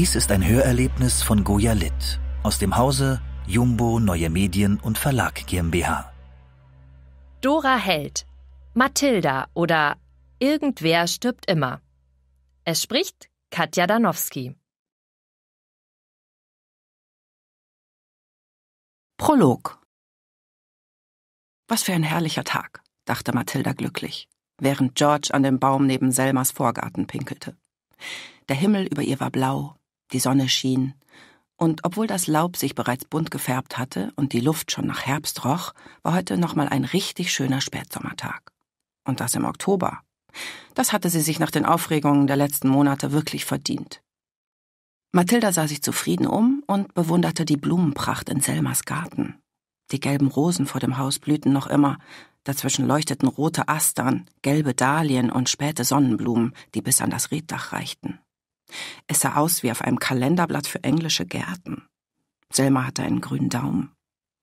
Dies ist ein Hörerlebnis von Goya Litt aus dem Hause Jumbo Neue Medien und Verlag GmbH. Dora Held, Mathilda oder Irgendwer stirbt immer. Es spricht Katja Danowski. Prolog Was für ein herrlicher Tag, dachte Mathilda glücklich, während George an dem Baum neben Selmas Vorgarten pinkelte. Der Himmel über ihr war blau, die Sonne schien, und obwohl das Laub sich bereits bunt gefärbt hatte und die Luft schon nach Herbst roch, war heute nochmal ein richtig schöner Spätsommertag. Und das im Oktober. Das hatte sie sich nach den Aufregungen der letzten Monate wirklich verdient. Mathilda sah sich zufrieden um und bewunderte die Blumenpracht in Selmas Garten. Die gelben Rosen vor dem Haus blühten noch immer, dazwischen leuchteten rote Astern, gelbe Dahlien und späte Sonnenblumen, die bis an das Reetdach reichten. Es sah aus wie auf einem Kalenderblatt für englische Gärten. Selma hatte einen grünen Daumen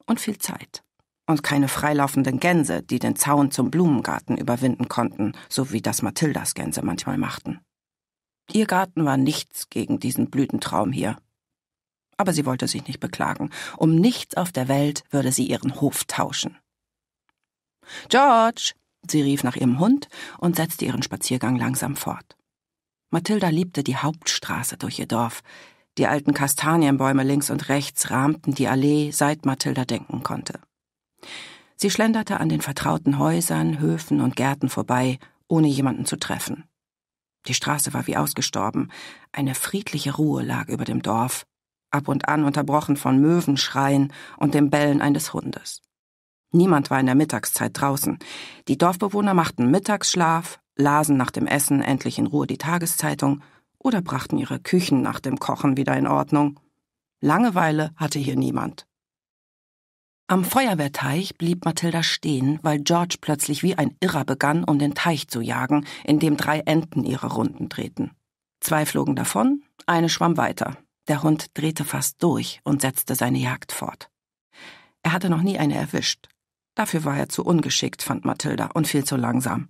und viel Zeit. Und keine freilaufenden Gänse, die den Zaun zum Blumengarten überwinden konnten, so wie das Mathildas Gänse manchmal machten. Ihr Garten war nichts gegen diesen Blütentraum hier. Aber sie wollte sich nicht beklagen. Um nichts auf der Welt würde sie ihren Hof tauschen. George! Sie rief nach ihrem Hund und setzte ihren Spaziergang langsam fort. Mathilda liebte die Hauptstraße durch ihr Dorf. Die alten Kastanienbäume links und rechts rahmten die Allee, seit Mathilda denken konnte. Sie schlenderte an den vertrauten Häusern, Höfen und Gärten vorbei, ohne jemanden zu treffen. Die Straße war wie ausgestorben. Eine friedliche Ruhe lag über dem Dorf, ab und an unterbrochen von Möwenschreien und dem Bellen eines Hundes. Niemand war in der Mittagszeit draußen. Die Dorfbewohner machten Mittagsschlaf, lasen nach dem Essen endlich in Ruhe die Tageszeitung oder brachten ihre Küchen nach dem Kochen wieder in Ordnung. Langeweile hatte hier niemand. Am Feuerwehrteich blieb Mathilda stehen, weil George plötzlich wie ein Irrer begann, um den Teich zu jagen, in dem drei Enten ihre Runden drehten. Zwei flogen davon, eine schwamm weiter. Der Hund drehte fast durch und setzte seine Jagd fort. Er hatte noch nie eine erwischt. Dafür war er zu ungeschickt, fand Mathilda, und viel zu langsam.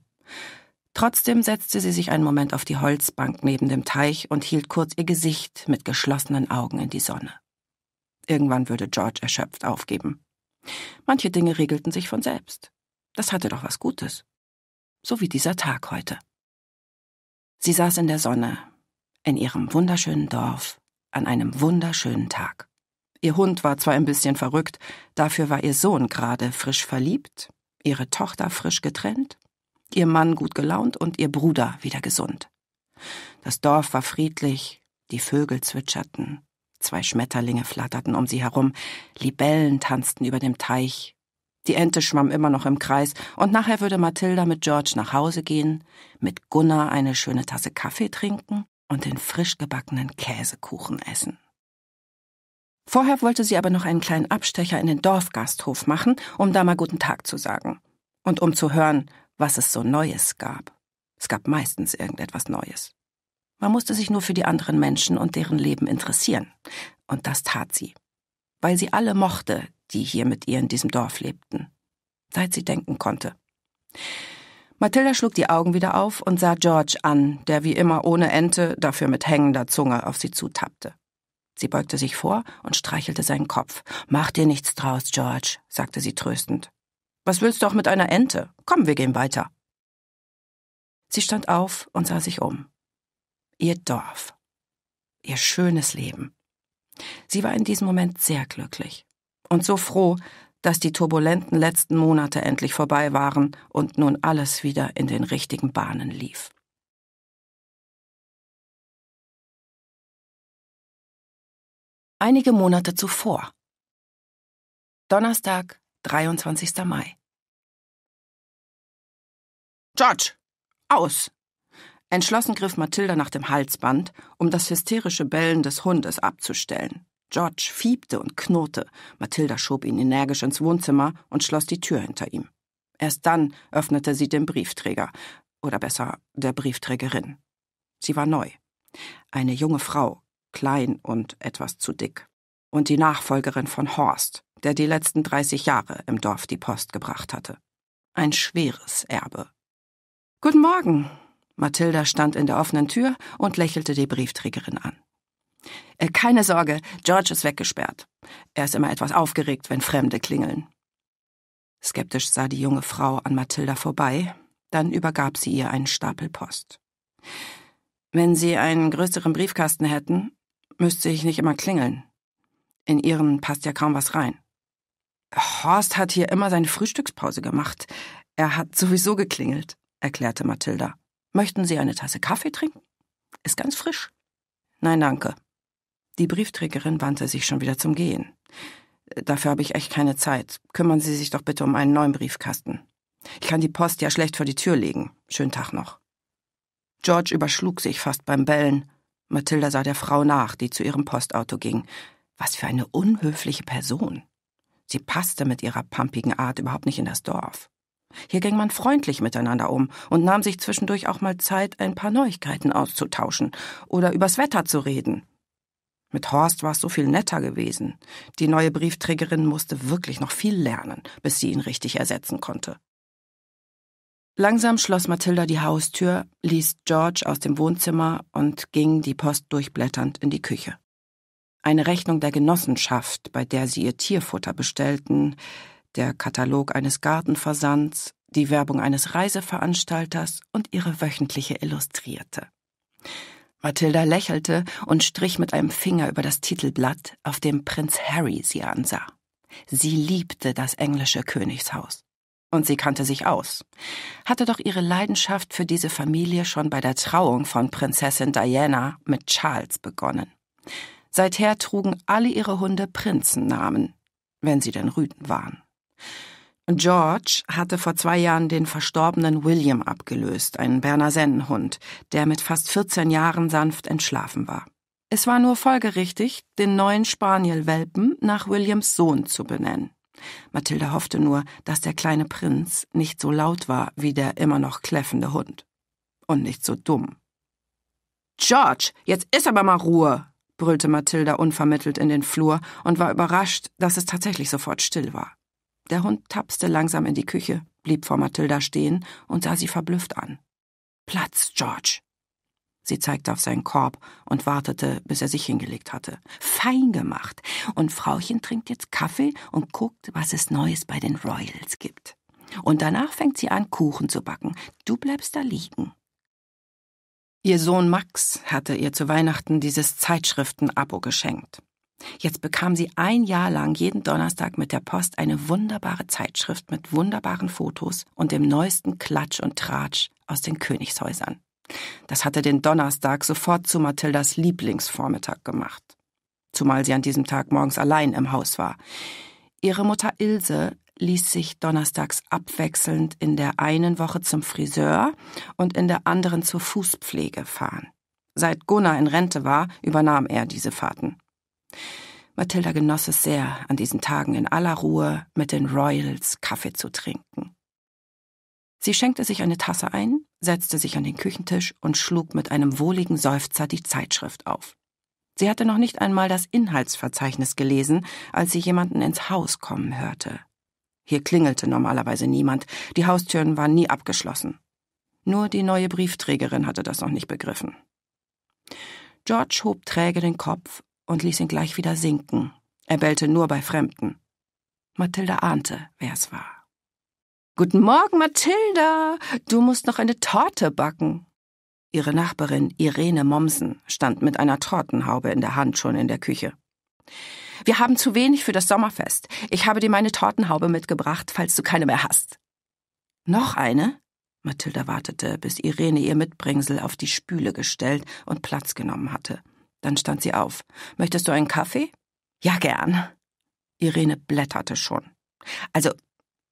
Trotzdem setzte sie sich einen Moment auf die Holzbank neben dem Teich und hielt kurz ihr Gesicht mit geschlossenen Augen in die Sonne. Irgendwann würde George erschöpft aufgeben. Manche Dinge regelten sich von selbst. Das hatte doch was Gutes. So wie dieser Tag heute. Sie saß in der Sonne, in ihrem wunderschönen Dorf, an einem wunderschönen Tag. Ihr Hund war zwar ein bisschen verrückt, dafür war ihr Sohn gerade frisch verliebt, ihre Tochter frisch getrennt ihr Mann gut gelaunt und ihr Bruder wieder gesund. Das Dorf war friedlich, die Vögel zwitscherten, zwei Schmetterlinge flatterten um sie herum, Libellen tanzten über dem Teich, die Ente schwamm immer noch im Kreis, und nachher würde Mathilda mit George nach Hause gehen, mit Gunnar eine schöne Tasse Kaffee trinken und den frisch gebackenen Käsekuchen essen. Vorher wollte sie aber noch einen kleinen Abstecher in den Dorfgasthof machen, um da mal guten Tag zu sagen und um zu hören, was es so Neues gab. Es gab meistens irgendetwas Neues. Man musste sich nur für die anderen Menschen und deren Leben interessieren. Und das tat sie. Weil sie alle mochte, die hier mit ihr in diesem Dorf lebten. Seit sie denken konnte. Mathilda schlug die Augen wieder auf und sah George an, der wie immer ohne Ente, dafür mit hängender Zunge auf sie zutappte. Sie beugte sich vor und streichelte seinen Kopf. Mach dir nichts draus, George, sagte sie tröstend. Was willst du auch mit einer Ente? Komm, wir gehen weiter. Sie stand auf und sah sich um. Ihr Dorf. Ihr schönes Leben. Sie war in diesem Moment sehr glücklich und so froh, dass die turbulenten letzten Monate endlich vorbei waren und nun alles wieder in den richtigen Bahnen lief. Einige Monate zuvor. Donnerstag, 23. Mai. George! Aus! Entschlossen griff Mathilda nach dem Halsband, um das hysterische Bellen des Hundes abzustellen. George fiebte und knurrte. Mathilda schob ihn energisch ins Wohnzimmer und schloss die Tür hinter ihm. Erst dann öffnete sie den Briefträger, oder besser der Briefträgerin. Sie war neu. Eine junge Frau, klein und etwas zu dick. Und die Nachfolgerin von Horst, der die letzten 30 Jahre im Dorf die Post gebracht hatte. Ein schweres Erbe. Guten Morgen. Mathilda stand in der offenen Tür und lächelte die Briefträgerin an. Äh, keine Sorge, George ist weggesperrt. Er ist immer etwas aufgeregt, wenn Fremde klingeln. Skeptisch sah die junge Frau an Mathilda vorbei, dann übergab sie ihr einen Stapel Post. Wenn Sie einen größeren Briefkasten hätten, müsste ich nicht immer klingeln. In Ihren passt ja kaum was rein. Horst hat hier immer seine Frühstückspause gemacht. Er hat sowieso geklingelt erklärte Mathilda. Möchten Sie eine Tasse Kaffee trinken? Ist ganz frisch. Nein, danke. Die Briefträgerin wandte sich schon wieder zum Gehen. Dafür habe ich echt keine Zeit. Kümmern Sie sich doch bitte um einen neuen Briefkasten. Ich kann die Post ja schlecht vor die Tür legen. Schönen Tag noch. George überschlug sich fast beim Bellen. Mathilda sah der Frau nach, die zu ihrem Postauto ging. Was für eine unhöfliche Person. Sie passte mit ihrer pampigen Art überhaupt nicht in das Dorf. Hier ging man freundlich miteinander um und nahm sich zwischendurch auch mal Zeit, ein paar Neuigkeiten auszutauschen oder übers Wetter zu reden. Mit Horst war es so viel netter gewesen. Die neue Briefträgerin musste wirklich noch viel lernen, bis sie ihn richtig ersetzen konnte. Langsam schloss Mathilda die Haustür, ließ George aus dem Wohnzimmer und ging die Post durchblätternd in die Küche. Eine Rechnung der Genossenschaft, bei der sie ihr Tierfutter bestellten, der Katalog eines Gartenversands, die Werbung eines Reiseveranstalters und ihre wöchentliche Illustrierte. Mathilda lächelte und strich mit einem Finger über das Titelblatt, auf dem Prinz Harry sie ansah. Sie liebte das englische Königshaus. Und sie kannte sich aus, hatte doch ihre Leidenschaft für diese Familie schon bei der Trauung von Prinzessin Diana mit Charles begonnen. Seither trugen alle ihre Hunde Prinzennamen, wenn sie denn Rüden waren. George hatte vor zwei Jahren den verstorbenen William abgelöst, einen Berner Sennenhund, der mit fast 14 Jahren sanft entschlafen war. Es war nur folgerichtig, den neuen Spaniel-Welpen nach Williams Sohn zu benennen. Mathilde hoffte nur, dass der kleine Prinz nicht so laut war wie der immer noch kläffende Hund. Und nicht so dumm. George, jetzt ist aber mal Ruhe, brüllte Mathilda unvermittelt in den Flur und war überrascht, dass es tatsächlich sofort still war. Der Hund tapste langsam in die Küche, blieb vor Mathilda stehen und sah sie verblüfft an. Platz, George! Sie zeigte auf seinen Korb und wartete, bis er sich hingelegt hatte. Fein gemacht! Und Frauchen trinkt jetzt Kaffee und guckt, was es Neues bei den Royals gibt. Und danach fängt sie an, Kuchen zu backen. Du bleibst da liegen. Ihr Sohn Max hatte ihr zu Weihnachten dieses zeitschriften Zeitschriftenabo geschenkt. Jetzt bekam sie ein Jahr lang jeden Donnerstag mit der Post eine wunderbare Zeitschrift mit wunderbaren Fotos und dem neuesten Klatsch und Tratsch aus den Königshäusern. Das hatte den Donnerstag sofort zu Mathildas Lieblingsvormittag gemacht. Zumal sie an diesem Tag morgens allein im Haus war. Ihre Mutter Ilse ließ sich donnerstags abwechselnd in der einen Woche zum Friseur und in der anderen zur Fußpflege fahren. Seit Gunnar in Rente war, übernahm er diese Fahrten. Mathilda genoss es sehr, an diesen Tagen in aller Ruhe mit den Royals Kaffee zu trinken. Sie schenkte sich eine Tasse ein, setzte sich an den Küchentisch und schlug mit einem wohligen Seufzer die Zeitschrift auf. Sie hatte noch nicht einmal das Inhaltsverzeichnis gelesen, als sie jemanden ins Haus kommen hörte. Hier klingelte normalerweise niemand, die Haustüren waren nie abgeschlossen. Nur die neue Briefträgerin hatte das noch nicht begriffen. George hob träge den Kopf und ließ ihn gleich wieder sinken. Er bellte nur bei Fremden. Mathilda ahnte, wer es war. Guten Morgen, Mathilda! Du musst noch eine Torte backen. Ihre Nachbarin Irene Mommsen stand mit einer Tortenhaube in der Hand schon in der Küche. Wir haben zu wenig für das Sommerfest. Ich habe dir meine Tortenhaube mitgebracht, falls du keine mehr hast. Noch eine? Mathilda wartete, bis Irene ihr Mitbringsel auf die Spüle gestellt und Platz genommen hatte. Dann stand sie auf. Möchtest du einen Kaffee? Ja, gern. Irene blätterte schon. Also,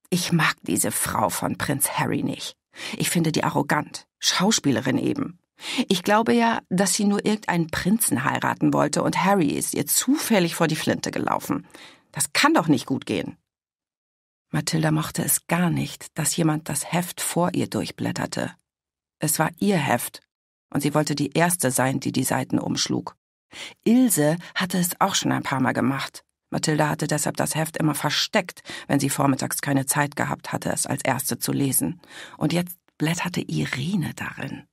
ich mag diese Frau von Prinz Harry nicht. Ich finde die arrogant. Schauspielerin eben. Ich glaube ja, dass sie nur irgendeinen Prinzen heiraten wollte und Harry ist ihr zufällig vor die Flinte gelaufen. Das kann doch nicht gut gehen. Mathilda mochte es gar nicht, dass jemand das Heft vor ihr durchblätterte. Es war ihr Heft, und sie wollte die Erste sein, die die Seiten umschlug. Ilse hatte es auch schon ein paar Mal gemacht. Mathilda hatte deshalb das Heft immer versteckt, wenn sie vormittags keine Zeit gehabt hatte, es als erste zu lesen. Und jetzt blätterte Irene darin,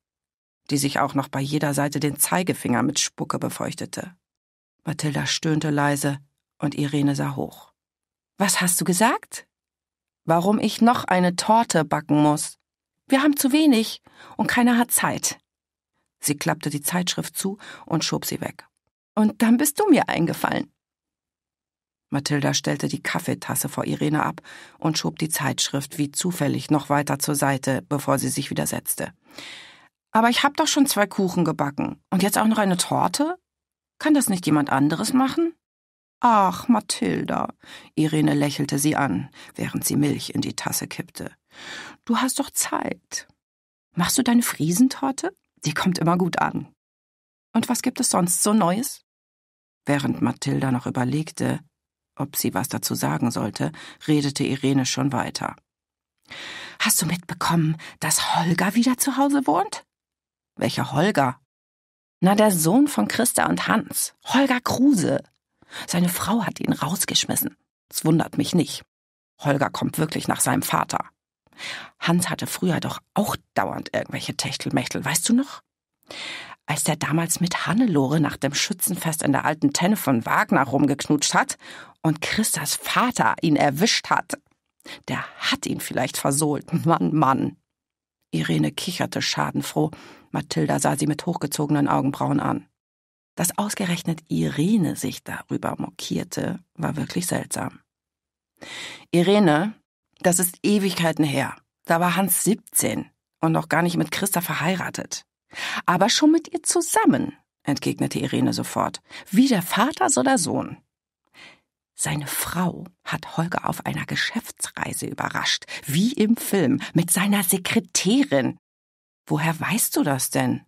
die sich auch noch bei jeder Seite den Zeigefinger mit Spucke befeuchtete. Mathilda stöhnte leise und Irene sah hoch. Was hast du gesagt? Warum ich noch eine Torte backen muss. Wir haben zu wenig und keiner hat Zeit. Sie klappte die Zeitschrift zu und schob sie weg. Und dann bist du mir eingefallen. Mathilda stellte die Kaffeetasse vor Irene ab und schob die Zeitschrift wie zufällig noch weiter zur Seite, bevor sie sich wieder setzte. Aber ich hab doch schon zwei Kuchen gebacken. Und jetzt auch noch eine Torte? Kann das nicht jemand anderes machen? Ach, Mathilda. Irene lächelte sie an, während sie Milch in die Tasse kippte. Du hast doch Zeit. Machst du deine Friesentorte? Sie kommt immer gut an. Und was gibt es sonst so Neues? Während Mathilda noch überlegte, ob sie was dazu sagen sollte, redete Irene schon weiter. Hast du mitbekommen, dass Holger wieder zu Hause wohnt? Welcher Holger? Na, der Sohn von Christa und Hans, Holger Kruse. Seine Frau hat ihn rausgeschmissen. Es wundert mich nicht. Holger kommt wirklich nach seinem Vater. Hans hatte früher doch auch dauernd irgendwelche Techtelmechtel, weißt du noch? Als der damals mit Hannelore nach dem Schützenfest in der alten Tenne von Wagner rumgeknutscht hat und Christas Vater ihn erwischt hat. Der hat ihn vielleicht versohlt. Mann, Mann. Irene kicherte schadenfroh. Mathilda sah sie mit hochgezogenen Augenbrauen an. Dass ausgerechnet Irene sich darüber mokierte, war wirklich seltsam. Irene, das ist Ewigkeiten her. Da war Hans 17 und noch gar nicht mit Christa verheiratet. Aber schon mit ihr zusammen, entgegnete Irene sofort. Wie der Vater so der Sohn. Seine Frau hat Holger auf einer Geschäftsreise überrascht, wie im Film, mit seiner Sekretärin. Woher weißt du das denn?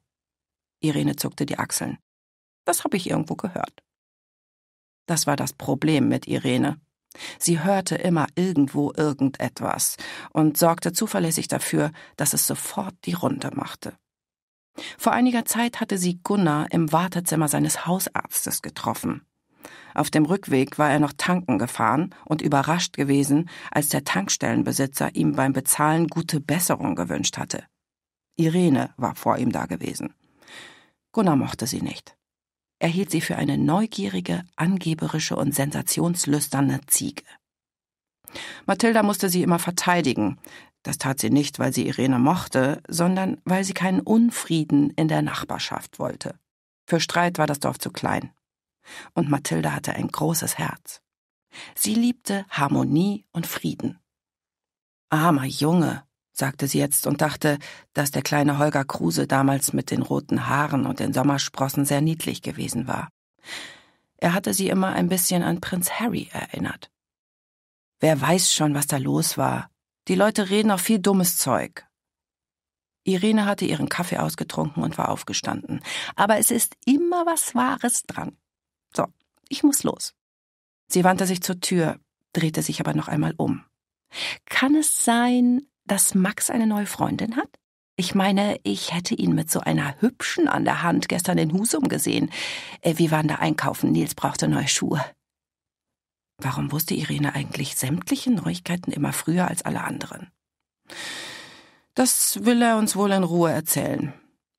Irene zuckte die Achseln. Das habe ich irgendwo gehört. Das war das Problem mit Irene. Sie hörte immer irgendwo irgendetwas und sorgte zuverlässig dafür, dass es sofort die Runde machte. Vor einiger Zeit hatte sie Gunnar im Wartezimmer seines Hausarztes getroffen. Auf dem Rückweg war er noch tanken gefahren und überrascht gewesen, als der Tankstellenbesitzer ihm beim Bezahlen gute Besserung gewünscht hatte. Irene war vor ihm dagewesen. Gunnar mochte sie nicht er hielt sie für eine neugierige, angeberische und sensationslüsterne Ziege. Mathilda musste sie immer verteidigen. Das tat sie nicht, weil sie Irene mochte, sondern weil sie keinen Unfrieden in der Nachbarschaft wollte. Für Streit war das Dorf zu klein. Und Mathilda hatte ein großes Herz. Sie liebte Harmonie und Frieden. Armer Junge, sagte sie jetzt und dachte, dass der kleine Holger Kruse damals mit den roten Haaren und den Sommersprossen sehr niedlich gewesen war. Er hatte sie immer ein bisschen an Prinz Harry erinnert. Wer weiß schon, was da los war. Die Leute reden auch viel dummes Zeug. Irene hatte ihren Kaffee ausgetrunken und war aufgestanden. Aber es ist immer was Wahres dran. So, ich muss los. Sie wandte sich zur Tür, drehte sich aber noch einmal um. Kann es sein, dass Max eine neue Freundin hat? Ich meine, ich hätte ihn mit so einer hübschen an der Hand gestern in Husum gesehen. Äh, wir waren da einkaufen, Nils brauchte neue Schuhe. Warum wusste Irene eigentlich sämtliche Neuigkeiten immer früher als alle anderen? Das will er uns wohl in Ruhe erzählen.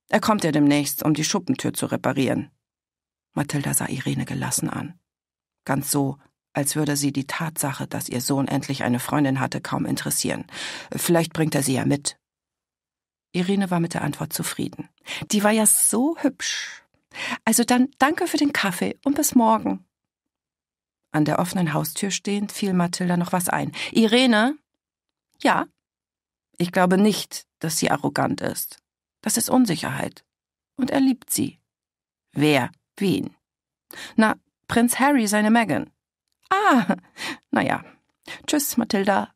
Er kommt ja demnächst, um die Schuppentür zu reparieren. Mathilda sah Irene gelassen an. Ganz so, als würde sie die Tatsache, dass ihr Sohn endlich eine Freundin hatte, kaum interessieren. Vielleicht bringt er sie ja mit. Irene war mit der Antwort zufrieden. Die war ja so hübsch. Also dann danke für den Kaffee und bis morgen. An der offenen Haustür stehend fiel Mathilda noch was ein. Irene? Ja? Ich glaube nicht, dass sie arrogant ist. Das ist Unsicherheit. Und er liebt sie. Wer? Wen? Na, Prinz Harry seine Megan. Ah, naja. Tschüss, Mathilda.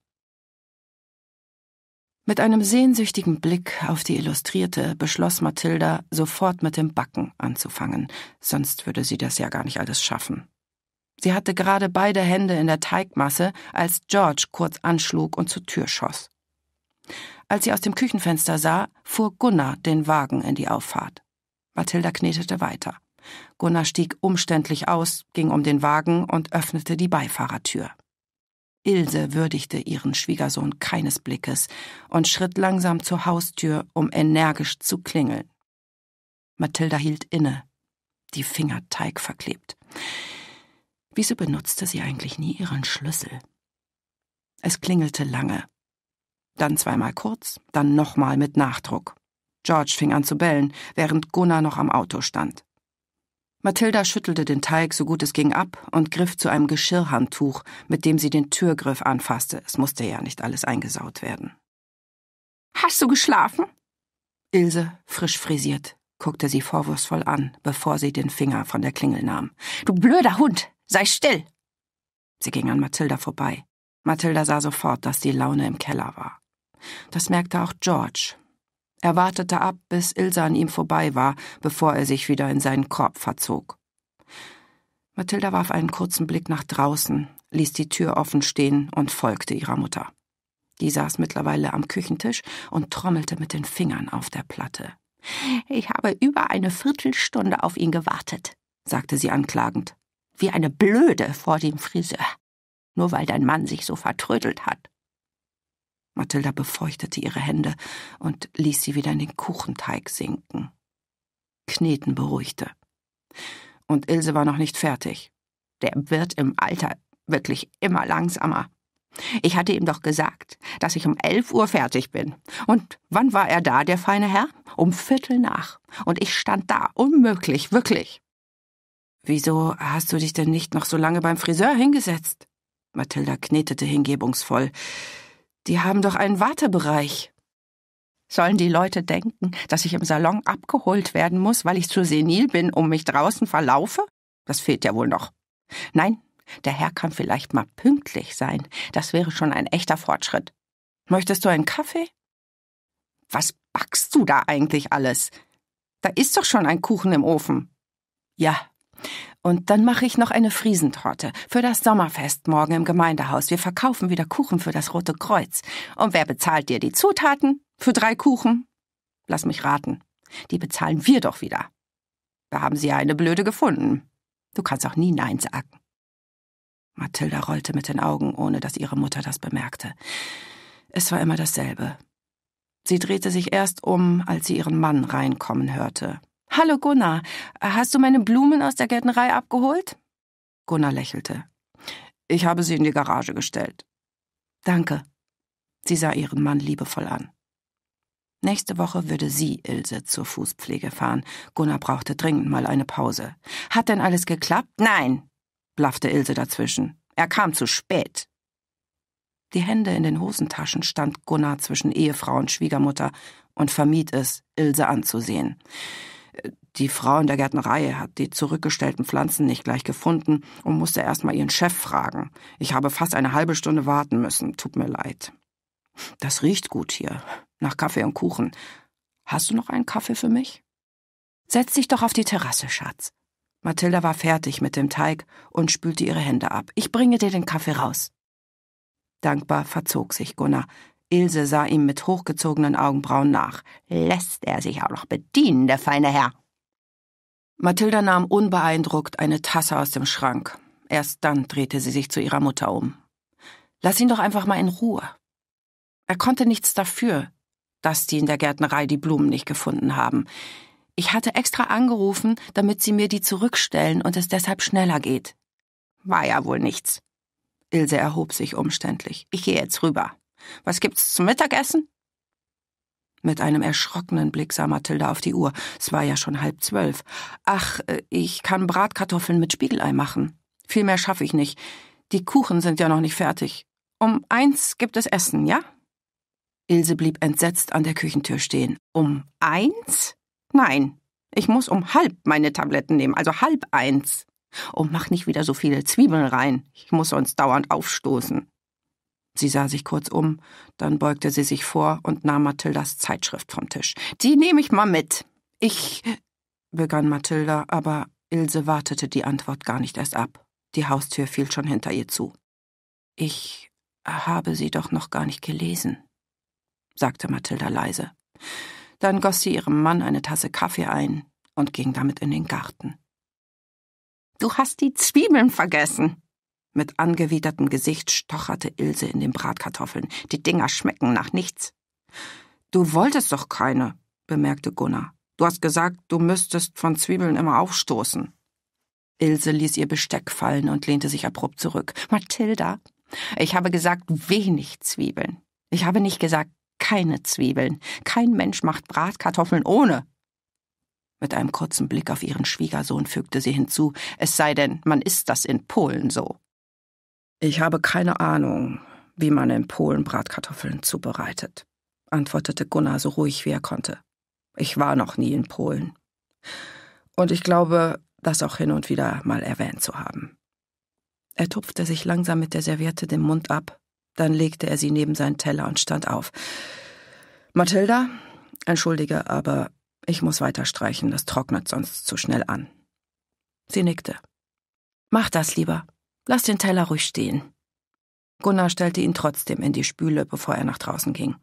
Mit einem sehnsüchtigen Blick auf die Illustrierte beschloss Mathilda, sofort mit dem Backen anzufangen, sonst würde sie das ja gar nicht alles schaffen. Sie hatte gerade beide Hände in der Teigmasse, als George kurz anschlug und zur Tür schoss. Als sie aus dem Küchenfenster sah, fuhr Gunnar den Wagen in die Auffahrt. Mathilda knetete weiter. Gunnar stieg umständlich aus, ging um den Wagen und öffnete die Beifahrertür. Ilse würdigte ihren Schwiegersohn keines Blickes und schritt langsam zur Haustür, um energisch zu klingeln. Mathilda hielt inne, die Finger teigverklebt. Wieso benutzte sie eigentlich nie ihren Schlüssel? Es klingelte lange. Dann zweimal kurz, dann nochmal mit Nachdruck. George fing an zu bellen, während Gunnar noch am Auto stand. Mathilda schüttelte den Teig so gut es ging ab und griff zu einem Geschirrhandtuch, mit dem sie den Türgriff anfasste. Es musste ja nicht alles eingesaut werden. Hast du geschlafen? Ilse, frisch frisiert, guckte sie vorwurfsvoll an, bevor sie den Finger von der Klingel nahm. Du blöder Hund, sei still! Sie ging an Mathilda vorbei. Mathilda sah sofort, dass die Laune im Keller war. Das merkte auch George, er wartete ab, bis Ilse an ihm vorbei war, bevor er sich wieder in seinen Korb verzog. Mathilda warf einen kurzen Blick nach draußen, ließ die Tür offen stehen und folgte ihrer Mutter. Die saß mittlerweile am Küchentisch und trommelte mit den Fingern auf der Platte. Ich habe über eine Viertelstunde auf ihn gewartet, sagte sie anklagend. Wie eine Blöde vor dem Friseur. Nur weil dein Mann sich so vertrödelt hat. Mathilda befeuchtete ihre Hände und ließ sie wieder in den Kuchenteig sinken. Kneten beruhigte. Und Ilse war noch nicht fertig. Der wird im Alter wirklich immer langsamer. Ich hatte ihm doch gesagt, dass ich um elf Uhr fertig bin. Und wann war er da, der feine Herr? Um Viertel nach. Und ich stand da. Unmöglich, wirklich. Wieso hast du dich denn nicht noch so lange beim Friseur hingesetzt? Mathilda knetete hingebungsvoll. Die haben doch einen Wartebereich. Sollen die Leute denken, dass ich im Salon abgeholt werden muss, weil ich zu senil bin um mich draußen verlaufe? Das fehlt ja wohl noch. Nein, der Herr kann vielleicht mal pünktlich sein. Das wäre schon ein echter Fortschritt. Möchtest du einen Kaffee? Was backst du da eigentlich alles? Da ist doch schon ein Kuchen im Ofen. Ja, und dann mache ich noch eine Friesentorte für das Sommerfest morgen im Gemeindehaus. Wir verkaufen wieder Kuchen für das Rote Kreuz. Und wer bezahlt dir die Zutaten? Für drei Kuchen? Lass mich raten. Die bezahlen wir doch wieder. Da haben sie ja eine Blöde gefunden. Du kannst auch nie Nein sagen. Mathilda rollte mit den Augen, ohne dass ihre Mutter das bemerkte. Es war immer dasselbe. Sie drehte sich erst um, als sie ihren Mann reinkommen hörte. Hallo Gunnar, hast du meine Blumen aus der Gärtnerei abgeholt? Gunnar lächelte. Ich habe sie in die Garage gestellt. Danke. Sie sah ihren Mann liebevoll an. Nächste Woche würde sie Ilse zur Fußpflege fahren. Gunnar brauchte dringend mal eine Pause. Hat denn alles geklappt? Nein, blaffte Ilse dazwischen. Er kam zu spät. Die Hände in den Hosentaschen stand Gunnar zwischen Ehefrau und Schwiegermutter und vermied es, Ilse anzusehen. Die Frau in der Gärtnerei hat die zurückgestellten Pflanzen nicht gleich gefunden und musste erst mal ihren Chef fragen. Ich habe fast eine halbe Stunde warten müssen. Tut mir leid. Das riecht gut hier. Nach Kaffee und Kuchen. Hast du noch einen Kaffee für mich? Setz dich doch auf die Terrasse, Schatz. Mathilda war fertig mit dem Teig und spülte ihre Hände ab. Ich bringe dir den Kaffee raus. Dankbar verzog sich Gunnar. Ilse sah ihm mit hochgezogenen Augenbrauen nach. Lässt er sich auch noch bedienen, der feine Herr. Mathilda nahm unbeeindruckt eine Tasse aus dem Schrank. Erst dann drehte sie sich zu ihrer Mutter um. Lass ihn doch einfach mal in Ruhe. Er konnte nichts dafür, dass die in der Gärtnerei die Blumen nicht gefunden haben. Ich hatte extra angerufen, damit sie mir die zurückstellen und es deshalb schneller geht. War ja wohl nichts. Ilse erhob sich umständlich. Ich gehe jetzt rüber. Was gibt's zum Mittagessen? Mit einem erschrockenen Blick sah Mathilda auf die Uhr. Es war ja schon halb zwölf. Ach, äh, ich kann Bratkartoffeln mit Spiegelei machen. Viel mehr schaffe ich nicht. Die Kuchen sind ja noch nicht fertig. Um eins gibt es Essen, ja? Ilse blieb entsetzt an der Küchentür stehen. Um eins? Nein, ich muss um halb meine Tabletten nehmen, also halb eins. Oh, mach nicht wieder so viele Zwiebeln rein. Ich muss sonst dauernd aufstoßen. Sie sah sich kurz um, dann beugte sie sich vor und nahm Mathildas Zeitschrift vom Tisch. Die nehme ich mal mit. Ich. begann Mathilda, aber Ilse wartete die Antwort gar nicht erst ab. Die Haustür fiel schon hinter ihr zu. Ich habe sie doch noch gar nicht gelesen, sagte Mathilda leise. Dann goss sie ihrem Mann eine Tasse Kaffee ein und ging damit in den Garten. Du hast die Zwiebeln vergessen, mit angewidertem Gesicht stocherte Ilse in den Bratkartoffeln. Die Dinger schmecken nach nichts. Du wolltest doch keine, bemerkte Gunnar. Du hast gesagt, du müsstest von Zwiebeln immer aufstoßen. Ilse ließ ihr Besteck fallen und lehnte sich abrupt zurück. Mathilda, ich habe gesagt, wenig Zwiebeln. Ich habe nicht gesagt, keine Zwiebeln. Kein Mensch macht Bratkartoffeln ohne. Mit einem kurzen Blick auf ihren Schwiegersohn fügte sie hinzu, es sei denn, man isst das in Polen so. Ich habe keine Ahnung, wie man in Polen Bratkartoffeln zubereitet, antwortete Gunnar so ruhig wie er konnte. Ich war noch nie in Polen. Und ich glaube, das auch hin und wieder mal erwähnt zu haben. Er tupfte sich langsam mit der Serviette den Mund ab, dann legte er sie neben seinen Teller und stand auf. Mathilda, entschuldige, aber ich muss weiter streichen, das trocknet sonst zu schnell an. Sie nickte. Mach das lieber, Lass den Teller ruhig stehen. Gunnar stellte ihn trotzdem in die Spüle, bevor er nach draußen ging.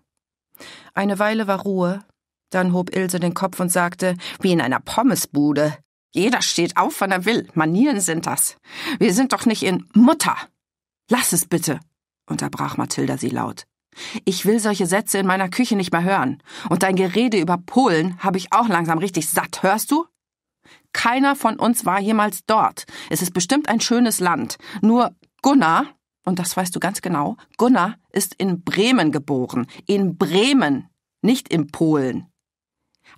Eine Weile war Ruhe, dann hob Ilse den Kopf und sagte, wie in einer Pommesbude. Jeder steht auf, wann er will. Manieren sind das. Wir sind doch nicht in Mutter. Lass es bitte, unterbrach Mathilda sie laut. Ich will solche Sätze in meiner Küche nicht mehr hören. Und dein Gerede über Polen habe ich auch langsam richtig satt, hörst du? keiner von uns war jemals dort. Es ist bestimmt ein schönes Land. Nur Gunnar, und das weißt du ganz genau, Gunnar ist in Bremen geboren. In Bremen, nicht in Polen.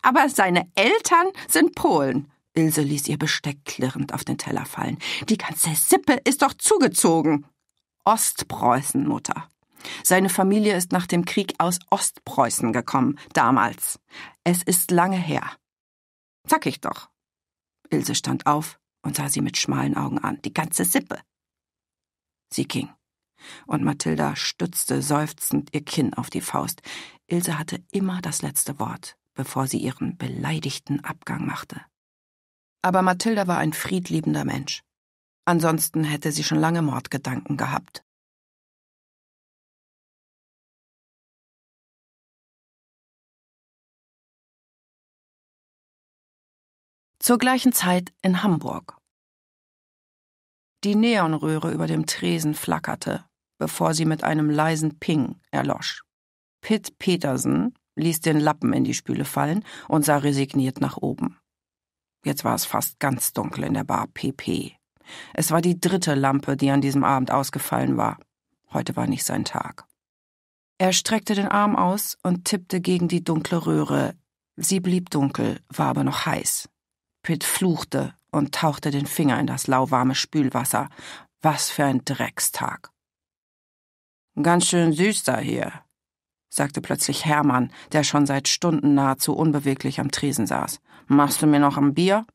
Aber seine Eltern sind Polen. Ilse ließ ihr Besteck klirrend auf den Teller fallen. Die ganze Sippe ist doch zugezogen. Ostpreußen, Mutter. Seine Familie ist nach dem Krieg aus Ostpreußen gekommen, damals. Es ist lange her. Zack ich doch. Ilse stand auf und sah sie mit schmalen Augen an, die ganze Sippe. Sie ging, und Mathilda stützte seufzend ihr Kinn auf die Faust. Ilse hatte immer das letzte Wort, bevor sie ihren beleidigten Abgang machte. Aber Mathilda war ein friedliebender Mensch. Ansonsten hätte sie schon lange Mordgedanken gehabt. Zur gleichen Zeit in Hamburg. Die Neonröhre über dem Tresen flackerte, bevor sie mit einem leisen Ping erlosch. Pitt Petersen ließ den Lappen in die Spüle fallen und sah resigniert nach oben. Jetzt war es fast ganz dunkel in der Bar PP. Es war die dritte Lampe, die an diesem Abend ausgefallen war. Heute war nicht sein Tag. Er streckte den Arm aus und tippte gegen die dunkle Röhre. Sie blieb dunkel, war aber noch heiß. Pitt fluchte und tauchte den Finger in das lauwarme Spülwasser. Was für ein Dreckstag. Ganz schön süß da hier, sagte plötzlich Hermann, der schon seit Stunden nahezu unbeweglich am Tresen saß. Machst du mir noch ein Bier?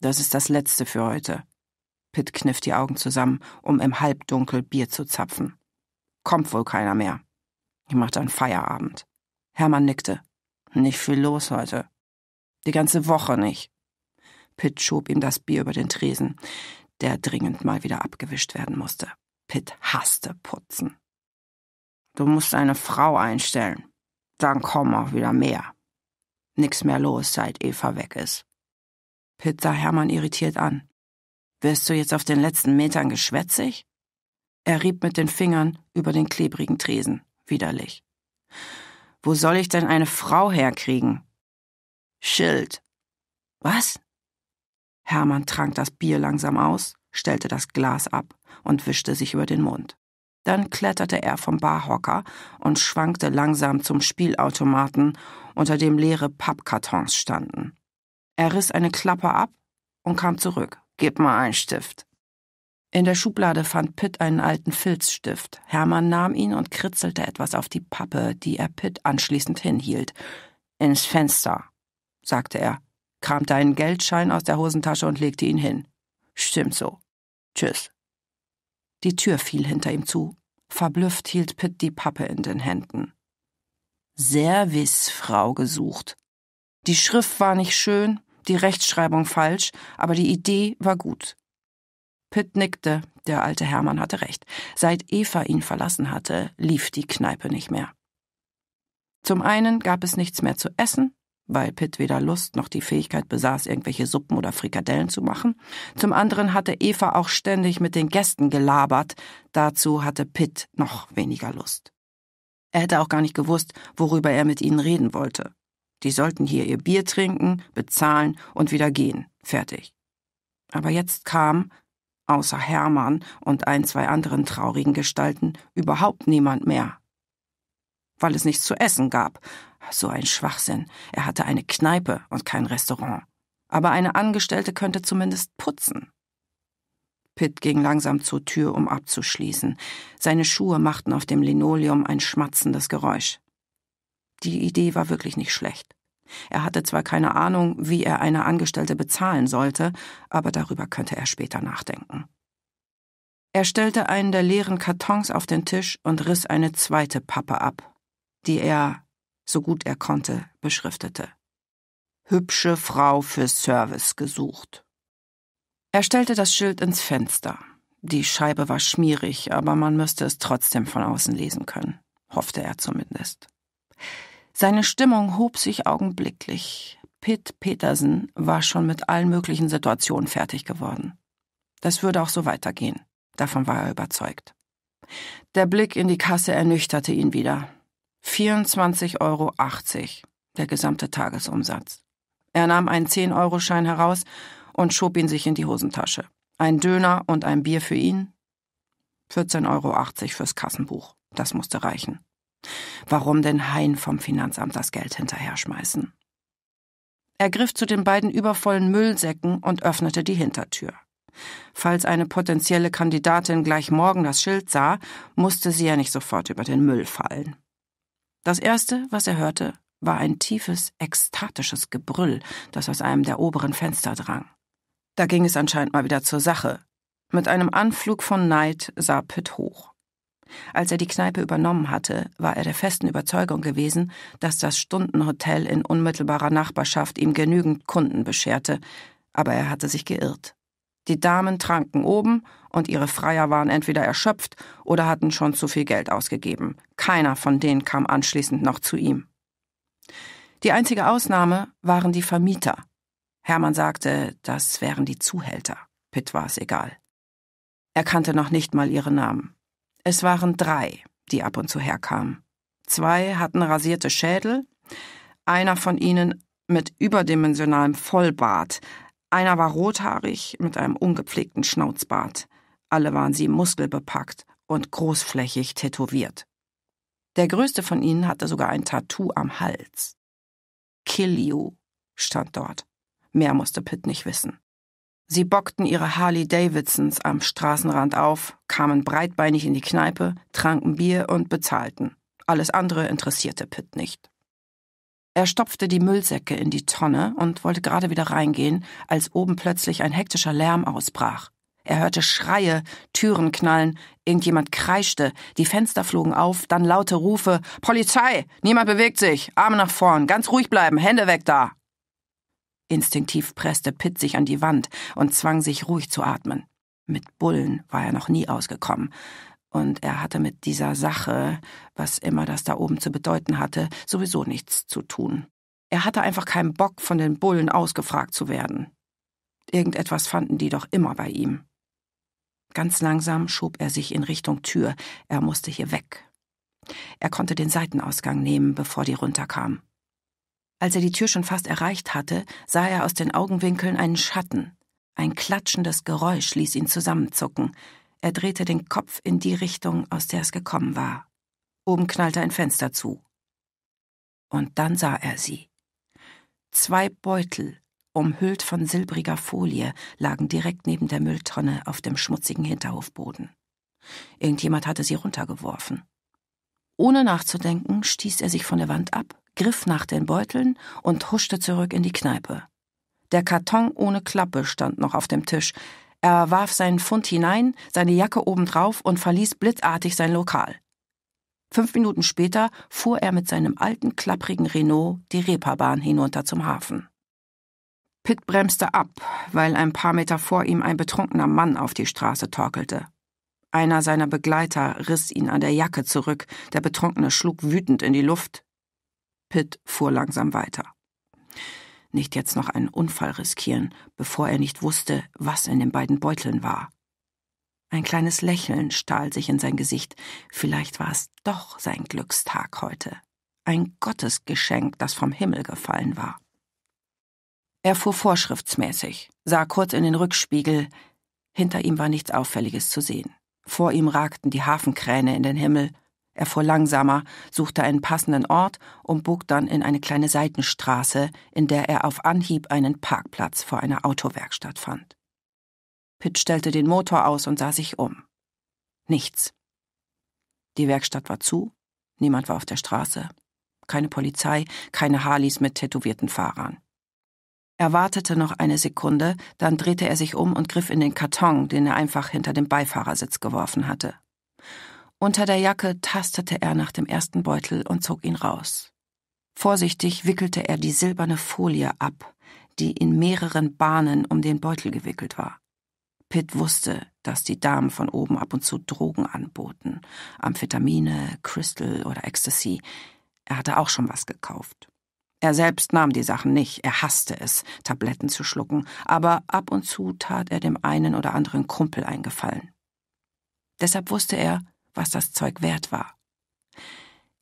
Das ist das letzte für heute. Pitt kniff die Augen zusammen, um im Halbdunkel Bier zu zapfen. Kommt wohl keiner mehr. Ich macht dann Feierabend. Hermann nickte. Nicht viel los heute. Die ganze Woche nicht. Pitt schob ihm das Bier über den Tresen, der dringend mal wieder abgewischt werden musste. Pitt hasste Putzen. Du musst eine Frau einstellen. Dann kommen auch wieder mehr. Nix mehr los, seit Eva weg ist. Pitt sah Hermann irritiert an. Wirst du jetzt auf den letzten Metern geschwätzig? Er rieb mit den Fingern über den klebrigen Tresen. Widerlich. Wo soll ich denn eine Frau herkriegen? Schild. Was? Hermann trank das Bier langsam aus, stellte das Glas ab und wischte sich über den Mund. Dann kletterte er vom Barhocker und schwankte langsam zum Spielautomaten, unter dem leere Pappkartons standen. Er riss eine Klappe ab und kam zurück. Gib mal einen Stift. In der Schublade fand Pitt einen alten Filzstift. Hermann nahm ihn und kritzelte etwas auf die Pappe, die er Pitt anschließend hinhielt. Ins Fenster, sagte er, kramte einen Geldschein aus der Hosentasche und legte ihn hin. Stimmt so. Tschüss. Die Tür fiel hinter ihm zu. Verblüfft hielt Pitt die Pappe in den Händen. Servicefrau gesucht. Die Schrift war nicht schön, die Rechtschreibung falsch, aber die Idee war gut. Pitt nickte, der alte Hermann hatte recht. Seit Eva ihn verlassen hatte, lief die Kneipe nicht mehr. Zum einen gab es nichts mehr zu essen, weil Pitt weder Lust noch die Fähigkeit besaß, irgendwelche Suppen oder Frikadellen zu machen. Zum anderen hatte Eva auch ständig mit den Gästen gelabert, dazu hatte Pitt noch weniger Lust. Er hätte auch gar nicht gewusst, worüber er mit ihnen reden wollte. Die sollten hier ihr Bier trinken, bezahlen und wieder gehen. Fertig. Aber jetzt kam, außer Hermann und ein, zwei anderen traurigen Gestalten, überhaupt niemand mehr. Weil es nichts zu essen gab, so ein Schwachsinn. Er hatte eine Kneipe und kein Restaurant. Aber eine Angestellte könnte zumindest putzen. Pitt ging langsam zur Tür, um abzuschließen. Seine Schuhe machten auf dem Linoleum ein schmatzendes Geräusch. Die Idee war wirklich nicht schlecht. Er hatte zwar keine Ahnung, wie er eine Angestellte bezahlen sollte, aber darüber könnte er später nachdenken. Er stellte einen der leeren Kartons auf den Tisch und riss eine zweite Pappe ab, die er so gut er konnte, beschriftete. Hübsche Frau für Service gesucht. Er stellte das Schild ins Fenster. Die Scheibe war schmierig, aber man müsste es trotzdem von außen lesen können, hoffte er zumindest. Seine Stimmung hob sich augenblicklich. Pitt Petersen war schon mit allen möglichen Situationen fertig geworden. Das würde auch so weitergehen, davon war er überzeugt. Der Blick in die Kasse ernüchterte ihn wieder. 24,80 Euro der gesamte Tagesumsatz. Er nahm einen 10-Euro-Schein heraus und schob ihn sich in die Hosentasche. Ein Döner und ein Bier für ihn. 14,80 Euro fürs Kassenbuch. Das musste reichen. Warum denn Hein vom Finanzamt das Geld hinterher schmeißen? Er griff zu den beiden übervollen Müllsäcken und öffnete die Hintertür. Falls eine potenzielle Kandidatin gleich morgen das Schild sah, musste sie ja nicht sofort über den Müll fallen. Das Erste, was er hörte, war ein tiefes, ekstatisches Gebrüll, das aus einem der oberen Fenster drang. Da ging es anscheinend mal wieder zur Sache. Mit einem Anflug von Neid sah Pitt hoch. Als er die Kneipe übernommen hatte, war er der festen Überzeugung gewesen, dass das Stundenhotel in unmittelbarer Nachbarschaft ihm genügend Kunden bescherte, aber er hatte sich geirrt. Die Damen tranken oben und ihre Freier waren entweder erschöpft oder hatten schon zu viel Geld ausgegeben. Keiner von denen kam anschließend noch zu ihm. Die einzige Ausnahme waren die Vermieter. Hermann sagte, das wären die Zuhälter. Pitt war es egal. Er kannte noch nicht mal ihre Namen. Es waren drei, die ab und zu herkamen. Zwei hatten rasierte Schädel, einer von ihnen mit überdimensionalem Vollbart, einer war rothaarig mit einem ungepflegten Schnauzbart. Alle waren sie muskelbepackt und großflächig tätowiert. Der größte von ihnen hatte sogar ein Tattoo am Hals. Kill you stand dort. Mehr musste Pitt nicht wissen. Sie bockten ihre Harley Davidsons am Straßenrand auf, kamen breitbeinig in die Kneipe, tranken Bier und bezahlten. Alles andere interessierte Pitt nicht. Er stopfte die Müllsäcke in die Tonne und wollte gerade wieder reingehen, als oben plötzlich ein hektischer Lärm ausbrach. Er hörte Schreie, Türen knallen, irgendjemand kreischte, die Fenster flogen auf, dann laute Rufe Polizei. Niemand bewegt sich. Arme nach vorn. Ganz ruhig bleiben. Hände weg da. Instinktiv presste Pitt sich an die Wand und zwang sich ruhig zu atmen. Mit Bullen war er noch nie ausgekommen. Und er hatte mit dieser Sache, was immer das da oben zu bedeuten hatte, sowieso nichts zu tun. Er hatte einfach keinen Bock, von den Bullen ausgefragt zu werden. Irgendetwas fanden die doch immer bei ihm. Ganz langsam schob er sich in Richtung Tür. Er musste hier weg. Er konnte den Seitenausgang nehmen, bevor die runterkam. Als er die Tür schon fast erreicht hatte, sah er aus den Augenwinkeln einen Schatten. Ein klatschendes Geräusch ließ ihn zusammenzucken. Er drehte den Kopf in die Richtung, aus der es gekommen war. Oben knallte ein Fenster zu. Und dann sah er sie. Zwei Beutel, umhüllt von silbriger Folie, lagen direkt neben der Mülltonne auf dem schmutzigen Hinterhofboden. Irgendjemand hatte sie runtergeworfen. Ohne nachzudenken stieß er sich von der Wand ab, griff nach den Beuteln und huschte zurück in die Kneipe. Der Karton ohne Klappe stand noch auf dem Tisch. Er warf seinen Fund hinein, seine Jacke obendrauf und verließ blitzartig sein Lokal. Fünf Minuten später fuhr er mit seinem alten, klapprigen Renault die Reeperbahn hinunter zum Hafen. Pitt bremste ab, weil ein paar Meter vor ihm ein betrunkener Mann auf die Straße torkelte. Einer seiner Begleiter riss ihn an der Jacke zurück, der Betrunkene schlug wütend in die Luft. Pitt fuhr langsam weiter. Nicht jetzt noch einen Unfall riskieren, bevor er nicht wusste, was in den beiden Beuteln war. Ein kleines Lächeln stahl sich in sein Gesicht. Vielleicht war es doch sein Glückstag heute. Ein Gottesgeschenk, das vom Himmel gefallen war. Er fuhr vorschriftsmäßig, sah kurz in den Rückspiegel. Hinter ihm war nichts Auffälliges zu sehen. Vor ihm ragten die Hafenkräne in den Himmel. Er fuhr langsamer, suchte einen passenden Ort und bog dann in eine kleine Seitenstraße, in der er auf Anhieb einen Parkplatz vor einer Autowerkstatt fand. Pitt stellte den Motor aus und sah sich um. Nichts. Die Werkstatt war zu, niemand war auf der Straße, keine Polizei, keine Harleys mit tätowierten Fahrern. Er wartete noch eine Sekunde, dann drehte er sich um und griff in den Karton, den er einfach hinter dem Beifahrersitz geworfen hatte. Unter der Jacke tastete er nach dem ersten Beutel und zog ihn raus. Vorsichtig wickelte er die silberne Folie ab, die in mehreren Bahnen um den Beutel gewickelt war. Pitt wusste, dass die Damen von oben ab und zu Drogen anboten. Amphetamine, Crystal oder Ecstasy. Er hatte auch schon was gekauft. Er selbst nahm die Sachen nicht, er hasste es, Tabletten zu schlucken, aber ab und zu tat er dem einen oder anderen Kumpel eingefallen. Deshalb wusste er, was das Zeug wert war.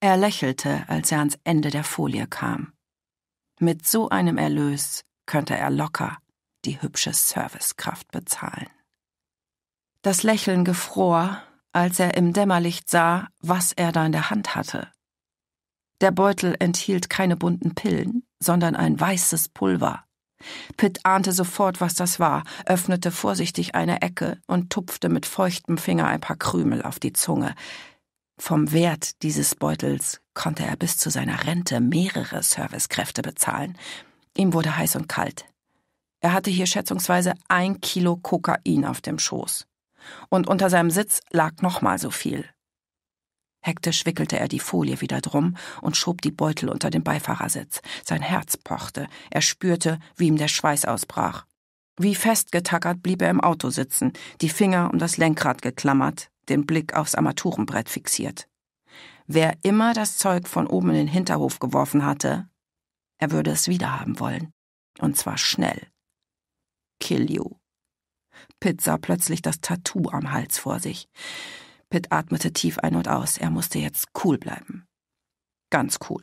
Er lächelte, als er ans Ende der Folie kam. Mit so einem Erlös könnte er locker die hübsche Servicekraft bezahlen. Das Lächeln gefror, als er im Dämmerlicht sah, was er da in der Hand hatte. Der Beutel enthielt keine bunten Pillen, sondern ein weißes Pulver. Pitt ahnte sofort, was das war, öffnete vorsichtig eine Ecke und tupfte mit feuchtem Finger ein paar Krümel auf die Zunge. Vom Wert dieses Beutels konnte er bis zu seiner Rente mehrere Servicekräfte bezahlen. Ihm wurde heiß und kalt. Er hatte hier schätzungsweise ein Kilo Kokain auf dem Schoß. Und unter seinem Sitz lag nochmal so viel. Hektisch wickelte er die Folie wieder drum und schob die Beutel unter den Beifahrersitz. Sein Herz pochte. Er spürte, wie ihm der Schweiß ausbrach. Wie festgetackert blieb er im Auto sitzen, die Finger um das Lenkrad geklammert, den Blick aufs Armaturenbrett fixiert. Wer immer das Zeug von oben in den Hinterhof geworfen hatte, er würde es wiederhaben wollen. Und zwar schnell. Kill you. Pitt sah plötzlich das Tattoo am Hals vor sich. Pitt atmete tief ein und aus. Er musste jetzt cool bleiben. Ganz cool.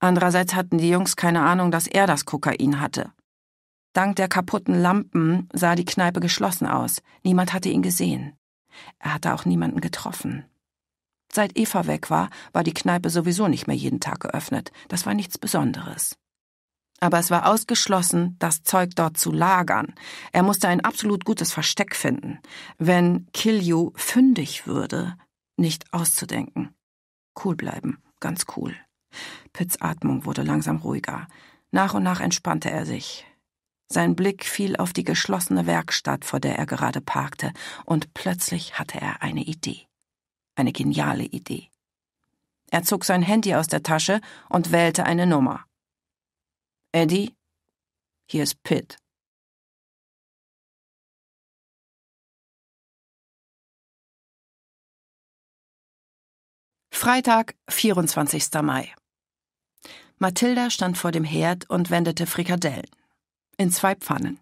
Andererseits hatten die Jungs keine Ahnung, dass er das Kokain hatte. Dank der kaputten Lampen sah die Kneipe geschlossen aus. Niemand hatte ihn gesehen. Er hatte auch niemanden getroffen. Seit Eva weg war, war die Kneipe sowieso nicht mehr jeden Tag geöffnet. Das war nichts Besonderes aber es war ausgeschlossen, das Zeug dort zu lagern. Er musste ein absolut gutes Versteck finden, wenn Kilju fündig würde, nicht auszudenken. Cool bleiben, ganz cool. Pitts Atmung wurde langsam ruhiger. Nach und nach entspannte er sich. Sein Blick fiel auf die geschlossene Werkstatt, vor der er gerade parkte, und plötzlich hatte er eine Idee. Eine geniale Idee. Er zog sein Handy aus der Tasche und wählte eine Nummer. Eddie, hier ist Pitt. Freitag, 24. Mai. Mathilda stand vor dem Herd und wendete Frikadellen. In zwei Pfannen.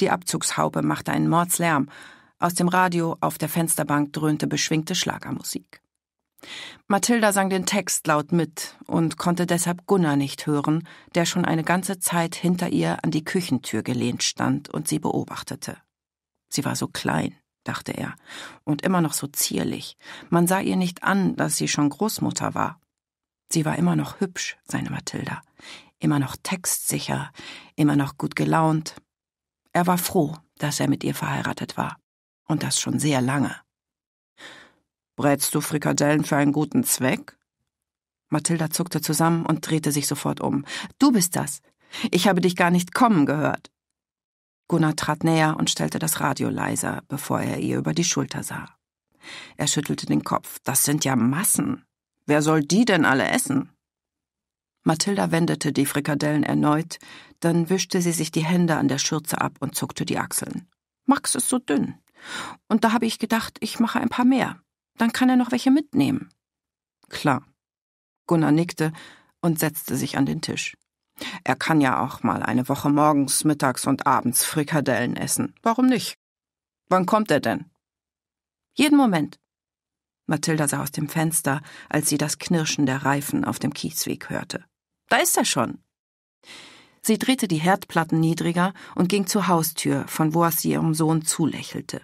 Die Abzugshaube machte einen Mordslärm. Aus dem Radio auf der Fensterbank dröhnte beschwingte Schlagermusik. Mathilda sang den Text laut mit und konnte deshalb Gunnar nicht hören, der schon eine ganze Zeit hinter ihr an die Küchentür gelehnt stand und sie beobachtete. Sie war so klein, dachte er, und immer noch so zierlich. Man sah ihr nicht an, dass sie schon Großmutter war. Sie war immer noch hübsch, seine Mathilda, immer noch textsicher, immer noch gut gelaunt. Er war froh, dass er mit ihr verheiratet war, und das schon sehr lange. Brätst du Frikadellen für einen guten Zweck? Mathilda zuckte zusammen und drehte sich sofort um. Du bist das. Ich habe dich gar nicht kommen gehört. Gunnar trat näher und stellte das Radio leiser, bevor er ihr über die Schulter sah. Er schüttelte den Kopf. Das sind ja Massen. Wer soll die denn alle essen? Mathilda wendete die Frikadellen erneut, dann wischte sie sich die Hände an der Schürze ab und zuckte die Achseln. Max ist so dünn. Und da habe ich gedacht, ich mache ein paar mehr. Dann kann er noch welche mitnehmen. Klar. Gunnar nickte und setzte sich an den Tisch. Er kann ja auch mal eine Woche morgens, mittags und abends Frikadellen essen. Warum nicht? Wann kommt er denn? Jeden Moment. Mathilda sah aus dem Fenster, als sie das Knirschen der Reifen auf dem Kiesweg hörte. Da ist er schon. Sie drehte die Herdplatten niedriger und ging zur Haustür, von wo er sie ihrem Sohn zulächelte.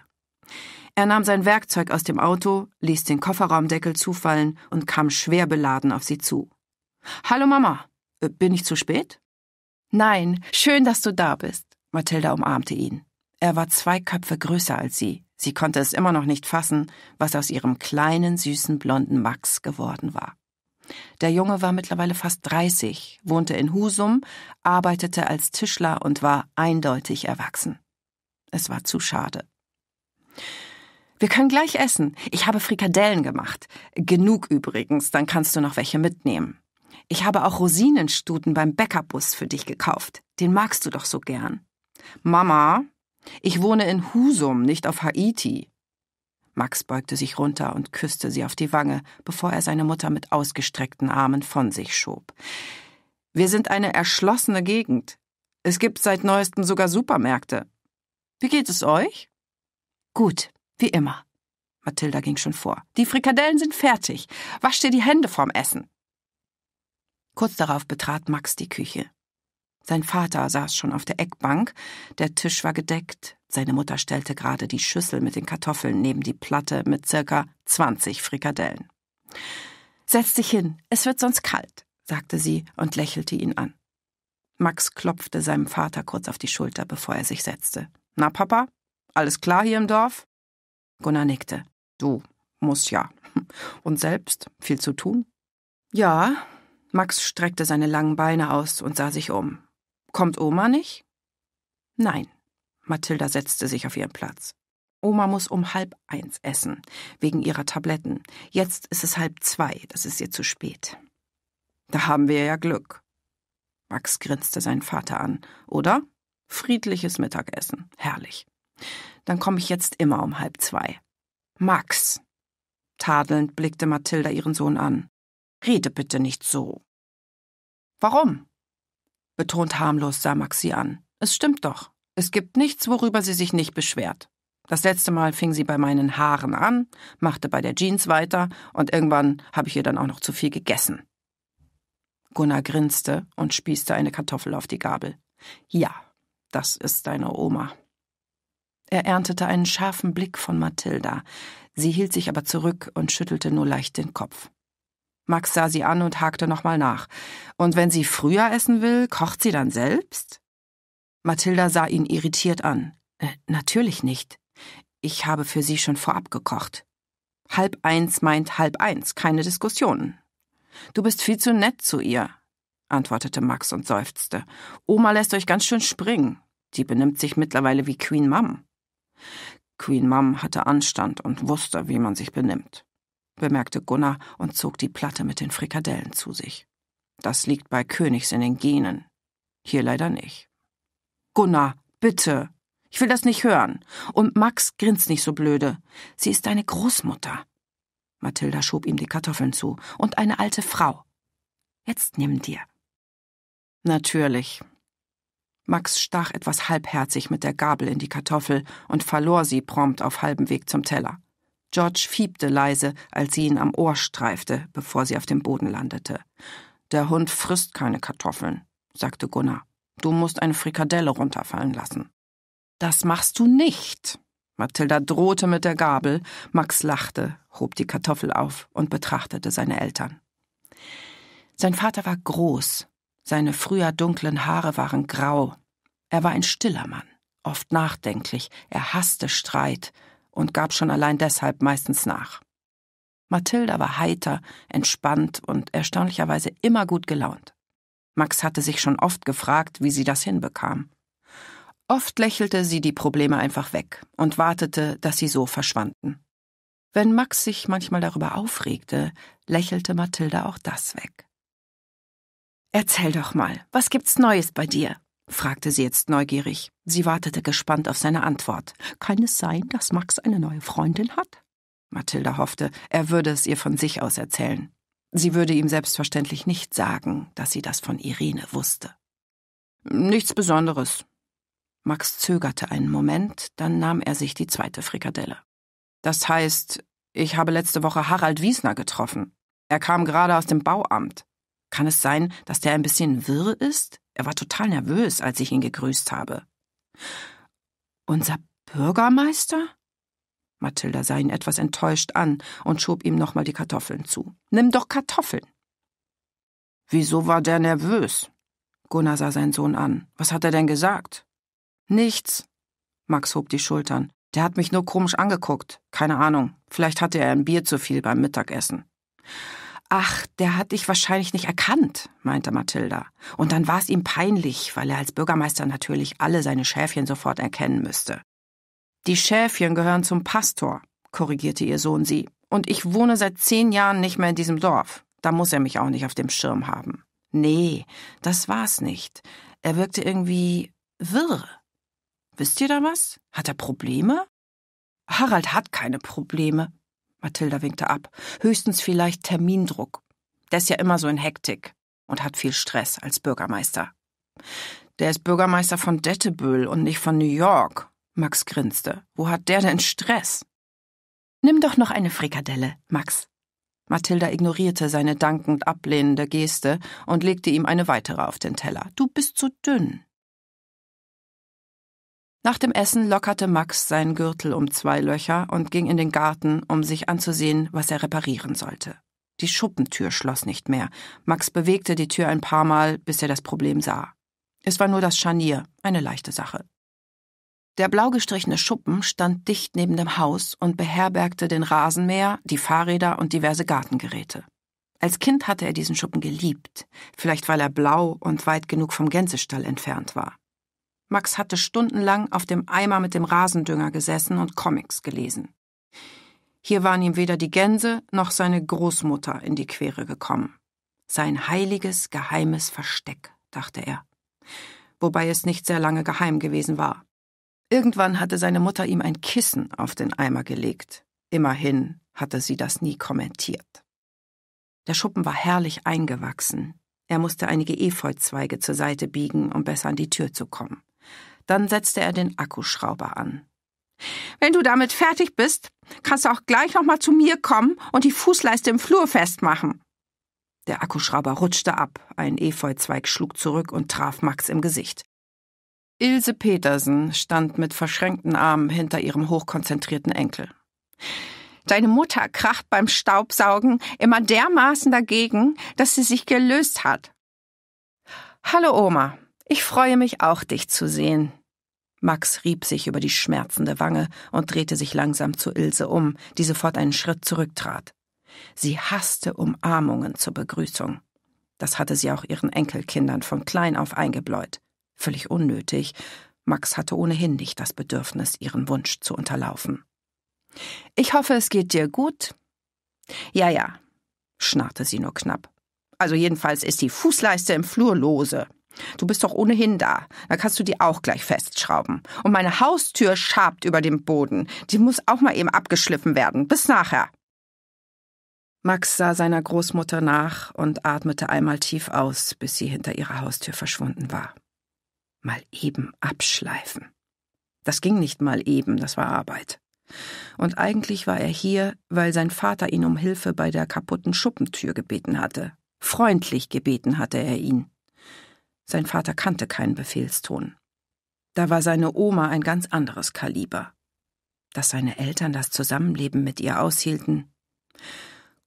Er nahm sein Werkzeug aus dem Auto, ließ den Kofferraumdeckel zufallen und kam schwer beladen auf sie zu. Hallo Mama, äh, bin ich zu spät? Nein, schön, dass du da bist. Mathilda umarmte ihn. Er war zwei Köpfe größer als sie. Sie konnte es immer noch nicht fassen, was aus ihrem kleinen, süßen, blonden Max geworden war. Der Junge war mittlerweile fast 30, wohnte in Husum, arbeitete als Tischler und war eindeutig erwachsen. Es war zu schade. Wir können gleich essen. Ich habe Frikadellen gemacht. Genug übrigens, dann kannst du noch welche mitnehmen. Ich habe auch Rosinenstuten beim Bäckerbus für dich gekauft. Den magst du doch so gern. Mama, ich wohne in Husum, nicht auf Haiti. Max beugte sich runter und küsste sie auf die Wange, bevor er seine Mutter mit ausgestreckten Armen von sich schob. Wir sind eine erschlossene Gegend. Es gibt seit neuestem sogar Supermärkte. Wie geht es euch? Gut, wie immer. Mathilda ging schon vor. Die Frikadellen sind fertig. Wasch dir die Hände vorm Essen. Kurz darauf betrat Max die Küche. Sein Vater saß schon auf der Eckbank, der Tisch war gedeckt, seine Mutter stellte gerade die Schüssel mit den Kartoffeln neben die Platte mit circa 20 Frikadellen. Setz dich hin, es wird sonst kalt, sagte sie und lächelte ihn an. Max klopfte seinem Vater kurz auf die Schulter, bevor er sich setzte. Na, Papa, alles klar hier im Dorf? Gunnar nickte. Du musst ja. Und selbst viel zu tun? Ja. Max streckte seine langen Beine aus und sah sich um. Kommt Oma nicht? Nein. Mathilda setzte sich auf ihren Platz. Oma muss um halb eins essen, wegen ihrer Tabletten. Jetzt ist es halb zwei, das ist ihr zu spät. Da haben wir ja Glück. Max grinste seinen Vater an. Oder? Friedliches Mittagessen. Herrlich dann komme ich jetzt immer um halb zwei. Max. Tadelnd blickte Mathilda ihren Sohn an. Rede bitte nicht so. Warum? Betont harmlos sah Max sie an. Es stimmt doch. Es gibt nichts, worüber sie sich nicht beschwert. Das letzte Mal fing sie bei meinen Haaren an, machte bei der Jeans weiter und irgendwann habe ich ihr dann auch noch zu viel gegessen. Gunnar grinste und spießte eine Kartoffel auf die Gabel. Ja, das ist deine Oma. Er erntete einen scharfen Blick von Mathilda. Sie hielt sich aber zurück und schüttelte nur leicht den Kopf. Max sah sie an und hakte nochmal nach. Und wenn sie früher essen will, kocht sie dann selbst? Mathilda sah ihn irritiert an. Äh, natürlich nicht. Ich habe für sie schon vorab gekocht. Halb eins meint halb eins, keine Diskussionen. Du bist viel zu nett zu ihr, antwortete Max und seufzte. Oma lässt euch ganz schön springen. Die benimmt sich mittlerweile wie Queen Mum. Queen Mum hatte Anstand und wusste, wie man sich benimmt, bemerkte Gunnar und zog die Platte mit den Frikadellen zu sich. Das liegt bei Königs in den Genen. Hier leider nicht. Gunnar, bitte. Ich will das nicht hören. Und Max grinst nicht so blöde. Sie ist deine Großmutter. Mathilda schob ihm die Kartoffeln zu und eine alte Frau. Jetzt nimm dir. Natürlich, Max stach etwas halbherzig mit der Gabel in die Kartoffel und verlor sie prompt auf halbem Weg zum Teller. George fiebte leise, als sie ihn am Ohr streifte, bevor sie auf dem Boden landete. Der Hund frisst keine Kartoffeln, sagte Gunnar. Du musst eine Frikadelle runterfallen lassen. Das machst du nicht. Mathilda drohte mit der Gabel, Max lachte, hob die Kartoffel auf und betrachtete seine Eltern. Sein Vater war groß, seine früher dunklen Haare waren grau. Er war ein stiller Mann, oft nachdenklich, er hasste Streit und gab schon allein deshalb meistens nach. Mathilda war heiter, entspannt und erstaunlicherweise immer gut gelaunt. Max hatte sich schon oft gefragt, wie sie das hinbekam. Oft lächelte sie die Probleme einfach weg und wartete, dass sie so verschwanden. Wenn Max sich manchmal darüber aufregte, lächelte Mathilda auch das weg. Erzähl doch mal, was gibt's Neues bei dir? fragte sie jetzt neugierig. Sie wartete gespannt auf seine Antwort. Kann es sein, dass Max eine neue Freundin hat? Mathilda hoffte, er würde es ihr von sich aus erzählen. Sie würde ihm selbstverständlich nicht sagen, dass sie das von Irene wusste. Nichts Besonderes. Max zögerte einen Moment, dann nahm er sich die zweite Frikadelle. Das heißt, ich habe letzte Woche Harald Wiesner getroffen. Er kam gerade aus dem Bauamt. Kann es sein, dass der ein bisschen wirr ist? Er war total nervös, als ich ihn gegrüßt habe. Unser Bürgermeister? Mathilda sah ihn etwas enttäuscht an und schob ihm nochmal die Kartoffeln zu. Nimm doch Kartoffeln. Wieso war der nervös? Gunnar sah seinen Sohn an. Was hat er denn gesagt? Nichts. Max hob die Schultern. Der hat mich nur komisch angeguckt. Keine Ahnung. Vielleicht hatte er ein Bier zu viel beim Mittagessen. Ach, der hat dich wahrscheinlich nicht erkannt, meinte Mathilda. Und dann war es ihm peinlich, weil er als Bürgermeister natürlich alle seine Schäfchen sofort erkennen müsste. Die Schäfchen gehören zum Pastor, korrigierte ihr Sohn sie. Und ich wohne seit zehn Jahren nicht mehr in diesem Dorf. Da muss er mich auch nicht auf dem Schirm haben. Nee, das war's nicht. Er wirkte irgendwie wirr. Wisst ihr da was? Hat er Probleme? Harald hat keine Probleme, Mathilda winkte ab. Höchstens vielleicht Termindruck. Der ist ja immer so in Hektik und hat viel Stress als Bürgermeister. Der ist Bürgermeister von Dettebühl und nicht von New York. Max grinste. Wo hat der denn Stress? Nimm doch noch eine Frikadelle, Max. Mathilda ignorierte seine dankend ablehnende Geste und legte ihm eine weitere auf den Teller. Du bist zu dünn. Nach dem Essen lockerte Max seinen Gürtel um zwei Löcher und ging in den Garten, um sich anzusehen, was er reparieren sollte. Die Schuppentür schloss nicht mehr. Max bewegte die Tür ein paar Mal, bis er das Problem sah. Es war nur das Scharnier, eine leichte Sache. Der blau gestrichene Schuppen stand dicht neben dem Haus und beherbergte den Rasenmäher, die Fahrräder und diverse Gartengeräte. Als Kind hatte er diesen Schuppen geliebt, vielleicht weil er blau und weit genug vom Gänsestall entfernt war. Max hatte stundenlang auf dem Eimer mit dem Rasendünger gesessen und Comics gelesen. Hier waren ihm weder die Gänse noch seine Großmutter in die Quere gekommen. Sein heiliges, geheimes Versteck, dachte er, wobei es nicht sehr lange geheim gewesen war. Irgendwann hatte seine Mutter ihm ein Kissen auf den Eimer gelegt. Immerhin hatte sie das nie kommentiert. Der Schuppen war herrlich eingewachsen. Er musste einige Efeuzweige zur Seite biegen, um besser an die Tür zu kommen. Dann setzte er den Akkuschrauber an. Wenn du damit fertig bist, kannst du auch gleich nochmal zu mir kommen und die Fußleiste im Flur festmachen. Der Akkuschrauber rutschte ab, ein Efeuzweig schlug zurück und traf Max im Gesicht. Ilse Petersen stand mit verschränkten Armen hinter ihrem hochkonzentrierten Enkel. Deine Mutter kracht beim Staubsaugen immer dermaßen dagegen, dass sie sich gelöst hat. Hallo Oma, ich freue mich auch, dich zu sehen. Max rieb sich über die schmerzende Wange und drehte sich langsam zu Ilse um, die sofort einen Schritt zurücktrat. Sie hasste Umarmungen zur Begrüßung. Das hatte sie auch ihren Enkelkindern von klein auf eingebläut. Völlig unnötig. Max hatte ohnehin nicht das Bedürfnis, ihren Wunsch zu unterlaufen. Ich hoffe, es geht dir gut. Ja, ja, schnarrte sie nur knapp. Also jedenfalls ist die Fußleiste im Flur lose. Du bist doch ohnehin da. Da kannst du die auch gleich festschrauben. Und meine Haustür schabt über dem Boden. Die muss auch mal eben abgeschliffen werden. Bis nachher. Max sah seiner Großmutter nach und atmete einmal tief aus, bis sie hinter ihrer Haustür verschwunden war. Mal eben abschleifen. Das ging nicht mal eben, das war Arbeit. Und eigentlich war er hier, weil sein Vater ihn um Hilfe bei der kaputten Schuppentür gebeten hatte. Freundlich gebeten hatte er ihn. Sein Vater kannte keinen Befehlston. Da war seine Oma ein ganz anderes Kaliber. Dass seine Eltern das Zusammenleben mit ihr aushielten.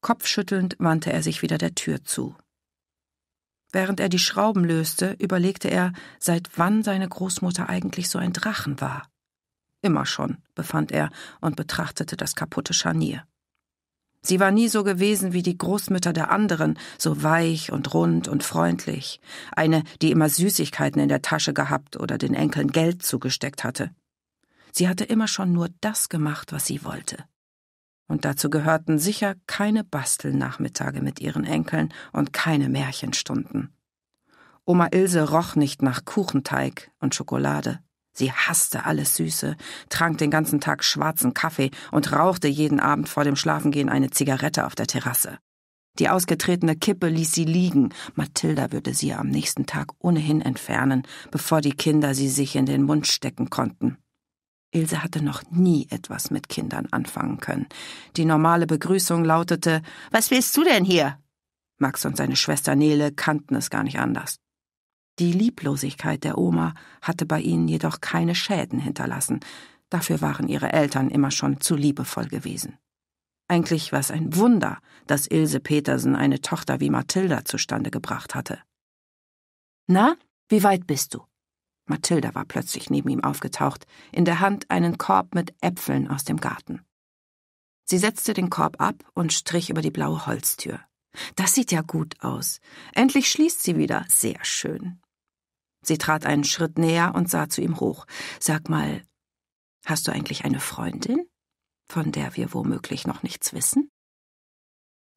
Kopfschüttelnd wandte er sich wieder der Tür zu. Während er die Schrauben löste, überlegte er, seit wann seine Großmutter eigentlich so ein Drachen war. Immer schon, befand er und betrachtete das kaputte Scharnier. Sie war nie so gewesen wie die Großmütter der anderen, so weich und rund und freundlich, eine, die immer Süßigkeiten in der Tasche gehabt oder den Enkeln Geld zugesteckt hatte. Sie hatte immer schon nur das gemacht, was sie wollte. Und dazu gehörten sicher keine Bastelnachmittage mit ihren Enkeln und keine Märchenstunden. Oma Ilse roch nicht nach Kuchenteig und Schokolade. Sie hasste alles Süße, trank den ganzen Tag schwarzen Kaffee und rauchte jeden Abend vor dem Schlafengehen eine Zigarette auf der Terrasse. Die ausgetretene Kippe ließ sie liegen. Mathilda würde sie am nächsten Tag ohnehin entfernen, bevor die Kinder sie sich in den Mund stecken konnten. Ilse hatte noch nie etwas mit Kindern anfangen können. Die normale Begrüßung lautete Was willst du denn hier? Max und seine Schwester Nele kannten es gar nicht anders. Die Lieblosigkeit der Oma hatte bei ihnen jedoch keine Schäden hinterlassen, dafür waren ihre Eltern immer schon zu liebevoll gewesen. Eigentlich war es ein Wunder, dass Ilse Petersen eine Tochter wie Mathilda zustande gebracht hatte. Na, wie weit bist du? Mathilda war plötzlich neben ihm aufgetaucht, in der Hand einen Korb mit Äpfeln aus dem Garten. Sie setzte den Korb ab und strich über die blaue Holztür. Das sieht ja gut aus. Endlich schließt sie wieder. Sehr schön. Sie trat einen Schritt näher und sah zu ihm hoch. Sag mal, hast du eigentlich eine Freundin, von der wir womöglich noch nichts wissen?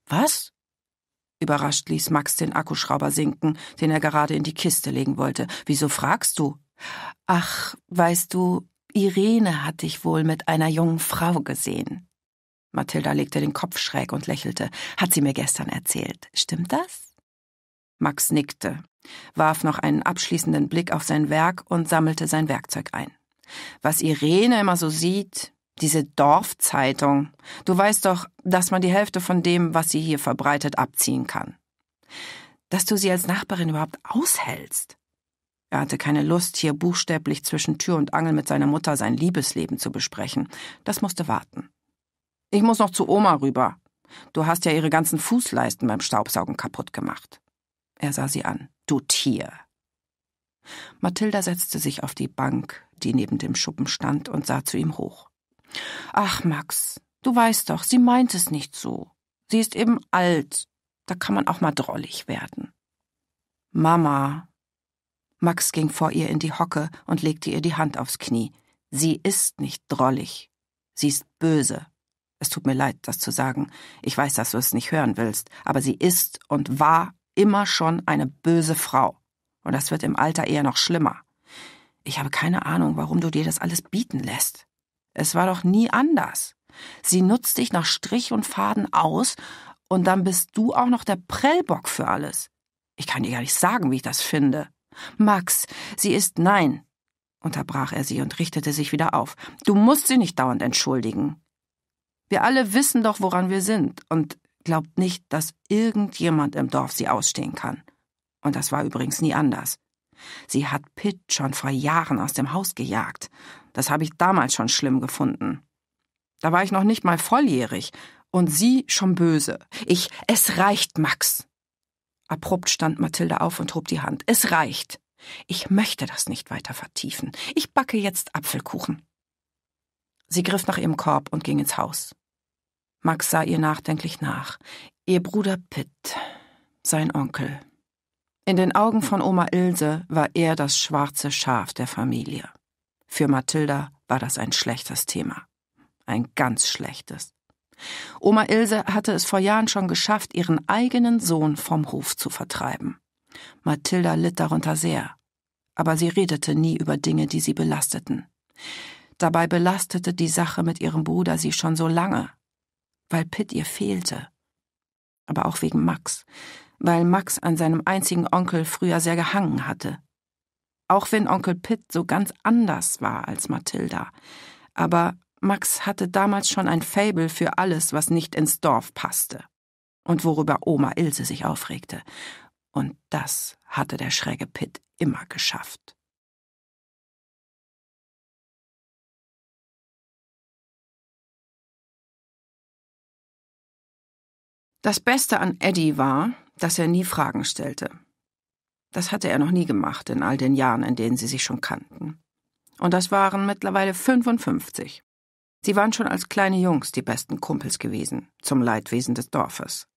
Was? Überrascht ließ Max den Akkuschrauber sinken, den er gerade in die Kiste legen wollte. Wieso fragst du? Ach, weißt du, Irene hat dich wohl mit einer jungen Frau gesehen. Mathilda legte den Kopf schräg und lächelte. Hat sie mir gestern erzählt. Stimmt das? Max nickte, warf noch einen abschließenden Blick auf sein Werk und sammelte sein Werkzeug ein. Was Irene immer so sieht, diese Dorfzeitung. Du weißt doch, dass man die Hälfte von dem, was sie hier verbreitet, abziehen kann. Dass du sie als Nachbarin überhaupt aushältst. Er hatte keine Lust, hier buchstäblich zwischen Tür und Angel mit seiner Mutter sein Liebesleben zu besprechen. Das musste warten. Ich muss noch zu Oma rüber. Du hast ja ihre ganzen Fußleisten beim Staubsaugen kaputt gemacht. Er sah sie an. Du Tier. Mathilda setzte sich auf die Bank, die neben dem Schuppen stand, und sah zu ihm hoch. Ach, Max, du weißt doch, sie meint es nicht so. Sie ist eben alt. Da kann man auch mal drollig werden. Mama. Max ging vor ihr in die Hocke und legte ihr die Hand aufs Knie. Sie ist nicht drollig. Sie ist böse. Es tut mir leid, das zu sagen. Ich weiß, dass du es nicht hören willst, aber sie ist und war immer schon eine böse Frau. Und das wird im Alter eher noch schlimmer. Ich habe keine Ahnung, warum du dir das alles bieten lässt. Es war doch nie anders. Sie nutzt dich nach Strich und Faden aus, und dann bist du auch noch der Prellbock für alles. Ich kann dir gar nicht sagen, wie ich das finde. Max, sie ist nein, unterbrach er sie und richtete sich wieder auf. Du musst sie nicht dauernd entschuldigen. Wir alle wissen doch, woran wir sind, und glaubt nicht, dass irgendjemand im Dorf sie ausstehen kann. Und das war übrigens nie anders. Sie hat Pitt schon vor Jahren aus dem Haus gejagt. Das habe ich damals schon schlimm gefunden. Da war ich noch nicht mal volljährig und sie schon böse. Ich, es reicht, Max. Abrupt stand Mathilde auf und hob die Hand. Es reicht. Ich möchte das nicht weiter vertiefen. Ich backe jetzt Apfelkuchen. Sie griff nach ihrem Korb und ging ins Haus. Max sah ihr nachdenklich nach. Ihr Bruder Pitt, sein Onkel. In den Augen von Oma Ilse war er das schwarze Schaf der Familie. Für Mathilda war das ein schlechtes Thema. Ein ganz schlechtes. Oma Ilse hatte es vor Jahren schon geschafft, ihren eigenen Sohn vom Hof zu vertreiben. Mathilda litt darunter sehr, aber sie redete nie über Dinge, die sie belasteten. Dabei belastete die Sache mit ihrem Bruder sie schon so lange weil Pitt ihr fehlte. Aber auch wegen Max, weil Max an seinem einzigen Onkel früher sehr gehangen hatte. Auch wenn Onkel Pitt so ganz anders war als Mathilda. Aber Max hatte damals schon ein Fabel für alles, was nicht ins Dorf passte. Und worüber Oma Ilse sich aufregte. Und das hatte der schräge Pitt immer geschafft. Das Beste an Eddie war, dass er nie Fragen stellte. Das hatte er noch nie gemacht in all den Jahren, in denen sie sich schon kannten. Und das waren mittlerweile 55. Sie waren schon als kleine Jungs die besten Kumpels gewesen, zum Leidwesen des Dorfes.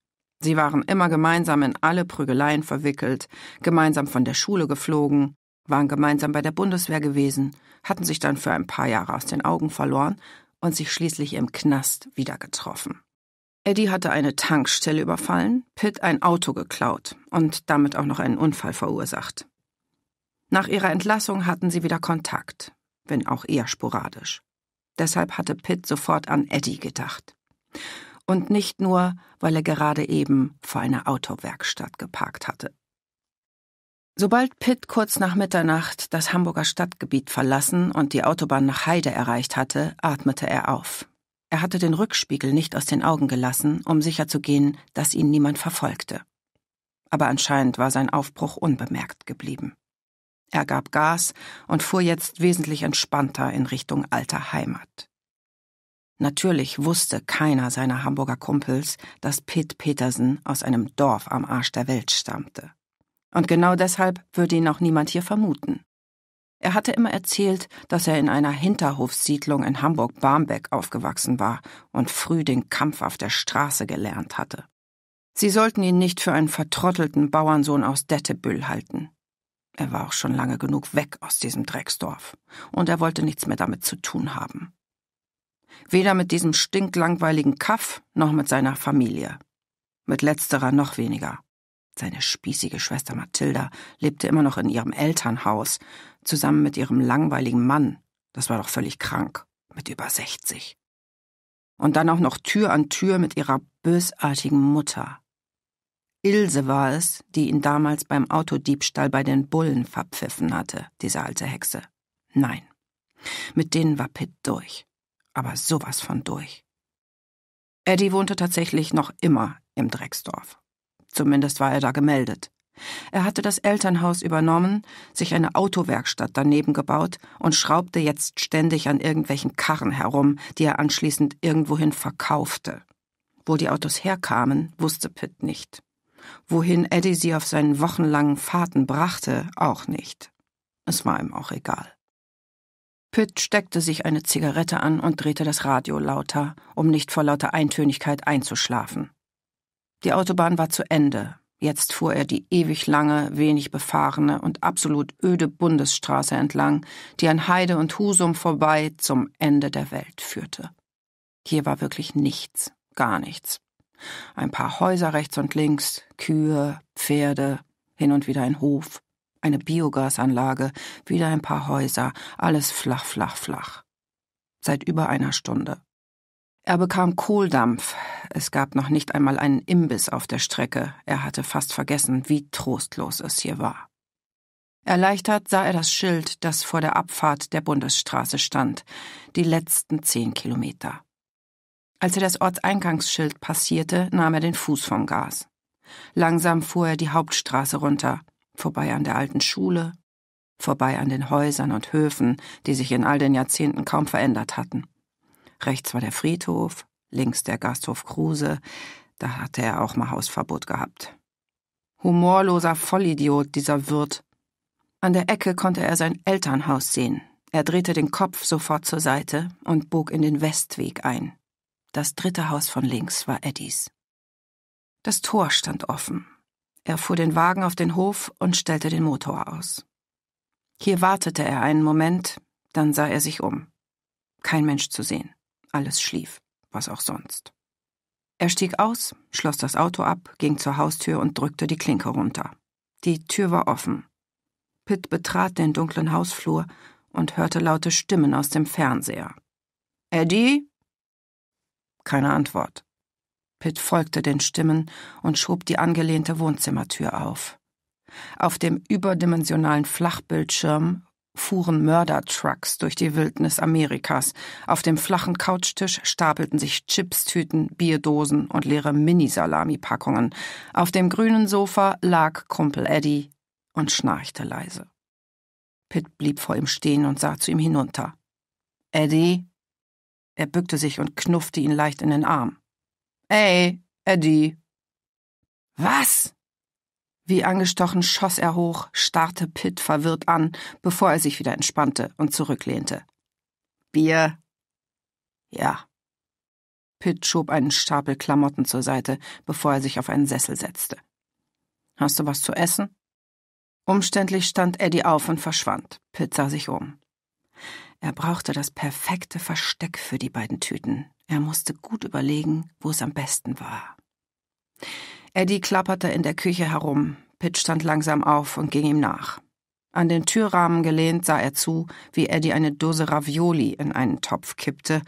Sie waren immer gemeinsam in alle Prügeleien verwickelt, gemeinsam von der Schule geflogen, waren gemeinsam bei der Bundeswehr gewesen, hatten sich dann für ein paar Jahre aus den Augen verloren und sich schließlich im Knast wieder getroffen. Eddie hatte eine Tankstelle überfallen, Pitt ein Auto geklaut und damit auch noch einen Unfall verursacht. Nach ihrer Entlassung hatten sie wieder Kontakt, wenn auch eher sporadisch. Deshalb hatte Pitt sofort an Eddie gedacht. Und nicht nur, weil er gerade eben vor einer Autowerkstatt geparkt hatte. Sobald Pitt kurz nach Mitternacht das Hamburger Stadtgebiet verlassen und die Autobahn nach Heide erreicht hatte, atmete er auf. Er hatte den Rückspiegel nicht aus den Augen gelassen, um sicherzugehen, dass ihn niemand verfolgte. Aber anscheinend war sein Aufbruch unbemerkt geblieben. Er gab Gas und fuhr jetzt wesentlich entspannter in Richtung alter Heimat. Natürlich wusste keiner seiner Hamburger Kumpels, dass Pitt Petersen aus einem Dorf am Arsch der Welt stammte. Und genau deshalb würde ihn auch niemand hier vermuten. Er hatte immer erzählt, dass er in einer Hinterhofssiedlung in Hamburg-Barmbek aufgewachsen war und früh den Kampf auf der Straße gelernt hatte. Sie sollten ihn nicht für einen vertrottelten Bauernsohn aus Dettebüll halten. Er war auch schon lange genug weg aus diesem Drecksdorf und er wollte nichts mehr damit zu tun haben. Weder mit diesem stinklangweiligen Kaff noch mit seiner Familie. Mit letzterer noch weniger. Seine spießige Schwester Mathilda lebte immer noch in ihrem Elternhaus, zusammen mit ihrem langweiligen Mann. Das war doch völlig krank, mit über 60. Und dann auch noch Tür an Tür mit ihrer bösartigen Mutter. Ilse war es, die ihn damals beim Autodiebstahl bei den Bullen verpfiffen hatte, diese alte Hexe. Nein, mit denen war Pitt durch, aber sowas von durch. Eddie wohnte tatsächlich noch immer im Drecksdorf. Zumindest war er da gemeldet. Er hatte das Elternhaus übernommen, sich eine Autowerkstatt daneben gebaut und schraubte jetzt ständig an irgendwelchen Karren herum, die er anschließend irgendwohin verkaufte. Wo die Autos herkamen, wusste Pitt nicht. Wohin Eddie sie auf seinen wochenlangen Fahrten brachte, auch nicht. Es war ihm auch egal. Pitt steckte sich eine Zigarette an und drehte das Radio lauter, um nicht vor lauter Eintönigkeit einzuschlafen. Die Autobahn war zu Ende, Jetzt fuhr er die ewig lange, wenig befahrene und absolut öde Bundesstraße entlang, die an Heide und Husum vorbei zum Ende der Welt führte. Hier war wirklich nichts, gar nichts. Ein paar Häuser rechts und links, Kühe, Pferde, hin und wieder ein Hof, eine Biogasanlage, wieder ein paar Häuser, alles flach, flach, flach. Seit über einer Stunde. Er bekam Kohldampf. Es gab noch nicht einmal einen Imbiss auf der Strecke. Er hatte fast vergessen, wie trostlos es hier war. Erleichtert sah er das Schild, das vor der Abfahrt der Bundesstraße stand, die letzten zehn Kilometer. Als er das Ortseingangsschild passierte, nahm er den Fuß vom Gas. Langsam fuhr er die Hauptstraße runter, vorbei an der alten Schule, vorbei an den Häusern und Höfen, die sich in all den Jahrzehnten kaum verändert hatten. Rechts war der Friedhof, links der Gasthof Kruse, da hatte er auch mal Hausverbot gehabt. Humorloser Vollidiot, dieser Wirt. An der Ecke konnte er sein Elternhaus sehen. Er drehte den Kopf sofort zur Seite und bog in den Westweg ein. Das dritte Haus von links war Eddies. Das Tor stand offen. Er fuhr den Wagen auf den Hof und stellte den Motor aus. Hier wartete er einen Moment, dann sah er sich um. Kein Mensch zu sehen. Alles schlief, was auch sonst. Er stieg aus, schloss das Auto ab, ging zur Haustür und drückte die Klinke runter. Die Tür war offen. Pitt betrat den dunklen Hausflur und hörte laute Stimmen aus dem Fernseher. Eddie? Keine Antwort. Pitt folgte den Stimmen und schob die angelehnte Wohnzimmertür auf. Auf dem überdimensionalen Flachbildschirm fuhren Mördertrucks durch die Wildnis Amerikas. Auf dem flachen Couchtisch stapelten sich Chipstüten, Bierdosen und leere Mini-Salami-Packungen. Auf dem grünen Sofa lag Kumpel Eddie und schnarchte leise. Pitt blieb vor ihm stehen und sah zu ihm hinunter. Eddie? Er bückte sich und knuffte ihn leicht in den Arm. Ey, Eddie. Was? Wie angestochen schoss er hoch, starrte Pitt verwirrt an, bevor er sich wieder entspannte und zurücklehnte. Bier? Ja. Pitt schob einen Stapel Klamotten zur Seite, bevor er sich auf einen Sessel setzte. Hast du was zu essen? Umständlich stand Eddie auf und verschwand. Pitt sah sich um. Er brauchte das perfekte Versteck für die beiden Tüten. Er musste gut überlegen, wo es am besten war. Eddie klapperte in der Küche herum. Pitt stand langsam auf und ging ihm nach. An den Türrahmen gelehnt sah er zu, wie Eddie eine Dose Ravioli in einen Topf kippte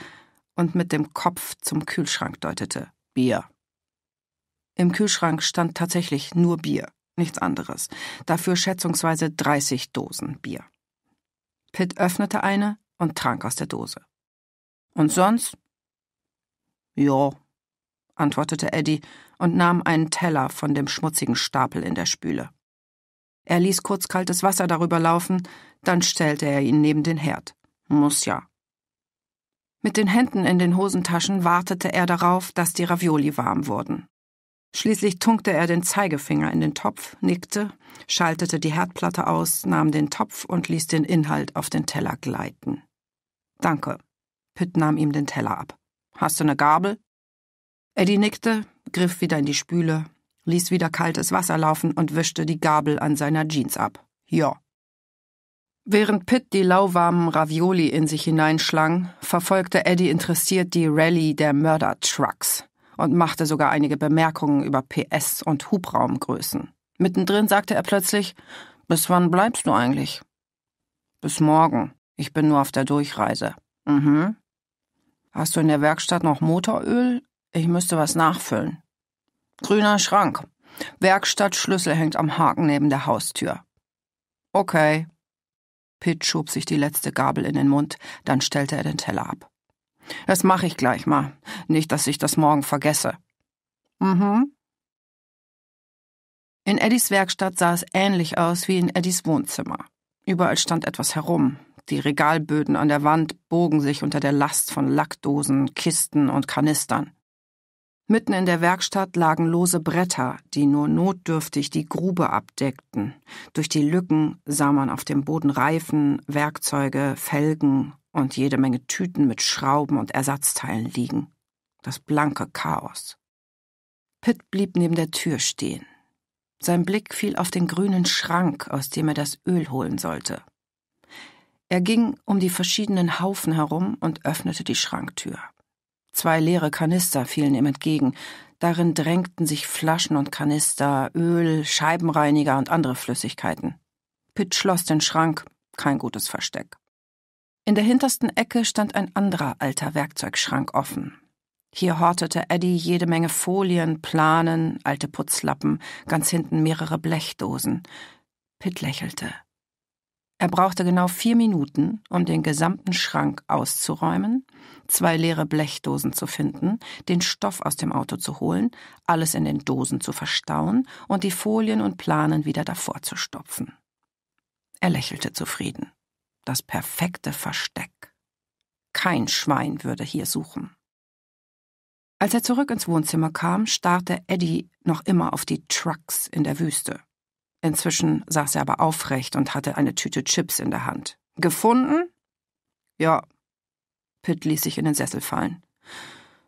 und mit dem Kopf zum Kühlschrank deutete. Bier. Im Kühlschrank stand tatsächlich nur Bier, nichts anderes. Dafür schätzungsweise 30 Dosen Bier. Pitt öffnete eine und trank aus der Dose. Und sonst? Ja, antwortete Eddie und nahm einen Teller von dem schmutzigen Stapel in der Spüle. Er ließ kurz kaltes Wasser darüber laufen, dann stellte er ihn neben den Herd. Muss ja. Mit den Händen in den Hosentaschen wartete er darauf, dass die Ravioli warm wurden. Schließlich tunkte er den Zeigefinger in den Topf, nickte, schaltete die Herdplatte aus, nahm den Topf und ließ den Inhalt auf den Teller gleiten. Danke. Pitt nahm ihm den Teller ab. Hast du eine Gabel? Eddie nickte, griff wieder in die Spüle, ließ wieder kaltes Wasser laufen und wischte die Gabel an seiner Jeans ab. Ja. Während Pitt die lauwarmen Ravioli in sich hineinschlang, verfolgte Eddie interessiert die Rallye der Mörder-Trucks und machte sogar einige Bemerkungen über PS und Hubraumgrößen. Mittendrin sagte er plötzlich: Bis wann bleibst du eigentlich? Bis morgen. Ich bin nur auf der Durchreise. Mhm. Hast du in der Werkstatt noch Motoröl? Ich müsste was nachfüllen. Grüner Schrank. Werkstattschlüssel hängt am Haken neben der Haustür. Okay. Pitt schob sich die letzte Gabel in den Mund, dann stellte er den Teller ab. Das mache ich gleich mal. Nicht, dass ich das morgen vergesse. Mhm. In Eddies Werkstatt sah es ähnlich aus wie in Eddies Wohnzimmer. Überall stand etwas herum. Die Regalböden an der Wand bogen sich unter der Last von Lackdosen, Kisten und Kanistern. Mitten in der Werkstatt lagen lose Bretter, die nur notdürftig die Grube abdeckten. Durch die Lücken sah man auf dem Boden Reifen, Werkzeuge, Felgen und jede Menge Tüten mit Schrauben und Ersatzteilen liegen. Das blanke Chaos. Pitt blieb neben der Tür stehen. Sein Blick fiel auf den grünen Schrank, aus dem er das Öl holen sollte. Er ging um die verschiedenen Haufen herum und öffnete die Schranktür. Zwei leere Kanister fielen ihm entgegen. Darin drängten sich Flaschen und Kanister, Öl, Scheibenreiniger und andere Flüssigkeiten. Pitt schloss den Schrank, kein gutes Versteck. In der hintersten Ecke stand ein anderer alter Werkzeugschrank offen. Hier hortete Eddie jede Menge Folien, Planen, alte Putzlappen, ganz hinten mehrere Blechdosen. Pitt lächelte. Er brauchte genau vier Minuten, um den gesamten Schrank auszuräumen zwei leere Blechdosen zu finden, den Stoff aus dem Auto zu holen, alles in den Dosen zu verstauen und die Folien und Planen wieder davor zu stopfen. Er lächelte zufrieden. Das perfekte Versteck. Kein Schwein würde hier suchen. Als er zurück ins Wohnzimmer kam, starrte Eddie noch immer auf die Trucks in der Wüste. Inzwischen saß er aber aufrecht und hatte eine Tüte Chips in der Hand. Gefunden? Ja, Pitt ließ sich in den Sessel fallen.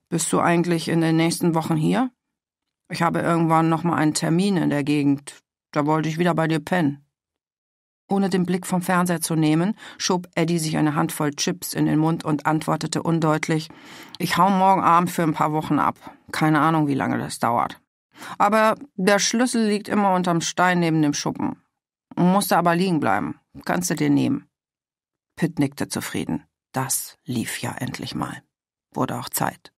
Bist du eigentlich in den nächsten Wochen hier? Ich habe irgendwann nochmal einen Termin in der Gegend. Da wollte ich wieder bei dir pennen. Ohne den Blick vom Fernseher zu nehmen, schob Eddie sich eine Handvoll Chips in den Mund und antwortete undeutlich, ich hau morgen Abend für ein paar Wochen ab. Keine Ahnung, wie lange das dauert. Aber der Schlüssel liegt immer unterm Stein neben dem Schuppen. Musste aber liegen bleiben. Kannst du dir nehmen. Pitt nickte zufrieden. Das lief ja endlich mal. Wurde auch Zeit.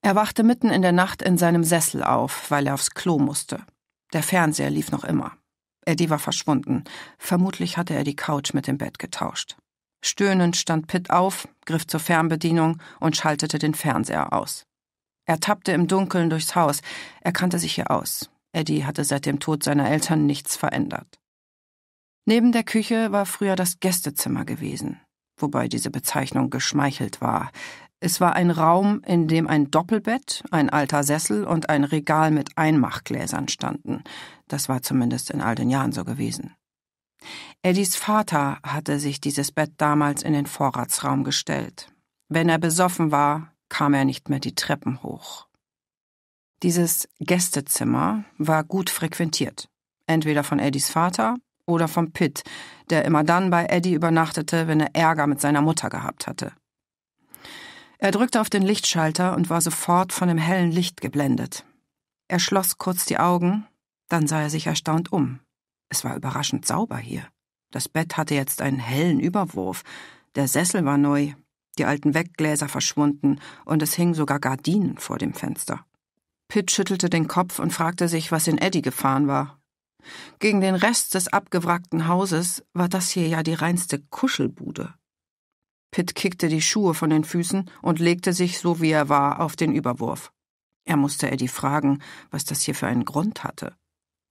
Er wachte mitten in der Nacht in seinem Sessel auf, weil er aufs Klo musste. Der Fernseher lief noch immer. Eddie war verschwunden. Vermutlich hatte er die Couch mit dem Bett getauscht. Stöhnend stand Pitt auf, griff zur Fernbedienung und schaltete den Fernseher aus. Er tappte im Dunkeln durchs Haus. Er kannte sich hier aus. Eddie hatte seit dem Tod seiner Eltern nichts verändert. Neben der Küche war früher das Gästezimmer gewesen wobei diese Bezeichnung geschmeichelt war. Es war ein Raum, in dem ein Doppelbett, ein alter Sessel und ein Regal mit Einmachgläsern standen. Das war zumindest in all den Jahren so gewesen. Eddies Vater hatte sich dieses Bett damals in den Vorratsraum gestellt. Wenn er besoffen war, kam er nicht mehr die Treppen hoch. Dieses Gästezimmer war gut frequentiert, entweder von Eddies Vater oder vom Pitt, der immer dann bei Eddie übernachtete, wenn er Ärger mit seiner Mutter gehabt hatte. Er drückte auf den Lichtschalter und war sofort von dem hellen Licht geblendet. Er schloss kurz die Augen, dann sah er sich erstaunt um. Es war überraschend sauber hier. Das Bett hatte jetzt einen hellen Überwurf, der Sessel war neu, die alten Weggläser verschwunden und es hingen sogar Gardinen vor dem Fenster. Pitt schüttelte den Kopf und fragte sich, was in Eddie gefahren war. Gegen den Rest des abgewrackten Hauses war das hier ja die reinste Kuschelbude. Pitt kickte die Schuhe von den Füßen und legte sich, so wie er war, auf den Überwurf. Er musste Eddie fragen, was das hier für einen Grund hatte.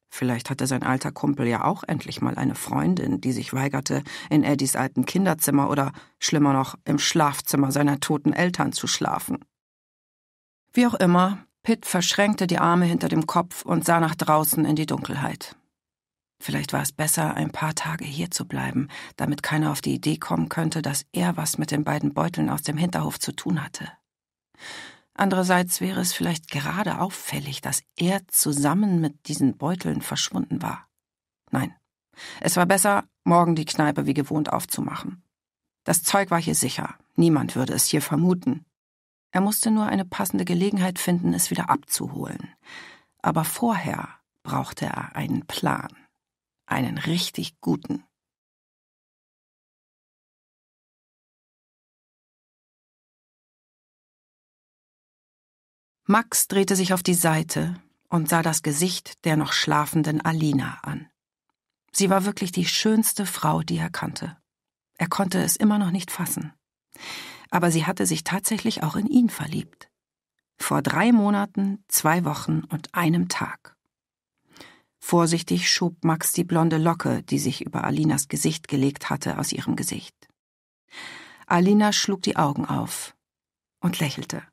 Vielleicht hatte sein alter Kumpel ja auch endlich mal eine Freundin, die sich weigerte, in Eddies alten Kinderzimmer oder, schlimmer noch, im Schlafzimmer seiner toten Eltern zu schlafen. Wie auch immer, Pitt verschränkte die Arme hinter dem Kopf und sah nach draußen in die Dunkelheit. Vielleicht war es besser, ein paar Tage hier zu bleiben, damit keiner auf die Idee kommen könnte, dass er was mit den beiden Beuteln aus dem Hinterhof zu tun hatte. Andererseits wäre es vielleicht gerade auffällig, dass er zusammen mit diesen Beuteln verschwunden war. Nein, es war besser, morgen die Kneipe wie gewohnt aufzumachen. Das Zeug war hier sicher, niemand würde es hier vermuten. Er musste nur eine passende Gelegenheit finden, es wieder abzuholen. Aber vorher brauchte er einen Plan. Einen richtig guten. Max drehte sich auf die Seite und sah das Gesicht der noch schlafenden Alina an. Sie war wirklich die schönste Frau, die er kannte. Er konnte es immer noch nicht fassen. Aber sie hatte sich tatsächlich auch in ihn verliebt. Vor drei Monaten, zwei Wochen und einem Tag. Vorsichtig schob Max die blonde Locke, die sich über Alinas Gesicht gelegt hatte, aus ihrem Gesicht. Alina schlug die Augen auf und lächelte.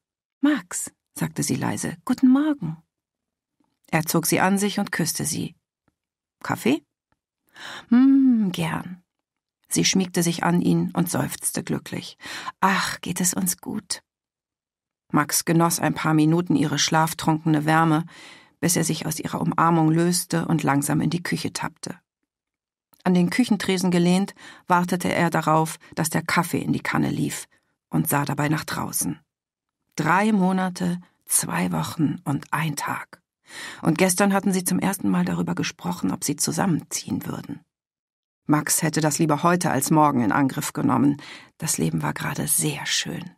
Max, sagte sie leise, guten Morgen. Er zog sie an sich und küsste sie. Kaffee? Hm, gern. Sie schmiegte sich an ihn und seufzte glücklich. Ach, geht es uns gut. Max genoss ein paar Minuten ihre schlaftrunkene Wärme, bis er sich aus ihrer Umarmung löste und langsam in die Küche tappte. An den Küchentresen gelehnt, wartete er darauf, dass der Kaffee in die Kanne lief und sah dabei nach draußen. Drei Monate, zwei Wochen und ein Tag. Und gestern hatten sie zum ersten Mal darüber gesprochen, ob sie zusammenziehen würden. Max hätte das lieber heute als morgen in Angriff genommen. Das Leben war gerade sehr schön.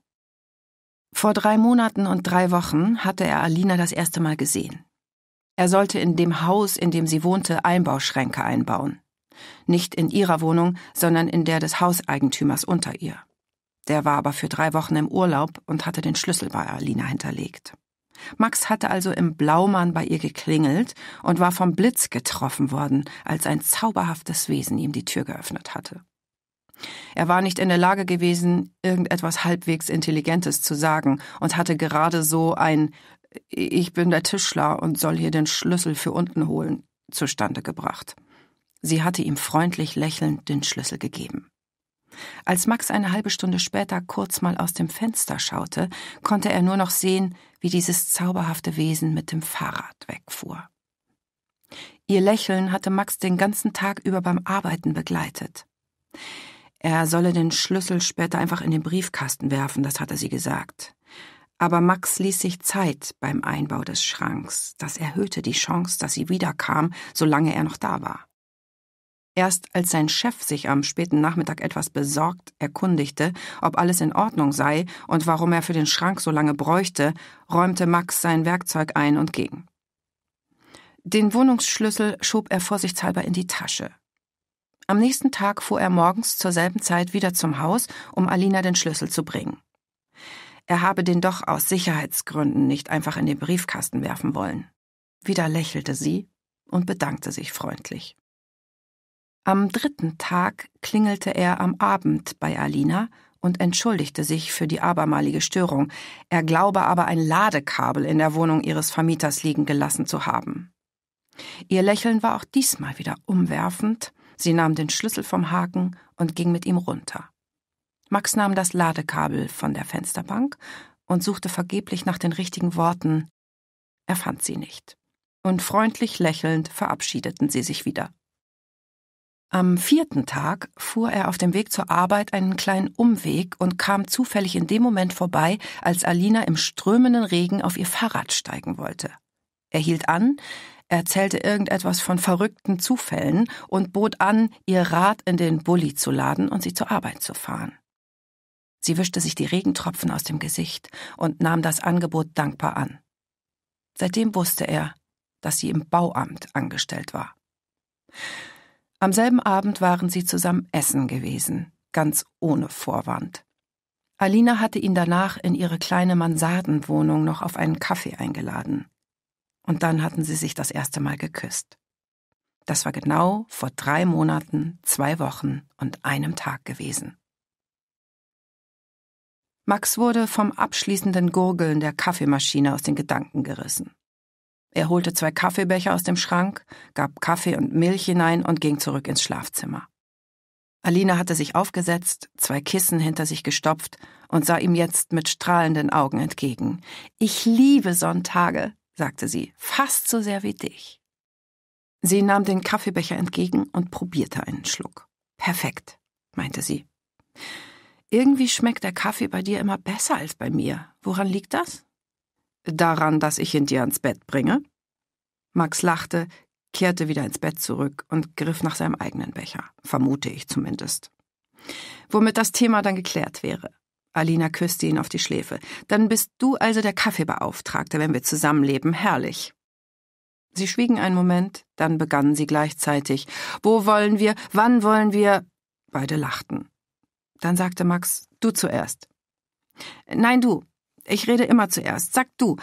Vor drei Monaten und drei Wochen hatte er Alina das erste Mal gesehen. Er sollte in dem Haus, in dem sie wohnte, Einbauschränke einbauen. Nicht in ihrer Wohnung, sondern in der des Hauseigentümers unter ihr. Der war aber für drei Wochen im Urlaub und hatte den Schlüssel bei Alina hinterlegt. Max hatte also im Blaumann bei ihr geklingelt und war vom Blitz getroffen worden, als ein zauberhaftes Wesen ihm die Tür geöffnet hatte. Er war nicht in der Lage gewesen, irgendetwas halbwegs Intelligentes zu sagen und hatte gerade so ein ich bin der Tischler und soll hier den Schlüssel für unten holen, zustande gebracht. Sie hatte ihm freundlich lächelnd den Schlüssel gegeben. Als Max eine halbe Stunde später kurz mal aus dem Fenster schaute, konnte er nur noch sehen, wie dieses zauberhafte Wesen mit dem Fahrrad wegfuhr. Ihr Lächeln hatte Max den ganzen Tag über beim Arbeiten begleitet. Er solle den Schlüssel später einfach in den Briefkasten werfen, das hatte sie gesagt aber Max ließ sich Zeit beim Einbau des Schranks. Das erhöhte die Chance, dass sie wiederkam, solange er noch da war. Erst als sein Chef sich am späten Nachmittag etwas besorgt erkundigte, ob alles in Ordnung sei und warum er für den Schrank so lange bräuchte, räumte Max sein Werkzeug ein und ging. Den Wohnungsschlüssel schob er vorsichtshalber in die Tasche. Am nächsten Tag fuhr er morgens zur selben Zeit wieder zum Haus, um Alina den Schlüssel zu bringen er habe den doch aus Sicherheitsgründen nicht einfach in den Briefkasten werfen wollen. Wieder lächelte sie und bedankte sich freundlich. Am dritten Tag klingelte er am Abend bei Alina und entschuldigte sich für die abermalige Störung. Er glaube aber ein Ladekabel in der Wohnung ihres Vermieters liegen gelassen zu haben. Ihr Lächeln war auch diesmal wieder umwerfend. Sie nahm den Schlüssel vom Haken und ging mit ihm runter. Max nahm das Ladekabel von der Fensterbank und suchte vergeblich nach den richtigen Worten. Er fand sie nicht. Und freundlich lächelnd verabschiedeten sie sich wieder. Am vierten Tag fuhr er auf dem Weg zur Arbeit einen kleinen Umweg und kam zufällig in dem Moment vorbei, als Alina im strömenden Regen auf ihr Fahrrad steigen wollte. Er hielt an, erzählte irgendetwas von verrückten Zufällen und bot an, ihr Rad in den Bulli zu laden und sie zur Arbeit zu fahren. Sie wischte sich die Regentropfen aus dem Gesicht und nahm das Angebot dankbar an. Seitdem wusste er, dass sie im Bauamt angestellt war. Am selben Abend waren sie zusammen essen gewesen, ganz ohne Vorwand. Alina hatte ihn danach in ihre kleine Mansardenwohnung noch auf einen Kaffee eingeladen. Und dann hatten sie sich das erste Mal geküsst. Das war genau vor drei Monaten, zwei Wochen und einem Tag gewesen. Max wurde vom abschließenden Gurgeln der Kaffeemaschine aus den Gedanken gerissen. Er holte zwei Kaffeebecher aus dem Schrank, gab Kaffee und Milch hinein und ging zurück ins Schlafzimmer. Alina hatte sich aufgesetzt, zwei Kissen hinter sich gestopft und sah ihm jetzt mit strahlenden Augen entgegen. Ich liebe Sonntage, sagte sie, fast so sehr wie dich. Sie nahm den Kaffeebecher entgegen und probierte einen Schluck. Perfekt, meinte sie. Irgendwie schmeckt der Kaffee bei dir immer besser als bei mir. Woran liegt das? Daran, dass ich ihn dir ans Bett bringe? Max lachte, kehrte wieder ins Bett zurück und griff nach seinem eigenen Becher, vermute ich zumindest. Womit das Thema dann geklärt wäre. Alina küsste ihn auf die Schläfe. Dann bist du also der Kaffeebeauftragte, wenn wir zusammenleben. Herrlich. Sie schwiegen einen Moment, dann begannen sie gleichzeitig. Wo wollen wir? Wann wollen wir? Beide lachten. Dann sagte Max, du zuerst. Nein, du. Ich rede immer zuerst. Sag du,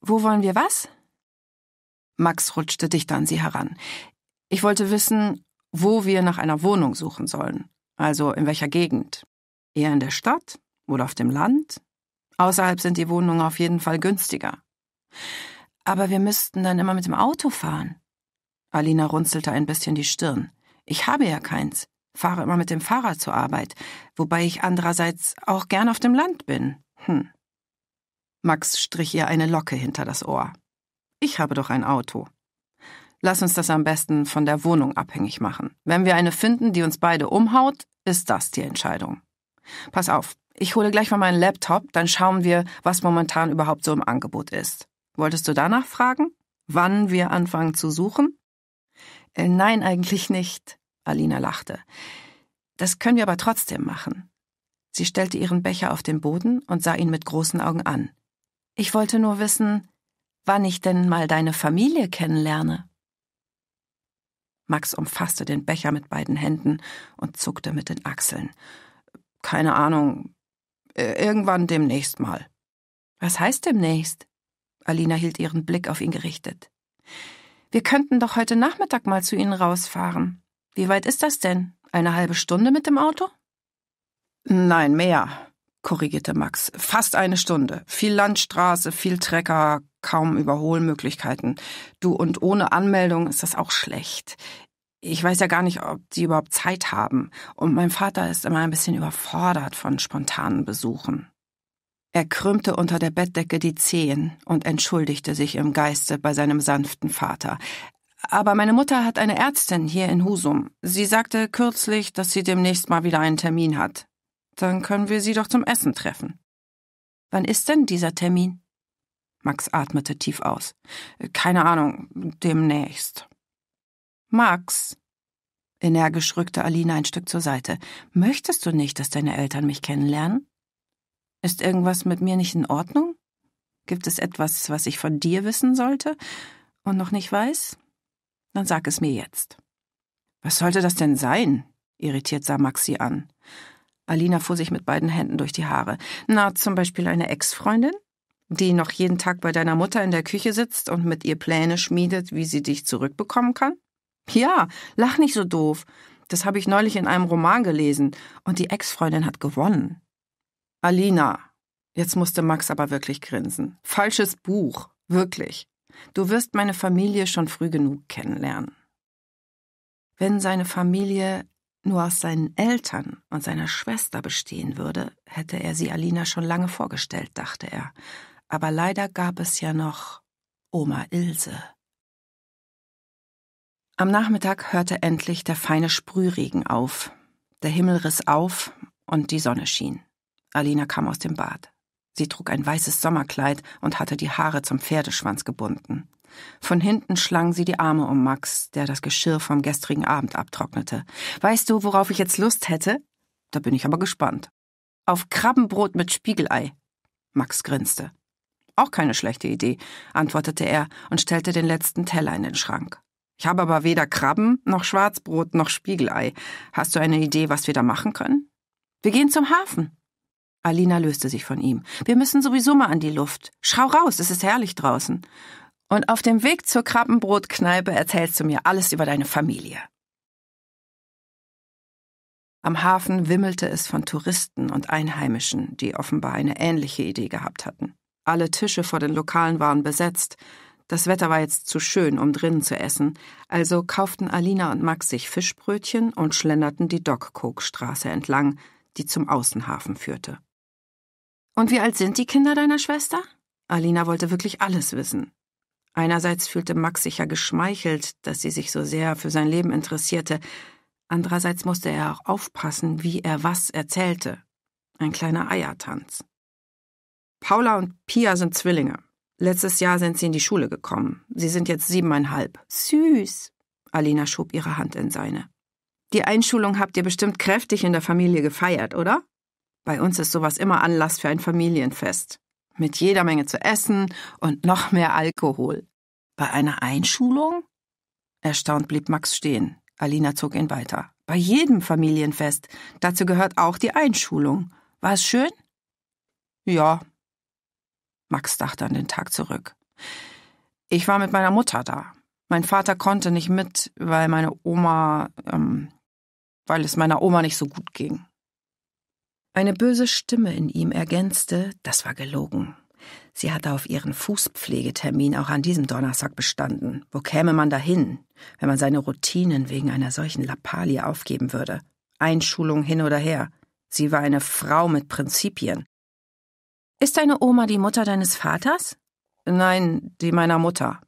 wo wollen wir was? Max rutschte dichter an sie heran. Ich wollte wissen, wo wir nach einer Wohnung suchen sollen. Also in welcher Gegend. Eher in der Stadt oder auf dem Land? Außerhalb sind die Wohnungen auf jeden Fall günstiger. Aber wir müssten dann immer mit dem Auto fahren. Alina runzelte ein bisschen die Stirn. Ich habe ja keins. Fahre immer mit dem Fahrrad zur Arbeit, wobei ich andererseits auch gern auf dem Land bin. Hm. Max strich ihr eine Locke hinter das Ohr. Ich habe doch ein Auto. Lass uns das am besten von der Wohnung abhängig machen. Wenn wir eine finden, die uns beide umhaut, ist das die Entscheidung. Pass auf, ich hole gleich mal meinen Laptop, dann schauen wir, was momentan überhaupt so im Angebot ist. Wolltest du danach fragen? Wann wir anfangen zu suchen? Äh, nein, eigentlich nicht. Alina lachte. Das können wir aber trotzdem machen. Sie stellte ihren Becher auf den Boden und sah ihn mit großen Augen an. Ich wollte nur wissen, wann ich denn mal deine Familie kennenlerne. Max umfasste den Becher mit beiden Händen und zuckte mit den Achseln. Keine Ahnung. Äh, irgendwann demnächst mal. Was heißt demnächst? Alina hielt ihren Blick auf ihn gerichtet. Wir könnten doch heute Nachmittag mal zu Ihnen rausfahren. Wie weit ist das denn? Eine halbe Stunde mit dem Auto? Nein, mehr, korrigierte Max. Fast eine Stunde. Viel Landstraße, viel Trecker, kaum Überholmöglichkeiten. Du und ohne Anmeldung ist das auch schlecht. Ich weiß ja gar nicht, ob die überhaupt Zeit haben. Und mein Vater ist immer ein bisschen überfordert von spontanen Besuchen. Er krümmte unter der Bettdecke die Zehen und entschuldigte sich im Geiste bei seinem sanften Vater. Aber meine Mutter hat eine Ärztin hier in Husum. Sie sagte kürzlich, dass sie demnächst mal wieder einen Termin hat. Dann können wir sie doch zum Essen treffen. Wann ist denn dieser Termin? Max atmete tief aus. Keine Ahnung, demnächst. Max, Energisch rückte Alina ein Stück zur Seite. Möchtest du nicht, dass deine Eltern mich kennenlernen? Ist irgendwas mit mir nicht in Ordnung? Gibt es etwas, was ich von dir wissen sollte und noch nicht weiß? Dann sag es mir jetzt. Was sollte das denn sein? irritiert sah Max sie an. Alina fuhr sich mit beiden Händen durch die Haare. Na, zum Beispiel eine Ex-Freundin? Die noch jeden Tag bei deiner Mutter in der Küche sitzt und mit ihr Pläne schmiedet, wie sie dich zurückbekommen kann? Ja, lach nicht so doof. Das habe ich neulich in einem Roman gelesen und die Ex-Freundin hat gewonnen. Alina. Jetzt musste Max aber wirklich grinsen. Falsches Buch. Wirklich. Du wirst meine Familie schon früh genug kennenlernen. Wenn seine Familie nur aus seinen Eltern und seiner Schwester bestehen würde, hätte er sie Alina schon lange vorgestellt, dachte er. Aber leider gab es ja noch Oma Ilse. Am Nachmittag hörte endlich der feine Sprühregen auf. Der Himmel riss auf und die Sonne schien. Alina kam aus dem Bad. Sie trug ein weißes Sommerkleid und hatte die Haare zum Pferdeschwanz gebunden. Von hinten schlang sie die Arme um Max, der das Geschirr vom gestrigen Abend abtrocknete. Weißt du, worauf ich jetzt Lust hätte? Da bin ich aber gespannt. Auf Krabbenbrot mit Spiegelei. Max grinste. Auch keine schlechte Idee, antwortete er und stellte den letzten Teller in den Schrank. Ich habe aber weder Krabben, noch Schwarzbrot, noch Spiegelei. Hast du eine Idee, was wir da machen können? Wir gehen zum Hafen, Alina löste sich von ihm. Wir müssen sowieso mal an die Luft. Schau raus, es ist herrlich draußen. Und auf dem Weg zur Krabbenbrotkneipe erzählst du mir alles über deine Familie. Am Hafen wimmelte es von Touristen und Einheimischen, die offenbar eine ähnliche Idee gehabt hatten. Alle Tische vor den Lokalen waren besetzt. Das Wetter war jetzt zu schön, um drinnen zu essen, also kauften Alina und Max sich Fischbrötchen und schlenderten die Dockkookstraße entlang, die zum Außenhafen führte. Und wie alt sind die Kinder deiner Schwester? Alina wollte wirklich alles wissen. Einerseits fühlte Max sich ja geschmeichelt, dass sie sich so sehr für sein Leben interessierte. Andererseits musste er auch aufpassen, wie er was erzählte. Ein kleiner Eiertanz. Paula und Pia sind Zwillinge. Letztes Jahr sind sie in die Schule gekommen. Sie sind jetzt siebeneinhalb. Süß. Alina schob ihre Hand in seine. Die Einschulung habt ihr bestimmt kräftig in der Familie gefeiert, oder? Bei uns ist sowas immer Anlass für ein Familienfest. Mit jeder Menge zu essen und noch mehr Alkohol. Bei einer Einschulung? Erstaunt blieb Max stehen. Alina zog ihn weiter. Bei jedem Familienfest. Dazu gehört auch die Einschulung. War es schön? Ja. Max dachte an den Tag zurück. Ich war mit meiner Mutter da. Mein Vater konnte nicht mit, weil meine Oma, ähm, weil es meiner Oma nicht so gut ging. Eine böse Stimme in ihm ergänzte, das war gelogen. Sie hatte auf ihren Fußpflegetermin auch an diesem Donnerstag bestanden. Wo käme man dahin, wenn man seine Routinen wegen einer solchen Lappalie aufgeben würde? Einschulung hin oder her. Sie war eine Frau mit Prinzipien. Ist deine Oma die Mutter deines Vaters? Nein, die meiner Mutter.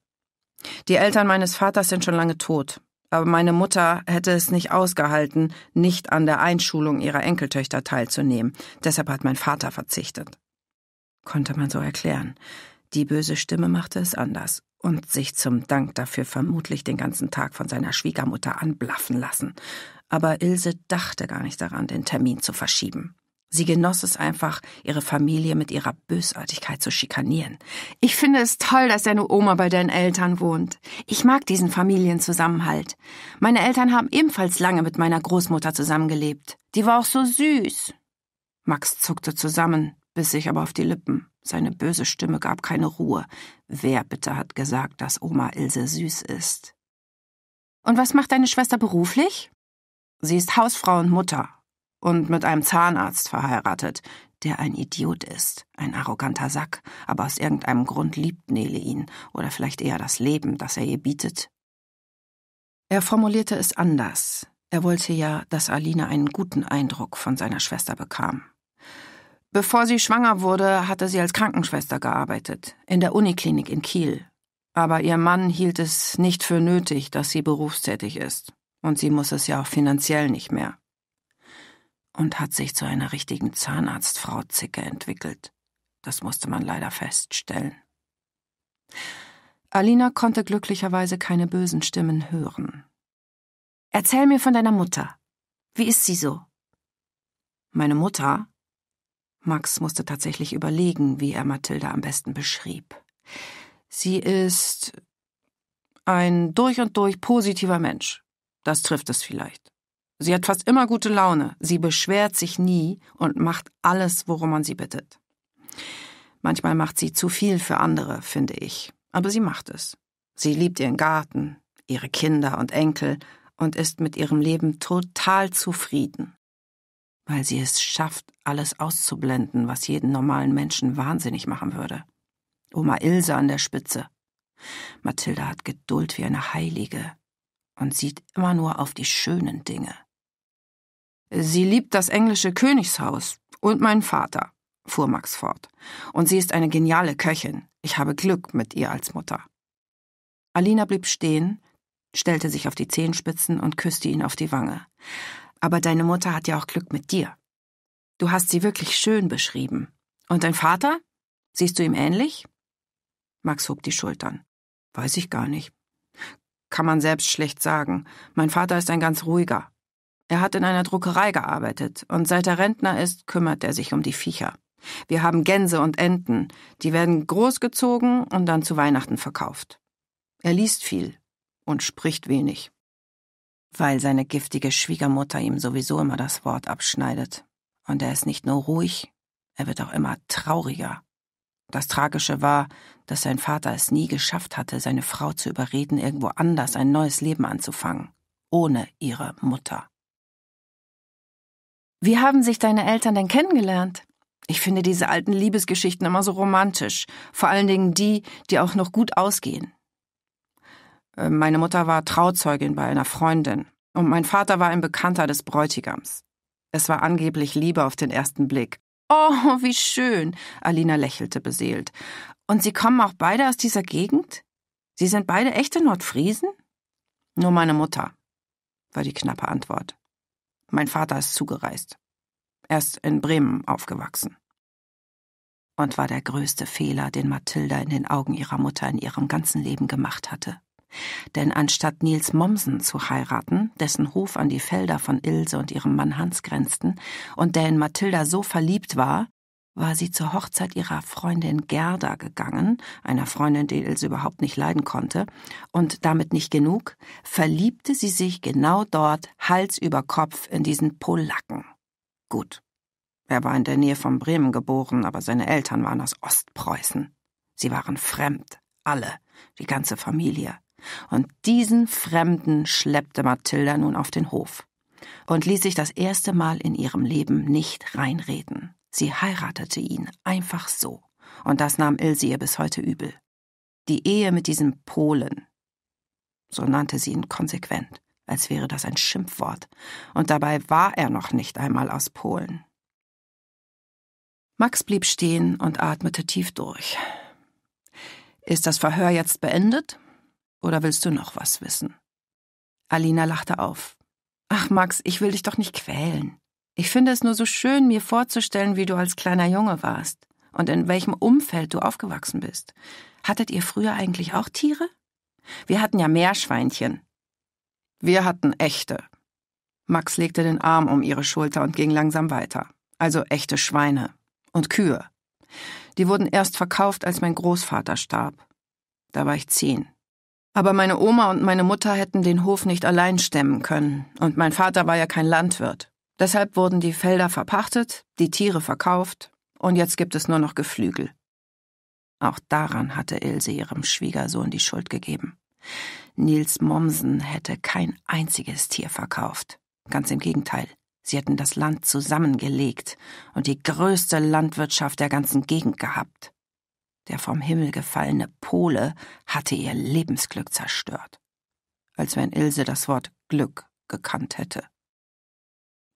Die Eltern meines Vaters sind schon lange tot aber meine Mutter hätte es nicht ausgehalten, nicht an der Einschulung ihrer Enkeltöchter teilzunehmen. Deshalb hat mein Vater verzichtet. Konnte man so erklären. Die böse Stimme machte es anders und sich zum Dank dafür vermutlich den ganzen Tag von seiner Schwiegermutter anblaffen lassen. Aber Ilse dachte gar nicht daran, den Termin zu verschieben. Sie genoss es einfach, ihre Familie mit ihrer Bösartigkeit zu schikanieren. Ich finde es toll, dass deine Oma bei deinen Eltern wohnt. Ich mag diesen Familienzusammenhalt. Meine Eltern haben ebenfalls lange mit meiner Großmutter zusammengelebt. Die war auch so süß. Max zuckte zusammen, biss sich aber auf die Lippen. Seine böse Stimme gab keine Ruhe. Wer bitte hat gesagt, dass Oma Ilse süß ist? Und was macht deine Schwester beruflich? Sie ist Hausfrau und Mutter, und mit einem Zahnarzt verheiratet, der ein Idiot ist, ein arroganter Sack, aber aus irgendeinem Grund liebt Nele ihn oder vielleicht eher das Leben, das er ihr bietet. Er formulierte es anders. Er wollte ja, dass Aline einen guten Eindruck von seiner Schwester bekam. Bevor sie schwanger wurde, hatte sie als Krankenschwester gearbeitet, in der Uniklinik in Kiel. Aber ihr Mann hielt es nicht für nötig, dass sie berufstätig ist. Und sie muss es ja auch finanziell nicht mehr und hat sich zu einer richtigen Zahnarztfrau Zicke entwickelt. Das musste man leider feststellen. Alina konnte glücklicherweise keine bösen Stimmen hören. Erzähl mir von deiner Mutter. Wie ist sie so? Meine Mutter? Max musste tatsächlich überlegen, wie er Mathilda am besten beschrieb. Sie ist ein durch und durch positiver Mensch. Das trifft es vielleicht. Sie hat fast immer gute Laune, sie beschwert sich nie und macht alles, worum man sie bittet. Manchmal macht sie zu viel für andere, finde ich, aber sie macht es. Sie liebt ihren Garten, ihre Kinder und Enkel und ist mit ihrem Leben total zufrieden, weil sie es schafft, alles auszublenden, was jeden normalen Menschen wahnsinnig machen würde. Oma Ilse an der Spitze. Mathilda hat Geduld wie eine Heilige und sieht immer nur auf die schönen Dinge. Sie liebt das englische Königshaus und meinen Vater, fuhr Max fort. Und sie ist eine geniale Köchin. Ich habe Glück mit ihr als Mutter. Alina blieb stehen, stellte sich auf die Zehenspitzen und küsste ihn auf die Wange. Aber deine Mutter hat ja auch Glück mit dir. Du hast sie wirklich schön beschrieben. Und dein Vater? Siehst du ihm ähnlich? Max hob die Schultern. Weiß ich gar nicht. Kann man selbst schlecht sagen. Mein Vater ist ein ganz ruhiger, er hat in einer Druckerei gearbeitet und seit er Rentner ist, kümmert er sich um die Viecher. Wir haben Gänse und Enten, die werden großgezogen und dann zu Weihnachten verkauft. Er liest viel und spricht wenig, weil seine giftige Schwiegermutter ihm sowieso immer das Wort abschneidet. Und er ist nicht nur ruhig, er wird auch immer trauriger. Das Tragische war, dass sein Vater es nie geschafft hatte, seine Frau zu überreden, irgendwo anders ein neues Leben anzufangen, ohne ihre Mutter. Wie haben sich deine Eltern denn kennengelernt? Ich finde diese alten Liebesgeschichten immer so romantisch, vor allen Dingen die, die auch noch gut ausgehen. Äh, meine Mutter war Trauzeugin bei einer Freundin und mein Vater war ein Bekannter des Bräutigams. Es war angeblich Liebe auf den ersten Blick. Oh, wie schön, Alina lächelte beseelt. Und sie kommen auch beide aus dieser Gegend? Sie sind beide echte Nordfriesen? Nur meine Mutter, war die knappe Antwort. Mein Vater ist zugereist. Er ist in Bremen aufgewachsen. Und war der größte Fehler, den Mathilda in den Augen ihrer Mutter in ihrem ganzen Leben gemacht hatte. Denn anstatt Nils Mommsen zu heiraten, dessen Hof an die Felder von Ilse und ihrem Mann Hans grenzten und der in Mathilda so verliebt war, war sie zur Hochzeit ihrer Freundin Gerda gegangen, einer Freundin, die Ilse überhaupt nicht leiden konnte, und damit nicht genug, verliebte sie sich genau dort Hals über Kopf in diesen Polacken. Gut. Er war in der Nähe von Bremen geboren, aber seine Eltern waren aus Ostpreußen. Sie waren fremd, alle, die ganze Familie. Und diesen Fremden schleppte Mathilda nun auf den Hof und ließ sich das erste Mal in ihrem Leben nicht reinreden. Sie heiratete ihn einfach so. Und das nahm Ilse ihr bis heute übel. Die Ehe mit diesem Polen. So nannte sie ihn konsequent, als wäre das ein Schimpfwort. Und dabei war er noch nicht einmal aus Polen. Max blieb stehen und atmete tief durch. Ist das Verhör jetzt beendet? Oder willst du noch was wissen? Alina lachte auf. Ach, Max, ich will dich doch nicht quälen. Ich finde es nur so schön, mir vorzustellen, wie du als kleiner Junge warst und in welchem Umfeld du aufgewachsen bist. Hattet ihr früher eigentlich auch Tiere? Wir hatten ja Meerschweinchen. Wir hatten echte. Max legte den Arm um ihre Schulter und ging langsam weiter. Also echte Schweine und Kühe. Die wurden erst verkauft, als mein Großvater starb. Da war ich zehn. Aber meine Oma und meine Mutter hätten den Hof nicht allein stemmen können, und mein Vater war ja kein Landwirt. Deshalb wurden die Felder verpachtet, die Tiere verkauft und jetzt gibt es nur noch Geflügel. Auch daran hatte Ilse ihrem Schwiegersohn die Schuld gegeben. Nils Mommsen hätte kein einziges Tier verkauft. Ganz im Gegenteil. Sie hätten das Land zusammengelegt und die größte Landwirtschaft der ganzen Gegend gehabt. Der vom Himmel gefallene Pole hatte ihr Lebensglück zerstört. Als wenn Ilse das Wort Glück gekannt hätte.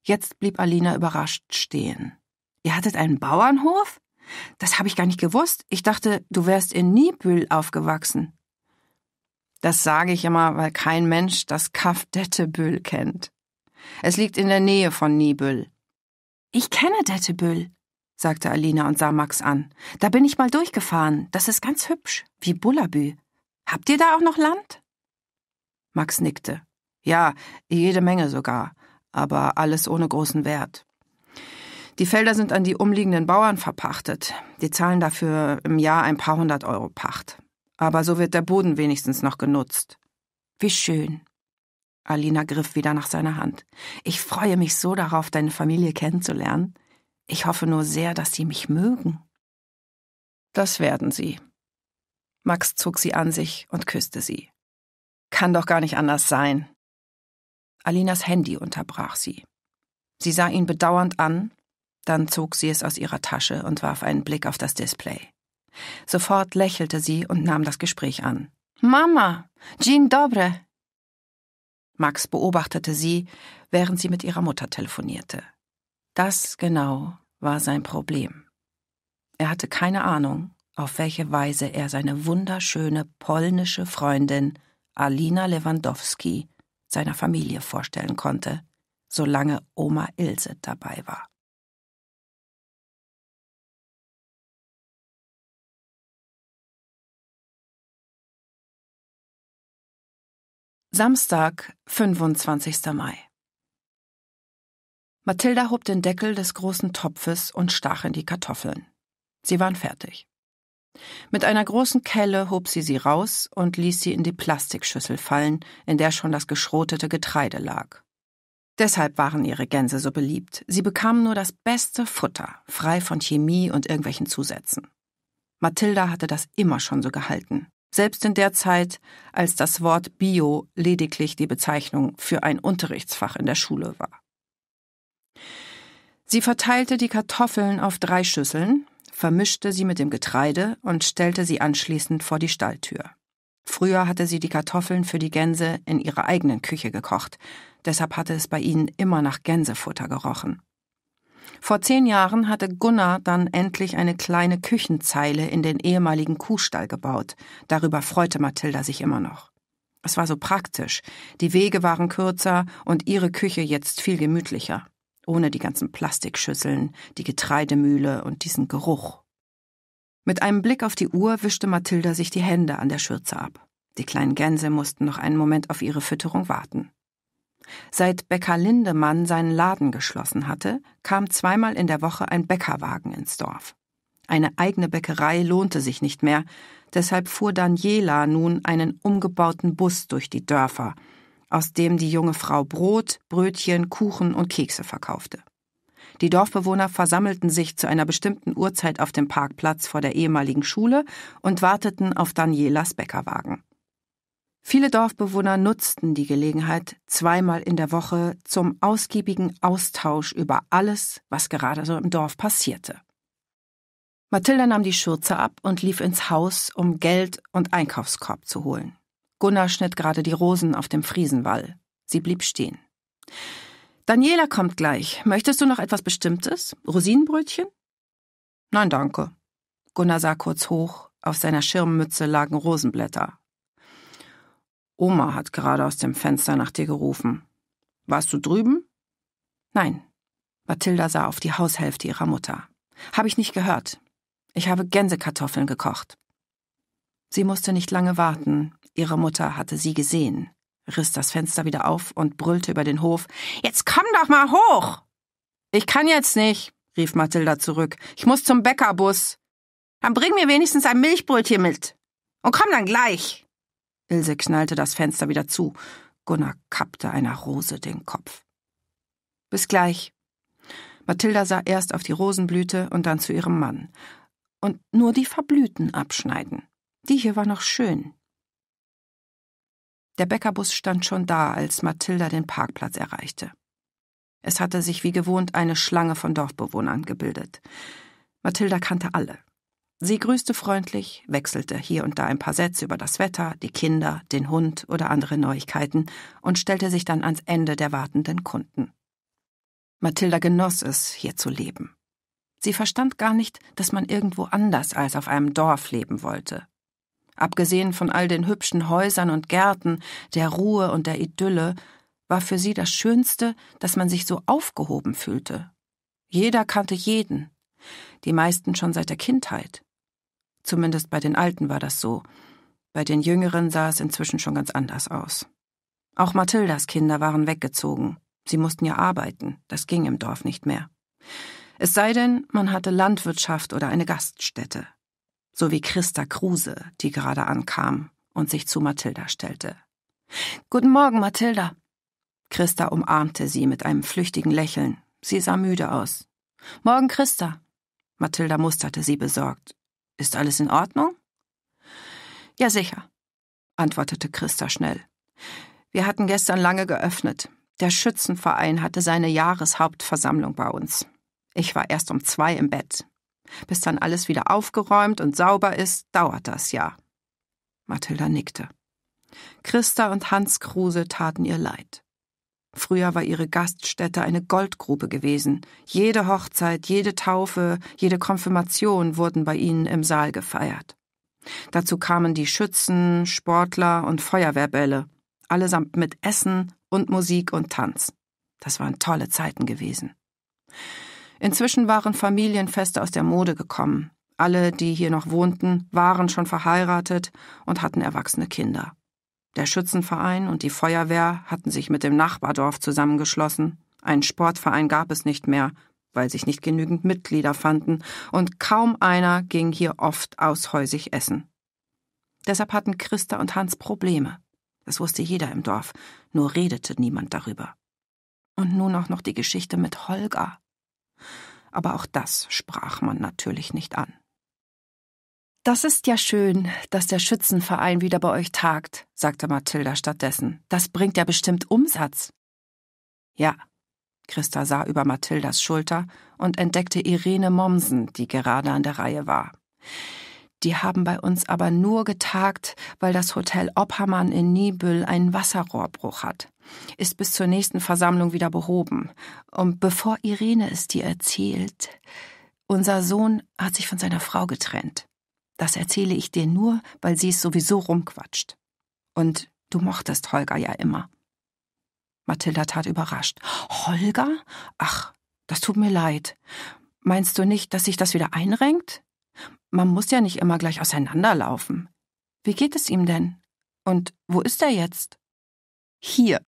Jetzt blieb Alina überrascht stehen. Ihr hattet einen Bauernhof? Das habe ich gar nicht gewusst. Ich dachte, du wärst in Niebühl aufgewachsen. Das sage ich immer, weil kein Mensch das Kaff Dettebühl kennt. Es liegt in der Nähe von Niebüll. Ich kenne Dettebüll, sagte Alina und sah Max an. Da bin ich mal durchgefahren. Das ist ganz hübsch, wie Bullabü. Habt ihr da auch noch Land? Max nickte. Ja, jede Menge sogar aber alles ohne großen Wert. Die Felder sind an die umliegenden Bauern verpachtet. Die zahlen dafür im Jahr ein paar hundert Euro Pacht. Aber so wird der Boden wenigstens noch genutzt. Wie schön. Alina griff wieder nach seiner Hand. Ich freue mich so darauf, deine Familie kennenzulernen. Ich hoffe nur sehr, dass sie mich mögen. Das werden sie. Max zog sie an sich und küsste sie. Kann doch gar nicht anders sein. Alinas Handy unterbrach sie. Sie sah ihn bedauernd an, dann zog sie es aus ihrer Tasche und warf einen Blick auf das Display. Sofort lächelte sie und nahm das Gespräch an. Mama, Jean Dobre. Max beobachtete sie, während sie mit ihrer Mutter telefonierte. Das genau war sein Problem. Er hatte keine Ahnung, auf welche Weise er seine wunderschöne polnische Freundin Alina Lewandowski seiner Familie vorstellen konnte, solange Oma Ilse dabei war. Samstag, 25. Mai. Mathilda hob den Deckel des großen Topfes und stach in die Kartoffeln. Sie waren fertig. Mit einer großen Kelle hob sie sie raus und ließ sie in die Plastikschüssel fallen, in der schon das geschrotete Getreide lag. Deshalb waren ihre Gänse so beliebt. Sie bekamen nur das beste Futter, frei von Chemie und irgendwelchen Zusätzen. Mathilda hatte das immer schon so gehalten. Selbst in der Zeit, als das Wort Bio lediglich die Bezeichnung für ein Unterrichtsfach in der Schule war. Sie verteilte die Kartoffeln auf drei Schüsseln, vermischte sie mit dem Getreide und stellte sie anschließend vor die Stalltür. Früher hatte sie die Kartoffeln für die Gänse in ihrer eigenen Küche gekocht, deshalb hatte es bei ihnen immer nach Gänsefutter gerochen. Vor zehn Jahren hatte Gunnar dann endlich eine kleine Küchenzeile in den ehemaligen Kuhstall gebaut, darüber freute Mathilda sich immer noch. Es war so praktisch, die Wege waren kürzer und ihre Küche jetzt viel gemütlicher ohne die ganzen Plastikschüsseln, die Getreidemühle und diesen Geruch. Mit einem Blick auf die Uhr wischte Mathilda sich die Hände an der Schürze ab. Die kleinen Gänse mussten noch einen Moment auf ihre Fütterung warten. Seit Bäcker Lindemann seinen Laden geschlossen hatte, kam zweimal in der Woche ein Bäckerwagen ins Dorf. Eine eigene Bäckerei lohnte sich nicht mehr, deshalb fuhr Daniela nun einen umgebauten Bus durch die Dörfer, aus dem die junge Frau Brot, Brötchen, Kuchen und Kekse verkaufte. Die Dorfbewohner versammelten sich zu einer bestimmten Uhrzeit auf dem Parkplatz vor der ehemaligen Schule und warteten auf Danielas Bäckerwagen. Viele Dorfbewohner nutzten die Gelegenheit, zweimal in der Woche zum ausgiebigen Austausch über alles, was gerade so im Dorf passierte. Mathilda nahm die Schürze ab und lief ins Haus, um Geld und Einkaufskorb zu holen. Gunnar schnitt gerade die Rosen auf dem Friesenwall. Sie blieb stehen. Daniela kommt gleich. Möchtest du noch etwas Bestimmtes? Rosinenbrötchen? Nein, danke. Gunnar sah kurz hoch. Auf seiner Schirmmütze lagen Rosenblätter. Oma hat gerade aus dem Fenster nach dir gerufen. Warst du drüben? Nein. Mathilda sah auf die Haushälfte ihrer Mutter. Habe ich nicht gehört. Ich habe Gänsekartoffeln gekocht. Sie musste nicht lange warten. Ihre Mutter hatte sie gesehen, riss das Fenster wieder auf und brüllte über den Hof. Jetzt komm doch mal hoch! Ich kann jetzt nicht, rief Mathilda zurück. Ich muss zum Bäckerbus. Dann bring mir wenigstens ein Milchbrötchen mit. Und komm dann gleich. Ilse knallte das Fenster wieder zu. Gunnar kappte einer Rose den Kopf. Bis gleich. Mathilda sah erst auf die Rosenblüte und dann zu ihrem Mann. Und nur die Verblühten abschneiden. Die hier war noch schön. Der Bäckerbus stand schon da, als Mathilda den Parkplatz erreichte. Es hatte sich wie gewohnt eine Schlange von Dorfbewohnern gebildet. Mathilda kannte alle. Sie grüßte freundlich, wechselte hier und da ein paar Sätze über das Wetter, die Kinder, den Hund oder andere Neuigkeiten und stellte sich dann ans Ende der wartenden Kunden. Mathilda genoss es, hier zu leben. Sie verstand gar nicht, dass man irgendwo anders als auf einem Dorf leben wollte. Abgesehen von all den hübschen Häusern und Gärten, der Ruhe und der Idylle, war für sie das Schönste, dass man sich so aufgehoben fühlte. Jeder kannte jeden, die meisten schon seit der Kindheit. Zumindest bei den Alten war das so, bei den Jüngeren sah es inzwischen schon ganz anders aus. Auch Mathildas Kinder waren weggezogen, sie mussten ja arbeiten, das ging im Dorf nicht mehr. Es sei denn, man hatte Landwirtschaft oder eine Gaststätte sowie Christa Kruse, die gerade ankam und sich zu Mathilda stellte. Guten Morgen, Mathilda. Christa umarmte sie mit einem flüchtigen Lächeln. Sie sah müde aus. Morgen, Christa. Mathilda musterte sie besorgt. Ist alles in Ordnung? Ja, sicher, antwortete Christa schnell. Wir hatten gestern lange geöffnet. Der Schützenverein hatte seine Jahreshauptversammlung bei uns. Ich war erst um zwei im Bett. Bis dann alles wieder aufgeräumt und sauber ist, dauert das ja. Mathilda nickte. Christa und Hans Kruse taten ihr leid. Früher war ihre Gaststätte eine Goldgrube gewesen. Jede Hochzeit, jede Taufe, jede Konfirmation wurden bei ihnen im Saal gefeiert. Dazu kamen die Schützen, Sportler und Feuerwehrbälle, allesamt mit Essen und Musik und Tanz. Das waren tolle Zeiten gewesen. Inzwischen waren Familienfeste aus der Mode gekommen. Alle, die hier noch wohnten, waren schon verheiratet und hatten erwachsene Kinder. Der Schützenverein und die Feuerwehr hatten sich mit dem Nachbardorf zusammengeschlossen. Einen Sportverein gab es nicht mehr, weil sich nicht genügend Mitglieder fanden, und kaum einer ging hier oft aushäusig essen. Deshalb hatten Christa und Hans Probleme. Das wusste jeder im Dorf, nur redete niemand darüber. Und nun auch noch die Geschichte mit Holger aber auch das sprach man natürlich nicht an. Das ist ja schön, dass der Schützenverein wieder bei euch tagt, sagte Mathilda stattdessen. Das bringt ja bestimmt Umsatz. Ja. Christa sah über Mathildas Schulter und entdeckte Irene Mommsen, die gerade an der Reihe war. Die haben bei uns aber nur getagt, weil das Hotel Oppermann in Niebüll einen Wasserrohrbruch hat ist bis zur nächsten Versammlung wieder behoben. Und bevor Irene es dir erzählt, unser Sohn hat sich von seiner Frau getrennt. Das erzähle ich dir nur, weil sie es sowieso rumquatscht. Und du mochtest Holger ja immer. Mathilda tat überrascht. Holger? Ach, das tut mir leid. Meinst du nicht, dass sich das wieder einrenkt? Man muss ja nicht immer gleich auseinanderlaufen. Wie geht es ihm denn? Und wo ist er jetzt? Hier,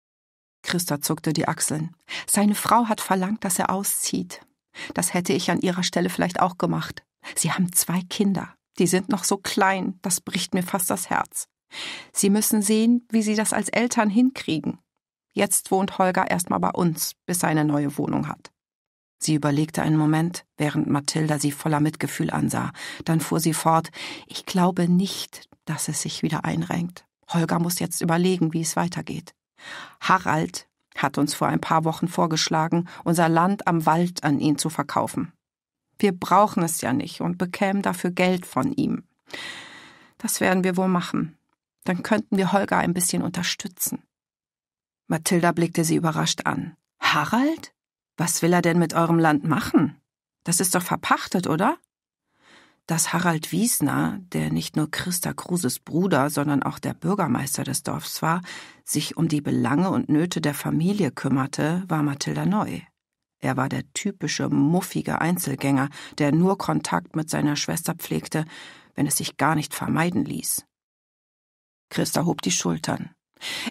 Christa zuckte die Achseln. Seine Frau hat verlangt, dass er auszieht. Das hätte ich an ihrer Stelle vielleicht auch gemacht. Sie haben zwei Kinder. Die sind noch so klein, das bricht mir fast das Herz. Sie müssen sehen, wie sie das als Eltern hinkriegen. Jetzt wohnt Holger erstmal bei uns, bis er eine neue Wohnung hat. Sie überlegte einen Moment, während Mathilda sie voller Mitgefühl ansah. Dann fuhr sie fort: Ich glaube nicht, dass es sich wieder einrenkt. Holger muss jetzt überlegen, wie es weitergeht. Harald hat uns vor ein paar Wochen vorgeschlagen, unser Land am Wald an ihn zu verkaufen. Wir brauchen es ja nicht und bekämen dafür Geld von ihm. Das werden wir wohl machen. Dann könnten wir Holger ein bisschen unterstützen. Mathilda blickte sie überrascht an. Harald? Was will er denn mit eurem Land machen? Das ist doch verpachtet, oder? dass Harald Wiesner, der nicht nur Christa Kruses Bruder, sondern auch der Bürgermeister des Dorfs war, sich um die Belange und Nöte der Familie kümmerte, war Mathilda neu. Er war der typische muffige Einzelgänger, der nur Kontakt mit seiner Schwester pflegte, wenn es sich gar nicht vermeiden ließ. Christa hob die Schultern.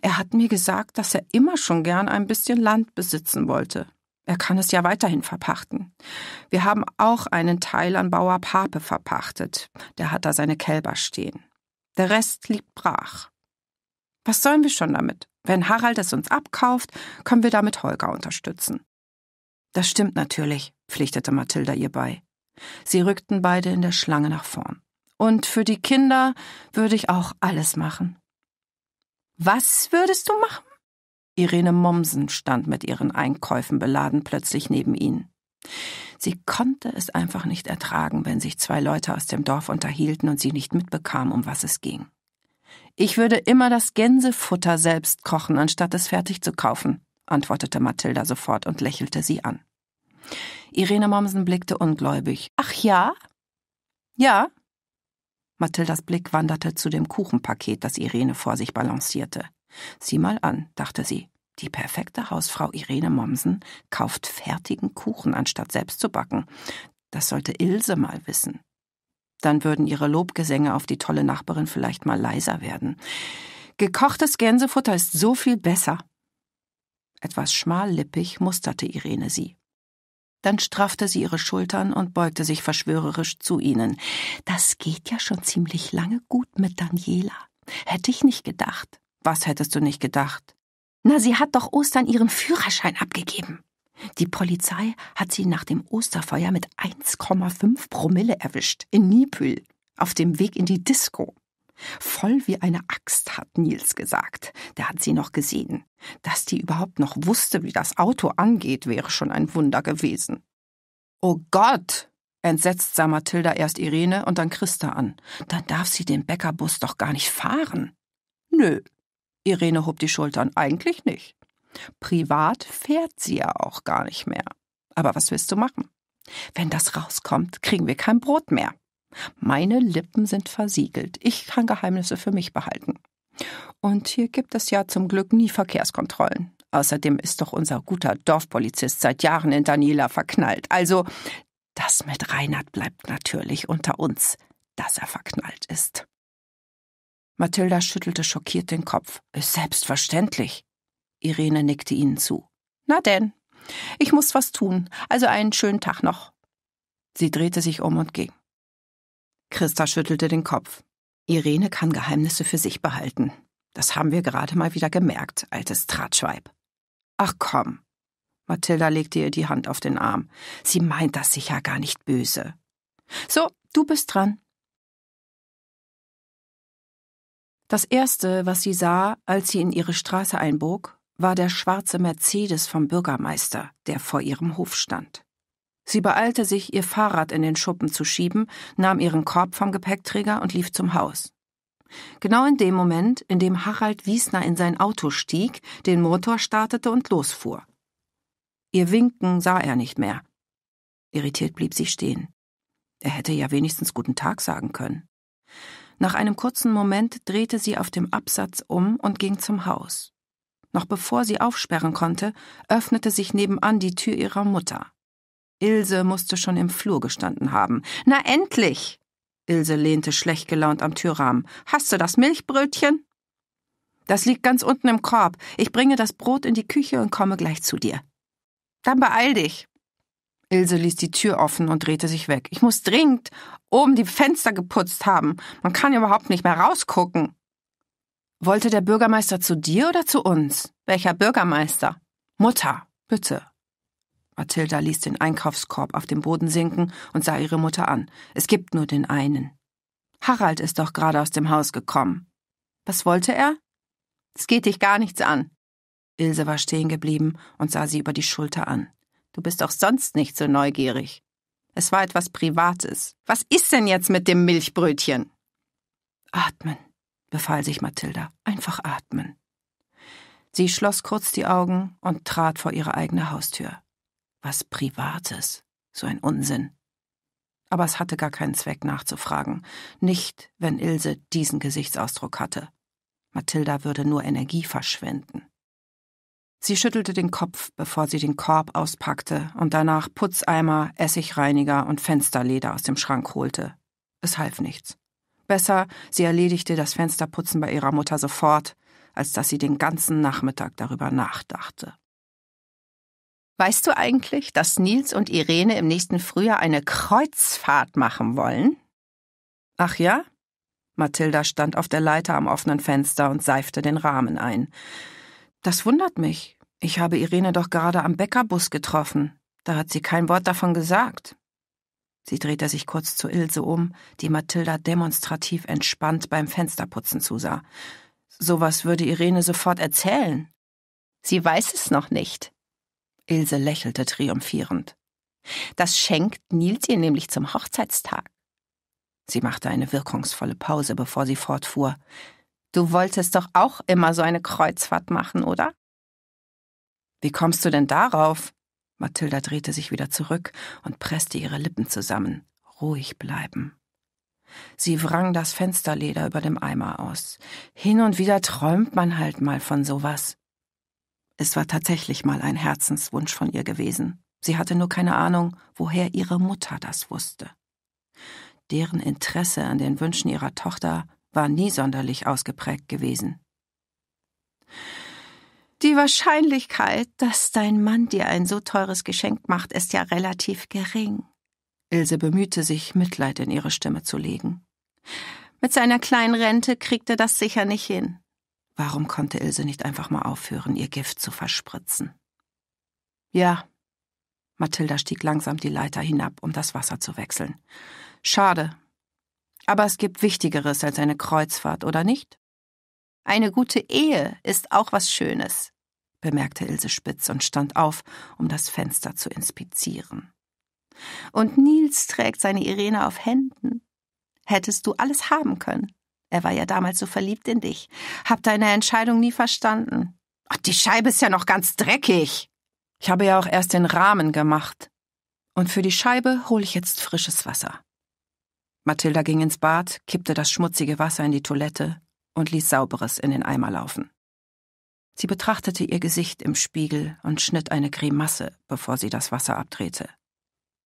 Er hat mir gesagt, dass er immer schon gern ein bisschen Land besitzen wollte. Er kann es ja weiterhin verpachten. Wir haben auch einen Teil an Bauer Pape verpachtet. Der hat da seine Kälber stehen. Der Rest liegt brach. Was sollen wir schon damit? Wenn Harald es uns abkauft, können wir damit Holger unterstützen. Das stimmt natürlich, pflichtete Mathilda ihr bei. Sie rückten beide in der Schlange nach vorn. Und für die Kinder würde ich auch alles machen. Was würdest du machen? Irene Mommsen stand mit ihren Einkäufen beladen plötzlich neben ihnen. Sie konnte es einfach nicht ertragen, wenn sich zwei Leute aus dem Dorf unterhielten und sie nicht mitbekam, um was es ging. Ich würde immer das Gänsefutter selbst kochen, anstatt es fertig zu kaufen, antwortete Mathilda sofort und lächelte sie an. Irene Mommsen blickte ungläubig. Ach ja? Ja? Mathildas Blick wanderte zu dem Kuchenpaket, das Irene vor sich balancierte. Sieh mal an, dachte sie. Die perfekte Hausfrau Irene Mommsen kauft fertigen Kuchen, anstatt selbst zu backen. Das sollte Ilse mal wissen. Dann würden ihre Lobgesänge auf die tolle Nachbarin vielleicht mal leiser werden. Gekochtes Gänsefutter ist so viel besser. Etwas schmallippig musterte Irene sie. Dann straffte sie ihre Schultern und beugte sich verschwörerisch zu ihnen. Das geht ja schon ziemlich lange gut mit Daniela. Hätte ich nicht gedacht. Was hättest du nicht gedacht? Na, sie hat doch Ostern ihren Führerschein abgegeben. Die Polizei hat sie nach dem Osterfeuer mit 1,5 Promille erwischt, in Niepül, auf dem Weg in die Disco. Voll wie eine Axt, hat Nils gesagt. Der hat sie noch gesehen. Dass die überhaupt noch wusste, wie das Auto angeht, wäre schon ein Wunder gewesen. Oh Gott! Entsetzt sah Mathilda erst Irene und dann Christa an. Dann darf sie den Bäckerbus doch gar nicht fahren. Nö, Irene hob die Schultern. Eigentlich nicht. Privat fährt sie ja auch gar nicht mehr. Aber was willst du machen? Wenn das rauskommt, kriegen wir kein Brot mehr. Meine Lippen sind versiegelt. Ich kann Geheimnisse für mich behalten. Und hier gibt es ja zum Glück nie Verkehrskontrollen. Außerdem ist doch unser guter Dorfpolizist seit Jahren in Daniela verknallt. Also, das mit Reinhard bleibt natürlich unter uns, dass er verknallt ist. Mathilda schüttelte schockiert den Kopf. Ist Selbstverständlich. Irene nickte ihnen zu. Na denn, ich muss was tun, also einen schönen Tag noch. Sie drehte sich um und ging. Christa schüttelte den Kopf. Irene kann Geheimnisse für sich behalten. Das haben wir gerade mal wieder gemerkt, altes Tratschweib. Ach komm. Mathilda legte ihr die Hand auf den Arm. Sie meint das sicher gar nicht böse. So, du bist dran. Das Erste, was sie sah, als sie in ihre Straße einbog, war der schwarze Mercedes vom Bürgermeister, der vor ihrem Hof stand. Sie beeilte sich, ihr Fahrrad in den Schuppen zu schieben, nahm ihren Korb vom Gepäckträger und lief zum Haus. Genau in dem Moment, in dem Harald Wiesner in sein Auto stieg, den Motor startete und losfuhr. Ihr Winken sah er nicht mehr. Irritiert blieb sie stehen. Er hätte ja wenigstens guten Tag sagen können. Nach einem kurzen Moment drehte sie auf dem Absatz um und ging zum Haus. Noch bevor sie aufsperren konnte, öffnete sich nebenan die Tür ihrer Mutter. Ilse musste schon im Flur gestanden haben. Na endlich! Ilse lehnte schlecht gelaunt am Türrahmen. Hast du das Milchbrötchen? Das liegt ganz unten im Korb. Ich bringe das Brot in die Küche und komme gleich zu dir. Dann beeil dich. Ilse ließ die Tür offen und drehte sich weg. Ich muss dringend oben die Fenster geputzt haben. Man kann überhaupt nicht mehr rausgucken. Wollte der Bürgermeister zu dir oder zu uns? Welcher Bürgermeister? Mutter, bitte. Mathilda ließ den Einkaufskorb auf dem Boden sinken und sah ihre Mutter an. Es gibt nur den einen. Harald ist doch gerade aus dem Haus gekommen. Was wollte er? Es geht dich gar nichts an. Ilse war stehen geblieben und sah sie über die Schulter an. Du bist auch sonst nicht so neugierig. Es war etwas Privates. Was ist denn jetzt mit dem Milchbrötchen? Atmen, befahl sich Mathilda. Einfach atmen. Sie schloss kurz die Augen und trat vor ihre eigene Haustür. Was Privates. So ein Unsinn. Aber es hatte gar keinen Zweck nachzufragen. Nicht, wenn Ilse diesen Gesichtsausdruck hatte. Mathilda würde nur Energie verschwenden. Sie schüttelte den Kopf, bevor sie den Korb auspackte und danach Putzeimer, Essigreiniger und Fensterleder aus dem Schrank holte. Es half nichts. Besser, sie erledigte das Fensterputzen bei ihrer Mutter sofort, als dass sie den ganzen Nachmittag darüber nachdachte. Weißt du eigentlich, dass Nils und Irene im nächsten Frühjahr eine Kreuzfahrt machen wollen? Ach ja? Mathilda stand auf der Leiter am offenen Fenster und seifte den Rahmen ein. Das wundert mich. Ich habe Irene doch gerade am Bäckerbus getroffen. Da hat sie kein Wort davon gesagt. Sie drehte sich kurz zu Ilse um, die Mathilda demonstrativ entspannt beim Fensterputzen zusah. Sowas würde Irene sofort erzählen. Sie weiß es noch nicht. Ilse lächelte triumphierend. Das schenkt Nils ihr nämlich zum Hochzeitstag. Sie machte eine wirkungsvolle Pause, bevor sie fortfuhr. Du wolltest doch auch immer so eine Kreuzfahrt machen, oder? Wie kommst du denn darauf? Mathilda drehte sich wieder zurück und presste ihre Lippen zusammen. Ruhig bleiben. Sie wrang das Fensterleder über dem Eimer aus. Hin und wieder träumt man halt mal von sowas. Es war tatsächlich mal ein Herzenswunsch von ihr gewesen. Sie hatte nur keine Ahnung, woher ihre Mutter das wusste. Deren Interesse an den Wünschen ihrer Tochter war nie sonderlich ausgeprägt gewesen. Die Wahrscheinlichkeit, dass dein Mann dir ein so teures Geschenk macht, ist ja relativ gering. Ilse bemühte sich, Mitleid in ihre Stimme zu legen. Mit seiner kleinen Rente kriegt er das sicher nicht hin. Warum konnte Ilse nicht einfach mal aufhören, ihr Gift zu verspritzen? Ja. Mathilda stieg langsam die Leiter hinab, um das Wasser zu wechseln. Schade. Aber es gibt Wichtigeres als eine Kreuzfahrt, oder nicht? Eine gute Ehe ist auch was Schönes, bemerkte Ilse spitz und stand auf, um das Fenster zu inspizieren. Und Nils trägt seine Irene auf Händen. Hättest du alles haben können. Er war ja damals so verliebt in dich. Hab deine Entscheidung nie verstanden. Ach, die Scheibe ist ja noch ganz dreckig. Ich habe ja auch erst den Rahmen gemacht. Und für die Scheibe hole ich jetzt frisches Wasser. Mathilda ging ins Bad, kippte das schmutzige Wasser in die Toilette, und ließ Sauberes in den Eimer laufen. Sie betrachtete ihr Gesicht im Spiegel und schnitt eine Grimasse, bevor sie das Wasser abdrehte.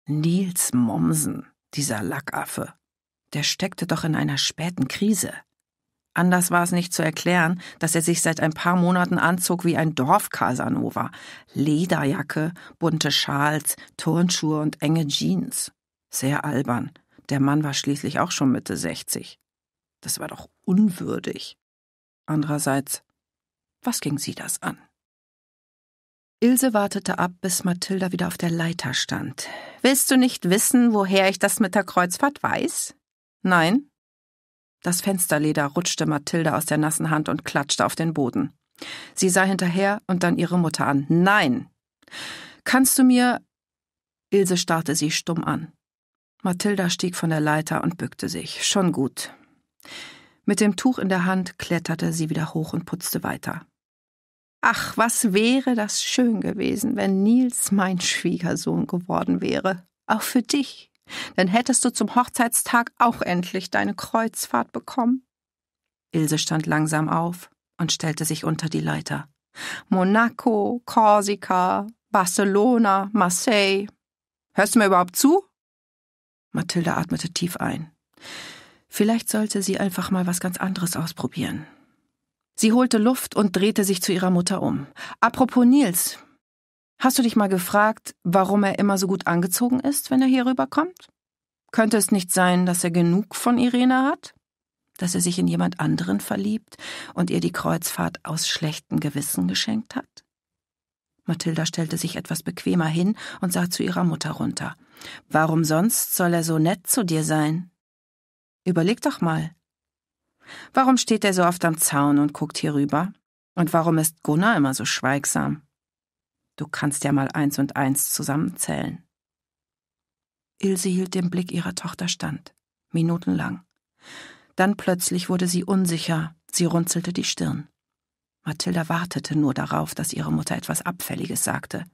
Nils Mommsen, dieser Lackaffe. Der steckte doch in einer späten Krise. Anders war es nicht zu erklären, dass er sich seit ein paar Monaten anzog wie ein Dorf-Casanova. Lederjacke, bunte Schals, Turnschuhe und enge Jeans. Sehr albern. Der Mann war schließlich auch schon Mitte 60. Das war doch unwürdig. Andererseits, was ging sie das an? Ilse wartete ab, bis Mathilda wieder auf der Leiter stand. Willst du nicht wissen, woher ich das mit der Kreuzfahrt weiß? Nein. Das Fensterleder rutschte Mathilda aus der nassen Hand und klatschte auf den Boden. Sie sah hinterher und dann ihre Mutter an. Nein. Kannst du mir. Ilse starrte sie stumm an. Mathilda stieg von der Leiter und bückte sich. Schon gut. Mit dem Tuch in der Hand kletterte sie wieder hoch und putzte weiter. Ach, was wäre das schön gewesen, wenn Nils mein Schwiegersohn geworden wäre. Auch für dich. Dann hättest du zum Hochzeitstag auch endlich deine Kreuzfahrt bekommen. Ilse stand langsam auf und stellte sich unter die Leiter. Monaco, Korsika, Barcelona, Marseille. Hörst du mir überhaupt zu? Mathilde atmete tief ein. Vielleicht sollte sie einfach mal was ganz anderes ausprobieren. Sie holte Luft und drehte sich zu ihrer Mutter um. Apropos Nils, hast du dich mal gefragt, warum er immer so gut angezogen ist, wenn er hier rüberkommt? Könnte es nicht sein, dass er genug von Irene hat? Dass er sich in jemand anderen verliebt und ihr die Kreuzfahrt aus schlechtem Gewissen geschenkt hat? Mathilda stellte sich etwas bequemer hin und sah zu ihrer Mutter runter. Warum sonst soll er so nett zu dir sein? Überleg doch mal. Warum steht er so oft am Zaun und guckt hier rüber? Und warum ist Gunnar immer so schweigsam? Du kannst ja mal eins und eins zusammenzählen. Ilse hielt den Blick ihrer Tochter stand, minutenlang. Dann plötzlich wurde sie unsicher, sie runzelte die Stirn. Mathilda wartete nur darauf, dass ihre Mutter etwas Abfälliges sagte.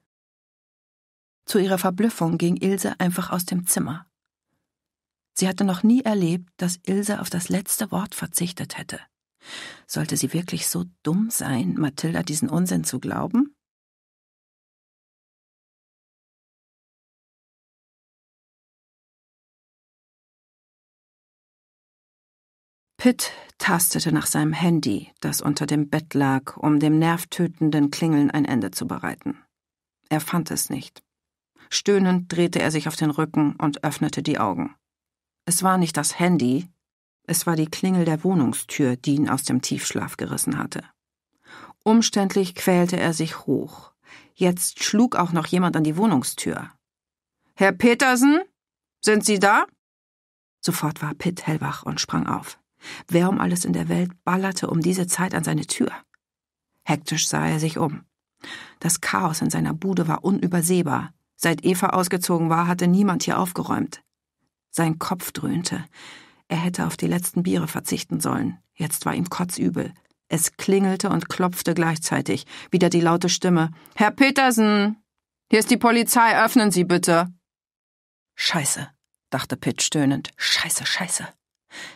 Zu ihrer Verblüffung ging Ilse einfach aus dem Zimmer. Sie hatte noch nie erlebt, dass Ilse auf das letzte Wort verzichtet hätte. Sollte sie wirklich so dumm sein, Mathilda diesen Unsinn zu glauben? Pitt tastete nach seinem Handy, das unter dem Bett lag, um dem nervtötenden Klingeln ein Ende zu bereiten. Er fand es nicht. Stöhnend drehte er sich auf den Rücken und öffnete die Augen. Es war nicht das Handy, es war die Klingel der Wohnungstür, die ihn aus dem Tiefschlaf gerissen hatte. Umständlich quälte er sich hoch. Jetzt schlug auch noch jemand an die Wohnungstür. Herr Petersen, sind Sie da? Sofort war Pitt hellwach und sprang auf. Wer um alles in der Welt ballerte um diese Zeit an seine Tür? Hektisch sah er sich um. Das Chaos in seiner Bude war unübersehbar. Seit Eva ausgezogen war, hatte niemand hier aufgeräumt. Sein Kopf dröhnte. Er hätte auf die letzten Biere verzichten sollen. Jetzt war ihm kotzübel. Es klingelte und klopfte gleichzeitig. Wieder die laute Stimme. Herr Petersen! Hier ist die Polizei, öffnen Sie bitte! Scheiße, dachte Pitt stöhnend. Scheiße, scheiße.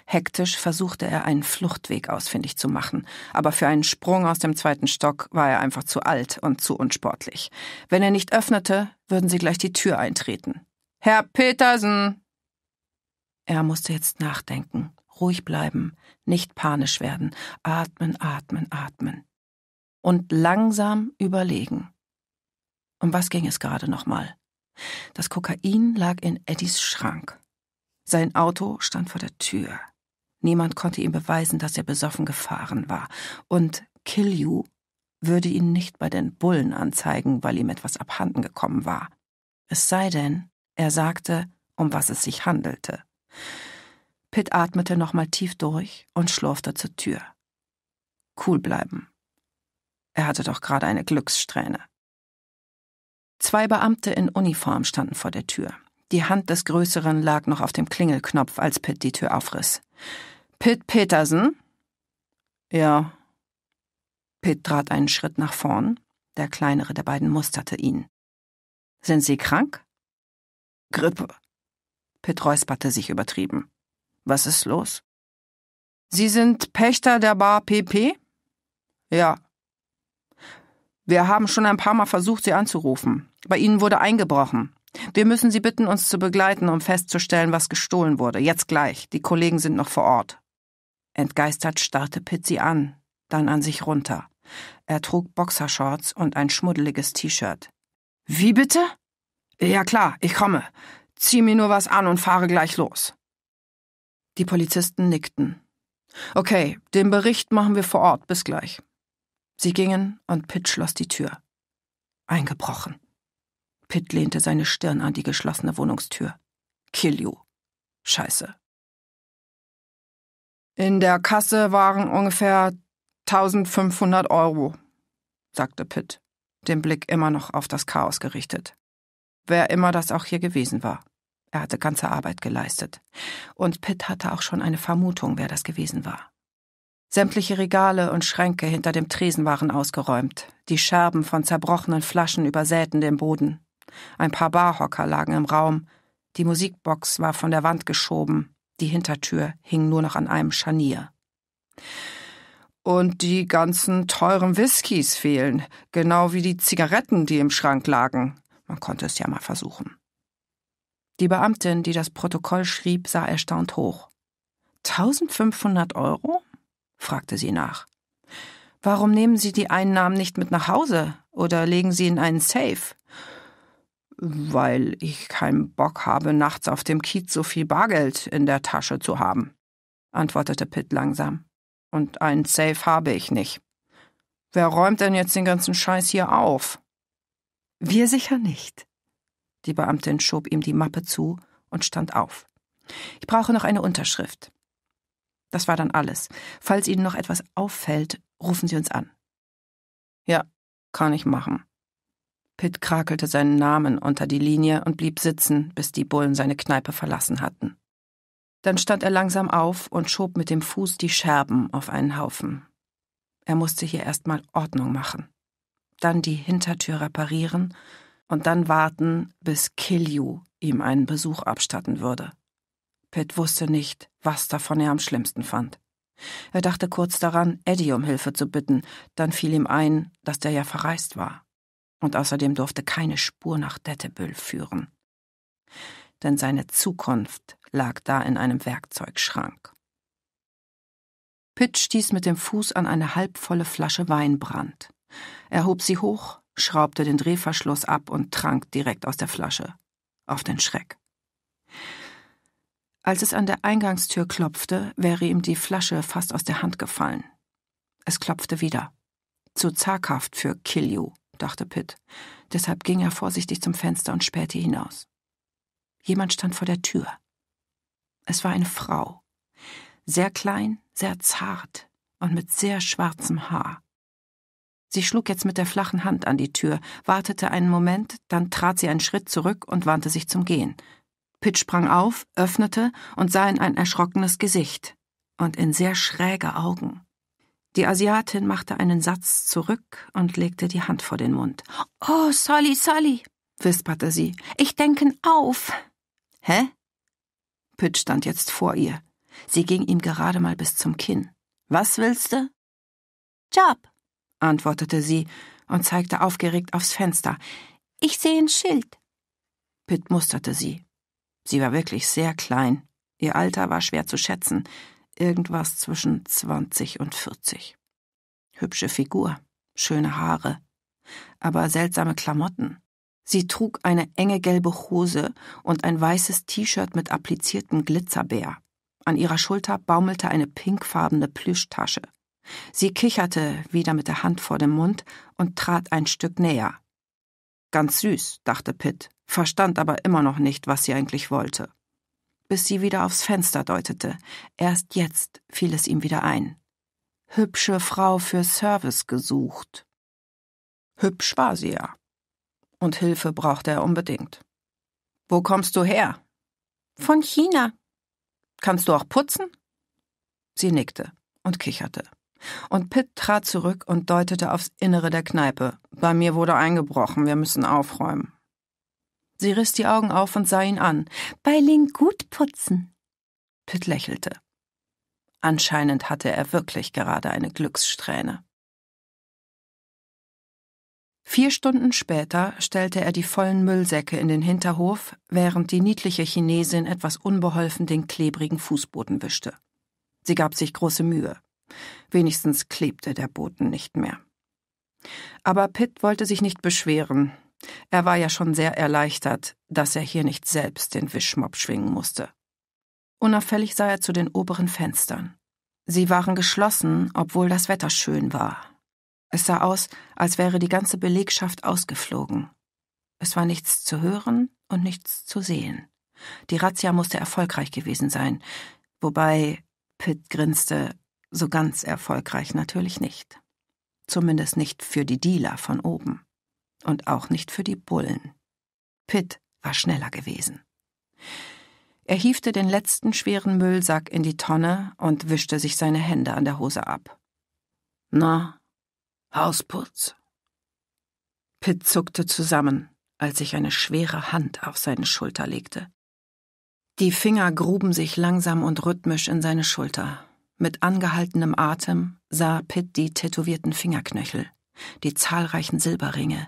Hektisch versuchte er, einen Fluchtweg ausfindig zu machen, aber für einen Sprung aus dem zweiten Stock war er einfach zu alt und zu unsportlich. Wenn er nicht öffnete, würden sie gleich die Tür eintreten. Herr Petersen! Er musste jetzt nachdenken, ruhig bleiben, nicht panisch werden, atmen, atmen, atmen. Und langsam überlegen. Um was ging es gerade nochmal? Das Kokain lag in Eddies Schrank. Sein Auto stand vor der Tür. Niemand konnte ihm beweisen, dass er besoffen gefahren war. Und Kill You würde ihn nicht bei den Bullen anzeigen, weil ihm etwas abhanden gekommen war. Es sei denn, er sagte, um was es sich handelte. Pitt atmete nochmal tief durch und schlurfte zur Tür. Cool bleiben. Er hatte doch gerade eine Glückssträhne. Zwei Beamte in Uniform standen vor der Tür. Die Hand des Größeren lag noch auf dem Klingelknopf, als Pitt die Tür aufriss. Pitt Petersen? Ja. Pitt trat einen Schritt nach vorn. Der kleinere der beiden musterte ihn. Sind Sie krank? Grippe, Pitt räusperte sich übertrieben. Was ist los? Sie sind Pächter der Bar PP? Ja. Wir haben schon ein paar Mal versucht, Sie anzurufen. Bei Ihnen wurde eingebrochen. Wir müssen Sie bitten, uns zu begleiten, um festzustellen, was gestohlen wurde. Jetzt gleich. Die Kollegen sind noch vor Ort. Entgeistert starrte Pitt sie an, dann an sich runter. Er trug Boxershorts und ein schmuddeliges T-Shirt. Wie bitte? Ja klar, ich komme. Zieh mir nur was an und fahre gleich los. Die Polizisten nickten. Okay, den Bericht machen wir vor Ort, bis gleich. Sie gingen und Pitt schloss die Tür. Eingebrochen. Pitt lehnte seine Stirn an die geschlossene Wohnungstür. Kill you. Scheiße. In der Kasse waren ungefähr 1500 Euro, sagte Pitt, den Blick immer noch auf das Chaos gerichtet wer immer das auch hier gewesen war. Er hatte ganze Arbeit geleistet. Und Pitt hatte auch schon eine Vermutung, wer das gewesen war. Sämtliche Regale und Schränke hinter dem Tresen waren ausgeräumt. Die Scherben von zerbrochenen Flaschen übersäten den Boden. Ein paar Barhocker lagen im Raum. Die Musikbox war von der Wand geschoben. Die Hintertür hing nur noch an einem Scharnier. Und die ganzen teuren Whiskys fehlen, genau wie die Zigaretten, die im Schrank lagen, man konnte es ja mal versuchen. Die Beamtin, die das Protokoll schrieb, sah erstaunt hoch. 1500 Euro? fragte sie nach. Warum nehmen Sie die Einnahmen nicht mit nach Hause oder legen Sie in einen Safe? Weil ich keinen Bock habe, nachts auf dem Kiez so viel Bargeld in der Tasche zu haben, antwortete Pitt langsam. Und einen Safe habe ich nicht. Wer räumt denn jetzt den ganzen Scheiß hier auf? Wir sicher nicht. Die Beamtin schob ihm die Mappe zu und stand auf. Ich brauche noch eine Unterschrift. Das war dann alles. Falls Ihnen noch etwas auffällt, rufen Sie uns an. Ja, kann ich machen. Pitt krakelte seinen Namen unter die Linie und blieb sitzen, bis die Bullen seine Kneipe verlassen hatten. Dann stand er langsam auf und schob mit dem Fuß die Scherben auf einen Haufen. Er musste hier erstmal Ordnung machen dann die Hintertür reparieren und dann warten, bis Kilju ihm einen Besuch abstatten würde. Pitt wusste nicht, was davon er am schlimmsten fand. Er dachte kurz daran, Eddie um Hilfe zu bitten, dann fiel ihm ein, dass der ja verreist war. Und außerdem durfte keine Spur nach Dettebüll führen. Denn seine Zukunft lag da in einem Werkzeugschrank. Pitt stieß mit dem Fuß an eine halbvolle Flasche Weinbrand. Er hob sie hoch, schraubte den Drehverschluss ab und trank direkt aus der Flasche. Auf den Schreck. Als es an der Eingangstür klopfte, wäre ihm die Flasche fast aus der Hand gefallen. Es klopfte wieder. Zu zaghaft für Kilju, dachte Pitt. Deshalb ging er vorsichtig zum Fenster und spähte hinaus. Jemand stand vor der Tür. Es war eine Frau. Sehr klein, sehr zart und mit sehr schwarzem Haar. Sie schlug jetzt mit der flachen Hand an die Tür, wartete einen Moment, dann trat sie einen Schritt zurück und wandte sich zum Gehen. Pitt sprang auf, öffnete und sah in ein erschrockenes Gesicht und in sehr schräge Augen. Die Asiatin machte einen Satz zurück und legte die Hand vor den Mund. Oh, Solly, Solly, wisperte sie. Ich denken auf. Hä? Pitt stand jetzt vor ihr. Sie ging ihm gerade mal bis zum Kinn. Was willst du? Job, antwortete sie und zeigte aufgeregt aufs Fenster. Ich sehe ein Schild. Pitt musterte sie. Sie war wirklich sehr klein. Ihr Alter war schwer zu schätzen. Irgendwas zwischen 20 und 40. Hübsche Figur, schöne Haare, aber seltsame Klamotten. Sie trug eine enge gelbe Hose und ein weißes T-Shirt mit appliziertem Glitzerbär. An ihrer Schulter baumelte eine pinkfarbene Plüschtasche. Sie kicherte wieder mit der Hand vor dem Mund und trat ein Stück näher. Ganz süß, dachte Pitt, verstand aber immer noch nicht, was sie eigentlich wollte. Bis sie wieder aufs Fenster deutete, erst jetzt fiel es ihm wieder ein. Hübsche Frau für Service gesucht. Hübsch war sie ja. Und Hilfe brauchte er unbedingt. Wo kommst du her? Von China. Kannst du auch putzen? Sie nickte und kicherte. Und Pitt trat zurück und deutete aufs Innere der Kneipe. Bei mir wurde eingebrochen, wir müssen aufräumen. Sie riss die Augen auf und sah ihn an. Bei Link gut putzen. Pitt lächelte. Anscheinend hatte er wirklich gerade eine Glückssträhne. Vier Stunden später stellte er die vollen Müllsäcke in den Hinterhof, während die niedliche Chinesin etwas unbeholfen den klebrigen Fußboden wischte. Sie gab sich große Mühe. Wenigstens klebte der Boden nicht mehr. Aber Pitt wollte sich nicht beschweren. Er war ja schon sehr erleichtert, dass er hier nicht selbst den Wischmopp schwingen musste. Unauffällig sah er zu den oberen Fenstern. Sie waren geschlossen, obwohl das Wetter schön war. Es sah aus, als wäre die ganze Belegschaft ausgeflogen. Es war nichts zu hören und nichts zu sehen. Die Razzia musste erfolgreich gewesen sein, wobei Pitt grinste, so ganz erfolgreich natürlich nicht. Zumindest nicht für die Dealer von oben. Und auch nicht für die Bullen. Pitt war schneller gewesen. Er hiefte den letzten schweren Müllsack in die Tonne und wischte sich seine Hände an der Hose ab. Na, Hausputz? Pitt zuckte zusammen, als sich eine schwere Hand auf seine Schulter legte. Die Finger gruben sich langsam und rhythmisch in seine Schulter, mit angehaltenem Atem sah Pitt die tätowierten Fingerknöchel, die zahlreichen Silberringe.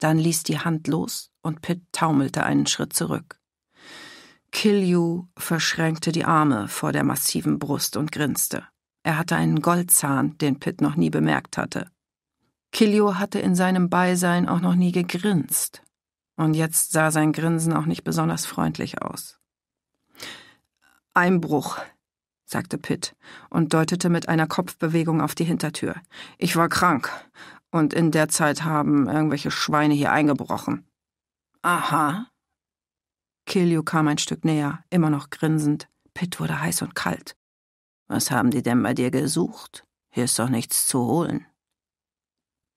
Dann ließ die Hand los und Pitt taumelte einen Schritt zurück. Kilju verschränkte die Arme vor der massiven Brust und grinste. Er hatte einen Goldzahn, den Pitt noch nie bemerkt hatte. Kiljo hatte in seinem Beisein auch noch nie gegrinst. Und jetzt sah sein Grinsen auch nicht besonders freundlich aus. Einbruch, sagte Pitt und deutete mit einer Kopfbewegung auf die Hintertür. Ich war krank, und in der Zeit haben irgendwelche Schweine hier eingebrochen. Aha. Kilio kam ein Stück näher, immer noch grinsend. Pitt wurde heiß und kalt. Was haben die denn bei dir gesucht? Hier ist doch nichts zu holen.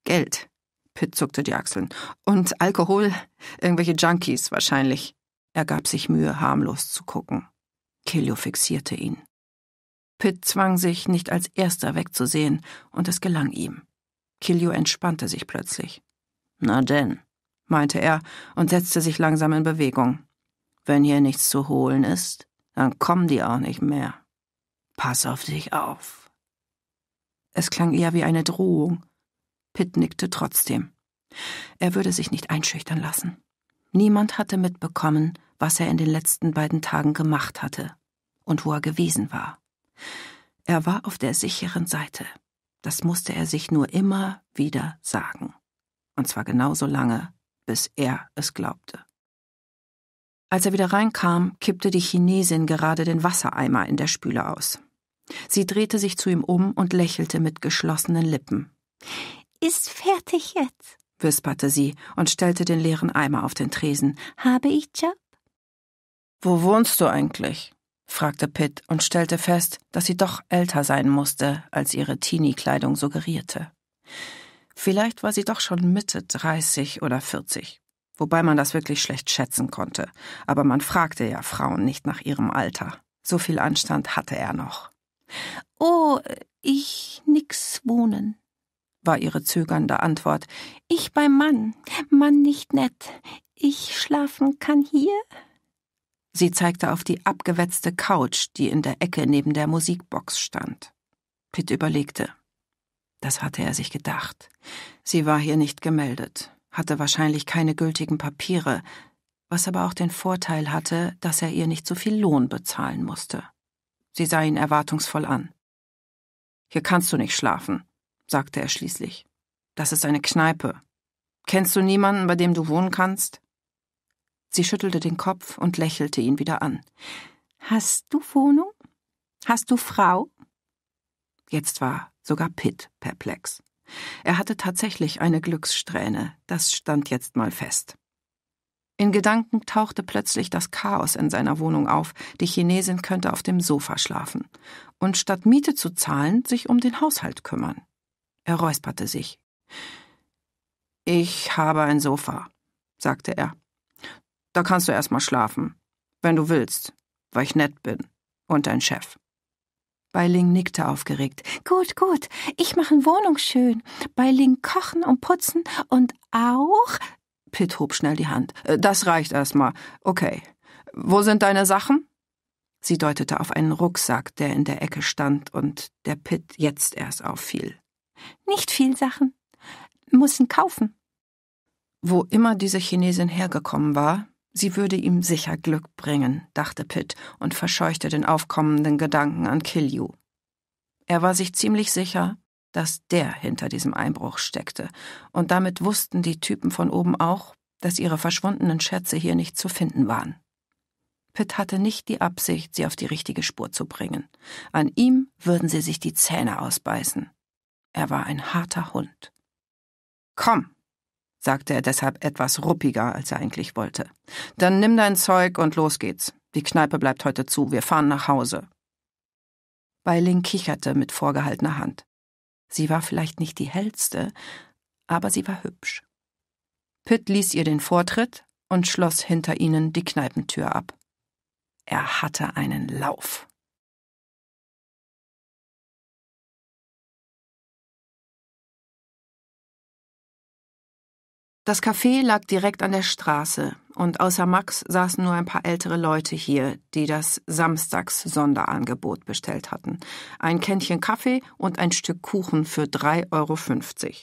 Geld. Pitt zuckte die Achseln. Und Alkohol. Irgendwelche Junkies wahrscheinlich. Er gab sich Mühe, harmlos zu gucken. Kilio fixierte ihn. Pitt zwang sich, nicht als erster wegzusehen, und es gelang ihm. Kilio entspannte sich plötzlich. Na denn, meinte er und setzte sich langsam in Bewegung. Wenn hier nichts zu holen ist, dann kommen die auch nicht mehr. Pass auf dich auf. Es klang eher wie eine Drohung. Pitt nickte trotzdem. Er würde sich nicht einschüchtern lassen. Niemand hatte mitbekommen, was er in den letzten beiden Tagen gemacht hatte und wo er gewesen war. Er war auf der sicheren Seite. Das musste er sich nur immer wieder sagen. Und zwar genauso lange, bis er es glaubte. Als er wieder reinkam, kippte die Chinesin gerade den Wassereimer in der Spüle aus. Sie drehte sich zu ihm um und lächelte mit geschlossenen Lippen. Ist fertig jetzt, wisperte sie und stellte den leeren Eimer auf den Tresen. Habe ich Job? Wo wohnst du eigentlich? fragte Pitt und stellte fest, dass sie doch älter sein musste, als ihre Teenie-Kleidung suggerierte. Vielleicht war sie doch schon Mitte 30 oder 40, wobei man das wirklich schlecht schätzen konnte, aber man fragte ja Frauen nicht nach ihrem Alter. So viel Anstand hatte er noch. Oh, ich nix wohnen, war ihre zögernde Antwort. Ich beim Mann, Mann nicht nett. Ich schlafen kann hier? Sie zeigte auf die abgewetzte Couch, die in der Ecke neben der Musikbox stand. Pitt überlegte. Das hatte er sich gedacht. Sie war hier nicht gemeldet, hatte wahrscheinlich keine gültigen Papiere, was aber auch den Vorteil hatte, dass er ihr nicht so viel Lohn bezahlen musste. Sie sah ihn erwartungsvoll an. Hier kannst du nicht schlafen, sagte er schließlich. Das ist eine Kneipe. Kennst du niemanden, bei dem du wohnen kannst? Sie schüttelte den Kopf und lächelte ihn wieder an. Hast du Wohnung? Hast du Frau? Jetzt war sogar Pitt perplex. Er hatte tatsächlich eine Glückssträhne, das stand jetzt mal fest. In Gedanken tauchte plötzlich das Chaos in seiner Wohnung auf, die Chinesin könnte auf dem Sofa schlafen und statt Miete zu zahlen sich um den Haushalt kümmern. Er räusperte sich. Ich habe ein Sofa, sagte er. Da kannst du erstmal schlafen. Wenn du willst, weil ich nett bin. Und dein Chef. Beiling nickte aufgeregt. Gut, gut. Ich mache Wohnung schön. Beiling kochen und putzen und auch. Pitt hob schnell die Hand. Äh, das reicht erstmal. Okay. Wo sind deine Sachen? Sie deutete auf einen Rucksack, der in der Ecke stand und der Pitt jetzt erst auffiel. Nicht viel Sachen. Mussen kaufen. Wo immer diese Chinesin hergekommen war, Sie würde ihm sicher Glück bringen, dachte Pitt und verscheuchte den aufkommenden Gedanken an Kilju. Er war sich ziemlich sicher, dass der hinter diesem Einbruch steckte, und damit wussten die Typen von oben auch, dass ihre verschwundenen Schätze hier nicht zu finden waren. Pitt hatte nicht die Absicht, sie auf die richtige Spur zu bringen. An ihm würden sie sich die Zähne ausbeißen. Er war ein harter Hund. Komm, sagte er deshalb etwas ruppiger, als er eigentlich wollte. Dann nimm dein Zeug und los geht's. Die Kneipe bleibt heute zu, wir fahren nach Hause. Beiling kicherte mit vorgehaltener Hand. Sie war vielleicht nicht die hellste, aber sie war hübsch. Pitt ließ ihr den Vortritt und schloss hinter ihnen die Kneipentür ab. Er hatte einen Lauf. Das Café lag direkt an der Straße, und außer Max saßen nur ein paar ältere Leute hier, die das Samstags-Sonderangebot bestellt hatten. Ein Kännchen Kaffee und ein Stück Kuchen für 3,50 Euro.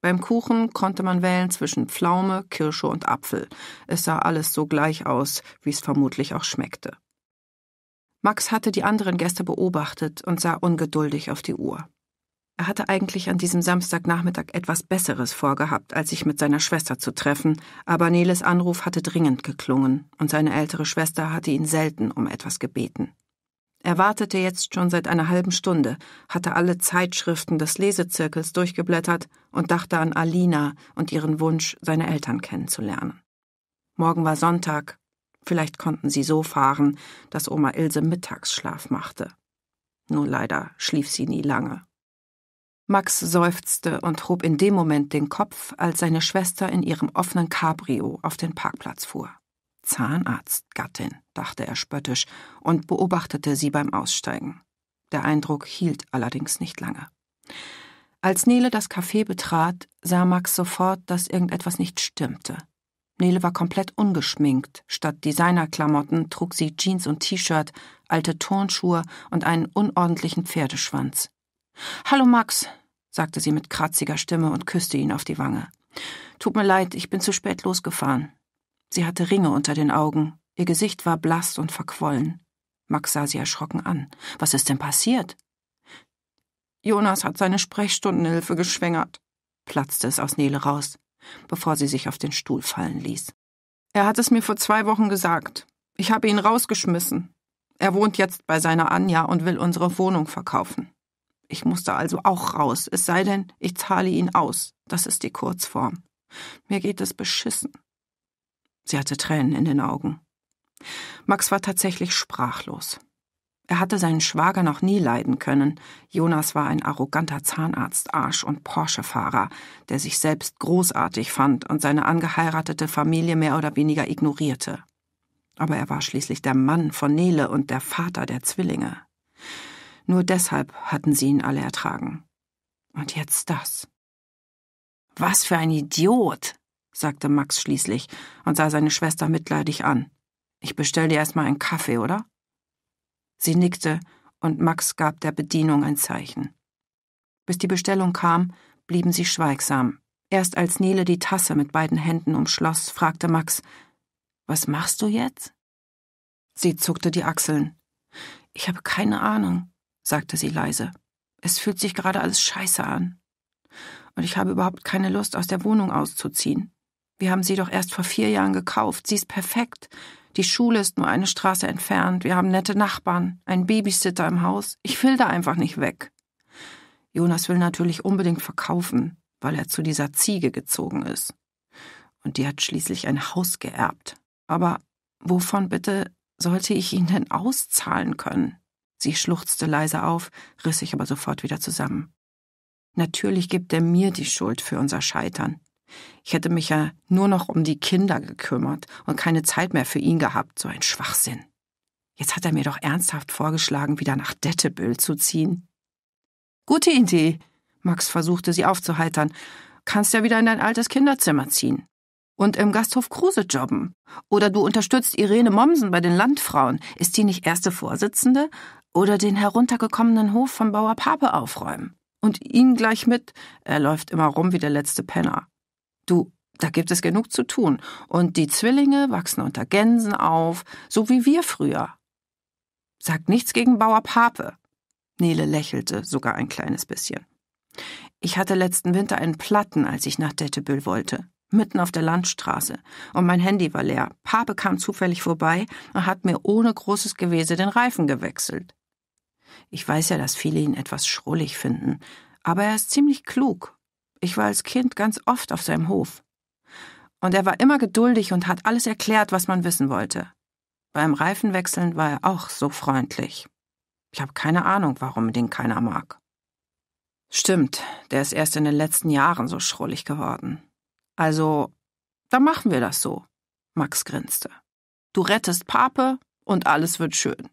Beim Kuchen konnte man wählen zwischen Pflaume, Kirsche und Apfel. Es sah alles so gleich aus, wie es vermutlich auch schmeckte. Max hatte die anderen Gäste beobachtet und sah ungeduldig auf die Uhr. Er hatte eigentlich an diesem Samstagnachmittag etwas Besseres vorgehabt, als sich mit seiner Schwester zu treffen, aber Neles Anruf hatte dringend geklungen, und seine ältere Schwester hatte ihn selten um etwas gebeten. Er wartete jetzt schon seit einer halben Stunde, hatte alle Zeitschriften des Lesezirkels durchgeblättert und dachte an Alina und ihren Wunsch, seine Eltern kennenzulernen. Morgen war Sonntag, vielleicht konnten sie so fahren, dass Oma Ilse Mittagsschlaf machte. Nur leider schlief sie nie lange. Max seufzte und hob in dem Moment den Kopf, als seine Schwester in ihrem offenen Cabrio auf den Parkplatz fuhr. Zahnarztgattin, dachte er spöttisch und beobachtete sie beim Aussteigen. Der Eindruck hielt allerdings nicht lange. Als Nele das Café betrat, sah Max sofort, dass irgendetwas nicht stimmte. Nele war komplett ungeschminkt. Statt Designerklamotten trug sie Jeans und T-Shirt, alte Turnschuhe und einen unordentlichen Pferdeschwanz. Hallo Max, sagte sie mit kratziger Stimme und küsste ihn auf die Wange. Tut mir leid, ich bin zu spät losgefahren. Sie hatte Ringe unter den Augen, ihr Gesicht war blass und verquollen. Max sah sie erschrocken an. Was ist denn passiert? Jonas hat seine Sprechstundenhilfe geschwängert, platzte es aus Nele raus, bevor sie sich auf den Stuhl fallen ließ. Er hat es mir vor zwei Wochen gesagt. Ich habe ihn rausgeschmissen. Er wohnt jetzt bei seiner Anja und will unsere Wohnung verkaufen. Ich musste also auch raus, es sei denn, ich zahle ihn aus. Das ist die Kurzform. Mir geht es beschissen. Sie hatte Tränen in den Augen. Max war tatsächlich sprachlos. Er hatte seinen Schwager noch nie leiden können. Jonas war ein arroganter Zahnarzt, Arsch und Porsche-Fahrer, der sich selbst großartig fand und seine angeheiratete Familie mehr oder weniger ignorierte. Aber er war schließlich der Mann von Nele und der Vater der Zwillinge. Nur deshalb hatten sie ihn alle ertragen. Und jetzt das. Was für ein Idiot, sagte Max schließlich und sah seine Schwester mitleidig an. Ich bestell dir erstmal einen Kaffee, oder? Sie nickte, und Max gab der Bedienung ein Zeichen. Bis die Bestellung kam, blieben sie schweigsam. Erst als Nele die Tasse mit beiden Händen umschloss, fragte Max Was machst du jetzt? Sie zuckte die Achseln. Ich habe keine Ahnung sagte sie leise. Es fühlt sich gerade alles scheiße an. Und ich habe überhaupt keine Lust, aus der Wohnung auszuziehen. Wir haben sie doch erst vor vier Jahren gekauft. Sie ist perfekt. Die Schule ist nur eine Straße entfernt. Wir haben nette Nachbarn, einen Babysitter im Haus. Ich will da einfach nicht weg. Jonas will natürlich unbedingt verkaufen, weil er zu dieser Ziege gezogen ist. Und die hat schließlich ein Haus geerbt. Aber wovon bitte sollte ich ihn denn auszahlen können? Sie schluchzte leise auf, riss sich aber sofort wieder zusammen. Natürlich gibt er mir die Schuld für unser Scheitern. Ich hätte mich ja nur noch um die Kinder gekümmert und keine Zeit mehr für ihn gehabt, so ein Schwachsinn. Jetzt hat er mir doch ernsthaft vorgeschlagen, wieder nach Dettebüll zu ziehen. Gute Idee, Max versuchte sie aufzuheitern. Kannst ja wieder in dein altes Kinderzimmer ziehen. Und im Gasthof Kruse jobben. Oder du unterstützt Irene Mommsen bei den Landfrauen. Ist die nicht erste Vorsitzende? oder den heruntergekommenen Hof von Bauer Pape aufräumen. Und ihn gleich mit. Er läuft immer rum wie der letzte Penner. Du, da gibt es genug zu tun. Und die Zwillinge wachsen unter Gänsen auf, so wie wir früher. Sagt nichts gegen Bauer Pape. Nele lächelte sogar ein kleines bisschen. Ich hatte letzten Winter einen Platten, als ich nach Dettebüll wollte mitten auf der Landstraße, und mein Handy war leer. Pape kam zufällig vorbei und hat mir ohne großes Gewese den Reifen gewechselt. Ich weiß ja, dass viele ihn etwas schrullig finden, aber er ist ziemlich klug. Ich war als Kind ganz oft auf seinem Hof. Und er war immer geduldig und hat alles erklärt, was man wissen wollte. Beim Reifenwechseln war er auch so freundlich. Ich habe keine Ahnung, warum den keiner mag. Stimmt, der ist erst in den letzten Jahren so schrullig geworden. Also, dann machen wir das so, Max grinste. Du rettest Pape und alles wird schön.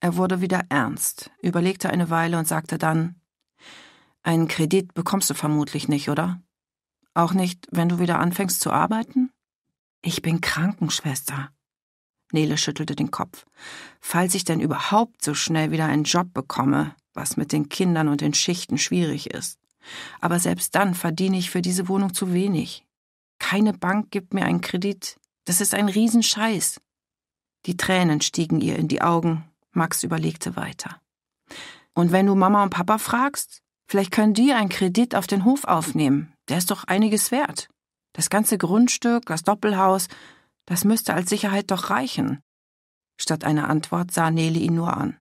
Er wurde wieder ernst, überlegte eine Weile und sagte dann Einen Kredit bekommst du vermutlich nicht, oder? Auch nicht, wenn du wieder anfängst zu arbeiten? Ich bin Krankenschwester. Nele schüttelte den Kopf. Falls ich denn überhaupt so schnell wieder einen Job bekomme, was mit den Kindern und den Schichten schwierig ist. Aber selbst dann verdiene ich für diese Wohnung zu wenig. Keine Bank gibt mir einen Kredit. Das ist ein Riesenscheiß. Die Tränen stiegen ihr in die Augen Max überlegte weiter. Und wenn du Mama und Papa fragst, vielleicht können die einen Kredit auf den Hof aufnehmen. Der ist doch einiges wert. Das ganze Grundstück, das Doppelhaus, das müsste als Sicherheit doch reichen. Statt einer Antwort sah Nele ihn nur an.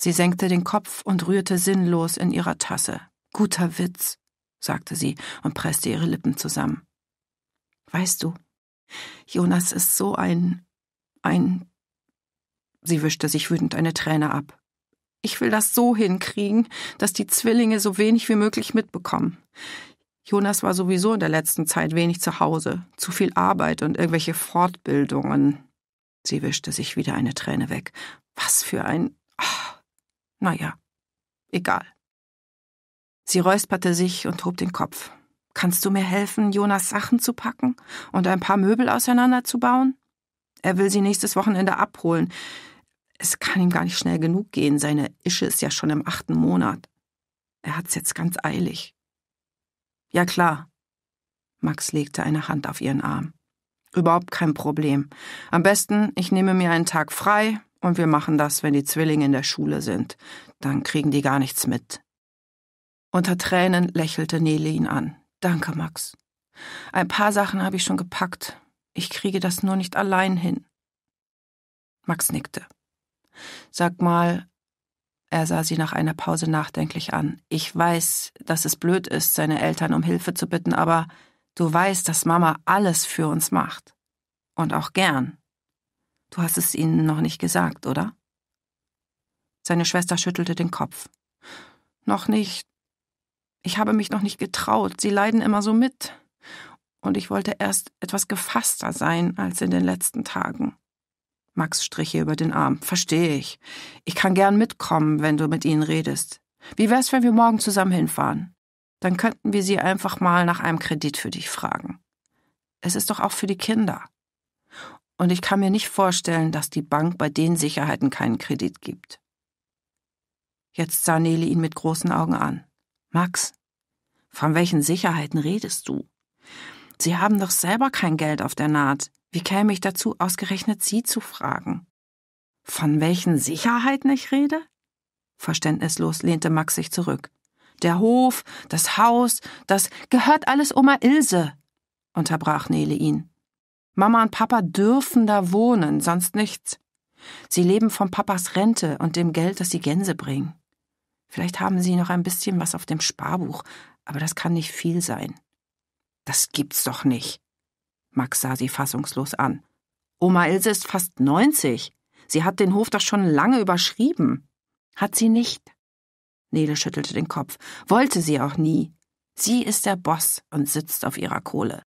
Sie senkte den Kopf und rührte sinnlos in ihrer Tasse. Guter Witz, sagte sie und presste ihre Lippen zusammen. Weißt du, Jonas ist so ein ein Sie wischte sich wütend eine Träne ab. Ich will das so hinkriegen, dass die Zwillinge so wenig wie möglich mitbekommen. Jonas war sowieso in der letzten Zeit wenig zu Hause, zu viel Arbeit und irgendwelche Fortbildungen. Sie wischte sich wieder eine Träne weg. Was für ein. Ach, naja, egal. Sie räusperte sich und hob den Kopf. Kannst du mir helfen, Jonas Sachen zu packen und ein paar Möbel auseinanderzubauen? Er will sie nächstes Wochenende abholen. Es kann ihm gar nicht schnell genug gehen, seine Ische ist ja schon im achten Monat. Er hat's jetzt ganz eilig. Ja klar. Max legte eine Hand auf ihren Arm. Überhaupt kein Problem. Am besten, ich nehme mir einen Tag frei und wir machen das, wenn die Zwillinge in der Schule sind. Dann kriegen die gar nichts mit. Unter Tränen lächelte Nele ihn an. Danke, Max. Ein paar Sachen habe ich schon gepackt. Ich kriege das nur nicht allein hin. Max nickte. Sag mal, er sah sie nach einer Pause nachdenklich an. Ich weiß, dass es blöd ist, seine Eltern um Hilfe zu bitten, aber du weißt, dass Mama alles für uns macht. Und auch gern. Du hast es ihnen noch nicht gesagt, oder? Seine Schwester schüttelte den Kopf. Noch nicht. Ich habe mich noch nicht getraut. Sie leiden immer so mit. Und ich wollte erst etwas gefasster sein als in den letzten Tagen. Max strich ihr über den Arm. Verstehe ich. Ich kann gern mitkommen, wenn du mit ihnen redest. Wie wär's, wenn wir morgen zusammen hinfahren? Dann könnten wir sie einfach mal nach einem Kredit für dich fragen. Es ist doch auch für die Kinder. Und ich kann mir nicht vorstellen, dass die Bank bei den Sicherheiten keinen Kredit gibt. Jetzt sah Nele ihn mit großen Augen an. Max, von welchen Sicherheiten redest du? Sie haben doch selber kein Geld auf der Naht. Wie käme ich dazu, ausgerechnet Sie zu fragen? Von welchen Sicherheiten ich rede? Verständnislos lehnte Max sich zurück. Der Hof, das Haus, das gehört alles Oma Ilse, unterbrach Nele ihn. Mama und Papa dürfen da wohnen, sonst nichts. Sie leben von Papas Rente und dem Geld, das sie Gänse bringen. Vielleicht haben sie noch ein bisschen was auf dem Sparbuch, aber das kann nicht viel sein. Das gibt's doch nicht, Max sah sie fassungslos an. Oma Ilse ist fast 90. Sie hat den Hof doch schon lange überschrieben. Hat sie nicht. Nele schüttelte den Kopf. Wollte sie auch nie. Sie ist der Boss und sitzt auf ihrer Kohle.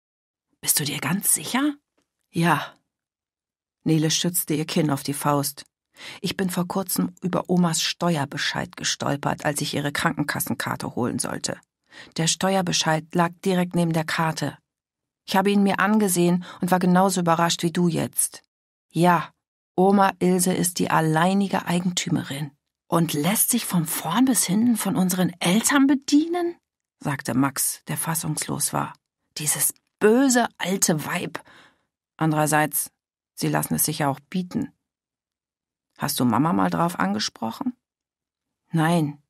Bist du dir ganz sicher? Ja. Nele stützte ihr Kinn auf die Faust. Ich bin vor kurzem über Omas Steuerbescheid gestolpert, als ich ihre Krankenkassenkarte holen sollte. Der Steuerbescheid lag direkt neben der Karte. Ich habe ihn mir angesehen und war genauso überrascht wie du jetzt. Ja, Oma Ilse ist die alleinige Eigentümerin. Und lässt sich von vorn bis hinten von unseren Eltern bedienen? sagte Max, der fassungslos war. Dieses böse alte Weib. Andererseits, sie lassen es sich ja auch bieten. Hast du Mama mal drauf angesprochen? Nein.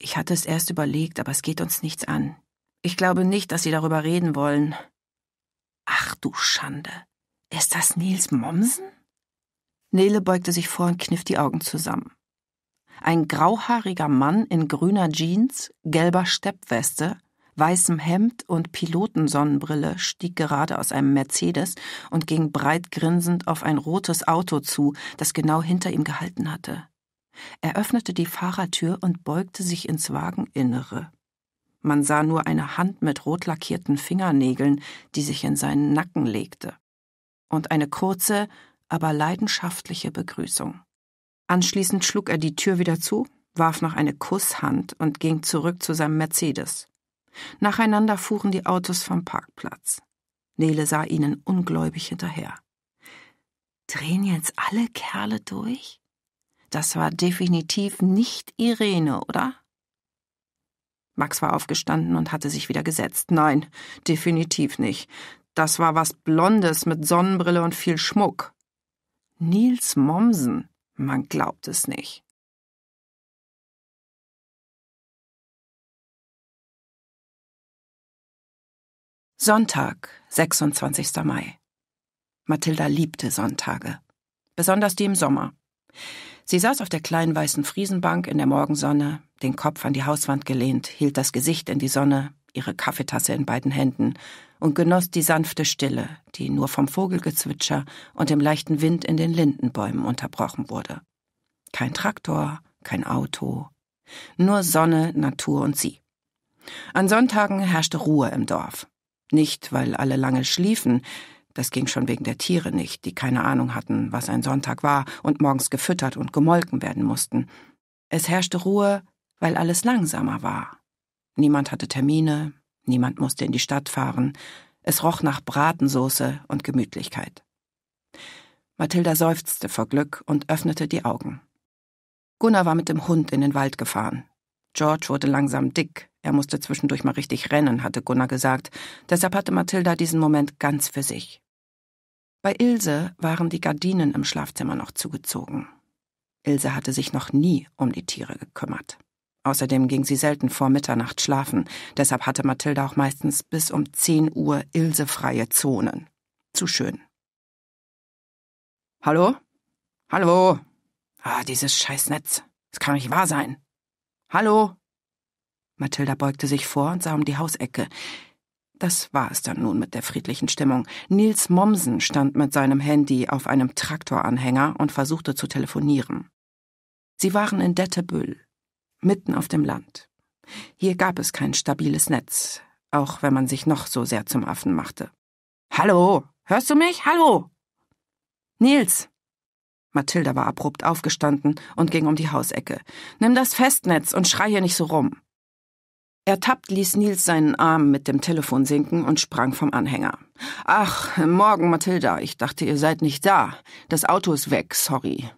Ich hatte es erst überlegt, aber es geht uns nichts an. Ich glaube nicht, dass sie darüber reden wollen. Ach du Schande. Ist das Nils Mommsen? Nele beugte sich vor und kniff die Augen zusammen. Ein grauhaariger Mann in grüner Jeans, gelber Steppweste, weißem Hemd und Pilotensonnenbrille stieg gerade aus einem Mercedes und ging breit grinsend auf ein rotes Auto zu, das genau hinter ihm gehalten hatte. Er öffnete die Fahrertür und beugte sich ins Wageninnere. Man sah nur eine Hand mit rot lackierten Fingernägeln, die sich in seinen Nacken legte. Und eine kurze, aber leidenschaftliche Begrüßung. Anschließend schlug er die Tür wieder zu, warf noch eine Kusshand und ging zurück zu seinem Mercedes. Nacheinander fuhren die Autos vom Parkplatz. Nele sah ihnen ungläubig hinterher. Drehen jetzt alle Kerle durch? Das war definitiv nicht Irene, oder? Max war aufgestanden und hatte sich wieder gesetzt. Nein, definitiv nicht. Das war was Blondes mit Sonnenbrille und viel Schmuck. Nils Mommsen. Man glaubt es nicht. Sonntag, 26. Mai. Mathilda liebte Sonntage. Besonders die im Sommer. Sie saß auf der kleinen weißen Friesenbank in der Morgensonne, den Kopf an die Hauswand gelehnt, hielt das Gesicht in die Sonne, ihre Kaffeetasse in beiden Händen und genoss die sanfte Stille, die nur vom Vogelgezwitscher und dem leichten Wind in den Lindenbäumen unterbrochen wurde. Kein Traktor, kein Auto, nur Sonne, Natur und sie. An Sonntagen herrschte Ruhe im Dorf. Nicht, weil alle lange schliefen, das ging schon wegen der Tiere nicht, die keine Ahnung hatten, was ein Sonntag war und morgens gefüttert und gemolken werden mussten. Es herrschte Ruhe, weil alles langsamer war. Niemand hatte Termine, niemand musste in die Stadt fahren. Es roch nach Bratensoße und Gemütlichkeit. Mathilda seufzte vor Glück und öffnete die Augen. Gunnar war mit dem Hund in den Wald gefahren. George wurde langsam dick, er musste zwischendurch mal richtig rennen, hatte Gunnar gesagt. Deshalb hatte Mathilda diesen Moment ganz für sich. Bei Ilse waren die Gardinen im Schlafzimmer noch zugezogen. Ilse hatte sich noch nie um die Tiere gekümmert. Außerdem ging sie selten vor Mitternacht schlafen, deshalb hatte Mathilda auch meistens bis um 10 Uhr Ilse-freie Zonen. Zu schön. Hallo? Hallo? Ah, dieses Scheißnetz. Es kann nicht wahr sein. Hallo? Mathilda beugte sich vor und sah um die Hausecke. Das war es dann nun mit der friedlichen Stimmung. Nils Mommsen stand mit seinem Handy auf einem Traktoranhänger und versuchte zu telefonieren. Sie waren in Dettebüll, mitten auf dem Land. Hier gab es kein stabiles Netz, auch wenn man sich noch so sehr zum Affen machte. Hallo, hörst du mich? Hallo! Nils! Mathilda war abrupt aufgestanden und ging um die Hausecke. Nimm das Festnetz und schrei hier nicht so rum. Ertappt ließ Nils seinen Arm mit dem Telefon sinken und sprang vom Anhänger. Ach, morgen, Mathilda, ich dachte, ihr seid nicht da. Das Auto ist weg, sorry.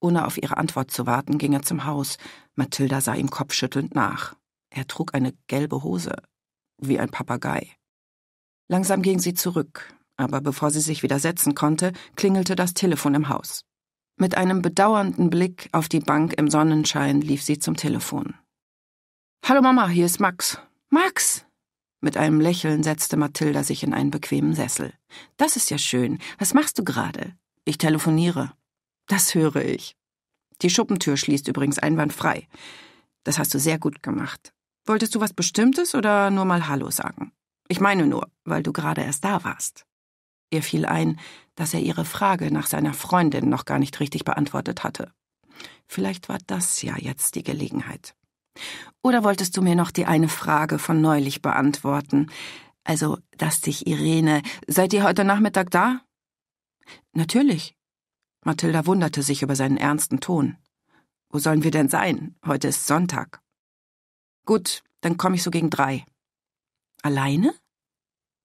Ohne auf ihre Antwort zu warten, ging er zum Haus. Mathilda sah ihm kopfschüttelnd nach. Er trug eine gelbe Hose, wie ein Papagei. Langsam ging sie zurück, aber bevor sie sich wieder setzen konnte, klingelte das Telefon im Haus. Mit einem bedauernden Blick auf die Bank im Sonnenschein lief sie zum Telefon. Hallo Mama, hier ist Max. Max! Mit einem Lächeln setzte Mathilda sich in einen bequemen Sessel. Das ist ja schön. Was machst du gerade? Ich telefoniere. Das höre ich. Die Schuppentür schließt übrigens einwandfrei. Das hast du sehr gut gemacht. Wolltest du was Bestimmtes oder nur mal Hallo sagen? Ich meine nur, weil du gerade erst da warst. Ihr fiel ein, dass er ihre Frage nach seiner Freundin noch gar nicht richtig beantwortet hatte. Vielleicht war das ja jetzt die Gelegenheit. Oder wolltest du mir noch die eine Frage von neulich beantworten? Also, dass dich Irene. Seid ihr heute Nachmittag da? Natürlich. Mathilda wunderte sich über seinen ernsten Ton. Wo sollen wir denn sein? Heute ist Sonntag. Gut, dann komme ich so gegen drei. Alleine?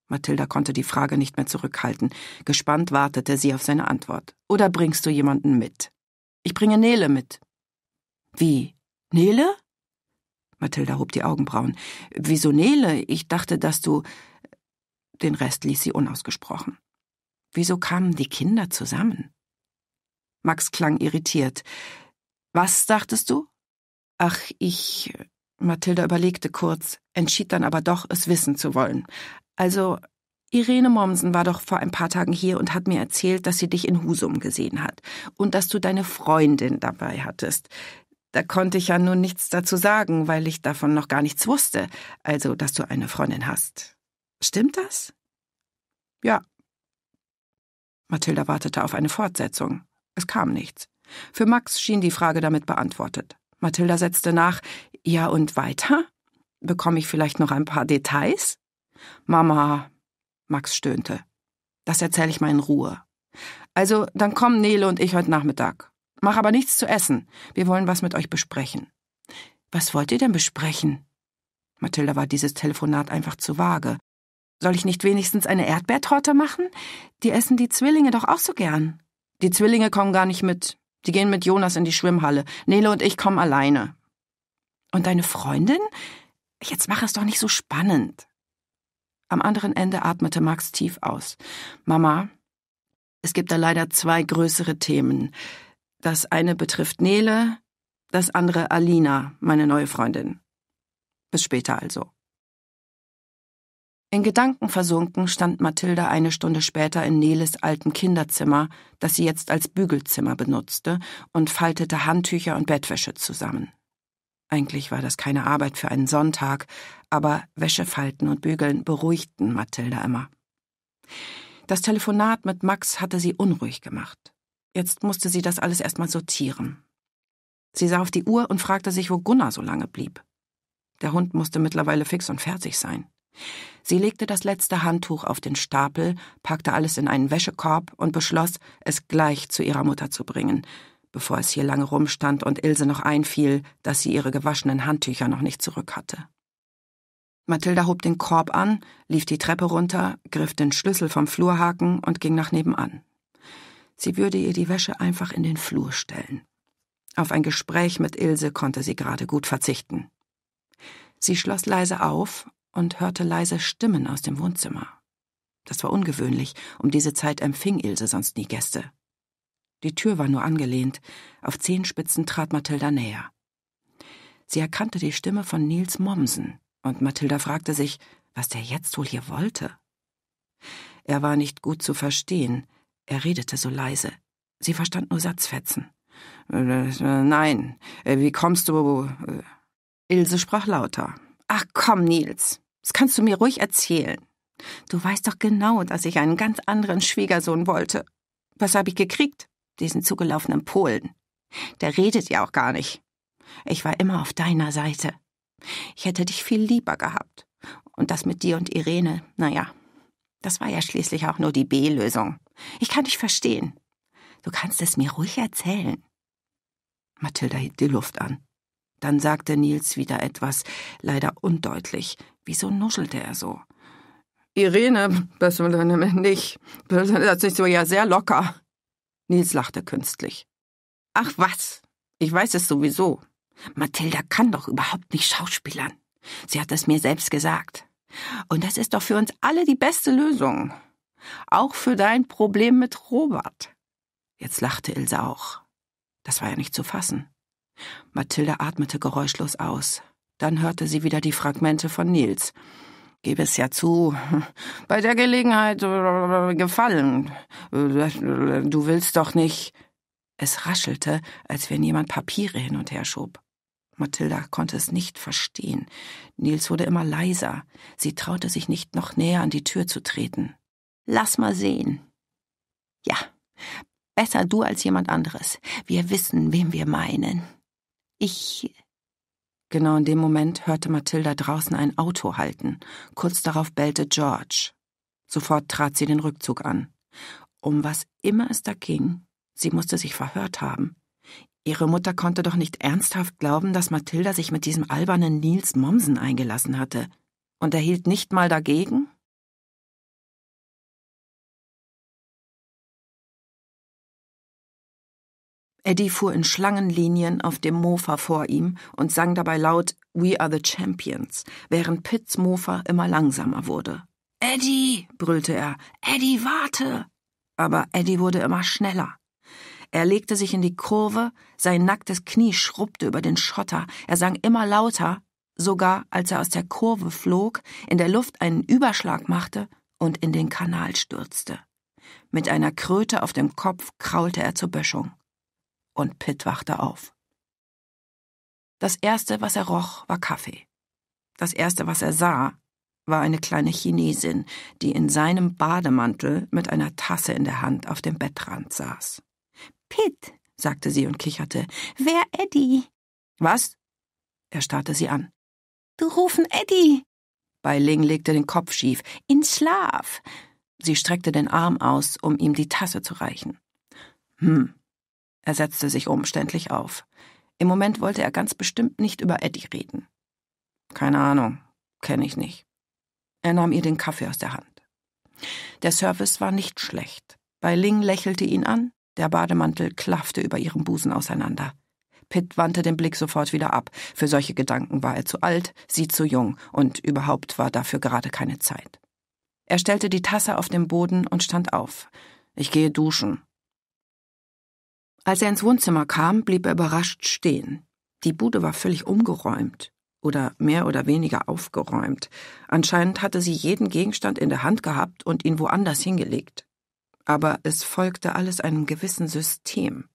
Mathilda konnte die Frage nicht mehr zurückhalten. Gespannt wartete sie auf seine Antwort. Oder bringst du jemanden mit? Ich bringe Nele mit. Wie? Nele? Mathilda hob die Augenbrauen. Wieso Nele? Ich dachte, dass du. Den Rest ließ sie unausgesprochen. Wieso kamen die Kinder zusammen? Max klang irritiert. Was dachtest du? Ach, ich. Mathilda überlegte kurz, entschied dann aber doch, es wissen zu wollen. Also, Irene Mommsen war doch vor ein paar Tagen hier und hat mir erzählt, dass sie dich in Husum gesehen hat und dass du deine Freundin dabei hattest. Da konnte ich ja nun nichts dazu sagen, weil ich davon noch gar nichts wusste, also dass du eine Freundin hast. Stimmt das? Ja. Mathilda wartete auf eine Fortsetzung. Es kam nichts. Für Max schien die Frage damit beantwortet. Mathilda setzte nach, ja und weiter? Bekomme ich vielleicht noch ein paar Details? Mama, Max stöhnte. Das erzähle ich mal in Ruhe. Also, dann kommen Nele und ich heute Nachmittag. Mach aber nichts zu essen. Wir wollen was mit euch besprechen. Was wollt ihr denn besprechen? Mathilda war dieses Telefonat einfach zu vage. Soll ich nicht wenigstens eine Erdbeertorte machen? Die essen die Zwillinge doch auch so gern. Die Zwillinge kommen gar nicht mit. Die gehen mit Jonas in die Schwimmhalle. Nele und ich kommen alleine. Und deine Freundin? Jetzt mach es doch nicht so spannend. Am anderen Ende atmete Max tief aus. Mama, es gibt da leider zwei größere Themen. Das eine betrifft Nele, das andere Alina, meine neue Freundin. Bis später also. In Gedanken versunken stand Mathilda eine Stunde später in Neles altem Kinderzimmer, das sie jetzt als Bügelzimmer benutzte, und faltete Handtücher und Bettwäsche zusammen. Eigentlich war das keine Arbeit für einen Sonntag, aber Wäschefalten und Bügeln beruhigten Mathilda immer. Das Telefonat mit Max hatte sie unruhig gemacht. Jetzt musste sie das alles erstmal sortieren. Sie sah auf die Uhr und fragte sich, wo Gunnar so lange blieb. Der Hund musste mittlerweile fix und fertig sein. Sie legte das letzte Handtuch auf den Stapel, packte alles in einen Wäschekorb und beschloss, es gleich zu ihrer Mutter zu bringen, bevor es hier lange rumstand und Ilse noch einfiel, dass sie ihre gewaschenen Handtücher noch nicht zurück hatte. Mathilda hob den Korb an, lief die Treppe runter, griff den Schlüssel vom Flurhaken und ging nach nebenan. Sie würde ihr die Wäsche einfach in den Flur stellen. Auf ein Gespräch mit Ilse konnte sie gerade gut verzichten. Sie schloss leise auf und hörte leise Stimmen aus dem Wohnzimmer. Das war ungewöhnlich, um diese Zeit empfing Ilse sonst nie Gäste. Die Tür war nur angelehnt, auf Zehenspitzen trat Mathilda näher. Sie erkannte die Stimme von Nils Mommsen, und Mathilda fragte sich, was der jetzt wohl hier wollte. Er war nicht gut zu verstehen, er redete so leise. Sie verstand nur Satzfetzen. Äh, nein, äh, wie kommst du? Äh, Ilse sprach lauter. Ach komm, Nils, das kannst du mir ruhig erzählen. Du weißt doch genau, dass ich einen ganz anderen Schwiegersohn wollte. Was habe ich gekriegt? Diesen zugelaufenen Polen. Der redet ja auch gar nicht. Ich war immer auf deiner Seite. Ich hätte dich viel lieber gehabt. Und das mit dir und Irene, naja, das war ja schließlich auch nur die B-Lösung. Ich kann dich verstehen. Du kannst es mir ruhig erzählen. Mathilda hielt die Luft an. Dann sagte Nils wieder etwas, leider undeutlich. Wieso nuschelte er so? Irene, das nicht. Das ist so ja sehr locker. Nils lachte künstlich. Ach was, ich weiß es sowieso. Mathilda kann doch überhaupt nicht schauspielern. Sie hat es mir selbst gesagt. Und das ist doch für uns alle die beste Lösung. Auch für dein Problem mit Robert. Jetzt lachte Ilse auch. Das war ja nicht zu fassen. Mathilde atmete geräuschlos aus. Dann hörte sie wieder die Fragmente von Nils. Gebe es ja zu, bei der Gelegenheit äh, äh, gefallen. Äh, du willst doch nicht. Es raschelte, als wenn jemand Papiere hin und her schob. Mathilda konnte es nicht verstehen. Nils wurde immer leiser. Sie traute sich nicht, noch näher an die Tür zu treten. Lass mal sehen. Ja, besser du als jemand anderes. Wir wissen, wem wir meinen. Ich. Genau in dem Moment hörte Mathilda draußen ein Auto halten. Kurz darauf bellte George. Sofort trat sie den Rückzug an. Um was immer es da ging, sie musste sich verhört haben. Ihre Mutter konnte doch nicht ernsthaft glauben, dass Mathilda sich mit diesem albernen Nils Mommsen eingelassen hatte. Und er hielt nicht mal dagegen? Eddie fuhr in Schlangenlinien auf dem Mofa vor ihm und sang dabei laut We are the Champions, während Pitts Mofa immer langsamer wurde. Eddie, brüllte er, Eddie, warte! Aber Eddie wurde immer schneller. Er legte sich in die Kurve, sein nacktes Knie schrubbte über den Schotter, er sang immer lauter, sogar als er aus der Kurve flog, in der Luft einen Überschlag machte und in den Kanal stürzte. Mit einer Kröte auf dem Kopf kraulte er zur Böschung und Pitt wachte auf. Das Erste, was er roch, war Kaffee. Das Erste, was er sah, war eine kleine Chinesin, die in seinem Bademantel mit einer Tasse in der Hand auf dem Bettrand saß. Pitt, sagte sie und kicherte, wer Eddie? Was? Er starrte sie an. Du rufen Eddie! Bei Ling legte den Kopf schief. In Schlaf! Sie streckte den Arm aus, um ihm die Tasse zu reichen. Hm, er setzte sich umständlich auf. Im Moment wollte er ganz bestimmt nicht über Eddie reden. Keine Ahnung, kenne ich nicht. Er nahm ihr den Kaffee aus der Hand. Der Service war nicht schlecht. Bei Ling lächelte ihn an, der Bademantel klaffte über ihrem Busen auseinander. Pitt wandte den Blick sofort wieder ab. Für solche Gedanken war er zu alt, sie zu jung und überhaupt war dafür gerade keine Zeit. Er stellte die Tasse auf den Boden und stand auf. Ich gehe duschen, als er ins Wohnzimmer kam, blieb er überrascht stehen. Die Bude war völlig umgeräumt oder mehr oder weniger aufgeräumt. Anscheinend hatte sie jeden Gegenstand in der Hand gehabt und ihn woanders hingelegt. Aber es folgte alles einem gewissen System.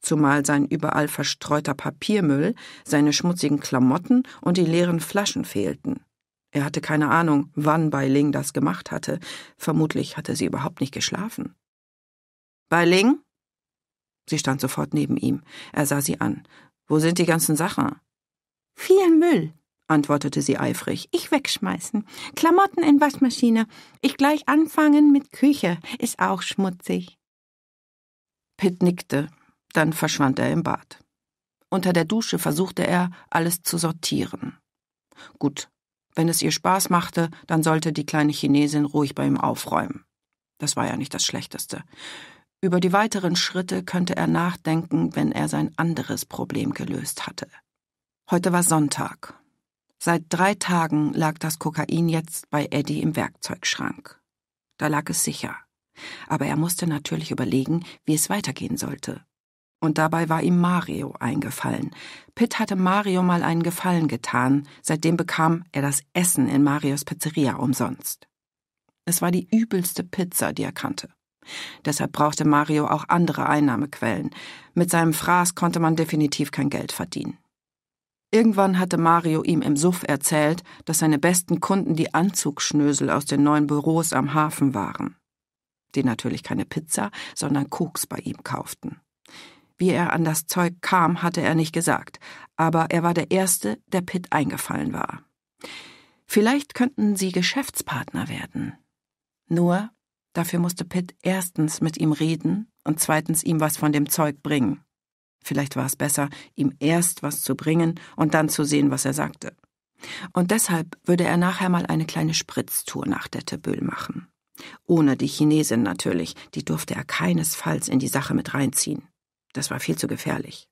Zumal sein überall verstreuter Papiermüll, seine schmutzigen Klamotten und die leeren Flaschen fehlten. Er hatte keine Ahnung, wann Beiling das gemacht hatte. Vermutlich hatte sie überhaupt nicht geschlafen. Beiling, Sie stand sofort neben ihm. Er sah sie an. Wo sind die ganzen Sachen? Viel Müll, antwortete sie eifrig. Ich wegschmeißen. Klamotten in Waschmaschine. Ich gleich anfangen mit Küche. Ist auch schmutzig. Pitt nickte. Dann verschwand er im Bad. Unter der Dusche versuchte er, alles zu sortieren. Gut, wenn es ihr Spaß machte, dann sollte die kleine Chinesin ruhig bei ihm aufräumen. Das war ja nicht das Schlechteste. Über die weiteren Schritte könnte er nachdenken, wenn er sein anderes Problem gelöst hatte. Heute war Sonntag. Seit drei Tagen lag das Kokain jetzt bei Eddie im Werkzeugschrank. Da lag es sicher. Aber er musste natürlich überlegen, wie es weitergehen sollte. Und dabei war ihm Mario eingefallen. Pitt hatte Mario mal einen Gefallen getan, seitdem bekam er das Essen in Marios Pizzeria umsonst. Es war die übelste Pizza, die er kannte. Deshalb brauchte Mario auch andere Einnahmequellen. Mit seinem Fraß konnte man definitiv kein Geld verdienen. Irgendwann hatte Mario ihm im Suff erzählt, dass seine besten Kunden die Anzugschnösel aus den neuen Büros am Hafen waren, die natürlich keine Pizza, sondern Koks bei ihm kauften. Wie er an das Zeug kam, hatte er nicht gesagt, aber er war der Erste, der Pitt eingefallen war. Vielleicht könnten sie Geschäftspartner werden. Nur Dafür musste Pitt erstens mit ihm reden und zweitens ihm was von dem Zeug bringen. Vielleicht war es besser, ihm erst was zu bringen und dann zu sehen, was er sagte. Und deshalb würde er nachher mal eine kleine Spritztour nach der Tebül machen. Ohne die Chinesin natürlich, die durfte er keinesfalls in die Sache mit reinziehen. Das war viel zu gefährlich.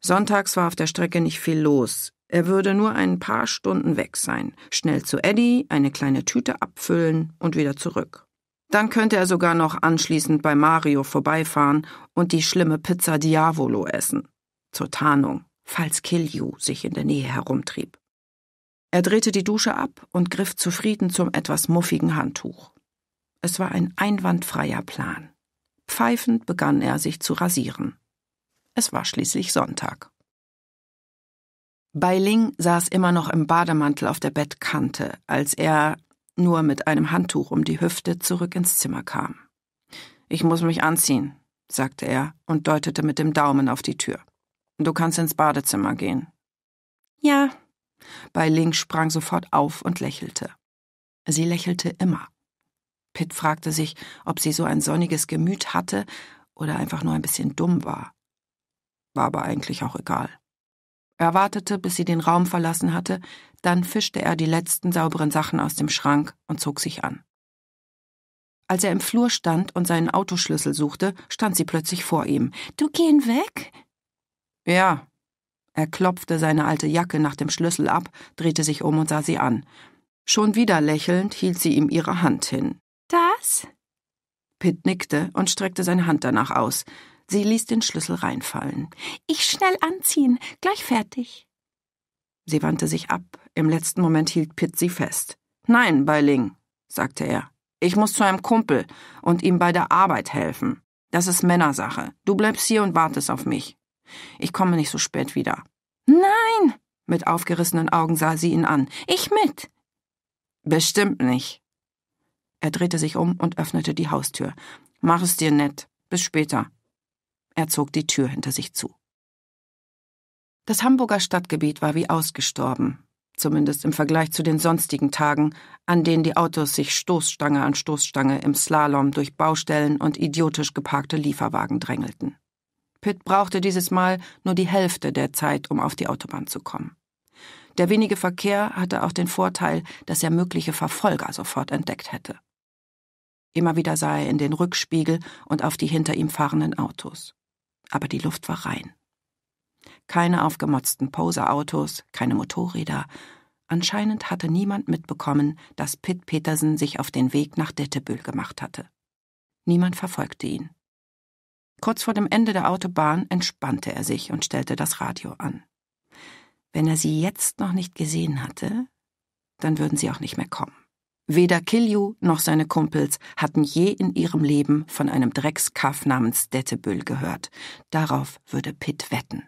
Sonntags war auf der Strecke nicht viel los. Er würde nur ein paar Stunden weg sein, schnell zu Eddie, eine kleine Tüte abfüllen und wieder zurück. Dann könnte er sogar noch anschließend bei Mario vorbeifahren und die schlimme Pizza Diavolo essen. Zur Tarnung, falls Kilju sich in der Nähe herumtrieb. Er drehte die Dusche ab und griff zufrieden zum etwas muffigen Handtuch. Es war ein einwandfreier Plan. Pfeifend begann er sich zu rasieren. Es war schließlich Sonntag. Bei Ling saß immer noch im Bademantel auf der Bettkante, als er nur mit einem Handtuch um die Hüfte zurück ins Zimmer kam. Ich muss mich anziehen, sagte er und deutete mit dem Daumen auf die Tür. Du kannst ins Badezimmer gehen. Ja. Bei Link sprang sofort auf und lächelte. Sie lächelte immer. Pitt fragte sich, ob sie so ein sonniges Gemüt hatte oder einfach nur ein bisschen dumm war. War aber eigentlich auch egal. Er wartete, bis sie den Raum verlassen hatte, dann fischte er die letzten sauberen Sachen aus dem Schrank und zog sich an. Als er im Flur stand und seinen Autoschlüssel suchte, stand sie plötzlich vor ihm. Du gehen weg? Ja. Er klopfte seine alte Jacke nach dem Schlüssel ab, drehte sich um und sah sie an. Schon wieder lächelnd hielt sie ihm ihre Hand hin. Das? Pitt nickte und streckte seine Hand danach aus. Sie ließ den Schlüssel reinfallen. Ich schnell anziehen, gleich fertig. Sie wandte sich ab. Im letzten Moment hielt Pitt sie fest. Nein, Beiling, sagte er. Ich muss zu einem Kumpel und ihm bei der Arbeit helfen. Das ist Männersache. Du bleibst hier und wartest auf mich. Ich komme nicht so spät wieder. Nein! Mit aufgerissenen Augen sah sie ihn an. Ich mit! Bestimmt nicht. Er drehte sich um und öffnete die Haustür. Mach es dir nett. Bis später. Er zog die Tür hinter sich zu. Das Hamburger Stadtgebiet war wie ausgestorben, zumindest im Vergleich zu den sonstigen Tagen, an denen die Autos sich Stoßstange an Stoßstange im Slalom durch Baustellen und idiotisch geparkte Lieferwagen drängelten. Pitt brauchte dieses Mal nur die Hälfte der Zeit, um auf die Autobahn zu kommen. Der wenige Verkehr hatte auch den Vorteil, dass er mögliche Verfolger sofort entdeckt hätte. Immer wieder sah er in den Rückspiegel und auf die hinter ihm fahrenden Autos aber die Luft war rein. Keine aufgemotzten Poserautos, keine Motorräder. Anscheinend hatte niemand mitbekommen, dass Pitt Petersen sich auf den Weg nach Dettebühl gemacht hatte. Niemand verfolgte ihn. Kurz vor dem Ende der Autobahn entspannte er sich und stellte das Radio an. Wenn er sie jetzt noch nicht gesehen hatte, dann würden sie auch nicht mehr kommen. Weder Kilju noch seine Kumpels hatten je in ihrem Leben von einem Dreckskaff namens Dettebüll gehört. Darauf würde Pitt wetten.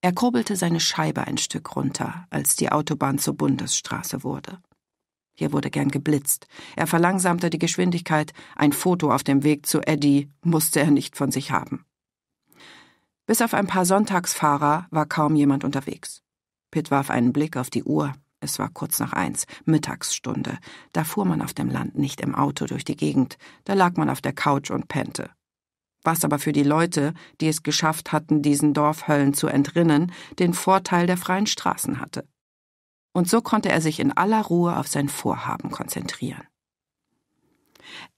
Er kurbelte seine Scheibe ein Stück runter, als die Autobahn zur Bundesstraße wurde. Hier wurde gern geblitzt. Er verlangsamte die Geschwindigkeit. Ein Foto auf dem Weg zu Eddie musste er nicht von sich haben. Bis auf ein paar Sonntagsfahrer war kaum jemand unterwegs. Pitt warf einen Blick auf die Uhr. Es war kurz nach eins, Mittagsstunde. Da fuhr man auf dem Land nicht im Auto durch die Gegend, da lag man auf der Couch und pennte. Was aber für die Leute, die es geschafft hatten, diesen Dorfhöllen zu entrinnen, den Vorteil der freien Straßen hatte. Und so konnte er sich in aller Ruhe auf sein Vorhaben konzentrieren.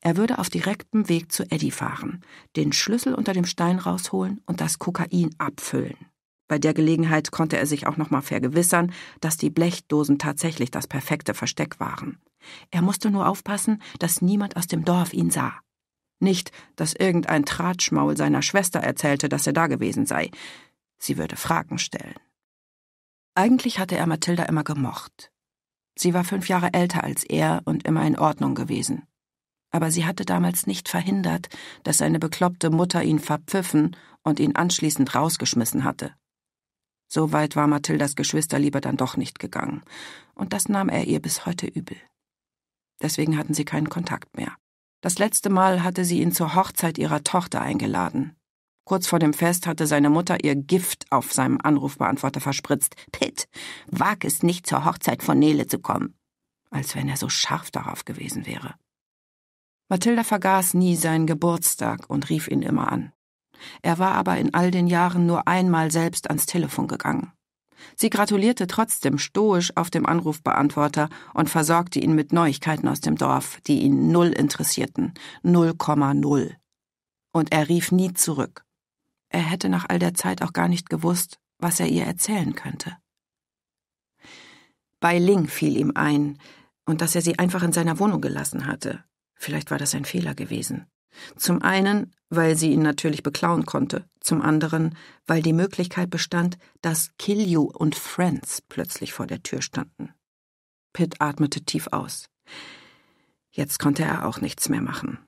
Er würde auf direktem Weg zu Eddie fahren, den Schlüssel unter dem Stein rausholen und das Kokain abfüllen. Bei der Gelegenheit konnte er sich auch nochmal vergewissern, dass die Blechdosen tatsächlich das perfekte Versteck waren. Er musste nur aufpassen, dass niemand aus dem Dorf ihn sah. Nicht, dass irgendein Tratschmaul seiner Schwester erzählte, dass er da gewesen sei. Sie würde Fragen stellen. Eigentlich hatte er Mathilda immer gemocht. Sie war fünf Jahre älter als er und immer in Ordnung gewesen. Aber sie hatte damals nicht verhindert, dass seine bekloppte Mutter ihn verpfiffen und ihn anschließend rausgeschmissen hatte. So weit war Mathildas Geschwister lieber dann doch nicht gegangen. Und das nahm er ihr bis heute übel. Deswegen hatten sie keinen Kontakt mehr. Das letzte Mal hatte sie ihn zur Hochzeit ihrer Tochter eingeladen. Kurz vor dem Fest hatte seine Mutter ihr Gift auf seinem Anrufbeantworter verspritzt. Pitt, wag es nicht, zur Hochzeit von Nele zu kommen. Als wenn er so scharf darauf gewesen wäre. Mathilda vergaß nie seinen Geburtstag und rief ihn immer an. Er war aber in all den Jahren nur einmal selbst ans Telefon gegangen. Sie gratulierte trotzdem stoisch auf dem Anrufbeantworter und versorgte ihn mit Neuigkeiten aus dem Dorf, die ihn null interessierten. 0,0. Und er rief nie zurück. Er hätte nach all der Zeit auch gar nicht gewusst, was er ihr erzählen könnte. Bei Ling fiel ihm ein, und dass er sie einfach in seiner Wohnung gelassen hatte. Vielleicht war das ein Fehler gewesen. Zum einen, weil sie ihn natürlich beklauen konnte, zum anderen, weil die Möglichkeit bestand, dass Kilju und Friends plötzlich vor der Tür standen. Pitt atmete tief aus. Jetzt konnte er auch nichts mehr machen.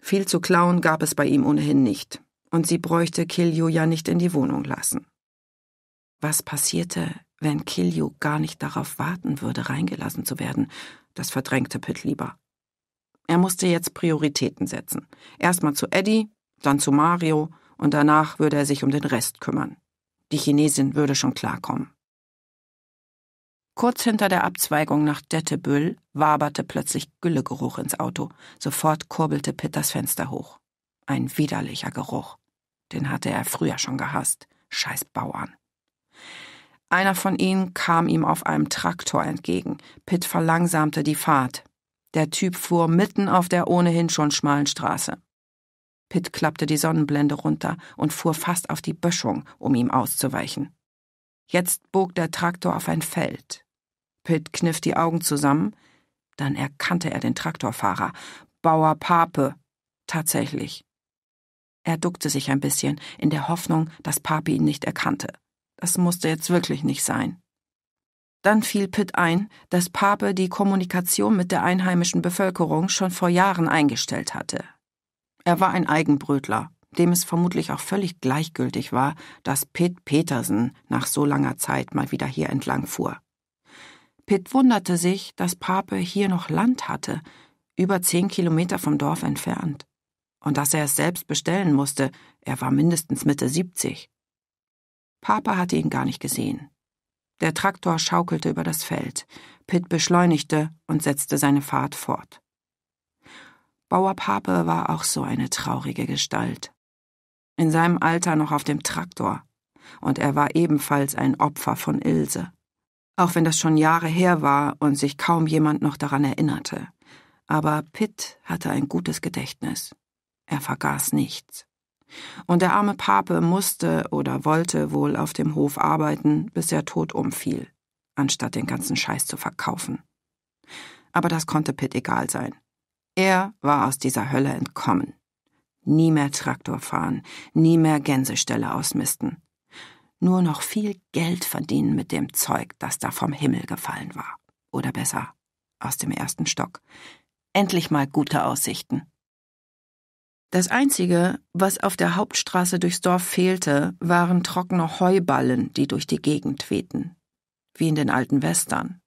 Viel zu klauen gab es bei ihm ohnehin nicht, und sie bräuchte Kilju ja nicht in die Wohnung lassen. Was passierte, wenn Kilju gar nicht darauf warten würde, reingelassen zu werden? Das verdrängte Pitt lieber. Er musste jetzt Prioritäten setzen. Erstmal zu Eddie, dann zu Mario und danach würde er sich um den Rest kümmern. Die Chinesin würde schon klarkommen. Kurz hinter der Abzweigung nach Dettebüll waberte plötzlich Güllegeruch ins Auto. Sofort kurbelte Pitt das Fenster hoch. Ein widerlicher Geruch. Den hatte er früher schon gehasst. Scheiß Bauern. Einer von ihnen kam ihm auf einem Traktor entgegen. Pitt verlangsamte die Fahrt. Der Typ fuhr mitten auf der ohnehin schon schmalen Straße. Pitt klappte die Sonnenblende runter und fuhr fast auf die Böschung, um ihm auszuweichen. Jetzt bog der Traktor auf ein Feld. Pitt kniff die Augen zusammen, dann erkannte er den Traktorfahrer, Bauer Pape, tatsächlich. Er duckte sich ein bisschen, in der Hoffnung, dass Pape ihn nicht erkannte. Das musste jetzt wirklich nicht sein. Dann fiel Pitt ein, dass Pape die Kommunikation mit der einheimischen Bevölkerung schon vor Jahren eingestellt hatte. Er war ein Eigenbrötler, dem es vermutlich auch völlig gleichgültig war, dass Pitt Petersen nach so langer Zeit mal wieder hier entlang fuhr. Pitt wunderte sich, dass Pape hier noch Land hatte, über zehn Kilometer vom Dorf entfernt. Und dass er es selbst bestellen musste, er war mindestens Mitte 70. Pape hatte ihn gar nicht gesehen. Der Traktor schaukelte über das Feld. Pitt beschleunigte und setzte seine Fahrt fort. Bauer Pape war auch so eine traurige Gestalt. In seinem Alter noch auf dem Traktor. Und er war ebenfalls ein Opfer von Ilse. Auch wenn das schon Jahre her war und sich kaum jemand noch daran erinnerte. Aber Pitt hatte ein gutes Gedächtnis. Er vergaß nichts. Und der arme Pape musste oder wollte wohl auf dem Hof arbeiten, bis er tot umfiel, anstatt den ganzen Scheiß zu verkaufen. Aber das konnte Pitt egal sein. Er war aus dieser Hölle entkommen. Nie mehr Traktor fahren, nie mehr Gänseställe ausmisten. Nur noch viel Geld verdienen mit dem Zeug, das da vom Himmel gefallen war. Oder besser, aus dem ersten Stock. Endlich mal gute Aussichten. Das Einzige, was auf der Hauptstraße durchs Dorf fehlte, waren trockene Heuballen, die durch die Gegend wehten, wie in den alten Western.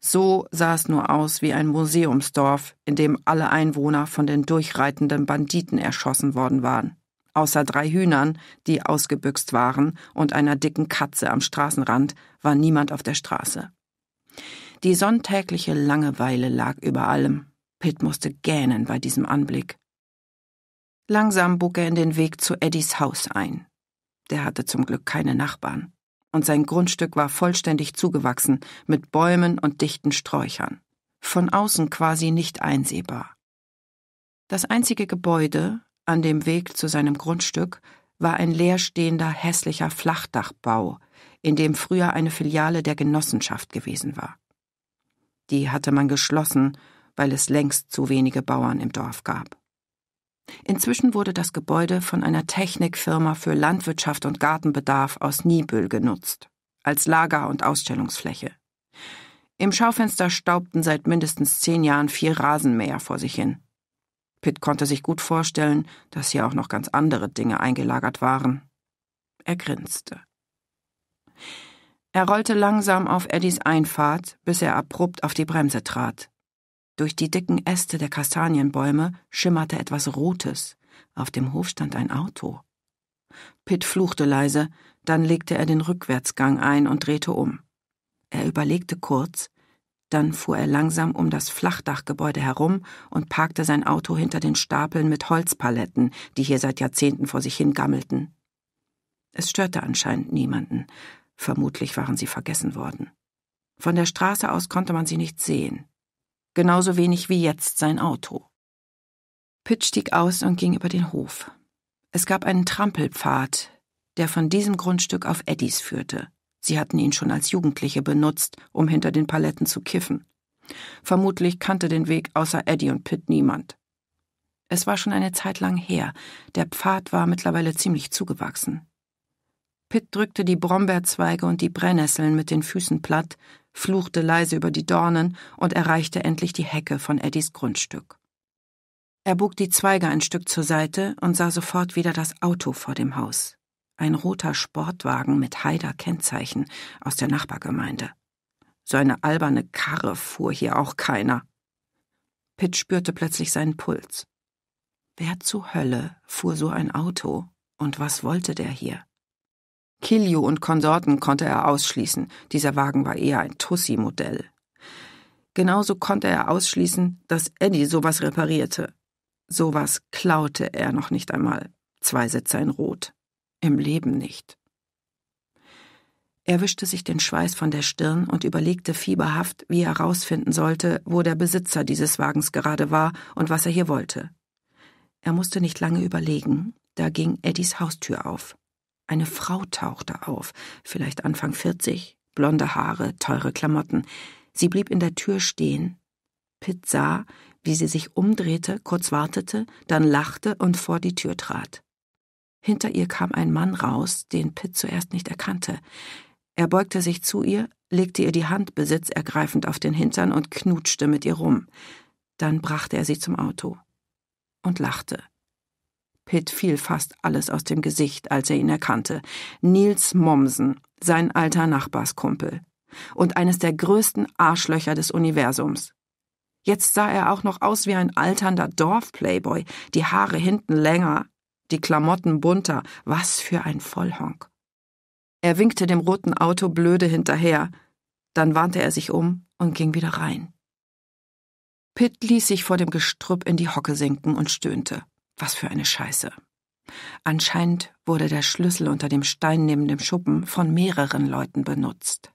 So sah es nur aus wie ein Museumsdorf, in dem alle Einwohner von den durchreitenden Banditen erschossen worden waren, außer drei Hühnern, die ausgebüxt waren, und einer dicken Katze am Straßenrand war niemand auf der Straße. Die sonntägliche Langeweile lag über allem. Pitt musste gähnen bei diesem Anblick. Langsam bog er in den Weg zu Eddies Haus ein. Der hatte zum Glück keine Nachbarn. Und sein Grundstück war vollständig zugewachsen, mit Bäumen und dichten Sträuchern. Von außen quasi nicht einsehbar. Das einzige Gebäude an dem Weg zu seinem Grundstück war ein leerstehender, hässlicher Flachdachbau, in dem früher eine Filiale der Genossenschaft gewesen war. Die hatte man geschlossen, weil es längst zu wenige Bauern im Dorf gab. Inzwischen wurde das Gebäude von einer Technikfirma für Landwirtschaft und Gartenbedarf aus Niebüll genutzt, als Lager- und Ausstellungsfläche. Im Schaufenster staubten seit mindestens zehn Jahren vier Rasenmäher vor sich hin. Pitt konnte sich gut vorstellen, dass hier auch noch ganz andere Dinge eingelagert waren. Er grinste. Er rollte langsam auf Eddies Einfahrt, bis er abrupt auf die Bremse trat. Durch die dicken Äste der Kastanienbäume schimmerte etwas Rotes. Auf dem Hof stand ein Auto. Pitt fluchte leise, dann legte er den Rückwärtsgang ein und drehte um. Er überlegte kurz, dann fuhr er langsam um das Flachdachgebäude herum und parkte sein Auto hinter den Stapeln mit Holzpaletten, die hier seit Jahrzehnten vor sich hingammelten. Es störte anscheinend niemanden. Vermutlich waren sie vergessen worden. Von der Straße aus konnte man sie nicht sehen genauso wenig wie jetzt sein Auto. Pitt stieg aus und ging über den Hof. Es gab einen Trampelpfad, der von diesem Grundstück auf Eddies führte. Sie hatten ihn schon als Jugendliche benutzt, um hinter den Paletten zu kiffen. Vermutlich kannte den Weg außer Eddie und Pitt niemand. Es war schon eine Zeit lang her, der Pfad war mittlerweile ziemlich zugewachsen. Pitt drückte die Brombeerzweige und die Brennnesseln mit den Füßen platt, fluchte leise über die Dornen und erreichte endlich die Hecke von Eddies Grundstück. Er bog die Zweige ein Stück zur Seite und sah sofort wieder das Auto vor dem Haus. Ein roter Sportwagen mit Haider Kennzeichen aus der Nachbargemeinde. So eine alberne Karre fuhr hier auch keiner. Pitt spürte plötzlich seinen Puls. Wer zur Hölle fuhr so ein Auto und was wollte der hier? Kilio und Konsorten konnte er ausschließen, dieser Wagen war eher ein Tussi-Modell. Genauso konnte er ausschließen, dass Eddie sowas reparierte. Sowas klaute er noch nicht einmal. Zwei Sitze in Rot. Im Leben nicht. Er wischte sich den Schweiß von der Stirn und überlegte fieberhaft, wie er herausfinden sollte, wo der Besitzer dieses Wagens gerade war und was er hier wollte. Er musste nicht lange überlegen, da ging Eddies Haustür auf. Eine Frau tauchte auf, vielleicht Anfang 40, blonde Haare, teure Klamotten. Sie blieb in der Tür stehen. Pitt sah, wie sie sich umdrehte, kurz wartete, dann lachte und vor die Tür trat. Hinter ihr kam ein Mann raus, den Pitt zuerst nicht erkannte. Er beugte sich zu ihr, legte ihr die Hand besitzergreifend auf den Hintern und knutschte mit ihr rum. Dann brachte er sie zum Auto und lachte. Pitt fiel fast alles aus dem Gesicht, als er ihn erkannte. Nils Mommsen, sein alter Nachbarskumpel. Und eines der größten Arschlöcher des Universums. Jetzt sah er auch noch aus wie ein alternder Dorfplayboy, die Haare hinten länger, die Klamotten bunter. Was für ein Vollhonk. Er winkte dem roten Auto blöde hinterher. Dann wandte er sich um und ging wieder rein. Pitt ließ sich vor dem Gestrüpp in die Hocke sinken und stöhnte. Was für eine Scheiße. Anscheinend wurde der Schlüssel unter dem Stein neben dem Schuppen von mehreren Leuten benutzt.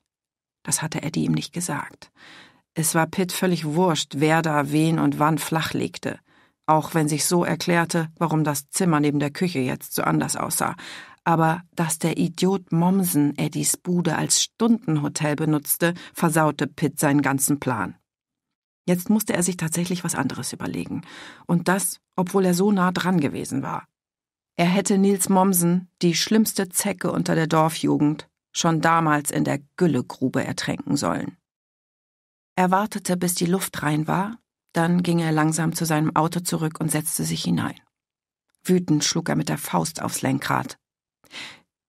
Das hatte Eddie ihm nicht gesagt. Es war Pitt völlig wurscht, wer da wen und wann flachlegte, auch wenn sich so erklärte, warum das Zimmer neben der Küche jetzt so anders aussah. Aber dass der Idiot Mommsen Eddies Bude als Stundenhotel benutzte, versaute Pitt seinen ganzen Plan. Jetzt musste er sich tatsächlich was anderes überlegen. Und das, obwohl er so nah dran gewesen war. Er hätte Nils Mommsen, die schlimmste Zecke unter der Dorfjugend, schon damals in der Güllegrube ertränken sollen. Er wartete, bis die Luft rein war, dann ging er langsam zu seinem Auto zurück und setzte sich hinein. Wütend schlug er mit der Faust aufs Lenkrad.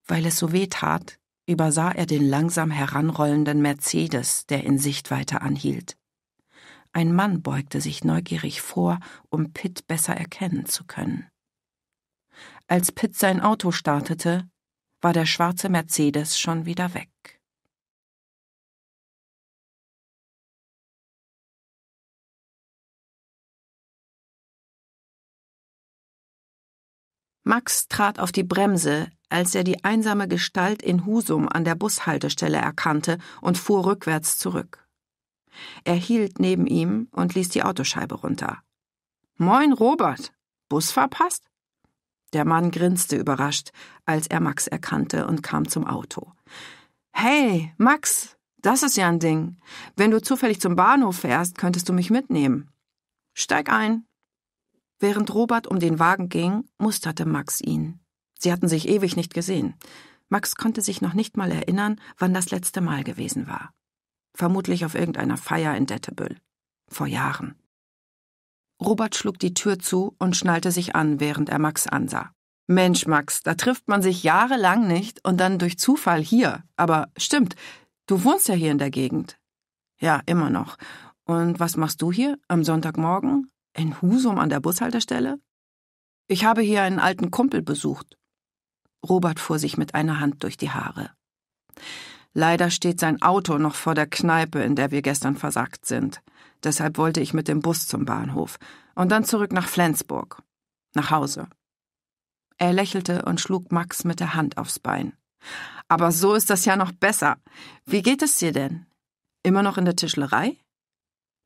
Weil es so weh tat, übersah er den langsam heranrollenden Mercedes, der in Sichtweite anhielt. Ein Mann beugte sich neugierig vor, um Pitt besser erkennen zu können. Als Pitt sein Auto startete, war der schwarze Mercedes schon wieder weg. Max trat auf die Bremse, als er die einsame Gestalt in Husum an der Bushaltestelle erkannte und fuhr rückwärts zurück. Er hielt neben ihm und ließ die Autoscheibe runter. Moin, Robert. Bus verpasst? Der Mann grinste überrascht, als er Max erkannte und kam zum Auto. Hey, Max, das ist ja ein Ding. Wenn du zufällig zum Bahnhof fährst, könntest du mich mitnehmen. Steig ein. Während Robert um den Wagen ging, musterte Max ihn. Sie hatten sich ewig nicht gesehen. Max konnte sich noch nicht mal erinnern, wann das letzte Mal gewesen war. Vermutlich auf irgendeiner Feier in Dettebüll. Vor Jahren. Robert schlug die Tür zu und schnallte sich an, während er Max ansah. Mensch, Max, da trifft man sich jahrelang nicht und dann durch Zufall hier. Aber stimmt, du wohnst ja hier in der Gegend. Ja, immer noch. Und was machst du hier am Sonntagmorgen? In Husum an der Bushaltestelle? Ich habe hier einen alten Kumpel besucht. Robert fuhr sich mit einer Hand durch die Haare. Leider steht sein Auto noch vor der Kneipe, in der wir gestern versagt sind. Deshalb wollte ich mit dem Bus zum Bahnhof und dann zurück nach Flensburg. Nach Hause. Er lächelte und schlug Max mit der Hand aufs Bein. Aber so ist das ja noch besser. Wie geht es dir denn? Immer noch in der Tischlerei?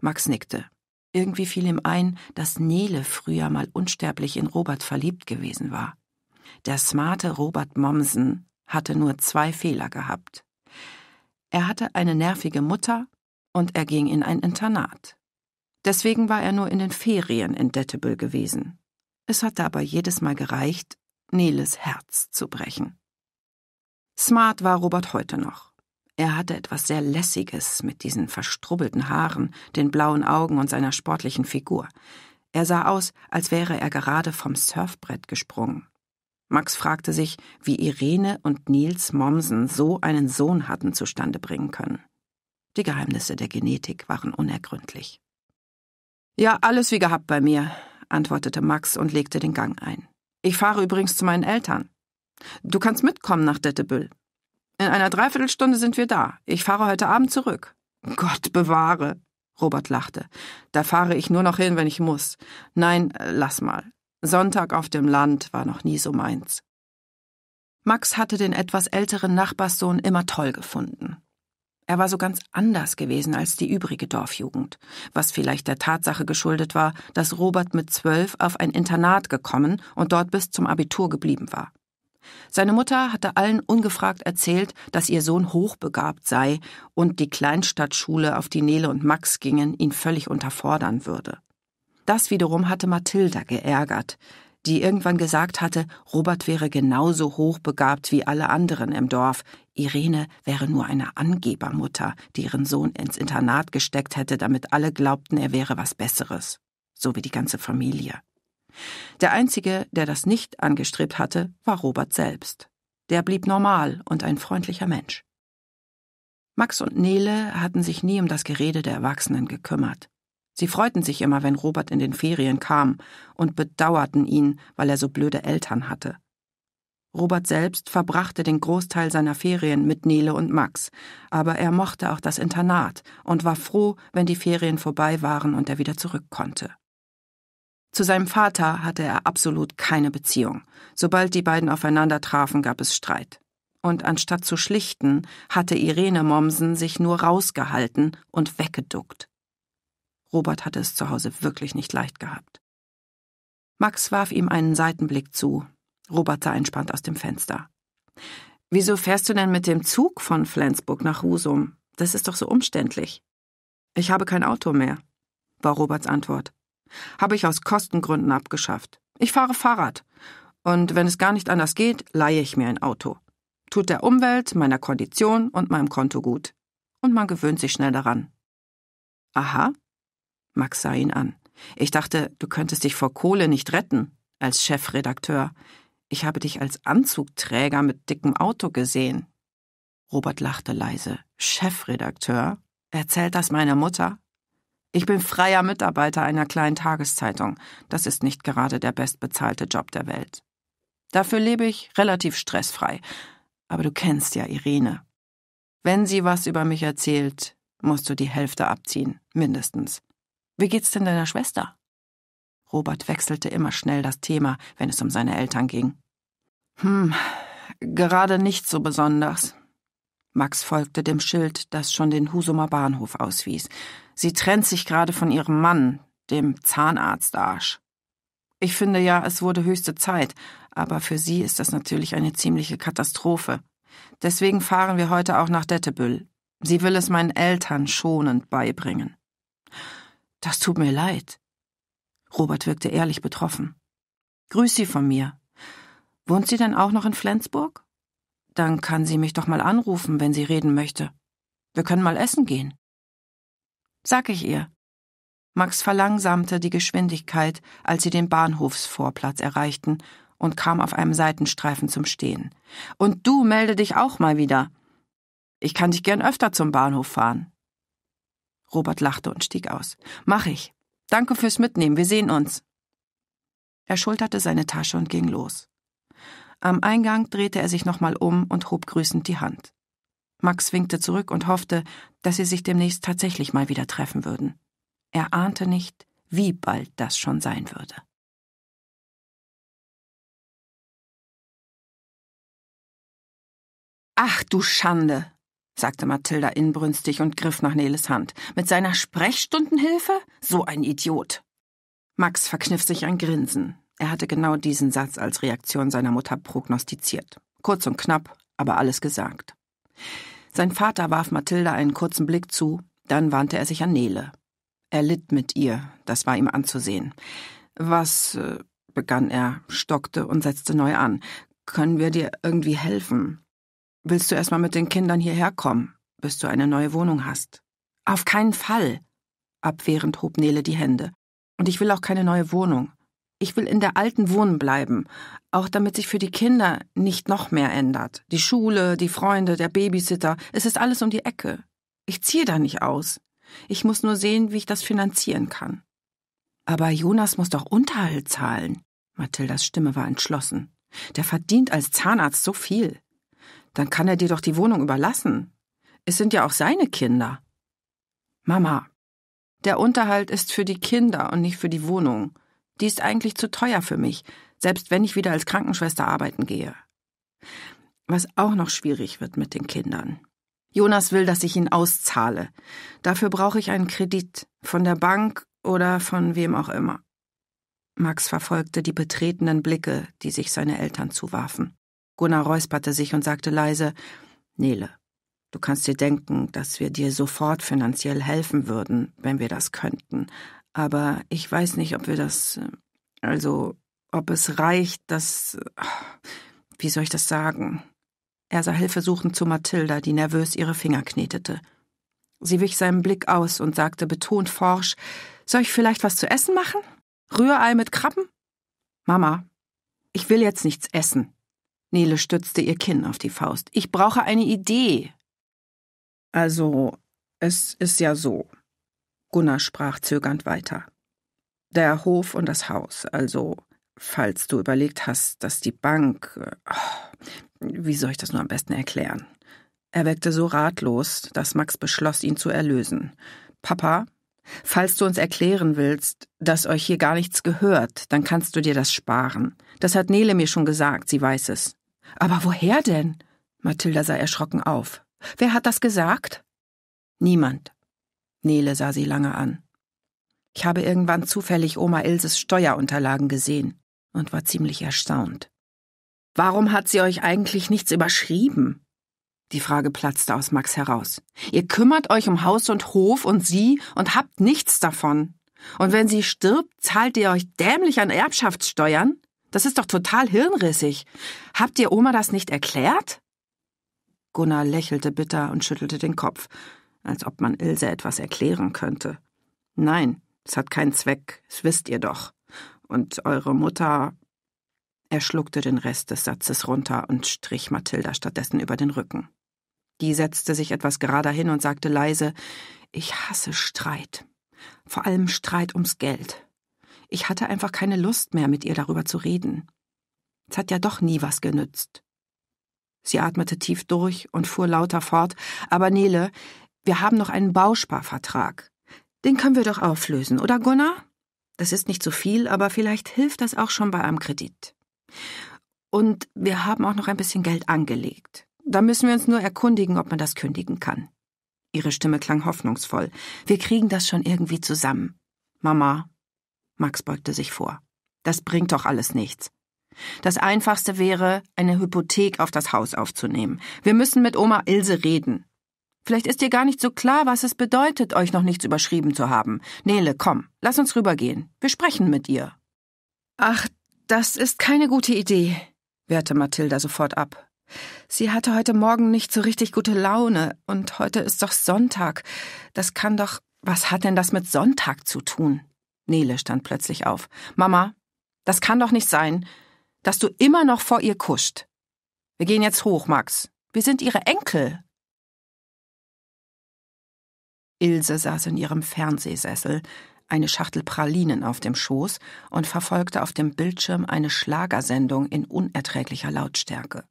Max nickte. Irgendwie fiel ihm ein, dass Nele früher mal unsterblich in Robert verliebt gewesen war. Der smarte Robert Mommsen hatte nur zwei Fehler gehabt. Er hatte eine nervige Mutter und er ging in ein Internat. Deswegen war er nur in den Ferien in Dettebüll gewesen. Es hatte aber jedes Mal gereicht, Neles Herz zu brechen. Smart war Robert heute noch. Er hatte etwas sehr Lässiges mit diesen verstrubbelten Haaren, den blauen Augen und seiner sportlichen Figur. Er sah aus, als wäre er gerade vom Surfbrett gesprungen. Max fragte sich, wie Irene und Nils Mommsen so einen Sohn hatten zustande bringen können. Die Geheimnisse der Genetik waren unergründlich. Ja, alles wie gehabt bei mir, antwortete Max und legte den Gang ein. Ich fahre übrigens zu meinen Eltern. Du kannst mitkommen nach Dettebüll. In einer Dreiviertelstunde sind wir da. Ich fahre heute Abend zurück. Gott bewahre. Robert lachte. Da fahre ich nur noch hin, wenn ich muss. Nein, äh, lass mal. Sonntag auf dem Land war noch nie so meins. Max hatte den etwas älteren Nachbarssohn immer toll gefunden. Er war so ganz anders gewesen als die übrige Dorfjugend, was vielleicht der Tatsache geschuldet war, dass Robert mit zwölf auf ein Internat gekommen und dort bis zum Abitur geblieben war. Seine Mutter hatte allen ungefragt erzählt, dass ihr Sohn hochbegabt sei und die Kleinstadtschule, auf die Nele und Max gingen, ihn völlig unterfordern würde. Das wiederum hatte Mathilda geärgert, die irgendwann gesagt hatte, Robert wäre genauso hochbegabt wie alle anderen im Dorf, Irene wäre nur eine Angebermutter, die ihren Sohn ins Internat gesteckt hätte, damit alle glaubten, er wäre was Besseres, so wie die ganze Familie. Der Einzige, der das nicht angestrebt hatte, war Robert selbst. Der blieb normal und ein freundlicher Mensch. Max und Nele hatten sich nie um das Gerede der Erwachsenen gekümmert. Sie freuten sich immer, wenn Robert in den Ferien kam, und bedauerten ihn, weil er so blöde Eltern hatte. Robert selbst verbrachte den Großteil seiner Ferien mit Nele und Max, aber er mochte auch das Internat und war froh, wenn die Ferien vorbei waren und er wieder zurück konnte. Zu seinem Vater hatte er absolut keine Beziehung. Sobald die beiden aufeinander trafen, gab es Streit. Und anstatt zu schlichten, hatte Irene Mommsen sich nur rausgehalten und weggeduckt. Robert hatte es zu Hause wirklich nicht leicht gehabt. Max warf ihm einen Seitenblick zu. Robert sah entspannt aus dem Fenster. Wieso fährst du denn mit dem Zug von Flensburg nach Husum? Das ist doch so umständlich. Ich habe kein Auto mehr, war Roberts Antwort. Habe ich aus Kostengründen abgeschafft. Ich fahre Fahrrad. Und wenn es gar nicht anders geht, leihe ich mir ein Auto. Tut der Umwelt, meiner Kondition und meinem Konto gut. Und man gewöhnt sich schnell daran. Aha, Max sah ihn an. Ich dachte, du könntest dich vor Kohle nicht retten, als Chefredakteur. Ich habe dich als Anzugträger mit dickem Auto gesehen. Robert lachte leise. Chefredakteur? Erzählt das meiner Mutter? Ich bin freier Mitarbeiter einer kleinen Tageszeitung. Das ist nicht gerade der bestbezahlte Job der Welt. Dafür lebe ich relativ stressfrei. Aber du kennst ja Irene. Wenn sie was über mich erzählt, musst du die Hälfte abziehen, mindestens. Wie geht's denn deiner Schwester? Robert wechselte immer schnell das Thema, wenn es um seine Eltern ging. Hm, gerade nicht so besonders. Max folgte dem Schild, das schon den Husumer Bahnhof auswies. Sie trennt sich gerade von ihrem Mann, dem Zahnarztarsch. Ich finde ja, es wurde höchste Zeit, aber für sie ist das natürlich eine ziemliche Katastrophe. Deswegen fahren wir heute auch nach Dettebüll. Sie will es meinen Eltern schonend beibringen. Das tut mir leid. Robert wirkte ehrlich betroffen. Grüß Sie von mir. Wohnt sie denn auch noch in Flensburg? Dann kann sie mich doch mal anrufen, wenn sie reden möchte. Wir können mal essen gehen. Sag ich ihr. Max verlangsamte die Geschwindigkeit, als sie den Bahnhofsvorplatz erreichten und kam auf einem Seitenstreifen zum Stehen. Und du melde dich auch mal wieder. Ich kann dich gern öfter zum Bahnhof fahren. Robert lachte und stieg aus. Mach ich. Danke fürs Mitnehmen, wir sehen uns. Er schulterte seine Tasche und ging los. Am Eingang drehte er sich nochmal um und hob grüßend die Hand. Max winkte zurück und hoffte, dass sie sich demnächst tatsächlich mal wieder treffen würden. Er ahnte nicht, wie bald das schon sein würde. Ach du Schande, sagte Mathilda inbrünstig und griff nach Neles Hand. Mit seiner Sprechstundenhilfe? So ein Idiot. Max verkniff sich ein Grinsen. Er hatte genau diesen Satz als Reaktion seiner Mutter prognostiziert. Kurz und knapp, aber alles gesagt. Sein Vater warf Mathilda einen kurzen Blick zu, dann wandte er sich an Nele. Er litt mit ihr, das war ihm anzusehen. Was, äh, begann er, stockte und setzte neu an. Können wir dir irgendwie helfen? Willst du erstmal mit den Kindern hierher kommen, bis du eine neue Wohnung hast? Auf keinen Fall. Abwehrend hob Nele die Hände. Und ich will auch keine neue Wohnung. Ich will in der alten Wohnung bleiben, auch damit sich für die Kinder nicht noch mehr ändert. Die Schule, die Freunde, der Babysitter, es ist alles um die Ecke. Ich ziehe da nicht aus. Ich muss nur sehen, wie ich das finanzieren kann. Aber Jonas muss doch Unterhalt zahlen. Mathildas Stimme war entschlossen. Der verdient als Zahnarzt so viel dann kann er dir doch die Wohnung überlassen. Es sind ja auch seine Kinder. Mama, der Unterhalt ist für die Kinder und nicht für die Wohnung. Die ist eigentlich zu teuer für mich, selbst wenn ich wieder als Krankenschwester arbeiten gehe. Was auch noch schwierig wird mit den Kindern. Jonas will, dass ich ihn auszahle. Dafür brauche ich einen Kredit von der Bank oder von wem auch immer. Max verfolgte die betretenen Blicke, die sich seine Eltern zuwarfen. Gunnar räusperte sich und sagte leise Nele, du kannst dir denken, dass wir dir sofort finanziell helfen würden, wenn wir das könnten. Aber ich weiß nicht, ob wir das. Äh, also, ob es reicht, dass. Äh, wie soll ich das sagen? Er sah hilfesuchend zu Mathilda, die nervös ihre Finger knetete. Sie wich seinem Blick aus und sagte betont forsch Soll ich vielleicht was zu essen machen? Rührei mit Krabben? Mama, ich will jetzt nichts essen, Nele stützte ihr Kinn auf die Faust. Ich brauche eine Idee. Also, es ist ja so. Gunnar sprach zögernd weiter. Der Hof und das Haus, also falls du überlegt hast, dass die Bank. Oh, wie soll ich das nur am besten erklären? Er weckte so ratlos, dass Max beschloss, ihn zu erlösen. Papa, falls du uns erklären willst, dass euch hier gar nichts gehört, dann kannst du dir das sparen. Das hat Nele mir schon gesagt, sie weiß es. Aber woher denn? Mathilda sah erschrocken auf. Wer hat das gesagt? Niemand. Nele sah sie lange an. Ich habe irgendwann zufällig Oma Ilses Steuerunterlagen gesehen und war ziemlich erstaunt. Warum hat sie euch eigentlich nichts überschrieben? Die Frage platzte aus Max heraus. Ihr kümmert euch um Haus und Hof und sie und habt nichts davon. Und wenn sie stirbt, zahlt ihr euch dämlich an Erbschaftssteuern? Das ist doch total hirnrissig. Habt ihr Oma das nicht erklärt? Gunnar lächelte bitter und schüttelte den Kopf, als ob man Ilse etwas erklären könnte. Nein, es hat keinen Zweck, das wisst ihr doch. Und eure Mutter. Er schluckte den Rest des Satzes runter und strich Mathilda stattdessen über den Rücken. Die setzte sich etwas gerader hin und sagte leise Ich hasse Streit. Vor allem Streit ums Geld. Ich hatte einfach keine Lust mehr, mit ihr darüber zu reden. Es hat ja doch nie was genützt. Sie atmete tief durch und fuhr lauter fort. Aber Nele, wir haben noch einen Bausparvertrag. Den können wir doch auflösen, oder Gunnar? Das ist nicht so viel, aber vielleicht hilft das auch schon bei einem Kredit. Und wir haben auch noch ein bisschen Geld angelegt. Da müssen wir uns nur erkundigen, ob man das kündigen kann. Ihre Stimme klang hoffnungsvoll. Wir kriegen das schon irgendwie zusammen. Mama, Max beugte sich vor. Das bringt doch alles nichts. Das Einfachste wäre, eine Hypothek auf das Haus aufzunehmen. Wir müssen mit Oma Ilse reden. Vielleicht ist dir gar nicht so klar, was es bedeutet, euch noch nichts überschrieben zu haben. Nele, komm, lass uns rübergehen. Wir sprechen mit ihr. Ach, das ist keine gute Idee, wehrte Mathilda sofort ab. Sie hatte heute Morgen nicht so richtig gute Laune, und heute ist doch Sonntag. Das kann doch. Was hat denn das mit Sonntag zu tun? Nele stand plötzlich auf. Mama, das kann doch nicht sein, dass du immer noch vor ihr kuscht. Wir gehen jetzt hoch, Max. Wir sind ihre Enkel. Ilse saß in ihrem Fernsehsessel, eine Schachtel Pralinen auf dem Schoß und verfolgte auf dem Bildschirm eine Schlagersendung in unerträglicher Lautstärke.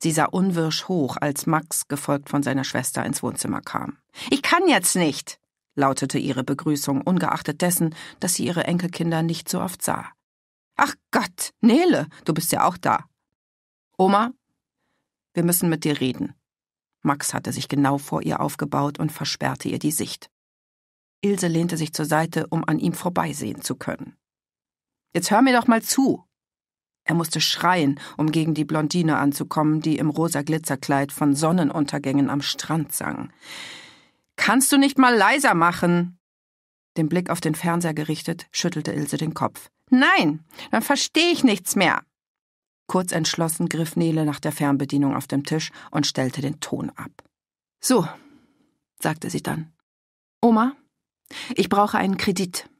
Sie sah unwirsch hoch, als Max, gefolgt von seiner Schwester, ins Wohnzimmer kam. Ich kann jetzt nicht lautete ihre Begrüßung, ungeachtet dessen, dass sie ihre Enkelkinder nicht so oft sah. Ach Gott, Nele, du bist ja auch da. Oma, wir müssen mit dir reden. Max hatte sich genau vor ihr aufgebaut und versperrte ihr die Sicht. Ilse lehnte sich zur Seite, um an ihm vorbeisehen zu können. Jetzt hör mir doch mal zu. Er musste schreien, um gegen die Blondine anzukommen, die im rosa Glitzerkleid von Sonnenuntergängen am Strand sang. Kannst du nicht mal leiser machen? Den Blick auf den Fernseher gerichtet, schüttelte Ilse den Kopf. Nein, dann verstehe ich nichts mehr. Kurz entschlossen griff Nele nach der Fernbedienung auf dem Tisch und stellte den Ton ab. So, sagte sie dann. Oma, ich brauche einen Kredit.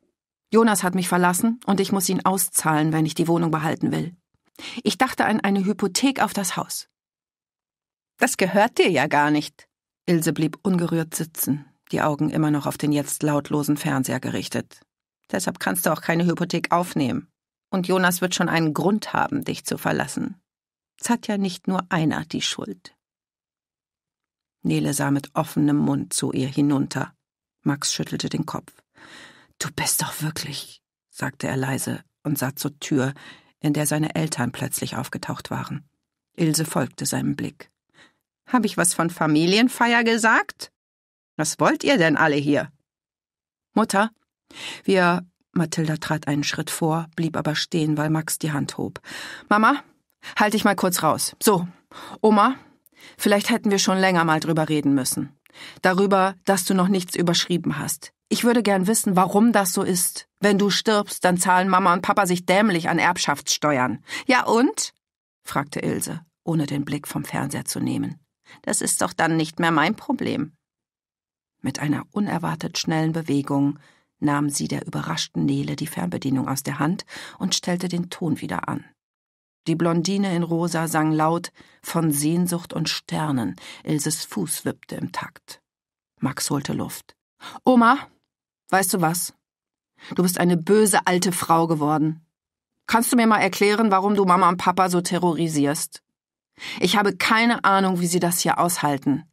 Jonas hat mich verlassen und ich muss ihn auszahlen, wenn ich die Wohnung behalten will. Ich dachte an eine Hypothek auf das Haus. Das gehört dir ja gar nicht, Ilse blieb ungerührt sitzen, die Augen immer noch auf den jetzt lautlosen Fernseher gerichtet. Deshalb kannst du auch keine Hypothek aufnehmen. Und Jonas wird schon einen Grund haben, dich zu verlassen. Es hat ja nicht nur einer die Schuld. Nele sah mit offenem Mund zu ihr hinunter. Max schüttelte den Kopf. Du bist doch wirklich, sagte er leise und sah zur Tür, in der seine Eltern plötzlich aufgetaucht waren. Ilse folgte seinem Blick. Habe ich was von Familienfeier gesagt? Was wollt ihr denn alle hier? Mutter, wir. Mathilda trat einen Schritt vor, blieb aber stehen, weil Max die Hand hob. Mama, halt dich mal kurz raus. So. Oma, vielleicht hätten wir schon länger mal drüber reden müssen. Darüber, dass du noch nichts überschrieben hast. Ich würde gern wissen, warum das so ist. Wenn du stirbst, dann zahlen Mama und Papa sich dämlich an Erbschaftssteuern. Ja und? fragte Ilse, ohne den Blick vom Fernseher zu nehmen. Das ist doch dann nicht mehr mein Problem. Mit einer unerwartet schnellen Bewegung nahm sie der überraschten Nele die Fernbedienung aus der Hand und stellte den Ton wieder an. Die Blondine in Rosa sang laut von Sehnsucht und Sternen. Ilses Fuß wippte im Takt. Max holte Luft. Oma, weißt du was? Du bist eine böse alte Frau geworden. Kannst du mir mal erklären, warum du Mama und Papa so terrorisierst? Ich habe keine Ahnung, wie Sie das hier aushalten.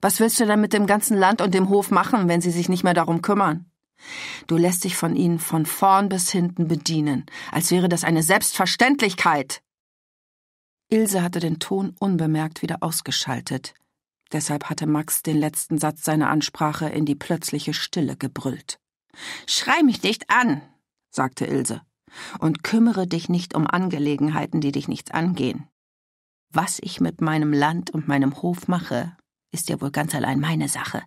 Was willst du denn mit dem ganzen Land und dem Hof machen, wenn Sie sich nicht mehr darum kümmern? Du lässt dich von ihnen von vorn bis hinten bedienen, als wäre das eine Selbstverständlichkeit. Ilse hatte den Ton unbemerkt wieder ausgeschaltet. Deshalb hatte Max den letzten Satz seiner Ansprache in die plötzliche Stille gebrüllt. Schrei mich nicht an, sagte Ilse, und kümmere dich nicht um Angelegenheiten, die dich nichts angehen. Was ich mit meinem Land und meinem Hof mache, ist ja wohl ganz allein meine Sache.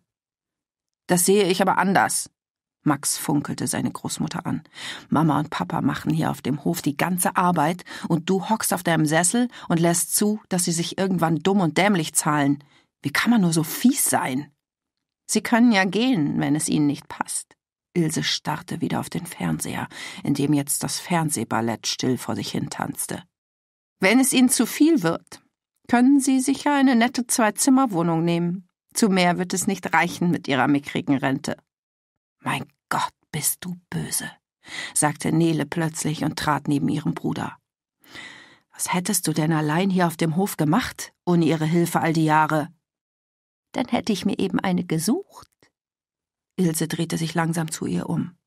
Das sehe ich aber anders. Max funkelte seine Großmutter an. Mama und Papa machen hier auf dem Hof die ganze Arbeit und du hockst auf deinem Sessel und lässt zu, dass sie sich irgendwann dumm und dämlich zahlen. Wie kann man nur so fies sein? Sie können ja gehen, wenn es ihnen nicht passt. Ilse starrte wieder auf den Fernseher, in dem jetzt das Fernsehballett still vor sich hin tanzte. Wenn es Ihnen zu viel wird, können Sie sicher eine nette Zwei-Zimmer-Wohnung nehmen. Zu mehr wird es nicht reichen mit Ihrer mickrigen Rente. Mein Gott, bist du böse, sagte Nele plötzlich und trat neben ihrem Bruder. Was hättest du denn allein hier auf dem Hof gemacht, ohne ihre Hilfe all die Jahre? Dann hätte ich mir eben eine gesucht. Ilse drehte sich langsam zu ihr um.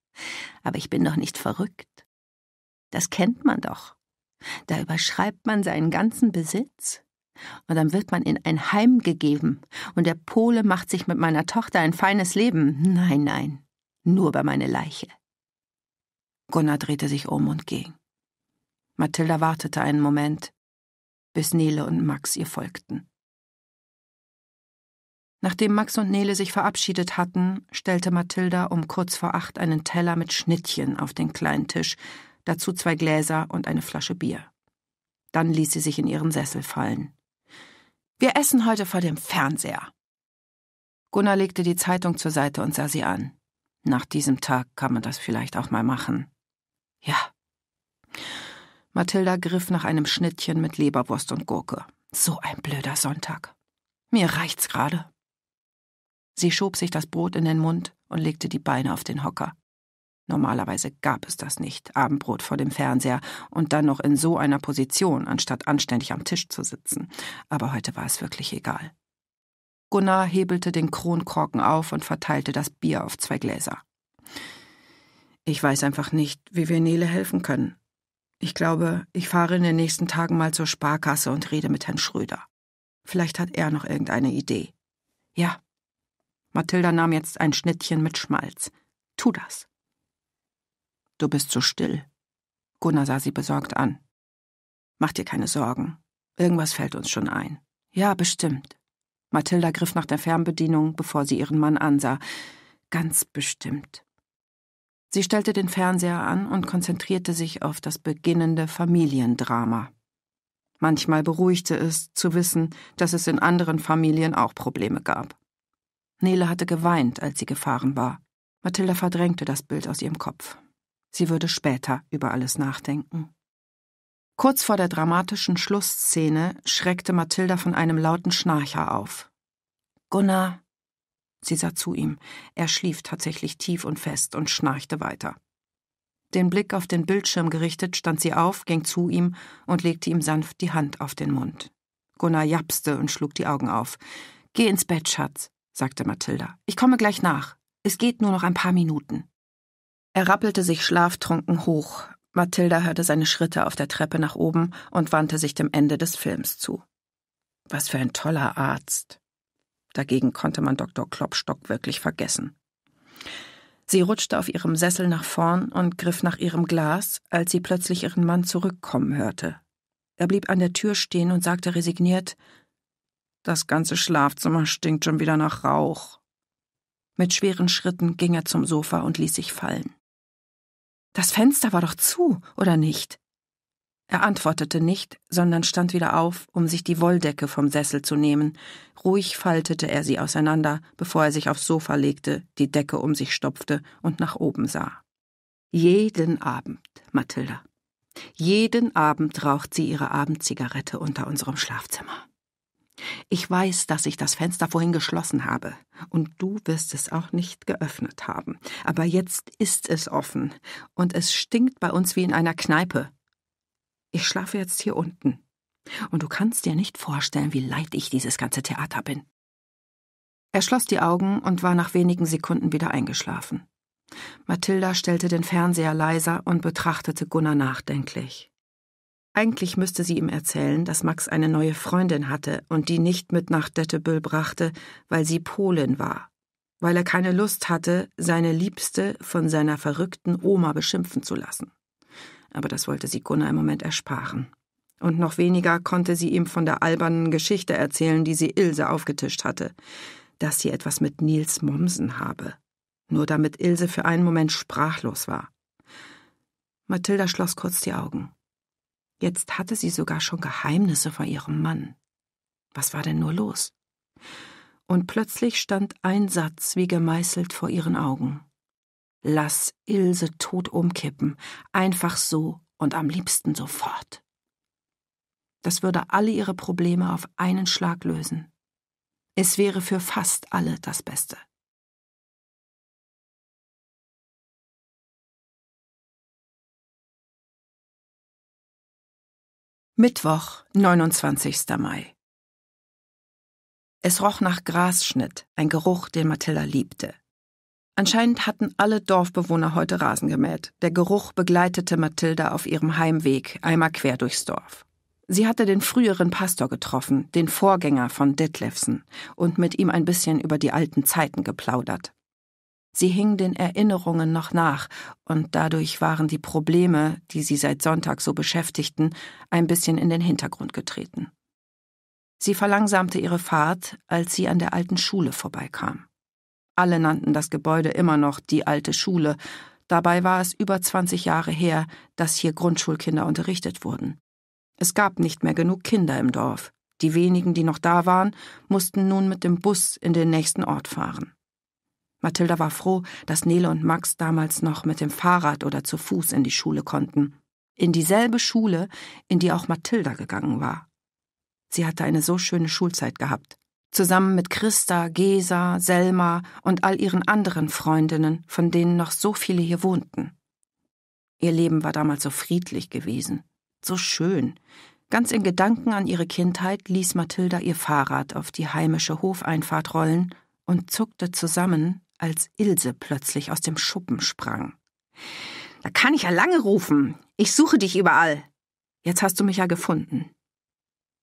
Aber ich bin doch nicht verrückt. Das kennt man doch. Da überschreibt man seinen ganzen Besitz und dann wird man in ein Heim gegeben und der Pole macht sich mit meiner Tochter ein feines Leben. Nein, nein, nur bei meine Leiche. Gunnar drehte sich um und ging. Mathilda wartete einen Moment, bis Nele und Max ihr folgten. Nachdem Max und Nele sich verabschiedet hatten, stellte Mathilda um kurz vor acht einen Teller mit Schnittchen auf den kleinen Tisch, dazu zwei Gläser und eine Flasche Bier. Dann ließ sie sich in ihren Sessel fallen. Wir essen heute vor dem Fernseher. Gunnar legte die Zeitung zur Seite und sah sie an. Nach diesem Tag kann man das vielleicht auch mal machen. Ja. Mathilda griff nach einem Schnittchen mit Leberwurst und Gurke. So ein blöder Sonntag. Mir reicht's gerade. Sie schob sich das Brot in den Mund und legte die Beine auf den Hocker. Normalerweise gab es das nicht, Abendbrot vor dem Fernseher und dann noch in so einer Position, anstatt anständig am Tisch zu sitzen. Aber heute war es wirklich egal. Gunnar hebelte den Kronkorken auf und verteilte das Bier auf zwei Gläser. Ich weiß einfach nicht, wie wir Nele helfen können. Ich glaube, ich fahre in den nächsten Tagen mal zur Sparkasse und rede mit Herrn Schröder. Vielleicht hat er noch irgendeine Idee. Ja. Mathilda nahm jetzt ein Schnittchen mit Schmalz. Tu das. Du bist so still. Gunnar sah sie besorgt an. Mach dir keine Sorgen. Irgendwas fällt uns schon ein. Ja, bestimmt. Mathilda griff nach der Fernbedienung, bevor sie ihren Mann ansah. Ganz bestimmt. Sie stellte den Fernseher an und konzentrierte sich auf das beginnende Familiendrama. Manchmal beruhigte es, zu wissen, dass es in anderen Familien auch Probleme gab. Nele hatte geweint, als sie gefahren war. Mathilda verdrängte das Bild aus ihrem Kopf sie würde später über alles nachdenken. Kurz vor der dramatischen Schlussszene schreckte Mathilda von einem lauten Schnarcher auf. Gunnar. Sie sah zu ihm. Er schlief tatsächlich tief und fest und schnarchte weiter. Den Blick auf den Bildschirm gerichtet, stand sie auf, ging zu ihm und legte ihm sanft die Hand auf den Mund. Gunnar japste und schlug die Augen auf. Geh ins Bett, Schatz, sagte Mathilda. Ich komme gleich nach. Es geht nur noch ein paar Minuten. Er rappelte sich schlaftrunken hoch. Mathilda hörte seine Schritte auf der Treppe nach oben und wandte sich dem Ende des Films zu. Was für ein toller Arzt. Dagegen konnte man Dr. Klopstock wirklich vergessen. Sie rutschte auf ihrem Sessel nach vorn und griff nach ihrem Glas, als sie plötzlich ihren Mann zurückkommen hörte. Er blieb an der Tür stehen und sagte resigniert Das ganze Schlafzimmer stinkt schon wieder nach Rauch. Mit schweren Schritten ging er zum Sofa und ließ sich fallen. Das Fenster war doch zu, oder nicht? Er antwortete nicht, sondern stand wieder auf, um sich die Wolldecke vom Sessel zu nehmen. Ruhig faltete er sie auseinander, bevor er sich aufs Sofa legte, die Decke um sich stopfte und nach oben sah. Jeden Abend, Mathilda. Jeden Abend raucht sie ihre Abendzigarette unter unserem Schlafzimmer. Ich weiß, dass ich das Fenster vorhin geschlossen habe, und du wirst es auch nicht geöffnet haben. Aber jetzt ist es offen, und es stinkt bei uns wie in einer Kneipe. Ich schlafe jetzt hier unten, und du kannst dir nicht vorstellen, wie leid ich dieses ganze Theater bin. Er schloss die Augen und war nach wenigen Sekunden wieder eingeschlafen. Mathilda stellte den Fernseher leiser und betrachtete Gunnar nachdenklich. Eigentlich müsste sie ihm erzählen, dass Max eine neue Freundin hatte und die nicht mit nach Dettebüll brachte, weil sie Polin war. Weil er keine Lust hatte, seine Liebste von seiner verrückten Oma beschimpfen zu lassen. Aber das wollte sie Gunnar im Moment ersparen. Und noch weniger konnte sie ihm von der albernen Geschichte erzählen, die sie Ilse aufgetischt hatte, dass sie etwas mit Nils Mommsen habe. Nur damit Ilse für einen Moment sprachlos war. Mathilda schloss kurz die Augen. Jetzt hatte sie sogar schon Geheimnisse vor ihrem Mann. Was war denn nur los? Und plötzlich stand ein Satz wie gemeißelt vor ihren Augen. Lass Ilse tot umkippen, einfach so und am liebsten sofort. Das würde alle ihre Probleme auf einen Schlag lösen. Es wäre für fast alle das Beste. Mittwoch, 29. Mai. Es roch nach Grasschnitt, ein Geruch, den Mathilda liebte. Anscheinend hatten alle Dorfbewohner heute Rasen gemäht. Der Geruch begleitete Mathilda auf ihrem Heimweg einmal quer durchs Dorf. Sie hatte den früheren Pastor getroffen, den Vorgänger von Detlefsen, und mit ihm ein bisschen über die alten Zeiten geplaudert. Sie hing den Erinnerungen noch nach, und dadurch waren die Probleme, die sie seit Sonntag so beschäftigten, ein bisschen in den Hintergrund getreten. Sie verlangsamte ihre Fahrt, als sie an der alten Schule vorbeikam. Alle nannten das Gebäude immer noch die alte Schule, dabei war es über 20 Jahre her, dass hier Grundschulkinder unterrichtet wurden. Es gab nicht mehr genug Kinder im Dorf. Die wenigen, die noch da waren, mussten nun mit dem Bus in den nächsten Ort fahren. Mathilda war froh, dass Nele und Max damals noch mit dem Fahrrad oder zu Fuß in die Schule konnten. In dieselbe Schule, in die auch Mathilda gegangen war. Sie hatte eine so schöne Schulzeit gehabt. Zusammen mit Christa, Gesa, Selma und all ihren anderen Freundinnen, von denen noch so viele hier wohnten. Ihr Leben war damals so friedlich gewesen, so schön. Ganz in Gedanken an ihre Kindheit ließ Mathilda ihr Fahrrad auf die heimische Hofeinfahrt rollen und zuckte zusammen, als Ilse plötzlich aus dem Schuppen sprang. Da kann ich ja lange rufen. Ich suche dich überall. Jetzt hast du mich ja gefunden.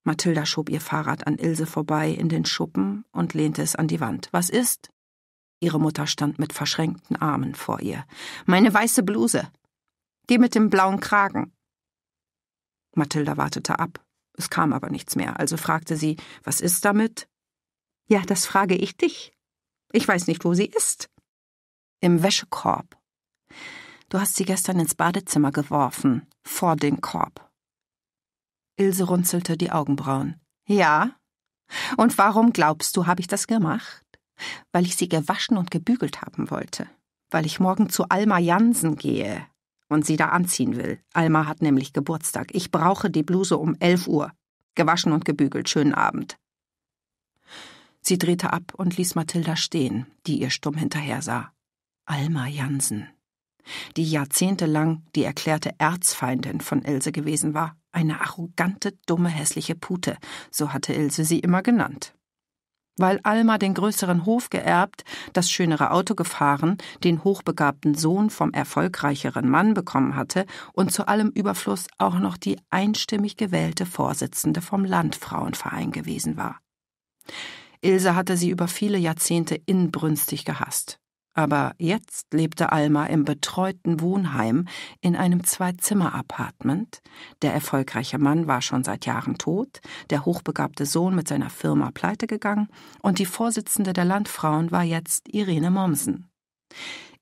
Mathilda schob ihr Fahrrad an Ilse vorbei in den Schuppen und lehnte es an die Wand. Was ist? Ihre Mutter stand mit verschränkten Armen vor ihr. Meine weiße Bluse. Die mit dem blauen Kragen. Mathilda wartete ab. Es kam aber nichts mehr, also fragte sie, was ist damit? Ja, das frage ich dich, ich weiß nicht, wo sie ist. Im Wäschekorb. Du hast sie gestern ins Badezimmer geworfen, vor den Korb. Ilse runzelte die Augenbrauen. Ja? Und warum glaubst du, habe ich das gemacht? Weil ich sie gewaschen und gebügelt haben wollte. Weil ich morgen zu Alma Jansen gehe und sie da anziehen will. Alma hat nämlich Geburtstag. Ich brauche die Bluse um elf Uhr. Gewaschen und gebügelt. Schönen Abend. Sie drehte ab und ließ Mathilda stehen, die ihr stumm hinterhersah. Alma Jansen. Die jahrzehntelang die erklärte Erzfeindin von Ilse gewesen war. Eine arrogante, dumme, hässliche Pute, so hatte Ilse sie immer genannt. Weil Alma den größeren Hof geerbt, das schönere Auto gefahren, den hochbegabten Sohn vom erfolgreicheren Mann bekommen hatte und zu allem Überfluss auch noch die einstimmig gewählte Vorsitzende vom Landfrauenverein gewesen war. Ilse hatte sie über viele Jahrzehnte inbrünstig gehasst. Aber jetzt lebte Alma im betreuten Wohnheim in einem Zwei-Zimmer-Apartment. Der erfolgreiche Mann war schon seit Jahren tot, der hochbegabte Sohn mit seiner Firma pleite gegangen und die Vorsitzende der Landfrauen war jetzt Irene Mommsen.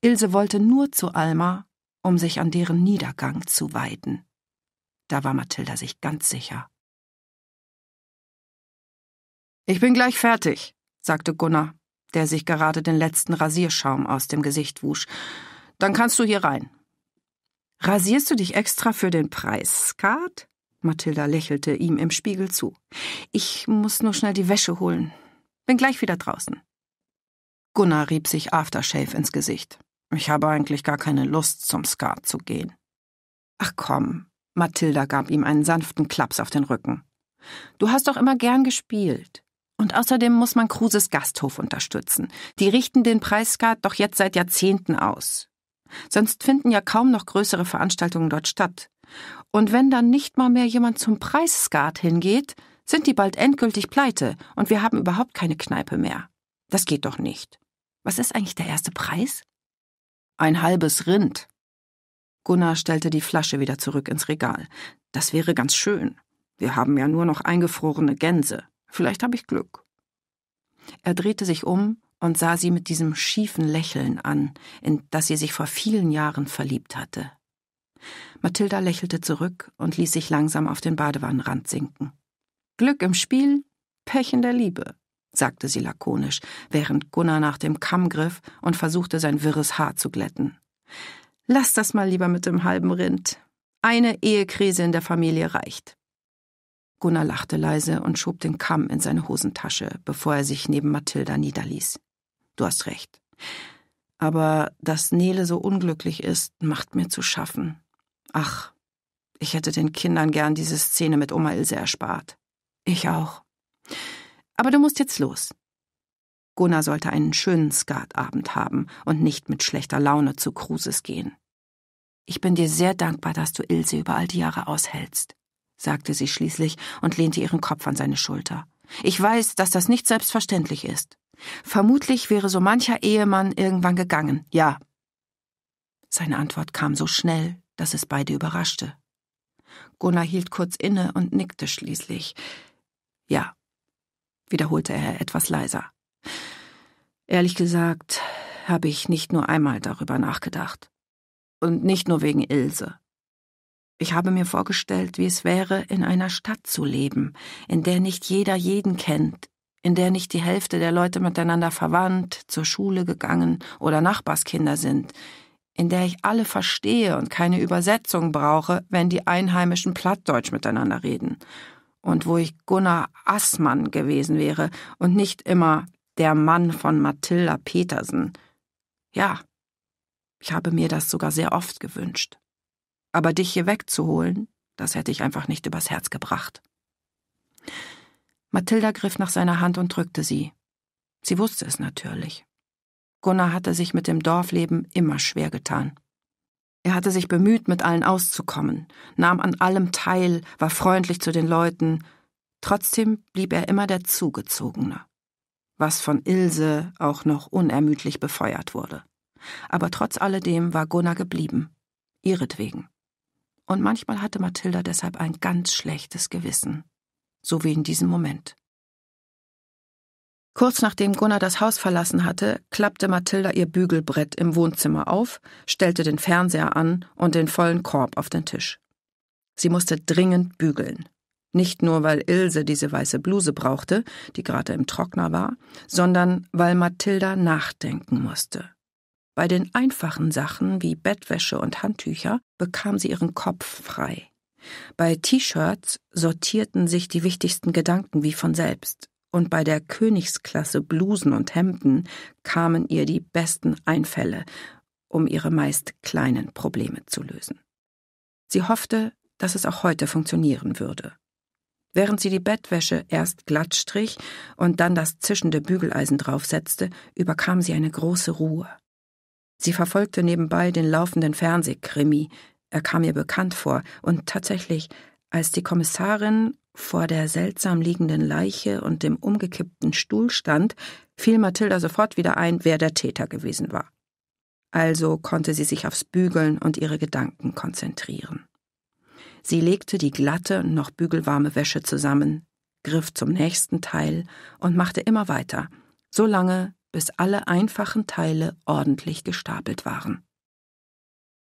Ilse wollte nur zu Alma, um sich an deren Niedergang zu weiden. Da war Mathilda sich ganz sicher. Ich bin gleich fertig, sagte Gunnar, der sich gerade den letzten Rasierschaum aus dem Gesicht wusch. Dann kannst du hier rein. Rasierst du dich extra für den Preis, Skat? Mathilda lächelte ihm im Spiegel zu. Ich muss nur schnell die Wäsche holen. Bin gleich wieder draußen. Gunnar rieb sich Aftershave ins Gesicht. Ich habe eigentlich gar keine Lust, zum Skat zu gehen. Ach komm, Mathilda gab ihm einen sanften Klaps auf den Rücken. Du hast doch immer gern gespielt. Und außerdem muss man Kruses Gasthof unterstützen. Die richten den Preisgard doch jetzt seit Jahrzehnten aus. Sonst finden ja kaum noch größere Veranstaltungen dort statt. Und wenn dann nicht mal mehr jemand zum Preisgard hingeht, sind die bald endgültig pleite und wir haben überhaupt keine Kneipe mehr. Das geht doch nicht. Was ist eigentlich der erste Preis? Ein halbes Rind. Gunnar stellte die Flasche wieder zurück ins Regal. Das wäre ganz schön. Wir haben ja nur noch eingefrorene Gänse. Vielleicht habe ich Glück. Er drehte sich um und sah sie mit diesem schiefen Lächeln an, in das sie sich vor vielen Jahren verliebt hatte. Mathilda lächelte zurück und ließ sich langsam auf den Badewannenrand sinken. Glück im Spiel, Pech in der Liebe, sagte sie lakonisch, während Gunnar nach dem Kamm griff und versuchte, sein wirres Haar zu glätten. Lass das mal lieber mit dem halben Rind. Eine Ehekrise in der Familie reicht. Gunnar lachte leise und schob den Kamm in seine Hosentasche, bevor er sich neben Mathilda niederließ. Du hast recht. Aber dass Nele so unglücklich ist, macht mir zu schaffen. Ach, ich hätte den Kindern gern diese Szene mit Oma Ilse erspart. Ich auch. Aber du musst jetzt los. Gunnar sollte einen schönen Skatabend haben und nicht mit schlechter Laune zu Kruses gehen. Ich bin dir sehr dankbar, dass du Ilse über all die Jahre aushältst sagte sie schließlich und lehnte ihren Kopf an seine Schulter. Ich weiß, dass das nicht selbstverständlich ist. Vermutlich wäre so mancher Ehemann irgendwann gegangen, ja. Seine Antwort kam so schnell, dass es beide überraschte. Gunnar hielt kurz inne und nickte schließlich. Ja, wiederholte er etwas leiser. Ehrlich gesagt, habe ich nicht nur einmal darüber nachgedacht. Und nicht nur wegen Ilse. Ich habe mir vorgestellt, wie es wäre, in einer Stadt zu leben, in der nicht jeder jeden kennt, in der nicht die Hälfte der Leute miteinander verwandt, zur Schule gegangen oder Nachbarskinder sind, in der ich alle verstehe und keine Übersetzung brauche, wenn die Einheimischen Plattdeutsch miteinander reden, und wo ich Gunnar Assmann gewesen wäre und nicht immer der Mann von Mathilda Petersen. Ja, ich habe mir das sogar sehr oft gewünscht. Aber dich hier wegzuholen, das hätte ich einfach nicht übers Herz gebracht. Mathilda griff nach seiner Hand und drückte sie. Sie wusste es natürlich. Gunnar hatte sich mit dem Dorfleben immer schwer getan. Er hatte sich bemüht, mit allen auszukommen, nahm an allem teil, war freundlich zu den Leuten, trotzdem blieb er immer der Zugezogene, was von Ilse auch noch unermüdlich befeuert wurde. Aber trotz alledem war Gunnar geblieben, ihretwegen und manchmal hatte Mathilda deshalb ein ganz schlechtes Gewissen, so wie in diesem Moment. Kurz nachdem Gunnar das Haus verlassen hatte, klappte Mathilda ihr Bügelbrett im Wohnzimmer auf, stellte den Fernseher an und den vollen Korb auf den Tisch. Sie musste dringend bügeln. Nicht nur, weil Ilse diese weiße Bluse brauchte, die gerade im Trockner war, sondern weil Mathilda nachdenken musste. Bei den einfachen Sachen wie Bettwäsche und Handtücher bekam sie ihren Kopf frei. Bei T-Shirts sortierten sich die wichtigsten Gedanken wie von selbst, und bei der Königsklasse Blusen und Hemden kamen ihr die besten Einfälle, um ihre meist kleinen Probleme zu lösen. Sie hoffte, dass es auch heute funktionieren würde. Während sie die Bettwäsche erst glatt strich und dann das zischende Bügeleisen draufsetzte, überkam sie eine große Ruhe. Sie verfolgte nebenbei den laufenden Fernsehkrimi. Er kam ihr bekannt vor, und tatsächlich, als die Kommissarin vor der seltsam liegenden Leiche und dem umgekippten Stuhl stand, fiel Mathilda sofort wieder ein, wer der Täter gewesen war. Also konnte sie sich aufs Bügeln und ihre Gedanken konzentrieren. Sie legte die glatte, noch bügelwarme Wäsche zusammen, griff zum nächsten Teil und machte immer weiter, so lange, bis alle einfachen Teile ordentlich gestapelt waren.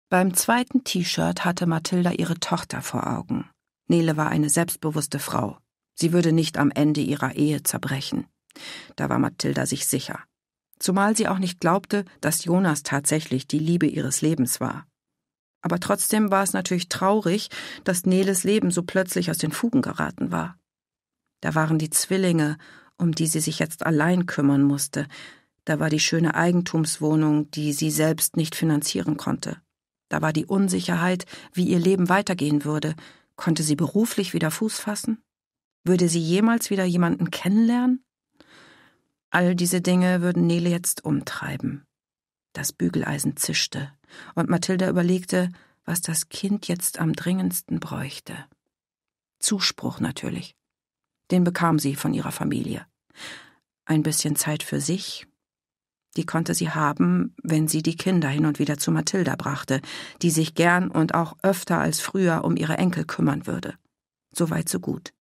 Beim zweiten T-Shirt hatte Mathilda ihre Tochter vor Augen. Nele war eine selbstbewusste Frau. Sie würde nicht am Ende ihrer Ehe zerbrechen. Da war Mathilda sich sicher. Zumal sie auch nicht glaubte, dass Jonas tatsächlich die Liebe ihres Lebens war. Aber trotzdem war es natürlich traurig, dass Neles Leben so plötzlich aus den Fugen geraten war. Da waren die Zwillinge um die sie sich jetzt allein kümmern musste. Da war die schöne Eigentumswohnung, die sie selbst nicht finanzieren konnte. Da war die Unsicherheit, wie ihr Leben weitergehen würde. Konnte sie beruflich wieder Fuß fassen? Würde sie jemals wieder jemanden kennenlernen? All diese Dinge würden Nele jetzt umtreiben. Das Bügeleisen zischte, und Mathilda überlegte, was das Kind jetzt am dringendsten bräuchte. Zuspruch natürlich. Den bekam sie von ihrer Familie. Ein bisschen Zeit für sich, die konnte sie haben, wenn sie die Kinder hin und wieder zu Mathilda brachte, die sich gern und auch öfter als früher um ihre Enkel kümmern würde. So weit, so gut.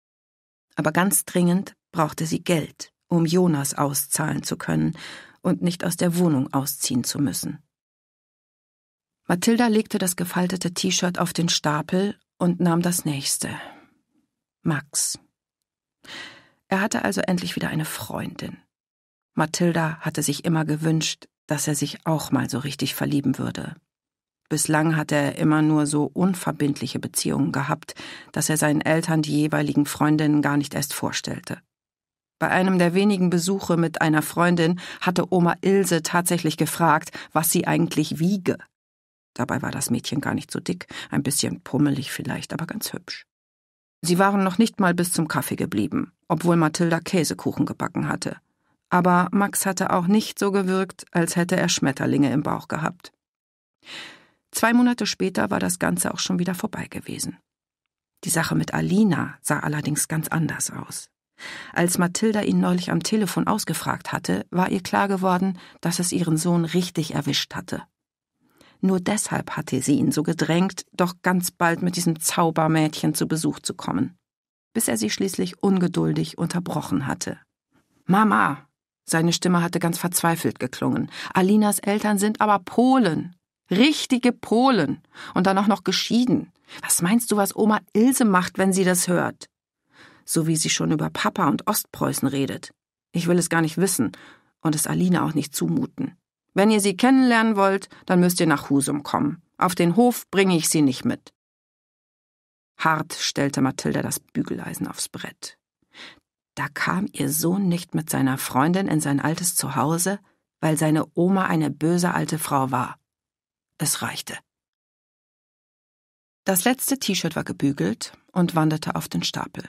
Aber ganz dringend brauchte sie Geld, um Jonas auszahlen zu können und nicht aus der Wohnung ausziehen zu müssen. Mathilda legte das gefaltete T-Shirt auf den Stapel und nahm das nächste. Max. Er hatte also endlich wieder eine Freundin. Mathilda hatte sich immer gewünscht, dass er sich auch mal so richtig verlieben würde. Bislang hatte er immer nur so unverbindliche Beziehungen gehabt, dass er seinen Eltern die jeweiligen Freundinnen gar nicht erst vorstellte. Bei einem der wenigen Besuche mit einer Freundin hatte Oma Ilse tatsächlich gefragt, was sie eigentlich wiege. Dabei war das Mädchen gar nicht so dick, ein bisschen pummelig vielleicht, aber ganz hübsch. Sie waren noch nicht mal bis zum Kaffee geblieben, obwohl Mathilda Käsekuchen gebacken hatte. Aber Max hatte auch nicht so gewirkt, als hätte er Schmetterlinge im Bauch gehabt. Zwei Monate später war das Ganze auch schon wieder vorbei gewesen. Die Sache mit Alina sah allerdings ganz anders aus. Als Mathilda ihn neulich am Telefon ausgefragt hatte, war ihr klar geworden, dass es ihren Sohn richtig erwischt hatte. Nur deshalb hatte sie ihn so gedrängt, doch ganz bald mit diesem Zaubermädchen zu Besuch zu kommen, bis er sie schließlich ungeduldig unterbrochen hatte. Mama! Seine Stimme hatte ganz verzweifelt geklungen. Alinas Eltern sind aber Polen. Richtige Polen. Und dann auch noch geschieden. Was meinst du, was Oma Ilse macht, wenn sie das hört? So wie sie schon über Papa und Ostpreußen redet. Ich will es gar nicht wissen und es Alina auch nicht zumuten. Wenn ihr sie kennenlernen wollt, dann müsst ihr nach Husum kommen. Auf den Hof bringe ich sie nicht mit. Hart stellte Mathilda das Bügeleisen aufs Brett. Da kam ihr Sohn nicht mit seiner Freundin in sein altes Zuhause, weil seine Oma eine böse alte Frau war. Es reichte. Das letzte T-Shirt war gebügelt und wanderte auf den Stapel.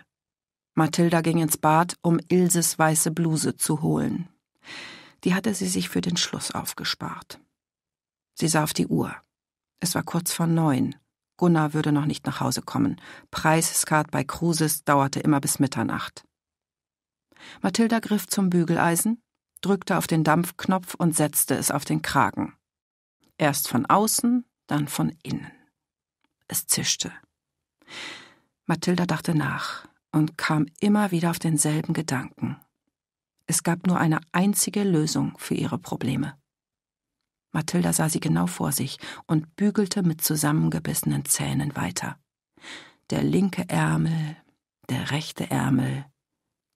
Mathilda ging ins Bad, um Ilses weiße Bluse zu holen. Die hatte sie sich für den Schluss aufgespart. Sie sah auf die Uhr. Es war kurz vor neun. Gunnar würde noch nicht nach Hause kommen. Preisskat bei Kruses dauerte immer bis Mitternacht. Mathilda griff zum Bügeleisen, drückte auf den Dampfknopf und setzte es auf den Kragen. Erst von außen, dann von innen. Es zischte. Mathilda dachte nach und kam immer wieder auf denselben Gedanken. Es gab nur eine einzige Lösung für ihre Probleme. Mathilda sah sie genau vor sich und bügelte mit zusammengebissenen Zähnen weiter. Der linke Ärmel, der rechte Ärmel,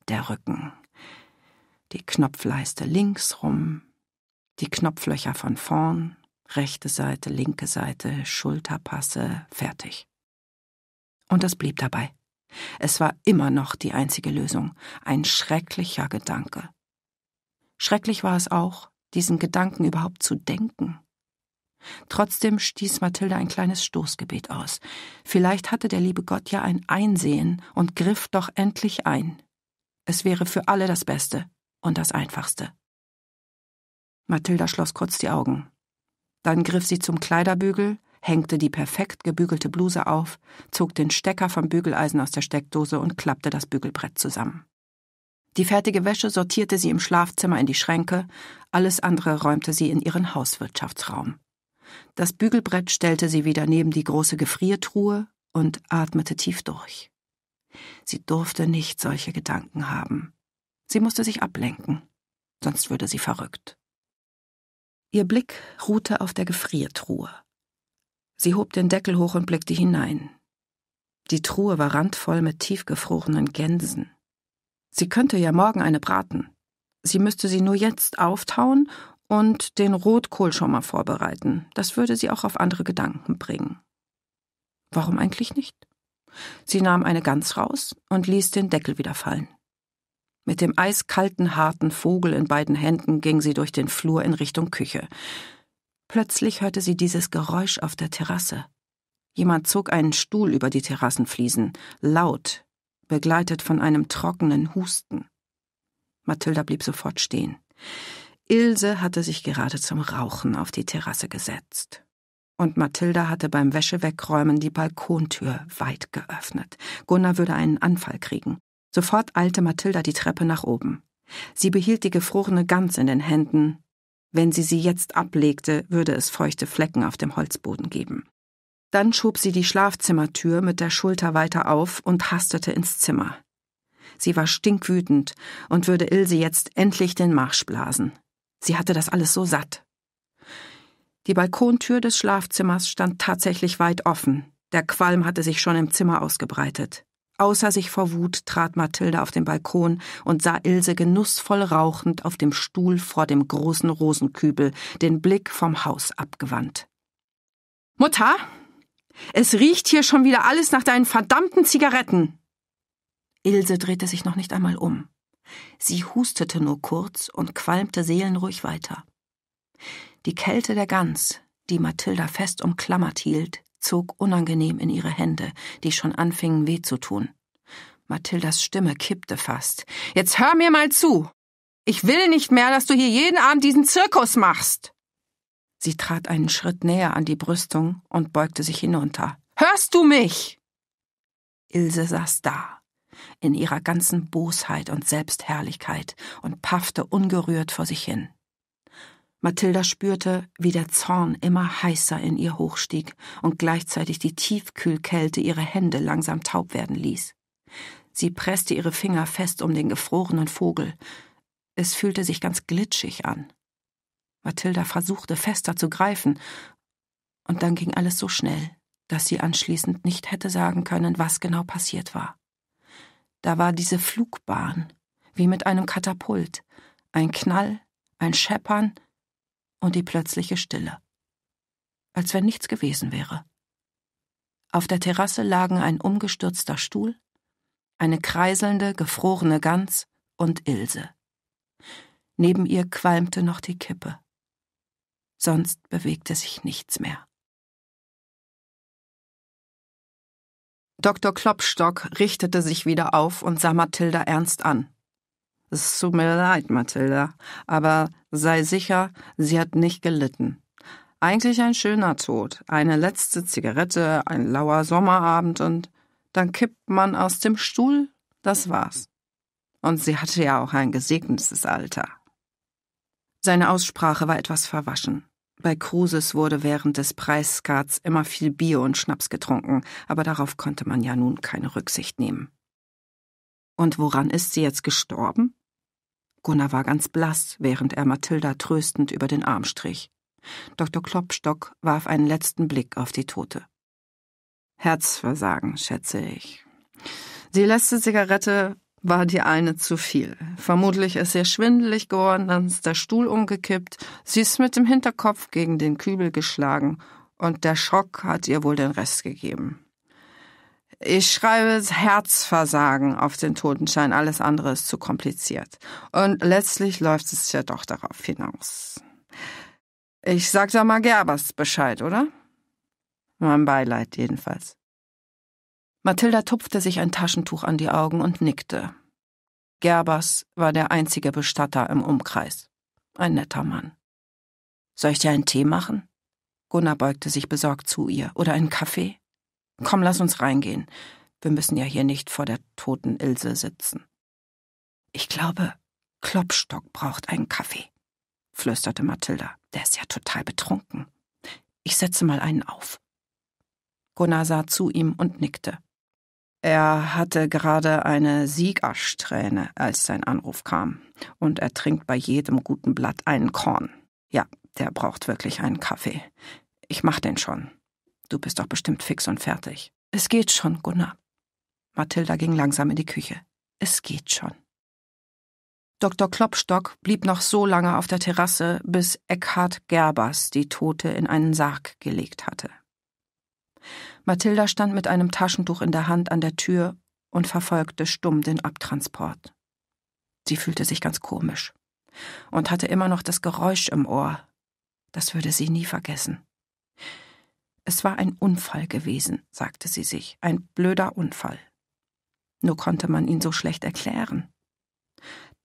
der Rücken. Die Knopfleiste links rum, die Knopflöcher von vorn, rechte Seite, linke Seite, Schulterpasse, fertig. Und es blieb dabei. Es war immer noch die einzige Lösung, ein schrecklicher Gedanke. Schrecklich war es auch, diesen Gedanken überhaupt zu denken. Trotzdem stieß Mathilde ein kleines Stoßgebet aus. Vielleicht hatte der liebe Gott ja ein Einsehen und griff doch endlich ein. Es wäre für alle das Beste und das Einfachste. Mathilda schloss kurz die Augen. Dann griff sie zum Kleiderbügel, hängte die perfekt gebügelte Bluse auf, zog den Stecker vom Bügeleisen aus der Steckdose und klappte das Bügelbrett zusammen. Die fertige Wäsche sortierte sie im Schlafzimmer in die Schränke, alles andere räumte sie in ihren Hauswirtschaftsraum. Das Bügelbrett stellte sie wieder neben die große Gefriertruhe und atmete tief durch. Sie durfte nicht solche Gedanken haben. Sie musste sich ablenken, sonst würde sie verrückt. Ihr Blick ruhte auf der Gefriertruhe. Sie hob den Deckel hoch und blickte hinein. Die Truhe war randvoll mit tiefgefrorenen Gänsen. Sie könnte ja morgen eine braten. Sie müsste sie nur jetzt auftauen und den Rotkohl schon mal vorbereiten. Das würde sie auch auf andere Gedanken bringen. Warum eigentlich nicht? Sie nahm eine Gans raus und ließ den Deckel wieder fallen. Mit dem eiskalten, harten Vogel in beiden Händen ging sie durch den Flur in Richtung Küche. Plötzlich hörte sie dieses Geräusch auf der Terrasse. Jemand zog einen Stuhl über die Terrassenfliesen, laut, begleitet von einem trockenen Husten. Mathilda blieb sofort stehen. Ilse hatte sich gerade zum Rauchen auf die Terrasse gesetzt. Und Mathilda hatte beim Wäschewegräumen die Balkontür weit geöffnet. Gunnar würde einen Anfall kriegen. Sofort eilte Mathilda die Treppe nach oben. Sie behielt die gefrorene Gans in den Händen, wenn sie sie jetzt ablegte, würde es feuchte Flecken auf dem Holzboden geben. Dann schob sie die Schlafzimmertür mit der Schulter weiter auf und hastete ins Zimmer. Sie war stinkwütend und würde Ilse jetzt endlich den Marsch blasen. Sie hatte das alles so satt. Die Balkontür des Schlafzimmers stand tatsächlich weit offen. Der Qualm hatte sich schon im Zimmer ausgebreitet. Außer sich vor Wut trat Mathilde auf den Balkon und sah Ilse genussvoll rauchend auf dem Stuhl vor dem großen Rosenkübel, den Blick vom Haus abgewandt. Mutter, es riecht hier schon wieder alles nach deinen verdammten Zigaretten. Ilse drehte sich noch nicht einmal um. Sie hustete nur kurz und qualmte seelenruhig weiter. Die Kälte der Gans, die Mathilda fest umklammert hielt, zog unangenehm in ihre Hände, die schon anfingen weh zu tun. Mathildas Stimme kippte fast. Jetzt hör mir mal zu. Ich will nicht mehr, dass du hier jeden Abend diesen Zirkus machst. Sie trat einen Schritt näher an die Brüstung und beugte sich hinunter. Hörst du mich? Ilse saß da, in ihrer ganzen Bosheit und Selbstherrlichkeit, und paffte ungerührt vor sich hin. Mathilda spürte, wie der Zorn immer heißer in ihr hochstieg und gleichzeitig die Tiefkühlkälte ihre Hände langsam taub werden ließ. Sie presste ihre Finger fest um den gefrorenen Vogel. Es fühlte sich ganz glitschig an. Mathilda versuchte fester zu greifen, und dann ging alles so schnell, dass sie anschließend nicht hätte sagen können, was genau passiert war. Da war diese Flugbahn, wie mit einem Katapult, ein Knall, ein Scheppern, und die plötzliche Stille. Als wenn nichts gewesen wäre. Auf der Terrasse lagen ein umgestürzter Stuhl, eine kreiselnde, gefrorene Gans und Ilse. Neben ihr qualmte noch die Kippe. Sonst bewegte sich nichts mehr. Dr. Klopstock richtete sich wieder auf und sah Mathilda ernst an. Es tut mir leid, Mathilda, aber sei sicher, sie hat nicht gelitten. Eigentlich ein schöner Tod, eine letzte Zigarette, ein lauer Sommerabend und dann kippt man aus dem Stuhl, das war's. Und sie hatte ja auch ein gesegnetes Alter. Seine Aussprache war etwas verwaschen. Bei Kruses wurde während des Preisskats immer viel Bier und Schnaps getrunken, aber darauf konnte man ja nun keine Rücksicht nehmen. Und woran ist sie jetzt gestorben? Gunnar war ganz blass, während er Mathilda tröstend über den Arm strich. Dr. Klopstock warf einen letzten Blick auf die Tote. Herzversagen, schätze ich. Die letzte Zigarette war die eine zu viel. Vermutlich ist sie schwindelig geworden, dann ist der Stuhl umgekippt, sie ist mit dem Hinterkopf gegen den Kübel geschlagen und der Schock hat ihr wohl den Rest gegeben. Ich schreibe Herzversagen auf den Totenschein, alles andere ist zu kompliziert. Und letztlich läuft es ja doch darauf hinaus. Ich sag da mal Gerbers Bescheid, oder? Mein Beileid jedenfalls. Mathilda tupfte sich ein Taschentuch an die Augen und nickte. Gerbers war der einzige Bestatter im Umkreis. Ein netter Mann. Soll ich dir einen Tee machen? Gunnar beugte sich besorgt zu ihr. Oder einen Kaffee? Komm, lass uns reingehen. Wir müssen ja hier nicht vor der toten Ilse sitzen. Ich glaube, Klopstock braucht einen Kaffee, flüsterte Mathilda. Der ist ja total betrunken. Ich setze mal einen auf. Gunnar sah zu ihm und nickte. Er hatte gerade eine Siegerschträne, als sein Anruf kam, und er trinkt bei jedem guten Blatt einen Korn. Ja, der braucht wirklich einen Kaffee. Ich mach den schon. Du bist doch bestimmt fix und fertig. Es geht schon, Gunnar. Mathilda ging langsam in die Küche. Es geht schon. Dr. Klopstock blieb noch so lange auf der Terrasse, bis Eckhard Gerbers die Tote in einen Sarg gelegt hatte. Mathilda stand mit einem Taschentuch in der Hand an der Tür und verfolgte stumm den Abtransport. Sie fühlte sich ganz komisch und hatte immer noch das Geräusch im Ohr. Das würde sie nie vergessen. Es war ein Unfall gewesen, sagte sie sich, ein blöder Unfall. Nur konnte man ihn so schlecht erklären.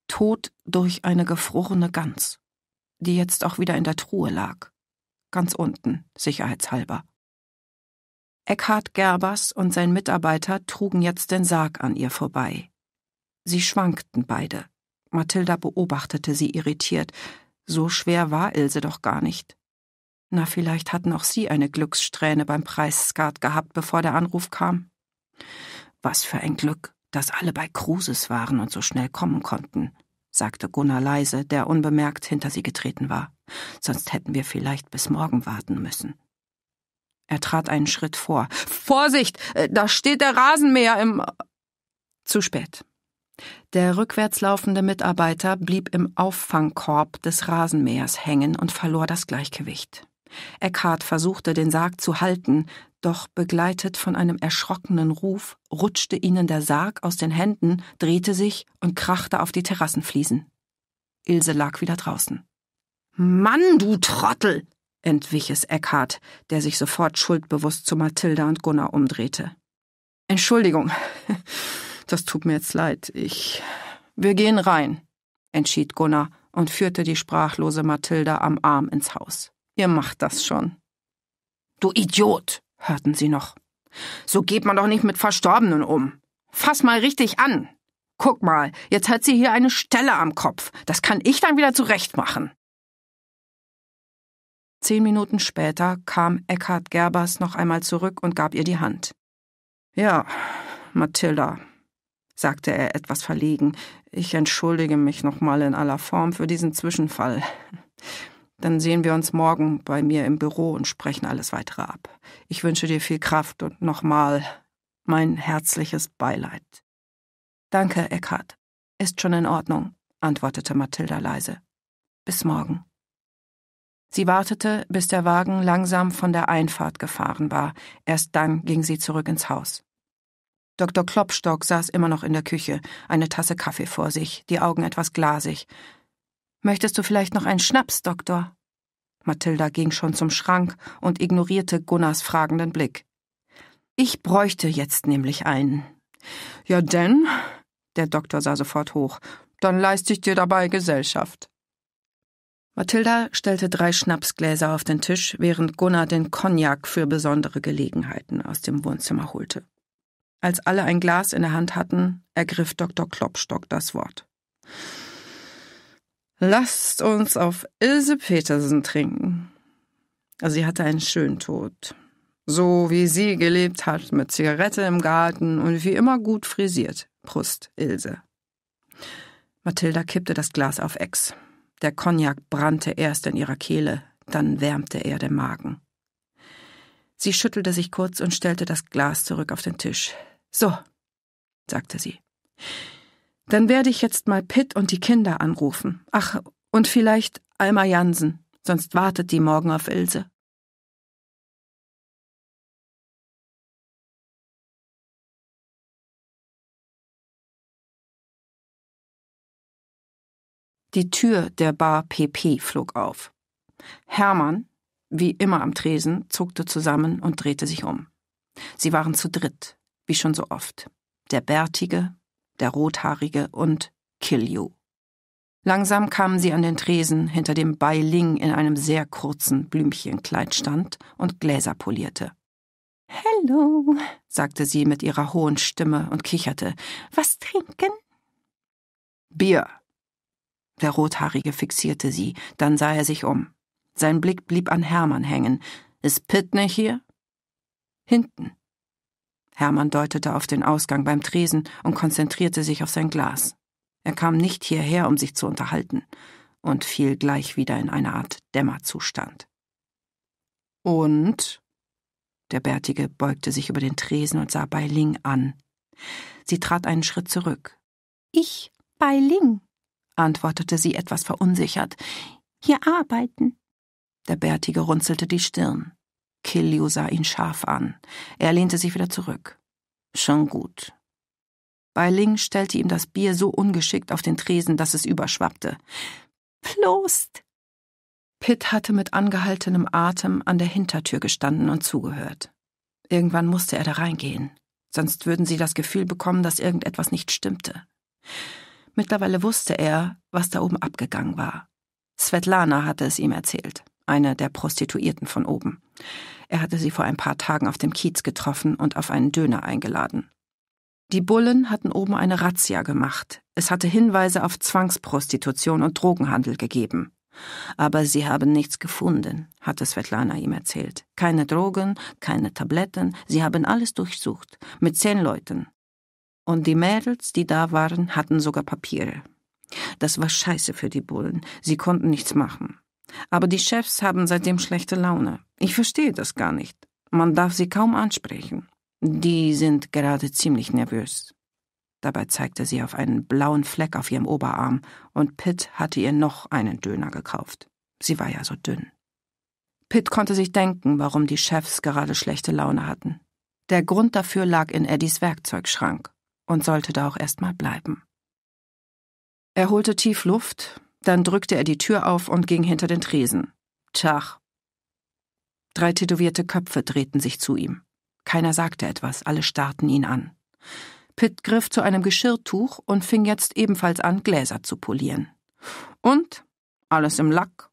Tod durch eine gefrorene Gans, die jetzt auch wieder in der Truhe lag. Ganz unten, sicherheitshalber. Eckhard Gerbers und sein Mitarbeiter trugen jetzt den Sarg an ihr vorbei. Sie schwankten beide. Mathilda beobachtete sie irritiert. So schwer war Ilse doch gar nicht. Na, vielleicht hatten auch Sie eine Glückssträhne beim Preisskat gehabt, bevor der Anruf kam. Was für ein Glück, dass alle bei Kruses waren und so schnell kommen konnten, sagte Gunnar leise, der unbemerkt hinter sie getreten war. Sonst hätten wir vielleicht bis morgen warten müssen. Er trat einen Schritt vor. Vorsicht, äh, da steht der Rasenmäher im. Zu spät. Der rückwärtslaufende Mitarbeiter blieb im Auffangkorb des Rasenmähers hängen und verlor das Gleichgewicht. Eckhart versuchte, den Sarg zu halten, doch begleitet von einem erschrockenen Ruf rutschte ihnen der Sarg aus den Händen, drehte sich und krachte auf die Terrassenfliesen. Ilse lag wieder draußen. Mann, du Trottel! entwich es Eckhart, der sich sofort schuldbewusst zu Mathilda und Gunnar umdrehte. Entschuldigung, das tut mir jetzt leid. Ich. Wir gehen rein, entschied Gunnar und führte die sprachlose Mathilda am Arm ins Haus. Ihr macht das schon. Du Idiot, hörten sie noch. So geht man doch nicht mit Verstorbenen um. Fass mal richtig an. Guck mal, jetzt hat sie hier eine Stelle am Kopf. Das kann ich dann wieder zurechtmachen. Zehn Minuten später kam Eckhard Gerbers noch einmal zurück und gab ihr die Hand. Ja, Mathilda, sagte er etwas verlegen, ich entschuldige mich nochmal in aller Form für diesen Zwischenfall. Dann sehen wir uns morgen bei mir im Büro und sprechen alles weitere ab. Ich wünsche dir viel Kraft und nochmal mein herzliches Beileid. Danke, Eckhard. Ist schon in Ordnung, antwortete Mathilda leise. Bis morgen. Sie wartete, bis der Wagen langsam von der Einfahrt gefahren war. Erst dann ging sie zurück ins Haus. Dr. Klopstock saß immer noch in der Küche, eine Tasse Kaffee vor sich, die Augen etwas glasig. Möchtest du vielleicht noch einen Schnaps, Doktor? Mathilda ging schon zum Schrank und ignorierte Gunnars fragenden Blick. Ich bräuchte jetzt nämlich einen. Ja denn? Der Doktor sah sofort hoch. Dann leiste ich dir dabei Gesellschaft. Mathilda stellte drei Schnapsgläser auf den Tisch, während Gunnar den Cognac für besondere Gelegenheiten aus dem Wohnzimmer holte. Als alle ein Glas in der Hand hatten, ergriff Dr. Klopstock das Wort. Lasst uns auf Ilse Petersen trinken. Also sie hatte einen schönen Tod. So wie sie gelebt hat, mit Zigarette im Garten und wie immer gut frisiert. Prost, Ilse. Mathilda kippte das Glas auf Ex. Der Cognac brannte erst in ihrer Kehle, dann wärmte er den Magen. Sie schüttelte sich kurz und stellte das Glas zurück auf den Tisch. So, sagte sie. Dann werde ich jetzt mal Pitt und die Kinder anrufen. Ach, und vielleicht Alma Jansen, sonst wartet die morgen auf Ilse. Die Tür der Bar PP flog auf. Hermann, wie immer am Tresen, zuckte zusammen und drehte sich um. Sie waren zu dritt, wie schon so oft. Der Bärtige, der Rothaarige und Kill You. Langsam kamen sie an den Tresen, hinter dem Bai Ling in einem sehr kurzen Blümchenkleid stand und Gläser polierte. Hallo, sagte sie mit ihrer hohen Stimme und kicherte. Was trinken? Bier. Der Rothaarige fixierte sie, dann sah er sich um. Sein Blick blieb an Hermann hängen. Ist Pitt nicht hier? Hinten, Hermann deutete auf den Ausgang beim Tresen und konzentrierte sich auf sein Glas. Er kam nicht hierher, um sich zu unterhalten, und fiel gleich wieder in eine Art Dämmerzustand. Und? Der Bärtige beugte sich über den Tresen und sah Bai Ling an. Sie trat einen Schritt zurück. Ich, Bai Ling, antwortete sie etwas verunsichert, hier arbeiten. Der Bärtige runzelte die Stirn. Kilio sah ihn scharf an. Er lehnte sich wieder zurück. Schon gut. Beiling stellte ihm das Bier so ungeschickt auf den Tresen, dass es überschwappte. Prost! Pitt hatte mit angehaltenem Atem an der Hintertür gestanden und zugehört. Irgendwann musste er da reingehen, sonst würden sie das Gefühl bekommen, dass irgendetwas nicht stimmte. Mittlerweile wusste er, was da oben abgegangen war. Svetlana hatte es ihm erzählt, eine der Prostituierten von oben. Er hatte sie vor ein paar Tagen auf dem Kiez getroffen und auf einen Döner eingeladen. Die Bullen hatten oben eine Razzia gemacht. Es hatte Hinweise auf Zwangsprostitution und Drogenhandel gegeben. Aber sie haben nichts gefunden, hatte Svetlana ihm erzählt. Keine Drogen, keine Tabletten, sie haben alles durchsucht, mit zehn Leuten. Und die Mädels, die da waren, hatten sogar Papiere. Das war scheiße für die Bullen, sie konnten nichts machen. Aber die Chefs haben seitdem schlechte Laune. Ich verstehe das gar nicht. Man darf sie kaum ansprechen. Die sind gerade ziemlich nervös. Dabei zeigte sie auf einen blauen Fleck auf ihrem Oberarm, und Pitt hatte ihr noch einen Döner gekauft. Sie war ja so dünn. Pitt konnte sich denken, warum die Chefs gerade schlechte Laune hatten. Der Grund dafür lag in Eddies Werkzeugschrank und sollte da auch erstmal bleiben. Er holte tief Luft, dann drückte er die Tür auf und ging hinter den Tresen. Tach, Drei tätowierte Köpfe drehten sich zu ihm. Keiner sagte etwas, alle starrten ihn an. Pitt griff zu einem Geschirrtuch und fing jetzt ebenfalls an, Gläser zu polieren. Und? Alles im Lack?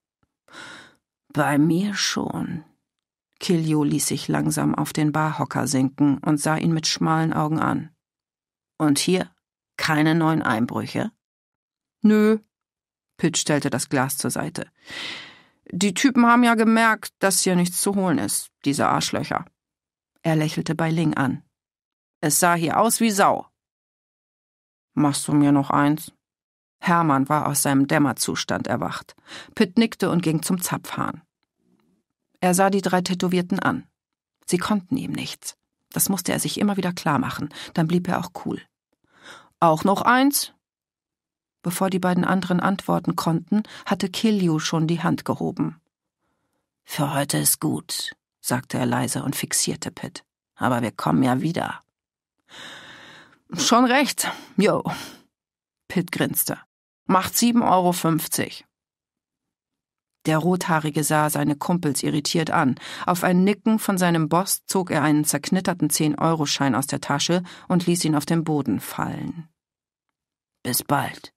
Bei mir schon. Kiljo ließ sich langsam auf den Barhocker sinken und sah ihn mit schmalen Augen an. Und hier? Keine neuen Einbrüche? Nö. Pitt stellte das Glas zur Seite. Die Typen haben ja gemerkt, dass hier nichts zu holen ist, diese Arschlöcher. Er lächelte bei Ling an. Es sah hier aus wie Sau. Machst du mir noch eins? Hermann war aus seinem Dämmerzustand erwacht. Pitt nickte und ging zum Zapfhahn. Er sah die drei Tätowierten an. Sie konnten ihm nichts. Das musste er sich immer wieder klar machen, dann blieb er auch cool. Auch noch eins? Bevor die beiden anderen antworten konnten, hatte Kilju schon die Hand gehoben. Für heute ist gut, sagte er leise und fixierte Pitt. Aber wir kommen ja wieder. Schon recht, jo. Pitt grinste. Macht 7,50 Euro. Der Rothaarige sah seine Kumpels irritiert an. Auf ein Nicken von seinem Boss zog er einen zerknitterten 10-Euro-Schein aus der Tasche und ließ ihn auf den Boden fallen. Bis bald,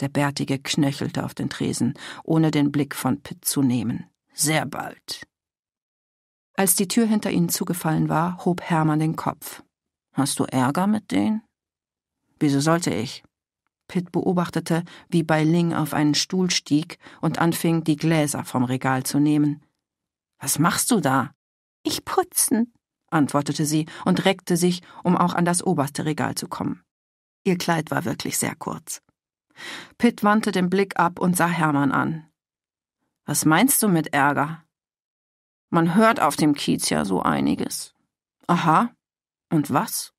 der Bärtige knöchelte auf den Tresen, ohne den Blick von Pitt zu nehmen. Sehr bald. Als die Tür hinter ihnen zugefallen war, hob Hermann den Kopf. Hast du Ärger mit denen? Wieso sollte ich? Pitt beobachtete, wie bei Ling auf einen Stuhl stieg und anfing, die Gläser vom Regal zu nehmen. Was machst du da? Ich putzen, antwortete sie und reckte sich, um auch an das oberste Regal zu kommen. Ihr Kleid war wirklich sehr kurz. Pitt wandte den Blick ab und sah Hermann an. Was meinst du mit Ärger? Man hört auf dem Kiez ja so einiges. Aha. Und was?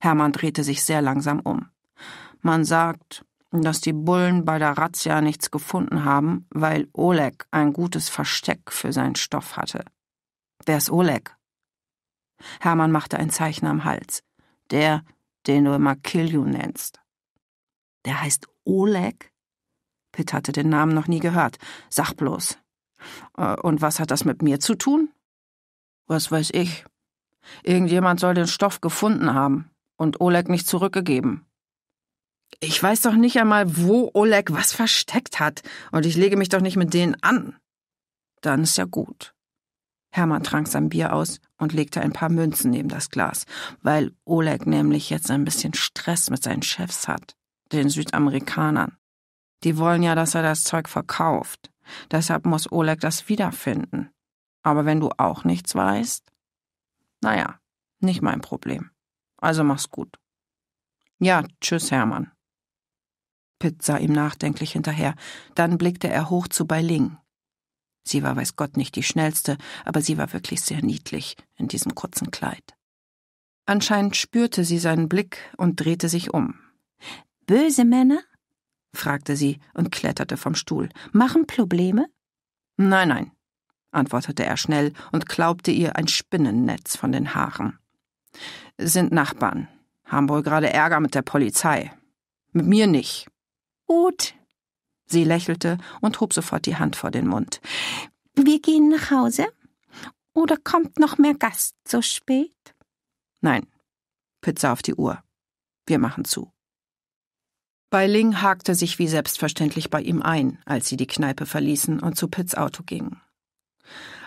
Hermann drehte sich sehr langsam um. Man sagt, dass die Bullen bei der Razzia nichts gefunden haben, weil Oleg ein gutes Versteck für seinen Stoff hatte. Wer ist Oleg? Hermann machte ein Zeichen am Hals. Der, den du immer Kilju nennst. Der heißt Oleg? Pitt hatte den Namen noch nie gehört. Sag bloß. Äh, und was hat das mit mir zu tun? Was weiß ich. Irgendjemand soll den Stoff gefunden haben und Oleg nicht zurückgegeben. Ich weiß doch nicht einmal, wo Oleg was versteckt hat, und ich lege mich doch nicht mit denen an. Dann ist ja gut. Hermann trank sein Bier aus und legte ein paar Münzen neben das Glas, weil Oleg nämlich jetzt ein bisschen Stress mit seinen Chefs hat den Südamerikanern. Die wollen ja, dass er das Zeug verkauft. Deshalb muss Oleg das wiederfinden. Aber wenn du auch nichts weißt? Naja, nicht mein Problem. Also mach's gut. Ja, tschüss, Hermann. Pitt sah ihm nachdenklich hinterher. Dann blickte er hoch zu Beiling. Sie war weiß Gott nicht die schnellste, aber sie war wirklich sehr niedlich in diesem kurzen Kleid. Anscheinend spürte sie seinen Blick und drehte sich um. Böse Männer? fragte sie und kletterte vom Stuhl. Machen Probleme? Nein, nein, antwortete er schnell und klaubte ihr ein Spinnennetz von den Haaren. Sind Nachbarn, haben wohl gerade Ärger mit der Polizei. Mit mir nicht. Gut. Sie lächelte und hob sofort die Hand vor den Mund. Wir gehen nach Hause? Oder kommt noch mehr Gast so spät? Nein. Pizza auf die Uhr. Wir machen zu. Beiling hakte sich wie selbstverständlich bei ihm ein, als sie die Kneipe verließen und zu Pitts Auto gingen.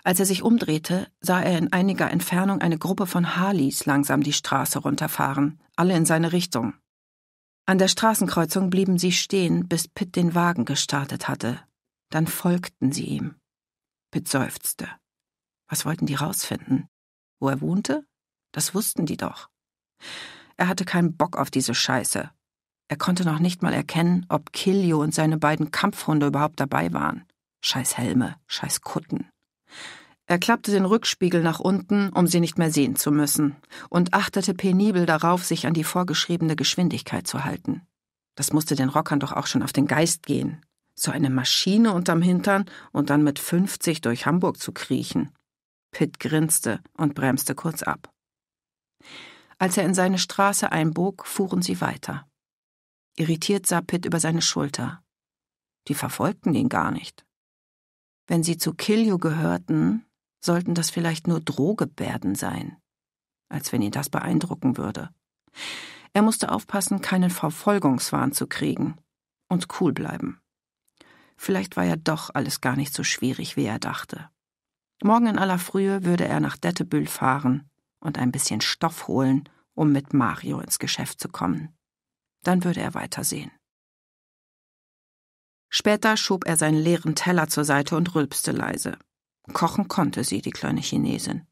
Als er sich umdrehte, sah er in einiger Entfernung eine Gruppe von Harleys langsam die Straße runterfahren, alle in seine Richtung. An der Straßenkreuzung blieben sie stehen, bis Pitt den Wagen gestartet hatte. Dann folgten sie ihm. Pitt seufzte. Was wollten die rausfinden? Wo er wohnte? Das wussten die doch. Er hatte keinen Bock auf diese Scheiße. Er konnte noch nicht mal erkennen, ob Kilio und seine beiden Kampfhunde überhaupt dabei waren. Scheiß Helme, scheiß Kutten. Er klappte den Rückspiegel nach unten, um sie nicht mehr sehen zu müssen, und achtete penibel darauf, sich an die vorgeschriebene Geschwindigkeit zu halten. Das musste den Rockern doch auch schon auf den Geist gehen. So eine Maschine unterm Hintern und dann mit 50 durch Hamburg zu kriechen. Pitt grinste und bremste kurz ab. Als er in seine Straße einbog, fuhren sie weiter. Irritiert sah Pitt über seine Schulter. Die verfolgten ihn gar nicht. Wenn sie zu Kilju gehörten, sollten das vielleicht nur Drohgebärden sein, als wenn ihn das beeindrucken würde. Er musste aufpassen, keinen Verfolgungswahn zu kriegen und cool bleiben. Vielleicht war ja doch alles gar nicht so schwierig, wie er dachte. Morgen in aller Frühe würde er nach Dettebühl fahren und ein bisschen Stoff holen, um mit Mario ins Geschäft zu kommen. Dann würde er weitersehen. Später schob er seinen leeren Teller zur Seite und rülpste leise. Kochen konnte sie, die kleine Chinesin.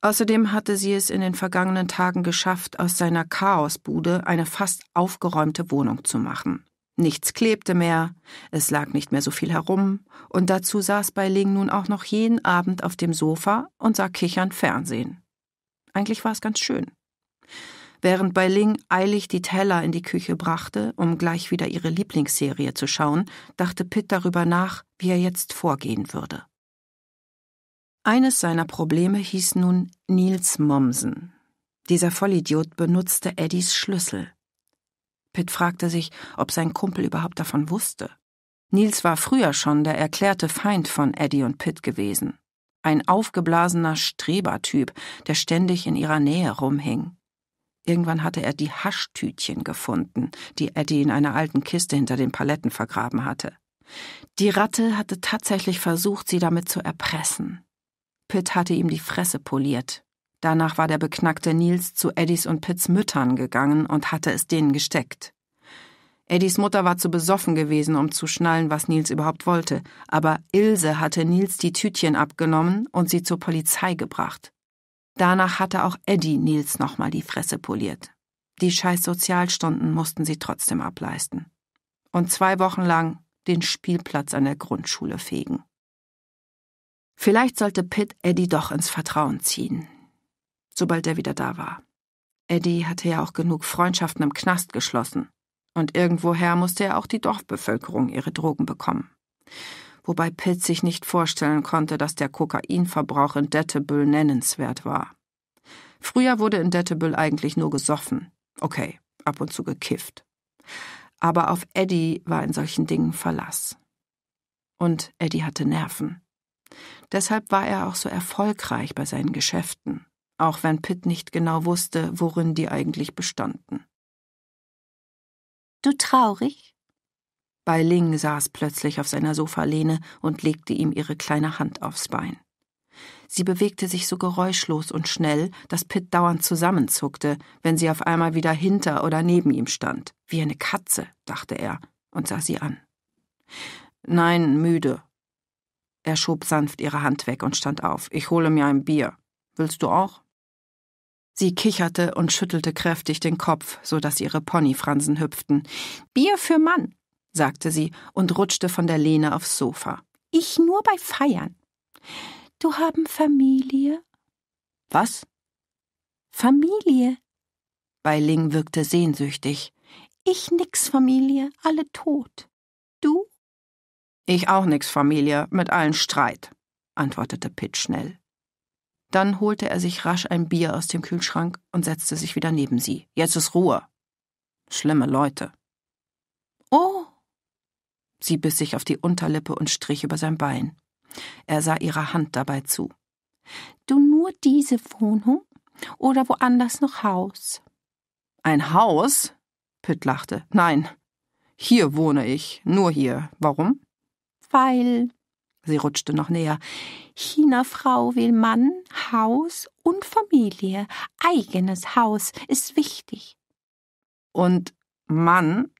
Außerdem hatte sie es in den vergangenen Tagen geschafft, aus seiner Chaosbude eine fast aufgeräumte Wohnung zu machen. Nichts klebte mehr, es lag nicht mehr so viel herum, und dazu saß bei Ling nun auch noch jeden Abend auf dem Sofa und sah kichernd Fernsehen. Eigentlich war es ganz schön während bei Ling eilig die Teller in die Küche brachte, um gleich wieder ihre Lieblingsserie zu schauen, dachte Pitt darüber nach, wie er jetzt vorgehen würde. Eines seiner Probleme hieß nun Nils Mommsen. Dieser Vollidiot benutzte Eddies Schlüssel. Pitt fragte sich, ob sein Kumpel überhaupt davon wusste. Nils war früher schon der erklärte Feind von Eddie und Pitt gewesen. Ein aufgeblasener Strebertyp, der ständig in ihrer Nähe rumhing. Irgendwann hatte er die Haschtütchen gefunden, die Eddie in einer alten Kiste hinter den Paletten vergraben hatte. Die Ratte hatte tatsächlich versucht, sie damit zu erpressen. Pitt hatte ihm die Fresse poliert. Danach war der beknackte Nils zu Eddies und Pitts Müttern gegangen und hatte es denen gesteckt. Eddies Mutter war zu besoffen gewesen, um zu schnallen, was Nils überhaupt wollte, aber Ilse hatte Nils die Tütchen abgenommen und sie zur Polizei gebracht. Danach hatte auch Eddie Nils nochmal die Fresse poliert. Die scheiß Sozialstunden mussten sie trotzdem ableisten. Und zwei Wochen lang den Spielplatz an der Grundschule fegen. Vielleicht sollte Pitt Eddie doch ins Vertrauen ziehen, sobald er wieder da war. Eddie hatte ja auch genug Freundschaften im Knast geschlossen. Und irgendwoher musste ja auch die Dorfbevölkerung ihre Drogen bekommen wobei Pitt sich nicht vorstellen konnte, dass der Kokainverbrauch in Dettebüll nennenswert war. Früher wurde in Dettebüll eigentlich nur gesoffen. Okay, ab und zu gekifft. Aber auf Eddie war in solchen Dingen Verlass. Und Eddie hatte Nerven. Deshalb war er auch so erfolgreich bei seinen Geschäften, auch wenn Pitt nicht genau wusste, worin die eigentlich bestanden. Du traurig? Bai Ling saß plötzlich auf seiner Sofalehne und legte ihm ihre kleine Hand aufs Bein. Sie bewegte sich so geräuschlos und schnell, dass Pitt dauernd zusammenzuckte, wenn sie auf einmal wieder hinter oder neben ihm stand. Wie eine Katze, dachte er und sah sie an. Nein, müde. Er schob sanft ihre Hand weg und stand auf. Ich hole mir ein Bier. Willst du auch? Sie kicherte und schüttelte kräftig den Kopf, so dass ihre Ponyfransen hüpften. Bier für Mann, sagte sie und rutschte von der Lehne aufs Sofa. Ich nur bei Feiern. Du haben Familie? Was? Familie. Beiling wirkte sehnsüchtig. Ich nix Familie, alle tot. Du? Ich auch nix Familie, mit allen Streit, antwortete Pitt schnell. Dann holte er sich rasch ein Bier aus dem Kühlschrank und setzte sich wieder neben sie. Jetzt ist Ruhe. Schlimme Leute. Oh, Sie biss sich auf die Unterlippe und strich über sein Bein. Er sah ihrer Hand dabei zu. Du nur diese Wohnung oder woanders noch Haus? Ein Haus? Pitt lachte. Nein, hier wohne ich, nur hier. Warum? Weil. Sie rutschte noch näher. China-Frau will Mann, Haus und Familie. Eigenes Haus ist wichtig. Und Mann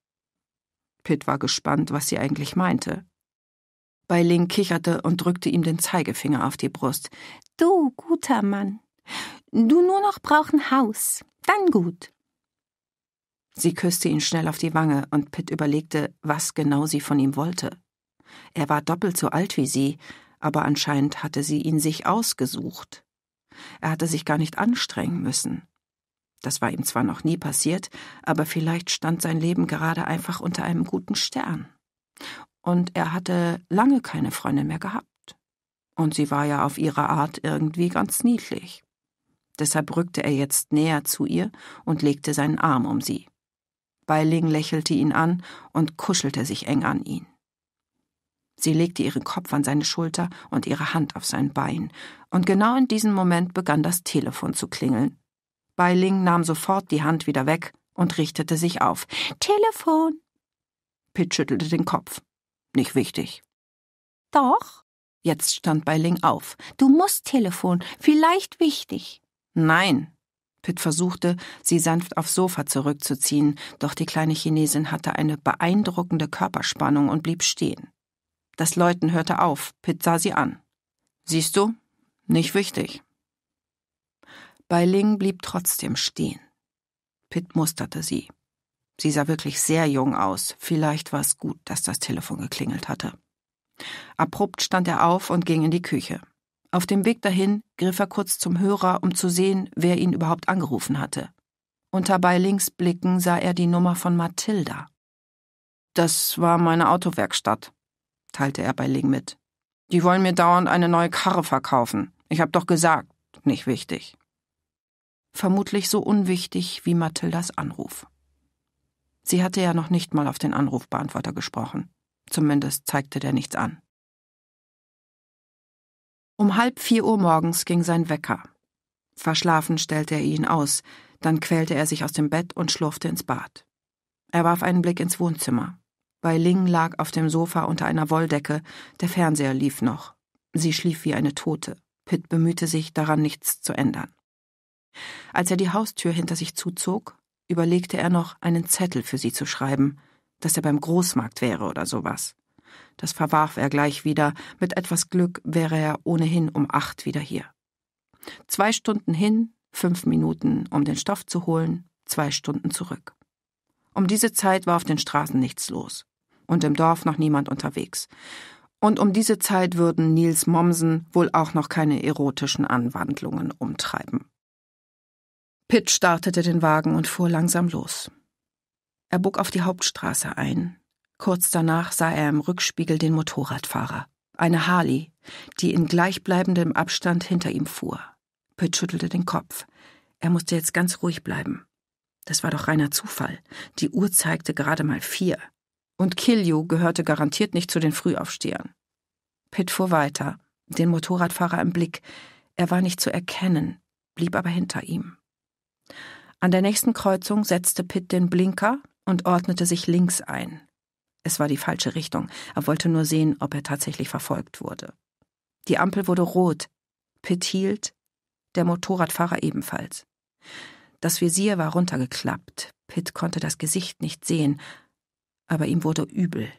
Pitt war gespannt, was sie eigentlich meinte. Beiling kicherte und drückte ihm den Zeigefinger auf die Brust. Du, guter Mann. Du nur noch brauchen Haus. Dann gut. Sie küsste ihn schnell auf die Wange, und Pitt überlegte, was genau sie von ihm wollte. Er war doppelt so alt wie sie, aber anscheinend hatte sie ihn sich ausgesucht. Er hatte sich gar nicht anstrengen müssen. Das war ihm zwar noch nie passiert, aber vielleicht stand sein Leben gerade einfach unter einem guten Stern. Und er hatte lange keine Freundin mehr gehabt. Und sie war ja auf ihre Art irgendwie ganz niedlich. Deshalb rückte er jetzt näher zu ihr und legte seinen Arm um sie. Beiling lächelte ihn an und kuschelte sich eng an ihn. Sie legte ihren Kopf an seine Schulter und ihre Hand auf sein Bein, und genau in diesem Moment begann das Telefon zu klingeln, Beiling nahm sofort die Hand wieder weg und richtete sich auf. Telefon! Pitt schüttelte den Kopf. Nicht wichtig. Doch. Jetzt stand Beiling auf. Du musst Telefon. Vielleicht wichtig. Nein. Pitt versuchte, sie sanft aufs Sofa zurückzuziehen, doch die kleine Chinesin hatte eine beeindruckende Körperspannung und blieb stehen. Das Läuten hörte auf. Pitt sah sie an. Siehst du? Nicht wichtig. Beiling blieb trotzdem stehen. Pitt musterte sie. Sie sah wirklich sehr jung aus. Vielleicht war es gut, dass das Telefon geklingelt hatte. Abrupt stand er auf und ging in die Küche. Auf dem Weg dahin griff er kurz zum Hörer, um zu sehen, wer ihn überhaupt angerufen hatte. Unter Beilings Blicken sah er die Nummer von Mathilda. Das war meine Autowerkstatt, teilte er Beiling mit. Die wollen mir dauernd eine neue Karre verkaufen. Ich hab doch gesagt, nicht wichtig vermutlich so unwichtig wie Mathildas Anruf. Sie hatte ja noch nicht mal auf den Anrufbeantworter gesprochen. Zumindest zeigte der nichts an. Um halb vier Uhr morgens ging sein Wecker. Verschlafen stellte er ihn aus, dann quälte er sich aus dem Bett und schlurfte ins Bad. Er warf einen Blick ins Wohnzimmer. Bei Ling lag auf dem Sofa unter einer Wolldecke, der Fernseher lief noch. Sie schlief wie eine Tote. Pitt bemühte sich, daran nichts zu ändern. Als er die Haustür hinter sich zuzog, überlegte er noch, einen Zettel für sie zu schreiben, dass er beim Großmarkt wäre oder sowas. Das verwarf er gleich wieder, mit etwas Glück wäre er ohnehin um acht wieder hier. Zwei Stunden hin, fünf Minuten, um den Stoff zu holen, zwei Stunden zurück. Um diese Zeit war auf den Straßen nichts los und im Dorf noch niemand unterwegs. Und um diese Zeit würden Nils Mommsen wohl auch noch keine erotischen Anwandlungen umtreiben. Pitt startete den Wagen und fuhr langsam los. Er bog auf die Hauptstraße ein. Kurz danach sah er im Rückspiegel den Motorradfahrer, eine Harley, die in gleichbleibendem Abstand hinter ihm fuhr. Pitt schüttelte den Kopf. Er musste jetzt ganz ruhig bleiben. Das war doch reiner Zufall. Die Uhr zeigte gerade mal vier. Und Kilju gehörte garantiert nicht zu den Frühaufstehern. Pitt fuhr weiter, den Motorradfahrer im Blick. Er war nicht zu erkennen, blieb aber hinter ihm. An der nächsten Kreuzung setzte Pitt den Blinker und ordnete sich links ein. Es war die falsche Richtung. Er wollte nur sehen, ob er tatsächlich verfolgt wurde. Die Ampel wurde rot. Pitt hielt, der Motorradfahrer ebenfalls. Das Visier war runtergeklappt. Pitt konnte das Gesicht nicht sehen, aber ihm wurde übel.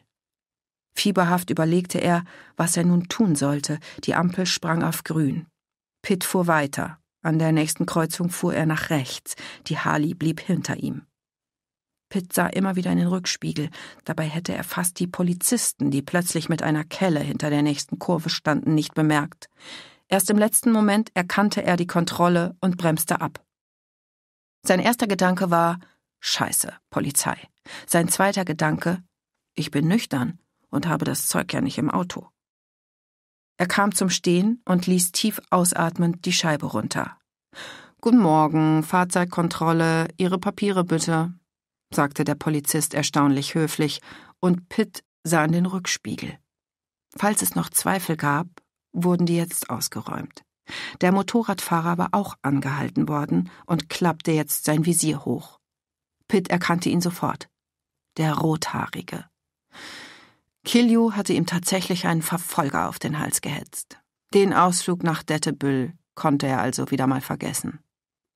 Fieberhaft überlegte er, was er nun tun sollte. Die Ampel sprang auf grün. Pitt fuhr weiter. An der nächsten Kreuzung fuhr er nach rechts, die Harley blieb hinter ihm. Pitt sah immer wieder in den Rückspiegel, dabei hätte er fast die Polizisten, die plötzlich mit einer Kelle hinter der nächsten Kurve standen, nicht bemerkt. Erst im letzten Moment erkannte er die Kontrolle und bremste ab. Sein erster Gedanke war Scheiße, Polizei. Sein zweiter Gedanke Ich bin nüchtern und habe das Zeug ja nicht im Auto. Er kam zum Stehen und ließ tief ausatmend die Scheibe runter. Guten Morgen, Fahrzeugkontrolle, Ihre Papiere bitte, sagte der Polizist erstaunlich höflich, und Pitt sah in den Rückspiegel. Falls es noch Zweifel gab, wurden die jetzt ausgeräumt. Der Motorradfahrer war auch angehalten worden und klappte jetzt sein Visier hoch. Pitt erkannte ihn sofort. Der Rothaarige. Kilju hatte ihm tatsächlich einen Verfolger auf den Hals gehetzt. Den Ausflug nach Dettebüll konnte er also wieder mal vergessen.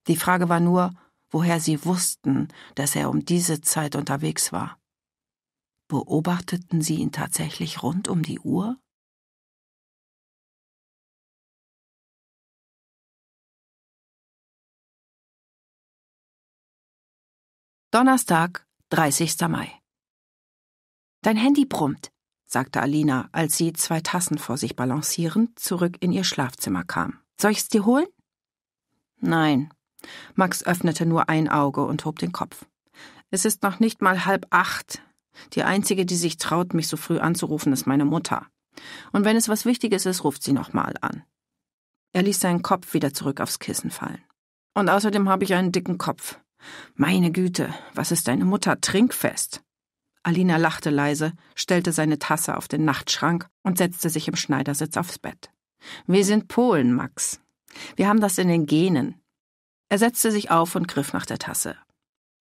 Die Frage war nur, woher sie wussten, dass er um diese Zeit unterwegs war. Beobachteten sie ihn tatsächlich rund um die Uhr? Donnerstag, 30. Mai. Dein Handy brummt sagte Alina, als sie, zwei Tassen vor sich balancierend, zurück in ihr Schlafzimmer kam. Soll ich's dir holen? Nein. Max öffnete nur ein Auge und hob den Kopf. Es ist noch nicht mal halb acht. Die einzige, die sich traut, mich so früh anzurufen, ist meine Mutter. Und wenn es was Wichtiges ist, ruft sie nochmal an. Er ließ seinen Kopf wieder zurück aufs Kissen fallen. Und außerdem habe ich einen dicken Kopf. Meine Güte, was ist deine Mutter trinkfest? Alina lachte leise, stellte seine Tasse auf den Nachtschrank und setzte sich im Schneidersitz aufs Bett. Wir sind Polen, Max. Wir haben das in den Genen. Er setzte sich auf und griff nach der Tasse.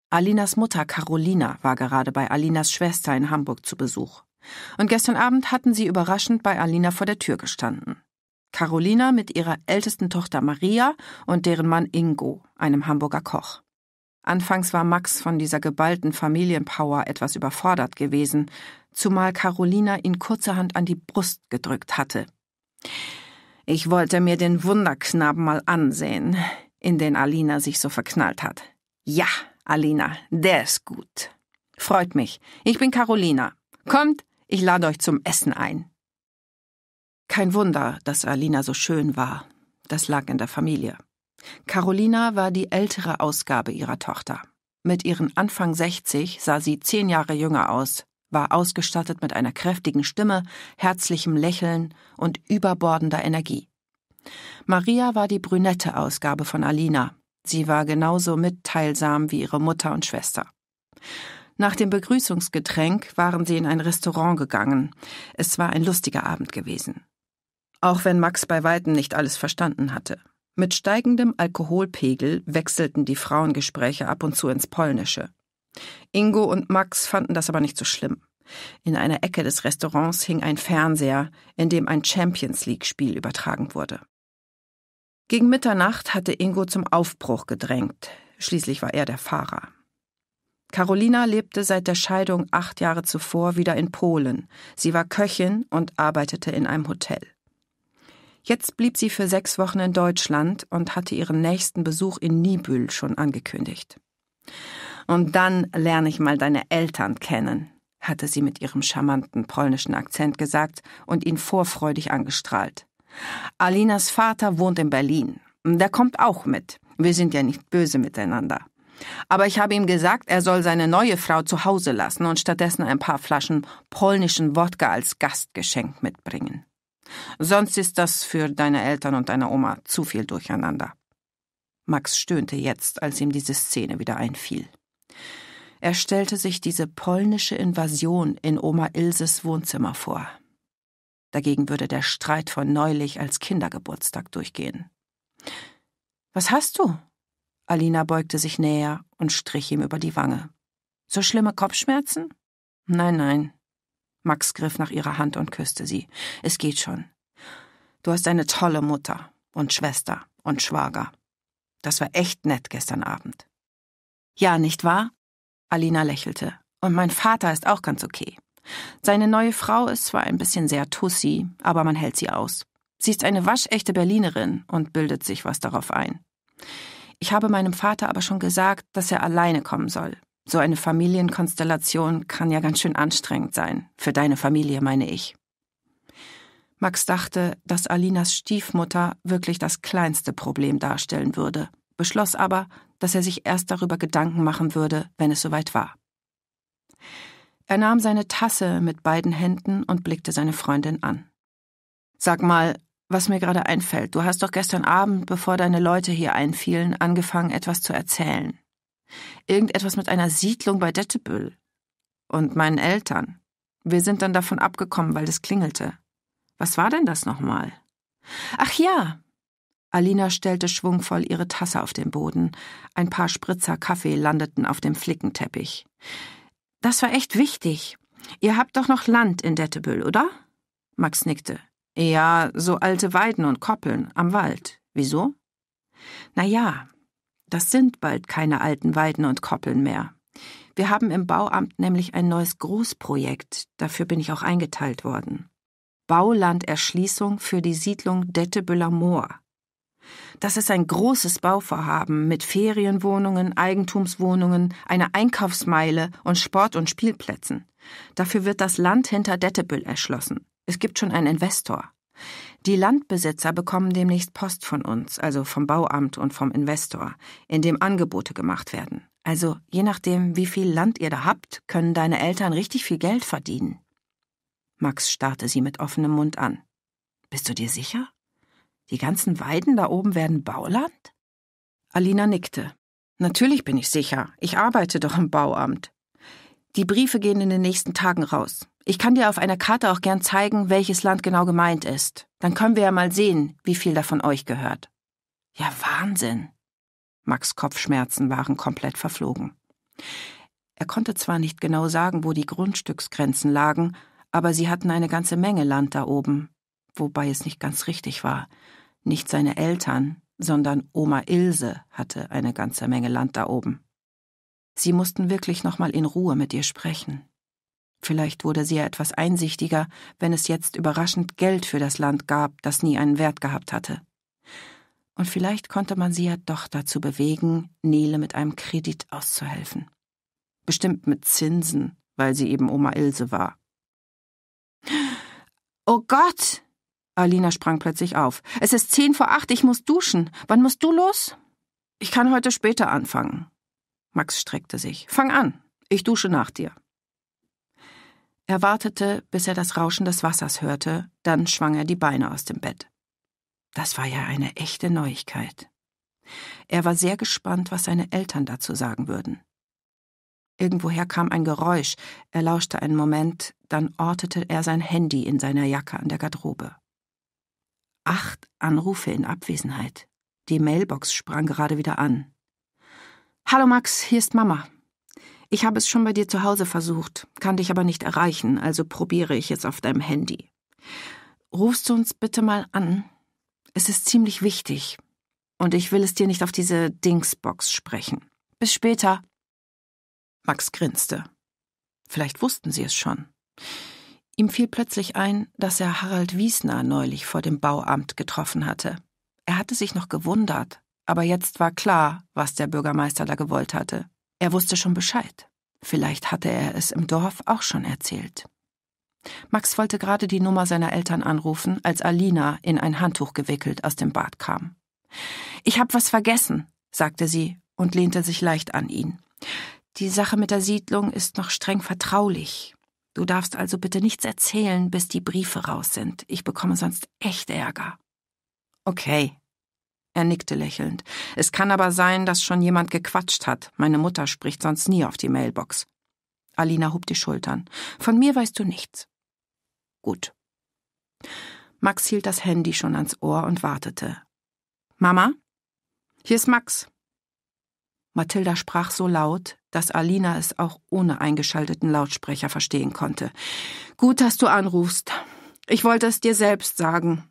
Alinas Mutter Carolina war gerade bei Alinas Schwester in Hamburg zu Besuch. Und gestern Abend hatten sie überraschend bei Alina vor der Tür gestanden. Carolina mit ihrer ältesten Tochter Maria und deren Mann Ingo, einem Hamburger Koch. Anfangs war Max von dieser geballten Familienpower etwas überfordert gewesen, zumal Carolina ihn kurzerhand an die Brust gedrückt hatte. Ich wollte mir den Wunderknaben mal ansehen, in den Alina sich so verknallt hat. Ja, Alina, der ist gut. Freut mich. Ich bin Carolina. Kommt, ich lade euch zum Essen ein. Kein Wunder, dass Alina so schön war. Das lag in der Familie. Carolina war die ältere Ausgabe ihrer Tochter. Mit ihren Anfang 60 sah sie zehn Jahre jünger aus, war ausgestattet mit einer kräftigen Stimme, herzlichem Lächeln und überbordender Energie. Maria war die brünette Ausgabe von Alina. Sie war genauso mitteilsam wie ihre Mutter und Schwester. Nach dem Begrüßungsgetränk waren sie in ein Restaurant gegangen. Es war ein lustiger Abend gewesen. Auch wenn Max bei weitem nicht alles verstanden hatte. Mit steigendem Alkoholpegel wechselten die Frauengespräche ab und zu ins Polnische. Ingo und Max fanden das aber nicht so schlimm. In einer Ecke des Restaurants hing ein Fernseher, in dem ein Champions League-Spiel übertragen wurde. Gegen Mitternacht hatte Ingo zum Aufbruch gedrängt. Schließlich war er der Fahrer. Carolina lebte seit der Scheidung acht Jahre zuvor wieder in Polen. Sie war Köchin und arbeitete in einem Hotel. Jetzt blieb sie für sechs Wochen in Deutschland und hatte ihren nächsten Besuch in Nibül schon angekündigt. Und dann lerne ich mal deine Eltern kennen, hatte sie mit ihrem charmanten polnischen Akzent gesagt und ihn vorfreudig angestrahlt. Alinas Vater wohnt in Berlin. Der kommt auch mit. Wir sind ja nicht böse miteinander. Aber ich habe ihm gesagt, er soll seine neue Frau zu Hause lassen und stattdessen ein paar Flaschen polnischen Wodka als Gastgeschenk mitbringen. Sonst ist das für deine Eltern und deine Oma zu viel durcheinander. Max stöhnte jetzt, als ihm diese Szene wieder einfiel. Er stellte sich diese polnische Invasion in Oma Ilses Wohnzimmer vor. Dagegen würde der Streit von neulich als Kindergeburtstag durchgehen. Was hast du? Alina beugte sich näher und strich ihm über die Wange. So schlimme Kopfschmerzen? Nein, nein, Max griff nach ihrer Hand und küsste sie. Es geht schon. Du hast eine tolle Mutter und Schwester und Schwager. Das war echt nett gestern Abend. Ja, nicht wahr? Alina lächelte. Und mein Vater ist auch ganz okay. Seine neue Frau ist zwar ein bisschen sehr tussi, aber man hält sie aus. Sie ist eine waschechte Berlinerin und bildet sich was darauf ein. Ich habe meinem Vater aber schon gesagt, dass er alleine kommen soll. So eine Familienkonstellation kann ja ganz schön anstrengend sein, für deine Familie meine ich. Max dachte, dass Alinas Stiefmutter wirklich das kleinste Problem darstellen würde, beschloss aber, dass er sich erst darüber Gedanken machen würde, wenn es soweit war. Er nahm seine Tasse mit beiden Händen und blickte seine Freundin an. Sag mal, was mir gerade einfällt, du hast doch gestern Abend, bevor deine Leute hier einfielen, angefangen, etwas zu erzählen. Irgendetwas mit einer Siedlung bei Dettebüll. Und meinen Eltern. Wir sind dann davon abgekommen, weil es klingelte. Was war denn das nochmal? Ach ja! Alina stellte schwungvoll ihre Tasse auf den Boden. Ein paar Spritzer Kaffee landeten auf dem Flickenteppich. Das war echt wichtig. Ihr habt doch noch Land in Dettebüll, oder? Max nickte. Ja, so alte Weiden und Koppeln am Wald. Wieso? Na ja, das sind bald keine alten Weiden und Koppeln mehr. Wir haben im Bauamt nämlich ein neues Großprojekt, dafür bin ich auch eingeteilt worden. Baulanderschließung für die Siedlung Dettebüller Moor. Das ist ein großes Bauvorhaben mit Ferienwohnungen, Eigentumswohnungen, einer Einkaufsmeile und Sport- und Spielplätzen. Dafür wird das Land hinter Dettebüll erschlossen. Es gibt schon einen Investor. Die Landbesitzer bekommen demnächst Post von uns, also vom Bauamt und vom Investor, in dem Angebote gemacht werden. Also je nachdem, wie viel Land ihr da habt, können deine Eltern richtig viel Geld verdienen. Max starrte sie mit offenem Mund an. Bist du dir sicher? Die ganzen Weiden da oben werden Bauland? Alina nickte. Natürlich bin ich sicher. Ich arbeite doch im Bauamt. Die Briefe gehen in den nächsten Tagen raus. Ich kann dir auf einer Karte auch gern zeigen, welches Land genau gemeint ist. Dann können wir ja mal sehen, wie viel davon euch gehört. Ja, Wahnsinn. Max Kopfschmerzen waren komplett verflogen. Er konnte zwar nicht genau sagen, wo die Grundstücksgrenzen lagen, aber sie hatten eine ganze Menge Land da oben, wobei es nicht ganz richtig war. Nicht seine Eltern, sondern Oma Ilse hatte eine ganze Menge Land da oben. Sie mussten wirklich noch mal in Ruhe mit ihr sprechen. Vielleicht wurde sie ja etwas einsichtiger, wenn es jetzt überraschend Geld für das Land gab, das nie einen Wert gehabt hatte. Und vielleicht konnte man sie ja doch dazu bewegen, Nele mit einem Kredit auszuhelfen. Bestimmt mit Zinsen, weil sie eben Oma Ilse war. Oh Gott! Alina sprang plötzlich auf. Es ist zehn vor acht, ich muss duschen. Wann musst du los? Ich kann heute später anfangen. Max streckte sich. Fang an. Ich dusche nach dir. Er wartete, bis er das Rauschen des Wassers hörte, dann schwang er die Beine aus dem Bett. Das war ja eine echte Neuigkeit. Er war sehr gespannt, was seine Eltern dazu sagen würden. Irgendwoher kam ein Geräusch, er lauschte einen Moment, dann ortete er sein Handy in seiner Jacke an der Garderobe. Acht Anrufe in Abwesenheit. Die Mailbox sprang gerade wieder an. Hallo Max, hier ist Mama. Ich habe es schon bei dir zu Hause versucht, kann dich aber nicht erreichen, also probiere ich es auf deinem Handy. Rufst du uns bitte mal an? Es ist ziemlich wichtig. Und ich will es dir nicht auf diese Dingsbox sprechen. Bis später. Max grinste. Vielleicht wussten sie es schon. Ihm fiel plötzlich ein, dass er Harald Wiesner neulich vor dem Bauamt getroffen hatte. Er hatte sich noch gewundert, aber jetzt war klar, was der Bürgermeister da gewollt hatte. Er wusste schon Bescheid. Vielleicht hatte er es im Dorf auch schon erzählt. Max wollte gerade die Nummer seiner Eltern anrufen, als Alina in ein Handtuch gewickelt aus dem Bad kam. Ich hab was vergessen, sagte sie und lehnte sich leicht an ihn. Die Sache mit der Siedlung ist noch streng vertraulich. Du darfst also bitte nichts erzählen, bis die Briefe raus sind. Ich bekomme sonst echt Ärger. Okay, er nickte lächelnd. Es kann aber sein, dass schon jemand gequatscht hat. Meine Mutter spricht sonst nie auf die Mailbox. Alina hob die Schultern. Von mir weißt du nichts. Gut. Max hielt das Handy schon ans Ohr und wartete. Mama? Hier ist Max. Mathilda sprach so laut, dass Alina es auch ohne eingeschalteten Lautsprecher verstehen konnte. Gut, dass du anrufst. Ich wollte es dir selbst sagen.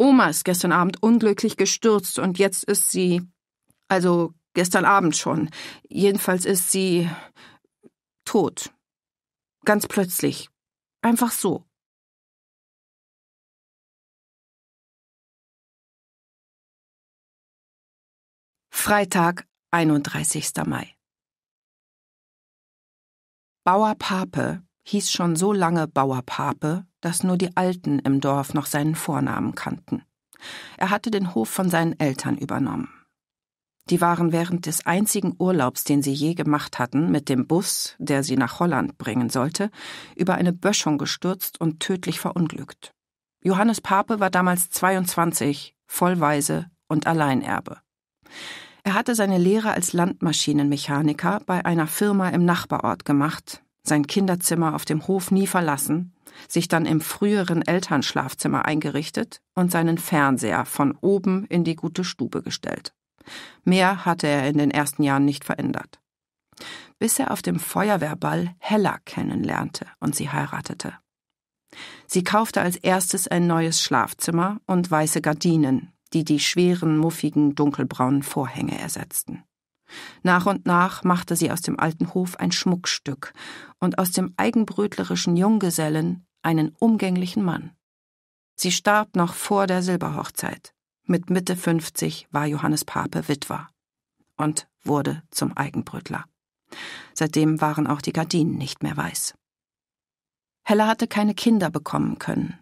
Oma ist gestern Abend unglücklich gestürzt und jetzt ist sie. Also gestern Abend schon. Jedenfalls ist sie. tot. Ganz plötzlich. Einfach so. Freitag, 31. Mai. Bauer Pape hieß schon so lange Bauer Pape, dass nur die Alten im Dorf noch seinen Vornamen kannten. Er hatte den Hof von seinen Eltern übernommen. Die waren während des einzigen Urlaubs, den sie je gemacht hatten, mit dem Bus, der sie nach Holland bringen sollte, über eine Böschung gestürzt und tödlich verunglückt. Johannes Pape war damals 22, vollweise und Alleinerbe. Er hatte seine Lehre als Landmaschinenmechaniker bei einer Firma im Nachbarort gemacht, sein Kinderzimmer auf dem Hof nie verlassen, sich dann im früheren Elternschlafzimmer eingerichtet und seinen Fernseher von oben in die gute Stube gestellt. Mehr hatte er in den ersten Jahren nicht verändert. Bis er auf dem Feuerwehrball Hella kennenlernte und sie heiratete. Sie kaufte als erstes ein neues Schlafzimmer und weiße Gardinen, die die schweren, muffigen, dunkelbraunen Vorhänge ersetzten. Nach und nach machte sie aus dem alten Hof ein Schmuckstück und aus dem eigenbrötlerischen Junggesellen einen umgänglichen Mann. Sie starb noch vor der Silberhochzeit. Mit Mitte 50 war Johannes Pape Witwer und wurde zum Eigenbrötler. Seitdem waren auch die Gardinen nicht mehr weiß. Hella hatte keine Kinder bekommen können.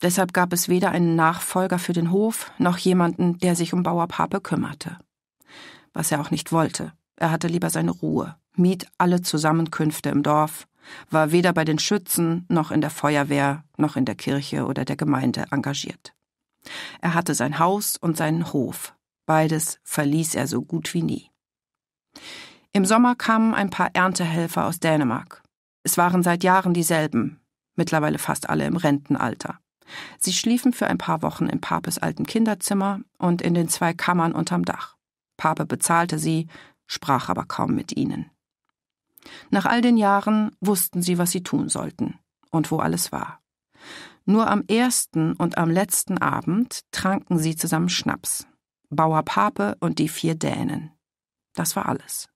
Deshalb gab es weder einen Nachfolger für den Hof noch jemanden, der sich um Bauer Pape kümmerte was er auch nicht wollte. Er hatte lieber seine Ruhe, mied alle Zusammenkünfte im Dorf, war weder bei den Schützen noch in der Feuerwehr noch in der Kirche oder der Gemeinde engagiert. Er hatte sein Haus und seinen Hof, beides verließ er so gut wie nie. Im Sommer kamen ein paar Erntehelfer aus Dänemark. Es waren seit Jahren dieselben, mittlerweile fast alle im Rentenalter. Sie schliefen für ein paar Wochen im Papes alten Kinderzimmer und in den zwei Kammern unterm Dach. Pape bezahlte sie, sprach aber kaum mit ihnen. Nach all den Jahren wussten sie, was sie tun sollten und wo alles war. Nur am ersten und am letzten Abend tranken sie zusammen Schnaps. Bauer Pape und die vier Dänen. Das war alles.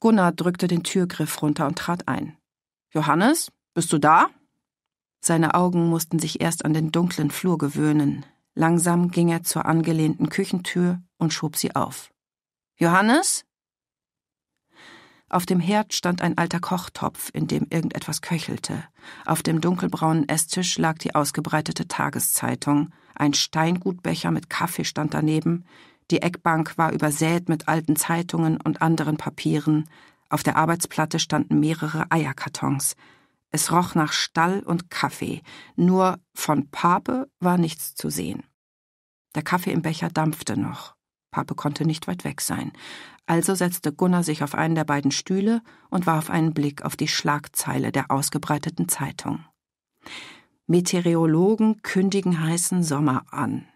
Gunnar drückte den Türgriff runter und trat ein. Johannes, bist du da? Seine Augen mussten sich erst an den dunklen Flur gewöhnen. Langsam ging er zur angelehnten Küchentür, und schob sie auf. Johannes? Auf dem Herd stand ein alter Kochtopf, in dem irgendetwas köchelte. Auf dem dunkelbraunen Esstisch lag die ausgebreitete Tageszeitung. Ein Steingutbecher mit Kaffee stand daneben. Die Eckbank war übersät mit alten Zeitungen und anderen Papieren. Auf der Arbeitsplatte standen mehrere Eierkartons. Es roch nach Stall und Kaffee, nur von Pape war nichts zu sehen. Der Kaffee im Becher dampfte noch. Pape konnte nicht weit weg sein. Also setzte Gunnar sich auf einen der beiden Stühle und warf einen Blick auf die Schlagzeile der ausgebreiteten Zeitung. Meteorologen kündigen heißen Sommer an.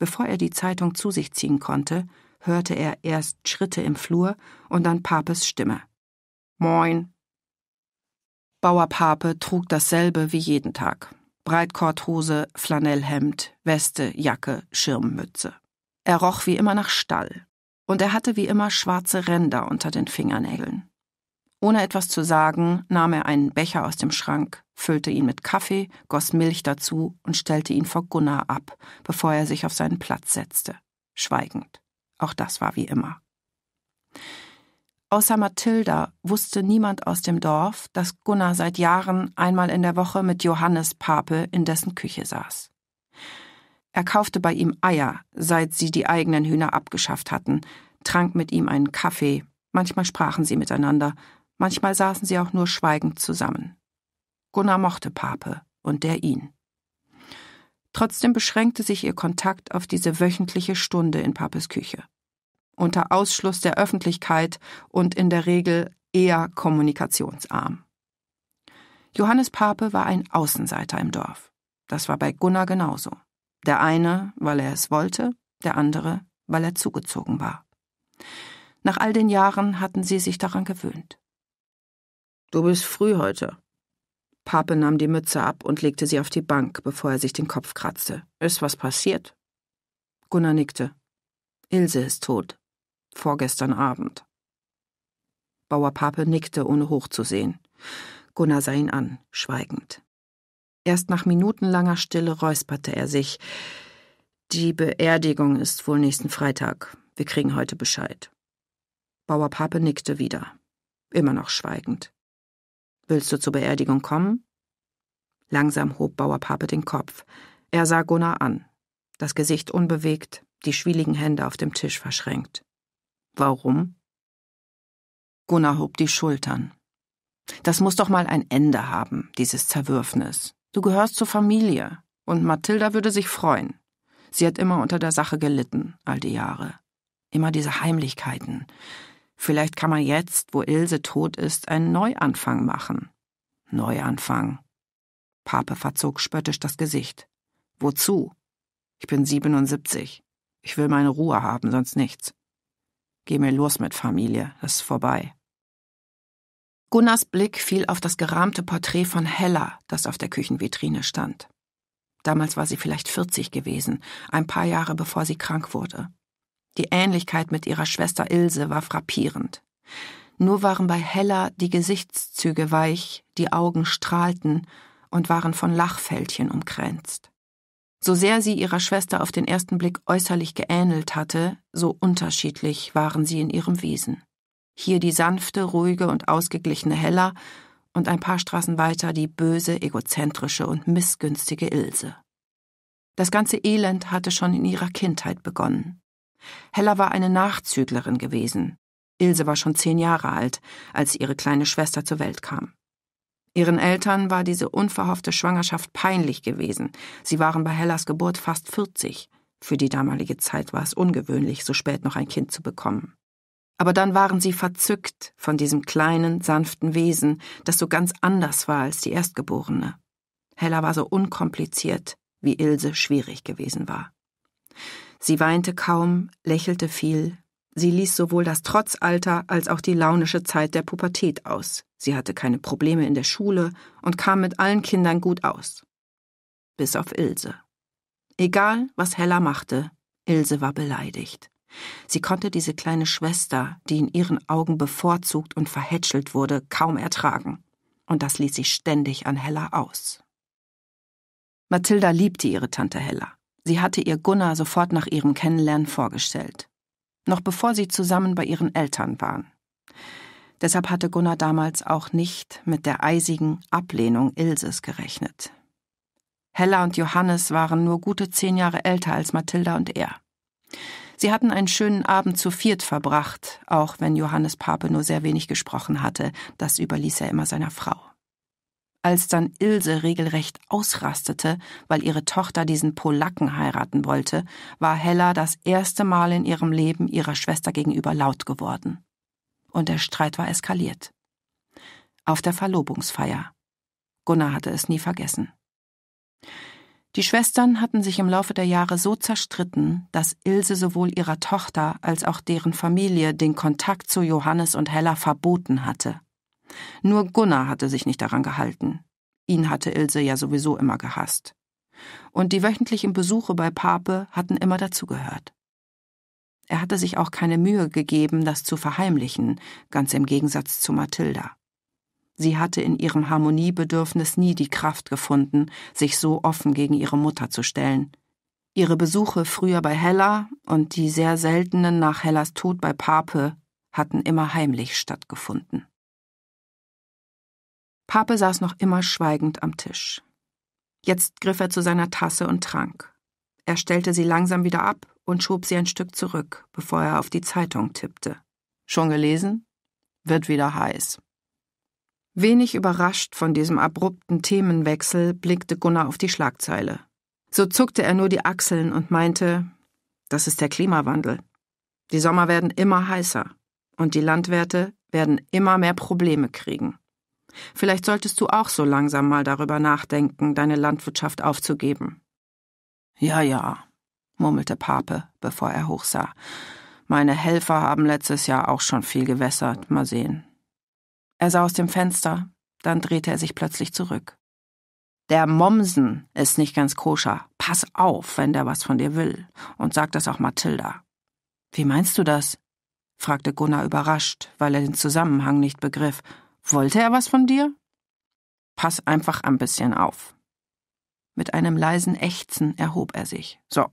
Bevor er die Zeitung zu sich ziehen konnte, hörte er erst Schritte im Flur und dann Papes Stimme. Moin. Bauer Pape trug dasselbe wie jeden Tag. Breitkorthose, Flanellhemd, Weste, Jacke, Schirmmütze. Er roch wie immer nach Stall, und er hatte wie immer schwarze Ränder unter den Fingernägeln. Ohne etwas zu sagen, nahm er einen Becher aus dem Schrank, füllte ihn mit Kaffee, goss Milch dazu und stellte ihn vor Gunnar ab, bevor er sich auf seinen Platz setzte. Schweigend. Auch das war wie immer. Außer Mathilda wusste niemand aus dem Dorf, dass Gunnar seit Jahren einmal in der Woche mit Johannes Pape in dessen Küche saß. Er kaufte bei ihm Eier, seit sie die eigenen Hühner abgeschafft hatten, trank mit ihm einen Kaffee, manchmal sprachen sie miteinander, manchmal saßen sie auch nur schweigend zusammen. Gunnar mochte Pape und der ihn. Trotzdem beschränkte sich ihr Kontakt auf diese wöchentliche Stunde in Papes Küche. Unter Ausschluss der Öffentlichkeit und in der Regel eher kommunikationsarm. Johannes Pape war ein Außenseiter im Dorf. Das war bei Gunnar genauso. Der eine, weil er es wollte, der andere, weil er zugezogen war. Nach all den Jahren hatten sie sich daran gewöhnt. Du bist früh heute. Pape nahm die Mütze ab und legte sie auf die Bank, bevor er sich den Kopf kratzte. Ist was passiert? Gunnar nickte. Ilse ist tot. Vorgestern Abend. Bauer Pape nickte, ohne hochzusehen. Gunnar sah ihn an, schweigend. Erst nach minutenlanger Stille räusperte er sich. Die Beerdigung ist wohl nächsten Freitag. Wir kriegen heute Bescheid. Bauer Pape nickte wieder, immer noch schweigend. Willst du zur Beerdigung kommen? Langsam hob Bauer Pape den Kopf. Er sah Gunnar an, das Gesicht unbewegt, die schwieligen Hände auf dem Tisch verschränkt. Warum? Gunnar hob die Schultern. Das muss doch mal ein Ende haben, dieses Zerwürfnis. Du gehörst zur Familie, und Mathilda würde sich freuen. Sie hat immer unter der Sache gelitten, all die Jahre. Immer diese Heimlichkeiten. Vielleicht kann man jetzt, wo Ilse tot ist, einen Neuanfang machen. Neuanfang. Pape verzog spöttisch das Gesicht. Wozu? Ich bin 77. Ich will meine Ruhe haben, sonst nichts. Geh mir los mit Familie, das ist vorbei. Gunnars Blick fiel auf das gerahmte Porträt von Hella, das auf der Küchenvitrine stand. Damals war sie vielleicht 40 gewesen, ein paar Jahre bevor sie krank wurde. Die Ähnlichkeit mit ihrer Schwester Ilse war frappierend. Nur waren bei Hella die Gesichtszüge weich, die Augen strahlten und waren von Lachfältchen umkränzt. So sehr sie ihrer Schwester auf den ersten Blick äußerlich geähnelt hatte, so unterschiedlich waren sie in ihrem Wesen. Hier die sanfte, ruhige und ausgeglichene Hella und ein paar Straßen weiter die böse, egozentrische und missgünstige Ilse. Das ganze Elend hatte schon in ihrer Kindheit begonnen. Hella war eine Nachzüglerin gewesen. Ilse war schon zehn Jahre alt, als ihre kleine Schwester zur Welt kam. Ihren Eltern war diese unverhoffte Schwangerschaft peinlich gewesen. Sie waren bei Hellas Geburt fast 40. Für die damalige Zeit war es ungewöhnlich, so spät noch ein Kind zu bekommen aber dann waren sie verzückt von diesem kleinen, sanften Wesen, das so ganz anders war als die Erstgeborene. Hella war so unkompliziert, wie Ilse schwierig gewesen war. Sie weinte kaum, lächelte viel, sie ließ sowohl das Trotzalter als auch die launische Zeit der Pubertät aus, sie hatte keine Probleme in der Schule und kam mit allen Kindern gut aus. Bis auf Ilse. Egal, was Hella machte, Ilse war beleidigt. Sie konnte diese kleine Schwester, die in ihren Augen bevorzugt und verhätschelt wurde, kaum ertragen. Und das ließ sie ständig an Hella aus. Mathilda liebte ihre Tante Hella. Sie hatte ihr Gunnar sofort nach ihrem Kennenlernen vorgestellt. Noch bevor sie zusammen bei ihren Eltern waren. Deshalb hatte Gunnar damals auch nicht mit der eisigen Ablehnung Ilses gerechnet. Hella und Johannes waren nur gute zehn Jahre älter als Mathilda und er. Sie hatten einen schönen Abend zu viert verbracht, auch wenn Johannes Pape nur sehr wenig gesprochen hatte, das überließ er immer seiner Frau. Als dann Ilse regelrecht ausrastete, weil ihre Tochter diesen Polacken heiraten wollte, war Hella das erste Mal in ihrem Leben ihrer Schwester gegenüber laut geworden. Und der Streit war eskaliert. Auf der Verlobungsfeier. Gunnar hatte es nie vergessen. Die Schwestern hatten sich im Laufe der Jahre so zerstritten, dass Ilse sowohl ihrer Tochter als auch deren Familie den Kontakt zu Johannes und Hella verboten hatte. Nur Gunnar hatte sich nicht daran gehalten. Ihn hatte Ilse ja sowieso immer gehasst. Und die wöchentlichen Besuche bei Pape hatten immer dazugehört. Er hatte sich auch keine Mühe gegeben, das zu verheimlichen, ganz im Gegensatz zu Mathilda. Sie hatte in ihrem Harmoniebedürfnis nie die Kraft gefunden, sich so offen gegen ihre Mutter zu stellen. Ihre Besuche früher bei Hella und die sehr seltenen nach Hellas Tod bei Pape hatten immer heimlich stattgefunden. Pape saß noch immer schweigend am Tisch. Jetzt griff er zu seiner Tasse und trank. Er stellte sie langsam wieder ab und schob sie ein Stück zurück, bevor er auf die Zeitung tippte. Schon gelesen? Wird wieder heiß. Wenig überrascht von diesem abrupten Themenwechsel blickte Gunnar auf die Schlagzeile. So zuckte er nur die Achseln und meinte, das ist der Klimawandel. Die Sommer werden immer heißer und die Landwirte werden immer mehr Probleme kriegen. Vielleicht solltest du auch so langsam mal darüber nachdenken, deine Landwirtschaft aufzugeben. Ja, ja, murmelte Pape, bevor er hochsah. Meine Helfer haben letztes Jahr auch schon viel gewässert, mal sehen. Er sah aus dem Fenster, dann drehte er sich plötzlich zurück. Der Mommsen ist nicht ganz koscher. Pass auf, wenn der was von dir will. Und sag das auch Mathilda. Wie meinst du das? fragte Gunnar überrascht, weil er den Zusammenhang nicht begriff. Wollte er was von dir? Pass einfach ein bisschen auf. Mit einem leisen Ächzen erhob er sich. So,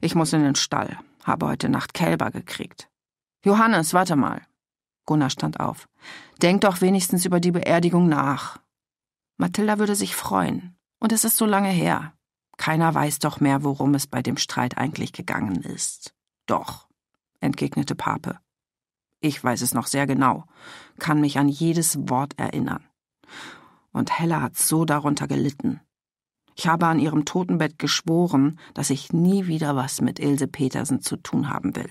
ich muss in den Stall. Habe heute Nacht Kälber gekriegt. Johannes, warte mal. Gunnar stand auf. Denk doch wenigstens über die Beerdigung nach. Mathilda würde sich freuen. Und es ist so lange her. Keiner weiß doch mehr, worum es bei dem Streit eigentlich gegangen ist. Doch, entgegnete Pape. Ich weiß es noch sehr genau, kann mich an jedes Wort erinnern. Und Hella hat so darunter gelitten. Ich habe an ihrem Totenbett geschworen, dass ich nie wieder was mit Ilse Petersen zu tun haben will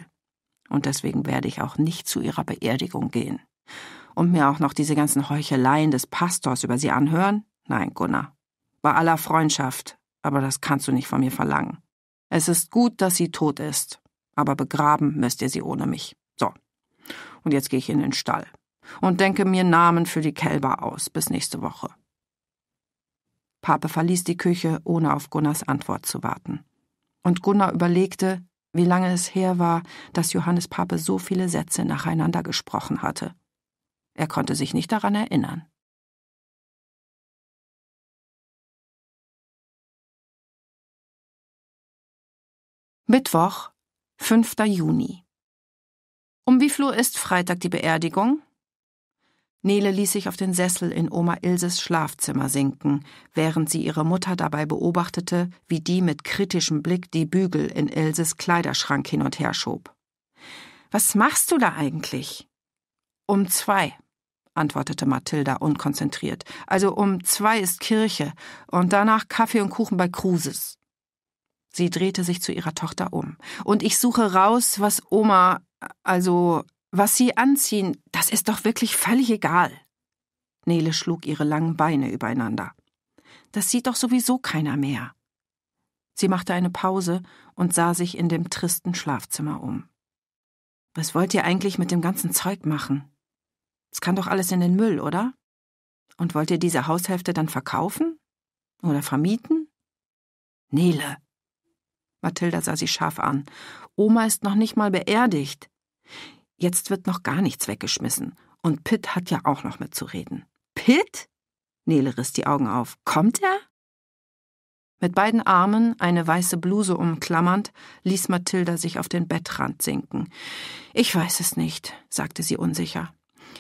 und deswegen werde ich auch nicht zu ihrer Beerdigung gehen. Und mir auch noch diese ganzen Heucheleien des Pastors über sie anhören? Nein, Gunnar. Bei aller Freundschaft, aber das kannst du nicht von mir verlangen. Es ist gut, dass sie tot ist, aber begraben müsst ihr sie ohne mich. So. Und jetzt gehe ich in den Stall und denke mir Namen für die Kälber aus. Bis nächste Woche. Pape verließ die Küche, ohne auf Gunnars Antwort zu warten. Und Gunnar überlegte, wie lange es her war, dass Johannes Pape so viele Sätze nacheinander gesprochen hatte. Er konnte sich nicht daran erinnern. Mittwoch, 5. Juni. Um wie viel Uhr ist Freitag die Beerdigung? Nele ließ sich auf den Sessel in Oma Ilses Schlafzimmer sinken, während sie ihre Mutter dabei beobachtete, wie die mit kritischem Blick die Bügel in Ilses Kleiderschrank hin und her schob. Was machst du da eigentlich? Um zwei, antwortete Mathilda unkonzentriert. Also um zwei ist Kirche und danach Kaffee und Kuchen bei Kruses. Sie drehte sich zu ihrer Tochter um. Und ich suche raus, was Oma, also was Sie anziehen, das ist doch wirklich völlig egal. Nele schlug ihre langen Beine übereinander. Das sieht doch sowieso keiner mehr. Sie machte eine Pause und sah sich in dem tristen Schlafzimmer um. Was wollt ihr eigentlich mit dem ganzen Zeug machen? Es kann doch alles in den Müll, oder? Und wollt ihr diese Haushälfte dann verkaufen? Oder vermieten? Nele. Mathilda sah sie scharf an. Oma ist noch nicht mal beerdigt. Jetzt wird noch gar nichts weggeschmissen. Und Pitt hat ja auch noch mitzureden. Pitt? Nele riss die Augen auf. Kommt er? Mit beiden Armen, eine weiße Bluse umklammernd, ließ Mathilda sich auf den Bettrand sinken. Ich weiß es nicht, sagte sie unsicher.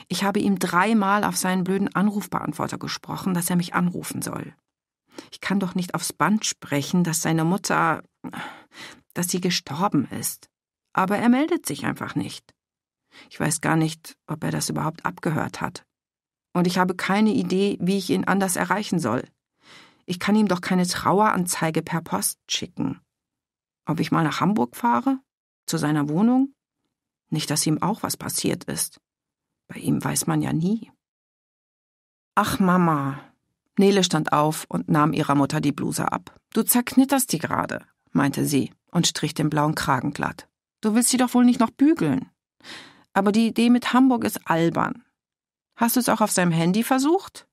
Ich habe ihm dreimal auf seinen blöden Anrufbeantworter gesprochen, dass er mich anrufen soll. Ich kann doch nicht aufs Band sprechen, dass seine Mutter. dass sie gestorben ist. Aber er meldet sich einfach nicht. Ich weiß gar nicht, ob er das überhaupt abgehört hat. Und ich habe keine Idee, wie ich ihn anders erreichen soll. Ich kann ihm doch keine Traueranzeige per Post schicken. Ob ich mal nach Hamburg fahre? Zu seiner Wohnung? Nicht, dass ihm auch was passiert ist. Bei ihm weiß man ja nie. Ach, Mama. Nele stand auf und nahm ihrer Mutter die Bluse ab. Du zerknitterst die gerade, meinte sie und strich den blauen Kragen glatt. Du willst sie doch wohl nicht noch bügeln. Aber die Idee mit Hamburg ist albern. Hast du es auch auf seinem Handy versucht?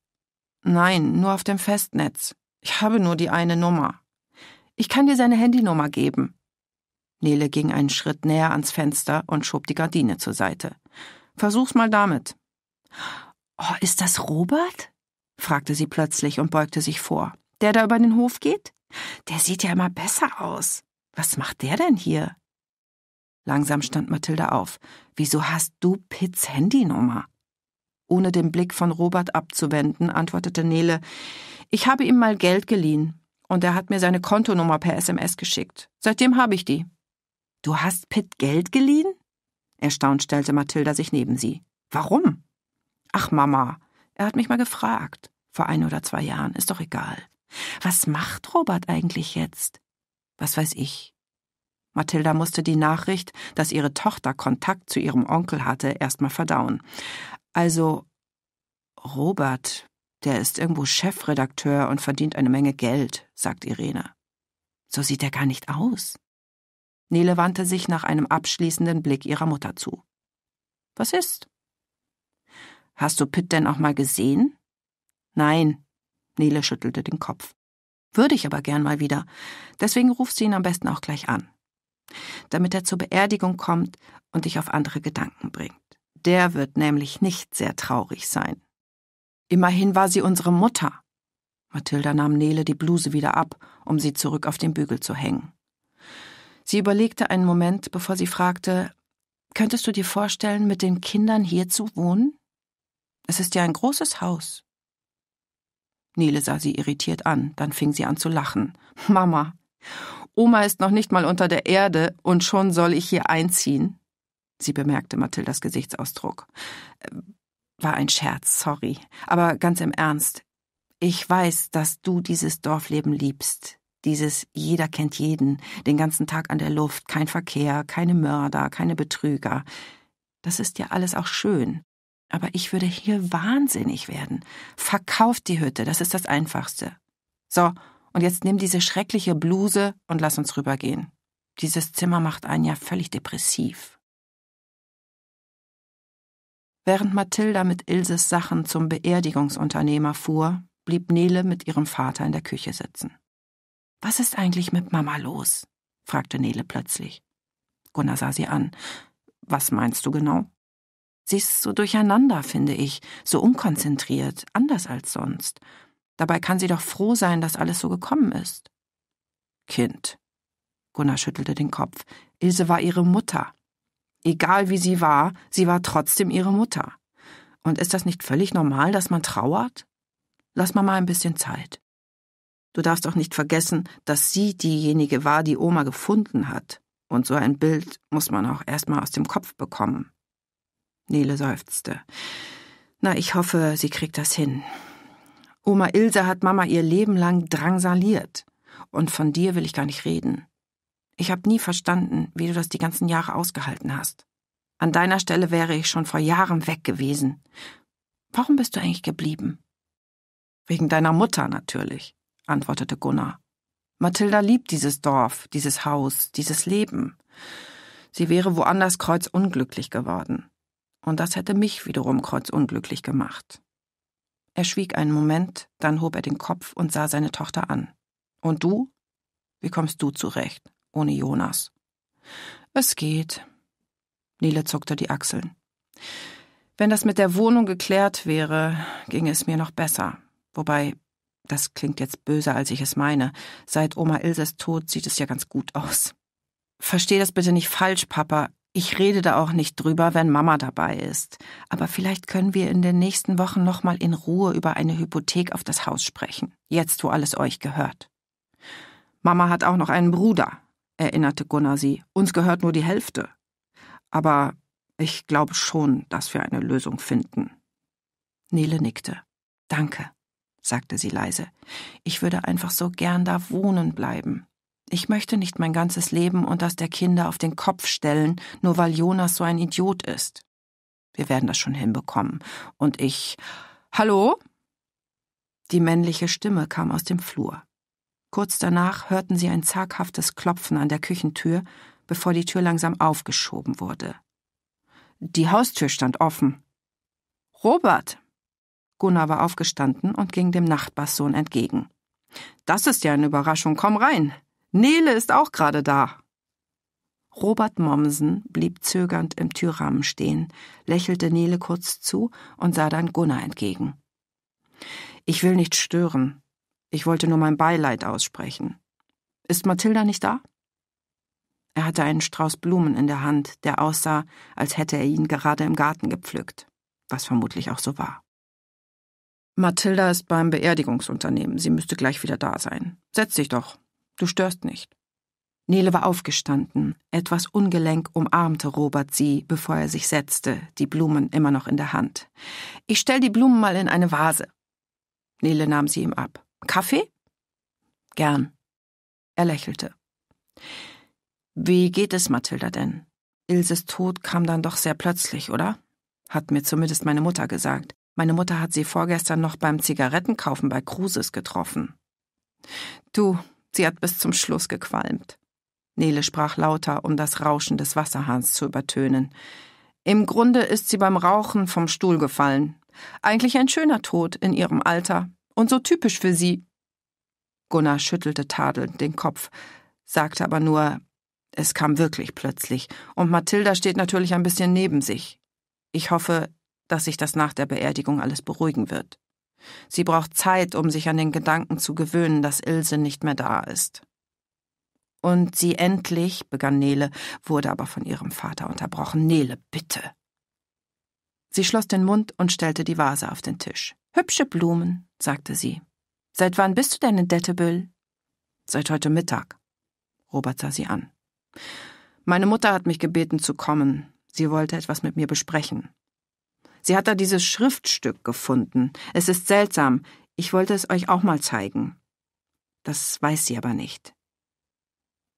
Nein, nur auf dem Festnetz. Ich habe nur die eine Nummer. Ich kann dir seine Handynummer geben. Nele ging einen Schritt näher ans Fenster und schob die Gardine zur Seite. Versuch's mal damit. Oh, ist das Robert? fragte sie plötzlich und beugte sich vor. Der da über den Hof geht? Der sieht ja immer besser aus. Was macht der denn hier? Langsam stand Mathilda auf. Wieso hast du Pitts Handynummer? Ohne den Blick von Robert abzuwenden, antwortete Nele, ich habe ihm mal Geld geliehen und er hat mir seine Kontonummer per SMS geschickt. Seitdem habe ich die. Du hast Pitt Geld geliehen? Erstaunt stellte Mathilda sich neben sie. Warum? Ach, Mama, er hat mich mal gefragt. Vor ein oder zwei Jahren, ist doch egal. Was macht Robert eigentlich jetzt? Was weiß ich? Mathilda musste die Nachricht, dass ihre Tochter Kontakt zu ihrem Onkel hatte, erstmal verdauen. Also Robert, der ist irgendwo Chefredakteur und verdient eine Menge Geld, sagt Irene. So sieht er gar nicht aus. Nele wandte sich nach einem abschließenden Blick ihrer Mutter zu. Was ist? Hast du Pitt denn auch mal gesehen? Nein, Nele schüttelte den Kopf. Würde ich aber gern mal wieder. Deswegen ruft sie ihn am besten auch gleich an damit er zur Beerdigung kommt und dich auf andere Gedanken bringt. Der wird nämlich nicht sehr traurig sein. Immerhin war sie unsere Mutter. Mathilda nahm Nele die Bluse wieder ab, um sie zurück auf den Bügel zu hängen. Sie überlegte einen Moment, bevor sie fragte, Könntest du dir vorstellen, mit den Kindern hier zu wohnen? Es ist ja ein großes Haus. Nele sah sie irritiert an, dann fing sie an zu lachen. Mama, Oma ist noch nicht mal unter der Erde und schon soll ich hier einziehen. Sie bemerkte Mathildas Gesichtsausdruck. Äh, war ein Scherz, sorry. Aber ganz im Ernst. Ich weiß, dass du dieses Dorfleben liebst. Dieses jeder kennt jeden, den ganzen Tag an der Luft, kein Verkehr, keine Mörder, keine Betrüger. Das ist ja alles auch schön. Aber ich würde hier wahnsinnig werden. Verkauft die Hütte, das ist das Einfachste. So, und jetzt nimm diese schreckliche Bluse und lass uns rübergehen. Dieses Zimmer macht einen ja völlig depressiv. Während Mathilda mit Ilses Sachen zum Beerdigungsunternehmer fuhr, blieb Nele mit ihrem Vater in der Küche sitzen. Was ist eigentlich mit Mama los? fragte Nele plötzlich. Gunnar sah sie an. Was meinst du genau? Sie ist so durcheinander, finde ich, so unkonzentriert, anders als sonst. Dabei kann sie doch froh sein, dass alles so gekommen ist. Kind. Gunnar schüttelte den Kopf. Ilse war ihre Mutter. Egal wie sie war, sie war trotzdem ihre Mutter. Und ist das nicht völlig normal, dass man trauert? Lass mal ein bisschen Zeit. Du darfst auch nicht vergessen, dass sie diejenige war, die Oma gefunden hat. Und so ein Bild muss man auch erstmal aus dem Kopf bekommen. Nele seufzte. Na, ich hoffe, sie kriegt das hin. Oma Ilse hat Mama ihr Leben lang drangsaliert. Und von dir will ich gar nicht reden. Ich habe nie verstanden, wie du das die ganzen Jahre ausgehalten hast. An deiner Stelle wäre ich schon vor Jahren weg gewesen. Warum bist du eigentlich geblieben? Wegen deiner Mutter natürlich, antwortete Gunnar. Mathilda liebt dieses Dorf, dieses Haus, dieses Leben. Sie wäre woanders kreuzunglücklich geworden. Und das hätte mich wiederum kreuzunglücklich gemacht. Er schwieg einen Moment, dann hob er den Kopf und sah seine Tochter an. Und du? Wie kommst du zurecht, ohne Jonas? Es geht. Nele zuckte die Achseln. Wenn das mit der Wohnung geklärt wäre, ginge es mir noch besser. Wobei, das klingt jetzt böser, als ich es meine. Seit Oma Ilses Tod sieht es ja ganz gut aus. Versteh das bitte nicht falsch, Papa. Ich rede da auch nicht drüber, wenn Mama dabei ist. Aber vielleicht können wir in den nächsten Wochen nochmal in Ruhe über eine Hypothek auf das Haus sprechen. Jetzt, wo alles euch gehört. Mama hat auch noch einen Bruder, erinnerte Gunnar sie. Uns gehört nur die Hälfte. Aber ich glaube schon, dass wir eine Lösung finden. Nele nickte. Danke, sagte sie leise. Ich würde einfach so gern da wohnen bleiben. Ich möchte nicht mein ganzes Leben und das der Kinder auf den Kopf stellen, nur weil Jonas so ein Idiot ist. Wir werden das schon hinbekommen. Und ich. Hallo? Die männliche Stimme kam aus dem Flur. Kurz danach hörten sie ein zaghaftes Klopfen an der Küchentür, bevor die Tür langsam aufgeschoben wurde. Die Haustür stand offen. Robert! Gunnar war aufgestanden und ging dem Nachbarssohn entgegen. Das ist ja eine Überraschung, komm rein! Nele ist auch gerade da. Robert Mommsen blieb zögernd im Türrahmen stehen, lächelte Nele kurz zu und sah dann Gunnar entgegen. Ich will nicht stören. Ich wollte nur mein Beileid aussprechen. Ist Mathilda nicht da? Er hatte einen Strauß Blumen in der Hand, der aussah, als hätte er ihn gerade im Garten gepflückt, was vermutlich auch so war. Mathilda ist beim Beerdigungsunternehmen, sie müsste gleich wieder da sein. Setz dich doch, Du störst nicht. Nele war aufgestanden. Etwas ungelenk umarmte Robert sie, bevor er sich setzte, die Blumen immer noch in der Hand. Ich stell die Blumen mal in eine Vase. Nele nahm sie ihm ab. Kaffee? Gern. Er lächelte. Wie geht es Mathilda denn? Ilses Tod kam dann doch sehr plötzlich, oder? Hat mir zumindest meine Mutter gesagt. Meine Mutter hat sie vorgestern noch beim Zigarettenkaufen bei Kruses getroffen. Du, Sie hat bis zum Schluss gequalmt. Nele sprach lauter, um das Rauschen des Wasserhahns zu übertönen. Im Grunde ist sie beim Rauchen vom Stuhl gefallen. Eigentlich ein schöner Tod in ihrem Alter und so typisch für sie. Gunnar schüttelte tadelnd den Kopf, sagte aber nur, es kam wirklich plötzlich und Mathilda steht natürlich ein bisschen neben sich. Ich hoffe, dass sich das nach der Beerdigung alles beruhigen wird. Sie braucht Zeit, um sich an den Gedanken zu gewöhnen, dass Ilse nicht mehr da ist. Und sie endlich, begann Nele, wurde aber von ihrem Vater unterbrochen. Nele, bitte. Sie schloss den Mund und stellte die Vase auf den Tisch. Hübsche Blumen, sagte sie. Seit wann bist du denn in Dettebüll? Seit heute Mittag. Robert sah sie an. Meine Mutter hat mich gebeten zu kommen. Sie wollte etwas mit mir besprechen. Sie hat da dieses Schriftstück gefunden. Es ist seltsam. Ich wollte es euch auch mal zeigen. Das weiß sie aber nicht.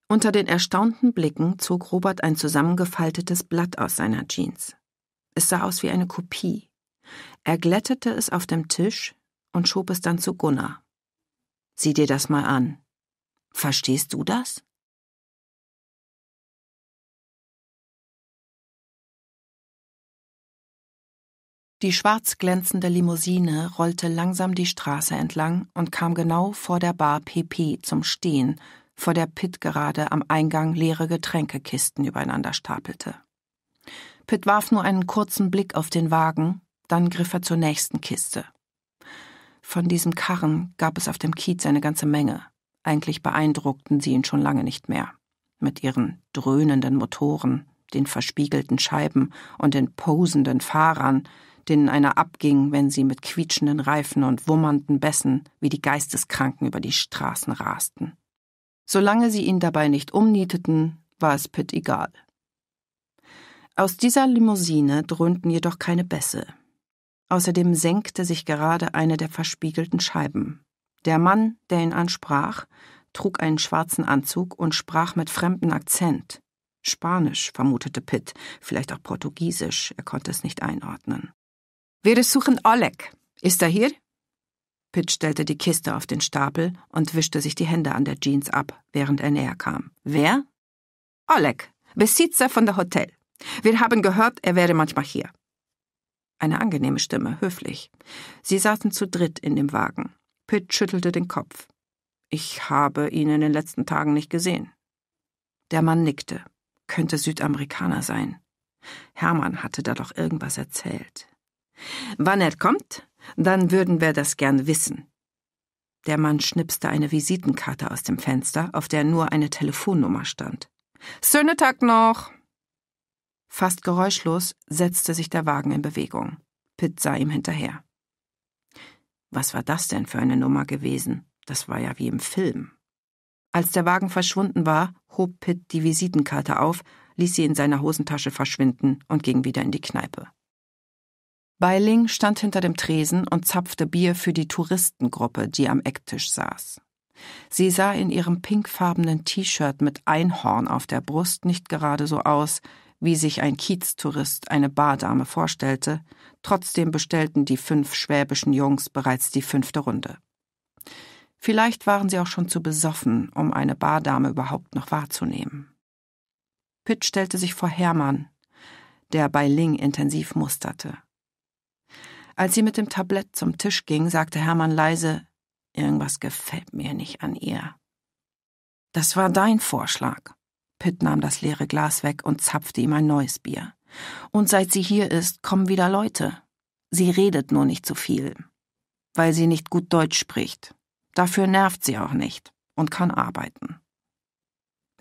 Unter den erstaunten Blicken zog Robert ein zusammengefaltetes Blatt aus seiner Jeans. Es sah aus wie eine Kopie. Er glättete es auf dem Tisch und schob es dann zu Gunnar. Sieh dir das mal an. Verstehst du das? Die schwarz glänzende Limousine rollte langsam die Straße entlang und kam genau vor der Bar PP zum Stehen, vor der Pitt gerade am Eingang leere Getränkekisten übereinander stapelte. Pitt warf nur einen kurzen Blick auf den Wagen, dann griff er zur nächsten Kiste. Von diesem Karren gab es auf dem Kiez eine ganze Menge. Eigentlich beeindruckten sie ihn schon lange nicht mehr. Mit ihren dröhnenden Motoren, den verspiegelten Scheiben und den posenden Fahrern, denen einer abging, wenn sie mit quietschenden Reifen und wummernden Bässen wie die Geisteskranken über die Straßen rasten. Solange sie ihn dabei nicht umnieteten, war es Pitt egal. Aus dieser Limousine dröhnten jedoch keine Bässe. Außerdem senkte sich gerade eine der verspiegelten Scheiben. Der Mann, der ihn ansprach, trug einen schwarzen Anzug und sprach mit fremdem Akzent. Spanisch, vermutete Pitt, vielleicht auch Portugiesisch, er konnte es nicht einordnen. Wir suchen Oleg. Ist er hier? Pitt stellte die Kiste auf den Stapel und wischte sich die Hände an der Jeans ab, während er näher kam. Wer? Oleg, Besitzer von der Hotel. Wir haben gehört, er wäre manchmal hier. Eine angenehme Stimme, höflich. Sie saßen zu dritt in dem Wagen. Pitt schüttelte den Kopf. Ich habe ihn in den letzten Tagen nicht gesehen. Der Mann nickte. Könnte Südamerikaner sein. Hermann hatte da doch irgendwas erzählt. Wann er kommt, dann würden wir das gern wissen. Der Mann schnipste eine Visitenkarte aus dem Fenster, auf der nur eine Telefonnummer stand. Schönen Tag noch! Fast geräuschlos setzte sich der Wagen in Bewegung. Pitt sah ihm hinterher. Was war das denn für eine Nummer gewesen? Das war ja wie im Film. Als der Wagen verschwunden war, hob Pitt die Visitenkarte auf, ließ sie in seiner Hosentasche verschwinden und ging wieder in die Kneipe. Beiling stand hinter dem Tresen und zapfte Bier für die Touristengruppe, die am Ecktisch saß. Sie sah in ihrem pinkfarbenen T-Shirt mit Einhorn auf der Brust nicht gerade so aus, wie sich ein Kieztourist eine Bardame vorstellte, trotzdem bestellten die fünf schwäbischen Jungs bereits die fünfte Runde. Vielleicht waren sie auch schon zu besoffen, um eine Bardame überhaupt noch wahrzunehmen. Pitt stellte sich vor Hermann, der bei Ling intensiv musterte. Als sie mit dem Tablett zum Tisch ging, sagte Hermann leise, Irgendwas gefällt mir nicht an ihr. Das war dein Vorschlag. Pitt nahm das leere Glas weg und zapfte ihm ein neues Bier. Und seit sie hier ist, kommen wieder Leute. Sie redet nur nicht so viel, weil sie nicht gut Deutsch spricht. Dafür nervt sie auch nicht und kann arbeiten.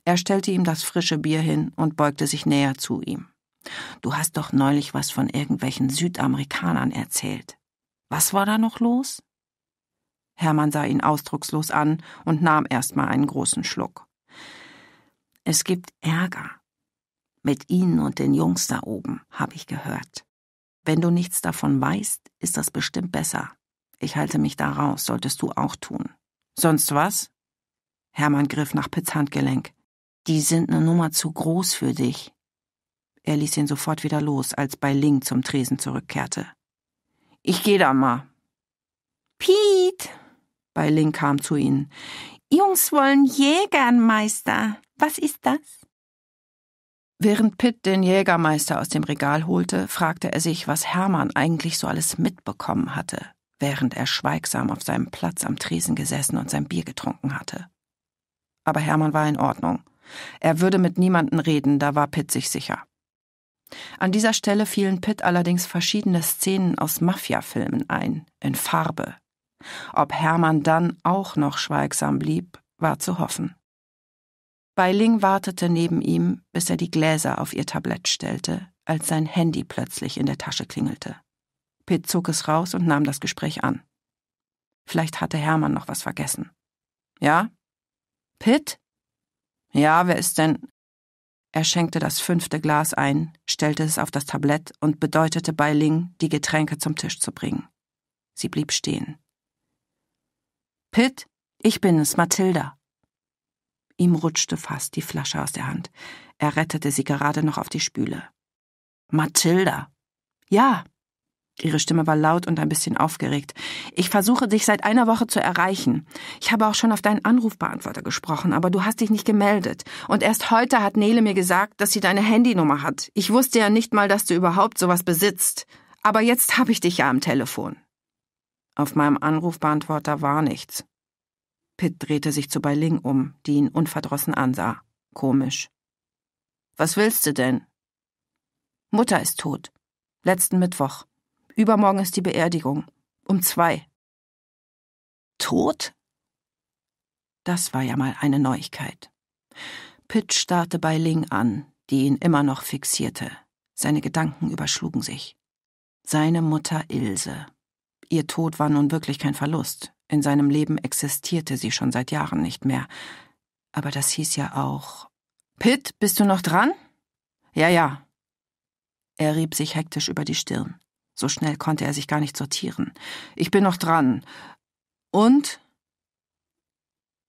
Er stellte ihm das frische Bier hin und beugte sich näher zu ihm. Du hast doch neulich was von irgendwelchen Südamerikanern erzählt. Was war da noch los? Hermann sah ihn ausdruckslos an und nahm erst mal einen großen Schluck. Es gibt Ärger. Mit Ihnen und den Jungs da oben, habe ich gehört. Wenn du nichts davon weißt, ist das bestimmt besser. Ich halte mich da raus, solltest du auch tun. Sonst was? Hermann griff nach Pitts Handgelenk. Die sind ne Nummer zu groß für dich. Er ließ ihn sofort wieder los, als bei Ling zum Tresen zurückkehrte. Ich geh da mal. Piet! Bei Ling kam zu ihnen. Jungs wollen Jägern, Meister. Was ist das? Während Pitt den Jägermeister aus dem Regal holte, fragte er sich, was Hermann eigentlich so alles mitbekommen hatte, während er schweigsam auf seinem Platz am Tresen gesessen und sein Bier getrunken hatte. Aber Hermann war in Ordnung. Er würde mit niemanden reden, da war Pitt sich sicher. An dieser Stelle fielen Pitt allerdings verschiedene Szenen aus Mafiafilmen ein, in Farbe. Ob Hermann dann auch noch schweigsam blieb, war zu hoffen. Beiling wartete neben ihm, bis er die Gläser auf ihr Tablett stellte, als sein Handy plötzlich in der Tasche klingelte. Pitt zog es raus und nahm das Gespräch an. Vielleicht hatte Hermann noch was vergessen. Ja? Pitt? Ja, wer ist denn? Er schenkte das fünfte Glas ein, stellte es auf das Tablett und bedeutete bei Ling, die Getränke zum Tisch zu bringen. Sie blieb stehen. Pitt, ich bin es, Mathilda. Ihm rutschte fast die Flasche aus der Hand. Er rettete sie gerade noch auf die Spüle. Mathilda. Ja, Ihre Stimme war laut und ein bisschen aufgeregt. Ich versuche dich seit einer Woche zu erreichen. Ich habe auch schon auf deinen Anrufbeantworter gesprochen, aber du hast dich nicht gemeldet. Und erst heute hat Nele mir gesagt, dass sie deine Handynummer hat. Ich wusste ja nicht mal, dass du überhaupt sowas besitzt. Aber jetzt habe ich dich ja am Telefon. Auf meinem Anrufbeantworter war nichts. Pitt drehte sich zu Beiling um, die ihn unverdrossen ansah. Komisch. Was willst du denn? Mutter ist tot. Letzten Mittwoch. Übermorgen ist die Beerdigung. Um zwei. Tot? Das war ja mal eine Neuigkeit. Pitt starrte bei Ling an, die ihn immer noch fixierte. Seine Gedanken überschlugen sich. Seine Mutter Ilse. Ihr Tod war nun wirklich kein Verlust. In seinem Leben existierte sie schon seit Jahren nicht mehr. Aber das hieß ja auch. Pitt, bist du noch dran? Ja, ja. Er rieb sich hektisch über die Stirn. So schnell konnte er sich gar nicht sortieren. Ich bin noch dran. Und?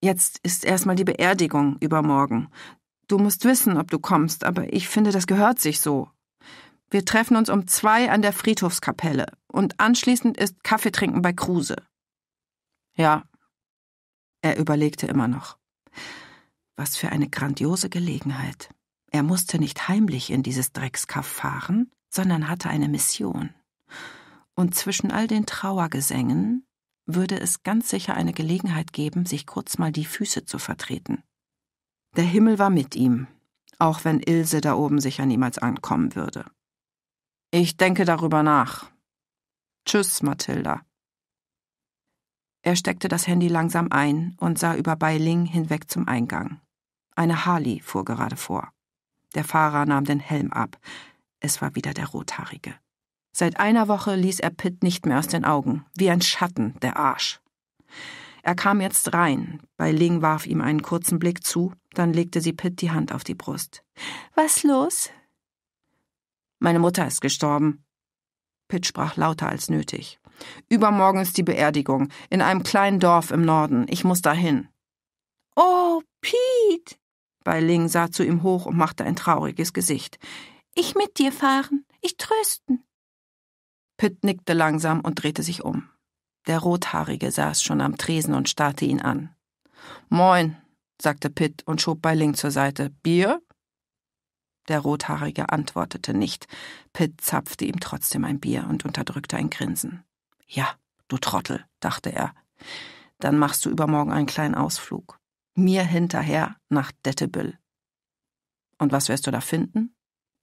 Jetzt ist erstmal die Beerdigung übermorgen. Du musst wissen, ob du kommst, aber ich finde, das gehört sich so. Wir treffen uns um zwei an der Friedhofskapelle und anschließend ist Kaffeetrinken bei Kruse. Ja. Er überlegte immer noch. Was für eine grandiose Gelegenheit. Er musste nicht heimlich in dieses Dreckskaff fahren, sondern hatte eine Mission und zwischen all den Trauergesängen würde es ganz sicher eine Gelegenheit geben, sich kurz mal die Füße zu vertreten. Der Himmel war mit ihm, auch wenn Ilse da oben sicher niemals ankommen würde. Ich denke darüber nach. Tschüss, Mathilda. Er steckte das Handy langsam ein und sah über Beiling hinweg zum Eingang. Eine Harley fuhr gerade vor. Der Fahrer nahm den Helm ab. Es war wieder der Rothaarige. Seit einer Woche ließ er Pitt nicht mehr aus den Augen, wie ein Schatten, der Arsch. Er kam jetzt rein. Bei Ling warf ihm einen kurzen Blick zu, dann legte sie Pitt die Hand auf die Brust. Was los? Meine Mutter ist gestorben. Pitt sprach lauter als nötig. Übermorgen ist die Beerdigung, in einem kleinen Dorf im Norden. Ich muss dahin. Oh, Pete! Bei Ling sah zu ihm hoch und machte ein trauriges Gesicht. Ich mit dir fahren, ich trösten. Pitt nickte langsam und drehte sich um. Der Rothaarige saß schon am Tresen und starrte ihn an. Moin, sagte Pitt und schob Beiling zur Seite. Bier? Der Rothaarige antwortete nicht. Pitt zapfte ihm trotzdem ein Bier und unterdrückte ein Grinsen. Ja, du Trottel, dachte er. Dann machst du übermorgen einen kleinen Ausflug. Mir hinterher nach Dettebüll. Und was wirst du da finden?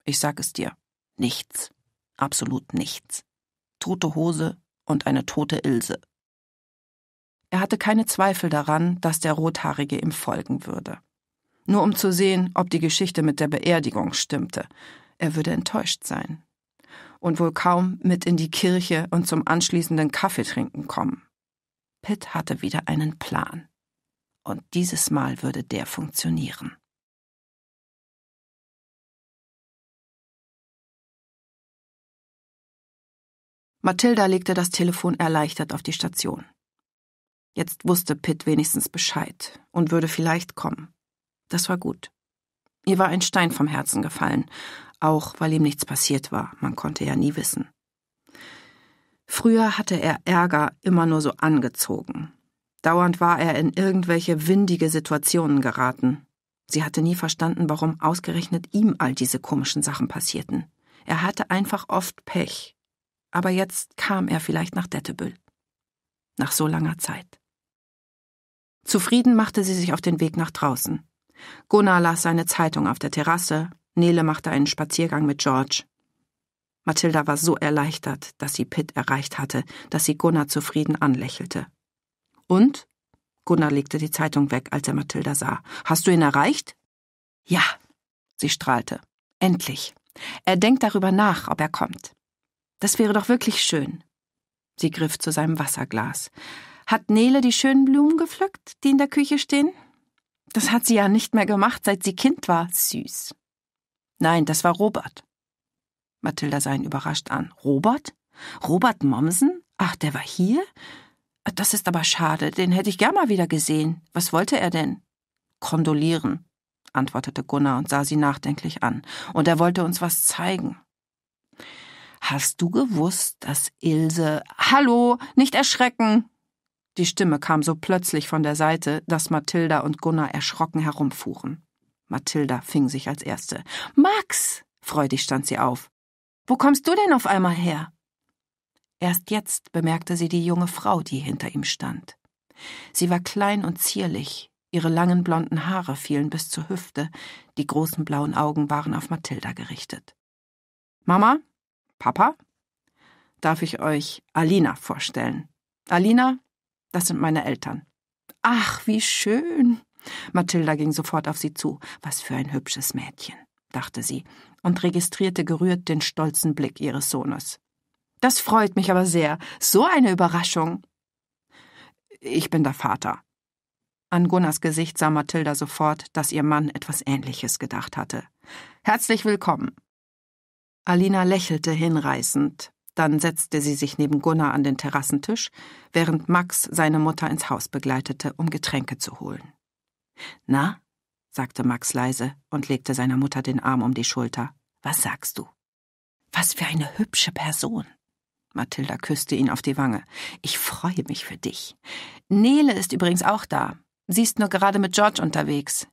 Ich sag es dir. Nichts. Absolut nichts tote Hose und eine tote Ilse. Er hatte keine Zweifel daran, dass der Rothaarige ihm folgen würde. Nur um zu sehen, ob die Geschichte mit der Beerdigung stimmte. Er würde enttäuscht sein. Und wohl kaum mit in die Kirche und zum anschließenden Kaffeetrinken kommen. Pitt hatte wieder einen Plan. Und dieses Mal würde der funktionieren. Mathilda legte das Telefon erleichtert auf die Station. Jetzt wusste Pitt wenigstens Bescheid und würde vielleicht kommen. Das war gut. Ihr war ein Stein vom Herzen gefallen, auch weil ihm nichts passiert war, man konnte ja nie wissen. Früher hatte er Ärger immer nur so angezogen. Dauernd war er in irgendwelche windige Situationen geraten. Sie hatte nie verstanden, warum ausgerechnet ihm all diese komischen Sachen passierten. Er hatte einfach oft Pech aber jetzt kam er vielleicht nach Dettebüll. Nach so langer Zeit. Zufrieden machte sie sich auf den Weg nach draußen. Gunnar las seine Zeitung auf der Terrasse, Nele machte einen Spaziergang mit George. Mathilda war so erleichtert, dass sie Pitt erreicht hatte, dass sie Gunnar zufrieden anlächelte. Und? Gunnar legte die Zeitung weg, als er Mathilda sah. Hast du ihn erreicht? Ja, sie strahlte. Endlich. Er denkt darüber nach, ob er kommt. Das wäre doch wirklich schön. Sie griff zu seinem Wasserglas. Hat Nele die schönen Blumen gepflückt, die in der Küche stehen? Das hat sie ja nicht mehr gemacht, seit sie Kind war. Süß. Nein, das war Robert. Mathilda sah ihn überrascht an. Robert? Robert Mommsen? Ach, der war hier? Das ist aber schade, den hätte ich gern mal wieder gesehen. Was wollte er denn? Kondolieren, antwortete Gunnar und sah sie nachdenklich an. Und er wollte uns was zeigen. Hast du gewusst, dass Ilse. Hallo, nicht erschrecken! Die Stimme kam so plötzlich von der Seite, dass Mathilda und Gunnar erschrocken herumfuhren. Mathilda fing sich als erste. Max! Freudig stand sie auf. Wo kommst du denn auf einmal her? Erst jetzt bemerkte sie die junge Frau, die hinter ihm stand. Sie war klein und zierlich, ihre langen blonden Haare fielen bis zur Hüfte, die großen blauen Augen waren auf Mathilda gerichtet. Mama, Papa darf ich euch Alina vorstellen. Alina, das sind meine Eltern. Ach, wie schön. Mathilda ging sofort auf sie zu. Was für ein hübsches Mädchen, dachte sie und registrierte gerührt den stolzen Blick ihres Sohnes. Das freut mich aber sehr. So eine Überraschung. Ich bin der Vater. An Gunnars Gesicht sah Mathilda sofort, dass ihr Mann etwas Ähnliches gedacht hatte. Herzlich willkommen, Alina lächelte hinreißend. Dann setzte sie sich neben Gunnar an den Terrassentisch, während Max seine Mutter ins Haus begleitete, um Getränke zu holen. Na? sagte Max leise und legte seiner Mutter den Arm um die Schulter. Was sagst du? Was für eine hübsche Person. Mathilda küsste ihn auf die Wange. Ich freue mich für dich. Nele ist übrigens auch da. Sie ist nur gerade mit George unterwegs.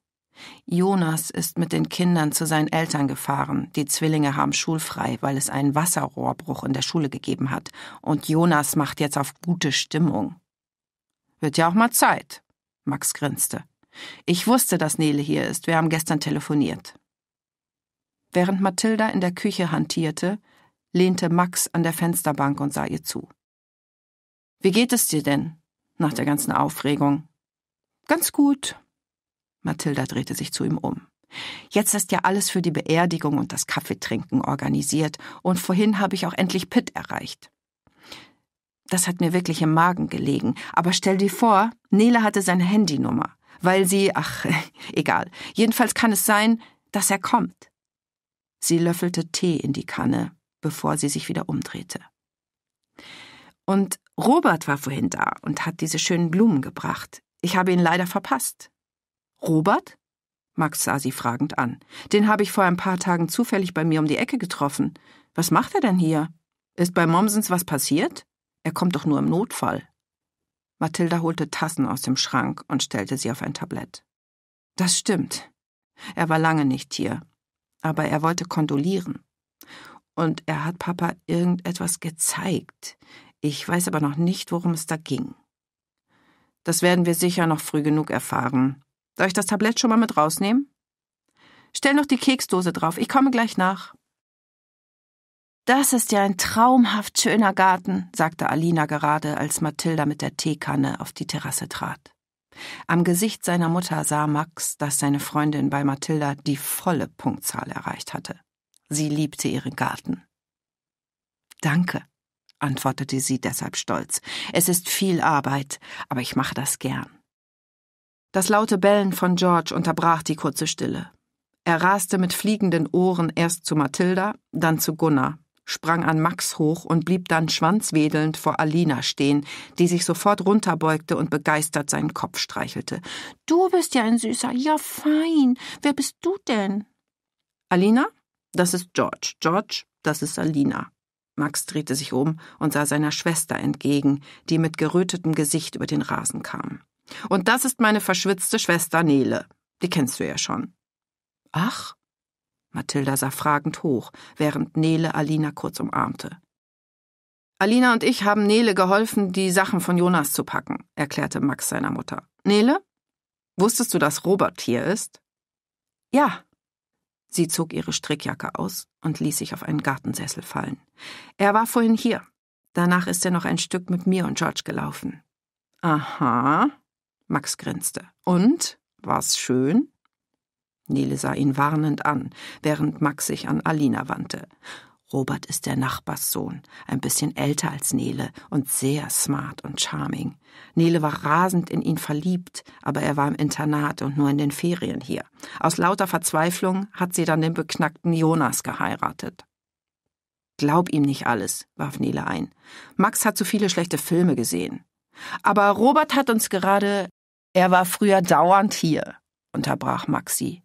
Jonas ist mit den Kindern zu seinen Eltern gefahren. Die Zwillinge haben schulfrei, weil es einen Wasserrohrbruch in der Schule gegeben hat. Und Jonas macht jetzt auf gute Stimmung. Wird ja auch mal Zeit. Max grinste. Ich wusste, dass Nele hier ist. Wir haben gestern telefoniert. Während Mathilda in der Küche hantierte, lehnte Max an der Fensterbank und sah ihr zu. Wie geht es dir denn? Nach der ganzen Aufregung. Ganz gut, Mathilda drehte sich zu ihm um. Jetzt ist ja alles für die Beerdigung und das Kaffeetrinken organisiert, und vorhin habe ich auch endlich Pitt erreicht. Das hat mir wirklich im Magen gelegen, aber stell dir vor, Nele hatte seine Handynummer, weil sie, ach, egal. Jedenfalls kann es sein, dass er kommt. Sie löffelte Tee in die Kanne, bevor sie sich wieder umdrehte. Und Robert war vorhin da und hat diese schönen Blumen gebracht. Ich habe ihn leider verpasst. Robert? Max sah sie fragend an. Den habe ich vor ein paar Tagen zufällig bei mir um die Ecke getroffen. Was macht er denn hier? Ist bei Mommsens was passiert? Er kommt doch nur im Notfall. Mathilda holte Tassen aus dem Schrank und stellte sie auf ein Tablett. Das stimmt. Er war lange nicht hier. Aber er wollte kondolieren. Und er hat Papa irgendetwas gezeigt. Ich weiß aber noch nicht, worum es da ging. Das werden wir sicher noch früh genug erfahren, soll ich das Tablett schon mal mit rausnehmen? Stell noch die Keksdose drauf, ich komme gleich nach. Das ist ja ein traumhaft schöner Garten, sagte Alina gerade, als Mathilda mit der Teekanne auf die Terrasse trat. Am Gesicht seiner Mutter sah Max, dass seine Freundin bei Mathilda die volle Punktzahl erreicht hatte. Sie liebte ihren Garten. Danke, antwortete sie deshalb stolz. Es ist viel Arbeit, aber ich mache das gern. Das laute Bellen von George unterbrach die kurze Stille. Er raste mit fliegenden Ohren erst zu Mathilda, dann zu Gunnar, sprang an Max hoch und blieb dann schwanzwedelnd vor Alina stehen, die sich sofort runterbeugte und begeistert seinen Kopf streichelte. Du bist ja ein Süßer, ja fein. Wer bist du denn? Alina? Das ist George. George, das ist Alina. Max drehte sich um und sah seiner Schwester entgegen, die mit gerötetem Gesicht über den Rasen kam. Und das ist meine verschwitzte Schwester Nele. Die kennst du ja schon. Ach? Mathilda sah fragend hoch, während Nele Alina kurz umarmte. Alina und ich haben Nele geholfen, die Sachen von Jonas zu packen, erklärte Max seiner Mutter. Nele? Wusstest du, dass Robert hier ist? Ja. Sie zog ihre Strickjacke aus und ließ sich auf einen Gartensessel fallen. Er war vorhin hier. Danach ist er noch ein Stück mit mir und George gelaufen. Aha, Max grinste. Und? War's schön? Nele sah ihn warnend an, während Max sich an Alina wandte. Robert ist der Nachbarssohn, ein bisschen älter als Nele und sehr smart und charming. Nele war rasend in ihn verliebt, aber er war im Internat und nur in den Ferien hier. Aus lauter Verzweiflung hat sie dann den beknackten Jonas geheiratet. Glaub ihm nicht alles, warf Nele ein. Max hat zu viele schlechte Filme gesehen. Aber Robert hat uns gerade er war früher dauernd hier, unterbrach Maxi.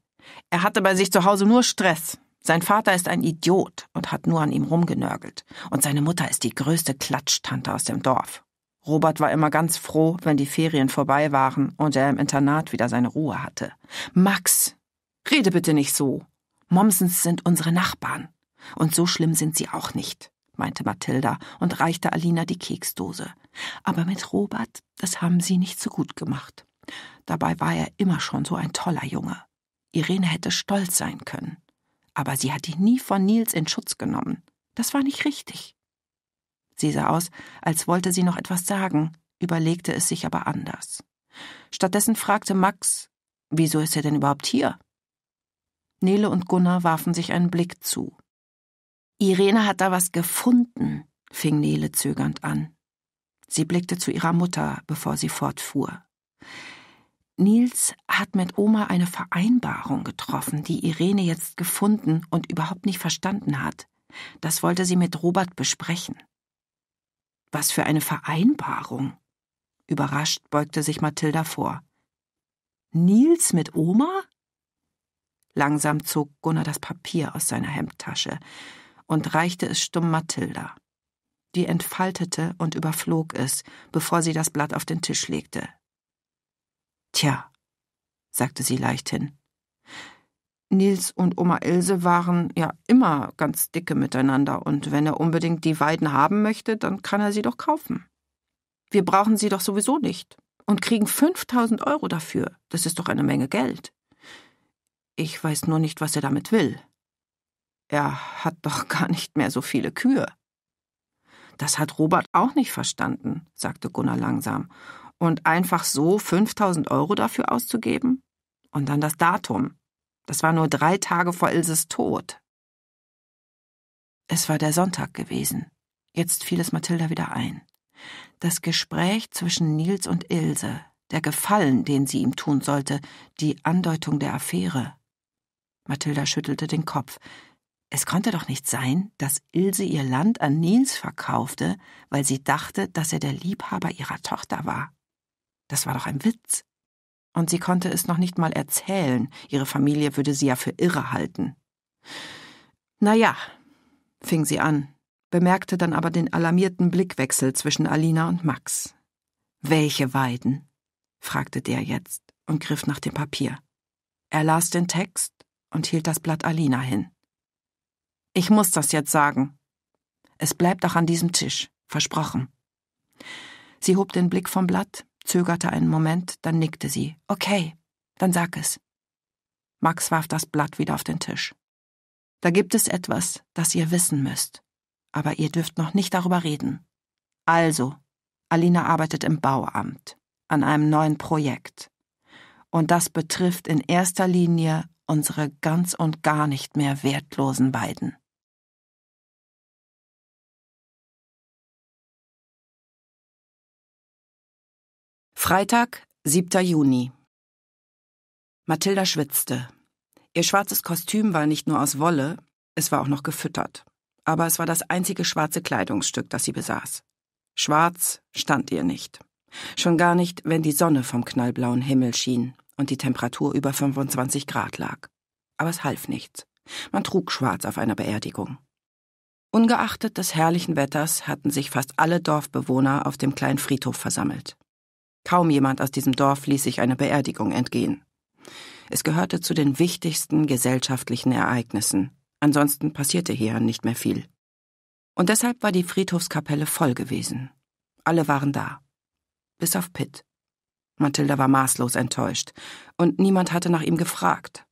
Er hatte bei sich zu Hause nur Stress. Sein Vater ist ein Idiot und hat nur an ihm rumgenörgelt. Und seine Mutter ist die größte Klatschtante aus dem Dorf. Robert war immer ganz froh, wenn die Ferien vorbei waren und er im Internat wieder seine Ruhe hatte. Max, rede bitte nicht so. Momsens sind unsere Nachbarn. Und so schlimm sind sie auch nicht, meinte Mathilda und reichte Alina die Keksdose. Aber mit Robert, das haben sie nicht so gut gemacht. Dabei war er immer schon so ein toller Junge. Irene hätte stolz sein können. Aber sie hat ihn nie von Nils in Schutz genommen. Das war nicht richtig. Sie sah aus, als wollte sie noch etwas sagen, überlegte es sich aber anders. Stattdessen fragte Max, wieso ist er denn überhaupt hier? Nele und Gunnar warfen sich einen Blick zu. Irene hat da was gefunden, fing Nele zögernd an. Sie blickte zu ihrer Mutter, bevor sie fortfuhr. Nils hat mit Oma eine Vereinbarung getroffen, die Irene jetzt gefunden und überhaupt nicht verstanden hat. Das wollte sie mit Robert besprechen. Was für eine Vereinbarung? Überrascht beugte sich Mathilda vor. Nils mit Oma? Langsam zog Gunnar das Papier aus seiner Hemdtasche und reichte es stumm Mathilda. Die entfaltete und überflog es, bevor sie das Blatt auf den Tisch legte. Tja, sagte sie leichthin. Nils und Oma Ilse waren ja immer ganz dicke miteinander, und wenn er unbedingt die Weiden haben möchte, dann kann er sie doch kaufen. Wir brauchen sie doch sowieso nicht und kriegen 5000 Euro dafür. Das ist doch eine Menge Geld. Ich weiß nur nicht, was er damit will. Er hat doch gar nicht mehr so viele Kühe. Das hat Robert auch nicht verstanden, sagte Gunnar langsam und einfach so 5000 Euro dafür auszugeben? Und dann das Datum. Das war nur drei Tage vor Ilses Tod. Es war der Sonntag gewesen. Jetzt fiel es Mathilda wieder ein. Das Gespräch zwischen Nils und Ilse, der Gefallen, den sie ihm tun sollte, die Andeutung der Affäre. Mathilda schüttelte den Kopf. Es konnte doch nicht sein, dass Ilse ihr Land an Nils verkaufte, weil sie dachte, dass er der Liebhaber ihrer Tochter war. Das war doch ein Witz. Und sie konnte es noch nicht mal erzählen, ihre Familie würde sie ja für irre halten. Na ja, fing sie an, bemerkte dann aber den alarmierten Blickwechsel zwischen Alina und Max. Welche Weiden? fragte der jetzt und griff nach dem Papier. Er las den Text und hielt das Blatt Alina hin. Ich muss das jetzt sagen. Es bleibt auch an diesem Tisch, versprochen. Sie hob den Blick vom Blatt, zögerte einen Moment, dann nickte sie. Okay, dann sag es. Max warf das Blatt wieder auf den Tisch. Da gibt es etwas, das ihr wissen müsst. Aber ihr dürft noch nicht darüber reden. Also, Alina arbeitet im Bauamt, an einem neuen Projekt. Und das betrifft in erster Linie unsere ganz und gar nicht mehr wertlosen beiden. Freitag, 7. Juni. Mathilda schwitzte. Ihr schwarzes Kostüm war nicht nur aus Wolle, es war auch noch gefüttert. Aber es war das einzige schwarze Kleidungsstück, das sie besaß. Schwarz stand ihr nicht. Schon gar nicht, wenn die Sonne vom knallblauen Himmel schien und die Temperatur über 25 Grad lag. Aber es half nichts. Man trug schwarz auf einer Beerdigung. Ungeachtet des herrlichen Wetters hatten sich fast alle Dorfbewohner auf dem kleinen Friedhof versammelt. Kaum jemand aus diesem Dorf ließ sich eine Beerdigung entgehen. Es gehörte zu den wichtigsten gesellschaftlichen Ereignissen. Ansonsten passierte hier nicht mehr viel. Und deshalb war die Friedhofskapelle voll gewesen. Alle waren da. Bis auf Pitt. Mathilda war maßlos enttäuscht, und niemand hatte nach ihm gefragt.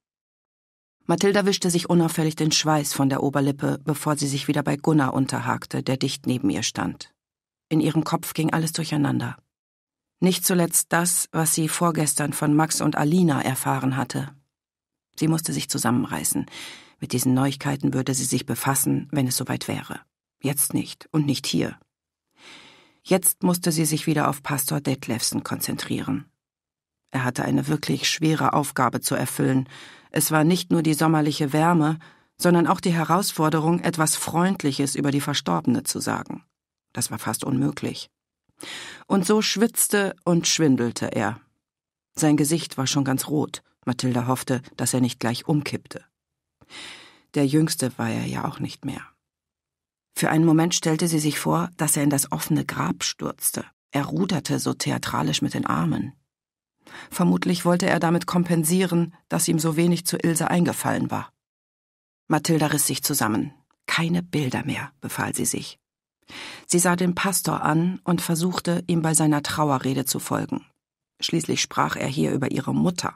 Mathilda wischte sich unauffällig den Schweiß von der Oberlippe, bevor sie sich wieder bei Gunnar unterhakte, der dicht neben ihr stand. In ihrem Kopf ging alles durcheinander. Nicht zuletzt das, was sie vorgestern von Max und Alina erfahren hatte. Sie musste sich zusammenreißen. Mit diesen Neuigkeiten würde sie sich befassen, wenn es soweit wäre. Jetzt nicht und nicht hier. Jetzt musste sie sich wieder auf Pastor Detlefsen konzentrieren. Er hatte eine wirklich schwere Aufgabe zu erfüllen. Es war nicht nur die sommerliche Wärme, sondern auch die Herausforderung, etwas Freundliches über die Verstorbene zu sagen. Das war fast unmöglich. Und so schwitzte und schwindelte er. Sein Gesicht war schon ganz rot. Mathilda hoffte, dass er nicht gleich umkippte. Der Jüngste war er ja auch nicht mehr. Für einen Moment stellte sie sich vor, dass er in das offene Grab stürzte. Er ruderte so theatralisch mit den Armen. Vermutlich wollte er damit kompensieren, dass ihm so wenig zu Ilse eingefallen war. Mathilda riss sich zusammen. Keine Bilder mehr, befahl sie sich. Sie sah den Pastor an und versuchte, ihm bei seiner Trauerrede zu folgen. Schließlich sprach er hier über ihre Mutter.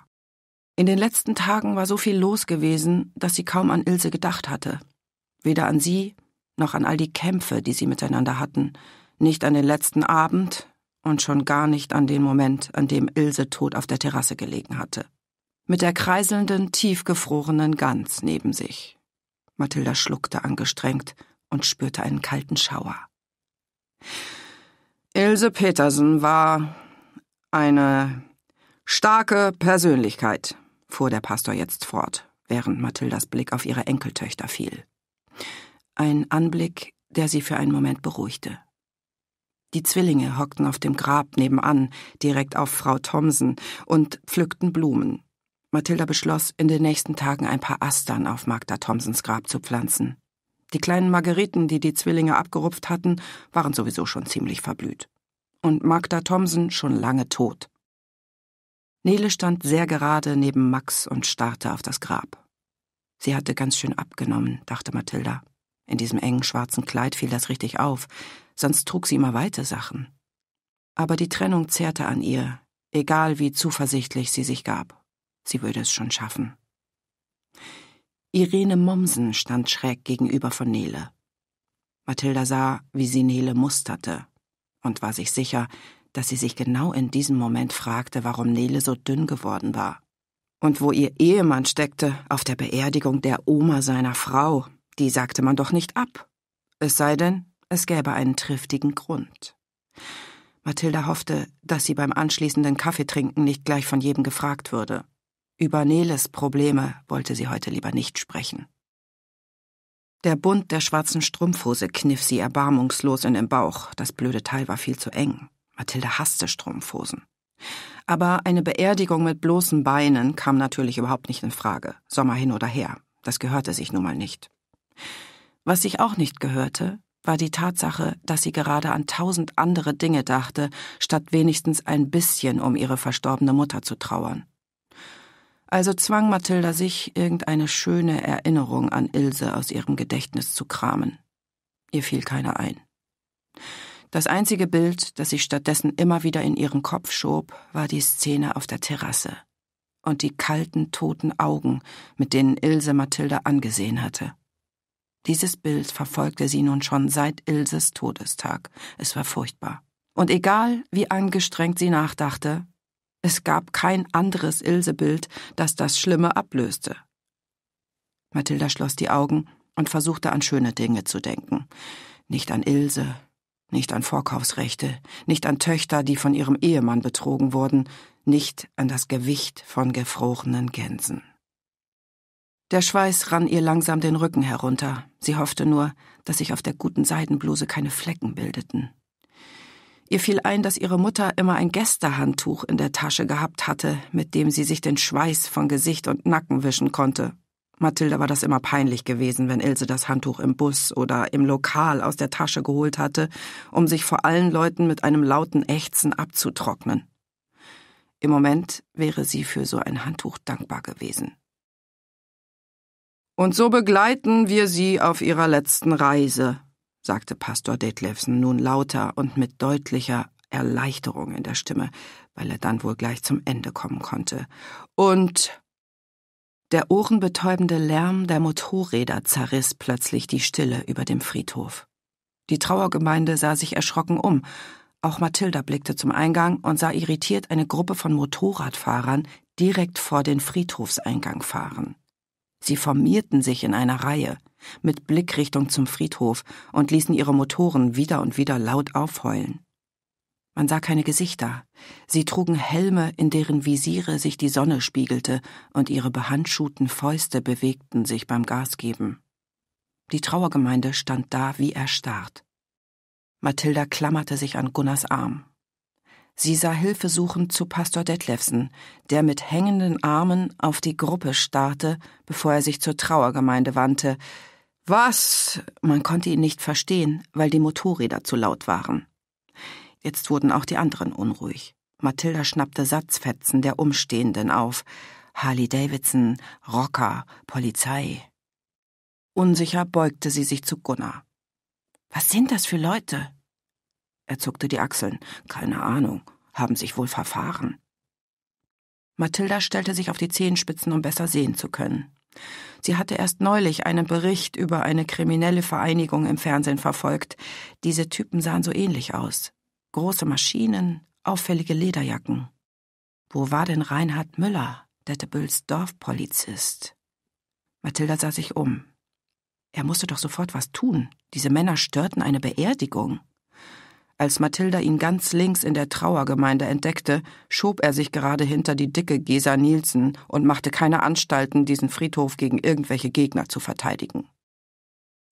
In den letzten Tagen war so viel los gewesen, dass sie kaum an Ilse gedacht hatte. Weder an sie, noch an all die Kämpfe, die sie miteinander hatten, nicht an den letzten Abend und schon gar nicht an den Moment, an dem Ilse tot auf der Terrasse gelegen hatte. Mit der kreiselnden, tiefgefrorenen Gans neben sich. Mathilda schluckte angestrengt und spürte einen kalten Schauer. Ilse Petersen war eine starke Persönlichkeit, fuhr der Pastor jetzt fort, während Mathildas Blick auf ihre Enkeltöchter fiel. Ein Anblick, der sie für einen Moment beruhigte. Die Zwillinge hockten auf dem Grab nebenan, direkt auf Frau Thomsen, und pflückten Blumen. Mathilda beschloss, in den nächsten Tagen ein paar Astern auf Magda Thomsens Grab zu pflanzen. Die kleinen Margeriten, die die Zwillinge abgerupft hatten, waren sowieso schon ziemlich verblüht. Und Magda Thomsen schon lange tot. Nele stand sehr gerade neben Max und starrte auf das Grab. Sie hatte ganz schön abgenommen, dachte Mathilda. In diesem engen schwarzen Kleid fiel das richtig auf, sonst trug sie immer weite Sachen. Aber die Trennung zehrte an ihr, egal wie zuversichtlich sie sich gab. Sie würde es schon schaffen. Irene Mommsen stand schräg gegenüber von Nele. Mathilda sah, wie sie Nele musterte und war sich sicher, dass sie sich genau in diesem Moment fragte, warum Nele so dünn geworden war. Und wo ihr Ehemann steckte, auf der Beerdigung der Oma seiner Frau, die sagte man doch nicht ab. Es sei denn, es gäbe einen triftigen Grund. Mathilda hoffte, dass sie beim anschließenden Kaffeetrinken nicht gleich von jedem gefragt würde. Über Neles Probleme wollte sie heute lieber nicht sprechen. Der Bund der schwarzen Strumpfhose kniff sie erbarmungslos in den Bauch. Das blöde Teil war viel zu eng. Mathilde hasste Strumpfhosen. Aber eine Beerdigung mit bloßen Beinen kam natürlich überhaupt nicht in Frage. Sommer hin oder her. Das gehörte sich nun mal nicht. Was sich auch nicht gehörte, war die Tatsache, dass sie gerade an tausend andere Dinge dachte, statt wenigstens ein bisschen um ihre verstorbene Mutter zu trauern. Also zwang Mathilda sich, irgendeine schöne Erinnerung an Ilse aus ihrem Gedächtnis zu kramen. Ihr fiel keine ein. Das einzige Bild, das sie stattdessen immer wieder in ihren Kopf schob, war die Szene auf der Terrasse und die kalten, toten Augen, mit denen Ilse Mathilda angesehen hatte. Dieses Bild verfolgte sie nun schon seit Ilses Todestag. Es war furchtbar. Und egal, wie angestrengt sie nachdachte, es gab kein anderes Ilsebild, das das Schlimme ablöste. Mathilda schloss die Augen und versuchte an schöne Dinge zu denken. Nicht an Ilse, nicht an Vorkaufsrechte, nicht an Töchter, die von ihrem Ehemann betrogen wurden, nicht an das Gewicht von gefrorenen Gänsen. Der Schweiß rann ihr langsam den Rücken herunter. Sie hoffte nur, dass sich auf der guten Seidenbluse keine Flecken bildeten. Ihr fiel ein, dass ihre Mutter immer ein Gästehandtuch in der Tasche gehabt hatte, mit dem sie sich den Schweiß von Gesicht und Nacken wischen konnte. Mathilda war das immer peinlich gewesen, wenn Ilse das Handtuch im Bus oder im Lokal aus der Tasche geholt hatte, um sich vor allen Leuten mit einem lauten Ächzen abzutrocknen. Im Moment wäre sie für so ein Handtuch dankbar gewesen. Und so begleiten wir sie auf ihrer letzten Reise, sagte Pastor Detlefsen nun lauter und mit deutlicher Erleichterung in der Stimme, weil er dann wohl gleich zum Ende kommen konnte. Und der ohrenbetäubende Lärm der Motorräder zerriss plötzlich die Stille über dem Friedhof. Die Trauergemeinde sah sich erschrocken um. Auch Mathilda blickte zum Eingang und sah irritiert eine Gruppe von Motorradfahrern direkt vor den Friedhofseingang fahren. Sie formierten sich in einer Reihe mit Blickrichtung zum Friedhof und ließen ihre Motoren wieder und wieder laut aufheulen. Man sah keine Gesichter. Sie trugen Helme, in deren Visiere sich die Sonne spiegelte, und ihre behandschuhten Fäuste bewegten sich beim Gasgeben. Die Trauergemeinde stand da wie erstarrt. Mathilda klammerte sich an Gunnars Arm. Sie sah hilfesuchend zu Pastor Detlefsen, der mit hängenden Armen auf die Gruppe starrte, bevor er sich zur Trauergemeinde wandte, was? Man konnte ihn nicht verstehen, weil die Motorräder zu laut waren. Jetzt wurden auch die anderen unruhig. Mathilda schnappte Satzfetzen der Umstehenden auf. Harley Davidson, Rocker, Polizei. Unsicher beugte sie sich zu Gunnar. Was sind das für Leute? Er zuckte die Achseln. Keine Ahnung, haben sich wohl verfahren. Mathilda stellte sich auf die Zehenspitzen, um besser sehen zu können. Sie hatte erst neulich einen Bericht über eine kriminelle Vereinigung im Fernsehen verfolgt. Diese Typen sahen so ähnlich aus. Große Maschinen, auffällige Lederjacken. Wo war denn Reinhard Müller, Dettebüls Dorfpolizist? Mathilda sah sich um. Er musste doch sofort was tun. Diese Männer störten eine Beerdigung. Als Mathilda ihn ganz links in der Trauergemeinde entdeckte, schob er sich gerade hinter die dicke Gesa Nielsen und machte keine Anstalten, diesen Friedhof gegen irgendwelche Gegner zu verteidigen.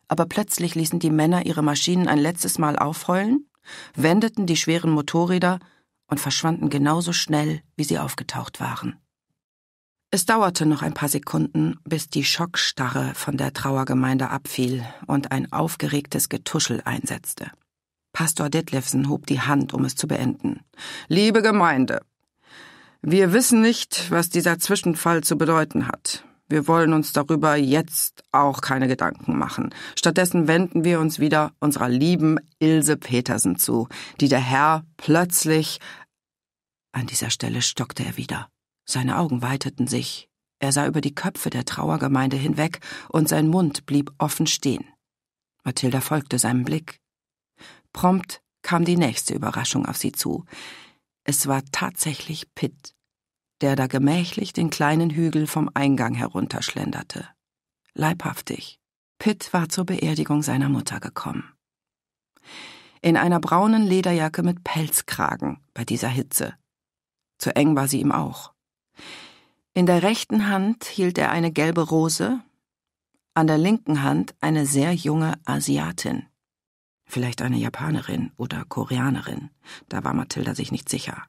Aber plötzlich ließen die Männer ihre Maschinen ein letztes Mal aufheulen, wendeten die schweren Motorräder und verschwanden genauso schnell, wie sie aufgetaucht waren. Es dauerte noch ein paar Sekunden, bis die Schockstarre von der Trauergemeinde abfiel und ein aufgeregtes Getuschel einsetzte. Pastor Detlefsen hob die Hand, um es zu beenden. Liebe Gemeinde, wir wissen nicht, was dieser Zwischenfall zu bedeuten hat. Wir wollen uns darüber jetzt auch keine Gedanken machen. Stattdessen wenden wir uns wieder unserer lieben Ilse Petersen zu, die der Herr plötzlich. An dieser Stelle stockte er wieder. Seine Augen weiteten sich. Er sah über die Köpfe der Trauergemeinde hinweg und sein Mund blieb offen stehen. Mathilda folgte seinem Blick. Prompt kam die nächste Überraschung auf sie zu. Es war tatsächlich Pitt, der da gemächlich den kleinen Hügel vom Eingang herunterschlenderte. Leibhaftig. Pitt war zur Beerdigung seiner Mutter gekommen. In einer braunen Lederjacke mit Pelzkragen bei dieser Hitze. Zu eng war sie ihm auch. In der rechten Hand hielt er eine gelbe Rose, an der linken Hand eine sehr junge Asiatin vielleicht eine Japanerin oder Koreanerin, da war Mathilda sich nicht sicher.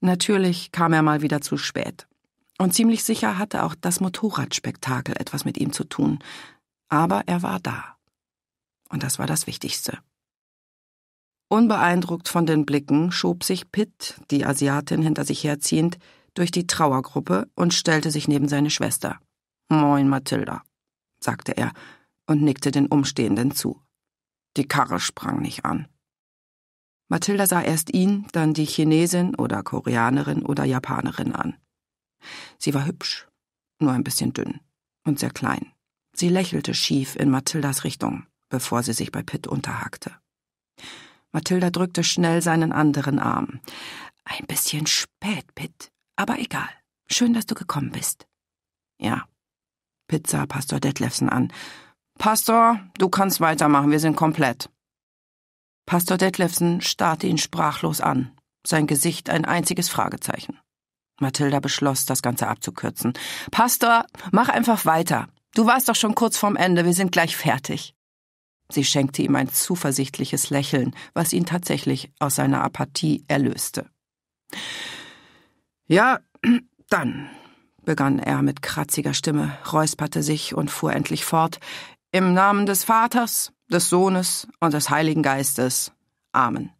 Natürlich kam er mal wieder zu spät. Und ziemlich sicher hatte auch das Motorradspektakel etwas mit ihm zu tun. Aber er war da. Und das war das Wichtigste. Unbeeindruckt von den Blicken schob sich Pitt, die Asiatin hinter sich herziehend, durch die Trauergruppe und stellte sich neben seine Schwester. Moin, Mathilda, sagte er und nickte den Umstehenden zu. Die Karre sprang nicht an. Mathilda sah erst ihn, dann die Chinesin oder Koreanerin oder Japanerin an. Sie war hübsch, nur ein bisschen dünn und sehr klein. Sie lächelte schief in Mathildas Richtung, bevor sie sich bei Pitt unterhakte. Mathilda drückte schnell seinen anderen Arm. Ein bisschen spät, Pitt, aber egal. Schön, dass du gekommen bist. Ja. Pitt sah Pastor Detlefsen an Pastor, du kannst weitermachen, wir sind komplett. Pastor Detlefsen starrte ihn sprachlos an, sein Gesicht ein einziges Fragezeichen. Mathilda beschloss, das Ganze abzukürzen. Pastor, mach einfach weiter. Du warst doch schon kurz vorm Ende, wir sind gleich fertig. Sie schenkte ihm ein zuversichtliches Lächeln, was ihn tatsächlich aus seiner Apathie erlöste. Ja, dann, begann er mit kratziger Stimme, räusperte sich und fuhr endlich fort. Im Namen des Vaters, des Sohnes und des Heiligen Geistes. Amen.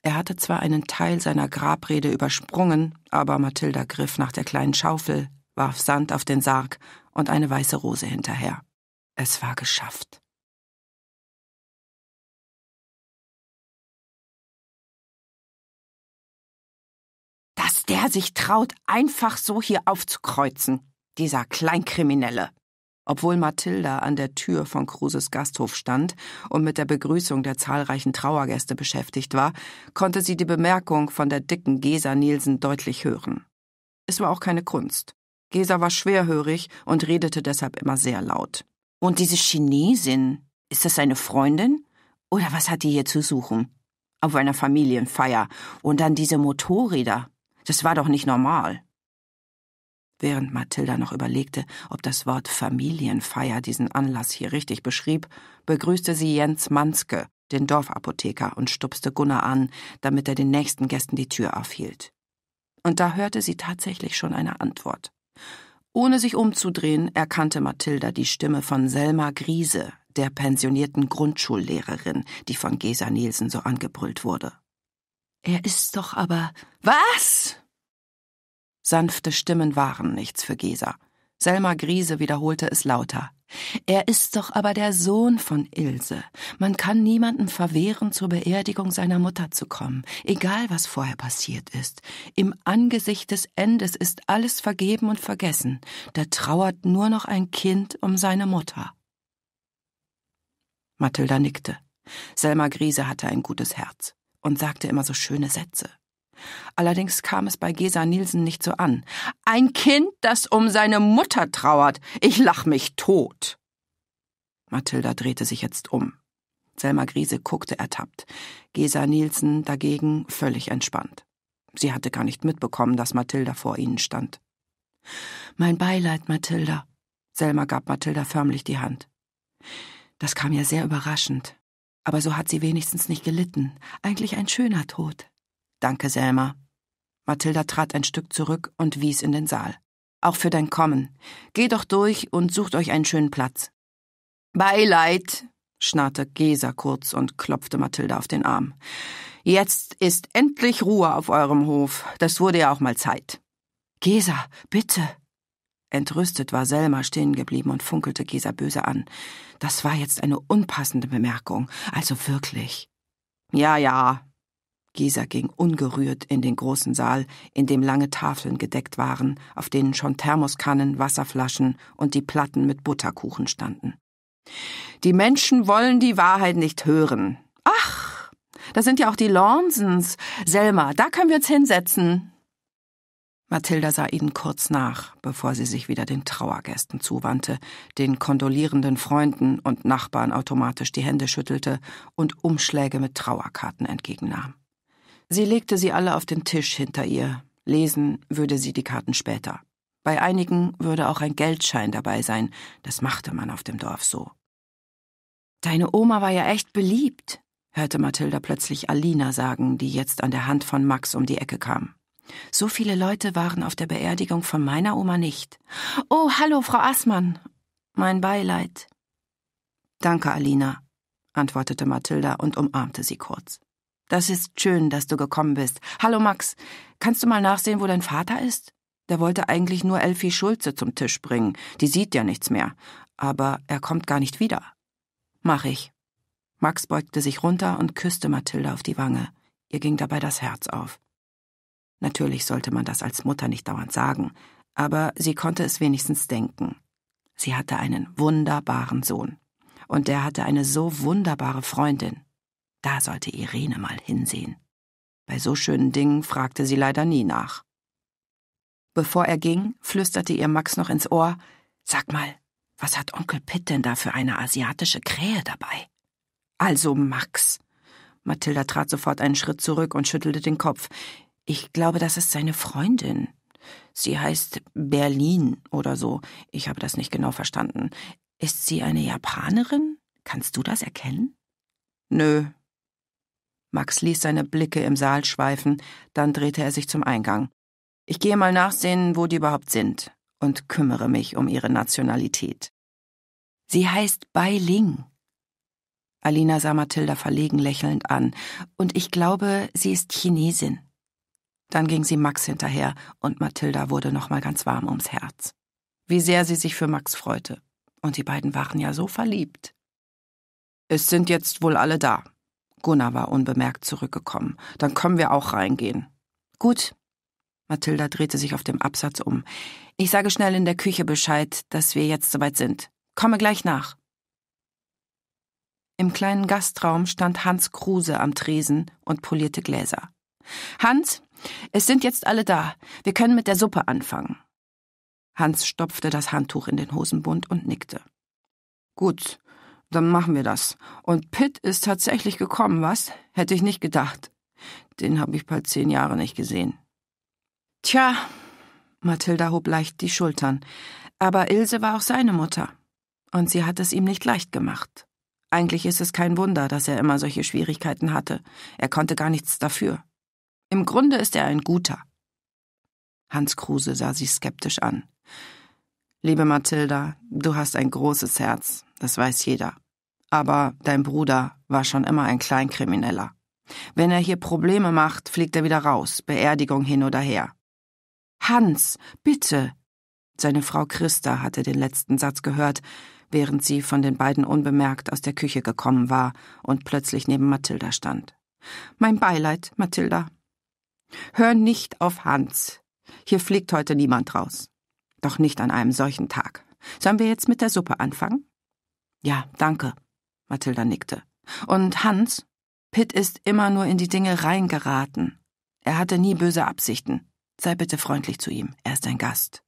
Er hatte zwar einen Teil seiner Grabrede übersprungen, aber Mathilda griff nach der kleinen Schaufel, warf Sand auf den Sarg und eine weiße Rose hinterher. Es war geschafft. Dass der sich traut, einfach so hier aufzukreuzen, dieser Kleinkriminelle. Obwohl Mathilda an der Tür von Kruses Gasthof stand und mit der Begrüßung der zahlreichen Trauergäste beschäftigt war, konnte sie die Bemerkung von der dicken Gesa Nielsen deutlich hören. Es war auch keine Kunst. Gesa war schwerhörig und redete deshalb immer sehr laut. Und diese Chinesin, ist das eine Freundin? Oder was hat die hier zu suchen? Auf einer Familienfeier und dann diese Motorräder. Das war doch nicht normal. Während Mathilda noch überlegte, ob das Wort Familienfeier diesen Anlass hier richtig beschrieb, begrüßte sie Jens Manske, den Dorfapotheker, und stupste Gunnar an, damit er den nächsten Gästen die Tür aufhielt. Und da hörte sie tatsächlich schon eine Antwort. Ohne sich umzudrehen, erkannte Mathilda die Stimme von Selma Griese, der pensionierten Grundschullehrerin, die von Gesa Nielsen so angebrüllt wurde. Er ist doch aber. Was? Sanfte Stimmen waren nichts für Gesa. Selma Griese wiederholte es lauter. Er ist doch aber der Sohn von Ilse. Man kann niemandem verwehren, zur Beerdigung seiner Mutter zu kommen, egal was vorher passiert ist. Im Angesicht des Endes ist alles vergeben und vergessen. Da trauert nur noch ein Kind um seine Mutter. Mathilda nickte. Selma Griese hatte ein gutes Herz und sagte immer so schöne Sätze. Allerdings kam es bei Gesa Nielsen nicht so an. Ein Kind, das um seine Mutter trauert. Ich lach mich tot. Mathilda drehte sich jetzt um. Selma Griese guckte ertappt. Gesa Nielsen dagegen völlig entspannt. Sie hatte gar nicht mitbekommen, dass Mathilda vor ihnen stand. Mein Beileid, Mathilda. Selma gab Mathilda förmlich die Hand. Das kam ja sehr überraschend. Aber so hat sie wenigstens nicht gelitten. Eigentlich ein schöner Tod. Danke, Selma. Mathilda trat ein Stück zurück und wies in den Saal. Auch für dein Kommen. Geh doch durch und sucht euch einen schönen Platz. Beileid, schnarrte Gesa kurz und klopfte Mathilda auf den Arm. Jetzt ist endlich Ruhe auf eurem Hof. Das wurde ja auch mal Zeit. Gesa, bitte. Entrüstet war Selma stehen geblieben und funkelte Gesa böse an. Das war jetzt eine unpassende Bemerkung. Also wirklich. Ja, ja, Gisa ging ungerührt in den großen Saal, in dem lange Tafeln gedeckt waren, auf denen schon Thermoskannen, Wasserflaschen und die Platten mit Butterkuchen standen. Die Menschen wollen die Wahrheit nicht hören. Ach, da sind ja auch die Lornsens. Selma, da können wir uns hinsetzen. Mathilda sah ihnen kurz nach, bevor sie sich wieder den Trauergästen zuwandte, den kondolierenden Freunden und Nachbarn automatisch die Hände schüttelte und Umschläge mit Trauerkarten entgegennahm. Sie legte sie alle auf den Tisch hinter ihr. Lesen würde sie die Karten später. Bei einigen würde auch ein Geldschein dabei sein. Das machte man auf dem Dorf so. Deine Oma war ja echt beliebt, hörte Mathilda plötzlich Alina sagen, die jetzt an der Hand von Max um die Ecke kam. So viele Leute waren auf der Beerdigung von meiner Oma nicht. Oh, hallo, Frau Aßmann. Mein Beileid. Danke, Alina, antwortete Mathilda und umarmte sie kurz. Das ist schön, dass du gekommen bist. Hallo Max, kannst du mal nachsehen, wo dein Vater ist? Der wollte eigentlich nur Elfie Schulze zum Tisch bringen. Die sieht ja nichts mehr. Aber er kommt gar nicht wieder. Mach ich. Max beugte sich runter und küsste Mathilde auf die Wange. Ihr ging dabei das Herz auf. Natürlich sollte man das als Mutter nicht dauernd sagen, aber sie konnte es wenigstens denken. Sie hatte einen wunderbaren Sohn. Und der hatte eine so wunderbare Freundin. Da sollte Irene mal hinsehen. Bei so schönen Dingen fragte sie leider nie nach. Bevor er ging, flüsterte ihr Max noch ins Ohr Sag mal, was hat Onkel Pitt denn da für eine asiatische Krähe dabei? Also, Max. Mathilda trat sofort einen Schritt zurück und schüttelte den Kopf. Ich glaube, das ist seine Freundin. Sie heißt Berlin oder so. Ich habe das nicht genau verstanden. Ist sie eine Japanerin? Kannst du das erkennen? Nö, Max ließ seine Blicke im Saal schweifen, dann drehte er sich zum Eingang. Ich gehe mal nachsehen, wo die überhaupt sind, und kümmere mich um ihre Nationalität. Sie heißt Bai Ling. Alina sah Mathilda verlegen lächelnd an, und ich glaube, sie ist Chinesin. Dann ging sie Max hinterher, und Mathilda wurde nochmal ganz warm ums Herz. Wie sehr sie sich für Max freute. Und die beiden waren ja so verliebt. Es sind jetzt wohl alle da, Gunnar war unbemerkt zurückgekommen. Dann können wir auch reingehen. Gut. Mathilda drehte sich auf dem Absatz um. Ich sage schnell in der Küche Bescheid, dass wir jetzt soweit sind. Komme gleich nach. Im kleinen Gastraum stand Hans Kruse am Tresen und polierte Gläser. Hans, es sind jetzt alle da. Wir können mit der Suppe anfangen. Hans stopfte das Handtuch in den Hosenbund und nickte. Gut, dann machen wir das. Und Pitt ist tatsächlich gekommen, was? Hätte ich nicht gedacht. Den habe ich bald zehn Jahre nicht gesehen. Tja, Mathilda hob leicht die Schultern. Aber Ilse war auch seine Mutter. Und sie hat es ihm nicht leicht gemacht. Eigentlich ist es kein Wunder, dass er immer solche Schwierigkeiten hatte. Er konnte gar nichts dafür. Im Grunde ist er ein guter. Hans Kruse sah sie skeptisch an. Liebe Mathilda, du hast ein großes Herz, das weiß jeder aber dein Bruder war schon immer ein Kleinkrimineller. Wenn er hier Probleme macht, fliegt er wieder raus, Beerdigung hin oder her. Hans, bitte. Seine Frau Christa hatte den letzten Satz gehört, während sie von den beiden unbemerkt aus der Küche gekommen war und plötzlich neben Mathilda stand. Mein Beileid, Mathilda. Hör nicht auf Hans. Hier fliegt heute niemand raus. Doch nicht an einem solchen Tag. Sollen wir jetzt mit der Suppe anfangen? Ja, danke, Mathilda nickte. Und Hans? Pitt ist immer nur in die Dinge reingeraten. Er hatte nie böse Absichten. Sei bitte freundlich zu ihm. Er ist ein Gast.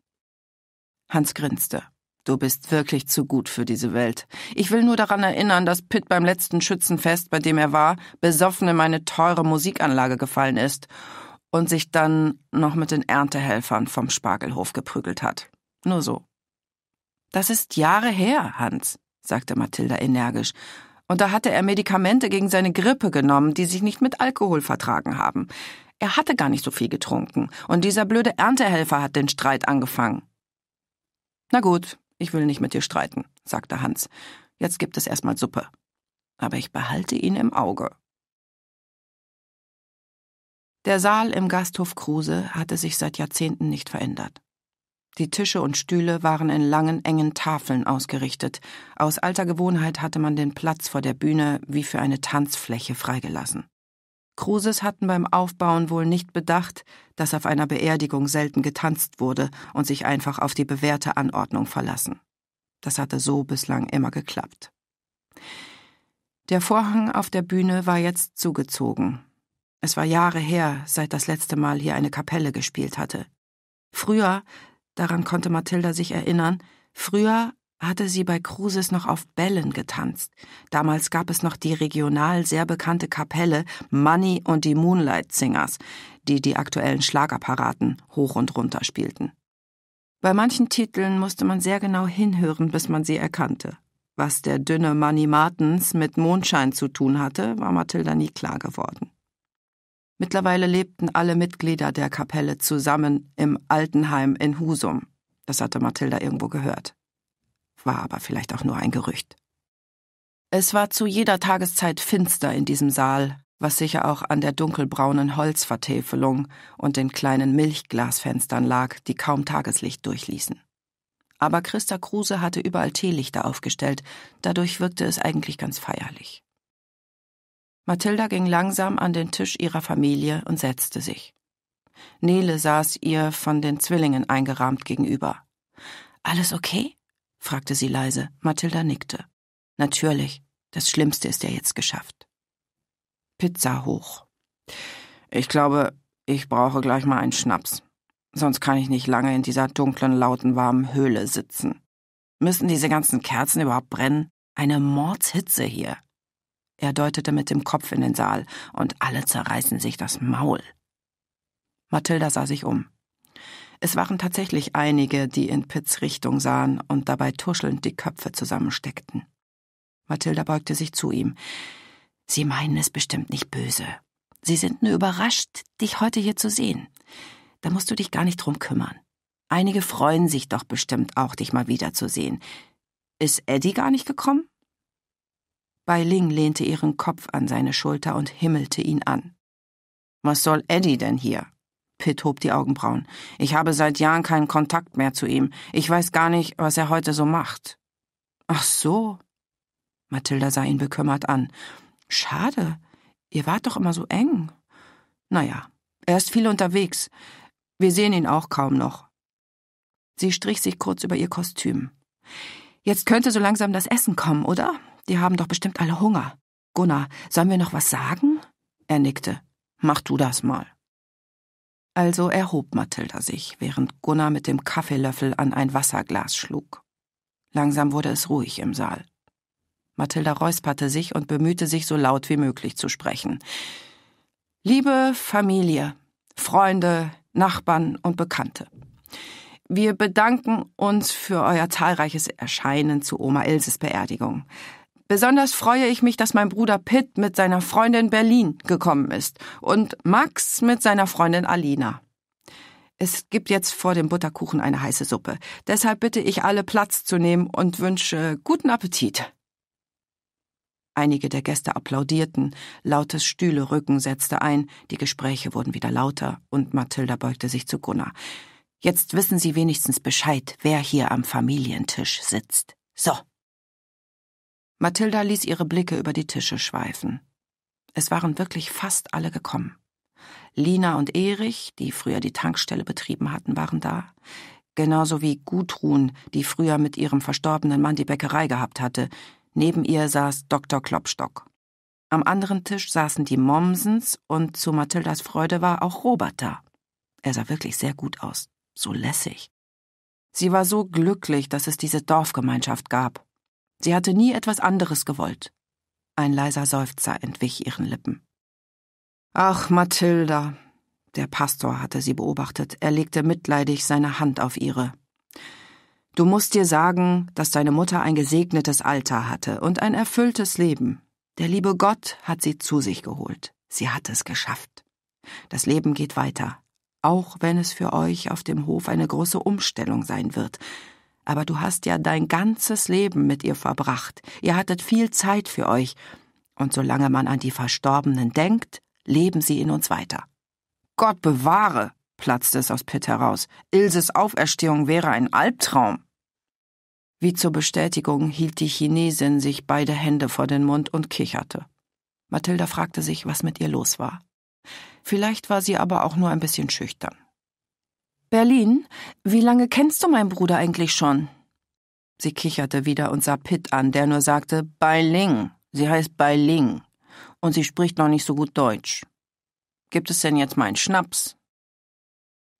Hans grinste. Du bist wirklich zu gut für diese Welt. Ich will nur daran erinnern, dass Pitt beim letzten Schützenfest, bei dem er war, besoffen in meine teure Musikanlage gefallen ist und sich dann noch mit den Erntehelfern vom Spargelhof geprügelt hat. Nur so. Das ist Jahre her, Hans sagte Mathilda energisch. Und da hatte er Medikamente gegen seine Grippe genommen, die sich nicht mit Alkohol vertragen haben. Er hatte gar nicht so viel getrunken, und dieser blöde Erntehelfer hat den Streit angefangen. Na gut, ich will nicht mit dir streiten, sagte Hans. Jetzt gibt es erstmal Suppe. Aber ich behalte ihn im Auge. Der Saal im Gasthof Kruse hatte sich seit Jahrzehnten nicht verändert. Die Tische und Stühle waren in langen, engen Tafeln ausgerichtet. Aus alter Gewohnheit hatte man den Platz vor der Bühne wie für eine Tanzfläche freigelassen. Kruses hatten beim Aufbauen wohl nicht bedacht, dass auf einer Beerdigung selten getanzt wurde und sich einfach auf die bewährte Anordnung verlassen. Das hatte so bislang immer geklappt. Der Vorhang auf der Bühne war jetzt zugezogen. Es war Jahre her, seit das letzte Mal hier eine Kapelle gespielt hatte. Früher Daran konnte Mathilda sich erinnern. Früher hatte sie bei Kruses noch auf Bällen getanzt. Damals gab es noch die regional sehr bekannte Kapelle Money und die Moonlight Singers, die die aktuellen Schlagapparaten hoch und runter spielten. Bei manchen Titeln musste man sehr genau hinhören, bis man sie erkannte. Was der dünne Money Martens mit Mondschein zu tun hatte, war Mathilda nie klar geworden. Mittlerweile lebten alle Mitglieder der Kapelle zusammen im Altenheim in Husum. Das hatte Mathilda irgendwo gehört. War aber vielleicht auch nur ein Gerücht. Es war zu jeder Tageszeit finster in diesem Saal, was sicher auch an der dunkelbraunen Holzvertäfelung und den kleinen Milchglasfenstern lag, die kaum Tageslicht durchließen. Aber Christa Kruse hatte überall Teelichter aufgestellt, dadurch wirkte es eigentlich ganz feierlich. Mathilda ging langsam an den Tisch ihrer Familie und setzte sich. Nele saß ihr von den Zwillingen eingerahmt gegenüber. Alles okay? fragte sie leise. Mathilda nickte. Natürlich, das Schlimmste ist ja jetzt geschafft. Pizza hoch. Ich glaube, ich brauche gleich mal einen Schnaps. Sonst kann ich nicht lange in dieser dunklen, lauten, warmen Höhle sitzen. Müssen diese ganzen Kerzen überhaupt brennen? Eine Mordshitze hier. Er deutete mit dem Kopf in den Saal, und alle zerreißen sich das Maul. Mathilda sah sich um. Es waren tatsächlich einige, die in Pitts Richtung sahen und dabei tuschelnd die Köpfe zusammensteckten. Mathilda beugte sich zu ihm. Sie meinen es bestimmt nicht böse. Sie sind nur überrascht, dich heute hier zu sehen. Da musst du dich gar nicht drum kümmern. Einige freuen sich doch bestimmt auch, dich mal wiederzusehen. Ist Eddie gar nicht gekommen? Bai Ling lehnte ihren Kopf an seine Schulter und himmelte ihn an. Was soll Eddie denn hier? Pitt hob die Augenbrauen. Ich habe seit Jahren keinen Kontakt mehr zu ihm. Ich weiß gar nicht, was er heute so macht. Ach so. Mathilda sah ihn bekümmert an. Schade. Ihr wart doch immer so eng. Naja, er ist viel unterwegs. Wir sehen ihn auch kaum noch. Sie strich sich kurz über ihr Kostüm. Jetzt könnte so langsam das Essen kommen, oder? Die haben doch bestimmt alle Hunger. Gunnar, sollen wir noch was sagen? Er nickte. Mach du das mal. Also erhob Mathilda sich, während Gunnar mit dem Kaffeelöffel an ein Wasserglas schlug. Langsam wurde es ruhig im Saal. Mathilda räusperte sich und bemühte sich, so laut wie möglich zu sprechen. Liebe Familie, Freunde, Nachbarn und Bekannte. Wir bedanken uns für euer zahlreiches Erscheinen zu Oma Ilses Beerdigung. Besonders freue ich mich, dass mein Bruder Pitt mit seiner Freundin Berlin gekommen ist und Max mit seiner Freundin Alina. Es gibt jetzt vor dem Butterkuchen eine heiße Suppe. Deshalb bitte ich alle Platz zu nehmen und wünsche guten Appetit. Einige der Gäste applaudierten, lautes Stühlerücken setzte ein, die Gespräche wurden wieder lauter und Mathilda beugte sich zu Gunnar. Jetzt wissen Sie wenigstens Bescheid, wer hier am Familientisch sitzt. So. Mathilda ließ ihre Blicke über die Tische schweifen. Es waren wirklich fast alle gekommen. Lina und Erich, die früher die Tankstelle betrieben hatten, waren da. Genauso wie Gudrun, die früher mit ihrem verstorbenen Mann die Bäckerei gehabt hatte. Neben ihr saß Dr. Klopstock. Am anderen Tisch saßen die Mommsens und zu Mathildas Freude war auch Robert da. Er sah wirklich sehr gut aus, so lässig. Sie war so glücklich, dass es diese Dorfgemeinschaft gab Sie hatte nie etwas anderes gewollt. Ein leiser Seufzer entwich ihren Lippen. Ach, Mathilda. Der Pastor hatte sie beobachtet. Er legte mitleidig seine Hand auf ihre. Du musst dir sagen, dass deine Mutter ein gesegnetes Alter hatte und ein erfülltes Leben. Der liebe Gott hat sie zu sich geholt. Sie hat es geschafft. Das Leben geht weiter, auch wenn es für euch auf dem Hof eine große Umstellung sein wird aber du hast ja dein ganzes Leben mit ihr verbracht, ihr hattet viel Zeit für euch, und solange man an die Verstorbenen denkt, leben sie in uns weiter. Gott bewahre, platzte es aus Pitt heraus, Ilses Auferstehung wäre ein Albtraum. Wie zur Bestätigung hielt die Chinesin sich beide Hände vor den Mund und kicherte. Mathilda fragte sich, was mit ihr los war. Vielleicht war sie aber auch nur ein bisschen schüchtern. Berlin, wie lange kennst du meinen Bruder eigentlich schon? Sie kicherte wieder und sah Pitt an, der nur sagte, Beiling. Sie heißt Beiling. Und sie spricht noch nicht so gut Deutsch. Gibt es denn jetzt meinen Schnaps?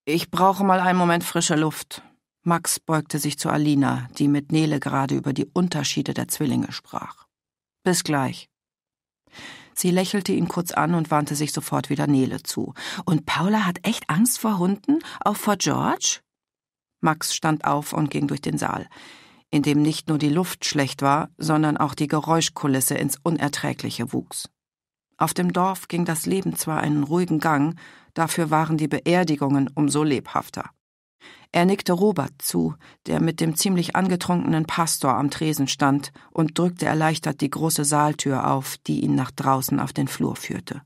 Ich brauche mal einen Moment frische Luft. Max beugte sich zu Alina, die mit Nele gerade über die Unterschiede der Zwillinge sprach. Bis gleich. Sie lächelte ihn kurz an und wandte sich sofort wieder Nele zu. Und Paula hat echt Angst vor Hunden? Auch vor George? Max stand auf und ging durch den Saal, in dem nicht nur die Luft schlecht war, sondern auch die Geräuschkulisse ins Unerträgliche wuchs. Auf dem Dorf ging das Leben zwar einen ruhigen Gang, dafür waren die Beerdigungen umso lebhafter. Er nickte Robert zu, der mit dem ziemlich angetrunkenen Pastor am Tresen stand, und drückte erleichtert die große Saaltür auf, die ihn nach draußen auf den Flur führte.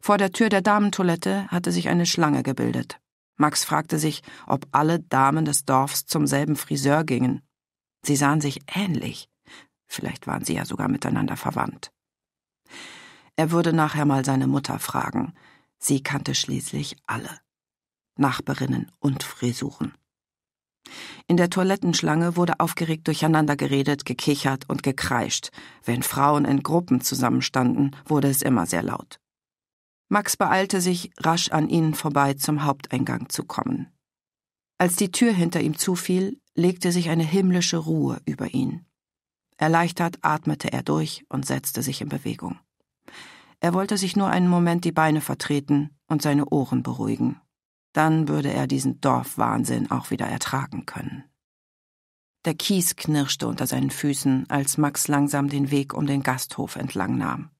Vor der Tür der Damentoilette hatte sich eine Schlange gebildet. Max fragte sich, ob alle Damen des Dorfs zum selben Friseur gingen. Sie sahen sich ähnlich. Vielleicht waren sie ja sogar miteinander verwandt. Er würde nachher mal seine Mutter fragen. Sie kannte schließlich alle. Nachbarinnen und Frisuren. In der Toilettenschlange wurde aufgeregt durcheinander geredet, gekichert und gekreischt. Wenn Frauen in Gruppen zusammenstanden, wurde es immer sehr laut. Max beeilte sich, rasch an ihnen vorbei zum Haupteingang zu kommen. Als die Tür hinter ihm zufiel, legte sich eine himmlische Ruhe über ihn. Erleichtert atmete er durch und setzte sich in Bewegung. Er wollte sich nur einen Moment die Beine vertreten und seine Ohren beruhigen. Dann würde er diesen Dorfwahnsinn auch wieder ertragen können. Der Kies knirschte unter seinen Füßen, als Max langsam den Weg um den Gasthof entlang nahm.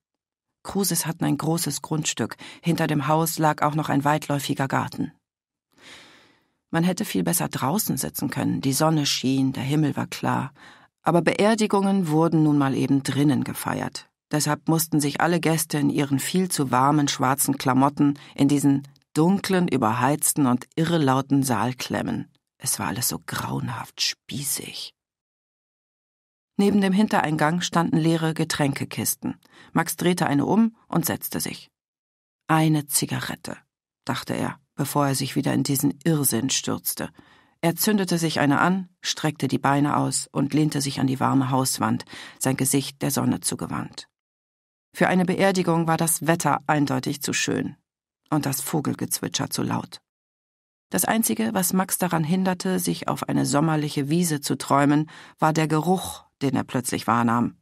Kruses hatten ein großes Grundstück, hinter dem Haus lag auch noch ein weitläufiger Garten. Man hätte viel besser draußen sitzen können, die Sonne schien, der Himmel war klar, aber Beerdigungen wurden nun mal eben drinnen gefeiert. Deshalb mussten sich alle Gäste in ihren viel zu warmen schwarzen Klamotten in diesen dunklen, überheizten und irrelauten Saal klemmen. Es war alles so grauenhaft spießig. Neben dem Hintereingang standen leere Getränkekisten. Max drehte eine um und setzte sich. Eine Zigarette, dachte er, bevor er sich wieder in diesen Irrsinn stürzte. Er zündete sich eine an, streckte die Beine aus und lehnte sich an die warme Hauswand, sein Gesicht der Sonne zugewandt. Für eine Beerdigung war das Wetter eindeutig zu schön und das Vogelgezwitscher zu laut. Das Einzige, was Max daran hinderte, sich auf eine sommerliche Wiese zu träumen, war der Geruch, den er plötzlich wahrnahm.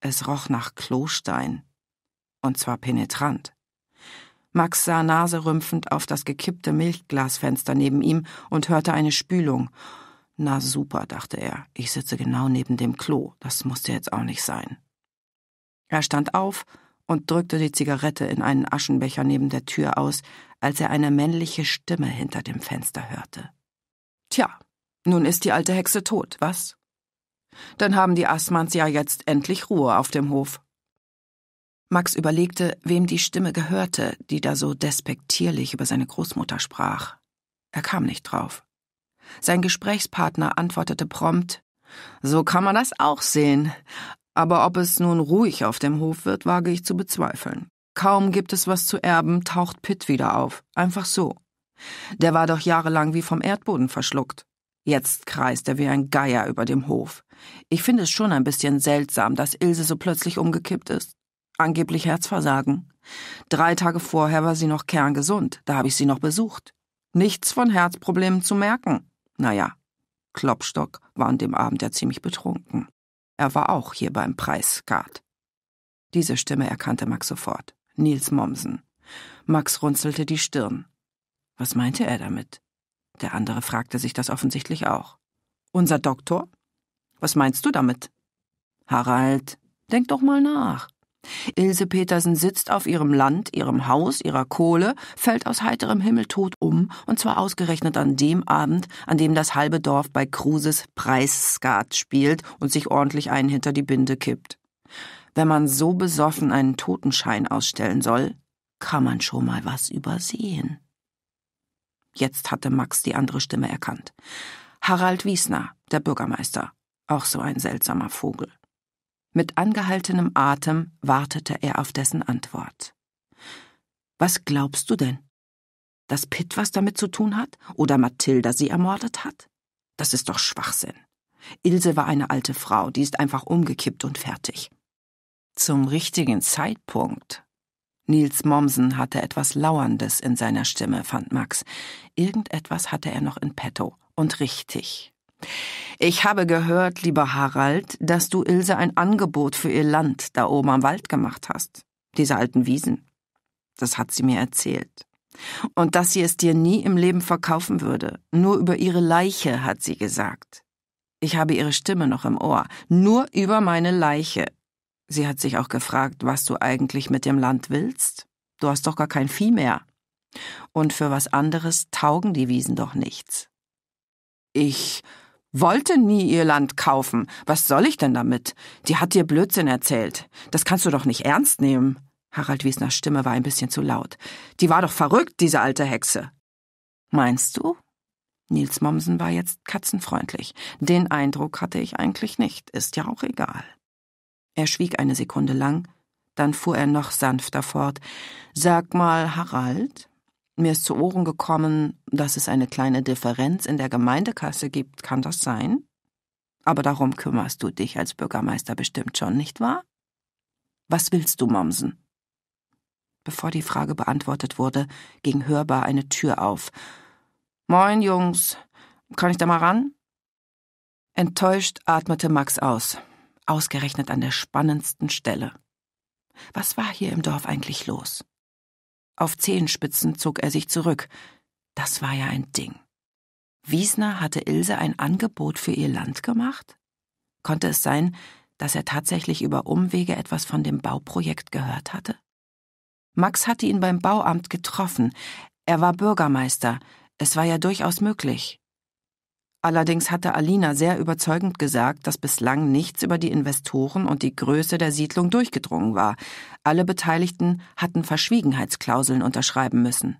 Es roch nach Klostein. Und zwar penetrant. Max sah naserümpfend auf das gekippte Milchglasfenster neben ihm und hörte eine Spülung. Na super, dachte er, ich sitze genau neben dem Klo, das musste jetzt auch nicht sein. Er stand auf, und drückte die Zigarette in einen Aschenbecher neben der Tür aus, als er eine männliche Stimme hinter dem Fenster hörte. Tja, nun ist die alte Hexe tot, was? Dann haben die Assmanns ja jetzt endlich Ruhe auf dem Hof. Max überlegte, wem die Stimme gehörte, die da so despektierlich über seine Großmutter sprach. Er kam nicht drauf. Sein Gesprächspartner antwortete prompt So kann man das auch sehen. Aber ob es nun ruhig auf dem Hof wird, wage ich zu bezweifeln. Kaum gibt es was zu erben, taucht Pitt wieder auf. Einfach so. Der war doch jahrelang wie vom Erdboden verschluckt. Jetzt kreist er wie ein Geier über dem Hof. Ich finde es schon ein bisschen seltsam, dass Ilse so plötzlich umgekippt ist. Angeblich Herzversagen. Drei Tage vorher war sie noch kerngesund, da habe ich sie noch besucht. Nichts von Herzproblemen zu merken. Naja, Klopstock war an dem Abend ja ziemlich betrunken. Er war auch hier beim Preisgard. Diese Stimme erkannte Max sofort. Nils Mommsen. Max runzelte die Stirn. Was meinte er damit? Der andere fragte sich das offensichtlich auch. Unser Doktor? Was meinst du damit? Harald, denk doch mal nach. Ilse Petersen sitzt auf ihrem Land, ihrem Haus, ihrer Kohle, fällt aus heiterem Himmel tot um, und zwar ausgerechnet an dem Abend, an dem das halbe Dorf bei Kruses Preisskat spielt und sich ordentlich einen hinter die Binde kippt. Wenn man so besoffen einen Totenschein ausstellen soll, kann man schon mal was übersehen. Jetzt hatte Max die andere Stimme erkannt. Harald Wiesner, der Bürgermeister, auch so ein seltsamer Vogel. Mit angehaltenem Atem wartete er auf dessen Antwort. Was glaubst du denn? Dass Pitt was damit zu tun hat? Oder Mathilda sie ermordet hat? Das ist doch Schwachsinn. Ilse war eine alte Frau, die ist einfach umgekippt und fertig. Zum richtigen Zeitpunkt. Nils Mommsen hatte etwas Lauerndes in seiner Stimme, fand Max. Irgendetwas hatte er noch in petto. Und richtig. Ich habe gehört, lieber Harald, dass du Ilse ein Angebot für ihr Land da oben am Wald gemacht hast, diese alten Wiesen. Das hat sie mir erzählt. Und dass sie es dir nie im Leben verkaufen würde, nur über ihre Leiche, hat sie gesagt. Ich habe ihre Stimme noch im Ohr, nur über meine Leiche. Sie hat sich auch gefragt, was du eigentlich mit dem Land willst. Du hast doch gar kein Vieh mehr. Und für was anderes taugen die Wiesen doch nichts. Ich wollte nie ihr Land kaufen. Was soll ich denn damit? Die hat dir Blödsinn erzählt. Das kannst du doch nicht ernst nehmen. Harald Wiesners Stimme war ein bisschen zu laut. Die war doch verrückt, diese alte Hexe. Meinst du? Nils Mommsen war jetzt katzenfreundlich. Den Eindruck hatte ich eigentlich nicht. Ist ja auch egal. Er schwieg eine Sekunde lang, dann fuhr er noch sanfter fort. Sag mal, Harald, mir ist zu Ohren gekommen, dass es eine kleine Differenz in der Gemeindekasse gibt. Kann das sein? Aber darum kümmerst du dich als Bürgermeister bestimmt schon, nicht wahr? Was willst du, Mommsen? Bevor die Frage beantwortet wurde, ging hörbar eine Tür auf. Moin, Jungs. Kann ich da mal ran? Enttäuscht atmete Max aus, ausgerechnet an der spannendsten Stelle. Was war hier im Dorf eigentlich los? Auf Zehenspitzen zog er sich zurück. Das war ja ein Ding. Wiesner hatte Ilse ein Angebot für ihr Land gemacht? Konnte es sein, dass er tatsächlich über Umwege etwas von dem Bauprojekt gehört hatte? Max hatte ihn beim Bauamt getroffen. Er war Bürgermeister. Es war ja durchaus möglich. Allerdings hatte Alina sehr überzeugend gesagt, dass bislang nichts über die Investoren und die Größe der Siedlung durchgedrungen war. Alle Beteiligten hatten Verschwiegenheitsklauseln unterschreiben müssen,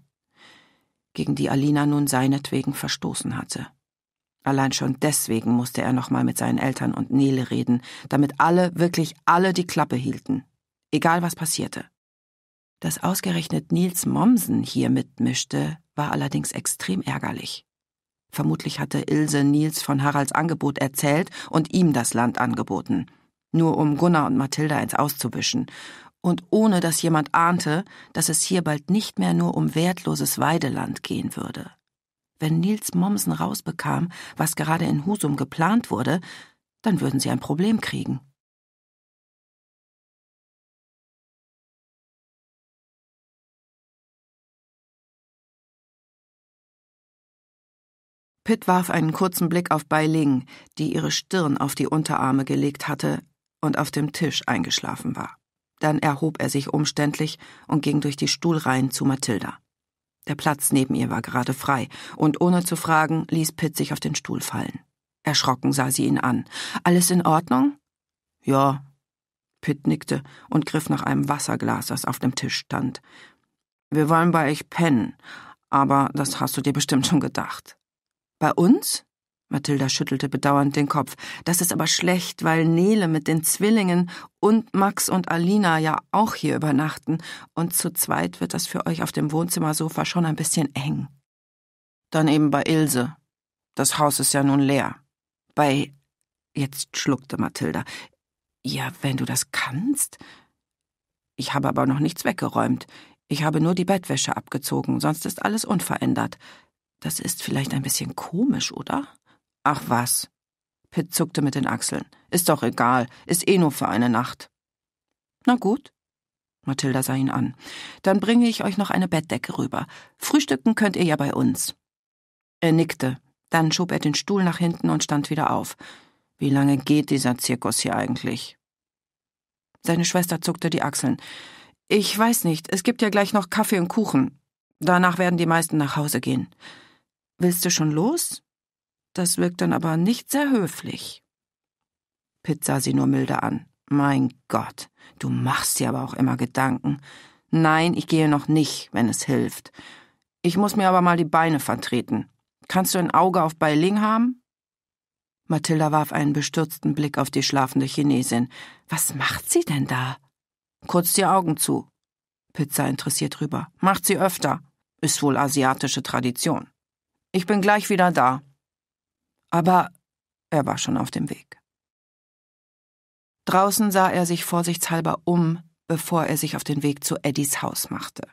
gegen die Alina nun seinetwegen verstoßen hatte. Allein schon deswegen musste er nochmal mit seinen Eltern und Nele reden, damit alle, wirklich alle die Klappe hielten. Egal was passierte. Dass ausgerechnet Nils Mommsen hier mitmischte, war allerdings extrem ärgerlich. Vermutlich hatte Ilse Nils von Haralds Angebot erzählt und ihm das Land angeboten, nur um Gunnar und Mathilda ins auszuwischen, und ohne dass jemand ahnte, dass es hier bald nicht mehr nur um wertloses Weideland gehen würde. Wenn Nils Mommsen rausbekam, was gerade in Husum geplant wurde, dann würden sie ein Problem kriegen. Pitt warf einen kurzen Blick auf Bai Ling, die ihre Stirn auf die Unterarme gelegt hatte und auf dem Tisch eingeschlafen war. Dann erhob er sich umständlich und ging durch die Stuhlreihen zu Mathilda. Der Platz neben ihr war gerade frei, und ohne zu fragen, ließ Pitt sich auf den Stuhl fallen. Erschrocken sah sie ihn an. Alles in Ordnung? Ja. Pitt nickte und griff nach einem Wasserglas, das auf dem Tisch stand. Wir wollen bei euch pennen, aber das hast du dir bestimmt schon gedacht. Bei uns? Mathilda schüttelte bedauernd den Kopf. Das ist aber schlecht, weil Nele mit den Zwillingen und Max und Alina ja auch hier übernachten, und zu zweit wird das für euch auf dem Wohnzimmersofa schon ein bisschen eng. Dann eben bei Ilse. Das Haus ist ja nun leer. Bei. Jetzt schluckte Mathilda. Ja, wenn du das kannst. Ich habe aber noch nichts weggeräumt. Ich habe nur die Bettwäsche abgezogen, sonst ist alles unverändert. Das ist vielleicht ein bisschen komisch, oder? Ach was. Pitt zuckte mit den Achseln. Ist doch egal, ist eh nur für eine Nacht. Na gut. Mathilda sah ihn an. Dann bringe ich euch noch eine Bettdecke rüber. Frühstücken könnt ihr ja bei uns. Er nickte. Dann schob er den Stuhl nach hinten und stand wieder auf. Wie lange geht dieser Zirkus hier eigentlich? Seine Schwester zuckte die Achseln. Ich weiß nicht, es gibt ja gleich noch Kaffee und Kuchen. Danach werden die meisten nach Hause gehen. Willst du schon los? Das wirkt dann aber nicht sehr höflich. Pitt sah sie nur milde an. Mein Gott, du machst dir aber auch immer Gedanken. Nein, ich gehe noch nicht, wenn es hilft. Ich muss mir aber mal die Beine vertreten. Kannst du ein Auge auf Beiling haben? Mathilda warf einen bestürzten Blick auf die schlafende Chinesin. Was macht sie denn da? Kurz die Augen zu. Pizza interessiert rüber. Macht sie öfter. Ist wohl asiatische Tradition. Ich bin gleich wieder da. Aber er war schon auf dem Weg. Draußen sah er sich vorsichtshalber um, bevor er sich auf den Weg zu Eddies Haus machte.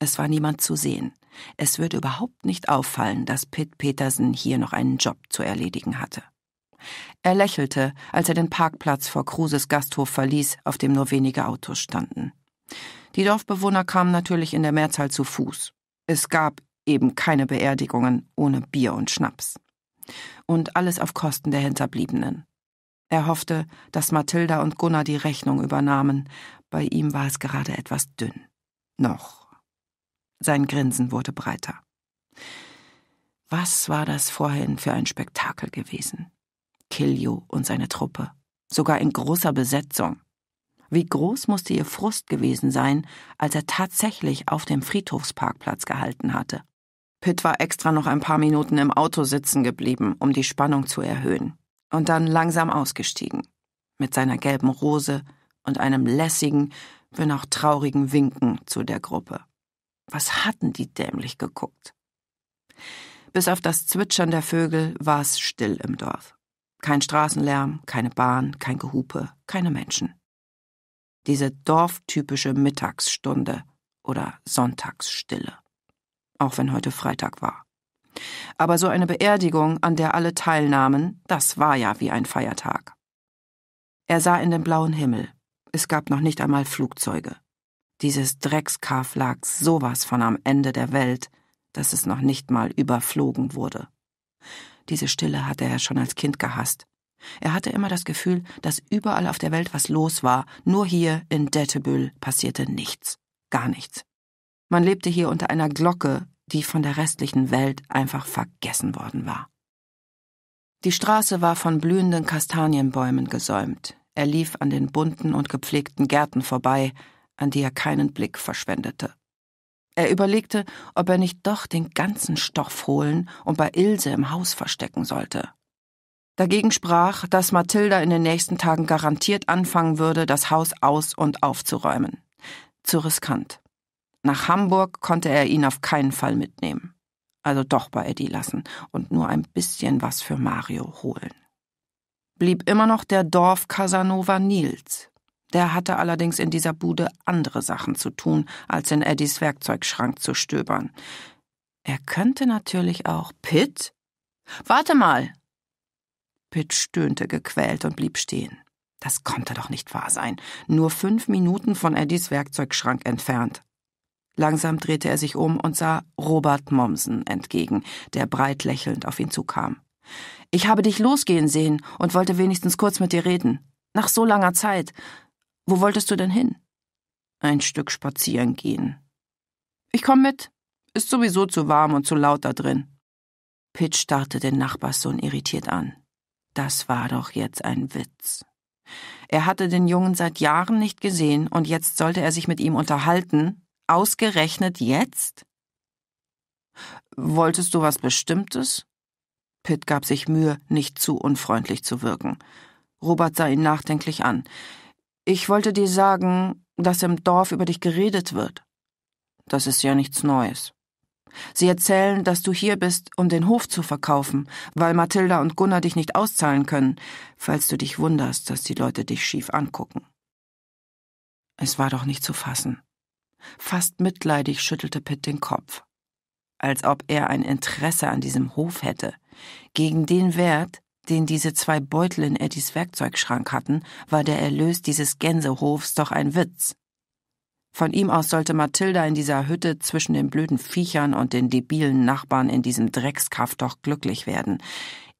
Es war niemand zu sehen. Es würde überhaupt nicht auffallen, dass Pitt Petersen hier noch einen Job zu erledigen hatte. Er lächelte, als er den Parkplatz vor Kruses Gasthof verließ, auf dem nur wenige Autos standen. Die Dorfbewohner kamen natürlich in der Mehrzahl zu Fuß. Es gab Eben keine Beerdigungen ohne Bier und Schnaps. Und alles auf Kosten der Hinterbliebenen. Er hoffte, dass Mathilda und Gunnar die Rechnung übernahmen. Bei ihm war es gerade etwas dünn. Noch. Sein Grinsen wurde breiter. Was war das vorhin für ein Spektakel gewesen? Kiljo und seine Truppe. Sogar in großer Besetzung. Wie groß musste ihr Frust gewesen sein, als er tatsächlich auf dem Friedhofsparkplatz gehalten hatte. Pitt war extra noch ein paar Minuten im Auto sitzen geblieben, um die Spannung zu erhöhen, und dann langsam ausgestiegen, mit seiner gelben Rose und einem lässigen, wenn auch traurigen Winken zu der Gruppe. Was hatten die dämlich geguckt? Bis auf das Zwitschern der Vögel war es still im Dorf. Kein Straßenlärm, keine Bahn, kein Gehupe, keine Menschen. Diese dorftypische Mittagsstunde oder Sonntagsstille auch wenn heute Freitag war. Aber so eine Beerdigung, an der alle teilnahmen, das war ja wie ein Feiertag. Er sah in den blauen Himmel. Es gab noch nicht einmal Flugzeuge. Dieses Dreckskaff lag sowas von am Ende der Welt, dass es noch nicht mal überflogen wurde. Diese Stille hatte er schon als Kind gehasst. Er hatte immer das Gefühl, dass überall auf der Welt was los war, nur hier in Dettebüll passierte nichts, gar nichts. Man lebte hier unter einer Glocke, die von der restlichen Welt einfach vergessen worden war. Die Straße war von blühenden Kastanienbäumen gesäumt. Er lief an den bunten und gepflegten Gärten vorbei, an die er keinen Blick verschwendete. Er überlegte, ob er nicht doch den ganzen Stoff holen und bei Ilse im Haus verstecken sollte. Dagegen sprach, dass Mathilda in den nächsten Tagen garantiert anfangen würde, das Haus aus und aufzuräumen. Zu riskant. Nach Hamburg konnte er ihn auf keinen Fall mitnehmen. Also doch bei Eddie lassen und nur ein bisschen was für Mario holen. Blieb immer noch der Dorf Casanova Nils. Der hatte allerdings in dieser Bude andere Sachen zu tun, als in Eddies Werkzeugschrank zu stöbern. Er könnte natürlich auch Pitt? Warte mal! Pitt stöhnte gequält und blieb stehen. Das konnte doch nicht wahr sein. Nur fünf Minuten von Eddies Werkzeugschrank entfernt. Langsam drehte er sich um und sah Robert Mommsen entgegen, der breit lächelnd auf ihn zukam. Ich habe dich losgehen sehen und wollte wenigstens kurz mit dir reden. Nach so langer Zeit. Wo wolltest du denn hin? Ein Stück spazieren gehen. Ich komm mit. Ist sowieso zu warm und zu laut da drin. Pitt starrte den Nachbarssohn irritiert an. Das war doch jetzt ein Witz. Er hatte den Jungen seit Jahren nicht gesehen und jetzt sollte er sich mit ihm unterhalten, Ausgerechnet jetzt? Wolltest du was Bestimmtes? Pitt gab sich Mühe, nicht zu unfreundlich zu wirken. Robert sah ihn nachdenklich an. Ich wollte dir sagen, dass im Dorf über dich geredet wird. Das ist ja nichts Neues. Sie erzählen, dass du hier bist, um den Hof zu verkaufen, weil Mathilda und Gunnar dich nicht auszahlen können, falls du dich wunderst, dass die Leute dich schief angucken. Es war doch nicht zu fassen. Fast mitleidig schüttelte Pitt den Kopf. Als ob er ein Interesse an diesem Hof hätte. Gegen den Wert, den diese zwei Beutel in Eddies Werkzeugschrank hatten, war der Erlös dieses Gänsehofs doch ein Witz. Von ihm aus sollte Mathilda in dieser Hütte zwischen den blöden Viechern und den debilen Nachbarn in diesem Dreckskaff doch glücklich werden.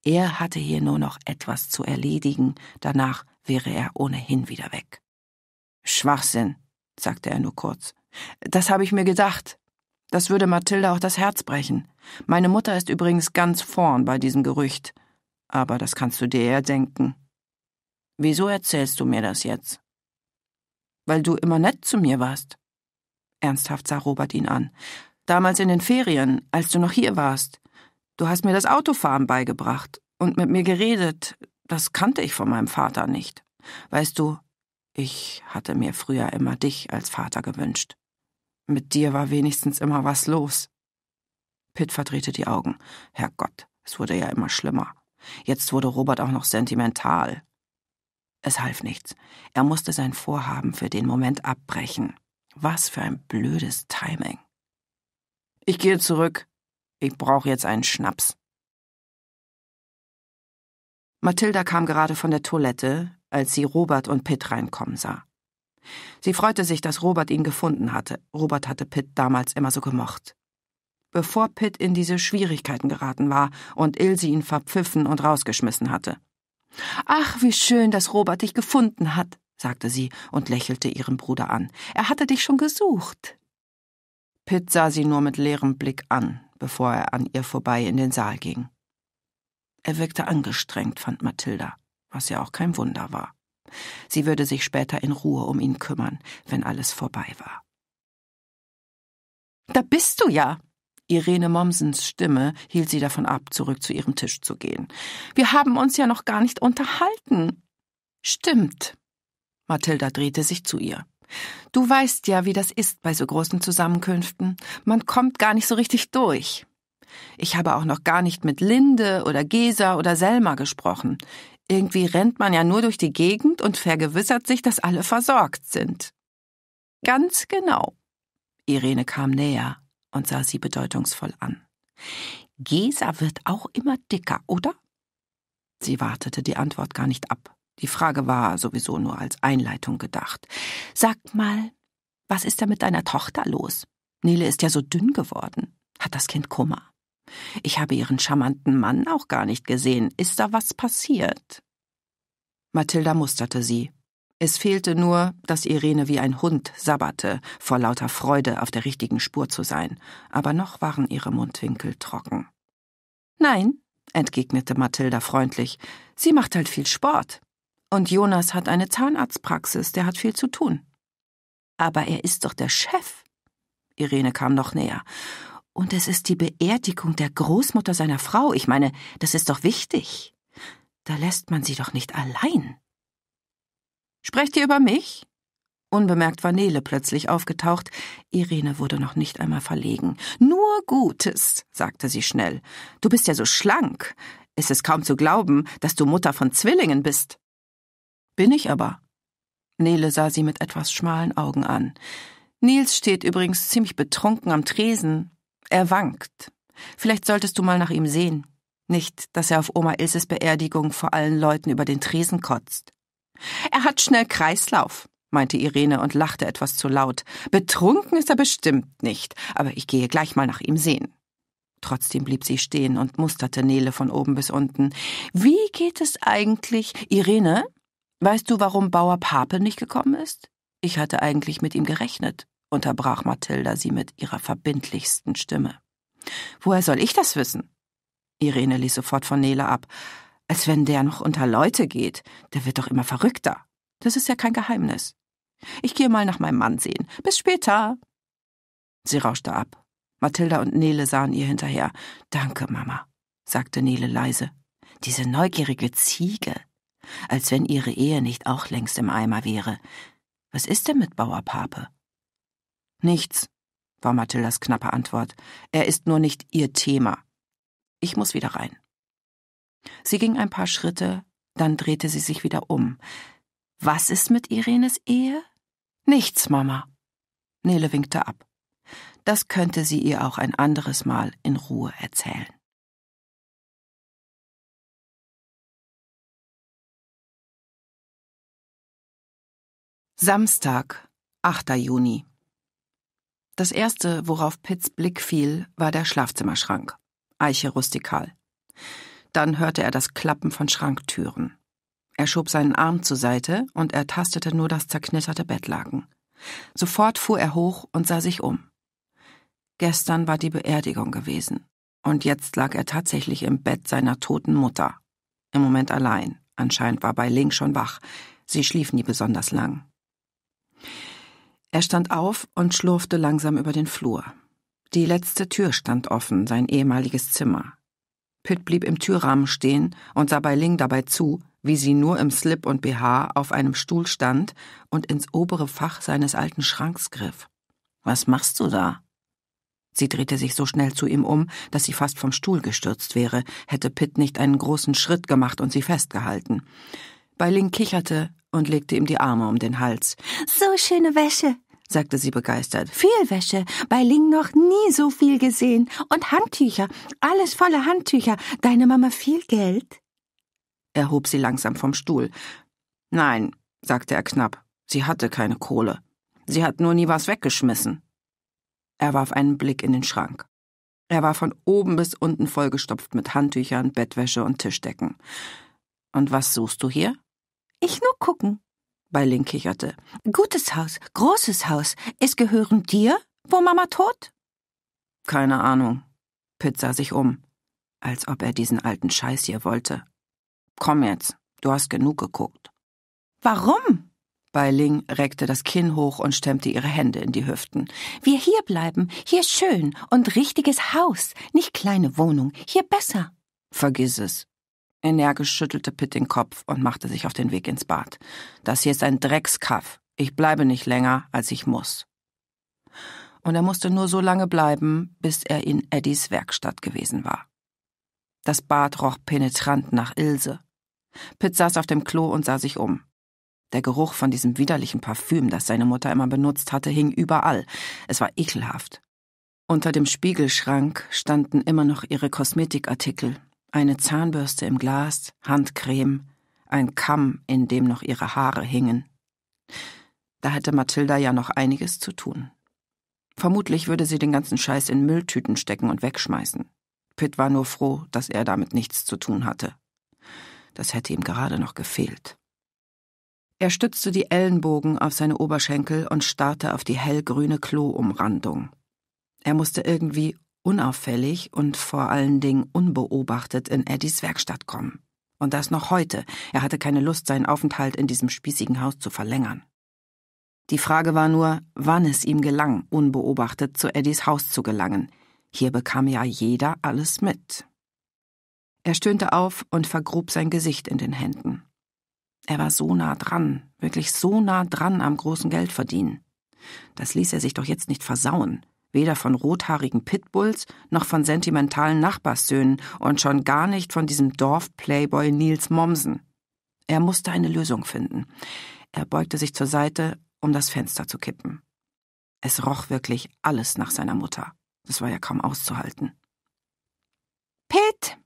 Er hatte hier nur noch etwas zu erledigen, danach wäre er ohnehin wieder weg. Schwachsinn, sagte er nur kurz. Das habe ich mir gedacht. Das würde Mathilde auch das Herz brechen. Meine Mutter ist übrigens ganz vorn bei diesem Gerücht. Aber das kannst du dir ja denken. Wieso erzählst du mir das jetzt? Weil du immer nett zu mir warst. Ernsthaft sah Robert ihn an. Damals in den Ferien, als du noch hier warst. Du hast mir das Autofahren beigebracht und mit mir geredet. Das kannte ich von meinem Vater nicht. Weißt du, ich hatte mir früher immer dich als Vater gewünscht. Mit dir war wenigstens immer was los. Pitt verdrehte die Augen. Herrgott, es wurde ja immer schlimmer. Jetzt wurde Robert auch noch sentimental. Es half nichts. Er musste sein Vorhaben für den Moment abbrechen. Was für ein blödes Timing. Ich gehe zurück. Ich brauche jetzt einen Schnaps. Mathilda kam gerade von der Toilette, als sie Robert und Pitt reinkommen sah. Sie freute sich, dass Robert ihn gefunden hatte. Robert hatte Pitt damals immer so gemocht. Bevor Pitt in diese Schwierigkeiten geraten war und Ilse ihn verpfiffen und rausgeschmissen hatte. Ach, wie schön, dass Robert dich gefunden hat, sagte sie und lächelte ihren Bruder an. Er hatte dich schon gesucht. Pitt sah sie nur mit leerem Blick an, bevor er an ihr vorbei in den Saal ging. Er wirkte angestrengt, fand Mathilda, was ja auch kein Wunder war. Sie würde sich später in Ruhe um ihn kümmern, wenn alles vorbei war. Da bist du ja, Irene Mommsens Stimme hielt sie davon ab, zurück zu ihrem Tisch zu gehen. Wir haben uns ja noch gar nicht unterhalten. Stimmt. Mathilda drehte sich zu ihr. Du weißt ja, wie das ist bei so großen Zusammenkünften. Man kommt gar nicht so richtig durch. Ich habe auch noch gar nicht mit Linde oder Gesa oder Selma gesprochen. Irgendwie rennt man ja nur durch die Gegend und vergewissert sich, dass alle versorgt sind. Ganz genau. Irene kam näher und sah sie bedeutungsvoll an. Gesa wird auch immer dicker, oder? Sie wartete die Antwort gar nicht ab. Die Frage war sowieso nur als Einleitung gedacht. Sag mal, was ist da mit deiner Tochter los? Nele ist ja so dünn geworden. Hat das Kind Kummer? Ich habe Ihren charmanten Mann auch gar nicht gesehen. Ist da was passiert? Mathilda musterte sie. Es fehlte nur, dass Irene wie ein Hund sabberte, vor lauter Freude auf der richtigen Spur zu sein, aber noch waren ihre Mundwinkel trocken. Nein, entgegnete Mathilda freundlich, sie macht halt viel Sport. Und Jonas hat eine Zahnarztpraxis, der hat viel zu tun. Aber er ist doch der Chef. Irene kam noch näher. Und es ist die Beerdigung der Großmutter seiner Frau. Ich meine, das ist doch wichtig. Da lässt man sie doch nicht allein. Sprecht ihr über mich? Unbemerkt war Nele plötzlich aufgetaucht. Irene wurde noch nicht einmal verlegen. Nur Gutes, sagte sie schnell. Du bist ja so schlank. Es ist kaum zu glauben, dass du Mutter von Zwillingen bist. Bin ich aber. Nele sah sie mit etwas schmalen Augen an. Nils steht übrigens ziemlich betrunken am Tresen er wankt. Vielleicht solltest du mal nach ihm sehen. Nicht, dass er auf Oma Ilses Beerdigung vor allen Leuten über den Tresen kotzt. Er hat schnell Kreislauf, meinte Irene und lachte etwas zu laut. Betrunken ist er bestimmt nicht, aber ich gehe gleich mal nach ihm sehen. Trotzdem blieb sie stehen und musterte Nele von oben bis unten. Wie geht es eigentlich? Irene, weißt du, warum Bauer Papel nicht gekommen ist? Ich hatte eigentlich mit ihm gerechnet unterbrach Mathilda sie mit ihrer verbindlichsten Stimme. Woher soll ich das wissen? Irene ließ sofort von Nele ab. Als wenn der noch unter Leute geht. Der wird doch immer verrückter. Das ist ja kein Geheimnis. Ich gehe mal nach meinem Mann sehen. Bis später. Sie rauschte ab. Mathilda und Nele sahen ihr hinterher. Danke, Mama, sagte Nele leise. Diese neugierige Ziege. Als wenn ihre Ehe nicht auch längst im Eimer wäre. Was ist denn mit Bauer Pape? Nichts, war Mathildas knappe Antwort. Er ist nur nicht ihr Thema. Ich muss wieder rein. Sie ging ein paar Schritte, dann drehte sie sich wieder um. Was ist mit Irenes Ehe? Nichts, Mama. Nele winkte ab. Das könnte sie ihr auch ein anderes Mal in Ruhe erzählen. Samstag, 8. Juni. Das erste, worauf Pitts Blick fiel, war der Schlafzimmerschrank. Eiche rustikal. Dann hörte er das Klappen von Schranktüren. Er schob seinen Arm zur Seite und ertastete nur das zerknitterte Bettlaken. Sofort fuhr er hoch und sah sich um. Gestern war die Beerdigung gewesen, und jetzt lag er tatsächlich im Bett seiner toten Mutter. Im Moment allein. Anscheinend war bei Ling schon wach. Sie schlief nie besonders lang. Er stand auf und schlurfte langsam über den Flur. Die letzte Tür stand offen, sein ehemaliges Zimmer. Pitt blieb im Türrahmen stehen und sah bei Ling dabei zu, wie sie nur im Slip und BH auf einem Stuhl stand und ins obere Fach seines alten Schranks griff. Was machst du da? Sie drehte sich so schnell zu ihm um, dass sie fast vom Stuhl gestürzt wäre, hätte Pitt nicht einen großen Schritt gemacht und sie festgehalten. Beiling kicherte und legte ihm die Arme um den Hals. So schöne Wäsche sagte sie begeistert. Viel Wäsche, bei Ling noch nie so viel gesehen. Und Handtücher, alles voller Handtücher. Deine Mama viel Geld? Er hob sie langsam vom Stuhl. Nein, sagte er knapp, sie hatte keine Kohle. Sie hat nur nie was weggeschmissen. Er warf einen Blick in den Schrank. Er war von oben bis unten vollgestopft mit Handtüchern, Bettwäsche und Tischdecken. Und was suchst du hier? Ich nur gucken, bei kicherte. Gutes Haus, großes Haus. Es gehören dir, wo Mama tot? Keine Ahnung. Pitt sah sich um, als ob er diesen alten Scheiß hier wollte. Komm jetzt, du hast genug geguckt. Warum? Beiling reckte das Kinn hoch und stemmte ihre Hände in die Hüften. Wir hier bleiben, hier schön und richtiges Haus, nicht kleine Wohnung, hier besser. Vergiss es. Energisch schüttelte Pitt den Kopf und machte sich auf den Weg ins Bad. Das hier ist ein Dreckskaff. Ich bleibe nicht länger, als ich muss. Und er musste nur so lange bleiben, bis er in Eddies Werkstatt gewesen war. Das Bad roch penetrant nach Ilse. Pitt saß auf dem Klo und sah sich um. Der Geruch von diesem widerlichen Parfüm, das seine Mutter immer benutzt hatte, hing überall. Es war ekelhaft. Unter dem Spiegelschrank standen immer noch ihre Kosmetikartikel, eine Zahnbürste im Glas, Handcreme, ein Kamm, in dem noch ihre Haare hingen. Da hätte Mathilda ja noch einiges zu tun. Vermutlich würde sie den ganzen Scheiß in Mülltüten stecken und wegschmeißen. Pitt war nur froh, dass er damit nichts zu tun hatte. Das hätte ihm gerade noch gefehlt. Er stützte die Ellenbogen auf seine Oberschenkel und starrte auf die hellgrüne Kloumrandung. Er musste irgendwie unauffällig und vor allen Dingen unbeobachtet in Eddies Werkstatt kommen. Und das noch heute. Er hatte keine Lust, seinen Aufenthalt in diesem spießigen Haus zu verlängern. Die Frage war nur, wann es ihm gelang, unbeobachtet zu Eddies Haus zu gelangen. Hier bekam ja jeder alles mit. Er stöhnte auf und vergrub sein Gesicht in den Händen. Er war so nah dran, wirklich so nah dran am großen Geldverdienen. Das ließ er sich doch jetzt nicht versauen weder von rothaarigen Pitbulls noch von sentimentalen Nachbarssöhnen und schon gar nicht von diesem Dorf-Playboy Nils Mommsen. Er musste eine Lösung finden. Er beugte sich zur Seite, um das Fenster zu kippen. Es roch wirklich alles nach seiner Mutter. Das war ja kaum auszuhalten. Pitt!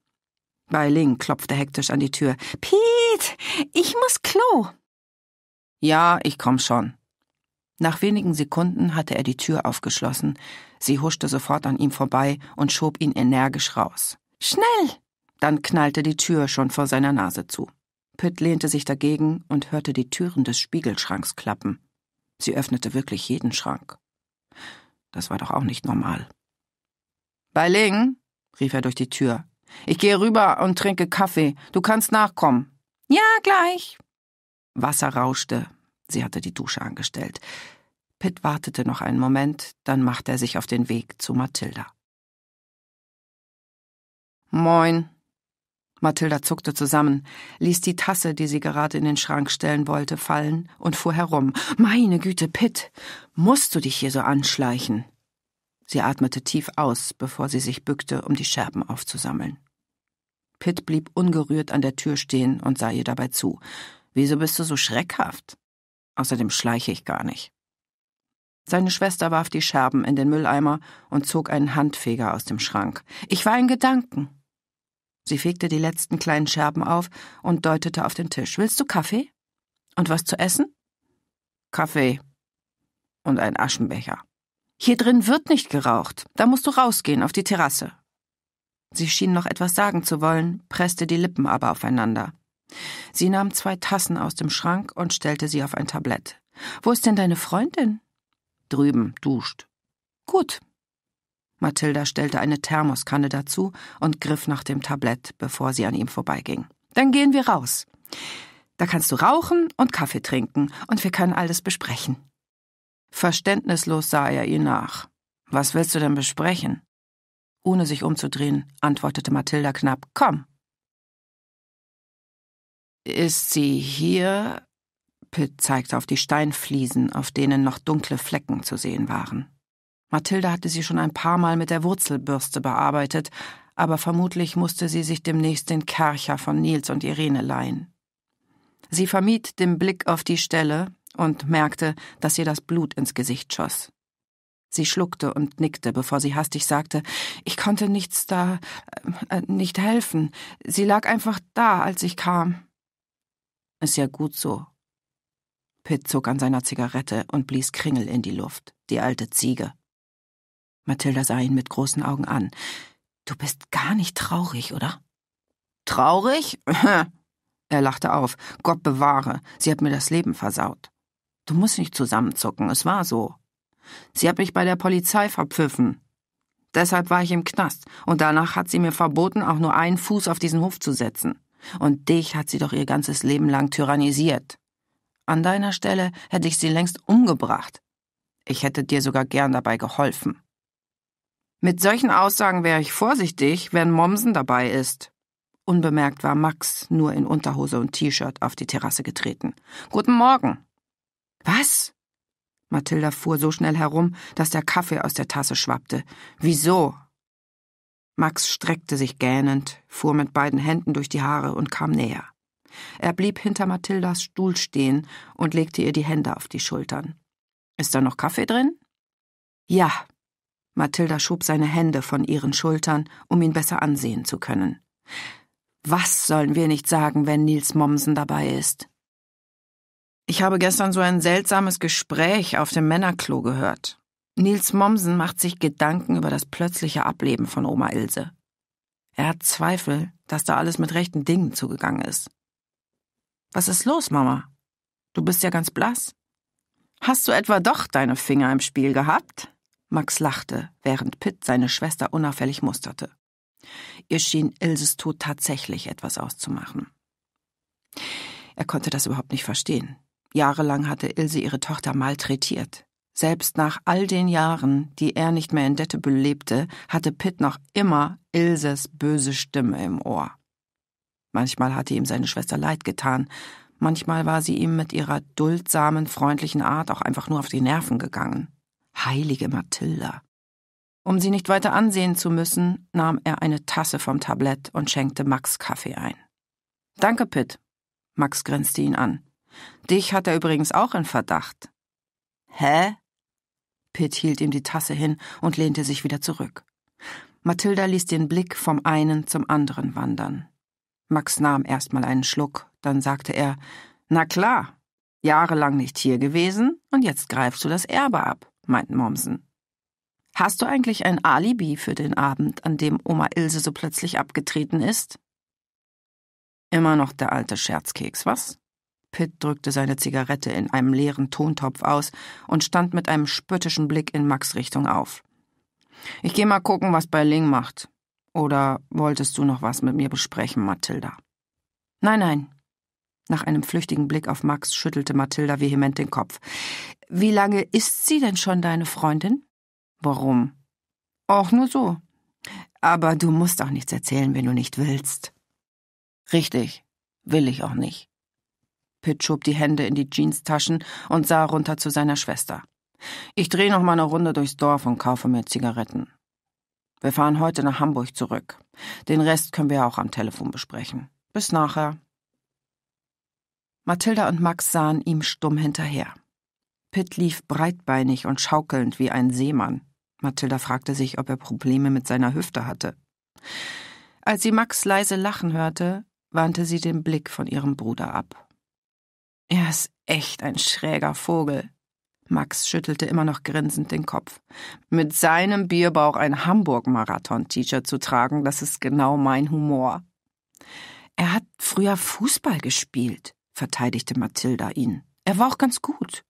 Bei Ling klopfte hektisch an die Tür. Piet, ich muss Klo. Ja, ich komm schon, nach wenigen Sekunden hatte er die Tür aufgeschlossen. Sie huschte sofort an ihm vorbei und schob ihn energisch raus. Schnell! Dann knallte die Tür schon vor seiner Nase zu. Pitt lehnte sich dagegen und hörte die Türen des Spiegelschranks klappen. Sie öffnete wirklich jeden Schrank. Das war doch auch nicht normal. Bei Ling, rief er durch die Tür. Ich gehe rüber und trinke Kaffee. Du kannst nachkommen. Ja, gleich. Wasser rauschte, Sie hatte die Dusche angestellt. Pitt wartete noch einen Moment, dann machte er sich auf den Weg zu Mathilda. Moin. Mathilda zuckte zusammen, ließ die Tasse, die sie gerade in den Schrank stellen wollte, fallen und fuhr herum. Meine Güte, Pitt, musst du dich hier so anschleichen? Sie atmete tief aus, bevor sie sich bückte, um die Scherben aufzusammeln. Pitt blieb ungerührt an der Tür stehen und sah ihr dabei zu. Wieso bist du so schreckhaft? Außerdem schleiche ich gar nicht. Seine Schwester warf die Scherben in den Mülleimer und zog einen Handfeger aus dem Schrank. Ich war in Gedanken. Sie fegte die letzten kleinen Scherben auf und deutete auf den Tisch. Willst du Kaffee? Und was zu essen? Kaffee. Und ein Aschenbecher. Hier drin wird nicht geraucht. Da musst du rausgehen auf die Terrasse. Sie schien noch etwas sagen zu wollen, presste die Lippen aber aufeinander. Sie nahm zwei Tassen aus dem Schrank und stellte sie auf ein Tablett. Wo ist denn deine Freundin? Drüben, duscht. Gut. Mathilda stellte eine Thermoskanne dazu und griff nach dem Tablett, bevor sie an ihm vorbeiging. Dann gehen wir raus. Da kannst du rauchen und Kaffee trinken, und wir können alles besprechen. Verständnislos sah er ihr nach. Was willst du denn besprechen? Ohne sich umzudrehen, antwortete Mathilda knapp Komm, ist sie hier? Pitt zeigte auf die Steinfliesen, auf denen noch dunkle Flecken zu sehen waren. Mathilde hatte sie schon ein paar Mal mit der Wurzelbürste bearbeitet, aber vermutlich musste sie sich demnächst den Kercher von Nils und Irene leihen. Sie vermied den Blick auf die Stelle und merkte, dass ihr das Blut ins Gesicht schoss. Sie schluckte und nickte, bevor sie hastig sagte, ich konnte nichts da, äh, nicht helfen. Sie lag einfach da, als ich kam. Ist ja gut so. Pitt zog an seiner Zigarette und blies Kringel in die Luft, die alte Ziege. Mathilda sah ihn mit großen Augen an. Du bist gar nicht traurig, oder? Traurig? er lachte auf. Gott bewahre, sie hat mir das Leben versaut. Du musst nicht zusammenzucken, es war so. Sie hat mich bei der Polizei verpfiffen. Deshalb war ich im Knast, und danach hat sie mir verboten, auch nur einen Fuß auf diesen Hof zu setzen. Und dich hat sie doch ihr ganzes Leben lang tyrannisiert. An deiner Stelle hätte ich sie längst umgebracht. Ich hätte dir sogar gern dabei geholfen. Mit solchen Aussagen wäre ich vorsichtig, wenn Mommsen dabei ist. Unbemerkt war Max nur in Unterhose und T-Shirt auf die Terrasse getreten. Guten Morgen. Was? Mathilda fuhr so schnell herum, dass der Kaffee aus der Tasse schwappte. Wieso? Max streckte sich gähnend, fuhr mit beiden Händen durch die Haare und kam näher. Er blieb hinter Mathildas Stuhl stehen und legte ihr die Hände auf die Schultern. Ist da noch Kaffee drin? Ja. Mathilda schob seine Hände von ihren Schultern, um ihn besser ansehen zu können. Was sollen wir nicht sagen, wenn Nils Mommsen dabei ist? Ich habe gestern so ein seltsames Gespräch auf dem Männerklo gehört. Nils Mommsen macht sich Gedanken über das plötzliche Ableben von Oma Ilse. Er hat Zweifel, dass da alles mit rechten Dingen zugegangen ist. Was ist los, Mama? Du bist ja ganz blass. Hast du etwa doch deine Finger im Spiel gehabt? Max lachte, während Pitt seine Schwester unauffällig musterte. Ihr schien Ilses Tod tatsächlich etwas auszumachen. Er konnte das überhaupt nicht verstehen. Jahrelang hatte Ilse ihre Tochter malträtiert. Selbst nach all den Jahren, die er nicht mehr in Dettebüll lebte, hatte Pitt noch immer Ilses böse Stimme im Ohr. Manchmal hatte ihm seine Schwester leid getan, manchmal war sie ihm mit ihrer duldsamen, freundlichen Art auch einfach nur auf die Nerven gegangen. Heilige Mathilda. Um sie nicht weiter ansehen zu müssen, nahm er eine Tasse vom Tablett und schenkte Max Kaffee ein. Danke, Pitt. Max grinste ihn an. Dich hat er übrigens auch in Verdacht. Hä? Pitt hielt ihm die Tasse hin und lehnte sich wieder zurück. Mathilda ließ den Blick vom einen zum anderen wandern. Max nahm erstmal einen Schluck, dann sagte er Na klar, jahrelang nicht hier gewesen und jetzt greifst du das Erbe ab, meint Mommsen. Hast du eigentlich ein Alibi für den Abend, an dem Oma Ilse so plötzlich abgetreten ist? Immer noch der alte Scherzkeks, was? Pitt drückte seine Zigarette in einem leeren Tontopf aus und stand mit einem spöttischen Blick in Max Richtung auf. Ich geh mal gucken, was bei Ling macht. Oder wolltest du noch was mit mir besprechen, Mathilda? Nein, nein. Nach einem flüchtigen Blick auf Max schüttelte Mathilda vehement den Kopf. Wie lange ist sie denn schon deine Freundin? Warum? Auch nur so. Aber du musst auch nichts erzählen, wenn du nicht willst. Richtig, will ich auch nicht. Pitt schob die Hände in die Jeanstaschen und sah runter zu seiner Schwester. Ich drehe noch mal eine Runde durchs Dorf und kaufe mir Zigaretten. Wir fahren heute nach Hamburg zurück. Den Rest können wir auch am Telefon besprechen. Bis nachher. Mathilda und Max sahen ihm stumm hinterher. Pitt lief breitbeinig und schaukelnd wie ein Seemann. Mathilda fragte sich, ob er Probleme mit seiner Hüfte hatte. Als sie Max leise lachen hörte, wandte sie den Blick von ihrem Bruder ab. Er ist echt ein schräger Vogel. Max schüttelte immer noch grinsend den Kopf. Mit seinem Bierbauch ein Hamburg-Marathon-T-Shirt zu tragen, das ist genau mein Humor. Er hat früher Fußball gespielt, verteidigte Mathilda ihn. Er war auch ganz gut.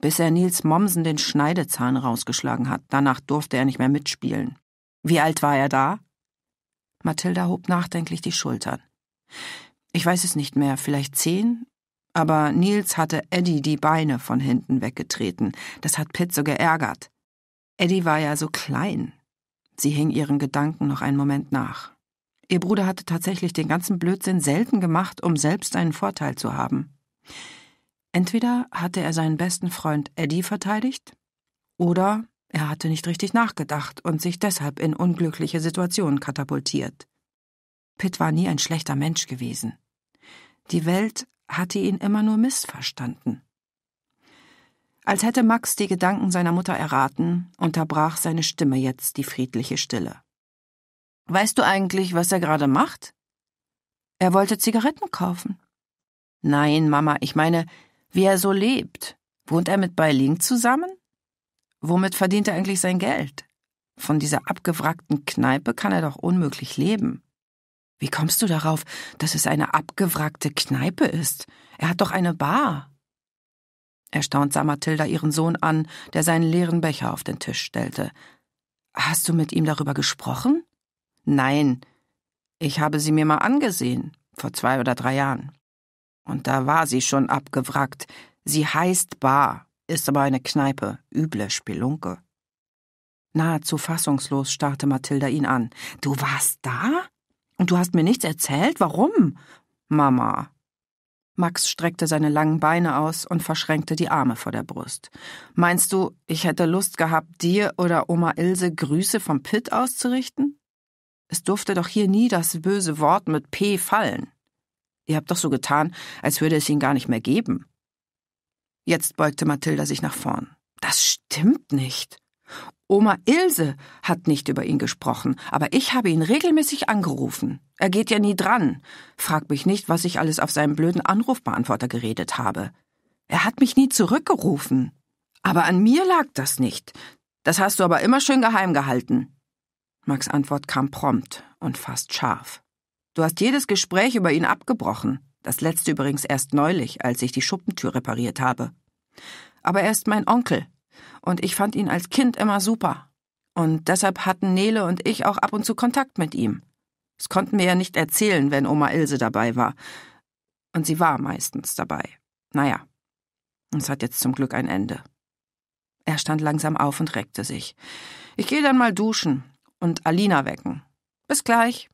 Bis er Nils Mommsen den Schneidezahn rausgeschlagen hat, danach durfte er nicht mehr mitspielen. Wie alt war er da? Mathilda hob nachdenklich die Schultern. Ich weiß es nicht mehr, vielleicht zehn aber Nils hatte Eddie die Beine von hinten weggetreten. Das hat Pitt so geärgert. Eddie war ja so klein. Sie hing ihren Gedanken noch einen Moment nach. Ihr Bruder hatte tatsächlich den ganzen Blödsinn selten gemacht, um selbst einen Vorteil zu haben. Entweder hatte er seinen besten Freund Eddie verteidigt, oder er hatte nicht richtig nachgedacht und sich deshalb in unglückliche Situationen katapultiert. Pitt war nie ein schlechter Mensch gewesen. Die Welt hatte ihn immer nur missverstanden. Als hätte Max die Gedanken seiner Mutter erraten, unterbrach seine Stimme jetzt die friedliche Stille. Weißt du eigentlich, was er gerade macht? Er wollte Zigaretten kaufen. Nein, Mama, ich meine, wie er so lebt. Wohnt er mit Beiling zusammen? Womit verdient er eigentlich sein Geld? Von dieser abgewrackten Kneipe kann er doch unmöglich leben. Wie kommst du darauf, dass es eine abgewrackte Kneipe ist? Er hat doch eine Bar. Erstaunt sah Mathilda ihren Sohn an, der seinen leeren Becher auf den Tisch stellte. Hast du mit ihm darüber gesprochen? Nein. Ich habe sie mir mal angesehen, vor zwei oder drei Jahren. Und da war sie schon abgewrackt. Sie heißt Bar, ist aber eine Kneipe, üble Spelunke. Nahezu fassungslos starrte Mathilda ihn an. Du warst da? Und du hast mir nichts erzählt? Warum? Mama. Max streckte seine langen Beine aus und verschränkte die Arme vor der Brust. Meinst du, ich hätte Lust gehabt, dir oder Oma Ilse Grüße vom Pitt auszurichten? Es durfte doch hier nie das böse Wort mit P fallen. Ihr habt doch so getan, als würde es ihn gar nicht mehr geben. Jetzt beugte Mathilda sich nach vorn. Das stimmt nicht. Oma Ilse hat nicht über ihn gesprochen, aber ich habe ihn regelmäßig angerufen. Er geht ja nie dran. Frag mich nicht, was ich alles auf seinem blöden Anrufbeantworter geredet habe. Er hat mich nie zurückgerufen. Aber an mir lag das nicht. Das hast du aber immer schön geheim gehalten. Max Antwort kam prompt und fast scharf. Du hast jedes Gespräch über ihn abgebrochen. Das letzte übrigens erst neulich, als ich die Schuppentür repariert habe. Aber er ist mein Onkel und ich fand ihn als Kind immer super. Und deshalb hatten Nele und ich auch ab und zu Kontakt mit ihm. Es konnten wir ja nicht erzählen, wenn Oma Ilse dabei war. Und sie war meistens dabei. Naja, es hat jetzt zum Glück ein Ende. Er stand langsam auf und reckte sich. Ich gehe dann mal duschen und Alina wecken. Bis gleich.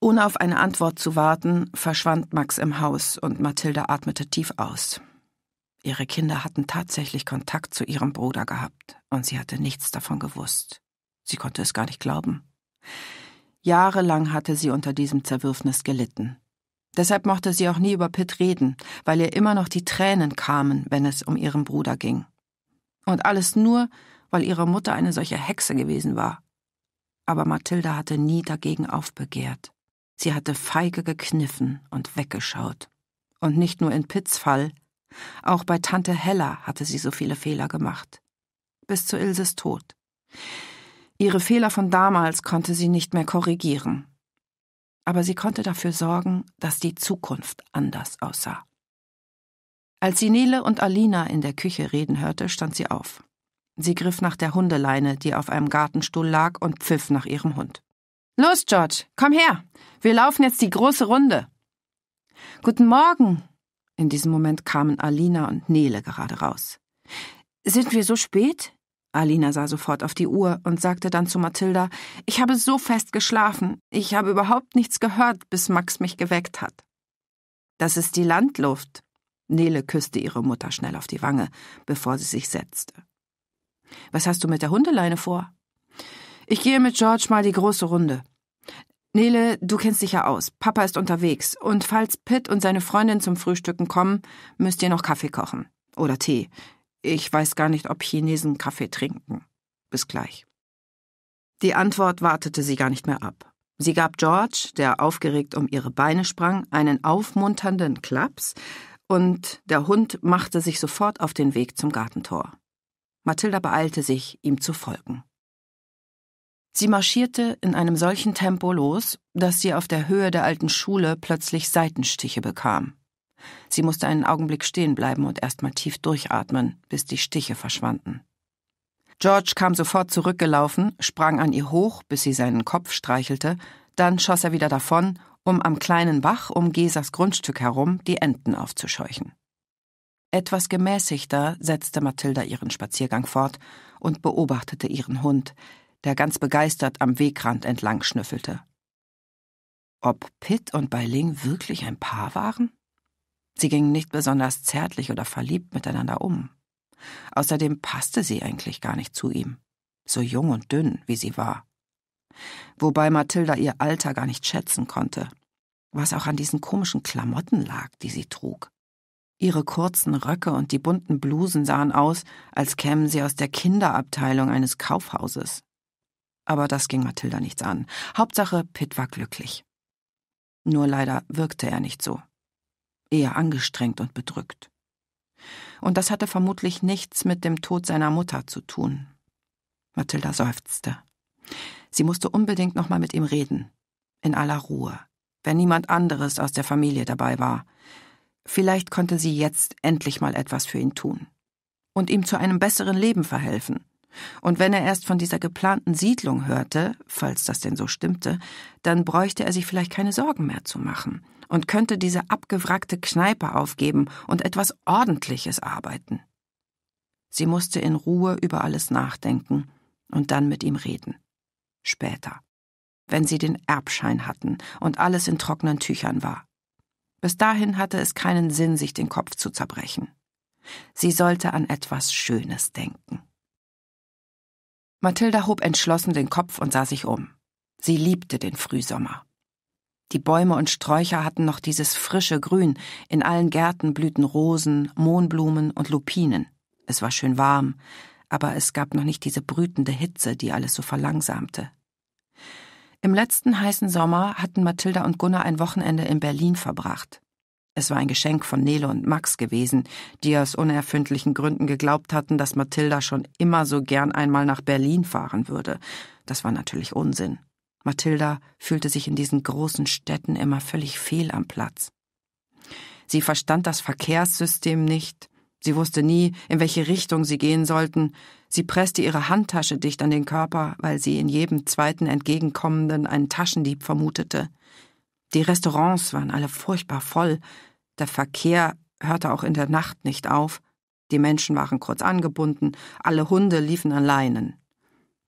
Ohne auf eine Antwort zu warten, verschwand Max im Haus und Mathilde atmete tief aus. Ihre Kinder hatten tatsächlich Kontakt zu ihrem Bruder gehabt, und sie hatte nichts davon gewusst. Sie konnte es gar nicht glauben. Jahrelang hatte sie unter diesem Zerwürfnis gelitten. Deshalb mochte sie auch nie über Pitt reden, weil ihr immer noch die Tränen kamen, wenn es um ihren Bruder ging. Und alles nur, weil ihre Mutter eine solche Hexe gewesen war. Aber Mathilda hatte nie dagegen aufbegehrt. Sie hatte feige gekniffen und weggeschaut. Und nicht nur in Pitts Fall, auch bei Tante Hella hatte sie so viele Fehler gemacht. Bis zu Ilses Tod. Ihre Fehler von damals konnte sie nicht mehr korrigieren. Aber sie konnte dafür sorgen, dass die Zukunft anders aussah. Als sie Nele und Alina in der Küche reden hörte, stand sie auf. Sie griff nach der Hundeleine, die auf einem Gartenstuhl lag, und pfiff nach ihrem Hund. Los, George, komm her. Wir laufen jetzt die große Runde. Guten Morgen, in diesem Moment kamen Alina und Nele gerade raus. Sind wir so spät? Alina sah sofort auf die Uhr und sagte dann zu Mathilda, ich habe so fest geschlafen, ich habe überhaupt nichts gehört, bis Max mich geweckt hat. Das ist die Landluft. Nele küsste ihre Mutter schnell auf die Wange, bevor sie sich setzte. Was hast du mit der Hundeleine vor? Ich gehe mit George mal die große Runde. Nele, du kennst dich ja aus. Papa ist unterwegs. Und falls Pitt und seine Freundin zum Frühstücken kommen, müsst ihr noch Kaffee kochen. Oder Tee. Ich weiß gar nicht, ob Chinesen Kaffee trinken. Bis gleich. Die Antwort wartete sie gar nicht mehr ab. Sie gab George, der aufgeregt um ihre Beine sprang, einen aufmunternden Klaps, und der Hund machte sich sofort auf den Weg zum Gartentor. Mathilda beeilte sich, ihm zu folgen. Sie marschierte in einem solchen Tempo los, dass sie auf der Höhe der alten Schule plötzlich Seitenstiche bekam. Sie musste einen Augenblick stehen bleiben und erst mal tief durchatmen, bis die Stiche verschwanden. George kam sofort zurückgelaufen, sprang an ihr hoch, bis sie seinen Kopf streichelte, dann schoss er wieder davon, um am kleinen Bach um Gesas Grundstück herum die Enten aufzuscheuchen. Etwas gemäßigter setzte Mathilda ihren Spaziergang fort und beobachtete ihren Hund, der ganz begeistert am Wegrand entlang schnüffelte. Ob Pitt und Beiling wirklich ein Paar waren? Sie gingen nicht besonders zärtlich oder verliebt miteinander um. Außerdem passte sie eigentlich gar nicht zu ihm, so jung und dünn, wie sie war. Wobei Mathilda ihr Alter gar nicht schätzen konnte, was auch an diesen komischen Klamotten lag, die sie trug. Ihre kurzen Röcke und die bunten Blusen sahen aus, als kämen sie aus der Kinderabteilung eines Kaufhauses. Aber das ging Mathilda nichts an. Hauptsache, Pitt war glücklich. Nur leider wirkte er nicht so. Eher angestrengt und bedrückt. Und das hatte vermutlich nichts mit dem Tod seiner Mutter zu tun. Mathilda seufzte. Sie musste unbedingt nochmal mit ihm reden. In aller Ruhe. Wenn niemand anderes aus der Familie dabei war. Vielleicht konnte sie jetzt endlich mal etwas für ihn tun. Und ihm zu einem besseren Leben verhelfen. Und wenn er erst von dieser geplanten Siedlung hörte, falls das denn so stimmte, dann bräuchte er sich vielleicht keine Sorgen mehr zu machen und könnte diese abgewrackte Kneipe aufgeben und etwas Ordentliches arbeiten. Sie musste in Ruhe über alles nachdenken und dann mit ihm reden. Später, wenn sie den Erbschein hatten und alles in trockenen Tüchern war. Bis dahin hatte es keinen Sinn, sich den Kopf zu zerbrechen. Sie sollte an etwas Schönes denken. Mathilda hob entschlossen den Kopf und sah sich um. Sie liebte den Frühsommer. Die Bäume und Sträucher hatten noch dieses frische Grün, in allen Gärten blühten Rosen, Mohnblumen und Lupinen. Es war schön warm, aber es gab noch nicht diese brütende Hitze, die alles so verlangsamte. Im letzten heißen Sommer hatten Mathilda und Gunnar ein Wochenende in Berlin verbracht. Es war ein Geschenk von Nele und Max gewesen, die aus unerfindlichen Gründen geglaubt hatten, dass Mathilda schon immer so gern einmal nach Berlin fahren würde. Das war natürlich Unsinn. Mathilda fühlte sich in diesen großen Städten immer völlig fehl am Platz. Sie verstand das Verkehrssystem nicht, sie wusste nie, in welche Richtung sie gehen sollten, sie presste ihre Handtasche dicht an den Körper, weil sie in jedem zweiten Entgegenkommenden einen Taschendieb vermutete. Die Restaurants waren alle furchtbar voll, der Verkehr hörte auch in der Nacht nicht auf, die Menschen waren kurz angebunden, alle Hunde liefen an Leinen.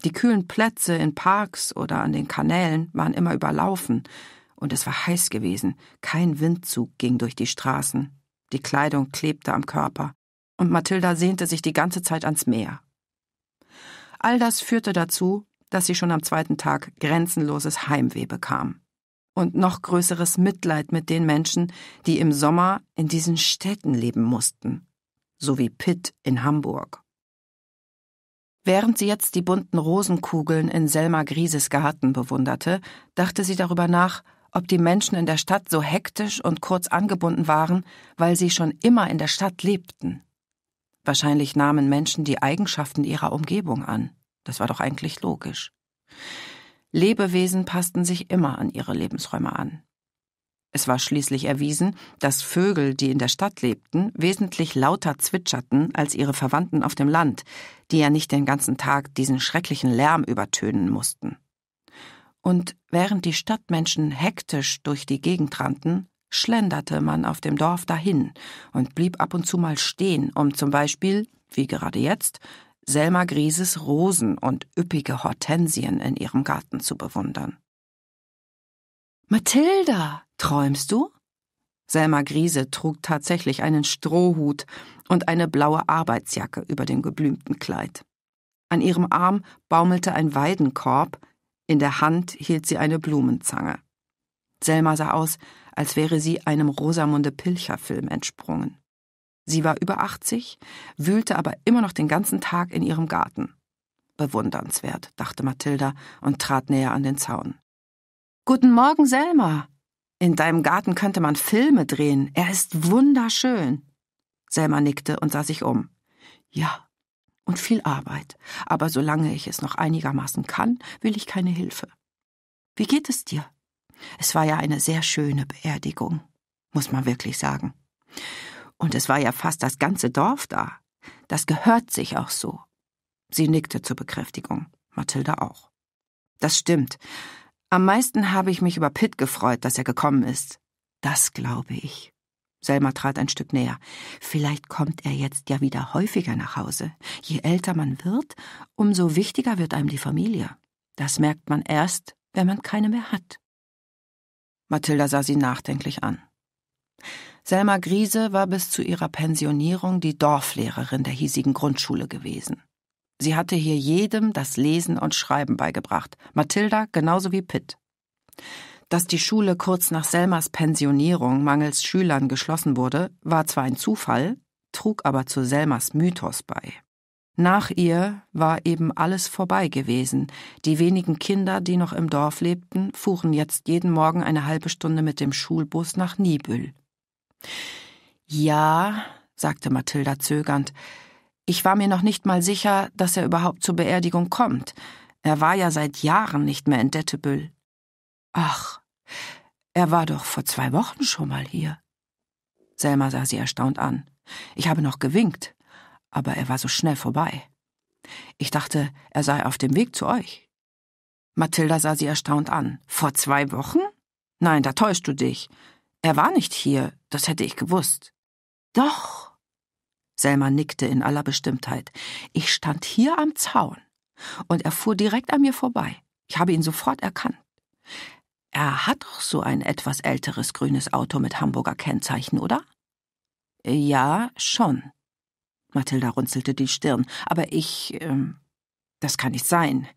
Die kühlen Plätze in Parks oder an den Kanälen waren immer überlaufen, und es war heiß gewesen, kein Windzug ging durch die Straßen, die Kleidung klebte am Körper, und Mathilda sehnte sich die ganze Zeit ans Meer. All das führte dazu, dass sie schon am zweiten Tag grenzenloses Heimweh bekam und noch größeres Mitleid mit den Menschen, die im Sommer in diesen Städten leben mussten, so wie Pitt in Hamburg. Während sie jetzt die bunten Rosenkugeln in Selma Grieses Garten bewunderte, dachte sie darüber nach, ob die Menschen in der Stadt so hektisch und kurz angebunden waren, weil sie schon immer in der Stadt lebten. Wahrscheinlich nahmen Menschen die Eigenschaften ihrer Umgebung an. Das war doch eigentlich logisch. Lebewesen passten sich immer an ihre Lebensräume an. Es war schließlich erwiesen, dass Vögel, die in der Stadt lebten, wesentlich lauter zwitscherten als ihre Verwandten auf dem Land, die ja nicht den ganzen Tag diesen schrecklichen Lärm übertönen mussten. Und während die Stadtmenschen hektisch durch die Gegend rannten, schlenderte man auf dem Dorf dahin und blieb ab und zu mal stehen, um zum Beispiel, wie gerade jetzt, Selma Grieses Rosen und üppige Hortensien in ihrem Garten zu bewundern. Mathilda, träumst du? Selma Griese trug tatsächlich einen Strohhut und eine blaue Arbeitsjacke über dem geblümten Kleid. An ihrem Arm baumelte ein Weidenkorb, in der Hand hielt sie eine Blumenzange. Selma sah aus, als wäre sie einem Rosamunde Pilcher-Film entsprungen. Sie war über 80, wühlte aber immer noch den ganzen Tag in ihrem Garten. Bewundernswert, dachte Mathilda und trat näher an den Zaun. Guten Morgen, Selma. In deinem Garten könnte man Filme drehen. Er ist wunderschön. Selma nickte und sah sich um. Ja, und viel Arbeit. Aber solange ich es noch einigermaßen kann, will ich keine Hilfe. Wie geht es dir? Es war ja eine sehr schöne Beerdigung, muss man wirklich sagen. Und es war ja fast das ganze Dorf da. Das gehört sich auch so. Sie nickte zur Bekräftigung, Mathilda auch. Das stimmt. Am meisten habe ich mich über Pitt gefreut, dass er gekommen ist. Das glaube ich. Selma trat ein Stück näher. Vielleicht kommt er jetzt ja wieder häufiger nach Hause. Je älter man wird, umso wichtiger wird einem die Familie. Das merkt man erst, wenn man keine mehr hat. Mathilda sah sie nachdenklich an. Selma Griese war bis zu ihrer Pensionierung die Dorflehrerin der hiesigen Grundschule gewesen. Sie hatte hier jedem das Lesen und Schreiben beigebracht, Mathilda genauso wie Pitt. Dass die Schule kurz nach Selmas Pensionierung mangels Schülern geschlossen wurde, war zwar ein Zufall, trug aber zu Selmas Mythos bei. Nach ihr war eben alles vorbei gewesen. Die wenigen Kinder, die noch im Dorf lebten, fuhren jetzt jeden Morgen eine halbe Stunde mit dem Schulbus nach Nibül. Ja, sagte Mathilda zögernd, ich war mir noch nicht mal sicher, dass er überhaupt zur Beerdigung kommt. Er war ja seit Jahren nicht mehr in Dettebüll. Ach, er war doch vor zwei Wochen schon mal hier. Selma sah sie erstaunt an. Ich habe noch gewinkt, aber er war so schnell vorbei. Ich dachte, er sei auf dem Weg zu euch. Mathilda sah sie erstaunt an. Vor zwei Wochen? Nein, da täuschst du dich. Er war nicht hier. Das hätte ich gewusst. Doch. Selma nickte in aller Bestimmtheit. Ich stand hier am Zaun und er fuhr direkt an mir vorbei. Ich habe ihn sofort erkannt. Er hat doch so ein etwas älteres grünes Auto mit Hamburger Kennzeichen, oder? Ja, schon. Mathilda runzelte die Stirn. Aber ich. Ähm, das kann nicht sein.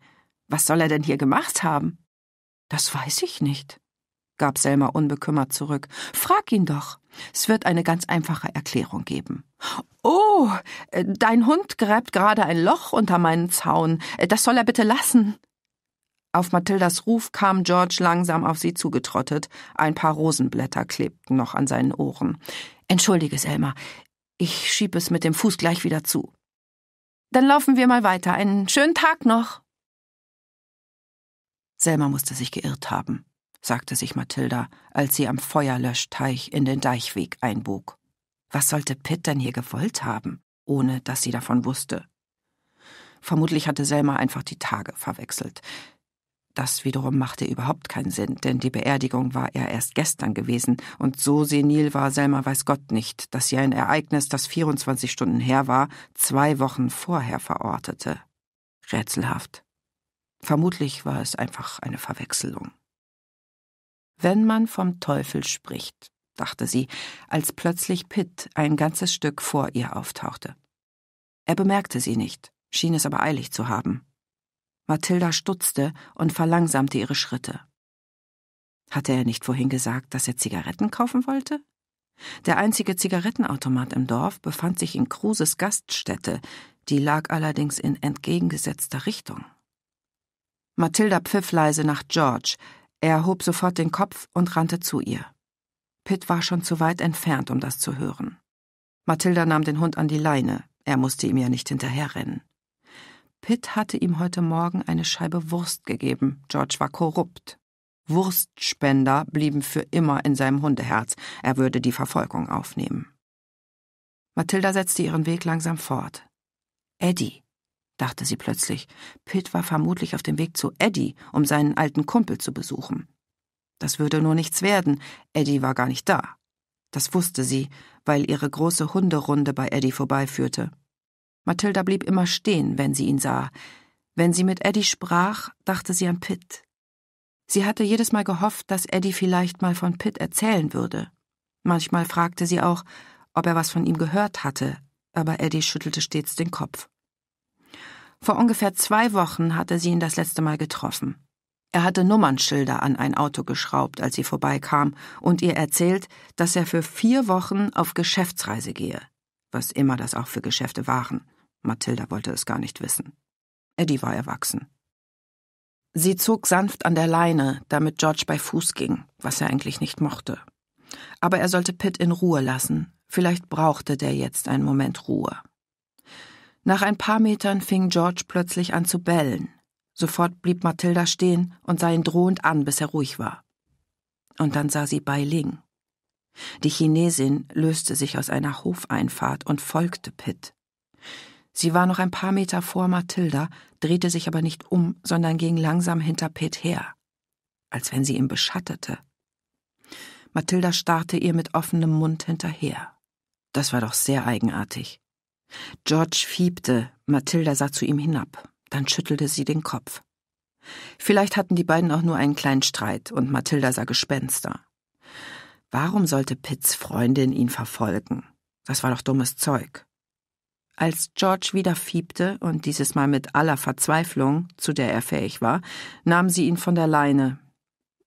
Was soll er denn hier gemacht haben? Das weiß ich nicht, gab Selma unbekümmert zurück. Frag ihn doch. Es wird eine ganz einfache Erklärung geben. Oh, dein Hund gräbt gerade ein Loch unter meinen Zaun. Das soll er bitte lassen. Auf Mathildas Ruf kam George langsam auf sie zugetrottet. Ein paar Rosenblätter klebten noch an seinen Ohren. Entschuldige, Selma. Ich schieb es mit dem Fuß gleich wieder zu. Dann laufen wir mal weiter. Einen schönen Tag noch. Selma musste sich geirrt haben sagte sich Mathilda, als sie am Feuerlöschteich in den Deichweg einbog. Was sollte Pitt denn hier gewollt haben, ohne dass sie davon wusste? Vermutlich hatte Selma einfach die Tage verwechselt. Das wiederum machte überhaupt keinen Sinn, denn die Beerdigung war ja erst gestern gewesen, und so senil war Selma weiß Gott nicht, dass sie ein Ereignis, das 24 Stunden her war, zwei Wochen vorher verortete. Rätselhaft. Vermutlich war es einfach eine Verwechslung. Wenn man vom Teufel spricht, dachte sie, als plötzlich Pitt ein ganzes Stück vor ihr auftauchte. Er bemerkte sie nicht, schien es aber eilig zu haben. Mathilda stutzte und verlangsamte ihre Schritte. Hatte er nicht vorhin gesagt, dass er Zigaretten kaufen wollte? Der einzige Zigarettenautomat im Dorf befand sich in Kruses Gaststätte, die lag allerdings in entgegengesetzter Richtung. Mathilda pfiff leise nach George, er hob sofort den Kopf und rannte zu ihr. Pitt war schon zu weit entfernt, um das zu hören. Mathilda nahm den Hund an die Leine, er musste ihm ja nicht hinterherrennen. Pitt hatte ihm heute Morgen eine Scheibe Wurst gegeben, George war korrupt. Wurstspender blieben für immer in seinem Hundeherz, er würde die Verfolgung aufnehmen. Mathilda setzte ihren Weg langsam fort. Eddie, dachte sie plötzlich. Pitt war vermutlich auf dem Weg zu Eddie, um seinen alten Kumpel zu besuchen. Das würde nur nichts werden, Eddie war gar nicht da. Das wusste sie, weil ihre große Hunderunde bei Eddie vorbeiführte. Mathilda blieb immer stehen, wenn sie ihn sah. Wenn sie mit Eddie sprach, dachte sie an Pitt. Sie hatte jedes Mal gehofft, dass Eddie vielleicht mal von Pitt erzählen würde. Manchmal fragte sie auch, ob er was von ihm gehört hatte, aber Eddie schüttelte stets den Kopf. Vor ungefähr zwei Wochen hatte sie ihn das letzte Mal getroffen. Er hatte Nummernschilder an ein Auto geschraubt, als sie vorbeikam, und ihr erzählt, dass er für vier Wochen auf Geschäftsreise gehe, was immer das auch für Geschäfte waren. Mathilda wollte es gar nicht wissen. Eddie war erwachsen. Sie zog sanft an der Leine, damit George bei Fuß ging, was er eigentlich nicht mochte. Aber er sollte Pitt in Ruhe lassen. Vielleicht brauchte der jetzt einen Moment Ruhe. Nach ein paar Metern fing George plötzlich an zu bellen. Sofort blieb Mathilda stehen und sah ihn drohend an, bis er ruhig war. Und dann sah sie Bai Ling. Die Chinesin löste sich aus einer Hofeinfahrt und folgte Pitt. Sie war noch ein paar Meter vor Mathilda, drehte sich aber nicht um, sondern ging langsam hinter Pitt her, als wenn sie ihn beschattete. Mathilda starrte ihr mit offenem Mund hinterher. Das war doch sehr eigenartig. George fiebte, Mathilda sah zu ihm hinab, dann schüttelte sie den Kopf. Vielleicht hatten die beiden auch nur einen kleinen Streit und Mathilda sah Gespenster. Warum sollte Pitts Freundin ihn verfolgen? Das war doch dummes Zeug. Als George wieder fiebte und dieses Mal mit aller Verzweiflung, zu der er fähig war, nahm sie ihn von der Leine.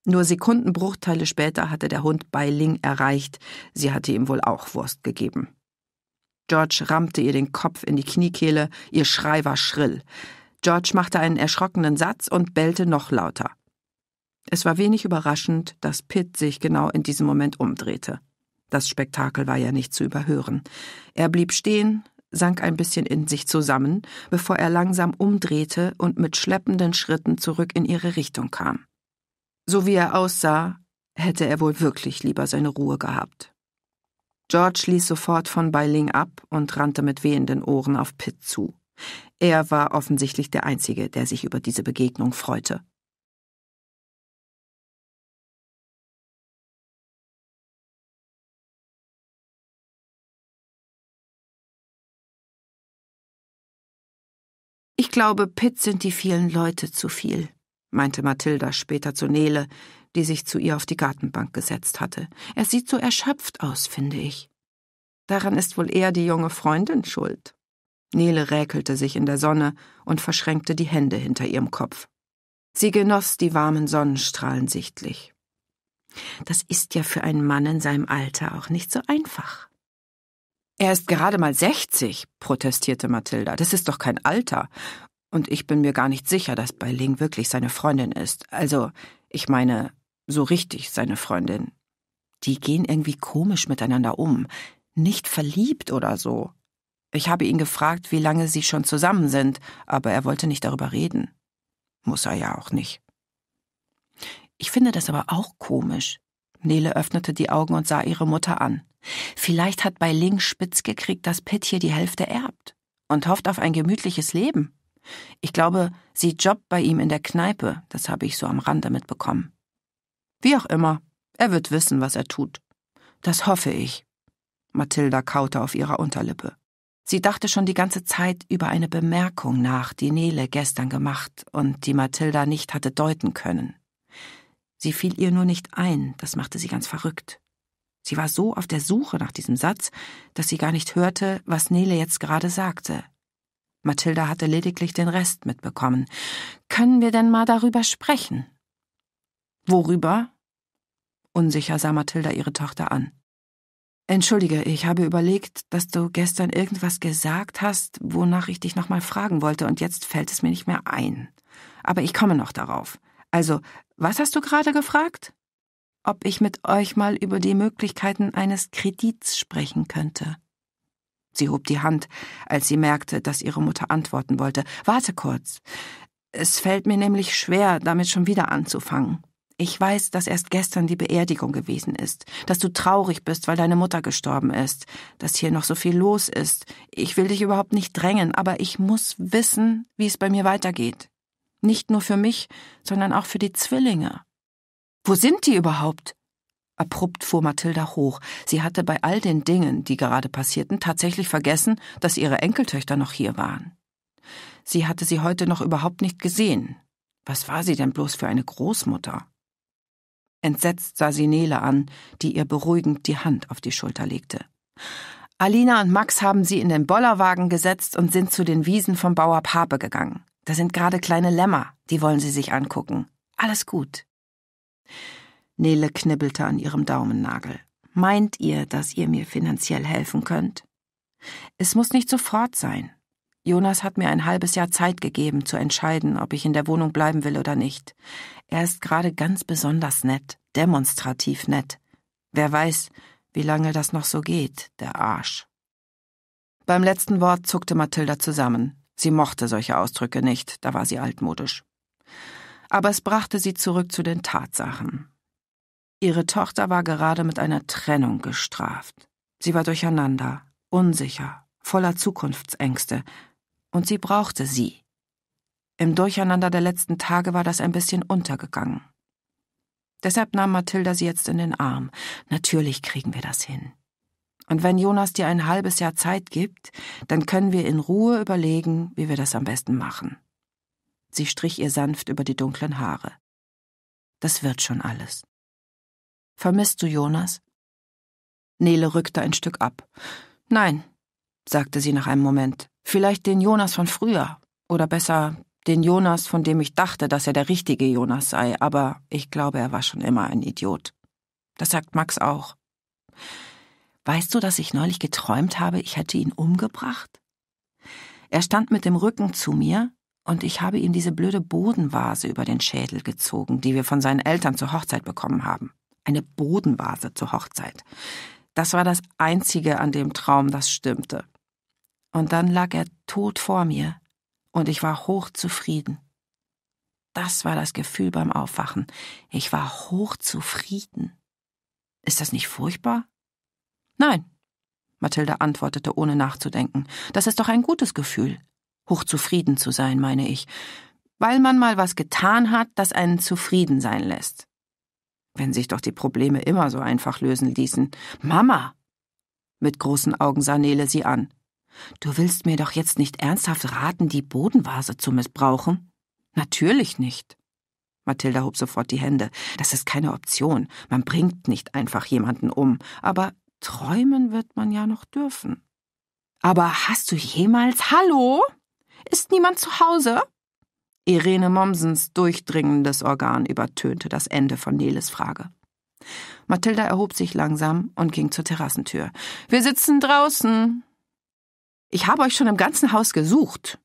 Nur Sekundenbruchteile später hatte der Hund Beiling erreicht, sie hatte ihm wohl auch Wurst gegeben. George rammte ihr den Kopf in die Kniekehle, ihr Schrei war schrill. George machte einen erschrockenen Satz und bellte noch lauter. Es war wenig überraschend, dass Pitt sich genau in diesem Moment umdrehte. Das Spektakel war ja nicht zu überhören. Er blieb stehen, sank ein bisschen in sich zusammen, bevor er langsam umdrehte und mit schleppenden Schritten zurück in ihre Richtung kam. So wie er aussah, hätte er wohl wirklich lieber seine Ruhe gehabt. George ließ sofort von Beiling ab und rannte mit wehenden Ohren auf Pitt zu. Er war offensichtlich der Einzige, der sich über diese Begegnung freute. Ich glaube, Pitt sind die vielen Leute zu viel, meinte Mathilda später zu Nele, die sich zu ihr auf die Gartenbank gesetzt hatte. Er sieht so erschöpft aus, finde ich. Daran ist wohl eher die junge Freundin schuld. Nele räkelte sich in der Sonne und verschränkte die Hände hinter ihrem Kopf. Sie genoss die warmen Sonnenstrahlen sichtlich. Das ist ja für einen Mann in seinem Alter auch nicht so einfach. Er ist gerade mal sechzig, protestierte Mathilda. Das ist doch kein Alter. Und ich bin mir gar nicht sicher, dass Beiling wirklich seine Freundin ist. Also, ich meine, so richtig seine Freundin. Die gehen irgendwie komisch miteinander um. Nicht verliebt oder so. Ich habe ihn gefragt, wie lange sie schon zusammen sind, aber er wollte nicht darüber reden. Muss er ja auch nicht. Ich finde das aber auch komisch. Nele öffnete die Augen und sah ihre Mutter an. Vielleicht hat bei Ling spitz gekriegt, dass Pitt hier die Hälfte erbt und hofft auf ein gemütliches Leben. Ich glaube, sie jobbt bei ihm in der Kneipe, das habe ich so am Rande mitbekommen. Wie auch immer, er wird wissen, was er tut. Das hoffe ich. Mathilda kaute auf ihrer Unterlippe. Sie dachte schon die ganze Zeit über eine Bemerkung nach, die Nele gestern gemacht und die Mathilda nicht hatte deuten können. Sie fiel ihr nur nicht ein, das machte sie ganz verrückt. Sie war so auf der Suche nach diesem Satz, dass sie gar nicht hörte, was Nele jetzt gerade sagte. Mathilda hatte lediglich den Rest mitbekommen. Können wir denn mal darüber sprechen? Worüber? Unsicher sah Mathilda ihre Tochter an. Entschuldige, ich habe überlegt, dass du gestern irgendwas gesagt hast, wonach ich dich nochmal fragen wollte, und jetzt fällt es mir nicht mehr ein. Aber ich komme noch darauf. Also, was hast du gerade gefragt? Ob ich mit euch mal über die Möglichkeiten eines Kredits sprechen könnte. Sie hob die Hand, als sie merkte, dass ihre Mutter antworten wollte. Warte kurz. Es fällt mir nämlich schwer, damit schon wieder anzufangen. Ich weiß, dass erst gestern die Beerdigung gewesen ist, dass du traurig bist, weil deine Mutter gestorben ist, dass hier noch so viel los ist. Ich will dich überhaupt nicht drängen, aber ich muss wissen, wie es bei mir weitergeht. Nicht nur für mich, sondern auch für die Zwillinge. Wo sind die überhaupt? Abrupt fuhr Mathilda hoch. Sie hatte bei all den Dingen, die gerade passierten, tatsächlich vergessen, dass ihre Enkeltöchter noch hier waren. Sie hatte sie heute noch überhaupt nicht gesehen. Was war sie denn bloß für eine Großmutter? Entsetzt sah sie Nele an, die ihr beruhigend die Hand auf die Schulter legte. Alina und Max haben sie in den Bollerwagen gesetzt und sind zu den Wiesen vom Bauer Pape gegangen. Da sind gerade kleine Lämmer, die wollen sie sich angucken. Alles gut. Nele knibbelte an ihrem Daumennagel. Meint ihr, dass ihr mir finanziell helfen könnt? Es muss nicht sofort sein. Jonas hat mir ein halbes Jahr Zeit gegeben, zu entscheiden, ob ich in der Wohnung bleiben will oder nicht. Er ist gerade ganz besonders nett, demonstrativ nett. Wer weiß, wie lange das noch so geht, der Arsch. Beim letzten Wort zuckte Mathilda zusammen. Sie mochte solche Ausdrücke nicht, da war sie altmodisch. Aber es brachte sie zurück zu den Tatsachen. Ihre Tochter war gerade mit einer Trennung gestraft. Sie war durcheinander, unsicher, voller Zukunftsängste, und sie brauchte sie. Im Durcheinander der letzten Tage war das ein bisschen untergegangen. Deshalb nahm Mathilda sie jetzt in den Arm. Natürlich kriegen wir das hin. Und wenn Jonas dir ein halbes Jahr Zeit gibt, dann können wir in Ruhe überlegen, wie wir das am besten machen. Sie strich ihr sanft über die dunklen Haare. Das wird schon alles. Vermisst du Jonas? Nele rückte ein Stück ab. Nein, sagte sie nach einem Moment. Vielleicht den Jonas von früher. Oder besser, den Jonas, von dem ich dachte, dass er der richtige Jonas sei, aber ich glaube, er war schon immer ein Idiot. Das sagt Max auch. Weißt du, dass ich neulich geträumt habe, ich hätte ihn umgebracht? Er stand mit dem Rücken zu mir, und ich habe ihm diese blöde Bodenvase über den Schädel gezogen, die wir von seinen Eltern zur Hochzeit bekommen haben. Eine Bodenvase zur Hochzeit. Das war das Einzige an dem Traum, das stimmte. Und dann lag er tot vor mir und ich war hochzufrieden. Das war das Gefühl beim Aufwachen. Ich war hochzufrieden. Ist das nicht furchtbar? Nein, Mathilde antwortete, ohne nachzudenken. Das ist doch ein gutes Gefühl. Hochzufrieden zu sein, meine ich. Weil man mal was getan hat, das einen zufrieden sein lässt. Wenn sich doch die Probleme immer so einfach lösen ließen. Mama! Mit großen Augen sah Nele sie an. Du willst mir doch jetzt nicht ernsthaft raten, die Bodenvase zu missbrauchen? Natürlich nicht. Mathilda hob sofort die Hände. Das ist keine Option. Man bringt nicht einfach jemanden um. Aber träumen wird man ja noch dürfen. Aber hast du jemals Hallo? Ist niemand zu Hause? Irene Mommsens durchdringendes Organ übertönte das Ende von Neles Frage. Mathilda erhob sich langsam und ging zur Terrassentür. Wir sitzen draußen, ich habe euch schon im ganzen Haus gesucht.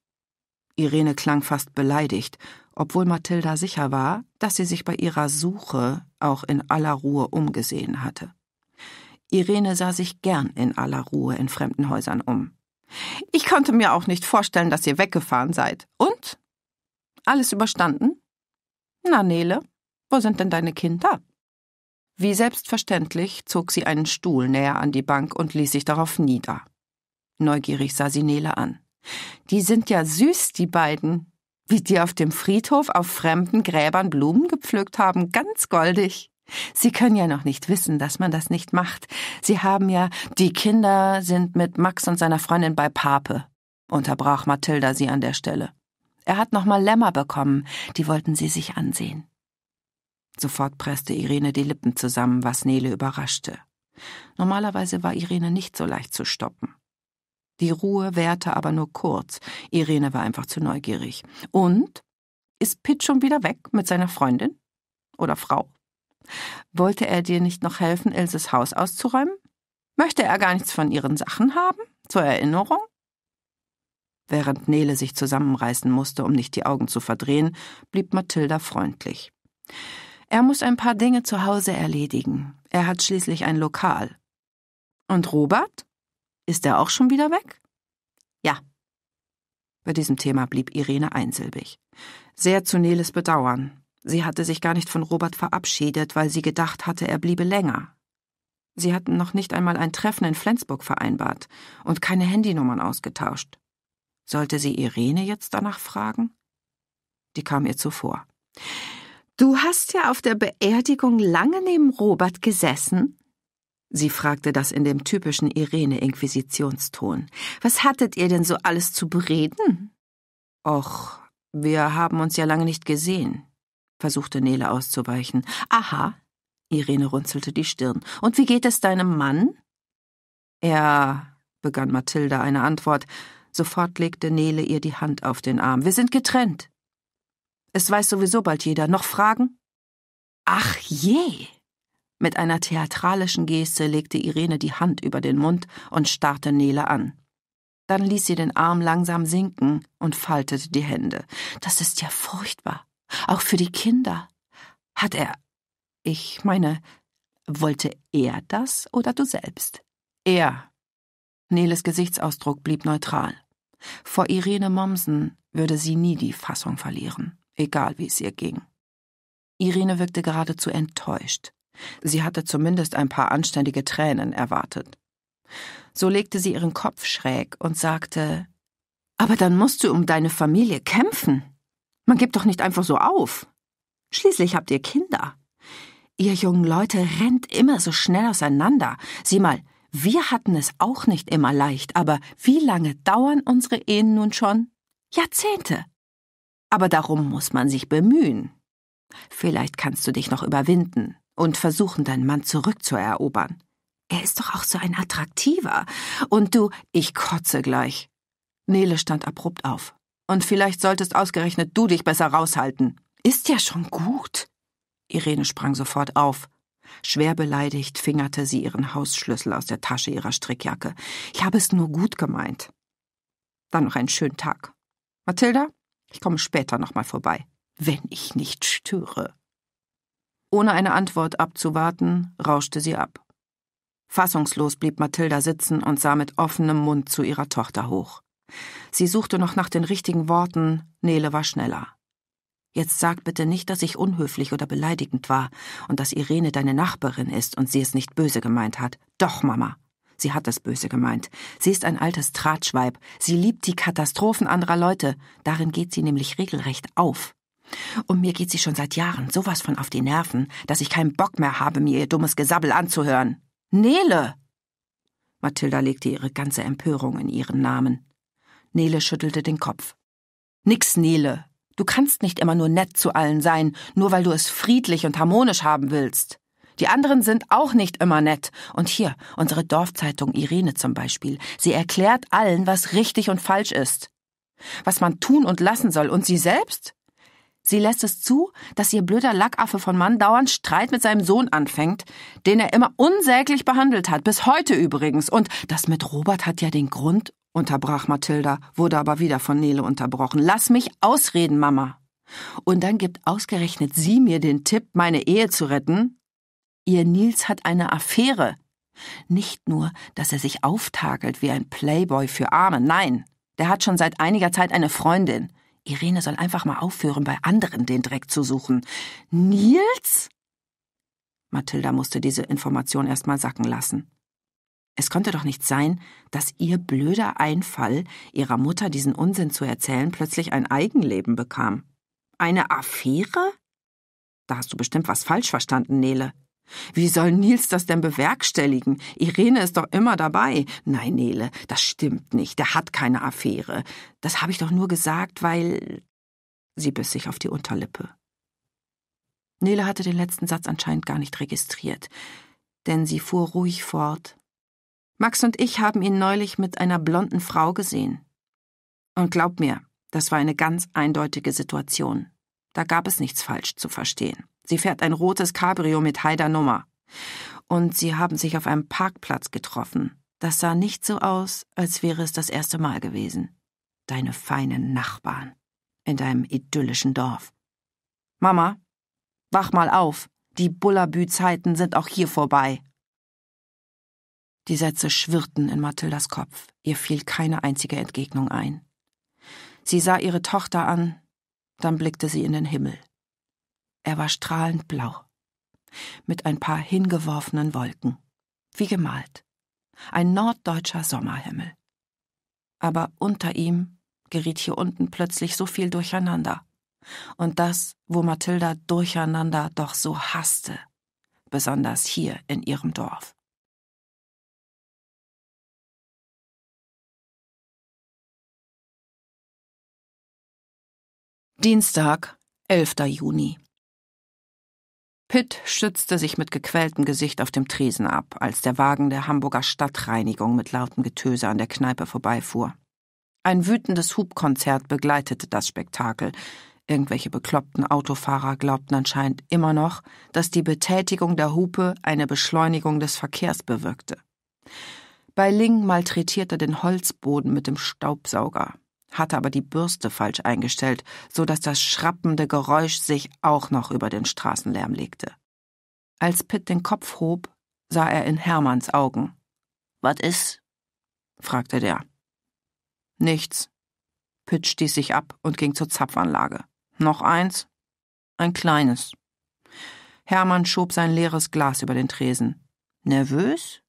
Irene klang fast beleidigt, obwohl Mathilda sicher war, dass sie sich bei ihrer Suche auch in aller Ruhe umgesehen hatte. Irene sah sich gern in aller Ruhe in fremden Häusern um. Ich konnte mir auch nicht vorstellen, dass ihr weggefahren seid. Und? Alles überstanden? Na, Nele, wo sind denn deine Kinder? Wie selbstverständlich zog sie einen Stuhl näher an die Bank und ließ sich darauf nieder. Neugierig sah sie Nele an. Die sind ja süß, die beiden. Wie die auf dem Friedhof auf fremden Gräbern Blumen gepflückt haben, ganz goldig. Sie können ja noch nicht wissen, dass man das nicht macht. Sie haben ja, die Kinder sind mit Max und seiner Freundin bei Pape, unterbrach Mathilda sie an der Stelle. Er hat nochmal Lämmer bekommen, die wollten sie sich ansehen. Sofort presste Irene die Lippen zusammen, was Nele überraschte. Normalerweise war Irene nicht so leicht zu stoppen. Die Ruhe währte aber nur kurz. Irene war einfach zu neugierig. Und? Ist Pitt schon wieder weg mit seiner Freundin? Oder Frau? Wollte er dir nicht noch helfen, Ilses Haus auszuräumen? Möchte er gar nichts von ihren Sachen haben? Zur Erinnerung? Während Nele sich zusammenreißen musste, um nicht die Augen zu verdrehen, blieb Mathilda freundlich. Er muss ein paar Dinge zu Hause erledigen. Er hat schließlich ein Lokal. Und Robert? Ist er auch schon wieder weg? Ja. Bei diesem Thema blieb Irene einsilbig. Sehr zu Neles Bedauern. Sie hatte sich gar nicht von Robert verabschiedet, weil sie gedacht hatte, er bliebe länger. Sie hatten noch nicht einmal ein Treffen in Flensburg vereinbart und keine Handynummern ausgetauscht. Sollte sie Irene jetzt danach fragen? Die kam ihr zuvor. Du hast ja auf der Beerdigung lange neben Robert gesessen? Sie fragte das in dem typischen Irene-Inquisitionston. Was hattet ihr denn so alles zu bereden? Och, wir haben uns ja lange nicht gesehen, versuchte Nele auszuweichen. Aha, Irene runzelte die Stirn. Und wie geht es deinem Mann? Er, begann Mathilda eine Antwort. Sofort legte Nele ihr die Hand auf den Arm. Wir sind getrennt. Es weiß sowieso bald jeder. Noch Fragen? Ach je, mit einer theatralischen Geste legte Irene die Hand über den Mund und starrte Nele an. Dann ließ sie den Arm langsam sinken und faltete die Hände. Das ist ja furchtbar. Auch für die Kinder. Hat er. Ich meine, wollte er das oder du selbst? Er. Neles Gesichtsausdruck blieb neutral. Vor Irene Mommsen würde sie nie die Fassung verlieren, egal wie es ihr ging. Irene wirkte geradezu enttäuscht. Sie hatte zumindest ein paar anständige Tränen erwartet. So legte sie ihren Kopf schräg und sagte Aber dann musst du um deine Familie kämpfen. Man gibt doch nicht einfach so auf. Schließlich habt ihr Kinder. Ihr jungen Leute rennt immer so schnell auseinander. Sieh mal, wir hatten es auch nicht immer leicht, aber wie lange dauern unsere Ehen nun schon? Jahrzehnte. Aber darum muss man sich bemühen. Vielleicht kannst du dich noch überwinden und versuchen, deinen Mann zurückzuerobern. Er ist doch auch so ein attraktiver. Und du, ich kotze gleich. Nele stand abrupt auf. Und vielleicht solltest ausgerechnet du dich besser raushalten. Ist ja schon gut. Irene sprang sofort auf. Schwer beleidigt fingerte sie ihren Hausschlüssel aus der Tasche ihrer Strickjacke. Ich habe es nur gut gemeint. Dann noch einen schönen Tag. Mathilda, ich komme später nochmal vorbei, wenn ich nicht störe. Ohne eine Antwort abzuwarten, rauschte sie ab. Fassungslos blieb Mathilda sitzen und sah mit offenem Mund zu ihrer Tochter hoch. Sie suchte noch nach den richtigen Worten, Nele war schneller. Jetzt sag bitte nicht, dass ich unhöflich oder beleidigend war und dass Irene deine Nachbarin ist und sie es nicht böse gemeint hat. Doch, Mama. Sie hat es böse gemeint. Sie ist ein altes Tratschweib. Sie liebt die Katastrophen anderer Leute. Darin geht sie nämlich regelrecht auf. Und mir geht sie schon seit Jahren sowas von auf die Nerven, dass ich keinen Bock mehr habe, mir ihr dummes Gesabbel anzuhören. Nele! Mathilda legte ihre ganze Empörung in ihren Namen. Nele schüttelte den Kopf. Nix, Nele. Du kannst nicht immer nur nett zu allen sein, nur weil du es friedlich und harmonisch haben willst. Die anderen sind auch nicht immer nett. Und hier, unsere Dorfzeitung Irene zum Beispiel. Sie erklärt allen, was richtig und falsch ist. Was man tun und lassen soll. Und sie selbst? Sie lässt es zu, dass ihr blöder Lackaffe von Mann dauernd Streit mit seinem Sohn anfängt, den er immer unsäglich behandelt hat, bis heute übrigens. Und das mit Robert hat ja den Grund, unterbrach Mathilda, wurde aber wieder von Nele unterbrochen. Lass mich ausreden, Mama. Und dann gibt ausgerechnet sie mir den Tipp, meine Ehe zu retten. Ihr Nils hat eine Affäre. Nicht nur, dass er sich auftakelt wie ein Playboy für Arme, nein, der hat schon seit einiger Zeit eine Freundin. Irene soll einfach mal aufhören, bei anderen den Dreck zu suchen. Nils? Mathilda musste diese Information erst mal sacken lassen. Es konnte doch nicht sein, dass ihr blöder Einfall, ihrer Mutter diesen Unsinn zu erzählen, plötzlich ein Eigenleben bekam. Eine Affäre? Da hast du bestimmt was falsch verstanden, Nele. Wie soll Nils das denn bewerkstelligen? Irene ist doch immer dabei. Nein, Nele, das stimmt nicht. Der hat keine Affäre. Das habe ich doch nur gesagt, weil. Sie biss sich auf die Unterlippe. Nele hatte den letzten Satz anscheinend gar nicht registriert, denn sie fuhr ruhig fort. Max und ich haben ihn neulich mit einer blonden Frau gesehen. Und glaub mir, das war eine ganz eindeutige Situation. Da gab es nichts falsch zu verstehen. Sie fährt ein rotes Cabrio mit Heider Nummer. Und sie haben sich auf einem Parkplatz getroffen. Das sah nicht so aus, als wäre es das erste Mal gewesen. Deine feinen Nachbarn. In deinem idyllischen Dorf. Mama, wach mal auf. Die Bullabü-Zeiten sind auch hier vorbei. Die Sätze schwirrten in Mathildas Kopf. Ihr fiel keine einzige Entgegnung ein. Sie sah ihre Tochter an, dann blickte sie in den Himmel. Er war strahlend blau, mit ein paar hingeworfenen Wolken, wie gemalt. Ein norddeutscher Sommerhimmel. Aber unter ihm geriet hier unten plötzlich so viel durcheinander. Und das, wo Mathilda durcheinander doch so hasste, besonders hier in ihrem Dorf. Dienstag, 11. Juni. Pitt stützte sich mit gequältem Gesicht auf dem Tresen ab, als der Wagen der Hamburger Stadtreinigung mit lautem Getöse an der Kneipe vorbeifuhr. Ein wütendes Hubkonzert begleitete das Spektakel. Irgendwelche bekloppten Autofahrer glaubten anscheinend immer noch, dass die Betätigung der Hupe eine Beschleunigung des Verkehrs bewirkte. Bei Ling malträtierte den Holzboden mit dem Staubsauger hatte aber die Bürste falsch eingestellt, so dass das schrappende Geräusch sich auch noch über den Straßenlärm legte. Als Pitt den Kopf hob, sah er in Hermanns Augen. Was ist? fragte der. Nichts. Pitt stieß sich ab und ging zur Zapfanlage. Noch eins? Ein kleines. Hermann schob sein leeres Glas über den Tresen. Nervös?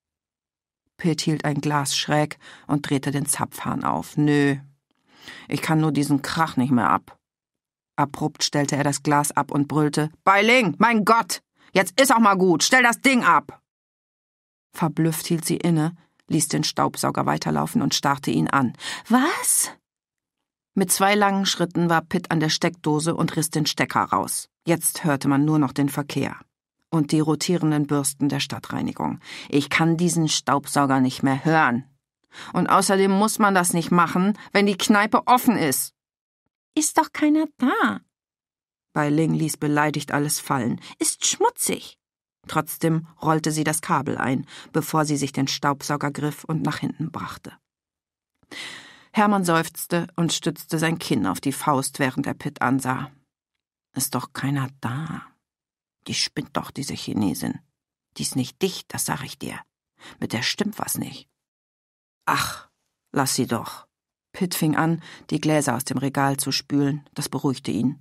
Pitt hielt ein Glas schräg und drehte den Zapfhahn auf. Nö, ich kann nur diesen Krach nicht mehr ab. Abrupt stellte er das Glas ab und brüllte Beiling, mein Gott. Jetzt ist auch mal gut. Stell das Ding ab. Verblüfft hielt sie inne, ließ den Staubsauger weiterlaufen und starrte ihn an. Was? Mit zwei langen Schritten war Pitt an der Steckdose und riss den Stecker raus. Jetzt hörte man nur noch den Verkehr und die rotierenden Bürsten der Stadtreinigung. Ich kann diesen Staubsauger nicht mehr hören, und außerdem muss man das nicht machen, wenn die Kneipe offen ist. Ist doch keiner da. Bei Ling ließ beleidigt alles fallen. Ist schmutzig. Trotzdem rollte sie das Kabel ein, bevor sie sich den Staubsauger griff und nach hinten brachte. Hermann seufzte und stützte sein Kinn auf die Faust, während er Pitt ansah. Ist doch keiner da. Die spinnt doch, diese Chinesin. Die ist nicht dicht, das sag ich dir. Mit der stimmt was nicht. Ach, lass sie doch. Pitt fing an, die Gläser aus dem Regal zu spülen. Das beruhigte ihn.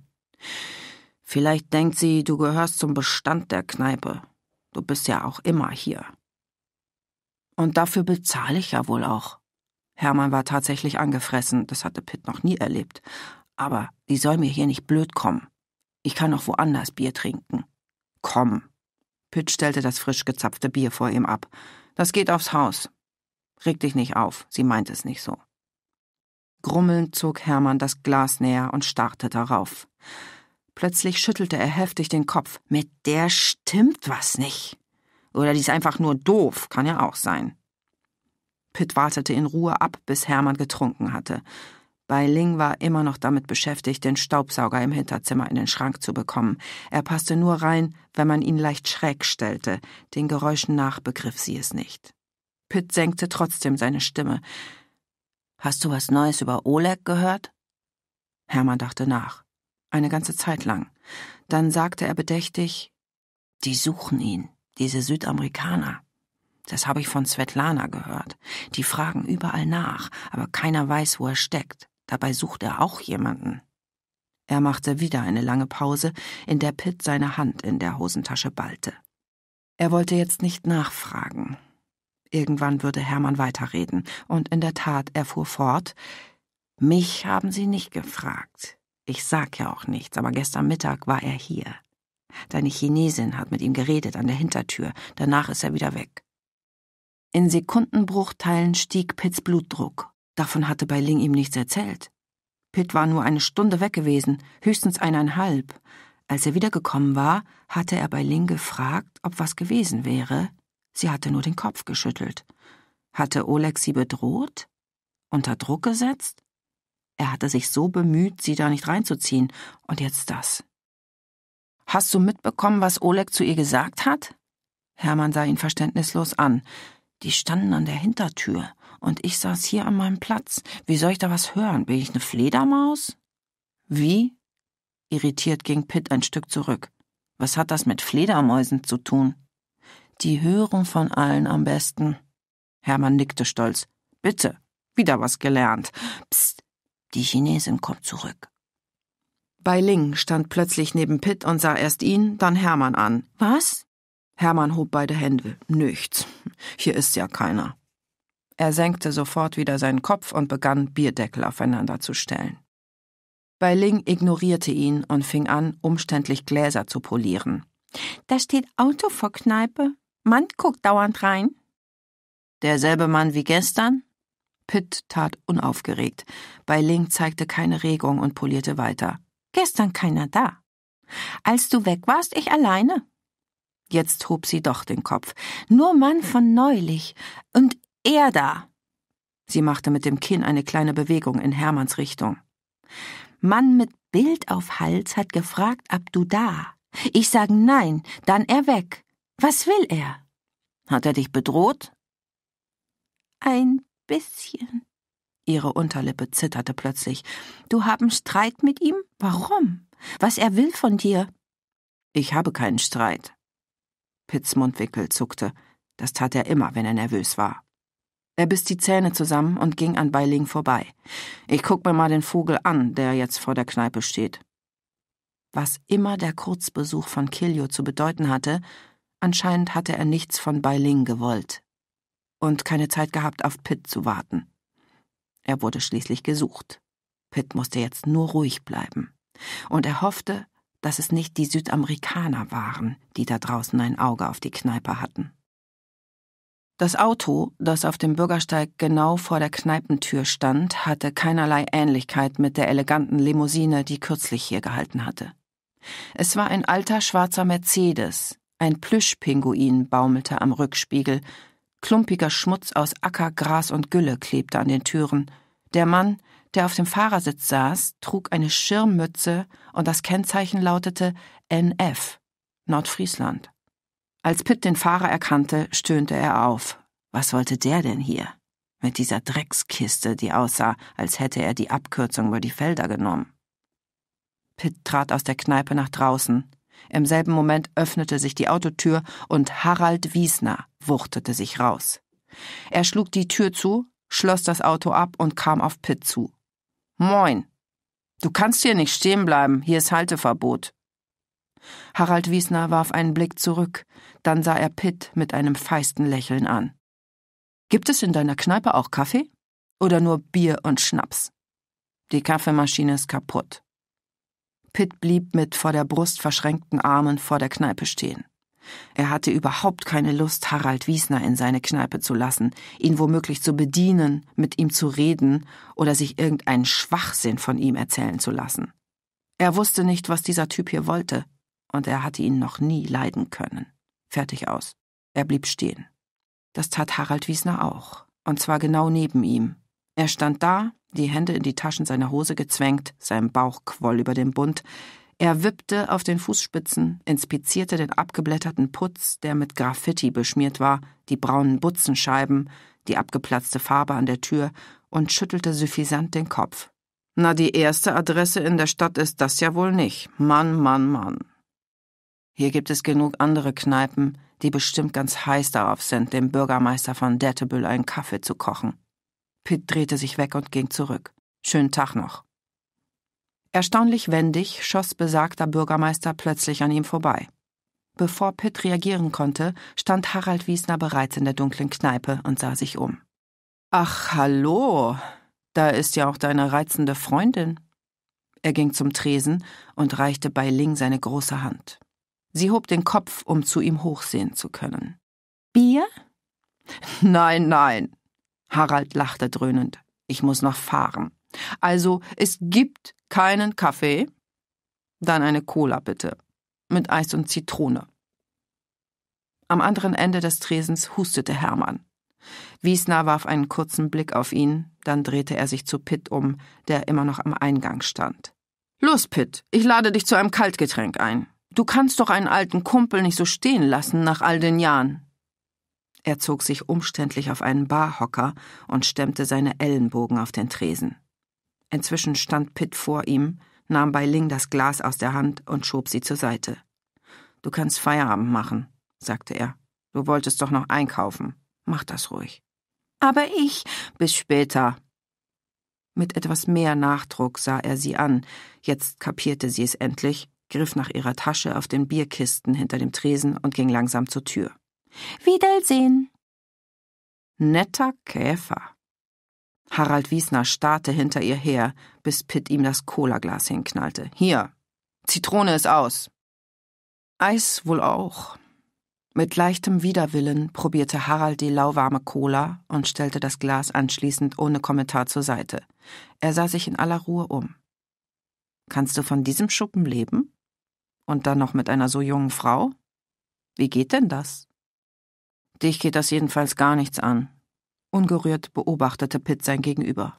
Vielleicht denkt sie, du gehörst zum Bestand der Kneipe. Du bist ja auch immer hier. Und dafür bezahle ich ja wohl auch. Hermann war tatsächlich angefressen, das hatte Pitt noch nie erlebt. Aber die soll mir hier nicht blöd kommen. Ich kann auch woanders Bier trinken. Komm. Pitt stellte das frisch gezapfte Bier vor ihm ab. Das geht aufs Haus. Reg dich nicht auf, sie meint es nicht so. Grummelnd zog Hermann das Glas näher und starrte darauf. Plötzlich schüttelte er heftig den Kopf. Mit der stimmt was nicht. Oder die ist einfach nur doof, kann ja auch sein. Pitt wartete in Ruhe ab, bis Hermann getrunken hatte. Bei Ling war immer noch damit beschäftigt, den Staubsauger im Hinterzimmer in den Schrank zu bekommen. Er passte nur rein, wenn man ihn leicht schräg stellte. Den Geräuschen nach begriff sie es nicht. Pitt senkte trotzdem seine Stimme. Hast du was Neues über Oleg gehört? Hermann dachte nach. Eine ganze Zeit lang. Dann sagte er bedächtig, die suchen ihn, diese Südamerikaner. Das habe ich von Svetlana gehört. Die fragen überall nach, aber keiner weiß, wo er steckt. Dabei sucht er auch jemanden. Er machte wieder eine lange Pause, in der Pitt seine Hand in der Hosentasche ballte. Er wollte jetzt nicht nachfragen. Irgendwann würde Hermann weiterreden, und in der Tat, er fuhr fort Mich haben Sie nicht gefragt. Ich sag ja auch nichts, aber gestern Mittag war er hier. Deine Chinesin hat mit ihm geredet an der Hintertür, danach ist er wieder weg. In Sekundenbruchteilen stieg Pitts Blutdruck. Davon hatte bei Ling ihm nichts erzählt. Pitt war nur eine Stunde weg gewesen, höchstens eineinhalb. Als er wiedergekommen war, hatte er bei Ling gefragt, ob was gewesen wäre, Sie hatte nur den Kopf geschüttelt. Hatte Oleg sie bedroht? Unter Druck gesetzt? Er hatte sich so bemüht, sie da nicht reinzuziehen, und jetzt das. Hast du mitbekommen, was Oleg zu ihr gesagt hat? Hermann sah ihn verständnislos an. Die standen an der Hintertür, und ich saß hier an meinem Platz. Wie soll ich da was hören? Bin ich eine Fledermaus? Wie? Irritiert ging Pitt ein Stück zurück. Was hat das mit Fledermäusen zu tun? Die hören von allen am besten. Hermann nickte stolz. Bitte, wieder was gelernt. Psst, die Chinesin kommt zurück. Bei Ling stand plötzlich neben Pitt und sah erst ihn, dann Hermann an. Was? Hermann hob beide Hände. Nichts. Hier ist ja keiner. Er senkte sofort wieder seinen Kopf und begann, Bierdeckel aufeinander zu stellen. Bei Ling ignorierte ihn und fing an, umständlich Gläser zu polieren. Da steht Auto vor Kneipe. Mann guckt dauernd rein. Derselbe Mann wie gestern? Pitt tat unaufgeregt. Bei Link zeigte keine Regung und polierte weiter. Gestern keiner da. Als du weg warst, ich alleine. Jetzt hob sie doch den Kopf. Nur Mann von neulich. Und er da. Sie machte mit dem Kinn eine kleine Bewegung in Hermanns Richtung. Mann mit Bild auf Hals hat gefragt, ob du da. Ich sag nein, dann er weg. Was will er? Hat er dich bedroht? Ein bisschen. Ihre Unterlippe zitterte plötzlich. Du haben Streit mit ihm? Warum? Was er will von dir? Ich habe keinen Streit. Pitts Mundwinkel zuckte. Das tat er immer, wenn er nervös war. Er biss die Zähne zusammen und ging an Beiling vorbei. Ich guck mir mal den Vogel an, der jetzt vor der Kneipe steht. Was immer der Kurzbesuch von Kiljo zu bedeuten hatte, Anscheinend hatte er nichts von Beiling gewollt und keine Zeit gehabt, auf Pitt zu warten. Er wurde schließlich gesucht. Pitt musste jetzt nur ruhig bleiben. Und er hoffte, dass es nicht die Südamerikaner waren, die da draußen ein Auge auf die Kneipe hatten. Das Auto, das auf dem Bürgersteig genau vor der Kneipentür stand, hatte keinerlei Ähnlichkeit mit der eleganten Limousine, die kürzlich hier gehalten hatte. Es war ein alter schwarzer Mercedes, ein Plüschpinguin baumelte am Rückspiegel. Klumpiger Schmutz aus Acker, Gras und Gülle klebte an den Türen. Der Mann, der auf dem Fahrersitz saß, trug eine Schirmmütze und das Kennzeichen lautete NF, Nordfriesland. Als Pitt den Fahrer erkannte, stöhnte er auf. Was wollte der denn hier? Mit dieser Dreckskiste, die aussah, als hätte er die Abkürzung über die Felder genommen. Pitt trat aus der Kneipe nach draußen, im selben Moment öffnete sich die Autotür und Harald Wiesner wuchtete sich raus. Er schlug die Tür zu, schloss das Auto ab und kam auf Pitt zu. Moin. Du kannst hier nicht stehen bleiben, hier ist Halteverbot. Harald Wiesner warf einen Blick zurück, dann sah er Pitt mit einem feisten Lächeln an. Gibt es in deiner Kneipe auch Kaffee? Oder nur Bier und Schnaps? Die Kaffeemaschine ist kaputt. Pitt blieb mit vor der Brust verschränkten Armen vor der Kneipe stehen. Er hatte überhaupt keine Lust, Harald Wiesner in seine Kneipe zu lassen, ihn womöglich zu bedienen, mit ihm zu reden oder sich irgendeinen Schwachsinn von ihm erzählen zu lassen. Er wusste nicht, was dieser Typ hier wollte, und er hatte ihn noch nie leiden können. Fertig aus. Er blieb stehen. Das tat Harald Wiesner auch, und zwar genau neben ihm. Er stand da, die Hände in die Taschen seiner Hose gezwängt, sein Bauch quoll über den Bund. Er wippte auf den Fußspitzen, inspizierte den abgeblätterten Putz, der mit Graffiti beschmiert war, die braunen Butzenscheiben, die abgeplatzte Farbe an der Tür und schüttelte suffisant den Kopf. Na, die erste Adresse in der Stadt ist das ja wohl nicht. Mann, Mann, Mann. Hier gibt es genug andere Kneipen, die bestimmt ganz heiß darauf sind, dem Bürgermeister von Dettebüll einen Kaffee zu kochen. Pitt drehte sich weg und ging zurück. Schönen Tag noch. Erstaunlich wendig schoss besagter Bürgermeister plötzlich an ihm vorbei. Bevor Pitt reagieren konnte, stand Harald Wiesner bereits in der dunklen Kneipe und sah sich um. Ach, hallo, da ist ja auch deine reizende Freundin. Er ging zum Tresen und reichte bei Ling seine große Hand. Sie hob den Kopf, um zu ihm hochsehen zu können. Bier? Nein, nein, Harald lachte dröhnend. Ich muss noch fahren. Also, es gibt keinen Kaffee? Dann eine Cola bitte. Mit Eis und Zitrone. Am anderen Ende des Tresens hustete Hermann. Wiesner warf einen kurzen Blick auf ihn, dann drehte er sich zu Pitt um, der immer noch am Eingang stand. Los, Pitt, ich lade dich zu einem Kaltgetränk ein. Du kannst doch einen alten Kumpel nicht so stehen lassen nach all den Jahren. Er zog sich umständlich auf einen Barhocker und stemmte seine Ellenbogen auf den Tresen. Inzwischen stand Pitt vor ihm, nahm bei Ling das Glas aus der Hand und schob sie zur Seite. Du kannst Feierabend machen, sagte er. Du wolltest doch noch einkaufen. Mach das ruhig. Aber ich. Bis später. Mit etwas mehr Nachdruck sah er sie an. Jetzt kapierte sie es endlich, griff nach ihrer Tasche auf den Bierkisten hinter dem Tresen und ging langsam zur Tür. Wiedersehen. Netter Käfer. Harald Wiesner starrte hinter ihr her, bis Pitt ihm das Cola-Glas hinknallte. Hier, Zitrone ist aus. Eis wohl auch. Mit leichtem Widerwillen probierte Harald die lauwarme Cola und stellte das Glas anschließend ohne Kommentar zur Seite. Er sah sich in aller Ruhe um. Kannst du von diesem Schuppen leben? Und dann noch mit einer so jungen Frau? Wie geht denn das? Dich geht das jedenfalls gar nichts an. Ungerührt beobachtete Pitt sein Gegenüber.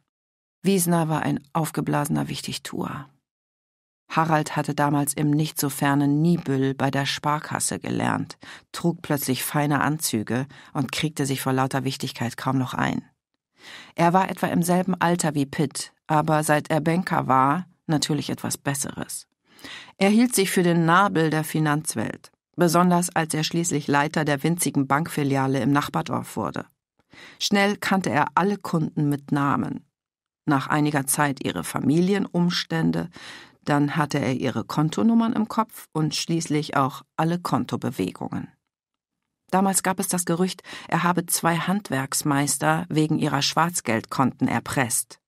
Wiesner war ein aufgeblasener Wichtigtuer. Harald hatte damals im nicht so fernen Niebüll bei der Sparkasse gelernt, trug plötzlich feine Anzüge und kriegte sich vor lauter Wichtigkeit kaum noch ein. Er war etwa im selben Alter wie Pitt, aber seit er Banker war, natürlich etwas Besseres. Er hielt sich für den Nabel der Finanzwelt besonders als er schließlich Leiter der winzigen Bankfiliale im Nachbardorf wurde. Schnell kannte er alle Kunden mit Namen, nach einiger Zeit ihre Familienumstände, dann hatte er ihre Kontonummern im Kopf und schließlich auch alle Kontobewegungen. Damals gab es das Gerücht, er habe zwei Handwerksmeister wegen ihrer Schwarzgeldkonten erpresst.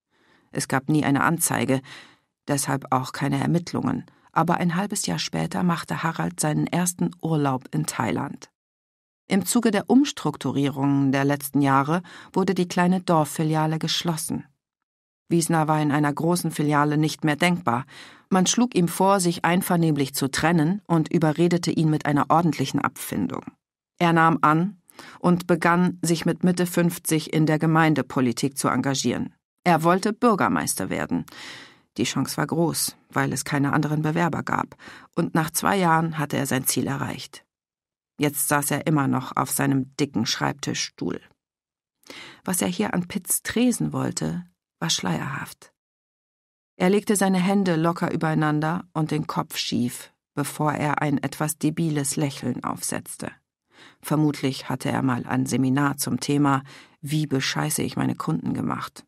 Es gab nie eine Anzeige, deshalb auch keine Ermittlungen aber ein halbes Jahr später machte Harald seinen ersten Urlaub in Thailand. Im Zuge der Umstrukturierungen der letzten Jahre wurde die kleine Dorffiliale geschlossen. Wiesner war in einer großen Filiale nicht mehr denkbar. Man schlug ihm vor, sich einvernehmlich zu trennen und überredete ihn mit einer ordentlichen Abfindung. Er nahm an und begann, sich mit Mitte 50 in der Gemeindepolitik zu engagieren. Er wollte Bürgermeister werden. Die Chance war groß, weil es keine anderen Bewerber gab, und nach zwei Jahren hatte er sein Ziel erreicht. Jetzt saß er immer noch auf seinem dicken Schreibtischstuhl. Was er hier an Pitts tresen wollte, war schleierhaft. Er legte seine Hände locker übereinander und den Kopf schief, bevor er ein etwas debiles Lächeln aufsetzte. Vermutlich hatte er mal ein Seminar zum Thema Wie bescheiße ich meine Kunden gemacht.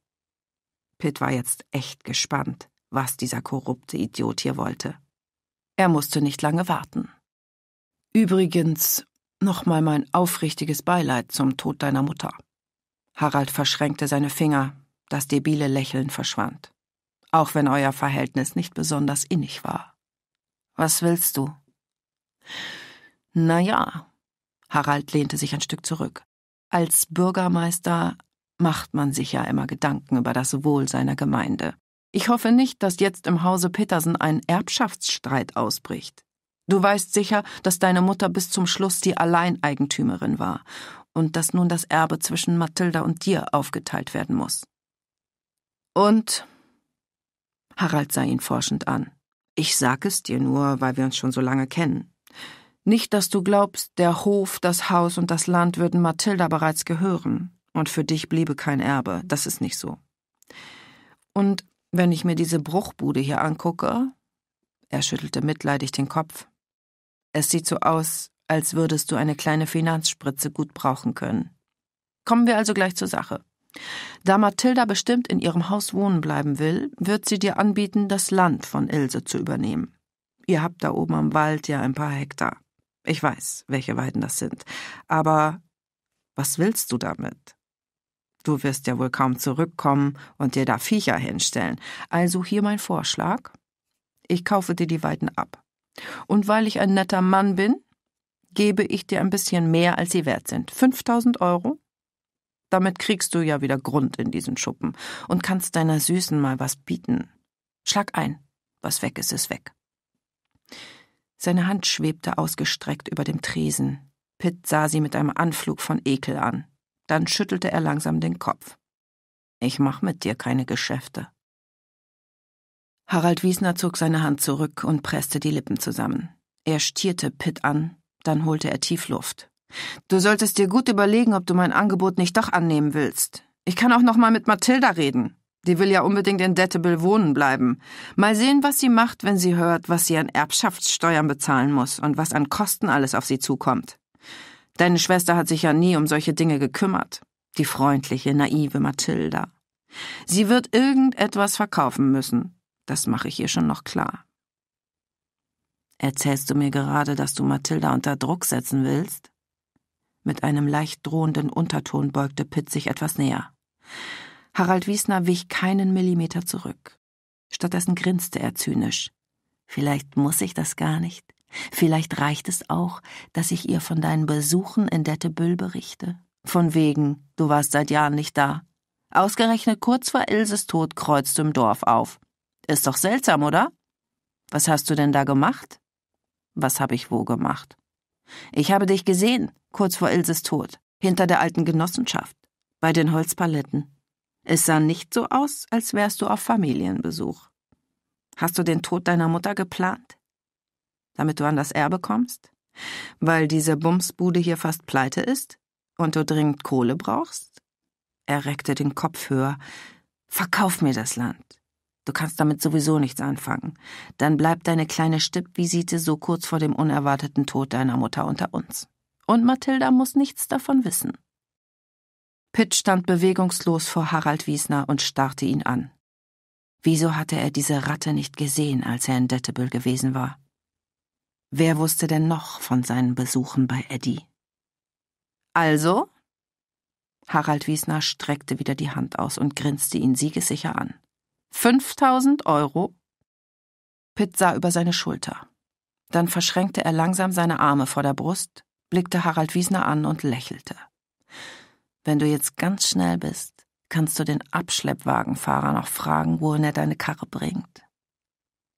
Pitt war jetzt echt gespannt was dieser korrupte Idiot hier wollte. Er musste nicht lange warten. Übrigens, nochmal mein aufrichtiges Beileid zum Tod deiner Mutter. Harald verschränkte seine Finger, das debile Lächeln verschwand. Auch wenn euer Verhältnis nicht besonders innig war. Was willst du? Na ja, Harald lehnte sich ein Stück zurück. Als Bürgermeister macht man sich ja immer Gedanken über das Wohl seiner Gemeinde. Ich hoffe nicht, dass jetzt im Hause Petersen ein Erbschaftsstreit ausbricht. Du weißt sicher, dass deine Mutter bis zum Schluss die Alleineigentümerin war und dass nun das Erbe zwischen Mathilda und dir aufgeteilt werden muss. Und? Harald sah ihn forschend an. Ich sag es dir nur, weil wir uns schon so lange kennen. Nicht, dass du glaubst, der Hof, das Haus und das Land würden Mathilda bereits gehören, und für dich bliebe kein Erbe, das ist nicht so. Und wenn ich mir diese Bruchbude hier angucke, er schüttelte mitleidig den Kopf. Es sieht so aus, als würdest du eine kleine Finanzspritze gut brauchen können. Kommen wir also gleich zur Sache. Da Mathilda bestimmt in ihrem Haus wohnen bleiben will, wird sie dir anbieten, das Land von Ilse zu übernehmen. Ihr habt da oben am Wald ja ein paar Hektar. Ich weiß, welche Weiden das sind. Aber was willst du damit? Du wirst ja wohl kaum zurückkommen und dir da Viecher hinstellen. Also hier mein Vorschlag. Ich kaufe dir die Weiden ab. Und weil ich ein netter Mann bin, gebe ich dir ein bisschen mehr, als sie wert sind. 5000 Euro? Damit kriegst du ja wieder Grund in diesen Schuppen und kannst deiner Süßen mal was bieten. Schlag ein. Was weg ist, ist weg. Seine Hand schwebte ausgestreckt über dem Tresen. Pitt sah sie mit einem Anflug von Ekel an. Dann schüttelte er langsam den Kopf. Ich mach mit dir keine Geschäfte. Harald Wiesner zog seine Hand zurück und presste die Lippen zusammen. Er stierte Pitt an, dann holte er tief Luft. Du solltest dir gut überlegen, ob du mein Angebot nicht doch annehmen willst. Ich kann auch noch mal mit Mathilda reden. Die will ja unbedingt in Dettebüll wohnen bleiben. Mal sehen, was sie macht, wenn sie hört, was sie an Erbschaftssteuern bezahlen muss und was an Kosten alles auf sie zukommt. Deine Schwester hat sich ja nie um solche Dinge gekümmert. Die freundliche, naive Mathilda. Sie wird irgendetwas verkaufen müssen. Das mache ich ihr schon noch klar. Erzählst du mir gerade, dass du Mathilda unter Druck setzen willst? Mit einem leicht drohenden Unterton beugte Pitt sich etwas näher. Harald Wiesner wich keinen Millimeter zurück. Stattdessen grinste er zynisch. Vielleicht muss ich das gar nicht. Vielleicht reicht es auch, dass ich ihr von deinen Besuchen in Dettebüll berichte. Von wegen, du warst seit Jahren nicht da. Ausgerechnet kurz vor Ilses Tod kreuzt du im Dorf auf. Ist doch seltsam, oder? Was hast du denn da gemacht? Was habe ich wo gemacht? Ich habe dich gesehen, kurz vor Ilses Tod, hinter der alten Genossenschaft, bei den Holzpaletten. Es sah nicht so aus, als wärst du auf Familienbesuch. Hast du den Tod deiner Mutter geplant? damit du an das Erbe kommst? Weil diese Bumsbude hier fast pleite ist und du dringend Kohle brauchst? Er reckte den Kopf höher. Verkauf mir das Land. Du kannst damit sowieso nichts anfangen. Dann bleibt deine kleine Stippvisite so kurz vor dem unerwarteten Tod deiner Mutter unter uns. Und Mathilda muss nichts davon wissen. Pitt stand bewegungslos vor Harald Wiesner und starrte ihn an. Wieso hatte er diese Ratte nicht gesehen, als er in Dettebüll gewesen war? Wer wusste denn noch von seinen Besuchen bei Eddie? Also? Harald Wiesner streckte wieder die Hand aus und grinste ihn siegessicher an. 5000 Euro? Pitt sah über seine Schulter. Dann verschränkte er langsam seine Arme vor der Brust, blickte Harald Wiesner an und lächelte. Wenn du jetzt ganz schnell bist, kannst du den Abschleppwagenfahrer noch fragen, wohin er deine Karre bringt.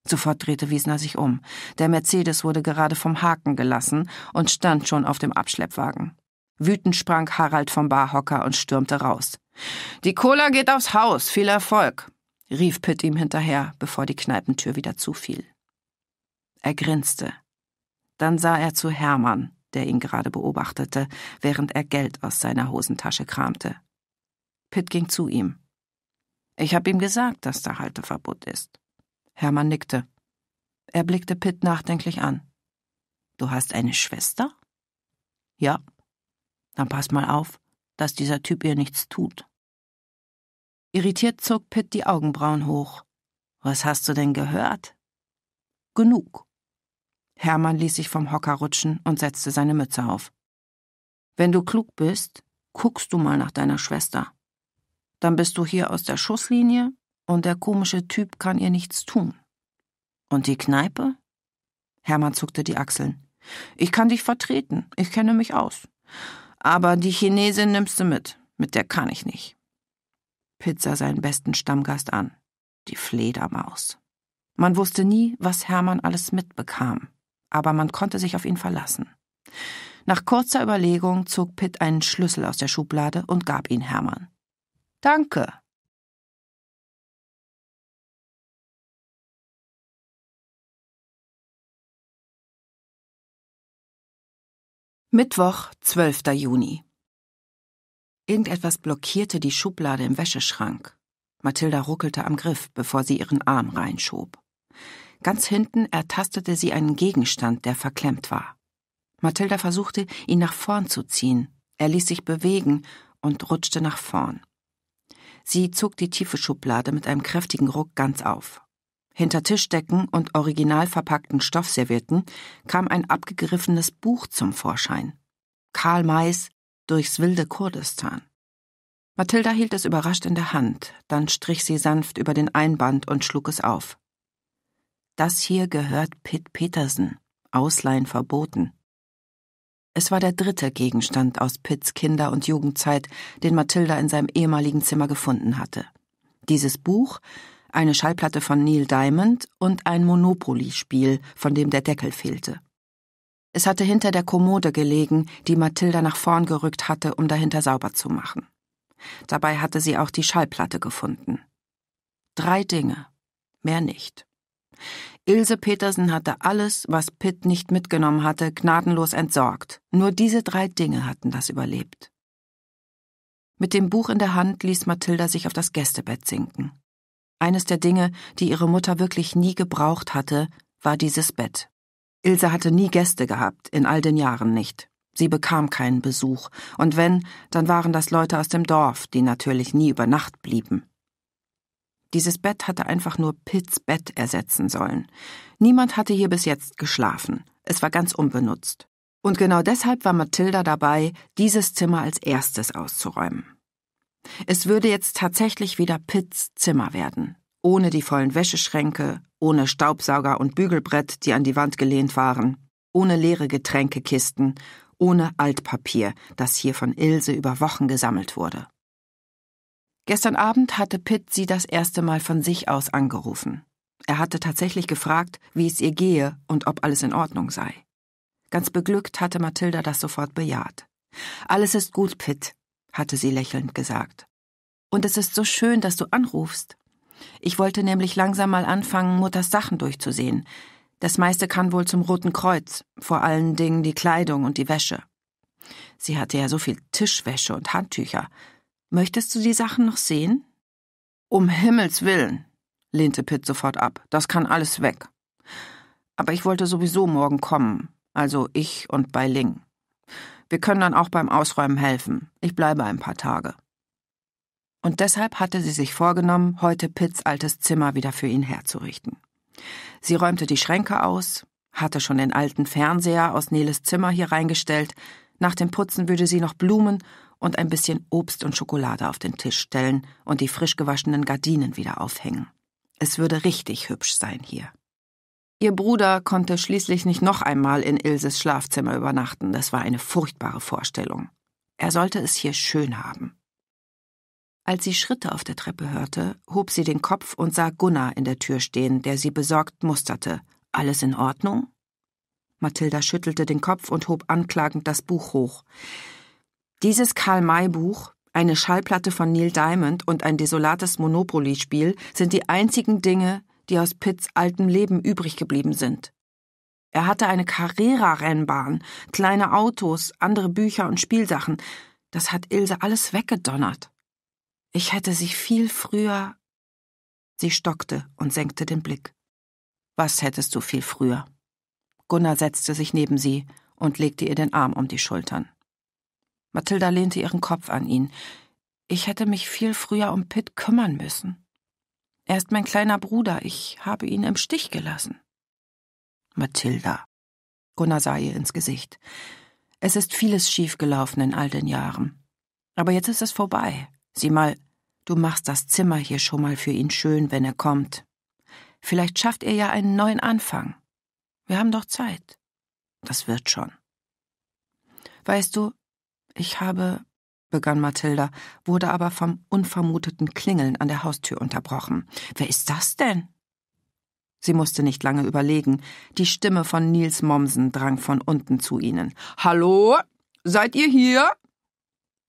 Sofort drehte Wiesner sich um. Der Mercedes wurde gerade vom Haken gelassen und stand schon auf dem Abschleppwagen. Wütend sprang Harald vom Barhocker und stürmte raus. Die Cola geht aufs Haus, viel Erfolg, rief Pitt ihm hinterher, bevor die Kneipentür wieder zufiel. Er grinste. Dann sah er zu Hermann, der ihn gerade beobachtete, während er Geld aus seiner Hosentasche kramte. Pitt ging zu ihm. Ich hab ihm gesagt, dass da Halteverbot ist. Hermann nickte. Er blickte Pitt nachdenklich an. Du hast eine Schwester? Ja. Dann pass mal auf, dass dieser Typ ihr nichts tut. Irritiert zog Pitt die Augenbrauen hoch. Was hast du denn gehört? Genug. Hermann ließ sich vom Hocker rutschen und setzte seine Mütze auf. Wenn du klug bist, guckst du mal nach deiner Schwester. Dann bist du hier aus der Schusslinie und der komische Typ kann ihr nichts tun. Und die Kneipe? Hermann zuckte die Achseln. Ich kann dich vertreten, ich kenne mich aus. Aber die Chinesin nimmst du mit, mit der kann ich nicht. Pitt sah seinen besten Stammgast an, die Fledermaus. Man wusste nie, was Hermann alles mitbekam, aber man konnte sich auf ihn verlassen. Nach kurzer Überlegung zog Pitt einen Schlüssel aus der Schublade und gab ihn Hermann. Danke, Mittwoch, 12. Juni. Irgendetwas blockierte die Schublade im Wäscheschrank. Mathilda ruckelte am Griff, bevor sie ihren Arm reinschob. Ganz hinten ertastete sie einen Gegenstand, der verklemmt war. Mathilda versuchte, ihn nach vorn zu ziehen. Er ließ sich bewegen und rutschte nach vorn. Sie zog die tiefe Schublade mit einem kräftigen Ruck ganz auf. Hinter Tischdecken und original verpackten Stoffservietten kam ein abgegriffenes Buch zum Vorschein. Karl Mays Durchs wilde Kurdistan. Mathilda hielt es überrascht in der Hand, dann strich sie sanft über den Einband und schlug es auf. Das hier gehört Pitt Petersen, Ausleihen verboten. Es war der dritte Gegenstand aus Pitts Kinder- und Jugendzeit, den Mathilda in seinem ehemaligen Zimmer gefunden hatte. Dieses Buch eine Schallplatte von Neil Diamond und ein Monopoly-Spiel, von dem der Deckel fehlte. Es hatte hinter der Kommode gelegen, die Mathilda nach vorn gerückt hatte, um dahinter sauber zu machen. Dabei hatte sie auch die Schallplatte gefunden. Drei Dinge, mehr nicht. Ilse Petersen hatte alles, was Pitt nicht mitgenommen hatte, gnadenlos entsorgt. Nur diese drei Dinge hatten das überlebt. Mit dem Buch in der Hand ließ Mathilda sich auf das Gästebett sinken. Eines der Dinge, die ihre Mutter wirklich nie gebraucht hatte, war dieses Bett. Ilse hatte nie Gäste gehabt, in all den Jahren nicht. Sie bekam keinen Besuch, und wenn, dann waren das Leute aus dem Dorf, die natürlich nie über Nacht blieben. Dieses Bett hatte einfach nur Pitts Bett ersetzen sollen. Niemand hatte hier bis jetzt geschlafen. Es war ganz unbenutzt. Und genau deshalb war Mathilda dabei, dieses Zimmer als erstes auszuräumen. Es würde jetzt tatsächlich wieder Pitts Zimmer werden, ohne die vollen Wäscheschränke, ohne Staubsauger und Bügelbrett, die an die Wand gelehnt waren, ohne leere Getränkekisten, ohne Altpapier, das hier von Ilse über Wochen gesammelt wurde. Gestern Abend hatte Pitt sie das erste Mal von sich aus angerufen. Er hatte tatsächlich gefragt, wie es ihr gehe und ob alles in Ordnung sei. Ganz beglückt hatte Mathilda das sofort bejaht. Alles ist gut, Pitt hatte sie lächelnd gesagt. Und es ist so schön, dass du anrufst. Ich wollte nämlich langsam mal anfangen, Mutters Sachen durchzusehen. Das meiste kann wohl zum Roten Kreuz, vor allen Dingen die Kleidung und die Wäsche. Sie hatte ja so viel Tischwäsche und Handtücher. Möchtest du die Sachen noch sehen? Um Himmels willen, lehnte Pitt sofort ab. Das kann alles weg. Aber ich wollte sowieso morgen kommen, also ich und Bei Ling. Wir können dann auch beim Ausräumen helfen. Ich bleibe ein paar Tage. Und deshalb hatte sie sich vorgenommen, heute Pitts altes Zimmer wieder für ihn herzurichten. Sie räumte die Schränke aus, hatte schon den alten Fernseher aus Neles Zimmer hier reingestellt, nach dem Putzen würde sie noch Blumen und ein bisschen Obst und Schokolade auf den Tisch stellen und die frisch gewaschenen Gardinen wieder aufhängen. Es würde richtig hübsch sein hier. Ihr Bruder konnte schließlich nicht noch einmal in Ilses Schlafzimmer übernachten, das war eine furchtbare Vorstellung. Er sollte es hier schön haben. Als sie Schritte auf der Treppe hörte, hob sie den Kopf und sah Gunnar in der Tür stehen, der sie besorgt musterte. Alles in Ordnung? Mathilda schüttelte den Kopf und hob anklagend das Buch hoch. Dieses Karl-May-Buch, eine Schallplatte von Neil Diamond und ein desolates Monopoly-Spiel sind die einzigen Dinge, die aus Pitts altem Leben übrig geblieben sind. Er hatte eine Carrera-Rennbahn, kleine Autos, andere Bücher und Spielsachen. Das hat Ilse alles weggedonnert. Ich hätte sie viel früher. Sie stockte und senkte den Blick. Was hättest du viel früher? Gunnar setzte sich neben sie und legte ihr den Arm um die Schultern. Mathilda lehnte ihren Kopf an ihn. Ich hätte mich viel früher um Pitt kümmern müssen. Er ist mein kleiner Bruder, ich habe ihn im Stich gelassen. Mathilda. Gunnar sah ihr ins Gesicht. Es ist vieles schiefgelaufen in all den Jahren. Aber jetzt ist es vorbei. Sieh mal, du machst das Zimmer hier schon mal für ihn schön, wenn er kommt. Vielleicht schafft er ja einen neuen Anfang. Wir haben doch Zeit. Das wird schon. Weißt du, ich habe begann Mathilda, wurde aber vom unvermuteten Klingeln an der Haustür unterbrochen. Wer ist das denn? Sie musste nicht lange überlegen. Die Stimme von Nils Mommsen drang von unten zu ihnen. Hallo? Seid ihr hier?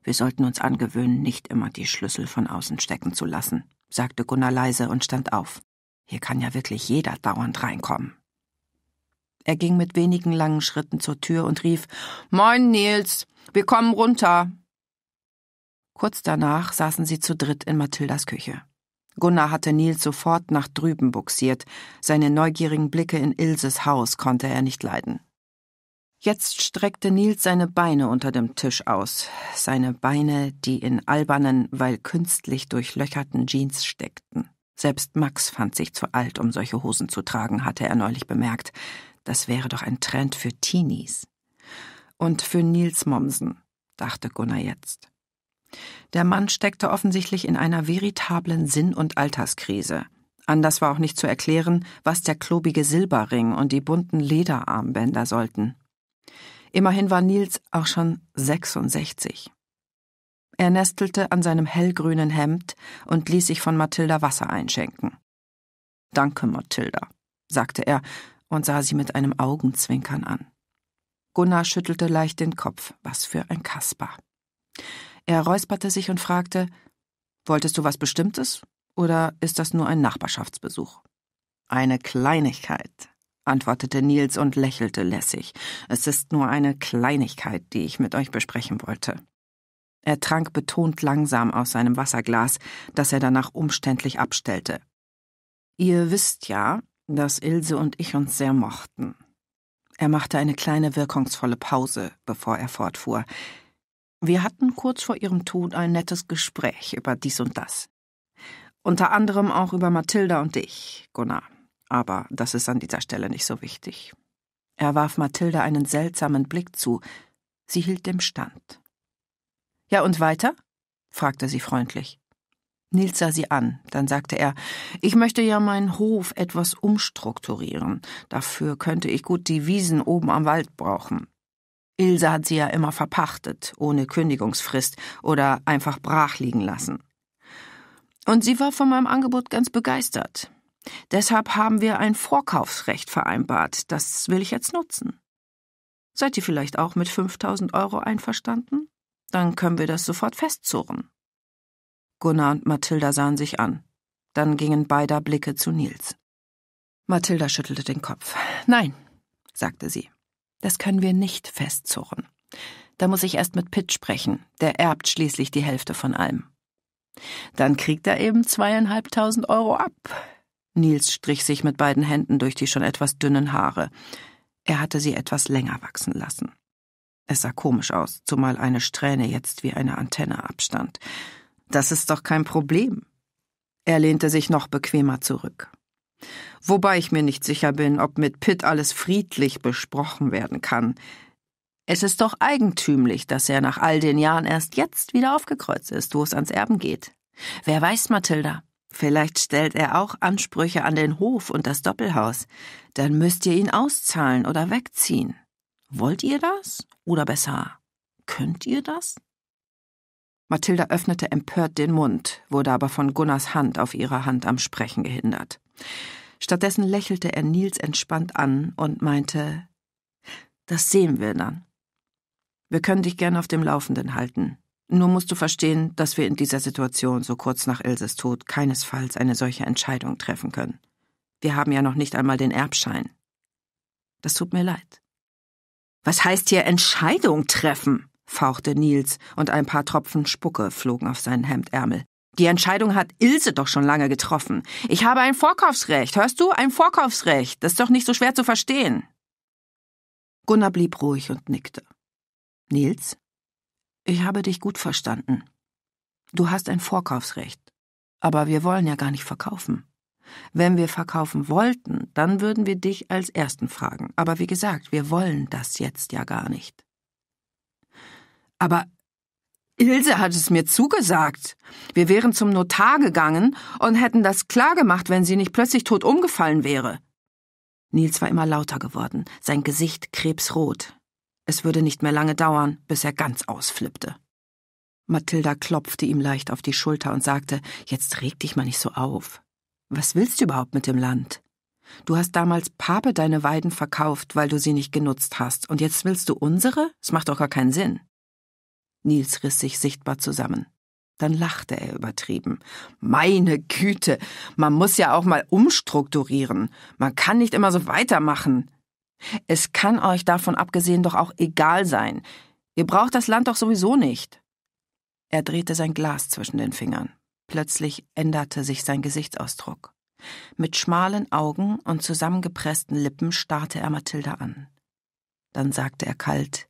Wir sollten uns angewöhnen, nicht immer die Schlüssel von außen stecken zu lassen, sagte Gunnar leise und stand auf. Hier kann ja wirklich jeder dauernd reinkommen. Er ging mit wenigen langen Schritten zur Tür und rief Moin, Nils, wir kommen runter. Kurz danach saßen sie zu dritt in Mathildas Küche. Gunnar hatte Nils sofort nach drüben buxiert, seine neugierigen Blicke in Ilses Haus konnte er nicht leiden. Jetzt streckte Nils seine Beine unter dem Tisch aus, seine Beine, die in albernen, weil künstlich durchlöcherten Jeans steckten. Selbst Max fand sich zu alt, um solche Hosen zu tragen, hatte er neulich bemerkt. Das wäre doch ein Trend für Teenies. Und für Nils Mommsen, dachte Gunnar jetzt. Der Mann steckte offensichtlich in einer veritablen Sinn- und Alterskrise. Anders war auch nicht zu erklären, was der klobige Silberring und die bunten Lederarmbänder sollten. Immerhin war Nils auch schon 66. Er nestelte an seinem hellgrünen Hemd und ließ sich von Mathilda Wasser einschenken. Danke, Mathilda, sagte er und sah sie mit einem Augenzwinkern an. Gunnar schüttelte leicht den Kopf. Was für ein Kasper. Er räusperte sich und fragte Wolltest du was Bestimmtes oder ist das nur ein Nachbarschaftsbesuch? Eine Kleinigkeit, antwortete Nils und lächelte lässig. Es ist nur eine Kleinigkeit, die ich mit euch besprechen wollte. Er trank betont langsam aus seinem Wasserglas, das er danach umständlich abstellte. Ihr wisst ja, dass Ilse und ich uns sehr mochten. Er machte eine kleine wirkungsvolle Pause, bevor er fortfuhr. Wir hatten kurz vor ihrem Tod ein nettes Gespräch über dies und das. Unter anderem auch über Mathilda und dich, Gunnar. Aber das ist an dieser Stelle nicht so wichtig. Er warf Mathilda einen seltsamen Blick zu. Sie hielt dem Stand. Ja, und weiter? fragte sie freundlich. Nils sah sie an, dann sagte er, ich möchte ja meinen Hof etwas umstrukturieren. Dafür könnte ich gut die Wiesen oben am Wald brauchen. Ilse hat sie ja immer verpachtet, ohne Kündigungsfrist oder einfach brach liegen lassen. Und sie war von meinem Angebot ganz begeistert. Deshalb haben wir ein Vorkaufsrecht vereinbart. Das will ich jetzt nutzen. Seid ihr vielleicht auch mit 5000 Euro einverstanden? Dann können wir das sofort festzurren. Gunnar und Mathilda sahen sich an. Dann gingen beider Blicke zu Nils. Mathilda schüttelte den Kopf. Nein, sagte sie. Das können wir nicht festzurren. Da muss ich erst mit Pitt sprechen, der erbt schließlich die Hälfte von allem. Dann kriegt er eben zweieinhalbtausend Euro ab. Nils strich sich mit beiden Händen durch die schon etwas dünnen Haare. Er hatte sie etwas länger wachsen lassen. Es sah komisch aus, zumal eine Strähne jetzt wie eine Antenne abstand. Das ist doch kein Problem. Er lehnte sich noch bequemer zurück. Wobei ich mir nicht sicher bin, ob mit Pitt alles friedlich besprochen werden kann. Es ist doch eigentümlich, dass er nach all den Jahren erst jetzt wieder aufgekreuzt ist, wo es ans Erben geht. Wer weiß, Mathilda? Vielleicht stellt er auch Ansprüche an den Hof und das Doppelhaus. Dann müsst ihr ihn auszahlen oder wegziehen. Wollt ihr das? Oder besser, könnt ihr das? Mathilda öffnete empört den Mund, wurde aber von Gunnars Hand auf ihrer Hand am Sprechen gehindert. Stattdessen lächelte er Nils entspannt an und meinte, das sehen wir dann. Wir können dich gern auf dem Laufenden halten. Nur musst du verstehen, dass wir in dieser Situation so kurz nach Ilses Tod keinesfalls eine solche Entscheidung treffen können. Wir haben ja noch nicht einmal den Erbschein. Das tut mir leid. Was heißt hier Entscheidung treffen? fauchte Nils, und ein paar Tropfen Spucke flogen auf seinen Hemdärmel. Die Entscheidung hat Ilse doch schon lange getroffen. Ich habe ein Vorkaufsrecht, hörst du? Ein Vorkaufsrecht. Das ist doch nicht so schwer zu verstehen. Gunnar blieb ruhig und nickte. Nils, ich habe dich gut verstanden. Du hast ein Vorkaufsrecht. Aber wir wollen ja gar nicht verkaufen. Wenn wir verkaufen wollten, dann würden wir dich als Ersten fragen. Aber wie gesagt, wir wollen das jetzt ja gar nicht. Aber Ilse hat es mir zugesagt. Wir wären zum Notar gegangen und hätten das klargemacht, wenn sie nicht plötzlich tot umgefallen wäre. Nils war immer lauter geworden, sein Gesicht krebsrot. Es würde nicht mehr lange dauern, bis er ganz ausflippte. Mathilda klopfte ihm leicht auf die Schulter und sagte, jetzt reg dich mal nicht so auf. Was willst du überhaupt mit dem Land? Du hast damals Pape deine Weiden verkauft, weil du sie nicht genutzt hast, und jetzt willst du unsere? Es macht doch gar keinen Sinn. Nils riss sich sichtbar zusammen. Dann lachte er übertrieben. Meine Güte, man muss ja auch mal umstrukturieren. Man kann nicht immer so weitermachen. Es kann euch davon abgesehen doch auch egal sein. Ihr braucht das Land doch sowieso nicht. Er drehte sein Glas zwischen den Fingern. Plötzlich änderte sich sein Gesichtsausdruck. Mit schmalen Augen und zusammengepressten Lippen starrte er Mathilda an. Dann sagte er kalt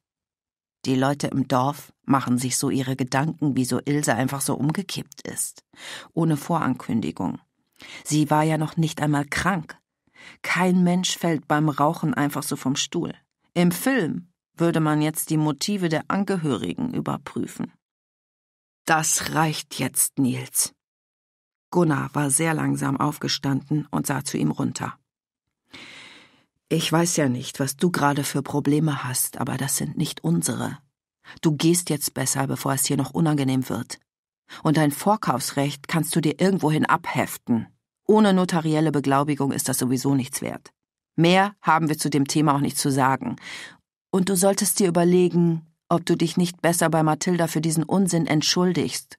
die Leute im Dorf machen sich so ihre Gedanken, wieso Ilse einfach so umgekippt ist. Ohne Vorankündigung. Sie war ja noch nicht einmal krank. Kein Mensch fällt beim Rauchen einfach so vom Stuhl. Im Film würde man jetzt die Motive der Angehörigen überprüfen. Das reicht jetzt, Nils. Gunnar war sehr langsam aufgestanden und sah zu ihm runter. Ich weiß ja nicht, was du gerade für Probleme hast, aber das sind nicht unsere. Du gehst jetzt besser, bevor es hier noch unangenehm wird. Und dein Vorkaufsrecht kannst du dir irgendwohin abheften. Ohne notarielle Beglaubigung ist das sowieso nichts wert. Mehr haben wir zu dem Thema auch nicht zu sagen. Und du solltest dir überlegen, ob du dich nicht besser bei Mathilda für diesen Unsinn entschuldigst.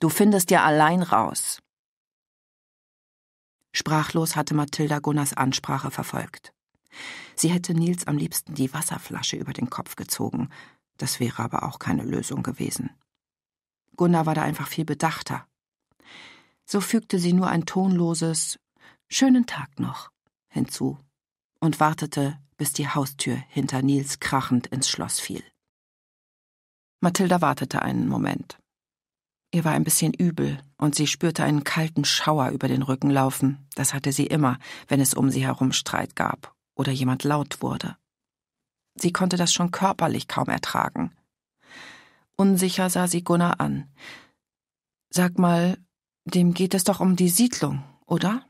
Du findest ja allein raus. Sprachlos hatte Mathilda Gunners Ansprache verfolgt. Sie hätte Nils am liebsten die Wasserflasche über den Kopf gezogen, das wäre aber auch keine Lösung gewesen. Gunnar war da einfach viel bedachter. So fügte sie nur ein tonloses Schönen Tag noch hinzu und wartete, bis die Haustür hinter Nils krachend ins Schloss fiel. Mathilda wartete einen Moment. Ihr war ein bisschen übel, und sie spürte einen kalten Schauer über den Rücken laufen. Das hatte sie immer, wenn es um sie herum Streit gab oder jemand laut wurde. Sie konnte das schon körperlich kaum ertragen. Unsicher sah sie Gunnar an. Sag mal, dem geht es doch um die Siedlung, oder?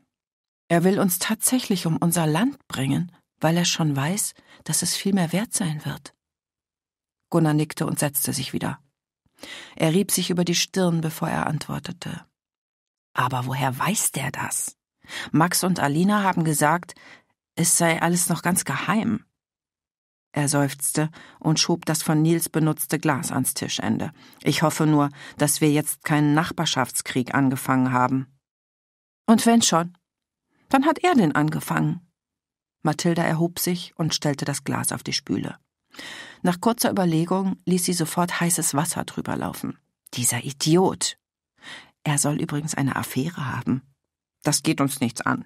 Er will uns tatsächlich um unser Land bringen, weil er schon weiß, dass es viel mehr wert sein wird. Gunnar nickte und setzte sich wieder. Er rieb sich über die Stirn, bevor er antwortete. Aber woher weiß der das? Max und Alina haben gesagt, es sei alles noch ganz geheim. Er seufzte und schob das von Nils benutzte Glas ans Tischende. Ich hoffe nur, dass wir jetzt keinen Nachbarschaftskrieg angefangen haben. Und wenn schon, dann hat er den angefangen. Mathilda erhob sich und stellte das Glas auf die Spüle. Nach kurzer Überlegung ließ sie sofort heißes Wasser drüber laufen. Dieser Idiot. Er soll übrigens eine Affäre haben. Das geht uns nichts an.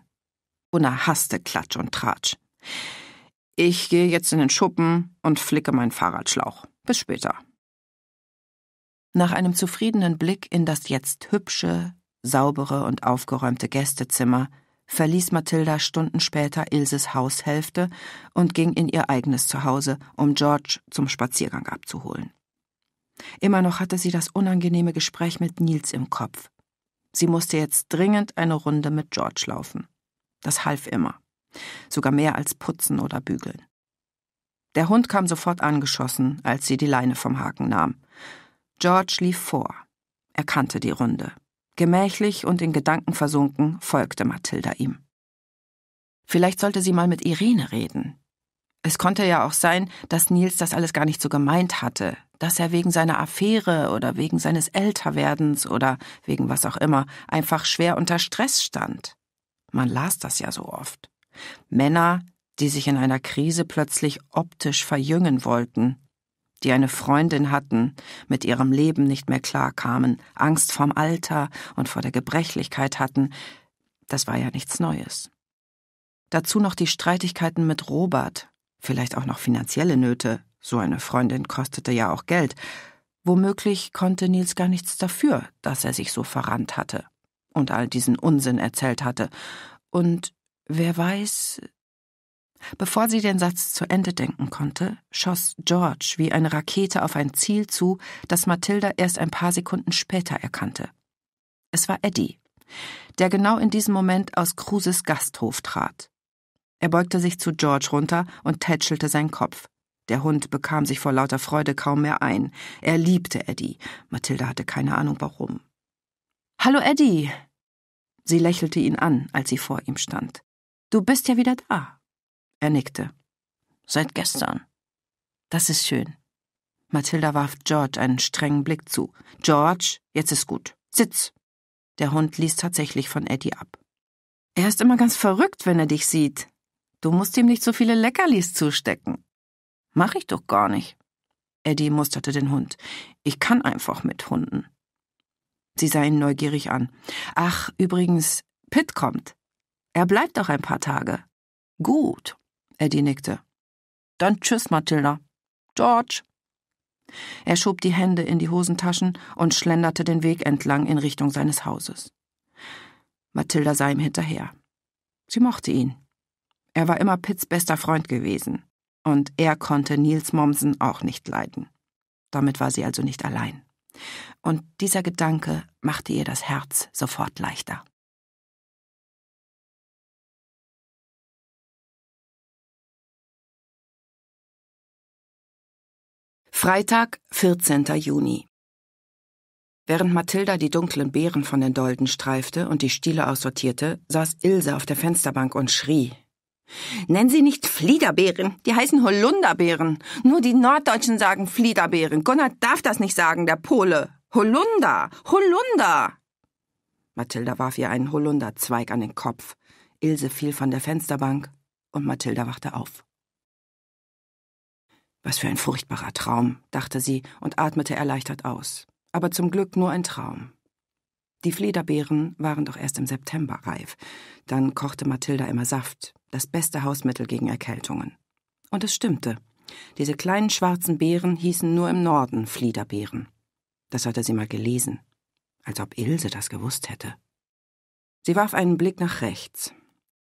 Una hasste Klatsch und Tratsch. Ich gehe jetzt in den Schuppen und flicke meinen Fahrradschlauch. Bis später. Nach einem zufriedenen Blick in das jetzt hübsche, saubere und aufgeräumte Gästezimmer verließ Mathilda Stunden später Ilses Haushälfte und ging in ihr eigenes Zuhause, um George zum Spaziergang abzuholen. Immer noch hatte sie das unangenehme Gespräch mit Nils im Kopf. Sie musste jetzt dringend eine Runde mit George laufen. Das half immer. Sogar mehr als putzen oder bügeln. Der Hund kam sofort angeschossen, als sie die Leine vom Haken nahm. George lief vor. Er kannte die Runde. Gemächlich und in Gedanken versunken folgte Mathilda ihm. Vielleicht sollte sie mal mit Irene reden. Es konnte ja auch sein, dass Nils das alles gar nicht so gemeint hatte, dass er wegen seiner Affäre oder wegen seines Älterwerdens oder wegen was auch immer einfach schwer unter Stress stand. Man las das ja so oft. Männer, die sich in einer Krise plötzlich optisch verjüngen wollten die eine Freundin hatten, mit ihrem Leben nicht mehr klarkamen, Angst vorm Alter und vor der Gebrechlichkeit hatten, das war ja nichts Neues. Dazu noch die Streitigkeiten mit Robert, vielleicht auch noch finanzielle Nöte, so eine Freundin kostete ja auch Geld. Womöglich konnte Nils gar nichts dafür, dass er sich so verrannt hatte und all diesen Unsinn erzählt hatte. Und wer weiß, Bevor sie den Satz zu Ende denken konnte, schoss George wie eine Rakete auf ein Ziel zu, das Mathilda erst ein paar Sekunden später erkannte. Es war Eddie, der genau in diesem Moment aus Kruses Gasthof trat. Er beugte sich zu George runter und tätschelte seinen Kopf. Der Hund bekam sich vor lauter Freude kaum mehr ein. Er liebte Eddie. Mathilda hatte keine Ahnung warum. Hallo Eddie! Sie lächelte ihn an, als sie vor ihm stand. Du bist ja wieder da. Er nickte. Seit gestern. Das ist schön. Mathilda warf George einen strengen Blick zu. George, jetzt ist gut. Sitz. Der Hund ließ tatsächlich von Eddie ab. Er ist immer ganz verrückt, wenn er dich sieht. Du musst ihm nicht so viele Leckerlis zustecken. Mach ich doch gar nicht. Eddie musterte den Hund. Ich kann einfach mit Hunden. Sie sah ihn neugierig an. Ach, übrigens, Pitt kommt. Er bleibt doch ein paar Tage. Gut. Eddie äh, nickte. Dann tschüss, Mathilda. George. Er schob die Hände in die Hosentaschen und schlenderte den Weg entlang in Richtung seines Hauses. Mathilda sah ihm hinterher. Sie mochte ihn. Er war immer Pitts bester Freund gewesen. Und er konnte Nils Mommsen auch nicht leiden. Damit war sie also nicht allein. Und dieser Gedanke machte ihr das Herz sofort leichter. Freitag, 14. Juni. Während Mathilda die dunklen Beeren von den Dolden streifte und die Stiele aussortierte, saß Ilse auf der Fensterbank und schrie. Nenn sie nicht Fliederbeeren, die heißen Holunderbeeren. Nur die Norddeutschen sagen Fliederbeeren. Gunnar darf das nicht sagen, der Pole. Holunder, Holunder! Mathilda warf ihr einen Holunderzweig an den Kopf. Ilse fiel von der Fensterbank und Mathilda wachte auf. Was für ein furchtbarer Traum, dachte sie und atmete erleichtert aus. Aber zum Glück nur ein Traum. Die Flederbeeren waren doch erst im September reif. Dann kochte Mathilda immer Saft, das beste Hausmittel gegen Erkältungen. Und es stimmte. Diese kleinen schwarzen Beeren hießen nur im Norden Fliederbeeren. Das hatte sie mal gelesen. Als ob Ilse das gewusst hätte. Sie warf einen Blick nach rechts.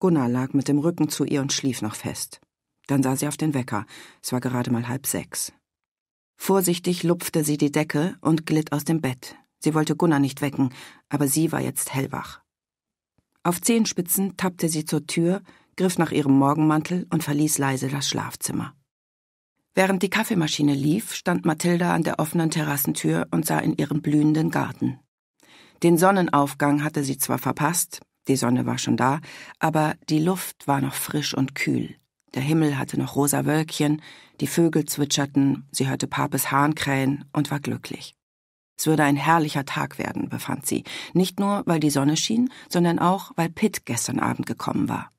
Gunnar lag mit dem Rücken zu ihr und schlief noch fest. Dann sah sie auf den Wecker. Es war gerade mal halb sechs. Vorsichtig lupfte sie die Decke und glitt aus dem Bett. Sie wollte Gunnar nicht wecken, aber sie war jetzt hellwach. Auf Zehenspitzen tappte sie zur Tür, griff nach ihrem Morgenmantel und verließ leise das Schlafzimmer. Während die Kaffeemaschine lief, stand Mathilda an der offenen Terrassentür und sah in ihren blühenden Garten. Den Sonnenaufgang hatte sie zwar verpasst, die Sonne war schon da, aber die Luft war noch frisch und kühl. Der Himmel hatte noch rosa Wölkchen, die Vögel zwitscherten, sie hörte Papes Hahn krähen und war glücklich. Es würde ein herrlicher Tag werden, befand sie, nicht nur, weil die Sonne schien, sondern auch, weil Pitt gestern Abend gekommen war.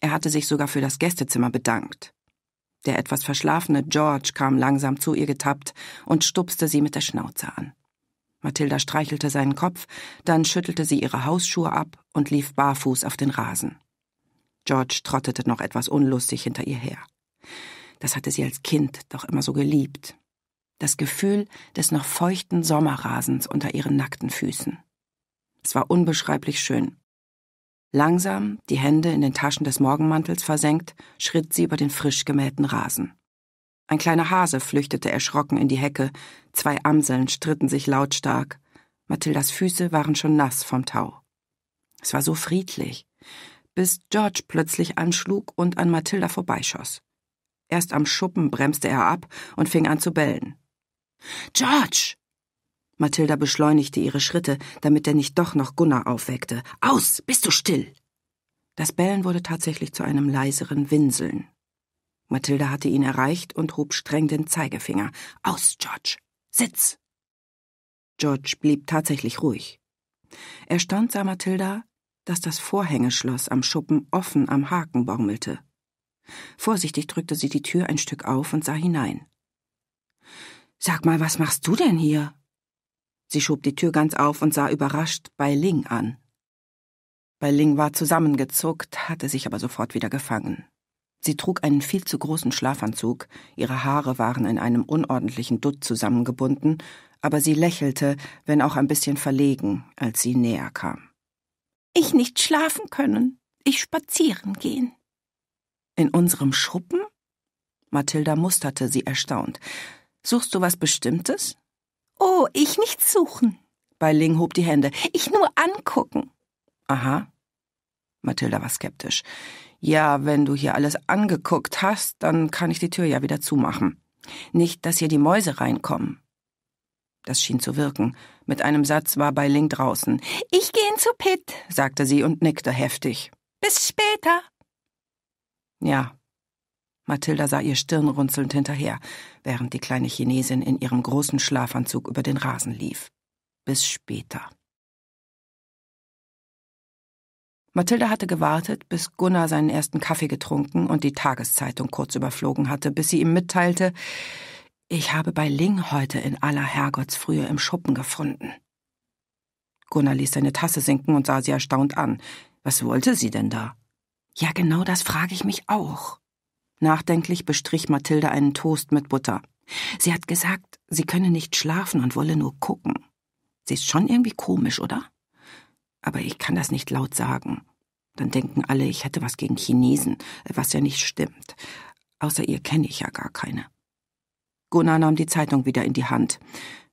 Er hatte sich sogar für das Gästezimmer bedankt. Der etwas verschlafene George kam langsam zu ihr getappt und stupste sie mit der Schnauze an. Mathilda streichelte seinen Kopf, dann schüttelte sie ihre Hausschuhe ab und lief barfuß auf den Rasen. George trottete noch etwas unlustig hinter ihr her. Das hatte sie als Kind doch immer so geliebt. Das Gefühl des noch feuchten Sommerrasens unter ihren nackten Füßen. Es war unbeschreiblich schön. Langsam, die Hände in den Taschen des Morgenmantels versenkt, schritt sie über den frisch gemähten Rasen. Ein kleiner Hase flüchtete erschrocken in die Hecke, zwei Amseln stritten sich lautstark. Mathildas Füße waren schon nass vom Tau. Es war so friedlich, bis George plötzlich anschlug und an Mathilda vorbeischoss. Erst am Schuppen bremste er ab und fing an zu bellen. George! Mathilda beschleunigte ihre Schritte, damit er nicht doch noch Gunnar aufweckte. Aus! Bist du still! Das Bellen wurde tatsächlich zu einem leiseren Winseln. Mathilda hatte ihn erreicht und hob streng den Zeigefinger. Aus, George! Sitz! George blieb tatsächlich ruhig. Er stand, sah Mathilda, dass das Vorhängeschloss am Schuppen offen am Haken baumelte. Vorsichtig drückte sie die Tür ein Stück auf und sah hinein. Sag mal, was machst du denn hier? Sie schob die Tür ganz auf und sah überrascht bei Ling an. Bei Ling war zusammengezuckt, hatte sich aber sofort wieder gefangen. Sie trug einen viel zu großen Schlafanzug, ihre Haare waren in einem unordentlichen Dutt zusammengebunden, aber sie lächelte, wenn auch ein bisschen verlegen, als sie näher kam. Ich nicht schlafen können, ich spazieren gehen. In unserem Schuppen? Mathilda musterte sie erstaunt. Suchst du was Bestimmtes? Oh, ich nicht suchen. Beiling hob die Hände. Ich nur angucken. Aha. Mathilda war skeptisch. Ja, wenn du hier alles angeguckt hast, dann kann ich die Tür ja wieder zumachen. Nicht, dass hier die Mäuse reinkommen. Das schien zu wirken. Mit einem Satz war Beiling draußen. Ich gehe zu Pitt, sagte sie und nickte heftig. Bis später. Ja. Mathilda sah ihr stirnrunzelnd hinterher, während die kleine Chinesin in ihrem großen Schlafanzug über den Rasen lief. Bis später. Mathilda hatte gewartet, bis Gunnar seinen ersten Kaffee getrunken und die Tageszeitung kurz überflogen hatte, bis sie ihm mitteilte, ich habe bei Ling heute in aller Herrgottsfrühe im Schuppen gefunden. Gunnar ließ seine Tasse sinken und sah sie erstaunt an. Was wollte sie denn da? Ja, genau das frage ich mich auch. Nachdenklich bestrich Mathilde einen Toast mit Butter. Sie hat gesagt, sie könne nicht schlafen und wolle nur gucken. Sie ist schon irgendwie komisch, oder? Aber ich kann das nicht laut sagen. Dann denken alle, ich hätte was gegen Chinesen, was ja nicht stimmt. Außer ihr kenne ich ja gar keine. Gunnar nahm die Zeitung wieder in die Hand.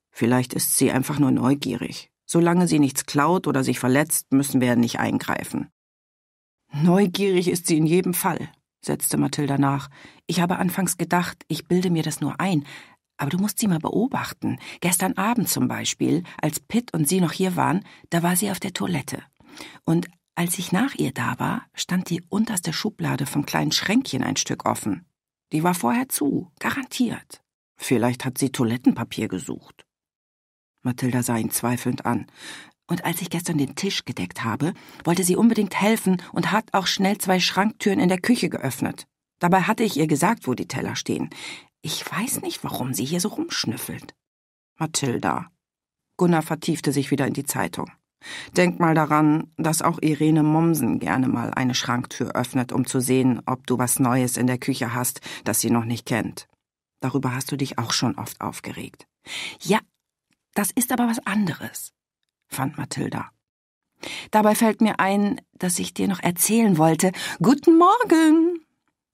Vielleicht ist sie einfach nur neugierig. Solange sie nichts klaut oder sich verletzt, müssen wir nicht eingreifen. Neugierig ist sie in jedem Fall, setzte Mathilda nach. Ich habe anfangs gedacht, ich bilde mir das nur ein, aber du musst sie mal beobachten. Gestern Abend zum Beispiel, als Pitt und sie noch hier waren, da war sie auf der Toilette. Und als ich nach ihr da war, stand die unterste Schublade vom kleinen Schränkchen ein Stück offen. Die war vorher zu, garantiert. Vielleicht hat sie Toilettenpapier gesucht. Mathilda sah ihn zweifelnd an. Und als ich gestern den Tisch gedeckt habe, wollte sie unbedingt helfen und hat auch schnell zwei Schranktüren in der Küche geöffnet. Dabei hatte ich ihr gesagt, wo die Teller stehen. Ich weiß nicht, warum sie hier so rumschnüffelt. Mathilda. Gunnar vertiefte sich wieder in die Zeitung. Denk mal daran, dass auch Irene Mommsen gerne mal eine Schranktür öffnet, um zu sehen, ob du was Neues in der Küche hast, das sie noch nicht kennt. Darüber hast du dich auch schon oft aufgeregt. Ja, das ist aber was anderes, fand Mathilda. Dabei fällt mir ein, dass ich dir noch erzählen wollte. Guten Morgen!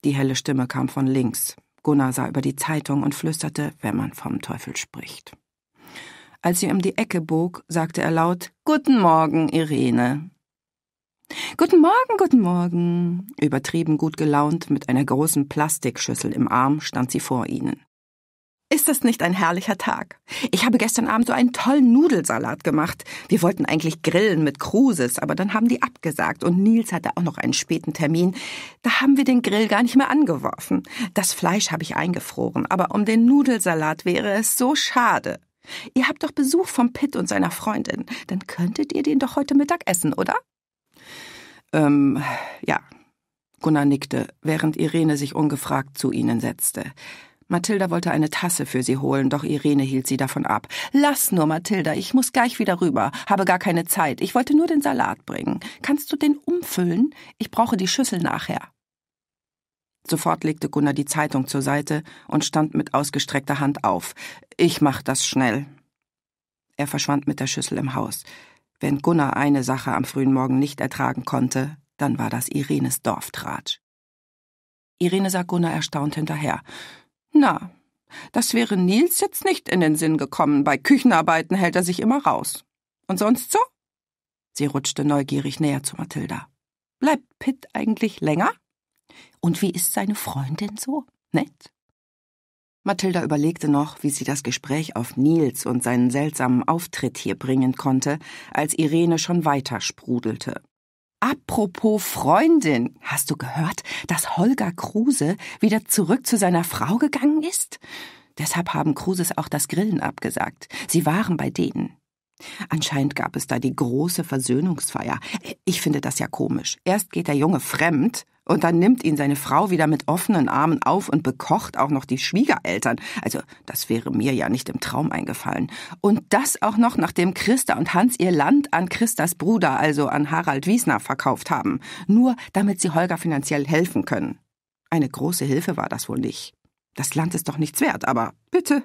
Die helle Stimme kam von links. Gunnar sah über die Zeitung und flüsterte, wenn man vom Teufel spricht. Als sie um die Ecke bog, sagte er laut Guten Morgen, Irene. Guten Morgen, guten Morgen. Übertrieben gut gelaunt, mit einer großen Plastikschüssel im Arm stand sie vor ihnen. Ist das nicht ein herrlicher Tag? Ich habe gestern Abend so einen tollen Nudelsalat gemacht. Wir wollten eigentlich grillen mit Kruses, aber dann haben die abgesagt und Nils hatte auch noch einen späten Termin. Da haben wir den Grill gar nicht mehr angeworfen. Das Fleisch habe ich eingefroren, aber um den Nudelsalat wäre es so schade. Ihr habt doch Besuch vom Pitt und seiner Freundin. Dann könntet ihr den doch heute Mittag essen, oder? Ähm, ja. Gunnar nickte, während Irene sich ungefragt zu ihnen setzte. Mathilda wollte eine Tasse für sie holen, doch Irene hielt sie davon ab. Lass nur, Mathilda, ich muss gleich wieder rüber, habe gar keine Zeit. Ich wollte nur den Salat bringen. Kannst du den umfüllen? Ich brauche die Schüssel nachher. Sofort legte Gunnar die Zeitung zur Seite und stand mit ausgestreckter Hand auf. Ich mach das schnell. Er verschwand mit der Schüssel im Haus. Wenn Gunnar eine Sache am frühen Morgen nicht ertragen konnte, dann war das Irenes Dorftratsch. Irene sah Gunnar erstaunt hinterher. Na, das wäre Nils jetzt nicht in den Sinn gekommen. Bei Küchenarbeiten hält er sich immer raus. Und sonst so? Sie rutschte neugierig näher zu Mathilda. Bleibt Pitt eigentlich länger? Und wie ist seine Freundin so? Nett? Mathilda überlegte noch, wie sie das Gespräch auf Nils und seinen seltsamen Auftritt hier bringen konnte, als Irene schon weiter sprudelte. Apropos Freundin, hast du gehört, dass Holger Kruse wieder zurück zu seiner Frau gegangen ist? Deshalb haben Kruses auch das Grillen abgesagt. Sie waren bei denen. Anscheinend gab es da die große Versöhnungsfeier. Ich finde das ja komisch. Erst geht der Junge fremd und dann nimmt ihn seine Frau wieder mit offenen Armen auf und bekocht auch noch die Schwiegereltern. Also, das wäre mir ja nicht im Traum eingefallen. Und das auch noch, nachdem Christa und Hans ihr Land an Christas Bruder, also an Harald Wiesner, verkauft haben. Nur damit sie Holger finanziell helfen können. Eine große Hilfe war das wohl nicht. Das Land ist doch nichts wert, aber bitte.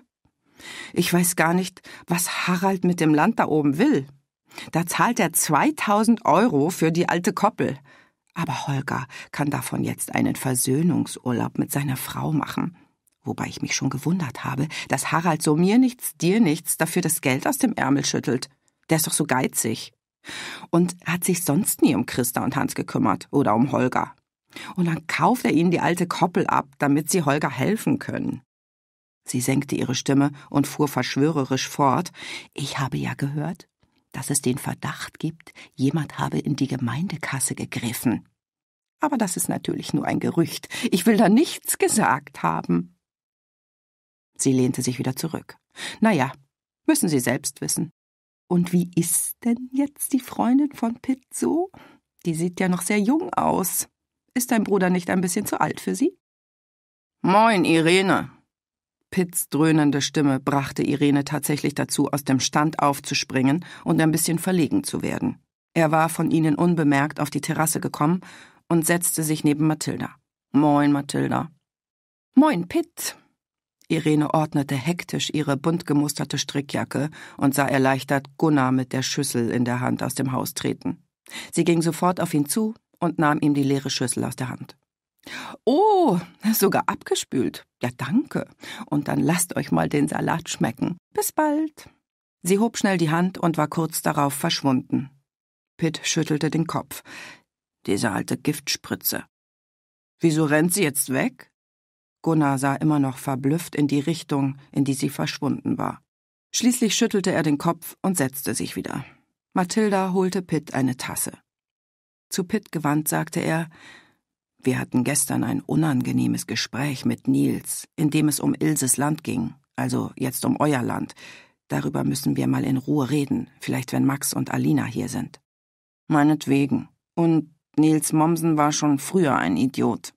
Ich weiß gar nicht, was Harald mit dem Land da oben will. Da zahlt er 2000 Euro für die alte Koppel. Aber Holger kann davon jetzt einen Versöhnungsurlaub mit seiner Frau machen. Wobei ich mich schon gewundert habe, dass Harald so mir nichts, dir nichts dafür das Geld aus dem Ärmel schüttelt. Der ist doch so geizig. Und hat sich sonst nie um Christa und Hans gekümmert oder um Holger. Und dann kauft er ihnen die alte Koppel ab, damit sie Holger helfen können. Sie senkte ihre Stimme und fuhr verschwörerisch fort. Ich habe ja gehört, dass es den Verdacht gibt, jemand habe in die Gemeindekasse gegriffen. Aber das ist natürlich nur ein Gerücht. Ich will da nichts gesagt haben. Sie lehnte sich wieder zurück. Na ja, müssen Sie selbst wissen. Und wie ist denn jetzt die Freundin von Pitt so? Die sieht ja noch sehr jung aus. Ist dein Bruder nicht ein bisschen zu alt für sie? Moin, Irene, Pitts dröhnende Stimme brachte Irene tatsächlich dazu, aus dem Stand aufzuspringen und ein bisschen verlegen zu werden. Er war von ihnen unbemerkt auf die Terrasse gekommen und setzte sich neben Mathilda. Moin, Mathilda. Moin, Pitt. Irene ordnete hektisch ihre bunt gemusterte Strickjacke und sah erleichtert Gunnar mit der Schüssel in der Hand aus dem Haus treten. Sie ging sofort auf ihn zu und nahm ihm die leere Schüssel aus der Hand. Oh, sogar abgespült. Ja, danke. Und dann lasst euch mal den Salat schmecken. Bis bald. Sie hob schnell die Hand und war kurz darauf verschwunden. Pitt schüttelte den Kopf. Diese alte Giftspritze. Wieso rennt sie jetzt weg? Gunnar sah immer noch verblüfft in die Richtung, in die sie verschwunden war. Schließlich schüttelte er den Kopf und setzte sich wieder. Mathilda holte Pitt eine Tasse. Zu Pitt gewandt sagte er, wir hatten gestern ein unangenehmes Gespräch mit Nils, in dem es um Ilses Land ging, also jetzt um euer Land. Darüber müssen wir mal in Ruhe reden, vielleicht wenn Max und Alina hier sind. Meinetwegen. Und Nils Mommsen war schon früher ein Idiot.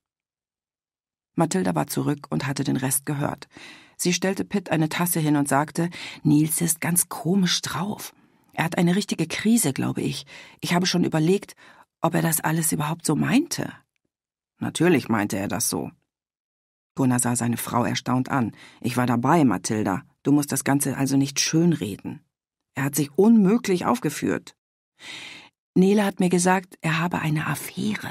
Mathilda war zurück und hatte den Rest gehört. Sie stellte Pitt eine Tasse hin und sagte, Nils ist ganz komisch drauf. Er hat eine richtige Krise, glaube ich. Ich habe schon überlegt, ob er das alles überhaupt so meinte. Natürlich meinte er das so. Gunnar sah seine Frau erstaunt an. Ich war dabei, Mathilda. Du musst das Ganze also nicht schönreden. Er hat sich unmöglich aufgeführt. Nele hat mir gesagt, er habe eine Affäre.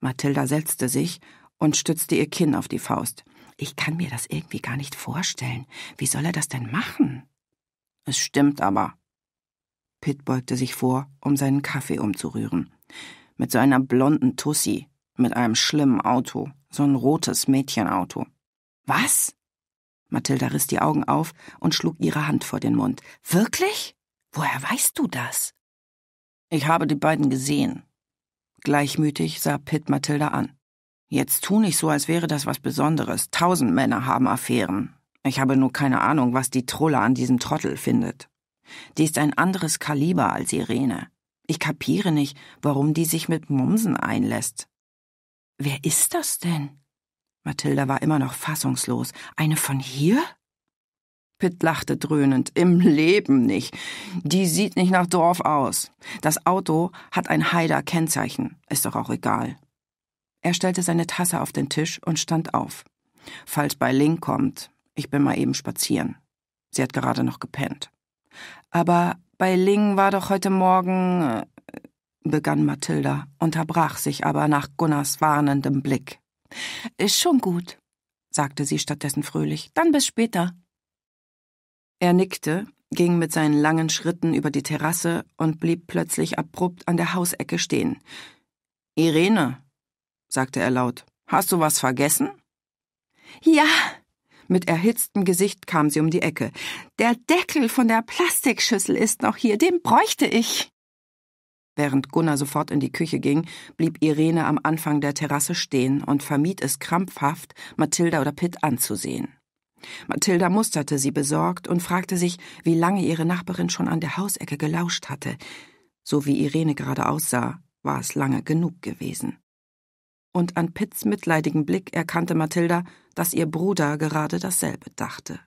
Mathilda setzte sich und stützte ihr Kinn auf die Faust. Ich kann mir das irgendwie gar nicht vorstellen. Wie soll er das denn machen? Es stimmt aber. Pitt beugte sich vor, um seinen Kaffee umzurühren. Mit so einer blonden Tussi, mit einem schlimmen Auto. So ein rotes Mädchenauto. Was? Mathilda riss die Augen auf und schlug ihre Hand vor den Mund. Wirklich? Woher weißt du das? Ich habe die beiden gesehen. Gleichmütig sah Pitt Mathilda an. Jetzt tu nicht so, als wäre das was Besonderes. Tausend Männer haben Affären. Ich habe nur keine Ahnung, was die Trolle an diesem Trottel findet. Die ist ein anderes Kaliber als Irene. Ich kapiere nicht, warum die sich mit Mumsen einlässt. Wer ist das denn? Mathilda war immer noch fassungslos. Eine von hier? Pitt lachte dröhnend. Im Leben nicht. Die sieht nicht nach Dorf aus. Das Auto hat ein Heider kennzeichen Ist doch auch egal. Er stellte seine Tasse auf den Tisch und stand auf. Falls bei Link kommt, ich bin mal eben spazieren. Sie hat gerade noch gepennt. Aber bei Ling war doch heute Morgen. Äh, begann Mathilda, unterbrach sich aber nach Gunnars warnendem Blick. Ist schon gut, sagte sie stattdessen fröhlich. Dann bis später. Er nickte, ging mit seinen langen Schritten über die Terrasse und blieb plötzlich abrupt an der Hausecke stehen. Irene, sagte er laut, hast du was vergessen? Ja. Mit erhitztem Gesicht kam sie um die Ecke. Der Deckel von der Plastikschüssel ist noch hier, den bräuchte ich. Während Gunnar sofort in die Küche ging, blieb Irene am Anfang der Terrasse stehen und vermied es krampfhaft, Mathilda oder Pitt anzusehen. Mathilda musterte sie besorgt und fragte sich, wie lange ihre Nachbarin schon an der Hausecke gelauscht hatte. So wie Irene gerade aussah, war es lange genug gewesen. Und an Pitts mitleidigem Blick erkannte Mathilda, dass ihr Bruder gerade dasselbe dachte.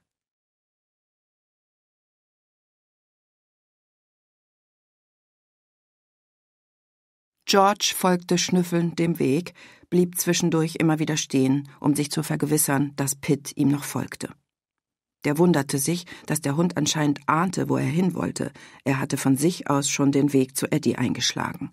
George folgte schnüffelnd dem Weg, blieb zwischendurch immer wieder stehen, um sich zu vergewissern, dass Pitt ihm noch folgte. Der wunderte sich, dass der Hund anscheinend ahnte, wo er hin wollte. Er hatte von sich aus schon den Weg zu Eddie eingeschlagen.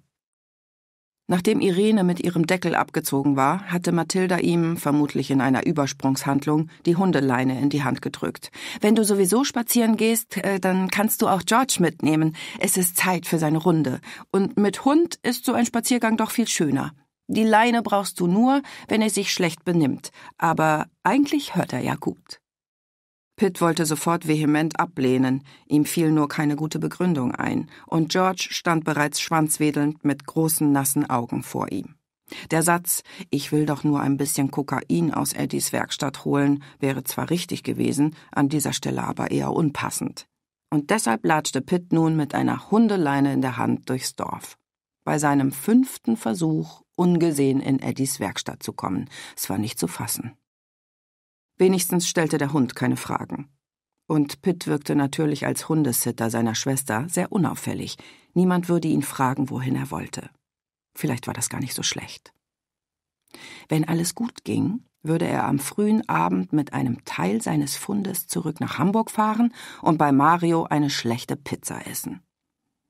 Nachdem Irene mit ihrem Deckel abgezogen war, hatte Mathilda ihm, vermutlich in einer Übersprungshandlung, die Hundeleine in die Hand gedrückt. Wenn du sowieso spazieren gehst, äh, dann kannst du auch George mitnehmen. Es ist Zeit für seine Runde. Und mit Hund ist so ein Spaziergang doch viel schöner. Die Leine brauchst du nur, wenn er sich schlecht benimmt. Aber eigentlich hört er ja gut. Pitt wollte sofort vehement ablehnen, ihm fiel nur keine gute Begründung ein, und George stand bereits schwanzwedelnd mit großen nassen Augen vor ihm. Der Satz Ich will doch nur ein bisschen Kokain aus Eddies Werkstatt holen wäre zwar richtig gewesen, an dieser Stelle aber eher unpassend. Und deshalb latschte Pitt nun mit einer Hundeleine in der Hand durchs Dorf. Bei seinem fünften Versuch, ungesehen in Eddies Werkstatt zu kommen, es war nicht zu fassen. Wenigstens stellte der Hund keine Fragen. Und Pitt wirkte natürlich als Hundesitter seiner Schwester sehr unauffällig. Niemand würde ihn fragen, wohin er wollte. Vielleicht war das gar nicht so schlecht. Wenn alles gut ging, würde er am frühen Abend mit einem Teil seines Fundes zurück nach Hamburg fahren und bei Mario eine schlechte Pizza essen.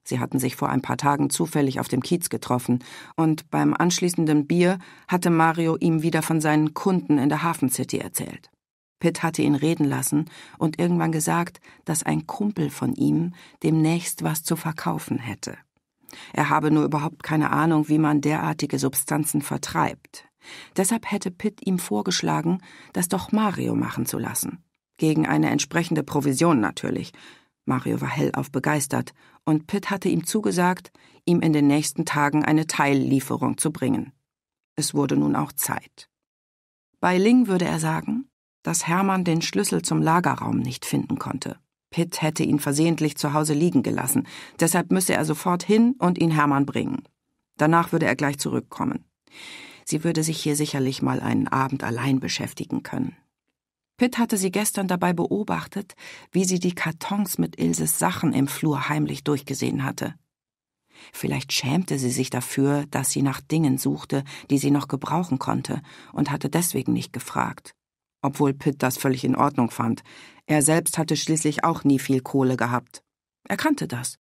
Sie hatten sich vor ein paar Tagen zufällig auf dem Kiez getroffen, und beim anschließenden Bier hatte Mario ihm wieder von seinen Kunden in der Hafen City erzählt. Pitt hatte ihn reden lassen und irgendwann gesagt, dass ein Kumpel von ihm demnächst was zu verkaufen hätte. Er habe nur überhaupt keine Ahnung, wie man derartige Substanzen vertreibt. Deshalb hätte Pitt ihm vorgeschlagen, das doch Mario machen zu lassen. Gegen eine entsprechende Provision natürlich. Mario war hellauf begeistert, und Pitt hatte ihm zugesagt, ihm in den nächsten Tagen eine Teillieferung zu bringen. Es wurde nun auch Zeit. Bei Ling würde er sagen, dass Hermann den Schlüssel zum Lagerraum nicht finden konnte. Pitt hätte ihn versehentlich zu Hause liegen gelassen, deshalb müsse er sofort hin und ihn Hermann bringen. Danach würde er gleich zurückkommen. Sie würde sich hier sicherlich mal einen Abend allein beschäftigen können. Pitt hatte sie gestern dabei beobachtet, wie sie die Kartons mit Ilses Sachen im Flur heimlich durchgesehen hatte. Vielleicht schämte sie sich dafür, dass sie nach Dingen suchte, die sie noch gebrauchen konnte, und hatte deswegen nicht gefragt obwohl Pitt das völlig in Ordnung fand. Er selbst hatte schließlich auch nie viel Kohle gehabt. Er kannte das.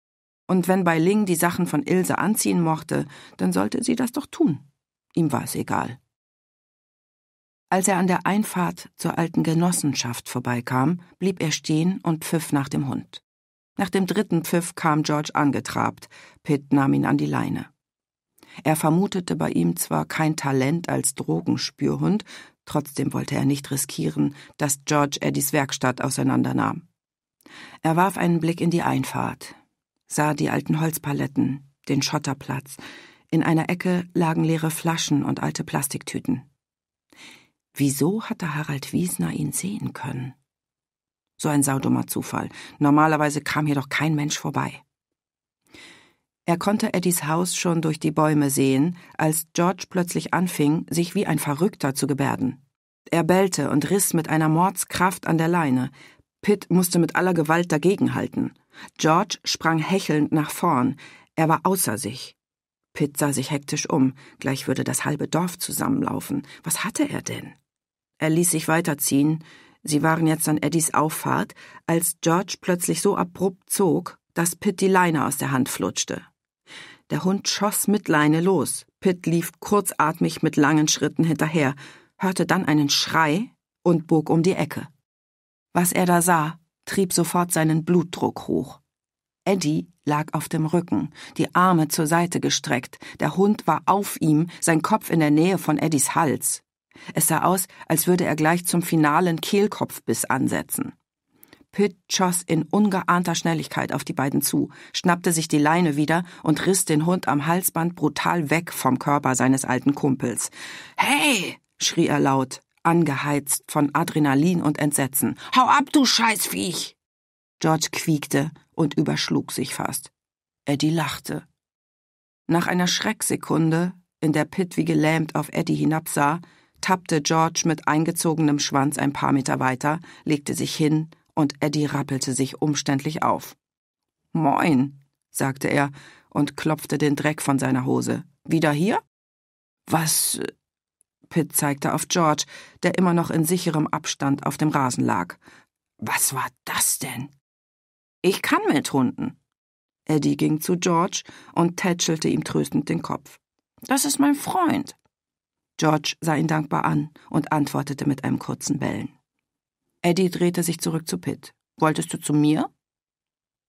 Und wenn bei Ling die Sachen von Ilse anziehen mochte, dann sollte sie das doch tun. Ihm war es egal. Als er an der Einfahrt zur alten Genossenschaft vorbeikam, blieb er stehen und pfiff nach dem Hund. Nach dem dritten Pfiff kam George angetrabt. Pitt nahm ihn an die Leine. Er vermutete bei ihm zwar kein Talent als Drogenspürhund, Trotzdem wollte er nicht riskieren, dass George Eddies Werkstatt auseinandernahm. Er warf einen Blick in die Einfahrt, sah die alten Holzpaletten, den Schotterplatz. In einer Ecke lagen leere Flaschen und alte Plastiktüten. Wieso hatte Harald Wiesner ihn sehen können? So ein saudummer Zufall. Normalerweise kam hier doch kein Mensch vorbei. Er konnte Eddies Haus schon durch die Bäume sehen, als George plötzlich anfing, sich wie ein Verrückter zu gebärden. Er bellte und riss mit einer Mordskraft an der Leine. Pitt musste mit aller Gewalt dagegenhalten. George sprang hechelnd nach vorn. Er war außer sich. Pitt sah sich hektisch um. Gleich würde das halbe Dorf zusammenlaufen. Was hatte er denn? Er ließ sich weiterziehen. Sie waren jetzt an Eddies Auffahrt, als George plötzlich so abrupt zog, dass Pitt die Leine aus der Hand flutschte. Der Hund schoss mit Leine los. Pitt lief kurzatmig mit langen Schritten hinterher, hörte dann einen Schrei und bog um die Ecke. Was er da sah, trieb sofort seinen Blutdruck hoch. Eddie lag auf dem Rücken, die Arme zur Seite gestreckt, der Hund war auf ihm, sein Kopf in der Nähe von Eddies Hals. Es sah aus, als würde er gleich zum finalen Kehlkopfbiss ansetzen. Pitt schoss in ungeahnter Schnelligkeit auf die beiden zu, schnappte sich die Leine wieder und riss den Hund am Halsband brutal weg vom Körper seines alten Kumpels. Hey! schrie er laut, angeheizt von Adrenalin und Entsetzen. Hau ab, du Scheißviech! George quiekte und überschlug sich fast. Eddie lachte. Nach einer Schrecksekunde, in der Pitt wie gelähmt auf Eddie hinabsah, tappte George mit eingezogenem Schwanz ein paar Meter weiter, legte sich hin und Eddie rappelte sich umständlich auf. Moin, sagte er und klopfte den Dreck von seiner Hose. Wieder hier? Was? Äh, Pitt zeigte auf George, der immer noch in sicherem Abstand auf dem Rasen lag. Was war das denn? Ich kann mit Hunden. Eddie ging zu George und tätschelte ihm tröstend den Kopf. Das ist mein Freund. George sah ihn dankbar an und antwortete mit einem kurzen Bellen. Eddie drehte sich zurück zu Pitt. Wolltest du zu mir?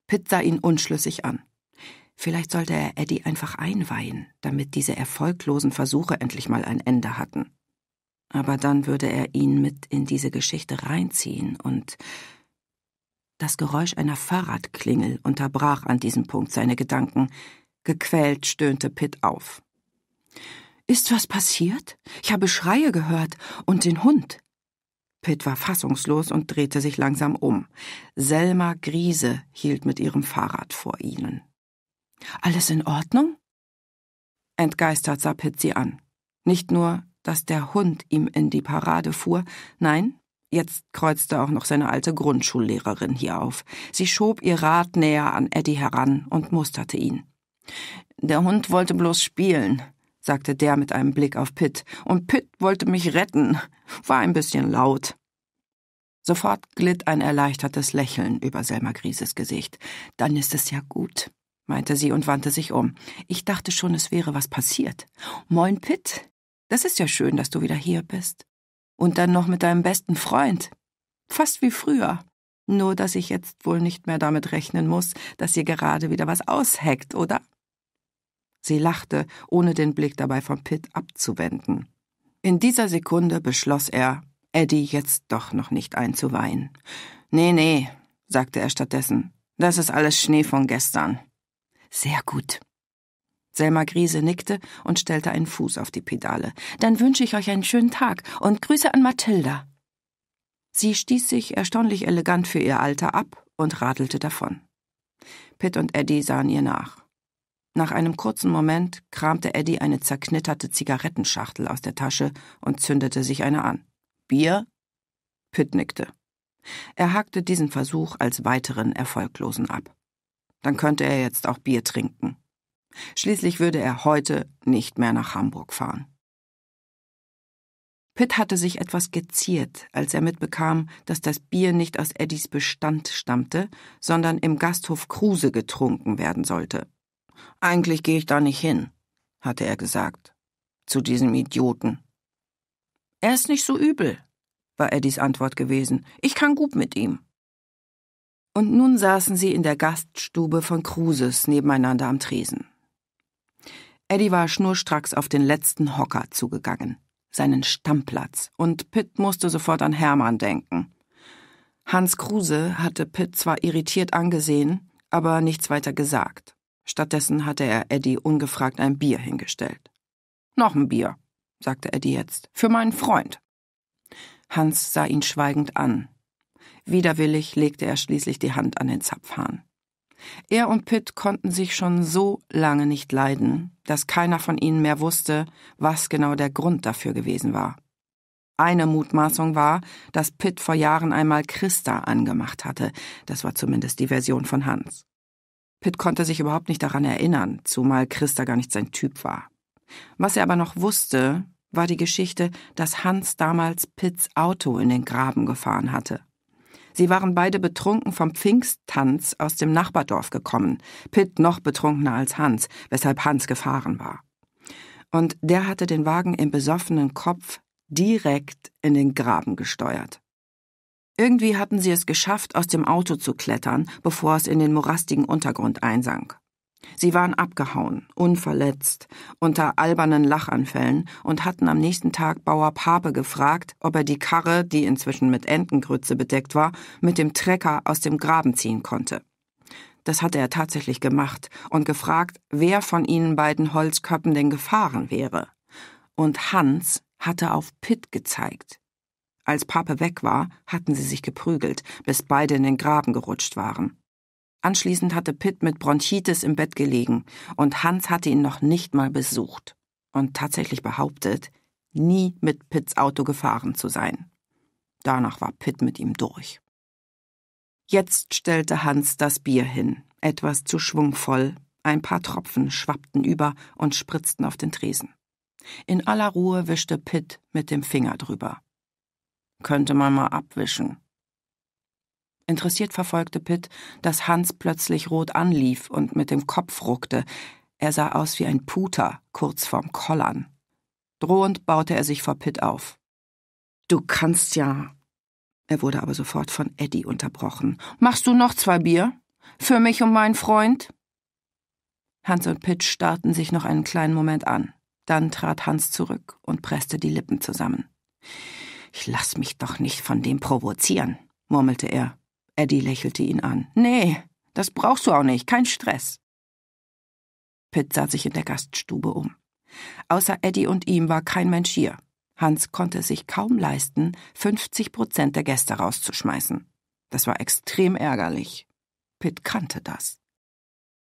Pitt sah ihn unschlüssig an. Vielleicht sollte er Eddie einfach einweihen, damit diese erfolglosen Versuche endlich mal ein Ende hatten. Aber dann würde er ihn mit in diese Geschichte reinziehen und das Geräusch einer Fahrradklingel unterbrach an diesem Punkt seine Gedanken. Gequält stöhnte Pitt auf. Ist was passiert? Ich habe Schreie gehört und den Hund. Pitt war fassungslos und drehte sich langsam um. Selma Griese hielt mit ihrem Fahrrad vor ihnen. Alles in Ordnung? Entgeistert sah Pitt sie an. Nicht nur, dass der Hund ihm in die Parade fuhr, nein, jetzt kreuzte auch noch seine alte Grundschullehrerin hier auf. Sie schob ihr Rad näher an Eddie heran und musterte ihn. Der Hund wollte bloß spielen, sagte der mit einem Blick auf Pitt, und Pitt wollte mich retten, war ein bisschen laut. Sofort glitt ein erleichtertes Lächeln über Selma Grieses Gesicht. Dann ist es ja gut, meinte sie und wandte sich um. Ich dachte schon, es wäre was passiert. Moin, Pitt. Das ist ja schön, dass du wieder hier bist. Und dann noch mit deinem besten Freund. Fast wie früher. Nur, dass ich jetzt wohl nicht mehr damit rechnen muss, dass ihr gerade wieder was ausheckt, oder? Sie lachte, ohne den Blick dabei von Pitt abzuwenden. In dieser Sekunde beschloss er, Eddie jetzt doch noch nicht einzuweihen. Nee, nee, sagte er stattdessen. Das ist alles Schnee von gestern. Sehr gut. Selma Griese nickte und stellte einen Fuß auf die Pedale. Dann wünsche ich euch einen schönen Tag und Grüße an Mathilda. Sie stieß sich erstaunlich elegant für ihr Alter ab und radelte davon. Pitt und Eddie sahen ihr nach. Nach einem kurzen Moment kramte Eddie eine zerknitterte Zigarettenschachtel aus der Tasche und zündete sich eine an. Bier? Pitt nickte. Er hakte diesen Versuch als weiteren erfolglosen ab. Dann könnte er jetzt auch Bier trinken. Schließlich würde er heute nicht mehr nach Hamburg fahren. Pitt hatte sich etwas geziert, als er mitbekam, dass das Bier nicht aus Eddies Bestand stammte, sondern im Gasthof Kruse getrunken werden sollte. Eigentlich gehe ich da nicht hin, hatte er gesagt. Zu diesem Idioten. Er ist nicht so übel, war Eddies Antwort gewesen. Ich kann gut mit ihm. Und nun saßen sie in der Gaststube von Kruses nebeneinander am Tresen. Eddie war schnurstracks auf den letzten Hocker zugegangen, seinen Stammplatz, und Pitt musste sofort an Hermann denken. Hans Kruse hatte Pitt zwar irritiert angesehen, aber nichts weiter gesagt. Stattdessen hatte er Eddie ungefragt ein Bier hingestellt. Noch ein Bier, sagte Eddie jetzt, für meinen Freund. Hans sah ihn schweigend an. Widerwillig legte er schließlich die Hand an den Zapfhahn. Er und Pitt konnten sich schon so lange nicht leiden, dass keiner von ihnen mehr wusste, was genau der Grund dafür gewesen war. Eine Mutmaßung war, dass Pitt vor Jahren einmal Christa angemacht hatte, das war zumindest die Version von Hans. Pitt konnte sich überhaupt nicht daran erinnern, zumal Christa gar nicht sein Typ war. Was er aber noch wusste, war die Geschichte, dass Hans damals Pitts Auto in den Graben gefahren hatte. Sie waren beide betrunken vom Pfingsttanz aus dem Nachbardorf gekommen, Pitt noch betrunkener als Hans, weshalb Hans gefahren war. Und der hatte den Wagen im besoffenen Kopf direkt in den Graben gesteuert. Irgendwie hatten sie es geschafft, aus dem Auto zu klettern, bevor es in den morastigen Untergrund einsank. Sie waren abgehauen, unverletzt, unter albernen Lachanfällen und hatten am nächsten Tag Bauer Pape gefragt, ob er die Karre, die inzwischen mit Entengrütze bedeckt war, mit dem Trecker aus dem Graben ziehen konnte. Das hatte er tatsächlich gemacht und gefragt, wer von ihnen beiden Holzköppen denn gefahren wäre. Und Hans hatte auf Pitt gezeigt. Als Pape weg war, hatten sie sich geprügelt, bis beide in den Graben gerutscht waren. Anschließend hatte Pitt mit Bronchitis im Bett gelegen und Hans hatte ihn noch nicht mal besucht und tatsächlich behauptet, nie mit Pitts Auto gefahren zu sein. Danach war Pitt mit ihm durch. Jetzt stellte Hans das Bier hin, etwas zu schwungvoll, ein paar Tropfen schwappten über und spritzten auf den Tresen. In aller Ruhe wischte Pitt mit dem Finger drüber. Könnte man mal abwischen. Interessiert verfolgte Pitt, dass Hans plötzlich rot anlief und mit dem Kopf ruckte. Er sah aus wie ein Puter, kurz vorm Kollern. Drohend baute er sich vor Pitt auf. Du kannst ja. Er wurde aber sofort von Eddie unterbrochen. Machst du noch zwei Bier? Für mich und meinen Freund? Hans und Pitt starrten sich noch einen kleinen Moment an. Dann trat Hans zurück und presste die Lippen zusammen. Ich lass mich doch nicht von dem provozieren, murmelte er. Eddie lächelte ihn an. Nee, das brauchst du auch nicht, kein Stress. Pitt sah sich in der Gaststube um. Außer Eddie und ihm war kein Mensch hier. Hans konnte es sich kaum leisten, 50 Prozent der Gäste rauszuschmeißen. Das war extrem ärgerlich. Pitt kannte das.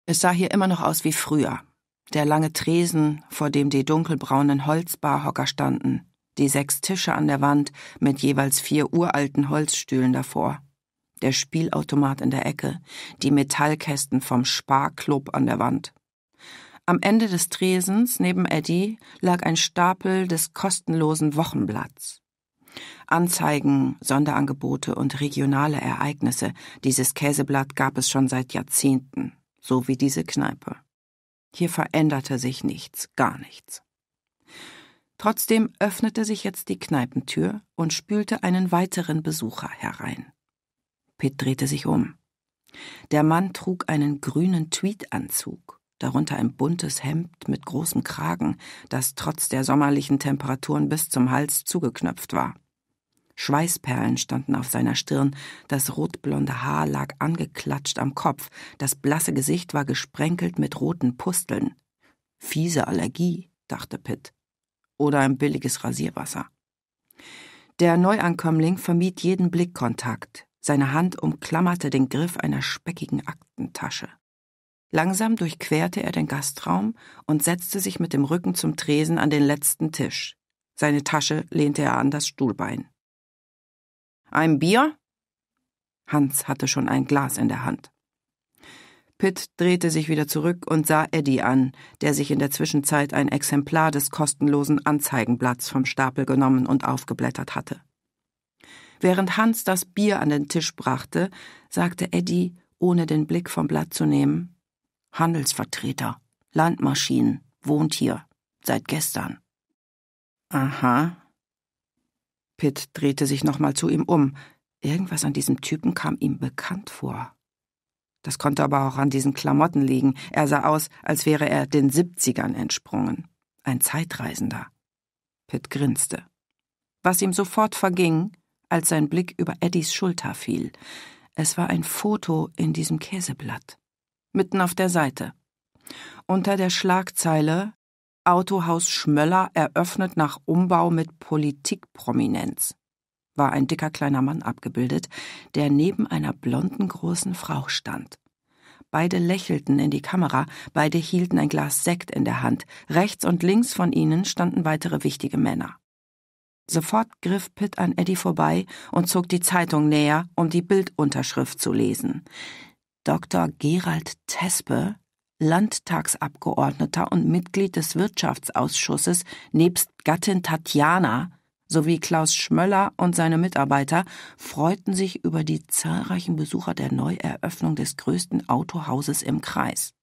Es sah hier immer noch aus wie früher. Der lange Tresen, vor dem die dunkelbraunen Holzbarhocker standen, die sechs Tische an der Wand mit jeweils vier uralten Holzstühlen davor, der Spielautomat in der Ecke, die Metallkästen vom Sparklub an der Wand. Am Ende des Tresens neben Eddie lag ein Stapel des kostenlosen Wochenblatts. Anzeigen, Sonderangebote und regionale Ereignisse. Dieses Käseblatt gab es schon seit Jahrzehnten, so wie diese Kneipe. Hier veränderte sich nichts, gar nichts. Trotzdem öffnete sich jetzt die Kneipentür und spülte einen weiteren Besucher herein. Pitt drehte sich um. Der Mann trug einen grünen Tweedanzug, darunter ein buntes Hemd mit großem Kragen, das trotz der sommerlichen Temperaturen bis zum Hals zugeknöpft war. Schweißperlen standen auf seiner Stirn, das rotblonde Haar lag angeklatscht am Kopf, das blasse Gesicht war gesprenkelt mit roten Pusteln. Fiese Allergie, dachte Pitt oder ein billiges Rasierwasser. Der Neuankömmling vermied jeden Blickkontakt, seine Hand umklammerte den Griff einer speckigen Aktentasche. Langsam durchquerte er den Gastraum und setzte sich mit dem Rücken zum Tresen an den letzten Tisch. Seine Tasche lehnte er an das Stuhlbein. Ein Bier? Hans hatte schon ein Glas in der Hand. Pitt drehte sich wieder zurück und sah Eddie an, der sich in der Zwischenzeit ein Exemplar des kostenlosen Anzeigenblatts vom Stapel genommen und aufgeblättert hatte. Während Hans das Bier an den Tisch brachte, sagte Eddie, ohne den Blick vom Blatt zu nehmen, Handelsvertreter, Landmaschinen, wohnt hier, seit gestern. Aha. Pitt drehte sich nochmal zu ihm um. Irgendwas an diesem Typen kam ihm bekannt vor. Das konnte aber auch an diesen Klamotten liegen. Er sah aus, als wäre er den 70ern entsprungen. Ein Zeitreisender. Pitt grinste. Was ihm sofort verging, als sein Blick über Eddies Schulter fiel. Es war ein Foto in diesem Käseblatt. Mitten auf der Seite. Unter der Schlagzeile Autohaus Schmöller eröffnet nach Umbau mit Politikprominenz war ein dicker kleiner Mann abgebildet, der neben einer blonden großen Frau stand. Beide lächelten in die Kamera, beide hielten ein Glas Sekt in der Hand, rechts und links von ihnen standen weitere wichtige Männer. Sofort griff Pitt an Eddie vorbei und zog die Zeitung näher, um die Bildunterschrift zu lesen. Dr. Gerald Tespe, Landtagsabgeordneter und Mitglied des Wirtschaftsausschusses, nebst Gattin Tatjana, sowie Klaus Schmöller und seine Mitarbeiter freuten sich über die zahlreichen Besucher der Neueröffnung des größten Autohauses im Kreis.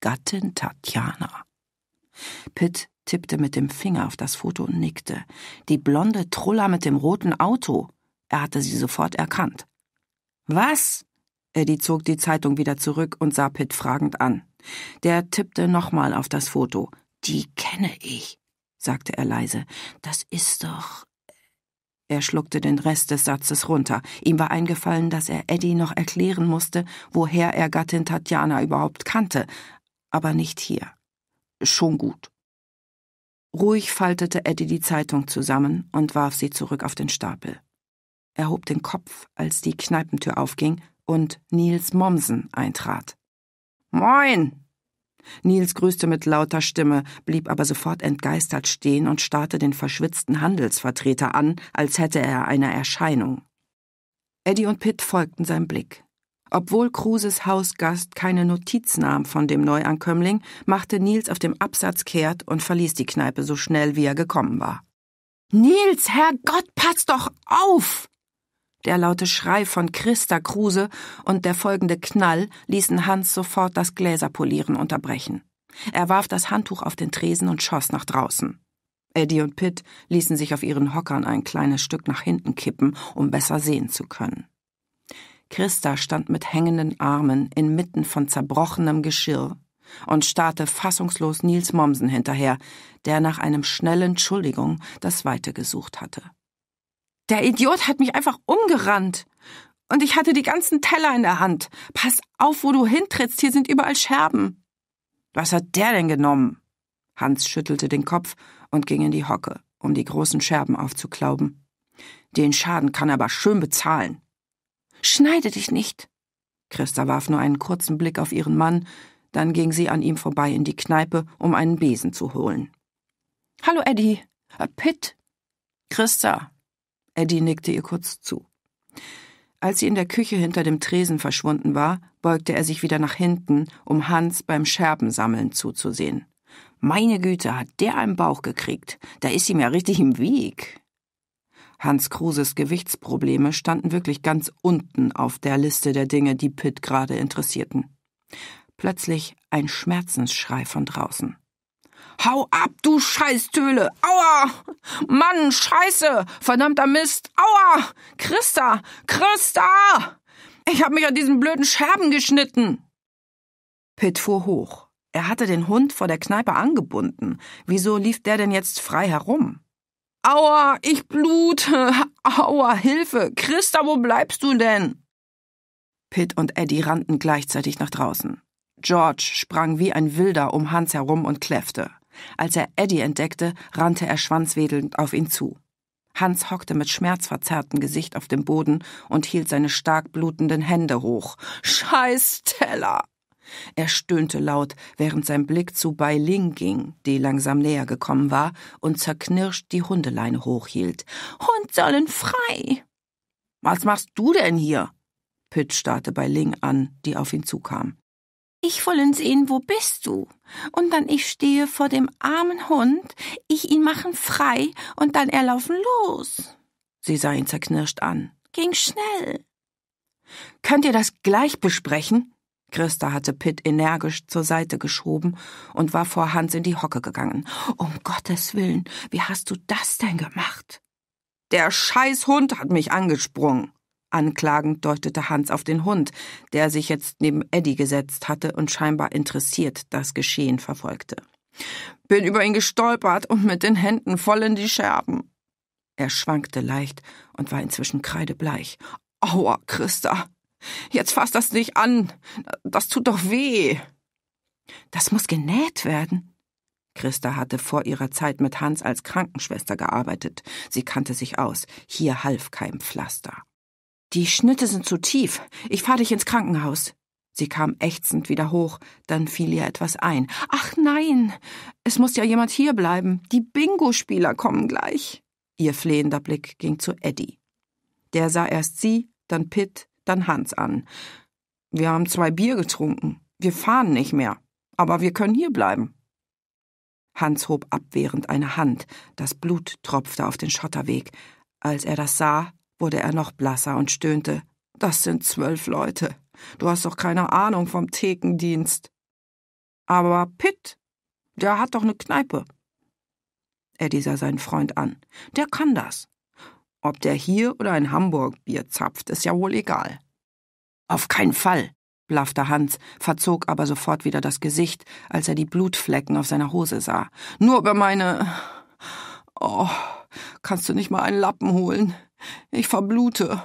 Gattin Tatjana. Pitt tippte mit dem Finger auf das Foto und nickte. Die blonde Trulla mit dem roten Auto. Er hatte sie sofort erkannt. Was? Eddie zog die Zeitung wieder zurück und sah Pitt fragend an. Der tippte nochmal auf das Foto. Die kenne ich sagte er leise. Das ist doch. Er schluckte den Rest des Satzes runter. Ihm war eingefallen, dass er Eddie noch erklären musste, woher er Gattin Tatjana überhaupt kannte, aber nicht hier. Schon gut. Ruhig faltete Eddie die Zeitung zusammen und warf sie zurück auf den Stapel. Er hob den Kopf, als die Kneipentür aufging und Nils Mommsen eintrat. Moin, Nils grüßte mit lauter Stimme, blieb aber sofort entgeistert stehen und starrte den verschwitzten Handelsvertreter an, als hätte er eine Erscheinung. Eddie und Pitt folgten seinem Blick. Obwohl Kruses Hausgast keine Notiz nahm von dem Neuankömmling, machte Nils auf dem Absatz kehrt und verließ die Kneipe so schnell, wie er gekommen war. Nils, Herrgott, pass doch auf! Der laute Schrei von Christa Kruse und der folgende Knall ließen Hans sofort das Gläserpolieren unterbrechen. Er warf das Handtuch auf den Tresen und schoss nach draußen. Eddie und Pitt ließen sich auf ihren Hockern ein kleines Stück nach hinten kippen, um besser sehen zu können. Christa stand mit hängenden Armen inmitten von zerbrochenem Geschirr und starrte fassungslos Nils Mommsen hinterher, der nach einem schnellen Entschuldigung das Weite gesucht hatte. Der Idiot hat mich einfach umgerannt. Und ich hatte die ganzen Teller in der Hand. Pass auf, wo du hintrittst, hier sind überall Scherben. Was hat der denn genommen? Hans schüttelte den Kopf und ging in die Hocke, um die großen Scherben aufzuklauben. Den Schaden kann er aber schön bezahlen. Schneide dich nicht. Christa warf nur einen kurzen Blick auf ihren Mann, dann ging sie an ihm vorbei in die Kneipe, um einen Besen zu holen. Hallo, Eddie. Äh, Pitt. Christa, Eddie nickte ihr kurz zu. Als sie in der Küche hinter dem Tresen verschwunden war, beugte er sich wieder nach hinten, um Hans beim Scherbensammeln zuzusehen. Meine Güte, hat der einen Bauch gekriegt. Da ist ihm ja richtig im Weg. Hans Kruses Gewichtsprobleme standen wirklich ganz unten auf der Liste der Dinge, die Pitt gerade interessierten. Plötzlich ein Schmerzensschrei von draußen. Hau ab, du Scheißtöle! Aua! Mann, Scheiße! Verdammter Mist! Aua! Christa! Christa! Ich hab mich an diesen blöden Scherben geschnitten! Pitt fuhr hoch. Er hatte den Hund vor der Kneipe angebunden. Wieso lief der denn jetzt frei herum? Aua, ich blute! Aua, Hilfe! Christa, wo bleibst du denn? Pitt und Eddie rannten gleichzeitig nach draußen. George sprang wie ein Wilder um Hans herum und kläffte. Als er Eddie entdeckte, rannte er schwanzwedelnd auf ihn zu. Hans hockte mit schmerzverzerrtem Gesicht auf dem Boden und hielt seine stark blutenden Hände hoch. Scheiß Teller! Er stöhnte laut, während sein Blick zu Bei Ling ging, die langsam näher gekommen war und zerknirscht die Hundeleine hochhielt. Hund sollen frei! Was machst du denn hier? Pitt starrte Bei Ling an, die auf ihn zukam. Ich vollends ihn, wo bist du? Und dann ich stehe vor dem armen Hund, ich ihn machen frei und dann er laufen los. Sie sah ihn zerknirscht an. Ging schnell. Könnt ihr das gleich besprechen? Christa hatte Pitt energisch zur Seite geschoben und war vor Hans in die Hocke gegangen. Um Gottes Willen, wie hast du das denn gemacht? Der Scheißhund hat mich angesprungen. Anklagend deutete Hans auf den Hund, der sich jetzt neben Eddie gesetzt hatte und scheinbar interessiert das Geschehen verfolgte. Bin über ihn gestolpert und mit den Händen voll in die Scherben. Er schwankte leicht und war inzwischen kreidebleich. Aua, Christa, jetzt fass das nicht an. Das tut doch weh. Das muss genäht werden. Christa hatte vor ihrer Zeit mit Hans als Krankenschwester gearbeitet. Sie kannte sich aus. Hier half kein Pflaster. Die Schnitte sind zu tief. Ich fahre dich ins Krankenhaus. Sie kam ächzend wieder hoch, dann fiel ihr etwas ein. Ach nein, es muss ja jemand hier bleiben. Die Bingo-Spieler kommen gleich. Ihr flehender Blick ging zu Eddie. Der sah erst sie, dann Pitt, dann Hans an. Wir haben zwei Bier getrunken. Wir fahren nicht mehr. Aber wir können hier bleiben. Hans hob abwehrend eine Hand. Das Blut tropfte auf den Schotterweg. Als er das sah, wurde er noch blasser und stöhnte. Das sind zwölf Leute. Du hast doch keine Ahnung vom Thekendienst. Aber Pitt, der hat doch eine Kneipe. Eddie sah seinen Freund an. Der kann das. Ob der hier oder in Hamburg-Bier zapft, ist ja wohl egal. Auf keinen Fall, blaffte Hans, verzog aber sofort wieder das Gesicht, als er die Blutflecken auf seiner Hose sah. Nur über meine. Oh, kannst du nicht mal einen Lappen holen? Ich verblute.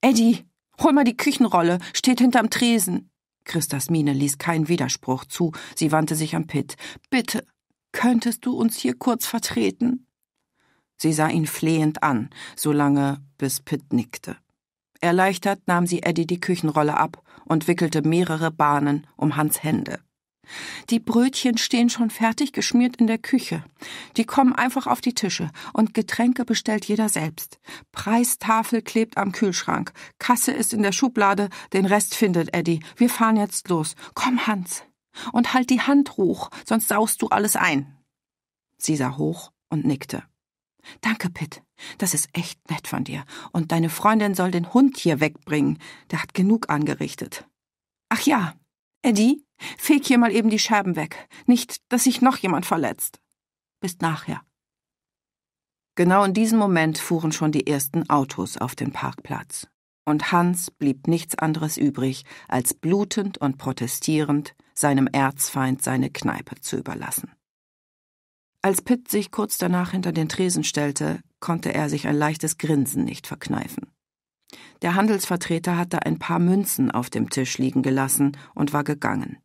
Eddie, hol mal die Küchenrolle, steht hinterm Tresen. Christas Miene ließ keinen Widerspruch zu. Sie wandte sich an Pitt. Bitte, könntest du uns hier kurz vertreten? Sie sah ihn flehend an, solange bis Pitt nickte. Erleichtert nahm sie Eddie die Küchenrolle ab und wickelte mehrere Bahnen um Hans Hände. Die Brötchen stehen schon fertig geschmiert in der Küche. Die kommen einfach auf die Tische und Getränke bestellt jeder selbst. Preistafel klebt am Kühlschrank. Kasse ist in der Schublade, den Rest findet Eddie. Wir fahren jetzt los. Komm, Hans. Und halt die Hand hoch, sonst saust du alles ein. Sie sah hoch und nickte. Danke, Pitt. Das ist echt nett von dir. Und deine Freundin soll den Hund hier wegbringen. Der hat genug angerichtet. Ach ja, Eddie, Feg hier mal eben die Scherben weg. Nicht, dass sich noch jemand verletzt. Bis nachher. Genau in diesem Moment fuhren schon die ersten Autos auf den Parkplatz. Und Hans blieb nichts anderes übrig, als blutend und protestierend seinem Erzfeind seine Kneipe zu überlassen. Als Pitt sich kurz danach hinter den Tresen stellte, konnte er sich ein leichtes Grinsen nicht verkneifen. Der Handelsvertreter hatte ein paar Münzen auf dem Tisch liegen gelassen und war gegangen.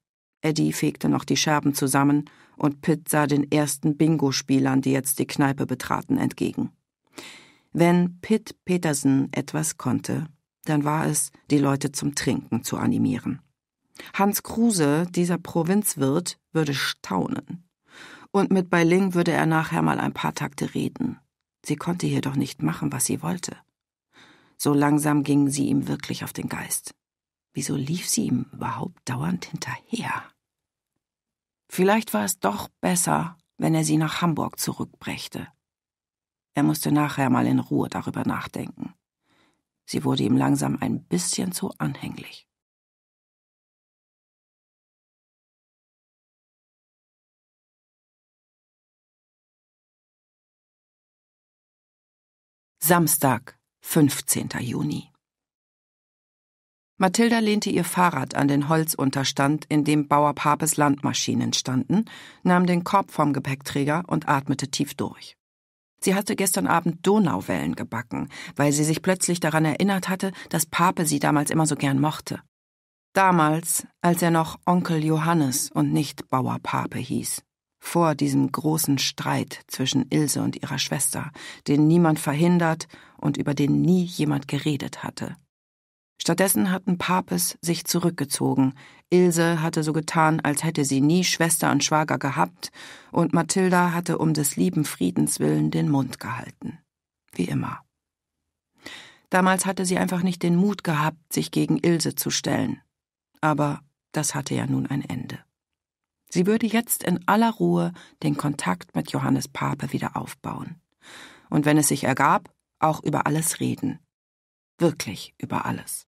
Eddie fegte noch die Scherben zusammen und Pitt sah den ersten Bingo-Spielern, die jetzt die Kneipe betraten, entgegen. Wenn Pitt Petersen etwas konnte, dann war es, die Leute zum Trinken zu animieren. Hans Kruse, dieser Provinzwirt, würde staunen. Und mit Beiling würde er nachher mal ein paar Takte reden. Sie konnte hier doch nicht machen, was sie wollte. So langsam ging sie ihm wirklich auf den Geist. Wieso lief sie ihm überhaupt dauernd hinterher? Vielleicht war es doch besser, wenn er sie nach Hamburg zurückbrächte. Er musste nachher mal in Ruhe darüber nachdenken. Sie wurde ihm langsam ein bisschen zu anhänglich. Samstag, 15. Juni. Mathilda lehnte ihr Fahrrad an den Holzunterstand, in dem Bauer Papes Landmaschinen standen, nahm den Korb vom Gepäckträger und atmete tief durch. Sie hatte gestern Abend Donauwellen gebacken, weil sie sich plötzlich daran erinnert hatte, dass Pape sie damals immer so gern mochte. Damals, als er noch Onkel Johannes und nicht Bauer Pape hieß. Vor diesem großen Streit zwischen Ilse und ihrer Schwester, den niemand verhindert und über den nie jemand geredet hatte. Stattdessen hatten Papes sich zurückgezogen. Ilse hatte so getan, als hätte sie nie Schwester und Schwager gehabt, und Mathilda hatte um des lieben Friedens willen den Mund gehalten. Wie immer. Damals hatte sie einfach nicht den Mut gehabt, sich gegen Ilse zu stellen. Aber das hatte ja nun ein Ende. Sie würde jetzt in aller Ruhe den Kontakt mit Johannes Pape wieder aufbauen. Und wenn es sich ergab, auch über alles reden wirklich über alles.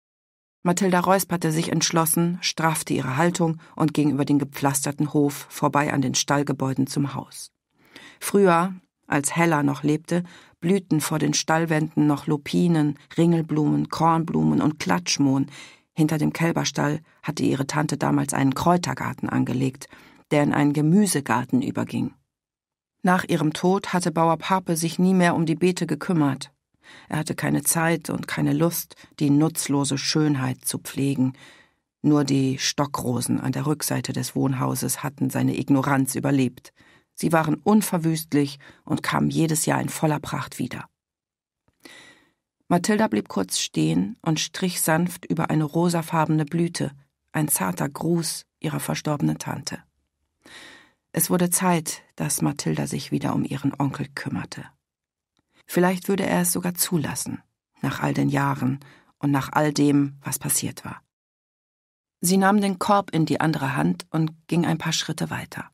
Mathilda räusperte sich entschlossen, straffte ihre Haltung und ging über den gepflasterten Hof vorbei an den Stallgebäuden zum Haus. Früher, als Hella noch lebte, blühten vor den Stallwänden noch Lupinen, Ringelblumen, Kornblumen und Klatschmohn. Hinter dem Kälberstall hatte ihre Tante damals einen Kräutergarten angelegt, der in einen Gemüsegarten überging. Nach ihrem Tod hatte Bauer Pape sich nie mehr um die Beete gekümmert. Er hatte keine Zeit und keine Lust, die nutzlose Schönheit zu pflegen. Nur die Stockrosen an der Rückseite des Wohnhauses hatten seine Ignoranz überlebt. Sie waren unverwüstlich und kamen jedes Jahr in voller Pracht wieder. Mathilda blieb kurz stehen und strich sanft über eine rosafarbene Blüte, ein zarter Gruß ihrer verstorbenen Tante. Es wurde Zeit, dass Mathilda sich wieder um ihren Onkel kümmerte. Vielleicht würde er es sogar zulassen, nach all den Jahren und nach all dem, was passiert war. Sie nahm den Korb in die andere Hand und ging ein paar Schritte weiter.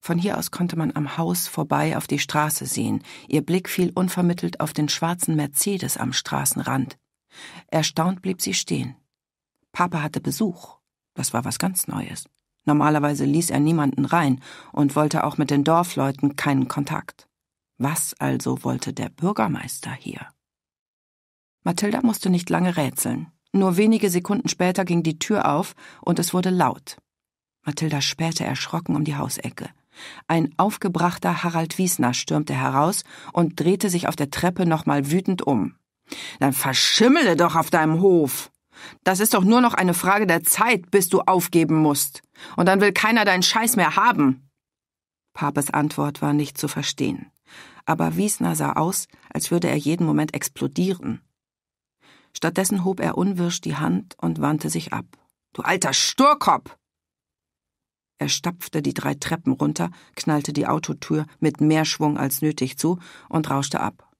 Von hier aus konnte man am Haus vorbei auf die Straße sehen. Ihr Blick fiel unvermittelt auf den schwarzen Mercedes am Straßenrand. Erstaunt blieb sie stehen. Papa hatte Besuch. Das war was ganz Neues. Normalerweise ließ er niemanden rein und wollte auch mit den Dorfleuten keinen Kontakt. Was also wollte der Bürgermeister hier? Mathilda musste nicht lange rätseln. Nur wenige Sekunden später ging die Tür auf und es wurde laut. Mathilda spähte erschrocken um die Hausecke. Ein aufgebrachter Harald Wiesner stürmte heraus und drehte sich auf der Treppe nochmal wütend um. Dann verschimmele doch auf deinem Hof! Das ist doch nur noch eine Frage der Zeit, bis du aufgeben musst. Und dann will keiner deinen Scheiß mehr haben. Papes Antwort war nicht zu verstehen aber Wiesner sah aus, als würde er jeden Moment explodieren. Stattdessen hob er unwirsch die Hand und wandte sich ab. Du alter Sturkopf! Er stapfte die drei Treppen runter, knallte die Autotür mit mehr Schwung als nötig zu und rauschte ab.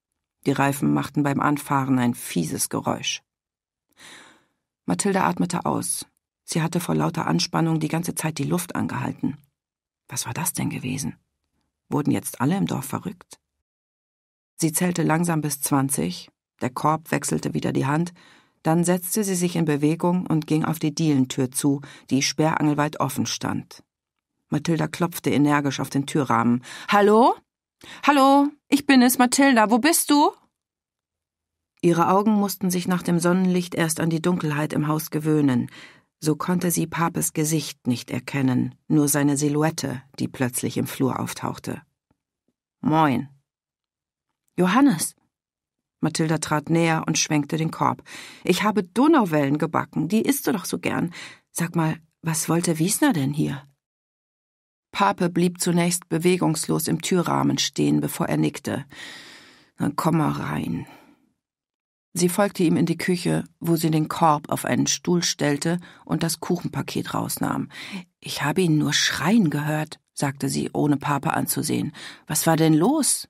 Die Reifen machten beim Anfahren ein fieses Geräusch. Mathilde atmete aus. Sie hatte vor lauter Anspannung die ganze Zeit die Luft angehalten. Was war das denn gewesen? Wurden jetzt alle im Dorf verrückt? Sie zählte langsam bis zwanzig, der Korb wechselte wieder die Hand, dann setzte sie sich in Bewegung und ging auf die Dielentür zu, die sperrangelweit offen stand. Mathilda klopfte energisch auf den Türrahmen. Hallo? Hallo, ich bin es, Mathilda, wo bist du? Ihre Augen mussten sich nach dem Sonnenlicht erst an die Dunkelheit im Haus gewöhnen. So konnte sie Papes Gesicht nicht erkennen, nur seine Silhouette, die plötzlich im Flur auftauchte. Moin, Johannes. Mathilda trat näher und schwenkte den Korb. Ich habe Donauwellen gebacken, die isst du doch so gern. Sag mal, was wollte Wiesner denn hier? Pape blieb zunächst bewegungslos im Türrahmen stehen, bevor er nickte. Dann komm mal rein. Sie folgte ihm in die Küche, wo sie den Korb auf einen Stuhl stellte und das Kuchenpaket rausnahm. Ich habe ihn nur schreien gehört, sagte sie, ohne Pape anzusehen. Was war denn los?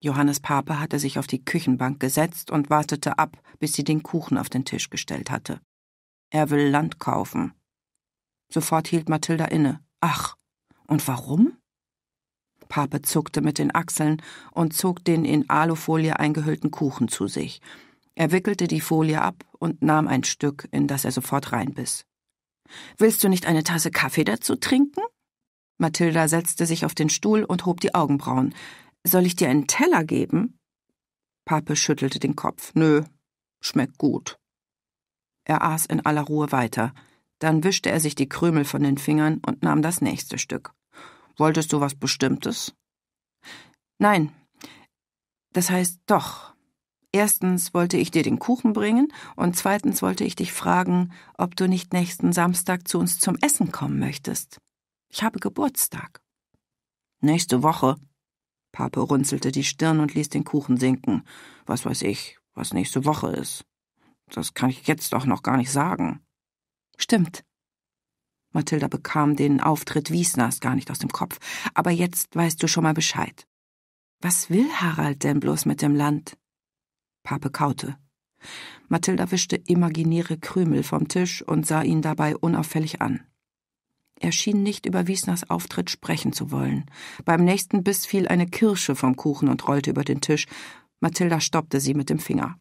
Johannes Pape hatte sich auf die Küchenbank gesetzt und wartete ab, bis sie den Kuchen auf den Tisch gestellt hatte. Er will Land kaufen. Sofort hielt Mathilda inne. Ach, und warum? Pape zuckte mit den Achseln und zog den in Alufolie eingehüllten Kuchen zu sich. Er wickelte die Folie ab und nahm ein Stück, in das er sofort reinbiss. Willst du nicht eine Tasse Kaffee dazu trinken? Mathilda setzte sich auf den Stuhl und hob die Augenbrauen. Soll ich dir einen Teller geben? Pape schüttelte den Kopf. Nö, schmeckt gut. Er aß in aller Ruhe weiter. Dann wischte er sich die Krümel von den Fingern und nahm das nächste Stück. Wolltest du was Bestimmtes? Nein. Das heißt doch. Erstens wollte ich dir den Kuchen bringen und zweitens wollte ich dich fragen, ob du nicht nächsten Samstag zu uns zum Essen kommen möchtest. Ich habe Geburtstag. Nächste Woche, Pape runzelte die Stirn und ließ den Kuchen sinken. Was weiß ich, was nächste Woche ist. Das kann ich jetzt doch noch gar nicht sagen. Stimmt. Mathilda bekam den Auftritt Wiesners gar nicht aus dem Kopf. Aber jetzt weißt du schon mal Bescheid. Was will Harald denn bloß mit dem Land? Pape kaute. Mathilda wischte imaginäre Krümel vom Tisch und sah ihn dabei unauffällig an. Er schien nicht über Wiesners Auftritt sprechen zu wollen. Beim nächsten Biss fiel eine Kirsche vom Kuchen und rollte über den Tisch. Mathilda stoppte sie mit dem Finger.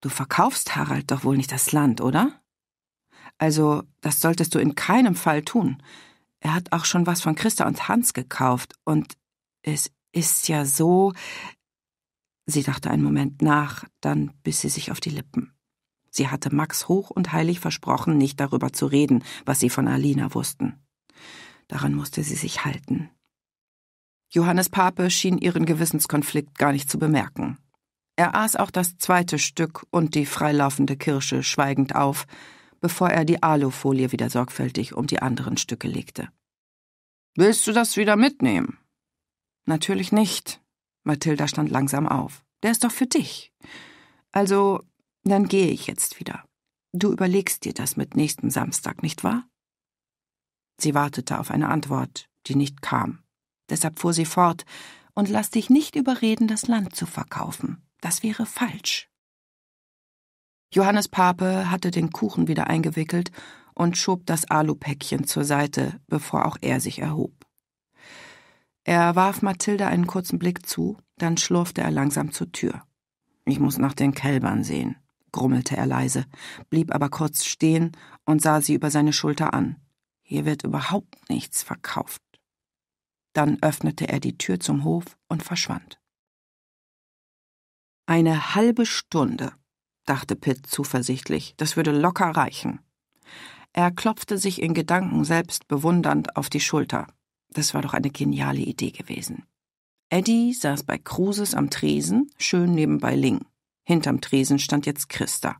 Du verkaufst Harald doch wohl nicht das Land, oder? Also, das solltest du in keinem Fall tun. Er hat auch schon was von Christa und Hans gekauft, und es ist ja so. Sie dachte einen Moment nach, dann biss sie sich auf die Lippen. Sie hatte Max hoch und heilig versprochen, nicht darüber zu reden, was sie von Alina wussten. Daran musste sie sich halten. Johannes Pape schien ihren Gewissenskonflikt gar nicht zu bemerken. Er aß auch das zweite Stück und die freilaufende Kirsche schweigend auf, bevor er die Alufolie wieder sorgfältig um die anderen Stücke legte. Willst du das wieder mitnehmen? Natürlich nicht. Mathilda stand langsam auf. Der ist doch für dich. Also, dann gehe ich jetzt wieder. Du überlegst dir das mit nächstem Samstag, nicht wahr? Sie wartete auf eine Antwort, die nicht kam. Deshalb fuhr sie fort, und lass dich nicht überreden, das Land zu verkaufen. Das wäre falsch. Johannes Pape hatte den Kuchen wieder eingewickelt und schob das Alupäckchen zur Seite, bevor auch er sich erhob. Er warf Mathilde einen kurzen Blick zu, dann schlurfte er langsam zur Tür. Ich muss nach den Kälbern sehen grummelte er leise, blieb aber kurz stehen und sah sie über seine Schulter an. Hier wird überhaupt nichts verkauft. Dann öffnete er die Tür zum Hof und verschwand. Eine halbe Stunde, dachte Pitt zuversichtlich, das würde locker reichen. Er klopfte sich in Gedanken selbst bewundernd auf die Schulter. Das war doch eine geniale Idee gewesen. Eddie saß bei Kruses am Tresen, schön nebenbei Ling. Hinterm Tresen stand jetzt Christa.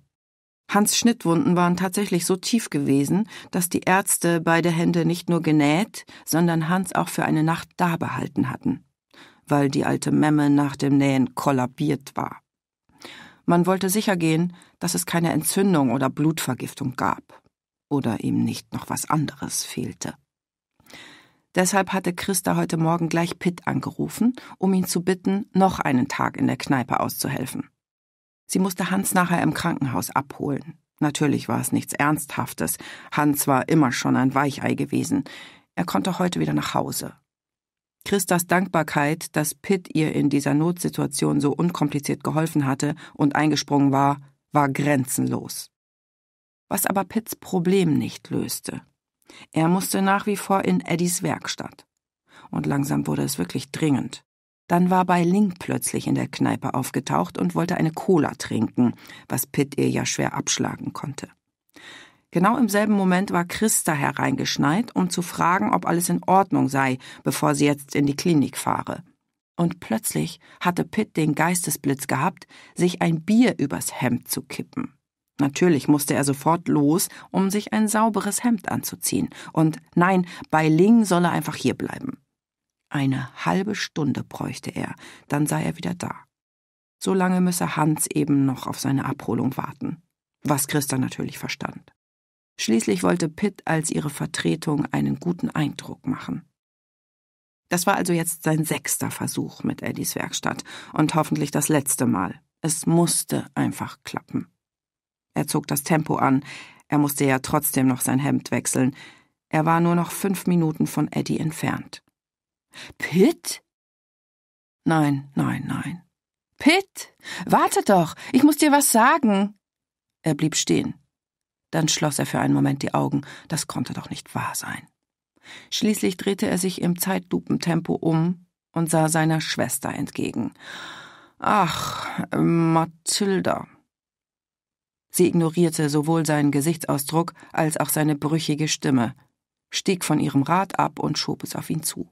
Hans Schnittwunden waren tatsächlich so tief gewesen, dass die Ärzte beide Hände nicht nur genäht, sondern Hans auch für eine Nacht da behalten hatten, weil die alte Memme nach dem Nähen kollabiert war. Man wollte sicher gehen, dass es keine Entzündung oder Blutvergiftung gab oder ihm nicht noch was anderes fehlte. Deshalb hatte Christa heute Morgen gleich Pitt angerufen, um ihn zu bitten, noch einen Tag in der Kneipe auszuhelfen. Sie musste Hans nachher im Krankenhaus abholen. Natürlich war es nichts Ernsthaftes. Hans war immer schon ein Weichei gewesen. Er konnte heute wieder nach Hause. Christas Dankbarkeit, dass Pitt ihr in dieser Notsituation so unkompliziert geholfen hatte und eingesprungen war, war grenzenlos. Was aber Pitts Problem nicht löste. Er musste nach wie vor in Eddies Werkstatt. Und langsam wurde es wirklich dringend. Dann war bei Ling plötzlich in der Kneipe aufgetaucht und wollte eine Cola trinken, was Pitt ihr ja schwer abschlagen konnte. Genau im selben Moment war Christa hereingeschneit, um zu fragen, ob alles in Ordnung sei, bevor sie jetzt in die Klinik fahre. Und plötzlich hatte Pitt den Geistesblitz gehabt, sich ein Bier übers Hemd zu kippen. Natürlich musste er sofort los, um sich ein sauberes Hemd anzuziehen. Und nein, bei Ling solle einfach hier bleiben. Eine halbe Stunde bräuchte er, dann sei er wieder da. So lange müsse Hans eben noch auf seine Abholung warten, was Christa natürlich verstand. Schließlich wollte Pitt als ihre Vertretung einen guten Eindruck machen. Das war also jetzt sein sechster Versuch mit Eddies Werkstatt und hoffentlich das letzte Mal. Es musste einfach klappen. Er zog das Tempo an, er musste ja trotzdem noch sein Hemd wechseln. Er war nur noch fünf Minuten von Eddie entfernt. Pitt? Nein, nein, nein. Pitt, warte doch, ich muss dir was sagen. Er blieb stehen. Dann schloss er für einen Moment die Augen. Das konnte doch nicht wahr sein. Schließlich drehte er sich im Zeitlupentempo um und sah seiner Schwester entgegen. Ach, Mathilda. Sie ignorierte sowohl seinen Gesichtsausdruck als auch seine brüchige Stimme, stieg von ihrem Rad ab und schob es auf ihn zu.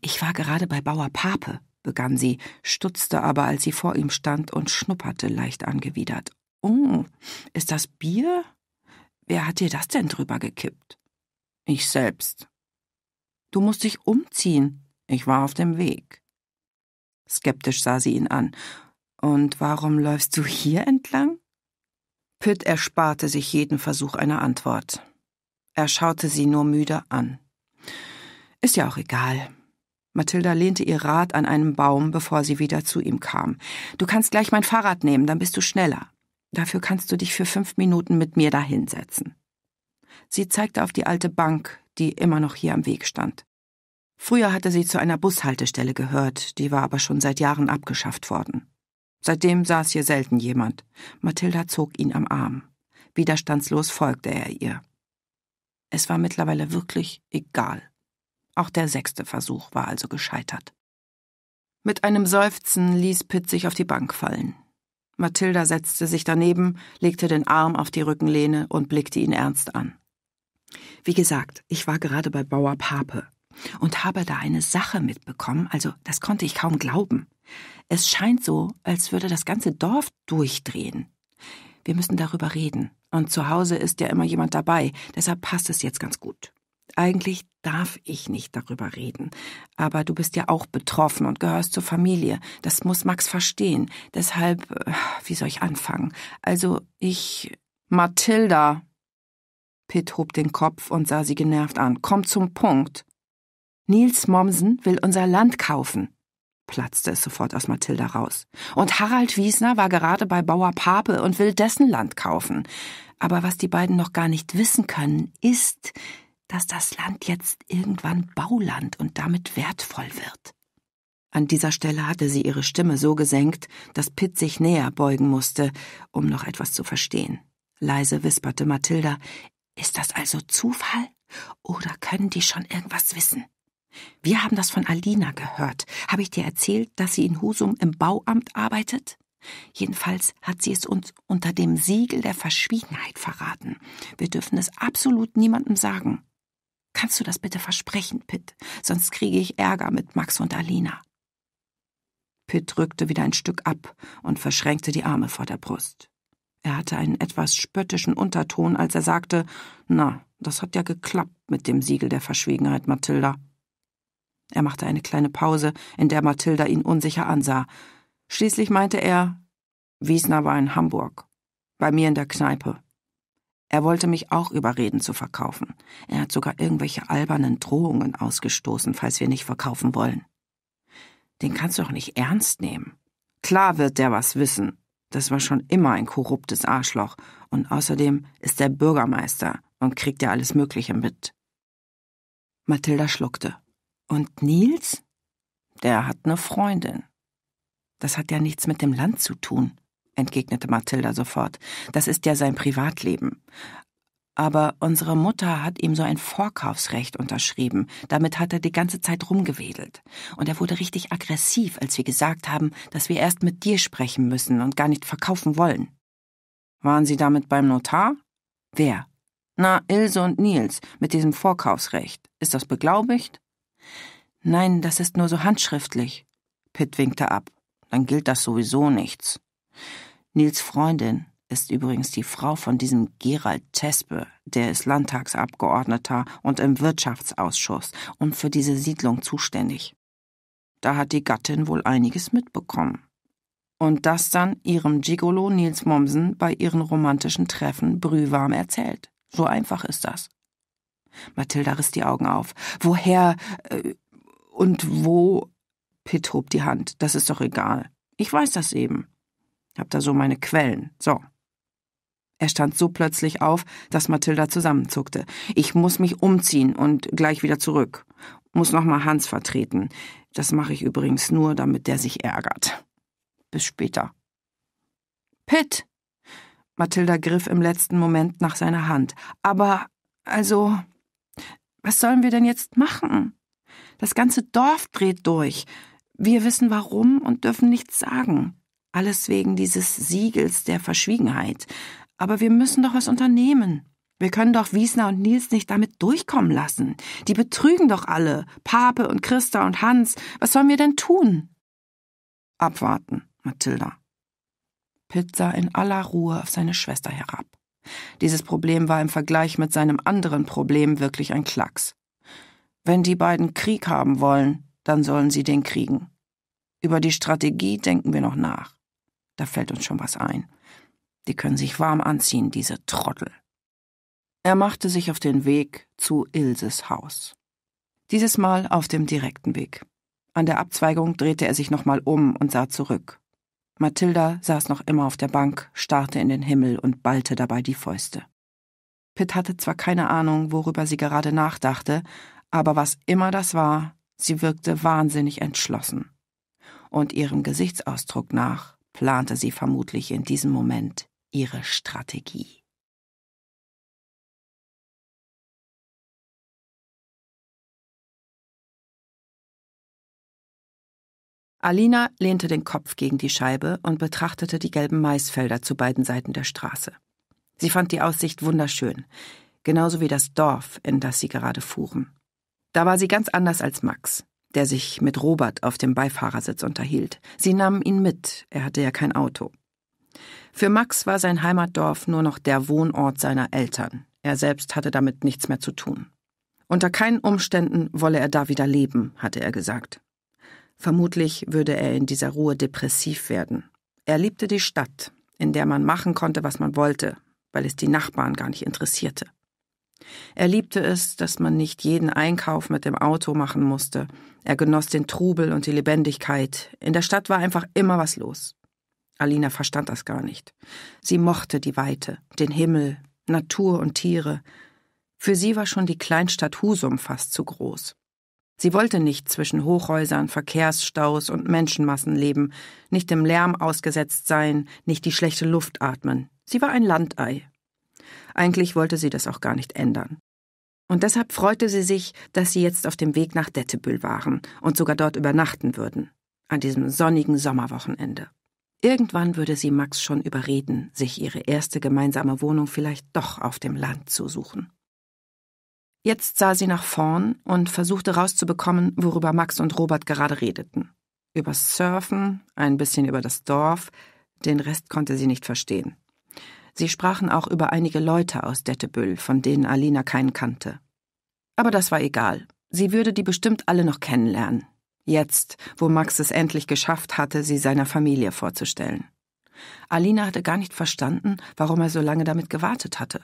Ich war gerade bei Bauer Pape, begann sie, stutzte aber, als sie vor ihm stand und schnupperte leicht angewidert. Oh, ist das Bier? Wer hat dir das denn drüber gekippt? Ich selbst. Du musst dich umziehen. Ich war auf dem Weg. Skeptisch sah sie ihn an. Und warum läufst du hier entlang? Pitt ersparte sich jeden Versuch einer Antwort. Er schaute sie nur müde an. Ist ja auch egal. Mathilda lehnte ihr Rad an einem Baum, bevor sie wieder zu ihm kam. Du kannst gleich mein Fahrrad nehmen, dann bist du schneller. Dafür kannst du dich für fünf Minuten mit mir dahinsetzen. Sie zeigte auf die alte Bank, die immer noch hier am Weg stand. Früher hatte sie zu einer Bushaltestelle gehört, die war aber schon seit Jahren abgeschafft worden. Seitdem saß hier selten jemand. Mathilda zog ihn am Arm. Widerstandslos folgte er ihr. Es war mittlerweile wirklich egal. Auch der sechste Versuch war also gescheitert. Mit einem Seufzen ließ Pitt sich auf die Bank fallen. Mathilda setzte sich daneben, legte den Arm auf die Rückenlehne und blickte ihn ernst an. Wie gesagt, ich war gerade bei Bauer Pape und habe da eine Sache mitbekommen, also das konnte ich kaum glauben. Es scheint so, als würde das ganze Dorf durchdrehen. Wir müssen darüber reden, und zu Hause ist ja immer jemand dabei, deshalb passt es jetzt ganz gut. Eigentlich darf ich nicht darüber reden. Aber du bist ja auch betroffen und gehörst zur Familie. Das muss Max verstehen. Deshalb, äh, wie soll ich anfangen? Also ich. Mathilda. Pitt hob den Kopf und sah sie genervt an. Komm zum Punkt. Nils Mommsen will unser Land kaufen, platzte es sofort aus Mathilda raus. Und Harald Wiesner war gerade bei Bauer Pape und will dessen Land kaufen. Aber was die beiden noch gar nicht wissen können, ist, dass das Land jetzt irgendwann Bauland und damit wertvoll wird. An dieser Stelle hatte sie ihre Stimme so gesenkt, dass Pitt sich näher beugen musste, um noch etwas zu verstehen. Leise wisperte Mathilda, ist das also Zufall? Oder können die schon irgendwas wissen? Wir haben das von Alina gehört. Habe ich dir erzählt, dass sie in Husum im Bauamt arbeitet? Jedenfalls hat sie es uns unter dem Siegel der Verschwiegenheit verraten. Wir dürfen es absolut niemandem sagen. Kannst du das bitte versprechen, Pitt? Sonst kriege ich Ärger mit Max und Alina. Pitt rückte wieder ein Stück ab und verschränkte die Arme vor der Brust. Er hatte einen etwas spöttischen Unterton, als er sagte, na, das hat ja geklappt mit dem Siegel der Verschwiegenheit, Mathilda. Er machte eine kleine Pause, in der Mathilda ihn unsicher ansah. Schließlich meinte er, Wiesner war in Hamburg, bei mir in der Kneipe. Er wollte mich auch überreden zu verkaufen. Er hat sogar irgendwelche albernen Drohungen ausgestoßen, falls wir nicht verkaufen wollen. Den kannst du doch nicht ernst nehmen. Klar wird der was wissen. Das war schon immer ein korruptes Arschloch. Und außerdem ist er Bürgermeister und kriegt ja alles Mögliche mit. Mathilda schluckte. Und Nils? Der hat eine Freundin. Das hat ja nichts mit dem Land zu tun entgegnete Mathilda sofort. Das ist ja sein Privatleben. Aber unsere Mutter hat ihm so ein Vorkaufsrecht unterschrieben. Damit hat er die ganze Zeit rumgewedelt. Und er wurde richtig aggressiv, als wir gesagt haben, dass wir erst mit dir sprechen müssen und gar nicht verkaufen wollen. Waren Sie damit beim Notar? Wer? Na, Ilse und Nils, mit diesem Vorkaufsrecht. Ist das beglaubigt? Nein, das ist nur so handschriftlich. Pitt winkte ab. Dann gilt das sowieso nichts. Nils Freundin ist übrigens die Frau von diesem Gerald Tespe, der ist Landtagsabgeordneter und im Wirtschaftsausschuss und für diese Siedlung zuständig. Da hat die Gattin wohl einiges mitbekommen. Und das dann ihrem Gigolo Nils Mommsen bei ihren romantischen Treffen brühwarm erzählt. So einfach ist das. Mathilda riss die Augen auf. Woher äh, und wo? Pitt hob die Hand. Das ist doch egal. Ich weiß das eben. Hab da so meine Quellen. So. Er stand so plötzlich auf, dass Mathilda zusammenzuckte. Ich muss mich umziehen und gleich wieder zurück. Muss nochmal Hans vertreten. Das mache ich übrigens nur, damit der sich ärgert. Bis später. Pitt! Mathilda griff im letzten Moment nach seiner Hand. Aber, also, was sollen wir denn jetzt machen? Das ganze Dorf dreht durch. Wir wissen warum und dürfen nichts sagen. Alles wegen dieses Siegels der Verschwiegenheit. Aber wir müssen doch was unternehmen. Wir können doch Wiesner und Nils nicht damit durchkommen lassen. Die betrügen doch alle. Pape und Christa und Hans. Was sollen wir denn tun? Abwarten, Mathilda. Pitt sah in aller Ruhe auf seine Schwester herab. Dieses Problem war im Vergleich mit seinem anderen Problem wirklich ein Klacks. Wenn die beiden Krieg haben wollen, dann sollen sie den kriegen. Über die Strategie denken wir noch nach. Da fällt uns schon was ein. Die können sich warm anziehen, diese Trottel. Er machte sich auf den Weg zu Ilses Haus. Dieses Mal auf dem direkten Weg. An der Abzweigung drehte er sich nochmal um und sah zurück. Mathilda saß noch immer auf der Bank, starrte in den Himmel und ballte dabei die Fäuste. Pitt hatte zwar keine Ahnung, worüber sie gerade nachdachte, aber was immer das war, sie wirkte wahnsinnig entschlossen. Und ihrem Gesichtsausdruck nach plante sie vermutlich in diesem Moment ihre Strategie. Alina lehnte den Kopf gegen die Scheibe und betrachtete die gelben Maisfelder zu beiden Seiten der Straße. Sie fand die Aussicht wunderschön, genauso wie das Dorf, in das sie gerade fuhren. Da war sie ganz anders als Max der sich mit Robert auf dem Beifahrersitz unterhielt. Sie nahmen ihn mit, er hatte ja kein Auto. Für Max war sein Heimatdorf nur noch der Wohnort seiner Eltern. Er selbst hatte damit nichts mehr zu tun. Unter keinen Umständen wolle er da wieder leben, hatte er gesagt. Vermutlich würde er in dieser Ruhe depressiv werden. Er liebte die Stadt, in der man machen konnte, was man wollte, weil es die Nachbarn gar nicht interessierte. Er liebte es, dass man nicht jeden Einkauf mit dem Auto machen musste. Er genoss den Trubel und die Lebendigkeit. In der Stadt war einfach immer was los. Alina verstand das gar nicht. Sie mochte die Weite, den Himmel, Natur und Tiere. Für sie war schon die Kleinstadt Husum fast zu groß. Sie wollte nicht zwischen Hochhäusern, Verkehrsstaus und Menschenmassen leben, nicht dem Lärm ausgesetzt sein, nicht die schlechte Luft atmen. Sie war ein Landei, eigentlich wollte sie das auch gar nicht ändern. Und deshalb freute sie sich, dass sie jetzt auf dem Weg nach Dettebühl waren und sogar dort übernachten würden, an diesem sonnigen Sommerwochenende. Irgendwann würde sie Max schon überreden, sich ihre erste gemeinsame Wohnung vielleicht doch auf dem Land zu suchen. Jetzt sah sie nach vorn und versuchte rauszubekommen, worüber Max und Robert gerade redeten. Über Surfen, ein bisschen über das Dorf, den Rest konnte sie nicht verstehen. Sie sprachen auch über einige Leute aus Dettebüll, von denen Alina keinen kannte. Aber das war egal. Sie würde die bestimmt alle noch kennenlernen. Jetzt, wo Max es endlich geschafft hatte, sie seiner Familie vorzustellen. Alina hatte gar nicht verstanden, warum er so lange damit gewartet hatte.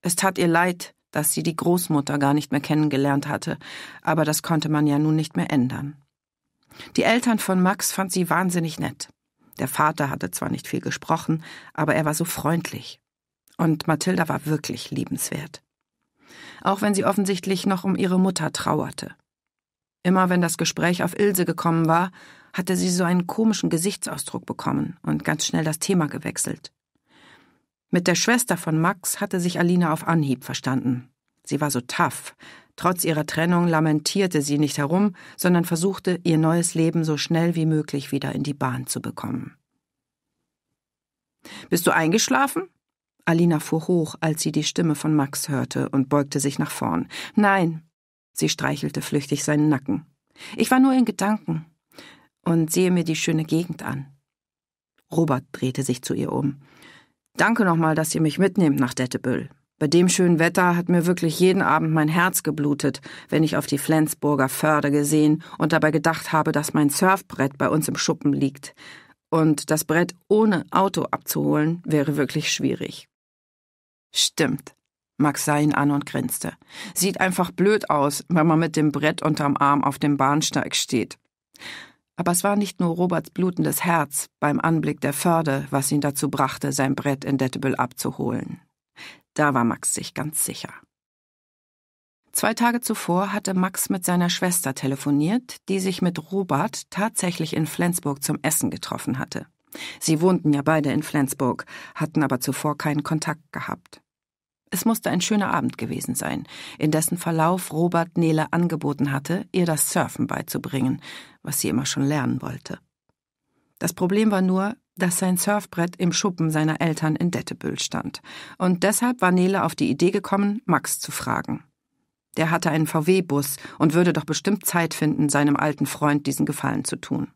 Es tat ihr leid, dass sie die Großmutter gar nicht mehr kennengelernt hatte, aber das konnte man ja nun nicht mehr ändern. Die Eltern von Max fand sie wahnsinnig nett. Der Vater hatte zwar nicht viel gesprochen, aber er war so freundlich. Und Mathilda war wirklich liebenswert. Auch wenn sie offensichtlich noch um ihre Mutter trauerte. Immer wenn das Gespräch auf Ilse gekommen war, hatte sie so einen komischen Gesichtsausdruck bekommen und ganz schnell das Thema gewechselt. Mit der Schwester von Max hatte sich Alina auf Anhieb verstanden. Sie war so tough, Trotz ihrer Trennung lamentierte sie nicht herum, sondern versuchte, ihr neues Leben so schnell wie möglich wieder in die Bahn zu bekommen. Bist du eingeschlafen? Alina fuhr hoch, als sie die Stimme von Max hörte und beugte sich nach vorn. Nein. Sie streichelte flüchtig seinen Nacken. Ich war nur in Gedanken und sehe mir die schöne Gegend an. Robert drehte sich zu ihr um. Danke nochmal, dass ihr mich mitnehmt nach Dettebüll. Bei dem schönen Wetter hat mir wirklich jeden Abend mein Herz geblutet, wenn ich auf die Flensburger Förde gesehen und dabei gedacht habe, dass mein Surfbrett bei uns im Schuppen liegt. Und das Brett ohne Auto abzuholen wäre wirklich schwierig. Stimmt. Max sah ihn an und grinste. Sieht einfach blöd aus, wenn man mit dem Brett unterm Arm auf dem Bahnsteig steht. Aber es war nicht nur Roberts blutendes Herz beim Anblick der Förde, was ihn dazu brachte, sein Brett in Dettebüll abzuholen. Da war Max sich ganz sicher. Zwei Tage zuvor hatte Max mit seiner Schwester telefoniert, die sich mit Robert tatsächlich in Flensburg zum Essen getroffen hatte. Sie wohnten ja beide in Flensburg, hatten aber zuvor keinen Kontakt gehabt. Es musste ein schöner Abend gewesen sein, in dessen Verlauf Robert Nele angeboten hatte, ihr das Surfen beizubringen, was sie immer schon lernen wollte. Das Problem war nur, dass sein Surfbrett im Schuppen seiner Eltern in Dettebüll stand. Und deshalb war Nele auf die Idee gekommen, Max zu fragen. Der hatte einen VW-Bus und würde doch bestimmt Zeit finden, seinem alten Freund diesen Gefallen zu tun.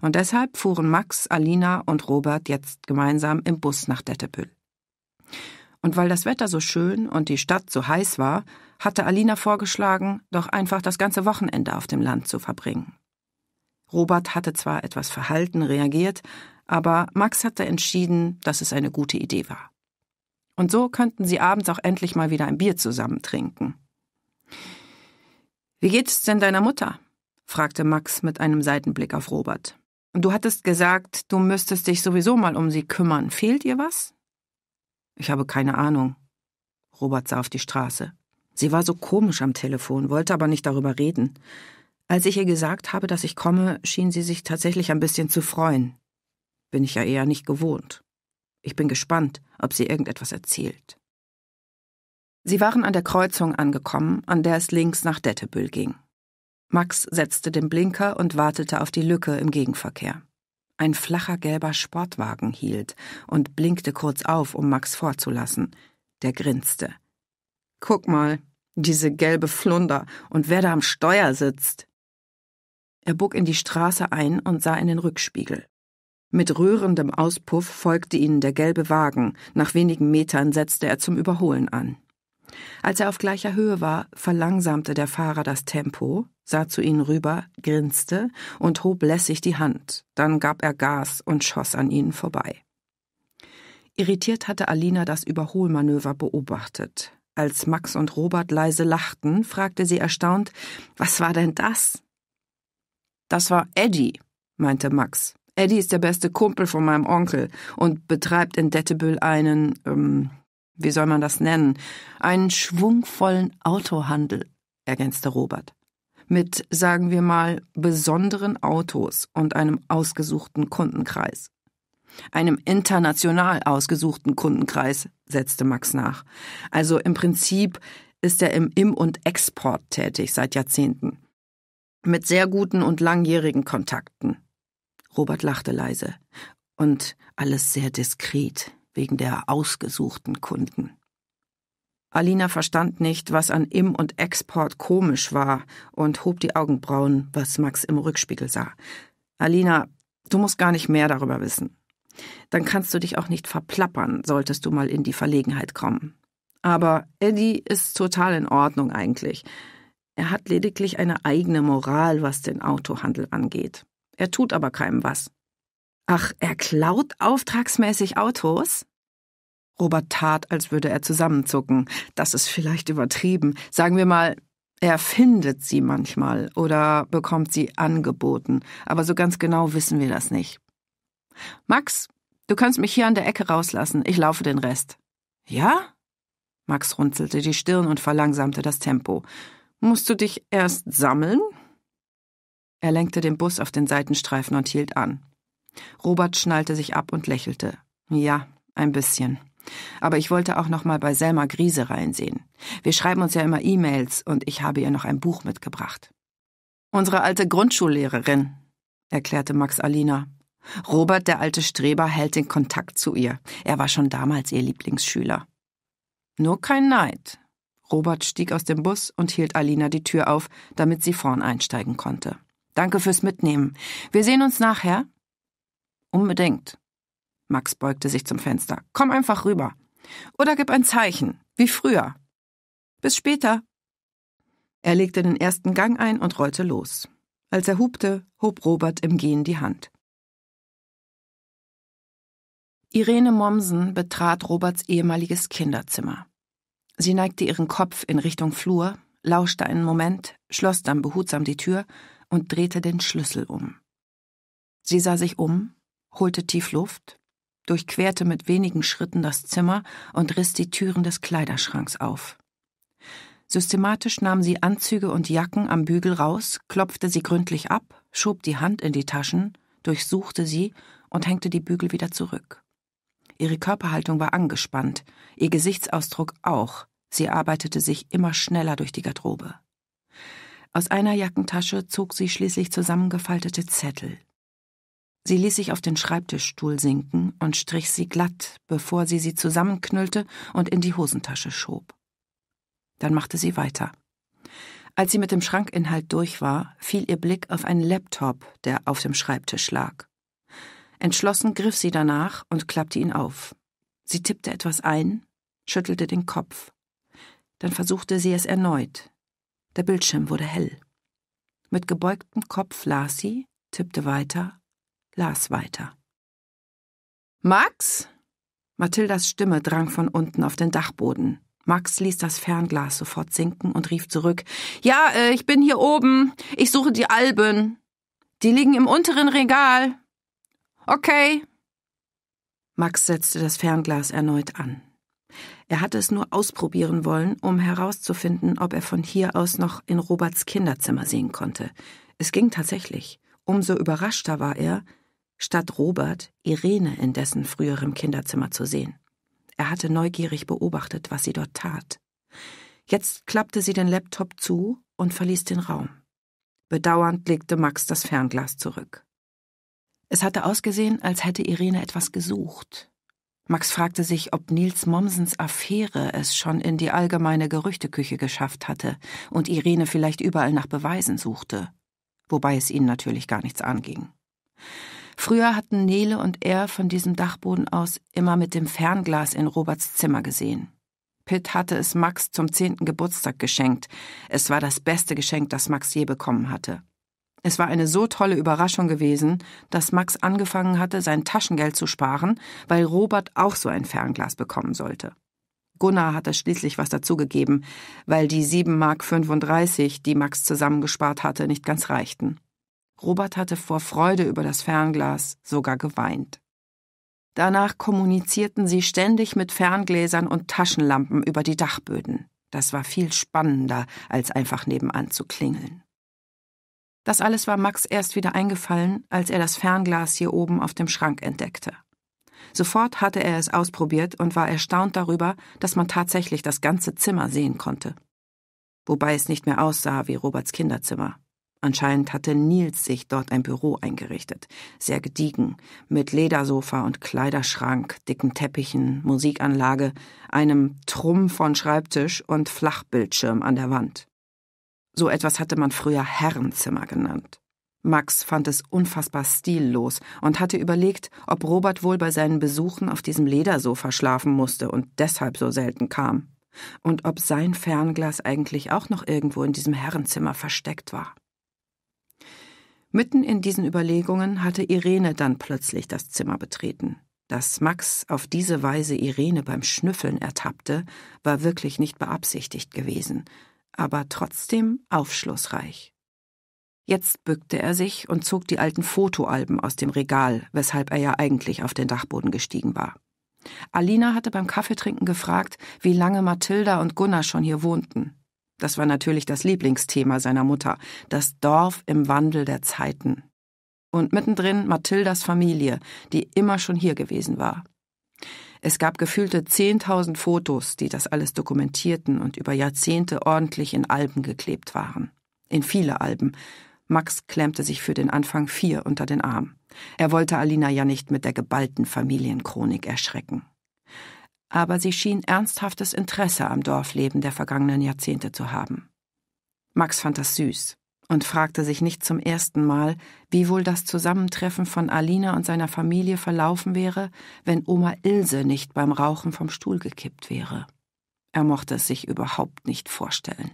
Und deshalb fuhren Max, Alina und Robert jetzt gemeinsam im Bus nach Dettebüll. Und weil das Wetter so schön und die Stadt so heiß war, hatte Alina vorgeschlagen, doch einfach das ganze Wochenende auf dem Land zu verbringen. Robert hatte zwar etwas verhalten reagiert, aber Max hatte entschieden, dass es eine gute Idee war. Und so könnten sie abends auch endlich mal wieder ein Bier zusammen trinken. Wie geht's denn deiner Mutter? fragte Max mit einem Seitenblick auf Robert. Du hattest gesagt, du müsstest dich sowieso mal um sie kümmern. Fehlt ihr was? Ich habe keine Ahnung. Robert sah auf die Straße. Sie war so komisch am Telefon, wollte aber nicht darüber reden. Als ich ihr gesagt habe, dass ich komme, schien sie sich tatsächlich ein bisschen zu freuen. Bin ich ja eher nicht gewohnt. Ich bin gespannt, ob sie irgendetwas erzählt. Sie waren an der Kreuzung angekommen, an der es links nach Dettebühl ging. Max setzte den Blinker und wartete auf die Lücke im Gegenverkehr. Ein flacher gelber Sportwagen hielt und blinkte kurz auf, um Max vorzulassen. Der grinste. Guck mal, diese gelbe Flunder und wer da am Steuer sitzt. Er bog in die Straße ein und sah in den Rückspiegel. Mit rührendem Auspuff folgte ihnen der gelbe Wagen, nach wenigen Metern setzte er zum Überholen an. Als er auf gleicher Höhe war, verlangsamte der Fahrer das Tempo, sah zu ihnen rüber, grinste und hob lässig die Hand, dann gab er Gas und schoss an ihnen vorbei. Irritiert hatte Alina das Überholmanöver beobachtet. Als Max und Robert leise lachten, fragte sie erstaunt Was war denn das? Das war Eddie, meinte Max. Eddie ist der beste Kumpel von meinem Onkel und betreibt in Dettebüll einen, ähm, wie soll man das nennen, einen schwungvollen Autohandel, ergänzte Robert. Mit, sagen wir mal, besonderen Autos und einem ausgesuchten Kundenkreis. Einem international ausgesuchten Kundenkreis, setzte Max nach. Also im Prinzip ist er im Im- und Export tätig seit Jahrzehnten mit sehr guten und langjährigen Kontakten. Robert lachte leise. Und alles sehr diskret, wegen der ausgesuchten Kunden. Alina verstand nicht, was an Im- und Export komisch war und hob die Augenbrauen, was Max im Rückspiegel sah. Alina, du musst gar nicht mehr darüber wissen. Dann kannst du dich auch nicht verplappern, solltest du mal in die Verlegenheit kommen. Aber Eddie ist total in Ordnung eigentlich. Er hat lediglich eine eigene Moral, was den Autohandel angeht. Er tut aber keinem was. Ach, er klaut auftragsmäßig Autos? Robert tat, als würde er zusammenzucken. Das ist vielleicht übertrieben. Sagen wir mal, er findet sie manchmal oder bekommt sie angeboten, aber so ganz genau wissen wir das nicht. Max, du kannst mich hier an der Ecke rauslassen, ich laufe den Rest. Ja? Max runzelte die Stirn und verlangsamte das Tempo. Musst du dich erst sammeln? Er lenkte den Bus auf den Seitenstreifen und hielt an. Robert schnallte sich ab und lächelte. Ja, ein bisschen. Aber ich wollte auch noch mal bei Selma Griese reinsehen. Wir schreiben uns ja immer E-Mails und ich habe ihr noch ein Buch mitgebracht. Unsere alte Grundschullehrerin, erklärte Max Alina. Robert, der alte Streber, hält den Kontakt zu ihr. Er war schon damals ihr Lieblingsschüler. Nur kein Neid, Robert stieg aus dem Bus und hielt Alina die Tür auf, damit sie vorn einsteigen konnte. Danke fürs Mitnehmen. Wir sehen uns nachher. Unbedingt. Max beugte sich zum Fenster. Komm einfach rüber. Oder gib ein Zeichen, wie früher. Bis später. Er legte den ersten Gang ein und rollte los. Als er hupte, hob Robert im Gehen die Hand. Irene Mommsen betrat Roberts ehemaliges Kinderzimmer. Sie neigte ihren Kopf in Richtung Flur, lauschte einen Moment, schloss dann behutsam die Tür und drehte den Schlüssel um. Sie sah sich um, holte tief Luft, durchquerte mit wenigen Schritten das Zimmer und riss die Türen des Kleiderschranks auf. Systematisch nahm sie Anzüge und Jacken am Bügel raus, klopfte sie gründlich ab, schob die Hand in die Taschen, durchsuchte sie und hängte die Bügel wieder zurück. Ihre Körperhaltung war angespannt, ihr Gesichtsausdruck auch. Sie arbeitete sich immer schneller durch die Garderobe. Aus einer Jackentasche zog sie schließlich zusammengefaltete Zettel. Sie ließ sich auf den Schreibtischstuhl sinken und strich sie glatt, bevor sie sie zusammenknüllte und in die Hosentasche schob. Dann machte sie weiter. Als sie mit dem Schrankinhalt durch war, fiel ihr Blick auf einen Laptop, der auf dem Schreibtisch lag. Entschlossen griff sie danach und klappte ihn auf. Sie tippte etwas ein, schüttelte den Kopf. Dann versuchte sie es erneut. Der Bildschirm wurde hell. Mit gebeugtem Kopf las sie, tippte weiter, las weiter. Max? Mathildas Stimme drang von unten auf den Dachboden. Max ließ das Fernglas sofort sinken und rief zurück. Ja, äh, ich bin hier oben. Ich suche die Alben. Die liegen im unteren Regal. Okay. Max setzte das Fernglas erneut an. Er hatte es nur ausprobieren wollen, um herauszufinden, ob er von hier aus noch in Roberts Kinderzimmer sehen konnte. Es ging tatsächlich. Umso überraschter war er, statt Robert Irene in dessen früherem Kinderzimmer zu sehen. Er hatte neugierig beobachtet, was sie dort tat. Jetzt klappte sie den Laptop zu und verließ den Raum. Bedauernd legte Max das Fernglas zurück. Es hatte ausgesehen, als hätte Irene etwas gesucht. Max fragte sich, ob Nils Mommsens Affäre es schon in die allgemeine Gerüchteküche geschafft hatte und Irene vielleicht überall nach Beweisen suchte, wobei es ihnen natürlich gar nichts anging. Früher hatten Nele und er von diesem Dachboden aus immer mit dem Fernglas in Roberts Zimmer gesehen. Pitt hatte es Max zum zehnten Geburtstag geschenkt. Es war das beste Geschenk, das Max je bekommen hatte. Es war eine so tolle Überraschung gewesen, dass Max angefangen hatte, sein Taschengeld zu sparen, weil Robert auch so ein Fernglas bekommen sollte. Gunnar hatte schließlich was dazugegeben, weil die 7 Mark 35, die Max zusammengespart hatte, nicht ganz reichten. Robert hatte vor Freude über das Fernglas sogar geweint. Danach kommunizierten sie ständig mit Ferngläsern und Taschenlampen über die Dachböden. Das war viel spannender, als einfach nebenan zu klingeln. Das alles war Max erst wieder eingefallen, als er das Fernglas hier oben auf dem Schrank entdeckte. Sofort hatte er es ausprobiert und war erstaunt darüber, dass man tatsächlich das ganze Zimmer sehen konnte. Wobei es nicht mehr aussah wie Roberts Kinderzimmer. Anscheinend hatte Nils sich dort ein Büro eingerichtet, sehr gediegen, mit Ledersofa und Kleiderschrank, dicken Teppichen, Musikanlage, einem Trumm von Schreibtisch und Flachbildschirm an der Wand. So etwas hatte man früher Herrenzimmer genannt. Max fand es unfassbar stillos und hatte überlegt, ob Robert wohl bei seinen Besuchen auf diesem Ledersofa schlafen musste und deshalb so selten kam. Und ob sein Fernglas eigentlich auch noch irgendwo in diesem Herrenzimmer versteckt war. Mitten in diesen Überlegungen hatte Irene dann plötzlich das Zimmer betreten. Dass Max auf diese Weise Irene beim Schnüffeln ertappte, war wirklich nicht beabsichtigt gewesen aber trotzdem aufschlussreich. Jetzt bückte er sich und zog die alten Fotoalben aus dem Regal, weshalb er ja eigentlich auf den Dachboden gestiegen war. Alina hatte beim Kaffeetrinken gefragt, wie lange Mathilda und Gunnar schon hier wohnten. Das war natürlich das Lieblingsthema seiner Mutter, das Dorf im Wandel der Zeiten. Und mittendrin Mathildas Familie, die immer schon hier gewesen war. Es gab gefühlte 10.000 Fotos, die das alles dokumentierten und über Jahrzehnte ordentlich in Alben geklebt waren. In viele Alben. Max klemmte sich für den Anfang vier unter den Arm. Er wollte Alina ja nicht mit der geballten Familienchronik erschrecken. Aber sie schien ernsthaftes Interesse am Dorfleben der vergangenen Jahrzehnte zu haben. Max fand das süß und fragte sich nicht zum ersten Mal, wie wohl das Zusammentreffen von Alina und seiner Familie verlaufen wäre, wenn Oma Ilse nicht beim Rauchen vom Stuhl gekippt wäre. Er mochte es sich überhaupt nicht vorstellen.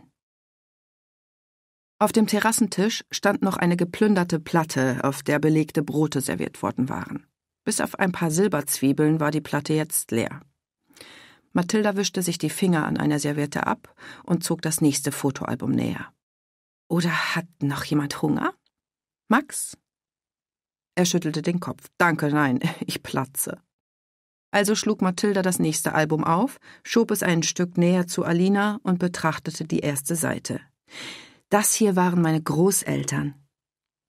Auf dem Terrassentisch stand noch eine geplünderte Platte, auf der belegte Brote serviert worden waren. Bis auf ein paar Silberzwiebeln war die Platte jetzt leer. Mathilda wischte sich die Finger an einer Serviette ab und zog das nächste Fotoalbum näher. Oder hat noch jemand Hunger? Max? Er schüttelte den Kopf. Danke, nein, ich platze. Also schlug Mathilda das nächste Album auf, schob es ein Stück näher zu Alina und betrachtete die erste Seite. Das hier waren meine Großeltern.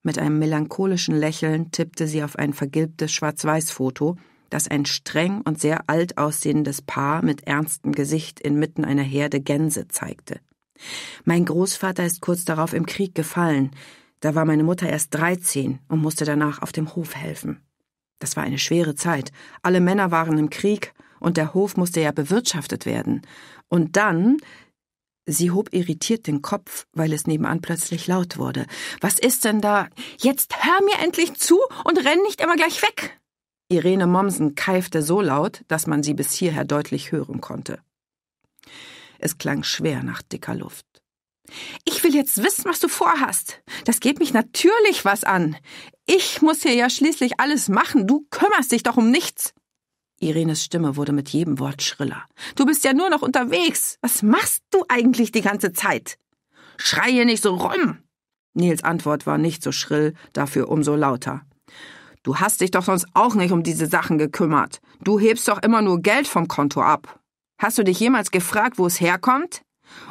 Mit einem melancholischen Lächeln tippte sie auf ein vergilbtes Schwarz-Weiß-Foto, das ein streng und sehr alt aussehendes Paar mit ernstem Gesicht inmitten einer Herde Gänse zeigte. Mein Großvater ist kurz darauf im Krieg gefallen. Da war meine Mutter erst 13 und musste danach auf dem Hof helfen. Das war eine schwere Zeit. Alle Männer waren im Krieg und der Hof musste ja bewirtschaftet werden. Und dann. Sie hob irritiert den Kopf, weil es nebenan plötzlich laut wurde. Was ist denn da? Jetzt hör mir endlich zu und renn nicht immer gleich weg! Irene Mommsen keifte so laut, dass man sie bis hierher deutlich hören konnte. Es klang schwer nach dicker Luft. Ich will jetzt wissen, was du vorhast. Das geht mich natürlich was an. Ich muss hier ja schließlich alles machen. Du kümmerst dich doch um nichts. Irenes Stimme wurde mit jedem Wort schriller. Du bist ja nur noch unterwegs. Was machst du eigentlich die ganze Zeit? Schreie nicht so rum. Nils Antwort war nicht so schrill, dafür umso lauter. Du hast dich doch sonst auch nicht um diese Sachen gekümmert. Du hebst doch immer nur Geld vom Konto ab. Hast du dich jemals gefragt, wo es herkommt?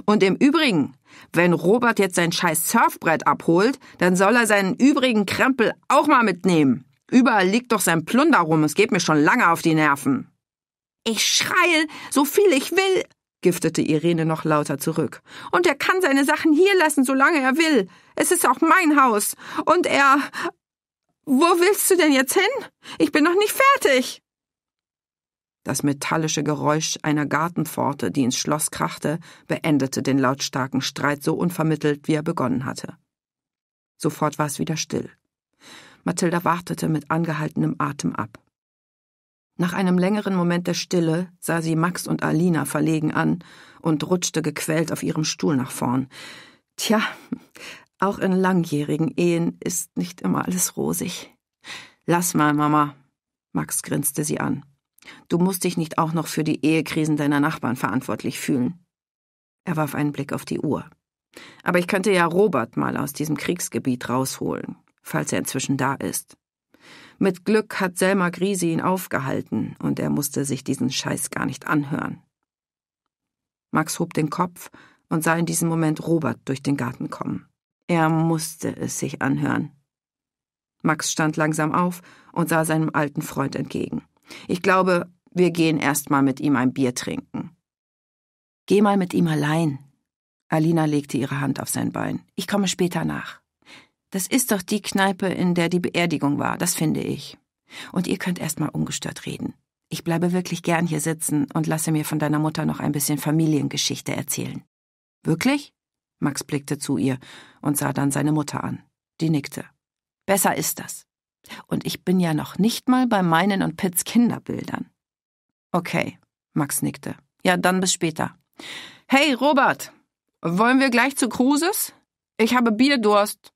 Und im Übrigen, wenn Robert jetzt sein scheiß Surfbrett abholt, dann soll er seinen übrigen Krempel auch mal mitnehmen. Überall liegt doch sein Plunder rum, es geht mir schon lange auf die Nerven. Ich schreie, so viel ich will, giftete Irene noch lauter zurück. Und er kann seine Sachen hier lassen, solange er will. Es ist auch mein Haus. Und er. Wo willst du denn jetzt hin? Ich bin noch nicht fertig. Das metallische Geräusch einer Gartenpforte, die ins Schloss krachte, beendete den lautstarken Streit so unvermittelt, wie er begonnen hatte. Sofort war es wieder still. Mathilda wartete mit angehaltenem Atem ab. Nach einem längeren Moment der Stille sah sie Max und Alina verlegen an und rutschte gequält auf ihrem Stuhl nach vorn. Tja, auch in langjährigen Ehen ist nicht immer alles rosig. Lass mal, Mama. Max grinste sie an. Du musst dich nicht auch noch für die Ehekrisen deiner Nachbarn verantwortlich fühlen. Er warf einen Blick auf die Uhr. Aber ich könnte ja Robert mal aus diesem Kriegsgebiet rausholen, falls er inzwischen da ist. Mit Glück hat Selma Griese ihn aufgehalten und er musste sich diesen Scheiß gar nicht anhören. Max hob den Kopf und sah in diesem Moment Robert durch den Garten kommen. Er musste es sich anhören. Max stand langsam auf und sah seinem alten Freund entgegen. Ich glaube, wir gehen erst mal mit ihm ein Bier trinken. Geh mal mit ihm allein. Alina legte ihre Hand auf sein Bein. Ich komme später nach. Das ist doch die Kneipe, in der die Beerdigung war, das finde ich. Und ihr könnt erst mal ungestört reden. Ich bleibe wirklich gern hier sitzen und lasse mir von deiner Mutter noch ein bisschen Familiengeschichte erzählen. Wirklich? Max blickte zu ihr und sah dann seine Mutter an. Die nickte. Besser ist das. Und ich bin ja noch nicht mal bei meinen und Pitts Kinderbildern. Okay, Max nickte. Ja, dann bis später. Hey, Robert, wollen wir gleich zu Kruses? Ich habe Bierdurst.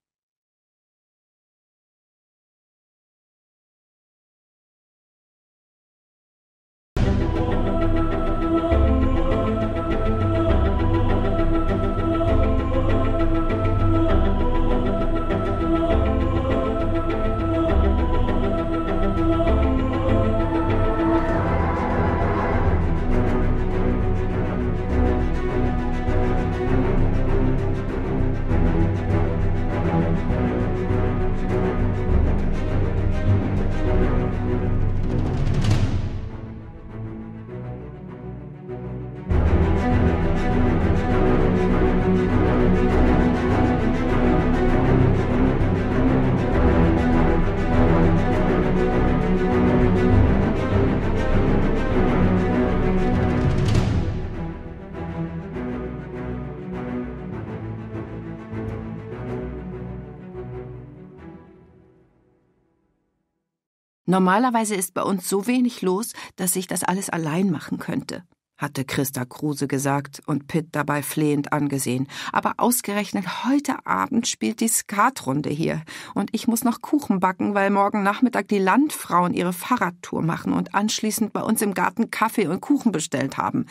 Normalerweise ist bei uns so wenig los, dass ich das alles allein machen könnte, hatte Christa Kruse gesagt und Pitt dabei flehend angesehen. Aber ausgerechnet heute Abend spielt die Skatrunde hier und ich muss noch Kuchen backen, weil morgen Nachmittag die Landfrauen ihre Fahrradtour machen und anschließend bei uns im Garten Kaffee und Kuchen bestellt haben.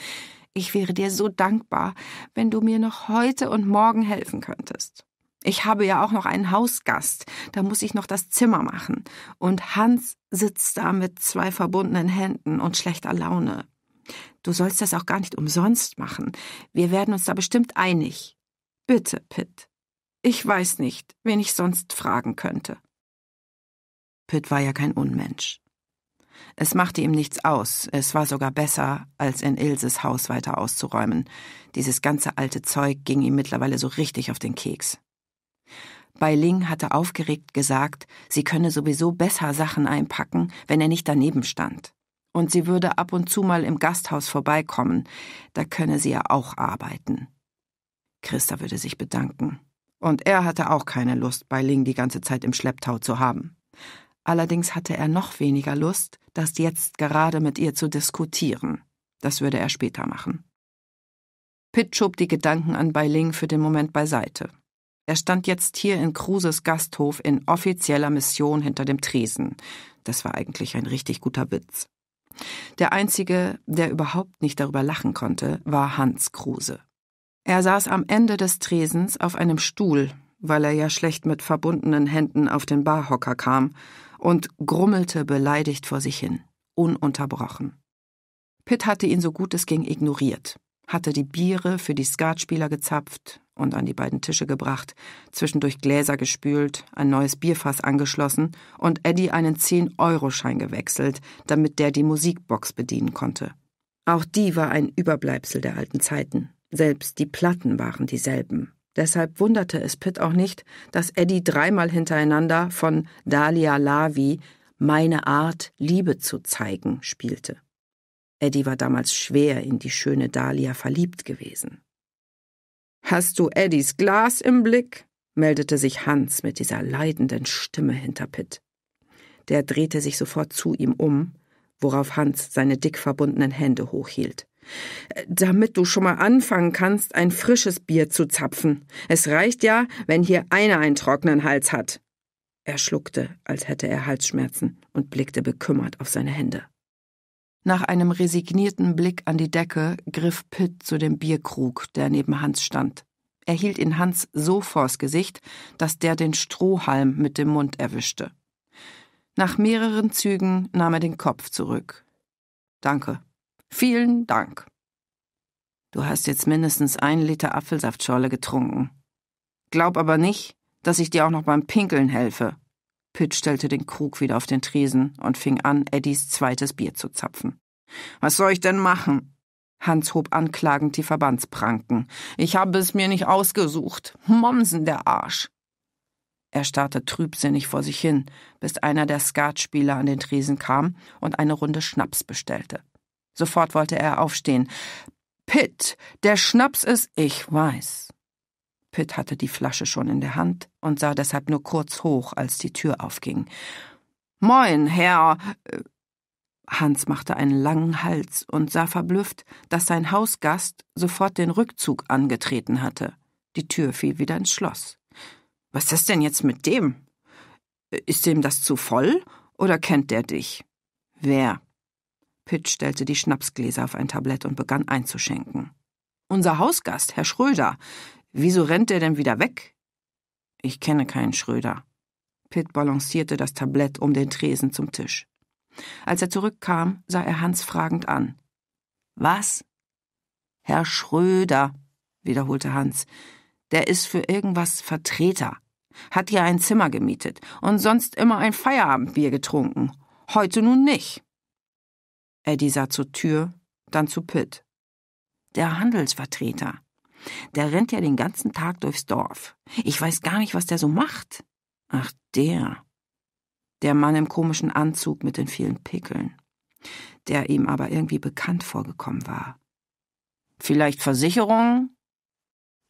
Ich wäre dir so dankbar, wenn du mir noch heute und morgen helfen könntest. Ich habe ja auch noch einen Hausgast, da muss ich noch das Zimmer machen. Und Hans sitzt da mit zwei verbundenen Händen und schlechter Laune. Du sollst das auch gar nicht umsonst machen. Wir werden uns da bestimmt einig. Bitte, Pitt. Ich weiß nicht, wen ich sonst fragen könnte. Pitt war ja kein Unmensch. Es machte ihm nichts aus, es war sogar besser, als in Ilses Haus weiter auszuräumen. Dieses ganze alte Zeug ging ihm mittlerweile so richtig auf den Keks. Bei Ling hatte aufgeregt gesagt, sie könne sowieso besser Sachen einpacken, wenn er nicht daneben stand. Und sie würde ab und zu mal im Gasthaus vorbeikommen, da könne sie ja auch arbeiten. Christa würde sich bedanken. Und er hatte auch keine Lust, bei Ling die ganze Zeit im Schlepptau zu haben. Allerdings hatte er noch weniger Lust, das jetzt gerade mit ihr zu diskutieren. Das würde er später machen. Pitt schob die Gedanken an Beiling für den Moment beiseite. Er stand jetzt hier in Kruses Gasthof in offizieller Mission hinter dem Tresen. Das war eigentlich ein richtig guter Witz. Der einzige, der überhaupt nicht darüber lachen konnte, war Hans Kruse. Er saß am Ende des Tresens auf einem Stuhl, weil er ja schlecht mit verbundenen Händen auf den Barhocker kam, und grummelte beleidigt vor sich hin, ununterbrochen. Pitt hatte ihn so gut es ging ignoriert, hatte die Biere für die Skatspieler gezapft, und an die beiden Tische gebracht, zwischendurch Gläser gespült, ein neues Bierfass angeschlossen und Eddie einen 10-Euro-Schein gewechselt, damit der die Musikbox bedienen konnte. Auch die war ein Überbleibsel der alten Zeiten. Selbst die Platten waren dieselben. Deshalb wunderte es Pitt auch nicht, dass Eddie dreimal hintereinander von Dahlia Lavi Meine Art, Liebe zu zeigen spielte. Eddie war damals schwer in die schöne Dahlia verliebt gewesen. Hast du Eddies Glas im Blick? meldete sich Hans mit dieser leidenden Stimme hinter Pitt. Der drehte sich sofort zu ihm um, worauf Hans seine dick verbundenen Hände hochhielt. Äh, damit du schon mal anfangen kannst, ein frisches Bier zu zapfen. Es reicht ja, wenn hier einer einen trockenen Hals hat. Er schluckte, als hätte er Halsschmerzen, und blickte bekümmert auf seine Hände. Nach einem resignierten Blick an die Decke griff Pitt zu dem Bierkrug, der neben Hans stand. Er hielt ihn Hans so vors Gesicht, dass der den Strohhalm mit dem Mund erwischte. Nach mehreren Zügen nahm er den Kopf zurück. Danke. Vielen Dank. Du hast jetzt mindestens einen Liter Apfelsaftschorle getrunken. Glaub aber nicht, dass ich dir auch noch beim Pinkeln helfe, Pitt stellte den Krug wieder auf den Tresen und fing an, Eddies zweites Bier zu zapfen. Was soll ich denn machen? Hans hob anklagend die Verbandspranken. Ich habe es mir nicht ausgesucht. Mommsen der Arsch. Er starrte trübsinnig vor sich hin, bis einer der Skatspieler an den Tresen kam und eine Runde Schnaps bestellte. Sofort wollte er aufstehen. Pitt, der Schnaps ist, ich weiß. Pitt hatte die Flasche schon in der Hand und sah deshalb nur kurz hoch, als die Tür aufging. Moin, Herr. Äh, Hans machte einen langen Hals und sah verblüfft, dass sein Hausgast sofort den Rückzug angetreten hatte. Die Tür fiel wieder ins Schloss. Was ist denn jetzt mit dem? Ist dem das zu voll oder kennt der dich? Wer? Pitt stellte die Schnapsgläser auf ein Tablett und begann einzuschenken. Unser Hausgast, Herr Schröder. Wieso rennt er denn wieder weg? Ich kenne keinen Schröder. Pitt balancierte das Tablett um den Tresen zum Tisch. Als er zurückkam, sah er Hans fragend an. Was? Herr Schröder, wiederholte Hans. Der ist für irgendwas Vertreter. Hat hier ein Zimmer gemietet und sonst immer ein Feierabendbier getrunken. Heute nun nicht. Eddie sah zur Tür, dann zu Pitt. Der Handelsvertreter, der rennt ja den ganzen Tag durchs Dorf. Ich weiß gar nicht, was der so macht. Ach, der. Der Mann im komischen Anzug mit den vielen Pickeln, der ihm aber irgendwie bekannt vorgekommen war. Vielleicht Versicherung?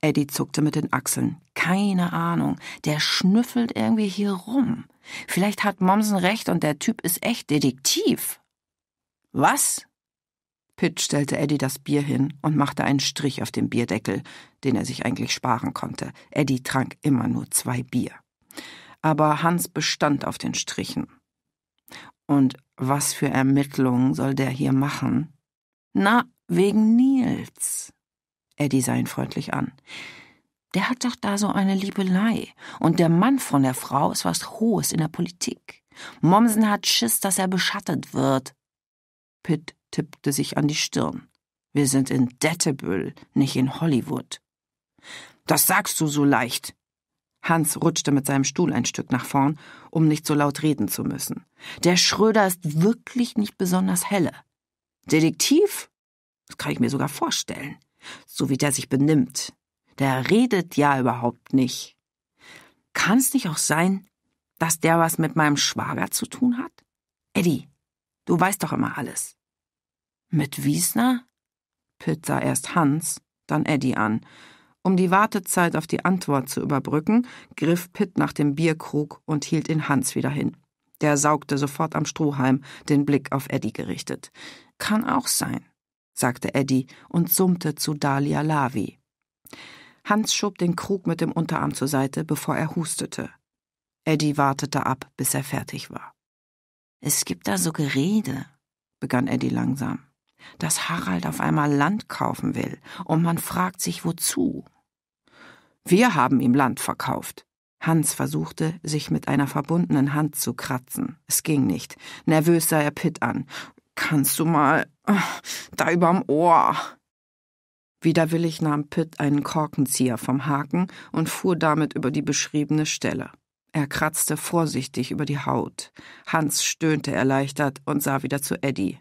Eddie zuckte mit den Achseln. Keine Ahnung. Der schnüffelt irgendwie hier rum. Vielleicht hat Mommsen recht und der Typ ist echt Detektiv. Was? Pitt stellte Eddie das Bier hin und machte einen Strich auf den Bierdeckel, den er sich eigentlich sparen konnte. Eddie trank immer nur zwei Bier. Aber Hans bestand auf den Strichen. Und was für Ermittlungen soll der hier machen? Na, wegen Nils. Eddie sah ihn freundlich an. Der hat doch da so eine Liebelei. Und der Mann von der Frau ist was Hohes in der Politik. Mommsen hat Schiss, dass er beschattet wird. Pitt tippte sich an die Stirn. Wir sind in Dettebüll, nicht in Hollywood. Das sagst du so leicht. Hans rutschte mit seinem Stuhl ein Stück nach vorn, um nicht so laut reden zu müssen. Der Schröder ist wirklich nicht besonders helle. Detektiv? Das kann ich mir sogar vorstellen. So wie der sich benimmt. Der redet ja überhaupt nicht. Kann es nicht auch sein, dass der was mit meinem Schwager zu tun hat? Eddie, Du weißt doch immer alles. Mit Wiesner? Pitt sah erst Hans, dann Eddie an. Um die Wartezeit auf die Antwort zu überbrücken, griff Pitt nach dem Bierkrug und hielt ihn Hans wieder hin. Der saugte sofort am Strohhalm, den Blick auf Eddie gerichtet. Kann auch sein, sagte Eddie und summte zu Dalia Lavi. Hans schob den Krug mit dem Unterarm zur Seite, bevor er hustete. Eddie wartete ab, bis er fertig war. Es gibt da so Gerede, begann Eddie langsam, dass Harald auf einmal Land kaufen will, und man fragt sich wozu. Wir haben ihm Land verkauft. Hans versuchte, sich mit einer verbundenen Hand zu kratzen. Es ging nicht. Nervös sah er Pitt an. Kannst du mal da überm Ohr. Widerwillig nahm Pitt einen Korkenzieher vom Haken und fuhr damit über die beschriebene Stelle. Er kratzte vorsichtig über die Haut. Hans stöhnte erleichtert und sah wieder zu Eddie.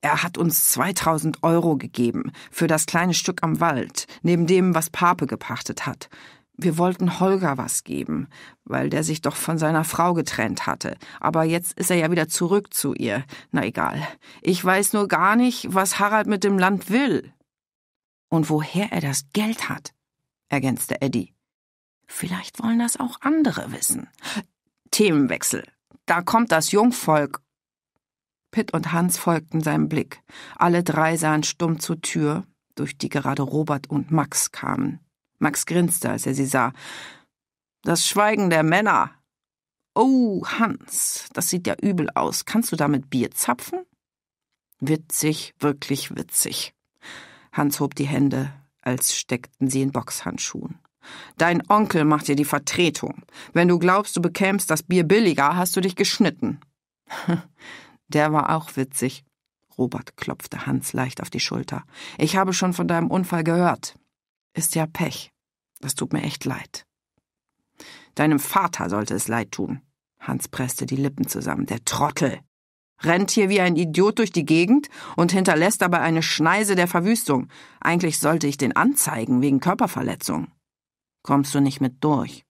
Er hat uns 2000 Euro gegeben für das kleine Stück am Wald, neben dem, was Pape gepachtet hat. Wir wollten Holger was geben, weil der sich doch von seiner Frau getrennt hatte. Aber jetzt ist er ja wieder zurück zu ihr. Na egal. Ich weiß nur gar nicht, was Harald mit dem Land will. Und woher er das Geld hat, ergänzte Eddie. Vielleicht wollen das auch andere wissen. Themenwechsel. Da kommt das Jungvolk. Pitt und Hans folgten seinem Blick. Alle drei sahen stumm zur Tür, durch die gerade Robert und Max kamen. Max grinste, als er sie sah. Das Schweigen der Männer. Oh, Hans, das sieht ja übel aus. Kannst du damit Bier zapfen? Witzig, wirklich witzig. Hans hob die Hände, als steckten sie in Boxhandschuhen. Dein Onkel macht dir die Vertretung. Wenn du glaubst, du bekämst das Bier billiger, hast du dich geschnitten. Der war auch witzig. Robert klopfte Hans leicht auf die Schulter. Ich habe schon von deinem Unfall gehört. Ist ja Pech. Das tut mir echt leid. Deinem Vater sollte es leid tun. Hans presste die Lippen zusammen. Der Trottel. Rennt hier wie ein Idiot durch die Gegend und hinterlässt dabei eine Schneise der Verwüstung. Eigentlich sollte ich den anzeigen wegen Körperverletzung. Kommst du nicht mit durch?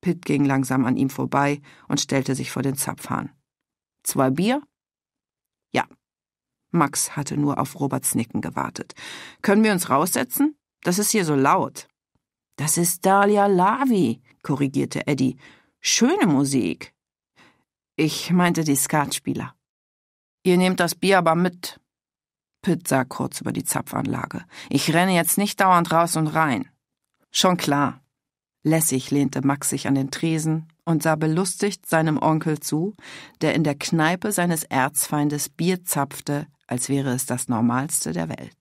Pitt ging langsam an ihm vorbei und stellte sich vor den Zapfhahn. Zwei Bier? Ja. Max hatte nur auf Roberts Nicken gewartet. Können wir uns raussetzen? Das ist hier so laut. Das ist Dahlia Lavi, korrigierte Eddie. Schöne Musik. Ich meinte die Skatspieler. Ihr nehmt das Bier aber mit. Pitt sah kurz über die Zapfanlage. Ich renne jetzt nicht dauernd raus und rein. Schon klar. Lässig lehnte Max sich an den Tresen und sah belustigt seinem Onkel zu, der in der Kneipe seines Erzfeindes Bier zapfte, als wäre es das Normalste der Welt.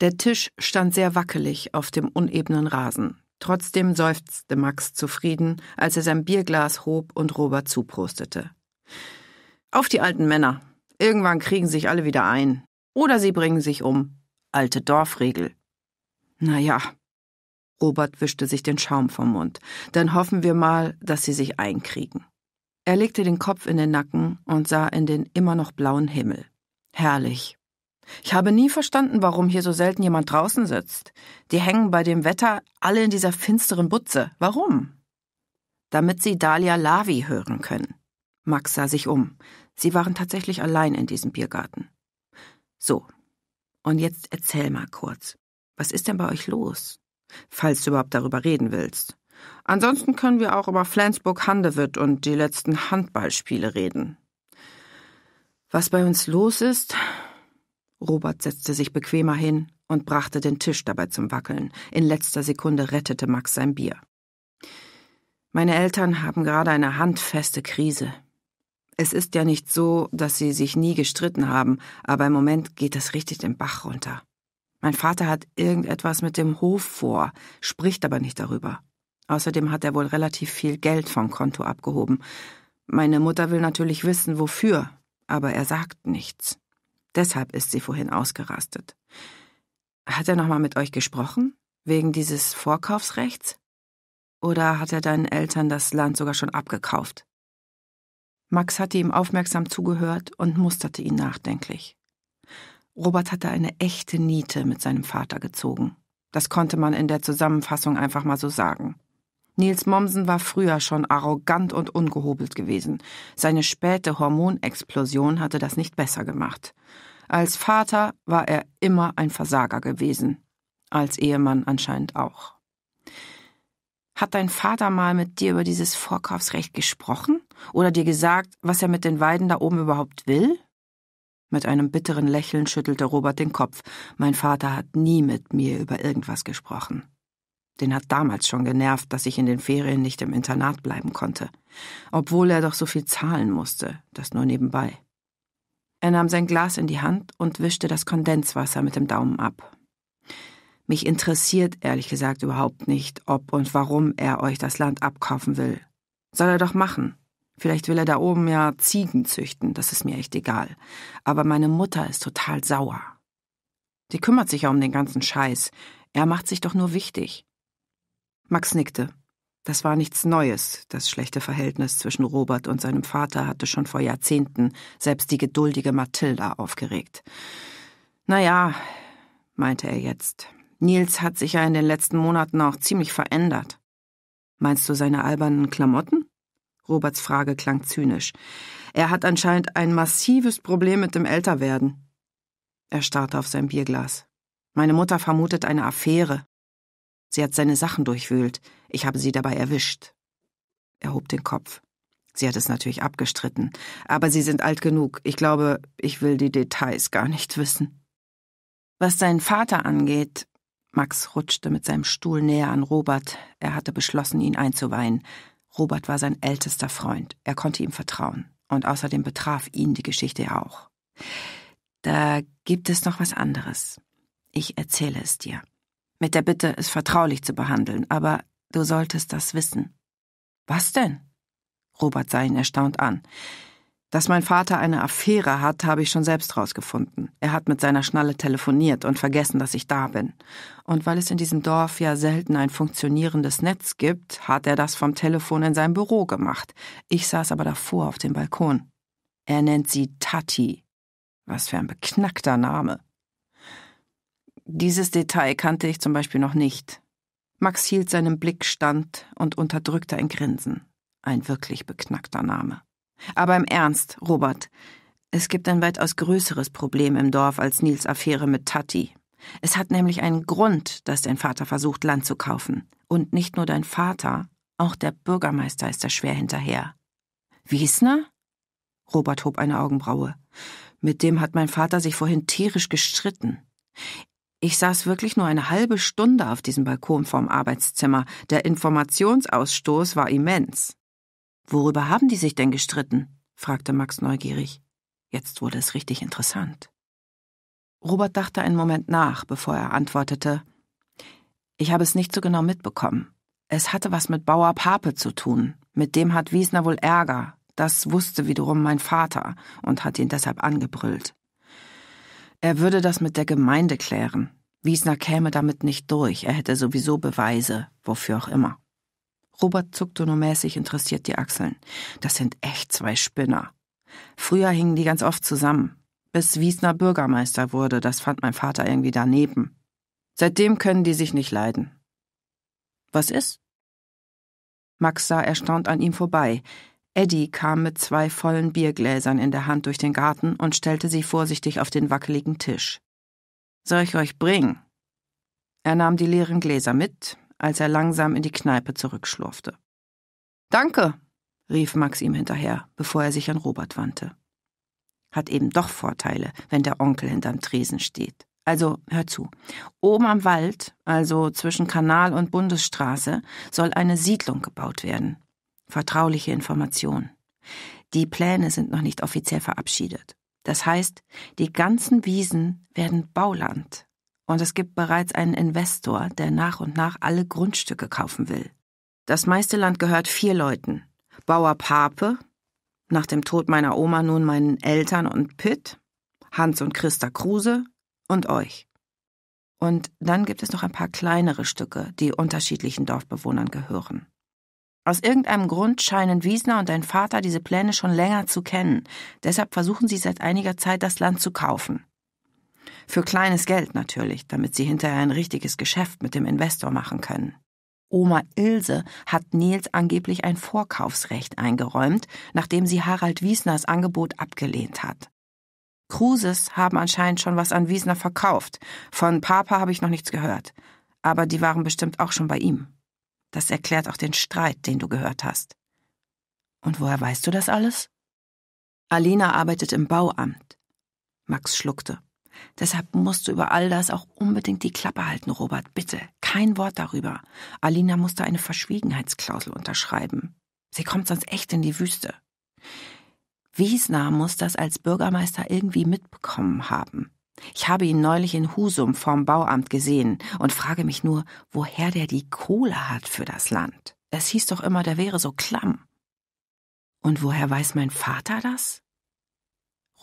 Der Tisch stand sehr wackelig auf dem unebenen Rasen. Trotzdem seufzte Max zufrieden, als er sein Bierglas hob und Robert zuprostete. Auf die alten Männer. Irgendwann kriegen sich alle wieder ein. Oder sie bringen sich um. Alte Dorfregel. Na ja. Robert wischte sich den Schaum vom Mund. Dann hoffen wir mal, dass sie sich einkriegen. Er legte den Kopf in den Nacken und sah in den immer noch blauen Himmel. Herrlich. Ich habe nie verstanden, warum hier so selten jemand draußen sitzt. Die hängen bei dem Wetter alle in dieser finsteren Butze. Warum? Damit sie Dalia Lavi hören können. Max sah sich um. Sie waren tatsächlich allein in diesem Biergarten. So, und jetzt erzähl mal kurz. Was ist denn bei euch los? Falls du überhaupt darüber reden willst. Ansonsten können wir auch über Flensburg-Handewitt und die letzten Handballspiele reden. Was bei uns los ist? Robert setzte sich bequemer hin und brachte den Tisch dabei zum Wackeln. In letzter Sekunde rettete Max sein Bier. Meine Eltern haben gerade eine handfeste Krise. Es ist ja nicht so, dass sie sich nie gestritten haben, aber im Moment geht das richtig den Bach runter. Mein Vater hat irgendetwas mit dem Hof vor, spricht aber nicht darüber. Außerdem hat er wohl relativ viel Geld vom Konto abgehoben. Meine Mutter will natürlich wissen, wofür, aber er sagt nichts. Deshalb ist sie vorhin ausgerastet. Hat er nochmal mit euch gesprochen? Wegen dieses Vorkaufsrechts? Oder hat er deinen Eltern das Land sogar schon abgekauft? Max hatte ihm aufmerksam zugehört und musterte ihn nachdenklich. Robert hatte eine echte Niete mit seinem Vater gezogen. Das konnte man in der Zusammenfassung einfach mal so sagen. Nils Mommsen war früher schon arrogant und ungehobelt gewesen. Seine späte Hormonexplosion hatte das nicht besser gemacht. Als Vater war er immer ein Versager gewesen. Als Ehemann anscheinend auch. Hat dein Vater mal mit dir über dieses Vorkaufsrecht gesprochen? Oder dir gesagt, was er mit den Weiden da oben überhaupt will? Mit einem bitteren Lächeln schüttelte Robert den Kopf. Mein Vater hat nie mit mir über irgendwas gesprochen. Den hat damals schon genervt, dass ich in den Ferien nicht im Internat bleiben konnte, obwohl er doch so viel zahlen musste, das nur nebenbei. Er nahm sein Glas in die Hand und wischte das Kondenswasser mit dem Daumen ab. Mich interessiert ehrlich gesagt überhaupt nicht, ob und warum er euch das Land abkaufen will. Soll er doch machen, Vielleicht will er da oben ja Ziegen züchten, das ist mir echt egal. Aber meine Mutter ist total sauer. Sie kümmert sich ja um den ganzen Scheiß. Er macht sich doch nur wichtig. Max nickte. Das war nichts Neues. Das schlechte Verhältnis zwischen Robert und seinem Vater hatte schon vor Jahrzehnten selbst die geduldige Mathilda aufgeregt. Na ja, meinte er jetzt. Nils hat sich ja in den letzten Monaten auch ziemlich verändert. Meinst du seine albernen Klamotten? Roberts Frage klang zynisch. Er hat anscheinend ein massives Problem mit dem Älterwerden. Er starrte auf sein Bierglas. Meine Mutter vermutet eine Affäre. Sie hat seine Sachen durchwühlt. Ich habe sie dabei erwischt. Er hob den Kopf. Sie hat es natürlich abgestritten. Aber Sie sind alt genug. Ich glaube, ich will die Details gar nicht wissen. Was seinen Vater angeht, Max rutschte mit seinem Stuhl näher an Robert. Er hatte beschlossen, ihn einzuweihen. Robert war sein ältester Freund, er konnte ihm vertrauen, und außerdem betraf ihn die Geschichte ja auch. Da gibt es noch was anderes. Ich erzähle es dir. Mit der Bitte, es vertraulich zu behandeln, aber du solltest das wissen. Was denn? Robert sah ihn erstaunt an. Dass mein Vater eine Affäre hat, habe ich schon selbst rausgefunden. Er hat mit seiner Schnalle telefoniert und vergessen, dass ich da bin. Und weil es in diesem Dorf ja selten ein funktionierendes Netz gibt, hat er das vom Telefon in seinem Büro gemacht. Ich saß aber davor auf dem Balkon. Er nennt sie Tati. Was für ein beknackter Name. Dieses Detail kannte ich zum Beispiel noch nicht. Max hielt seinem Blick stand und unterdrückte ein Grinsen. Ein wirklich beknackter Name. Aber im Ernst, Robert, es gibt ein weitaus größeres Problem im Dorf als Nils Affäre mit Tati. Es hat nämlich einen Grund, dass dein Vater versucht, Land zu kaufen. Und nicht nur dein Vater, auch der Bürgermeister ist da schwer hinterher. Wiesner? Robert hob eine Augenbraue. Mit dem hat mein Vater sich vorhin tierisch gestritten. Ich saß wirklich nur eine halbe Stunde auf diesem Balkon vorm Arbeitszimmer. Der Informationsausstoß war immens. Worüber haben die sich denn gestritten? fragte Max neugierig. Jetzt wurde es richtig interessant. Robert dachte einen Moment nach, bevor er antwortete. Ich habe es nicht so genau mitbekommen. Es hatte was mit Bauer Pape zu tun. Mit dem hat Wiesner wohl Ärger. Das wusste wiederum mein Vater und hat ihn deshalb angebrüllt. Er würde das mit der Gemeinde klären. Wiesner käme damit nicht durch. Er hätte sowieso Beweise, wofür auch immer. Robert zuckte nur mäßig interessiert die Achseln. Das sind echt zwei Spinner. Früher hingen die ganz oft zusammen. Bis Wiesner Bürgermeister wurde, das fand mein Vater irgendwie daneben. Seitdem können die sich nicht leiden. Was ist? Max sah erstaunt an ihm vorbei. Eddie kam mit zwei vollen Biergläsern in der Hand durch den Garten und stellte sie vorsichtig auf den wackeligen Tisch. Soll ich euch bringen? Er nahm die leeren Gläser mit, als er langsam in die Kneipe zurückschlurfte. Danke, rief Max ihm hinterher, bevor er sich an Robert wandte. Hat eben doch Vorteile, wenn der Onkel hinterm Tresen steht. Also hör zu. Oben am Wald, also zwischen Kanal und Bundesstraße, soll eine Siedlung gebaut werden. Vertrauliche Information. Die Pläne sind noch nicht offiziell verabschiedet. Das heißt, die ganzen Wiesen werden Bauland. Und es gibt bereits einen Investor, der nach und nach alle Grundstücke kaufen will. Das meiste Land gehört vier Leuten. Bauer Pape, nach dem Tod meiner Oma nun meinen Eltern und Pitt, Hans und Christa Kruse und euch. Und dann gibt es noch ein paar kleinere Stücke, die unterschiedlichen Dorfbewohnern gehören. Aus irgendeinem Grund scheinen Wiesner und dein Vater diese Pläne schon länger zu kennen. Deshalb versuchen sie seit einiger Zeit, das Land zu kaufen. Für kleines Geld natürlich, damit sie hinterher ein richtiges Geschäft mit dem Investor machen können. Oma Ilse hat Nils angeblich ein Vorkaufsrecht eingeräumt, nachdem sie Harald Wiesners Angebot abgelehnt hat. Kruses haben anscheinend schon was an Wiesner verkauft. Von Papa habe ich noch nichts gehört. Aber die waren bestimmt auch schon bei ihm. Das erklärt auch den Streit, den du gehört hast. Und woher weißt du das alles? Alina arbeitet im Bauamt. Max schluckte. Deshalb musst du über all das auch unbedingt die Klappe halten, Robert. Bitte, kein Wort darüber. Alina musste eine Verschwiegenheitsklausel unterschreiben. Sie kommt sonst echt in die Wüste. Wiesner muss das als Bürgermeister irgendwie mitbekommen haben. Ich habe ihn neulich in Husum vorm Bauamt gesehen und frage mich nur, woher der die Kohle hat für das Land. Es hieß doch immer, der wäre so klamm. Und woher weiß mein Vater das?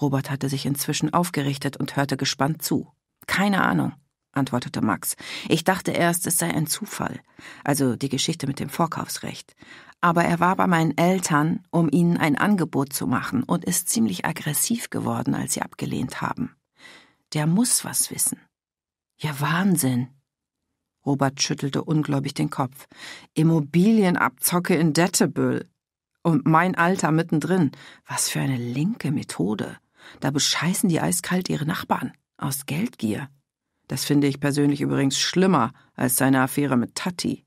Robert hatte sich inzwischen aufgerichtet und hörte gespannt zu. Keine Ahnung, antwortete Max. Ich dachte erst, es sei ein Zufall, also die Geschichte mit dem Vorkaufsrecht. Aber er war bei meinen Eltern, um ihnen ein Angebot zu machen, und ist ziemlich aggressiv geworden, als sie abgelehnt haben. Der muss was wissen. Ja, Wahnsinn. Robert schüttelte ungläubig den Kopf. Immobilienabzocke in Dettebüll. Und mein Alter mittendrin. Was für eine linke Methode. Da bescheißen die eiskalt ihre Nachbarn. Aus Geldgier. Das finde ich persönlich übrigens schlimmer als seine Affäre mit Tati.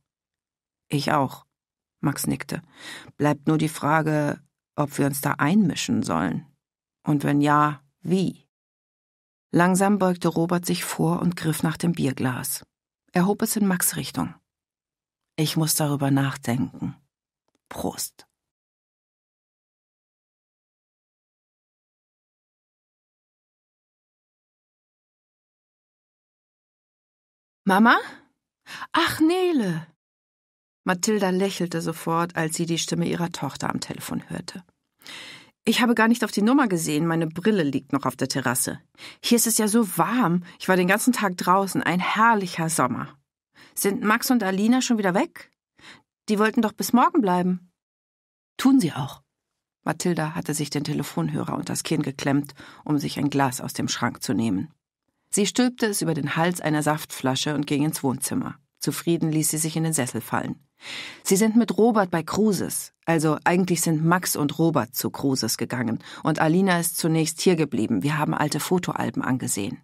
Ich auch. Max nickte. Bleibt nur die Frage, ob wir uns da einmischen sollen. Und wenn ja, wie? Langsam beugte Robert sich vor und griff nach dem Bierglas. Er hob es in Max Richtung. Ich muss darüber nachdenken. Prost. Mama? Ach, Nele. Mathilda lächelte sofort, als sie die Stimme ihrer Tochter am Telefon hörte. Ich habe gar nicht auf die Nummer gesehen, meine Brille liegt noch auf der Terrasse. Hier ist es ja so warm, ich war den ganzen Tag draußen, ein herrlicher Sommer. Sind Max und Alina schon wieder weg? Die wollten doch bis morgen bleiben. Tun sie auch. Mathilda hatte sich den Telefonhörer unters Kinn geklemmt, um sich ein Glas aus dem Schrank zu nehmen. Sie stülpte es über den Hals einer Saftflasche und ging ins Wohnzimmer. Zufrieden ließ sie sich in den Sessel fallen. Sie sind mit Robert bei Kruses. Also eigentlich sind Max und Robert zu Kruses gegangen. Und Alina ist zunächst hier geblieben. Wir haben alte Fotoalben angesehen.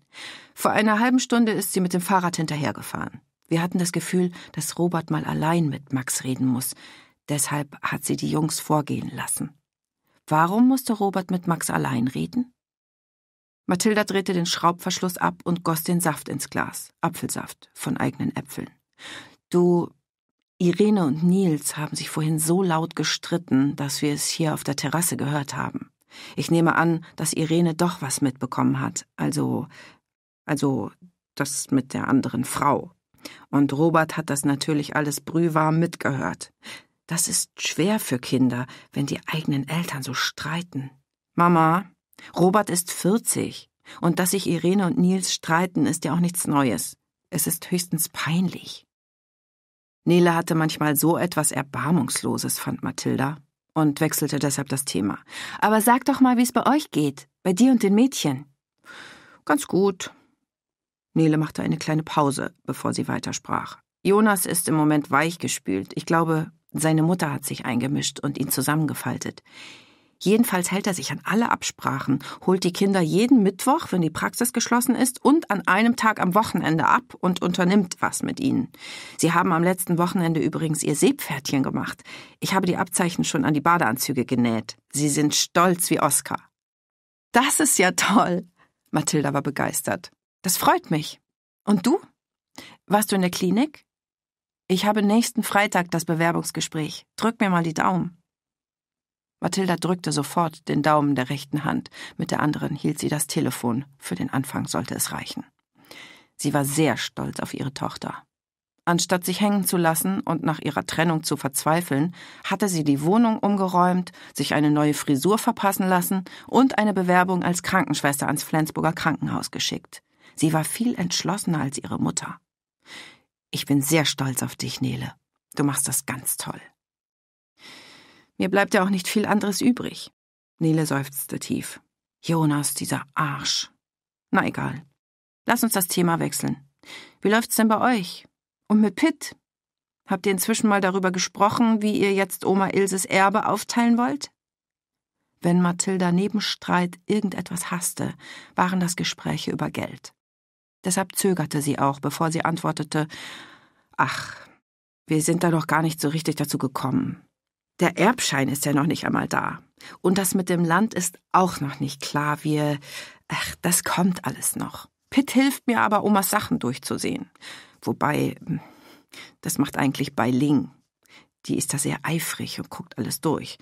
Vor einer halben Stunde ist sie mit dem Fahrrad hinterhergefahren. Wir hatten das Gefühl, dass Robert mal allein mit Max reden muss. Deshalb hat sie die Jungs vorgehen lassen. Warum musste Robert mit Max allein reden? Mathilda drehte den Schraubverschluss ab und goss den Saft ins Glas, Apfelsaft von eigenen Äpfeln. Du, Irene und Nils haben sich vorhin so laut gestritten, dass wir es hier auf der Terrasse gehört haben. Ich nehme an, dass Irene doch was mitbekommen hat, also also das mit der anderen Frau. Und Robert hat das natürlich alles brühwarm mitgehört. Das ist schwer für Kinder, wenn die eigenen Eltern so streiten. Mama, Robert ist 40 und dass sich Irene und Nils streiten, ist ja auch nichts Neues. Es ist höchstens peinlich. Nele hatte manchmal so etwas Erbarmungsloses, fand Mathilda und wechselte deshalb das Thema. Aber sag doch mal, wie es bei euch geht, bei dir und den Mädchen. Ganz gut. Nele machte eine kleine Pause, bevor sie weitersprach. Jonas ist im Moment weichgespült. Ich glaube, seine Mutter hat sich eingemischt und ihn zusammengefaltet. Jedenfalls hält er sich an alle Absprachen, holt die Kinder jeden Mittwoch, wenn die Praxis geschlossen ist, und an einem Tag am Wochenende ab und unternimmt was mit ihnen. Sie haben am letzten Wochenende übrigens ihr Seepferdchen gemacht. Ich habe die Abzeichen schon an die Badeanzüge genäht. Sie sind stolz wie Oskar. Das ist ja toll. Mathilda war begeistert. Das freut mich. Und du? Warst du in der Klinik? Ich habe nächsten Freitag das Bewerbungsgespräch. Drück mir mal die Daumen. Mathilda drückte sofort den Daumen der rechten Hand, mit der anderen hielt sie das Telefon, für den Anfang sollte es reichen. Sie war sehr stolz auf ihre Tochter. Anstatt sich hängen zu lassen und nach ihrer Trennung zu verzweifeln, hatte sie die Wohnung umgeräumt, sich eine neue Frisur verpassen lassen und eine Bewerbung als Krankenschwester ans Flensburger Krankenhaus geschickt. Sie war viel entschlossener als ihre Mutter. Ich bin sehr stolz auf dich, Nele. Du machst das ganz toll. Mir bleibt ja auch nicht viel anderes übrig. Nele seufzte tief. Jonas, dieser Arsch. Na egal. Lass uns das Thema wechseln. Wie läuft's denn bei euch? Und mit Pitt? Habt ihr inzwischen mal darüber gesprochen, wie ihr jetzt Oma Ilses Erbe aufteilen wollt? Wenn Mathilda neben Streit irgendetwas hasste, waren das Gespräche über Geld. Deshalb zögerte sie auch, bevor sie antwortete, Ach, wir sind da doch gar nicht so richtig dazu gekommen. Der Erbschein ist ja noch nicht einmal da. Und das mit dem Land ist auch noch nicht klar. Wir. Ach, das kommt alles noch. Pitt hilft mir aber, Omas Sachen durchzusehen. Wobei, hm, das macht eigentlich bei Ling. Die ist da sehr eifrig und guckt alles durch.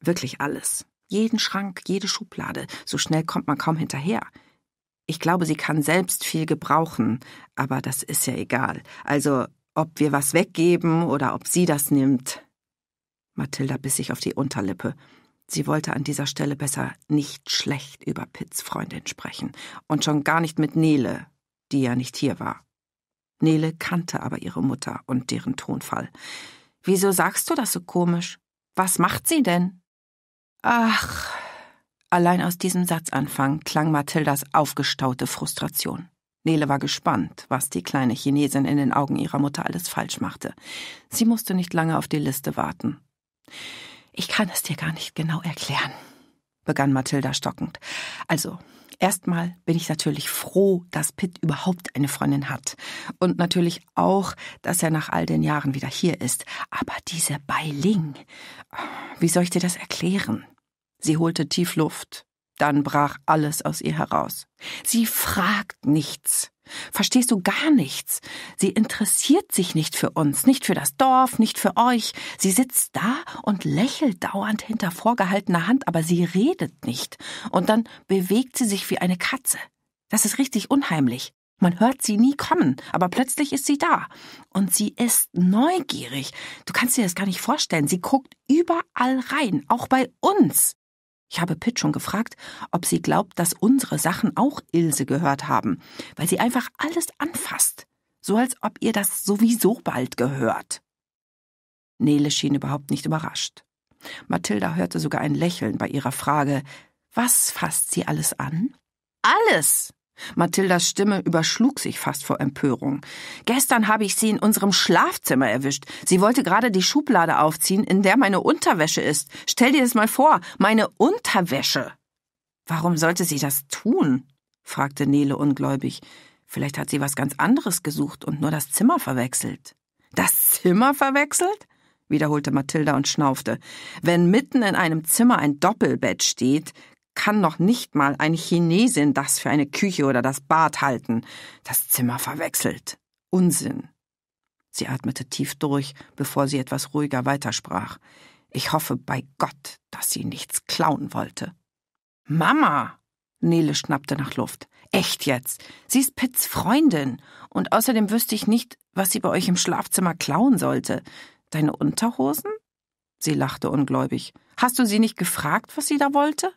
Wirklich alles. Jeden Schrank, jede Schublade. So schnell kommt man kaum hinterher. Ich glaube, sie kann selbst viel gebrauchen, aber das ist ja egal. Also, ob wir was weggeben oder ob sie das nimmt, Mathilda biss sich auf die Unterlippe. Sie wollte an dieser Stelle besser nicht schlecht über Pitts Freundin sprechen. Und schon gar nicht mit Nele, die ja nicht hier war. Nele kannte aber ihre Mutter und deren Tonfall. Wieso sagst du das so komisch? Was macht sie denn? Ach. Allein aus diesem Satzanfang klang Mathildas aufgestaute Frustration. Nele war gespannt, was die kleine Chinesin in den Augen ihrer Mutter alles falsch machte. Sie musste nicht lange auf die Liste warten. Ich kann es dir gar nicht genau erklären, begann Mathilda stockend. Also, Erstmal bin ich natürlich froh, dass Pitt überhaupt eine Freundin hat. Und natürlich auch, dass er nach all den Jahren wieder hier ist. Aber diese Beiling, oh, wie soll ich dir das erklären? Sie holte tief Luft. Dann brach alles aus ihr heraus. Sie fragt nichts. Verstehst du gar nichts? Sie interessiert sich nicht für uns, nicht für das Dorf, nicht für euch. Sie sitzt da und lächelt dauernd hinter vorgehaltener Hand, aber sie redet nicht. Und dann bewegt sie sich wie eine Katze. Das ist richtig unheimlich. Man hört sie nie kommen, aber plötzlich ist sie da. Und sie ist neugierig. Du kannst dir das gar nicht vorstellen. Sie guckt überall rein, auch bei uns. Ich habe Pitt schon gefragt, ob sie glaubt, dass unsere Sachen auch Ilse gehört haben, weil sie einfach alles anfasst, so als ob ihr das sowieso bald gehört. Nele schien überhaupt nicht überrascht. Mathilda hörte sogar ein Lächeln bei ihrer Frage, was fasst sie alles an? Alles, Mathildas Stimme überschlug sich fast vor Empörung. Gestern habe ich sie in unserem Schlafzimmer erwischt. Sie wollte gerade die Schublade aufziehen, in der meine Unterwäsche ist. Stell dir das mal vor, meine Unterwäsche. Warum sollte sie das tun? fragte Nele ungläubig. Vielleicht hat sie was ganz anderes gesucht und nur das Zimmer verwechselt. Das Zimmer verwechselt? wiederholte Mathilda und schnaufte. Wenn mitten in einem Zimmer ein Doppelbett steht, kann noch nicht mal ein Chinesin das für eine Küche oder das Bad halten. Das Zimmer verwechselt. Unsinn. Sie atmete tief durch, bevor sie etwas ruhiger weitersprach. Ich hoffe bei Gott, dass sie nichts klauen wollte. Mama! Nele schnappte nach Luft. Echt jetzt? Sie ist Pitts Freundin. Und außerdem wüsste ich nicht, was sie bei euch im Schlafzimmer klauen sollte. Deine Unterhosen? Sie lachte ungläubig. Hast du sie nicht gefragt, was sie da wollte?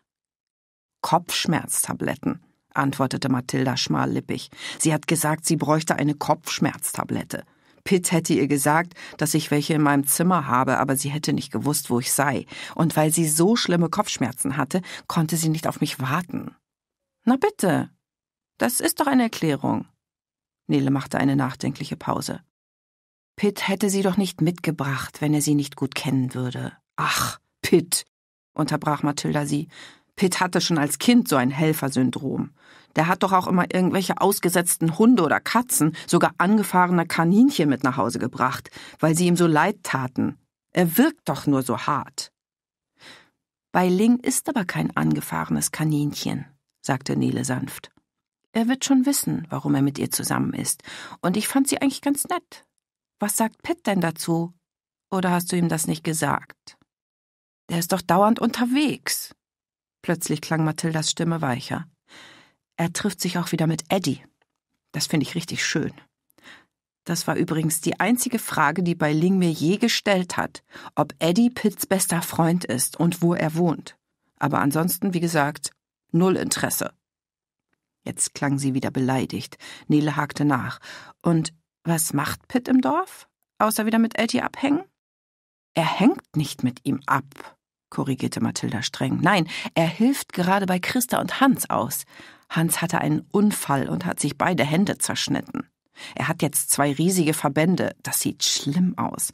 Kopfschmerztabletten, antwortete Mathilda schmallippig. Sie hat gesagt, sie bräuchte eine Kopfschmerztablette. Pitt hätte ihr gesagt, dass ich welche in meinem Zimmer habe, aber sie hätte nicht gewusst, wo ich sei. Und weil sie so schlimme Kopfschmerzen hatte, konnte sie nicht auf mich warten. Na bitte. Das ist doch eine Erklärung. Nele machte eine nachdenkliche Pause. Pitt hätte sie doch nicht mitgebracht, wenn er sie nicht gut kennen würde. Ach, Pitt, unterbrach Mathilda sie. Pitt hatte schon als Kind so ein Helfersyndrom. Der hat doch auch immer irgendwelche ausgesetzten Hunde oder Katzen, sogar angefahrene Kaninchen mit nach Hause gebracht, weil sie ihm so leid taten. Er wirkt doch nur so hart. Bei Ling ist aber kein angefahrenes Kaninchen, sagte Nele sanft. Er wird schon wissen, warum er mit ihr zusammen ist. Und ich fand sie eigentlich ganz nett. Was sagt Pitt denn dazu? Oder hast du ihm das nicht gesagt? Der ist doch dauernd unterwegs. Plötzlich klang Mathildas Stimme weicher. Er trifft sich auch wieder mit Eddie. Das finde ich richtig schön. Das war übrigens die einzige Frage, die bei Ling mir je gestellt hat, ob Eddie Pitts bester Freund ist und wo er wohnt. Aber ansonsten, wie gesagt, null Interesse. Jetzt klang sie wieder beleidigt. Nele hakte nach. Und was macht Pitt im Dorf? Außer wieder mit Eddie abhängen? Er hängt nicht mit ihm ab korrigierte Mathilda streng. Nein, er hilft gerade bei Christa und Hans aus. Hans hatte einen Unfall und hat sich beide Hände zerschnitten. Er hat jetzt zwei riesige Verbände, das sieht schlimm aus.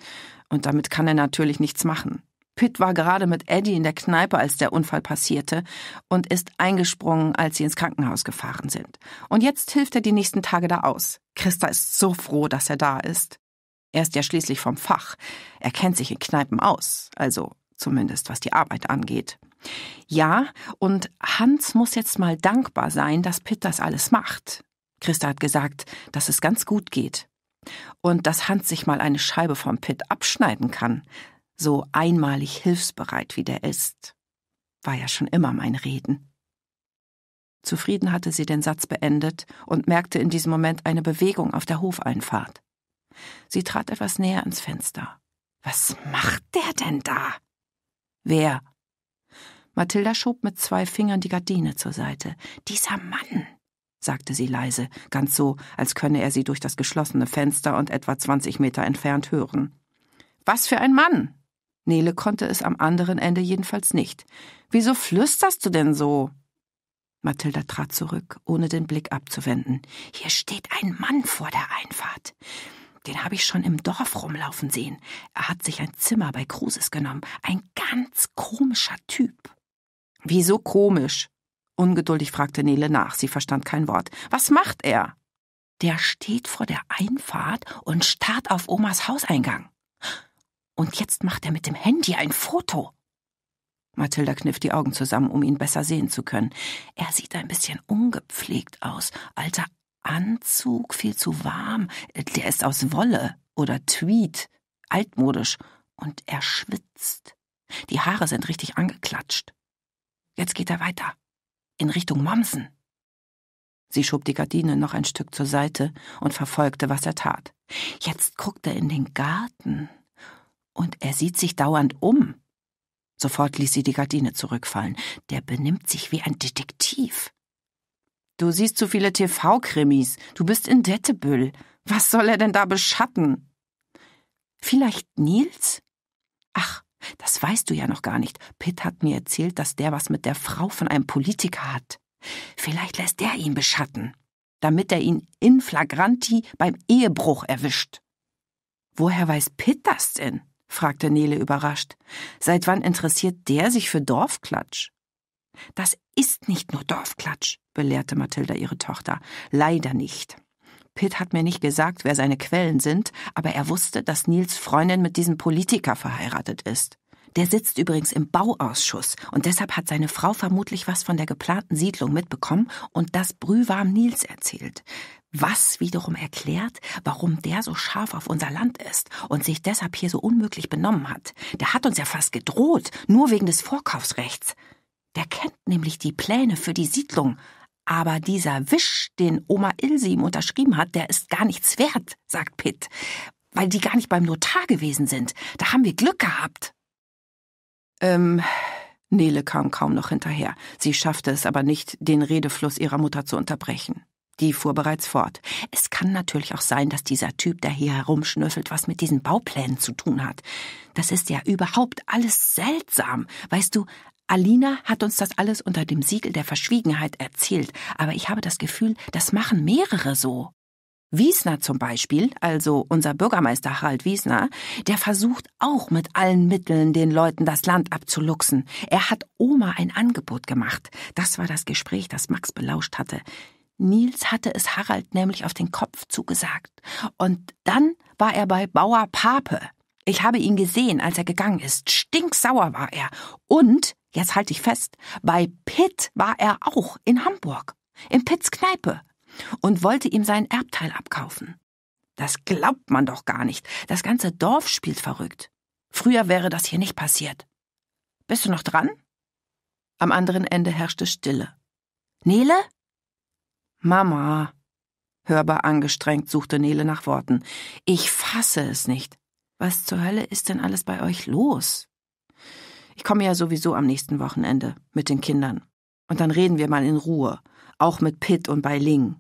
Und damit kann er natürlich nichts machen. Pitt war gerade mit Eddie in der Kneipe, als der Unfall passierte, und ist eingesprungen, als sie ins Krankenhaus gefahren sind. Und jetzt hilft er die nächsten Tage da aus. Christa ist so froh, dass er da ist. Er ist ja schließlich vom Fach. Er kennt sich in Kneipen aus. Also zumindest was die Arbeit angeht. Ja, und Hans muss jetzt mal dankbar sein, dass Pitt das alles macht. Christa hat gesagt, dass es ganz gut geht. Und dass Hans sich mal eine Scheibe vom Pitt abschneiden kann, so einmalig hilfsbereit wie der ist. War ja schon immer mein Reden. Zufrieden hatte sie den Satz beendet und merkte in diesem Moment eine Bewegung auf der Hofeinfahrt. Sie trat etwas näher ans Fenster. Was macht der denn da? Wer? Mathilda schob mit zwei Fingern die Gardine zur Seite. Dieser Mann, sagte sie leise, ganz so, als könne er sie durch das geschlossene Fenster und etwa zwanzig Meter entfernt hören. Was für ein Mann! Nele konnte es am anderen Ende jedenfalls nicht. Wieso flüsterst du denn so? Mathilda trat zurück, ohne den Blick abzuwenden. Hier steht ein Mann vor der Einfahrt. Den habe ich schon im Dorf rumlaufen sehen. Er hat sich ein Zimmer bei Kruses genommen. Ein ganz komischer Typ. Wieso komisch? Ungeduldig fragte Nele nach. Sie verstand kein Wort. Was macht er? Der steht vor der Einfahrt und starrt auf Omas Hauseingang. Und jetzt macht er mit dem Handy ein Foto. Mathilda kniff die Augen zusammen, um ihn besser sehen zu können. Er sieht ein bisschen ungepflegt aus. Alter Anzug viel zu warm, der ist aus Wolle oder Tweed, altmodisch, und er schwitzt. Die Haare sind richtig angeklatscht. Jetzt geht er weiter, in Richtung Mommsen. Sie schob die Gardine noch ein Stück zur Seite und verfolgte, was er tat. Jetzt guckt er in den Garten und er sieht sich dauernd um. Sofort ließ sie die Gardine zurückfallen. Der benimmt sich wie ein Detektiv. Du siehst zu viele TV-Krimis. Du bist in Dettebüll. Was soll er denn da beschatten? Vielleicht Nils? Ach, das weißt du ja noch gar nicht. Pitt hat mir erzählt, dass der was mit der Frau von einem Politiker hat. Vielleicht lässt der ihn beschatten, damit er ihn in flagranti beim Ehebruch erwischt. Woher weiß Pitt das denn? fragte Nele überrascht. Seit wann interessiert der sich für Dorfklatsch? Das ist nicht nur Dorfklatsch belehrte Mathilda ihre Tochter. Leider nicht. Pitt hat mir nicht gesagt, wer seine Quellen sind, aber er wusste, dass Nils Freundin mit diesem Politiker verheiratet ist. Der sitzt übrigens im Bauausschuss und deshalb hat seine Frau vermutlich was von der geplanten Siedlung mitbekommen und das brühwarm Nils erzählt. Was wiederum erklärt, warum der so scharf auf unser Land ist und sich deshalb hier so unmöglich benommen hat. Der hat uns ja fast gedroht, nur wegen des Vorkaufsrechts. Der kennt nämlich die Pläne für die Siedlung, aber dieser Wisch, den Oma Ilse ihm unterschrieben hat, der ist gar nichts wert, sagt Pitt, weil die gar nicht beim Notar gewesen sind. Da haben wir Glück gehabt. Ähm, Nele kam kaum noch hinterher. Sie schaffte es aber nicht, den Redefluss ihrer Mutter zu unterbrechen. Die fuhr bereits fort. Es kann natürlich auch sein, dass dieser Typ, der hier herumschnüffelt, was mit diesen Bauplänen zu tun hat. Das ist ja überhaupt alles seltsam. Weißt du, Alina hat uns das alles unter dem Siegel der Verschwiegenheit erzählt, aber ich habe das Gefühl, das machen mehrere so. Wiesner zum Beispiel, also unser Bürgermeister Harald Wiesner, der versucht auch mit allen Mitteln den Leuten das Land abzuluxen. Er hat Oma ein Angebot gemacht. Das war das Gespräch, das Max belauscht hatte. Nils hatte es Harald nämlich auf den Kopf zugesagt. Und dann war er bei Bauer Pape. Ich habe ihn gesehen, als er gegangen ist. Stinksauer war er. Und jetzt halte ich fest, bei Pitt war er auch in Hamburg, in Pitts Kneipe, und wollte ihm sein Erbteil abkaufen. Das glaubt man doch gar nicht. Das ganze Dorf spielt verrückt. Früher wäre das hier nicht passiert. Bist du noch dran? Am anderen Ende herrschte Stille. Nele? Mama. Hörbar angestrengt suchte Nele nach Worten. Ich fasse es nicht. Was zur Hölle ist denn alles bei euch los? Ich komme ja sowieso am nächsten Wochenende mit den Kindern. Und dann reden wir mal in Ruhe, auch mit Pitt und bei Ling.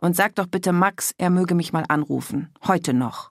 Und sag doch bitte Max, er möge mich mal anrufen, heute noch.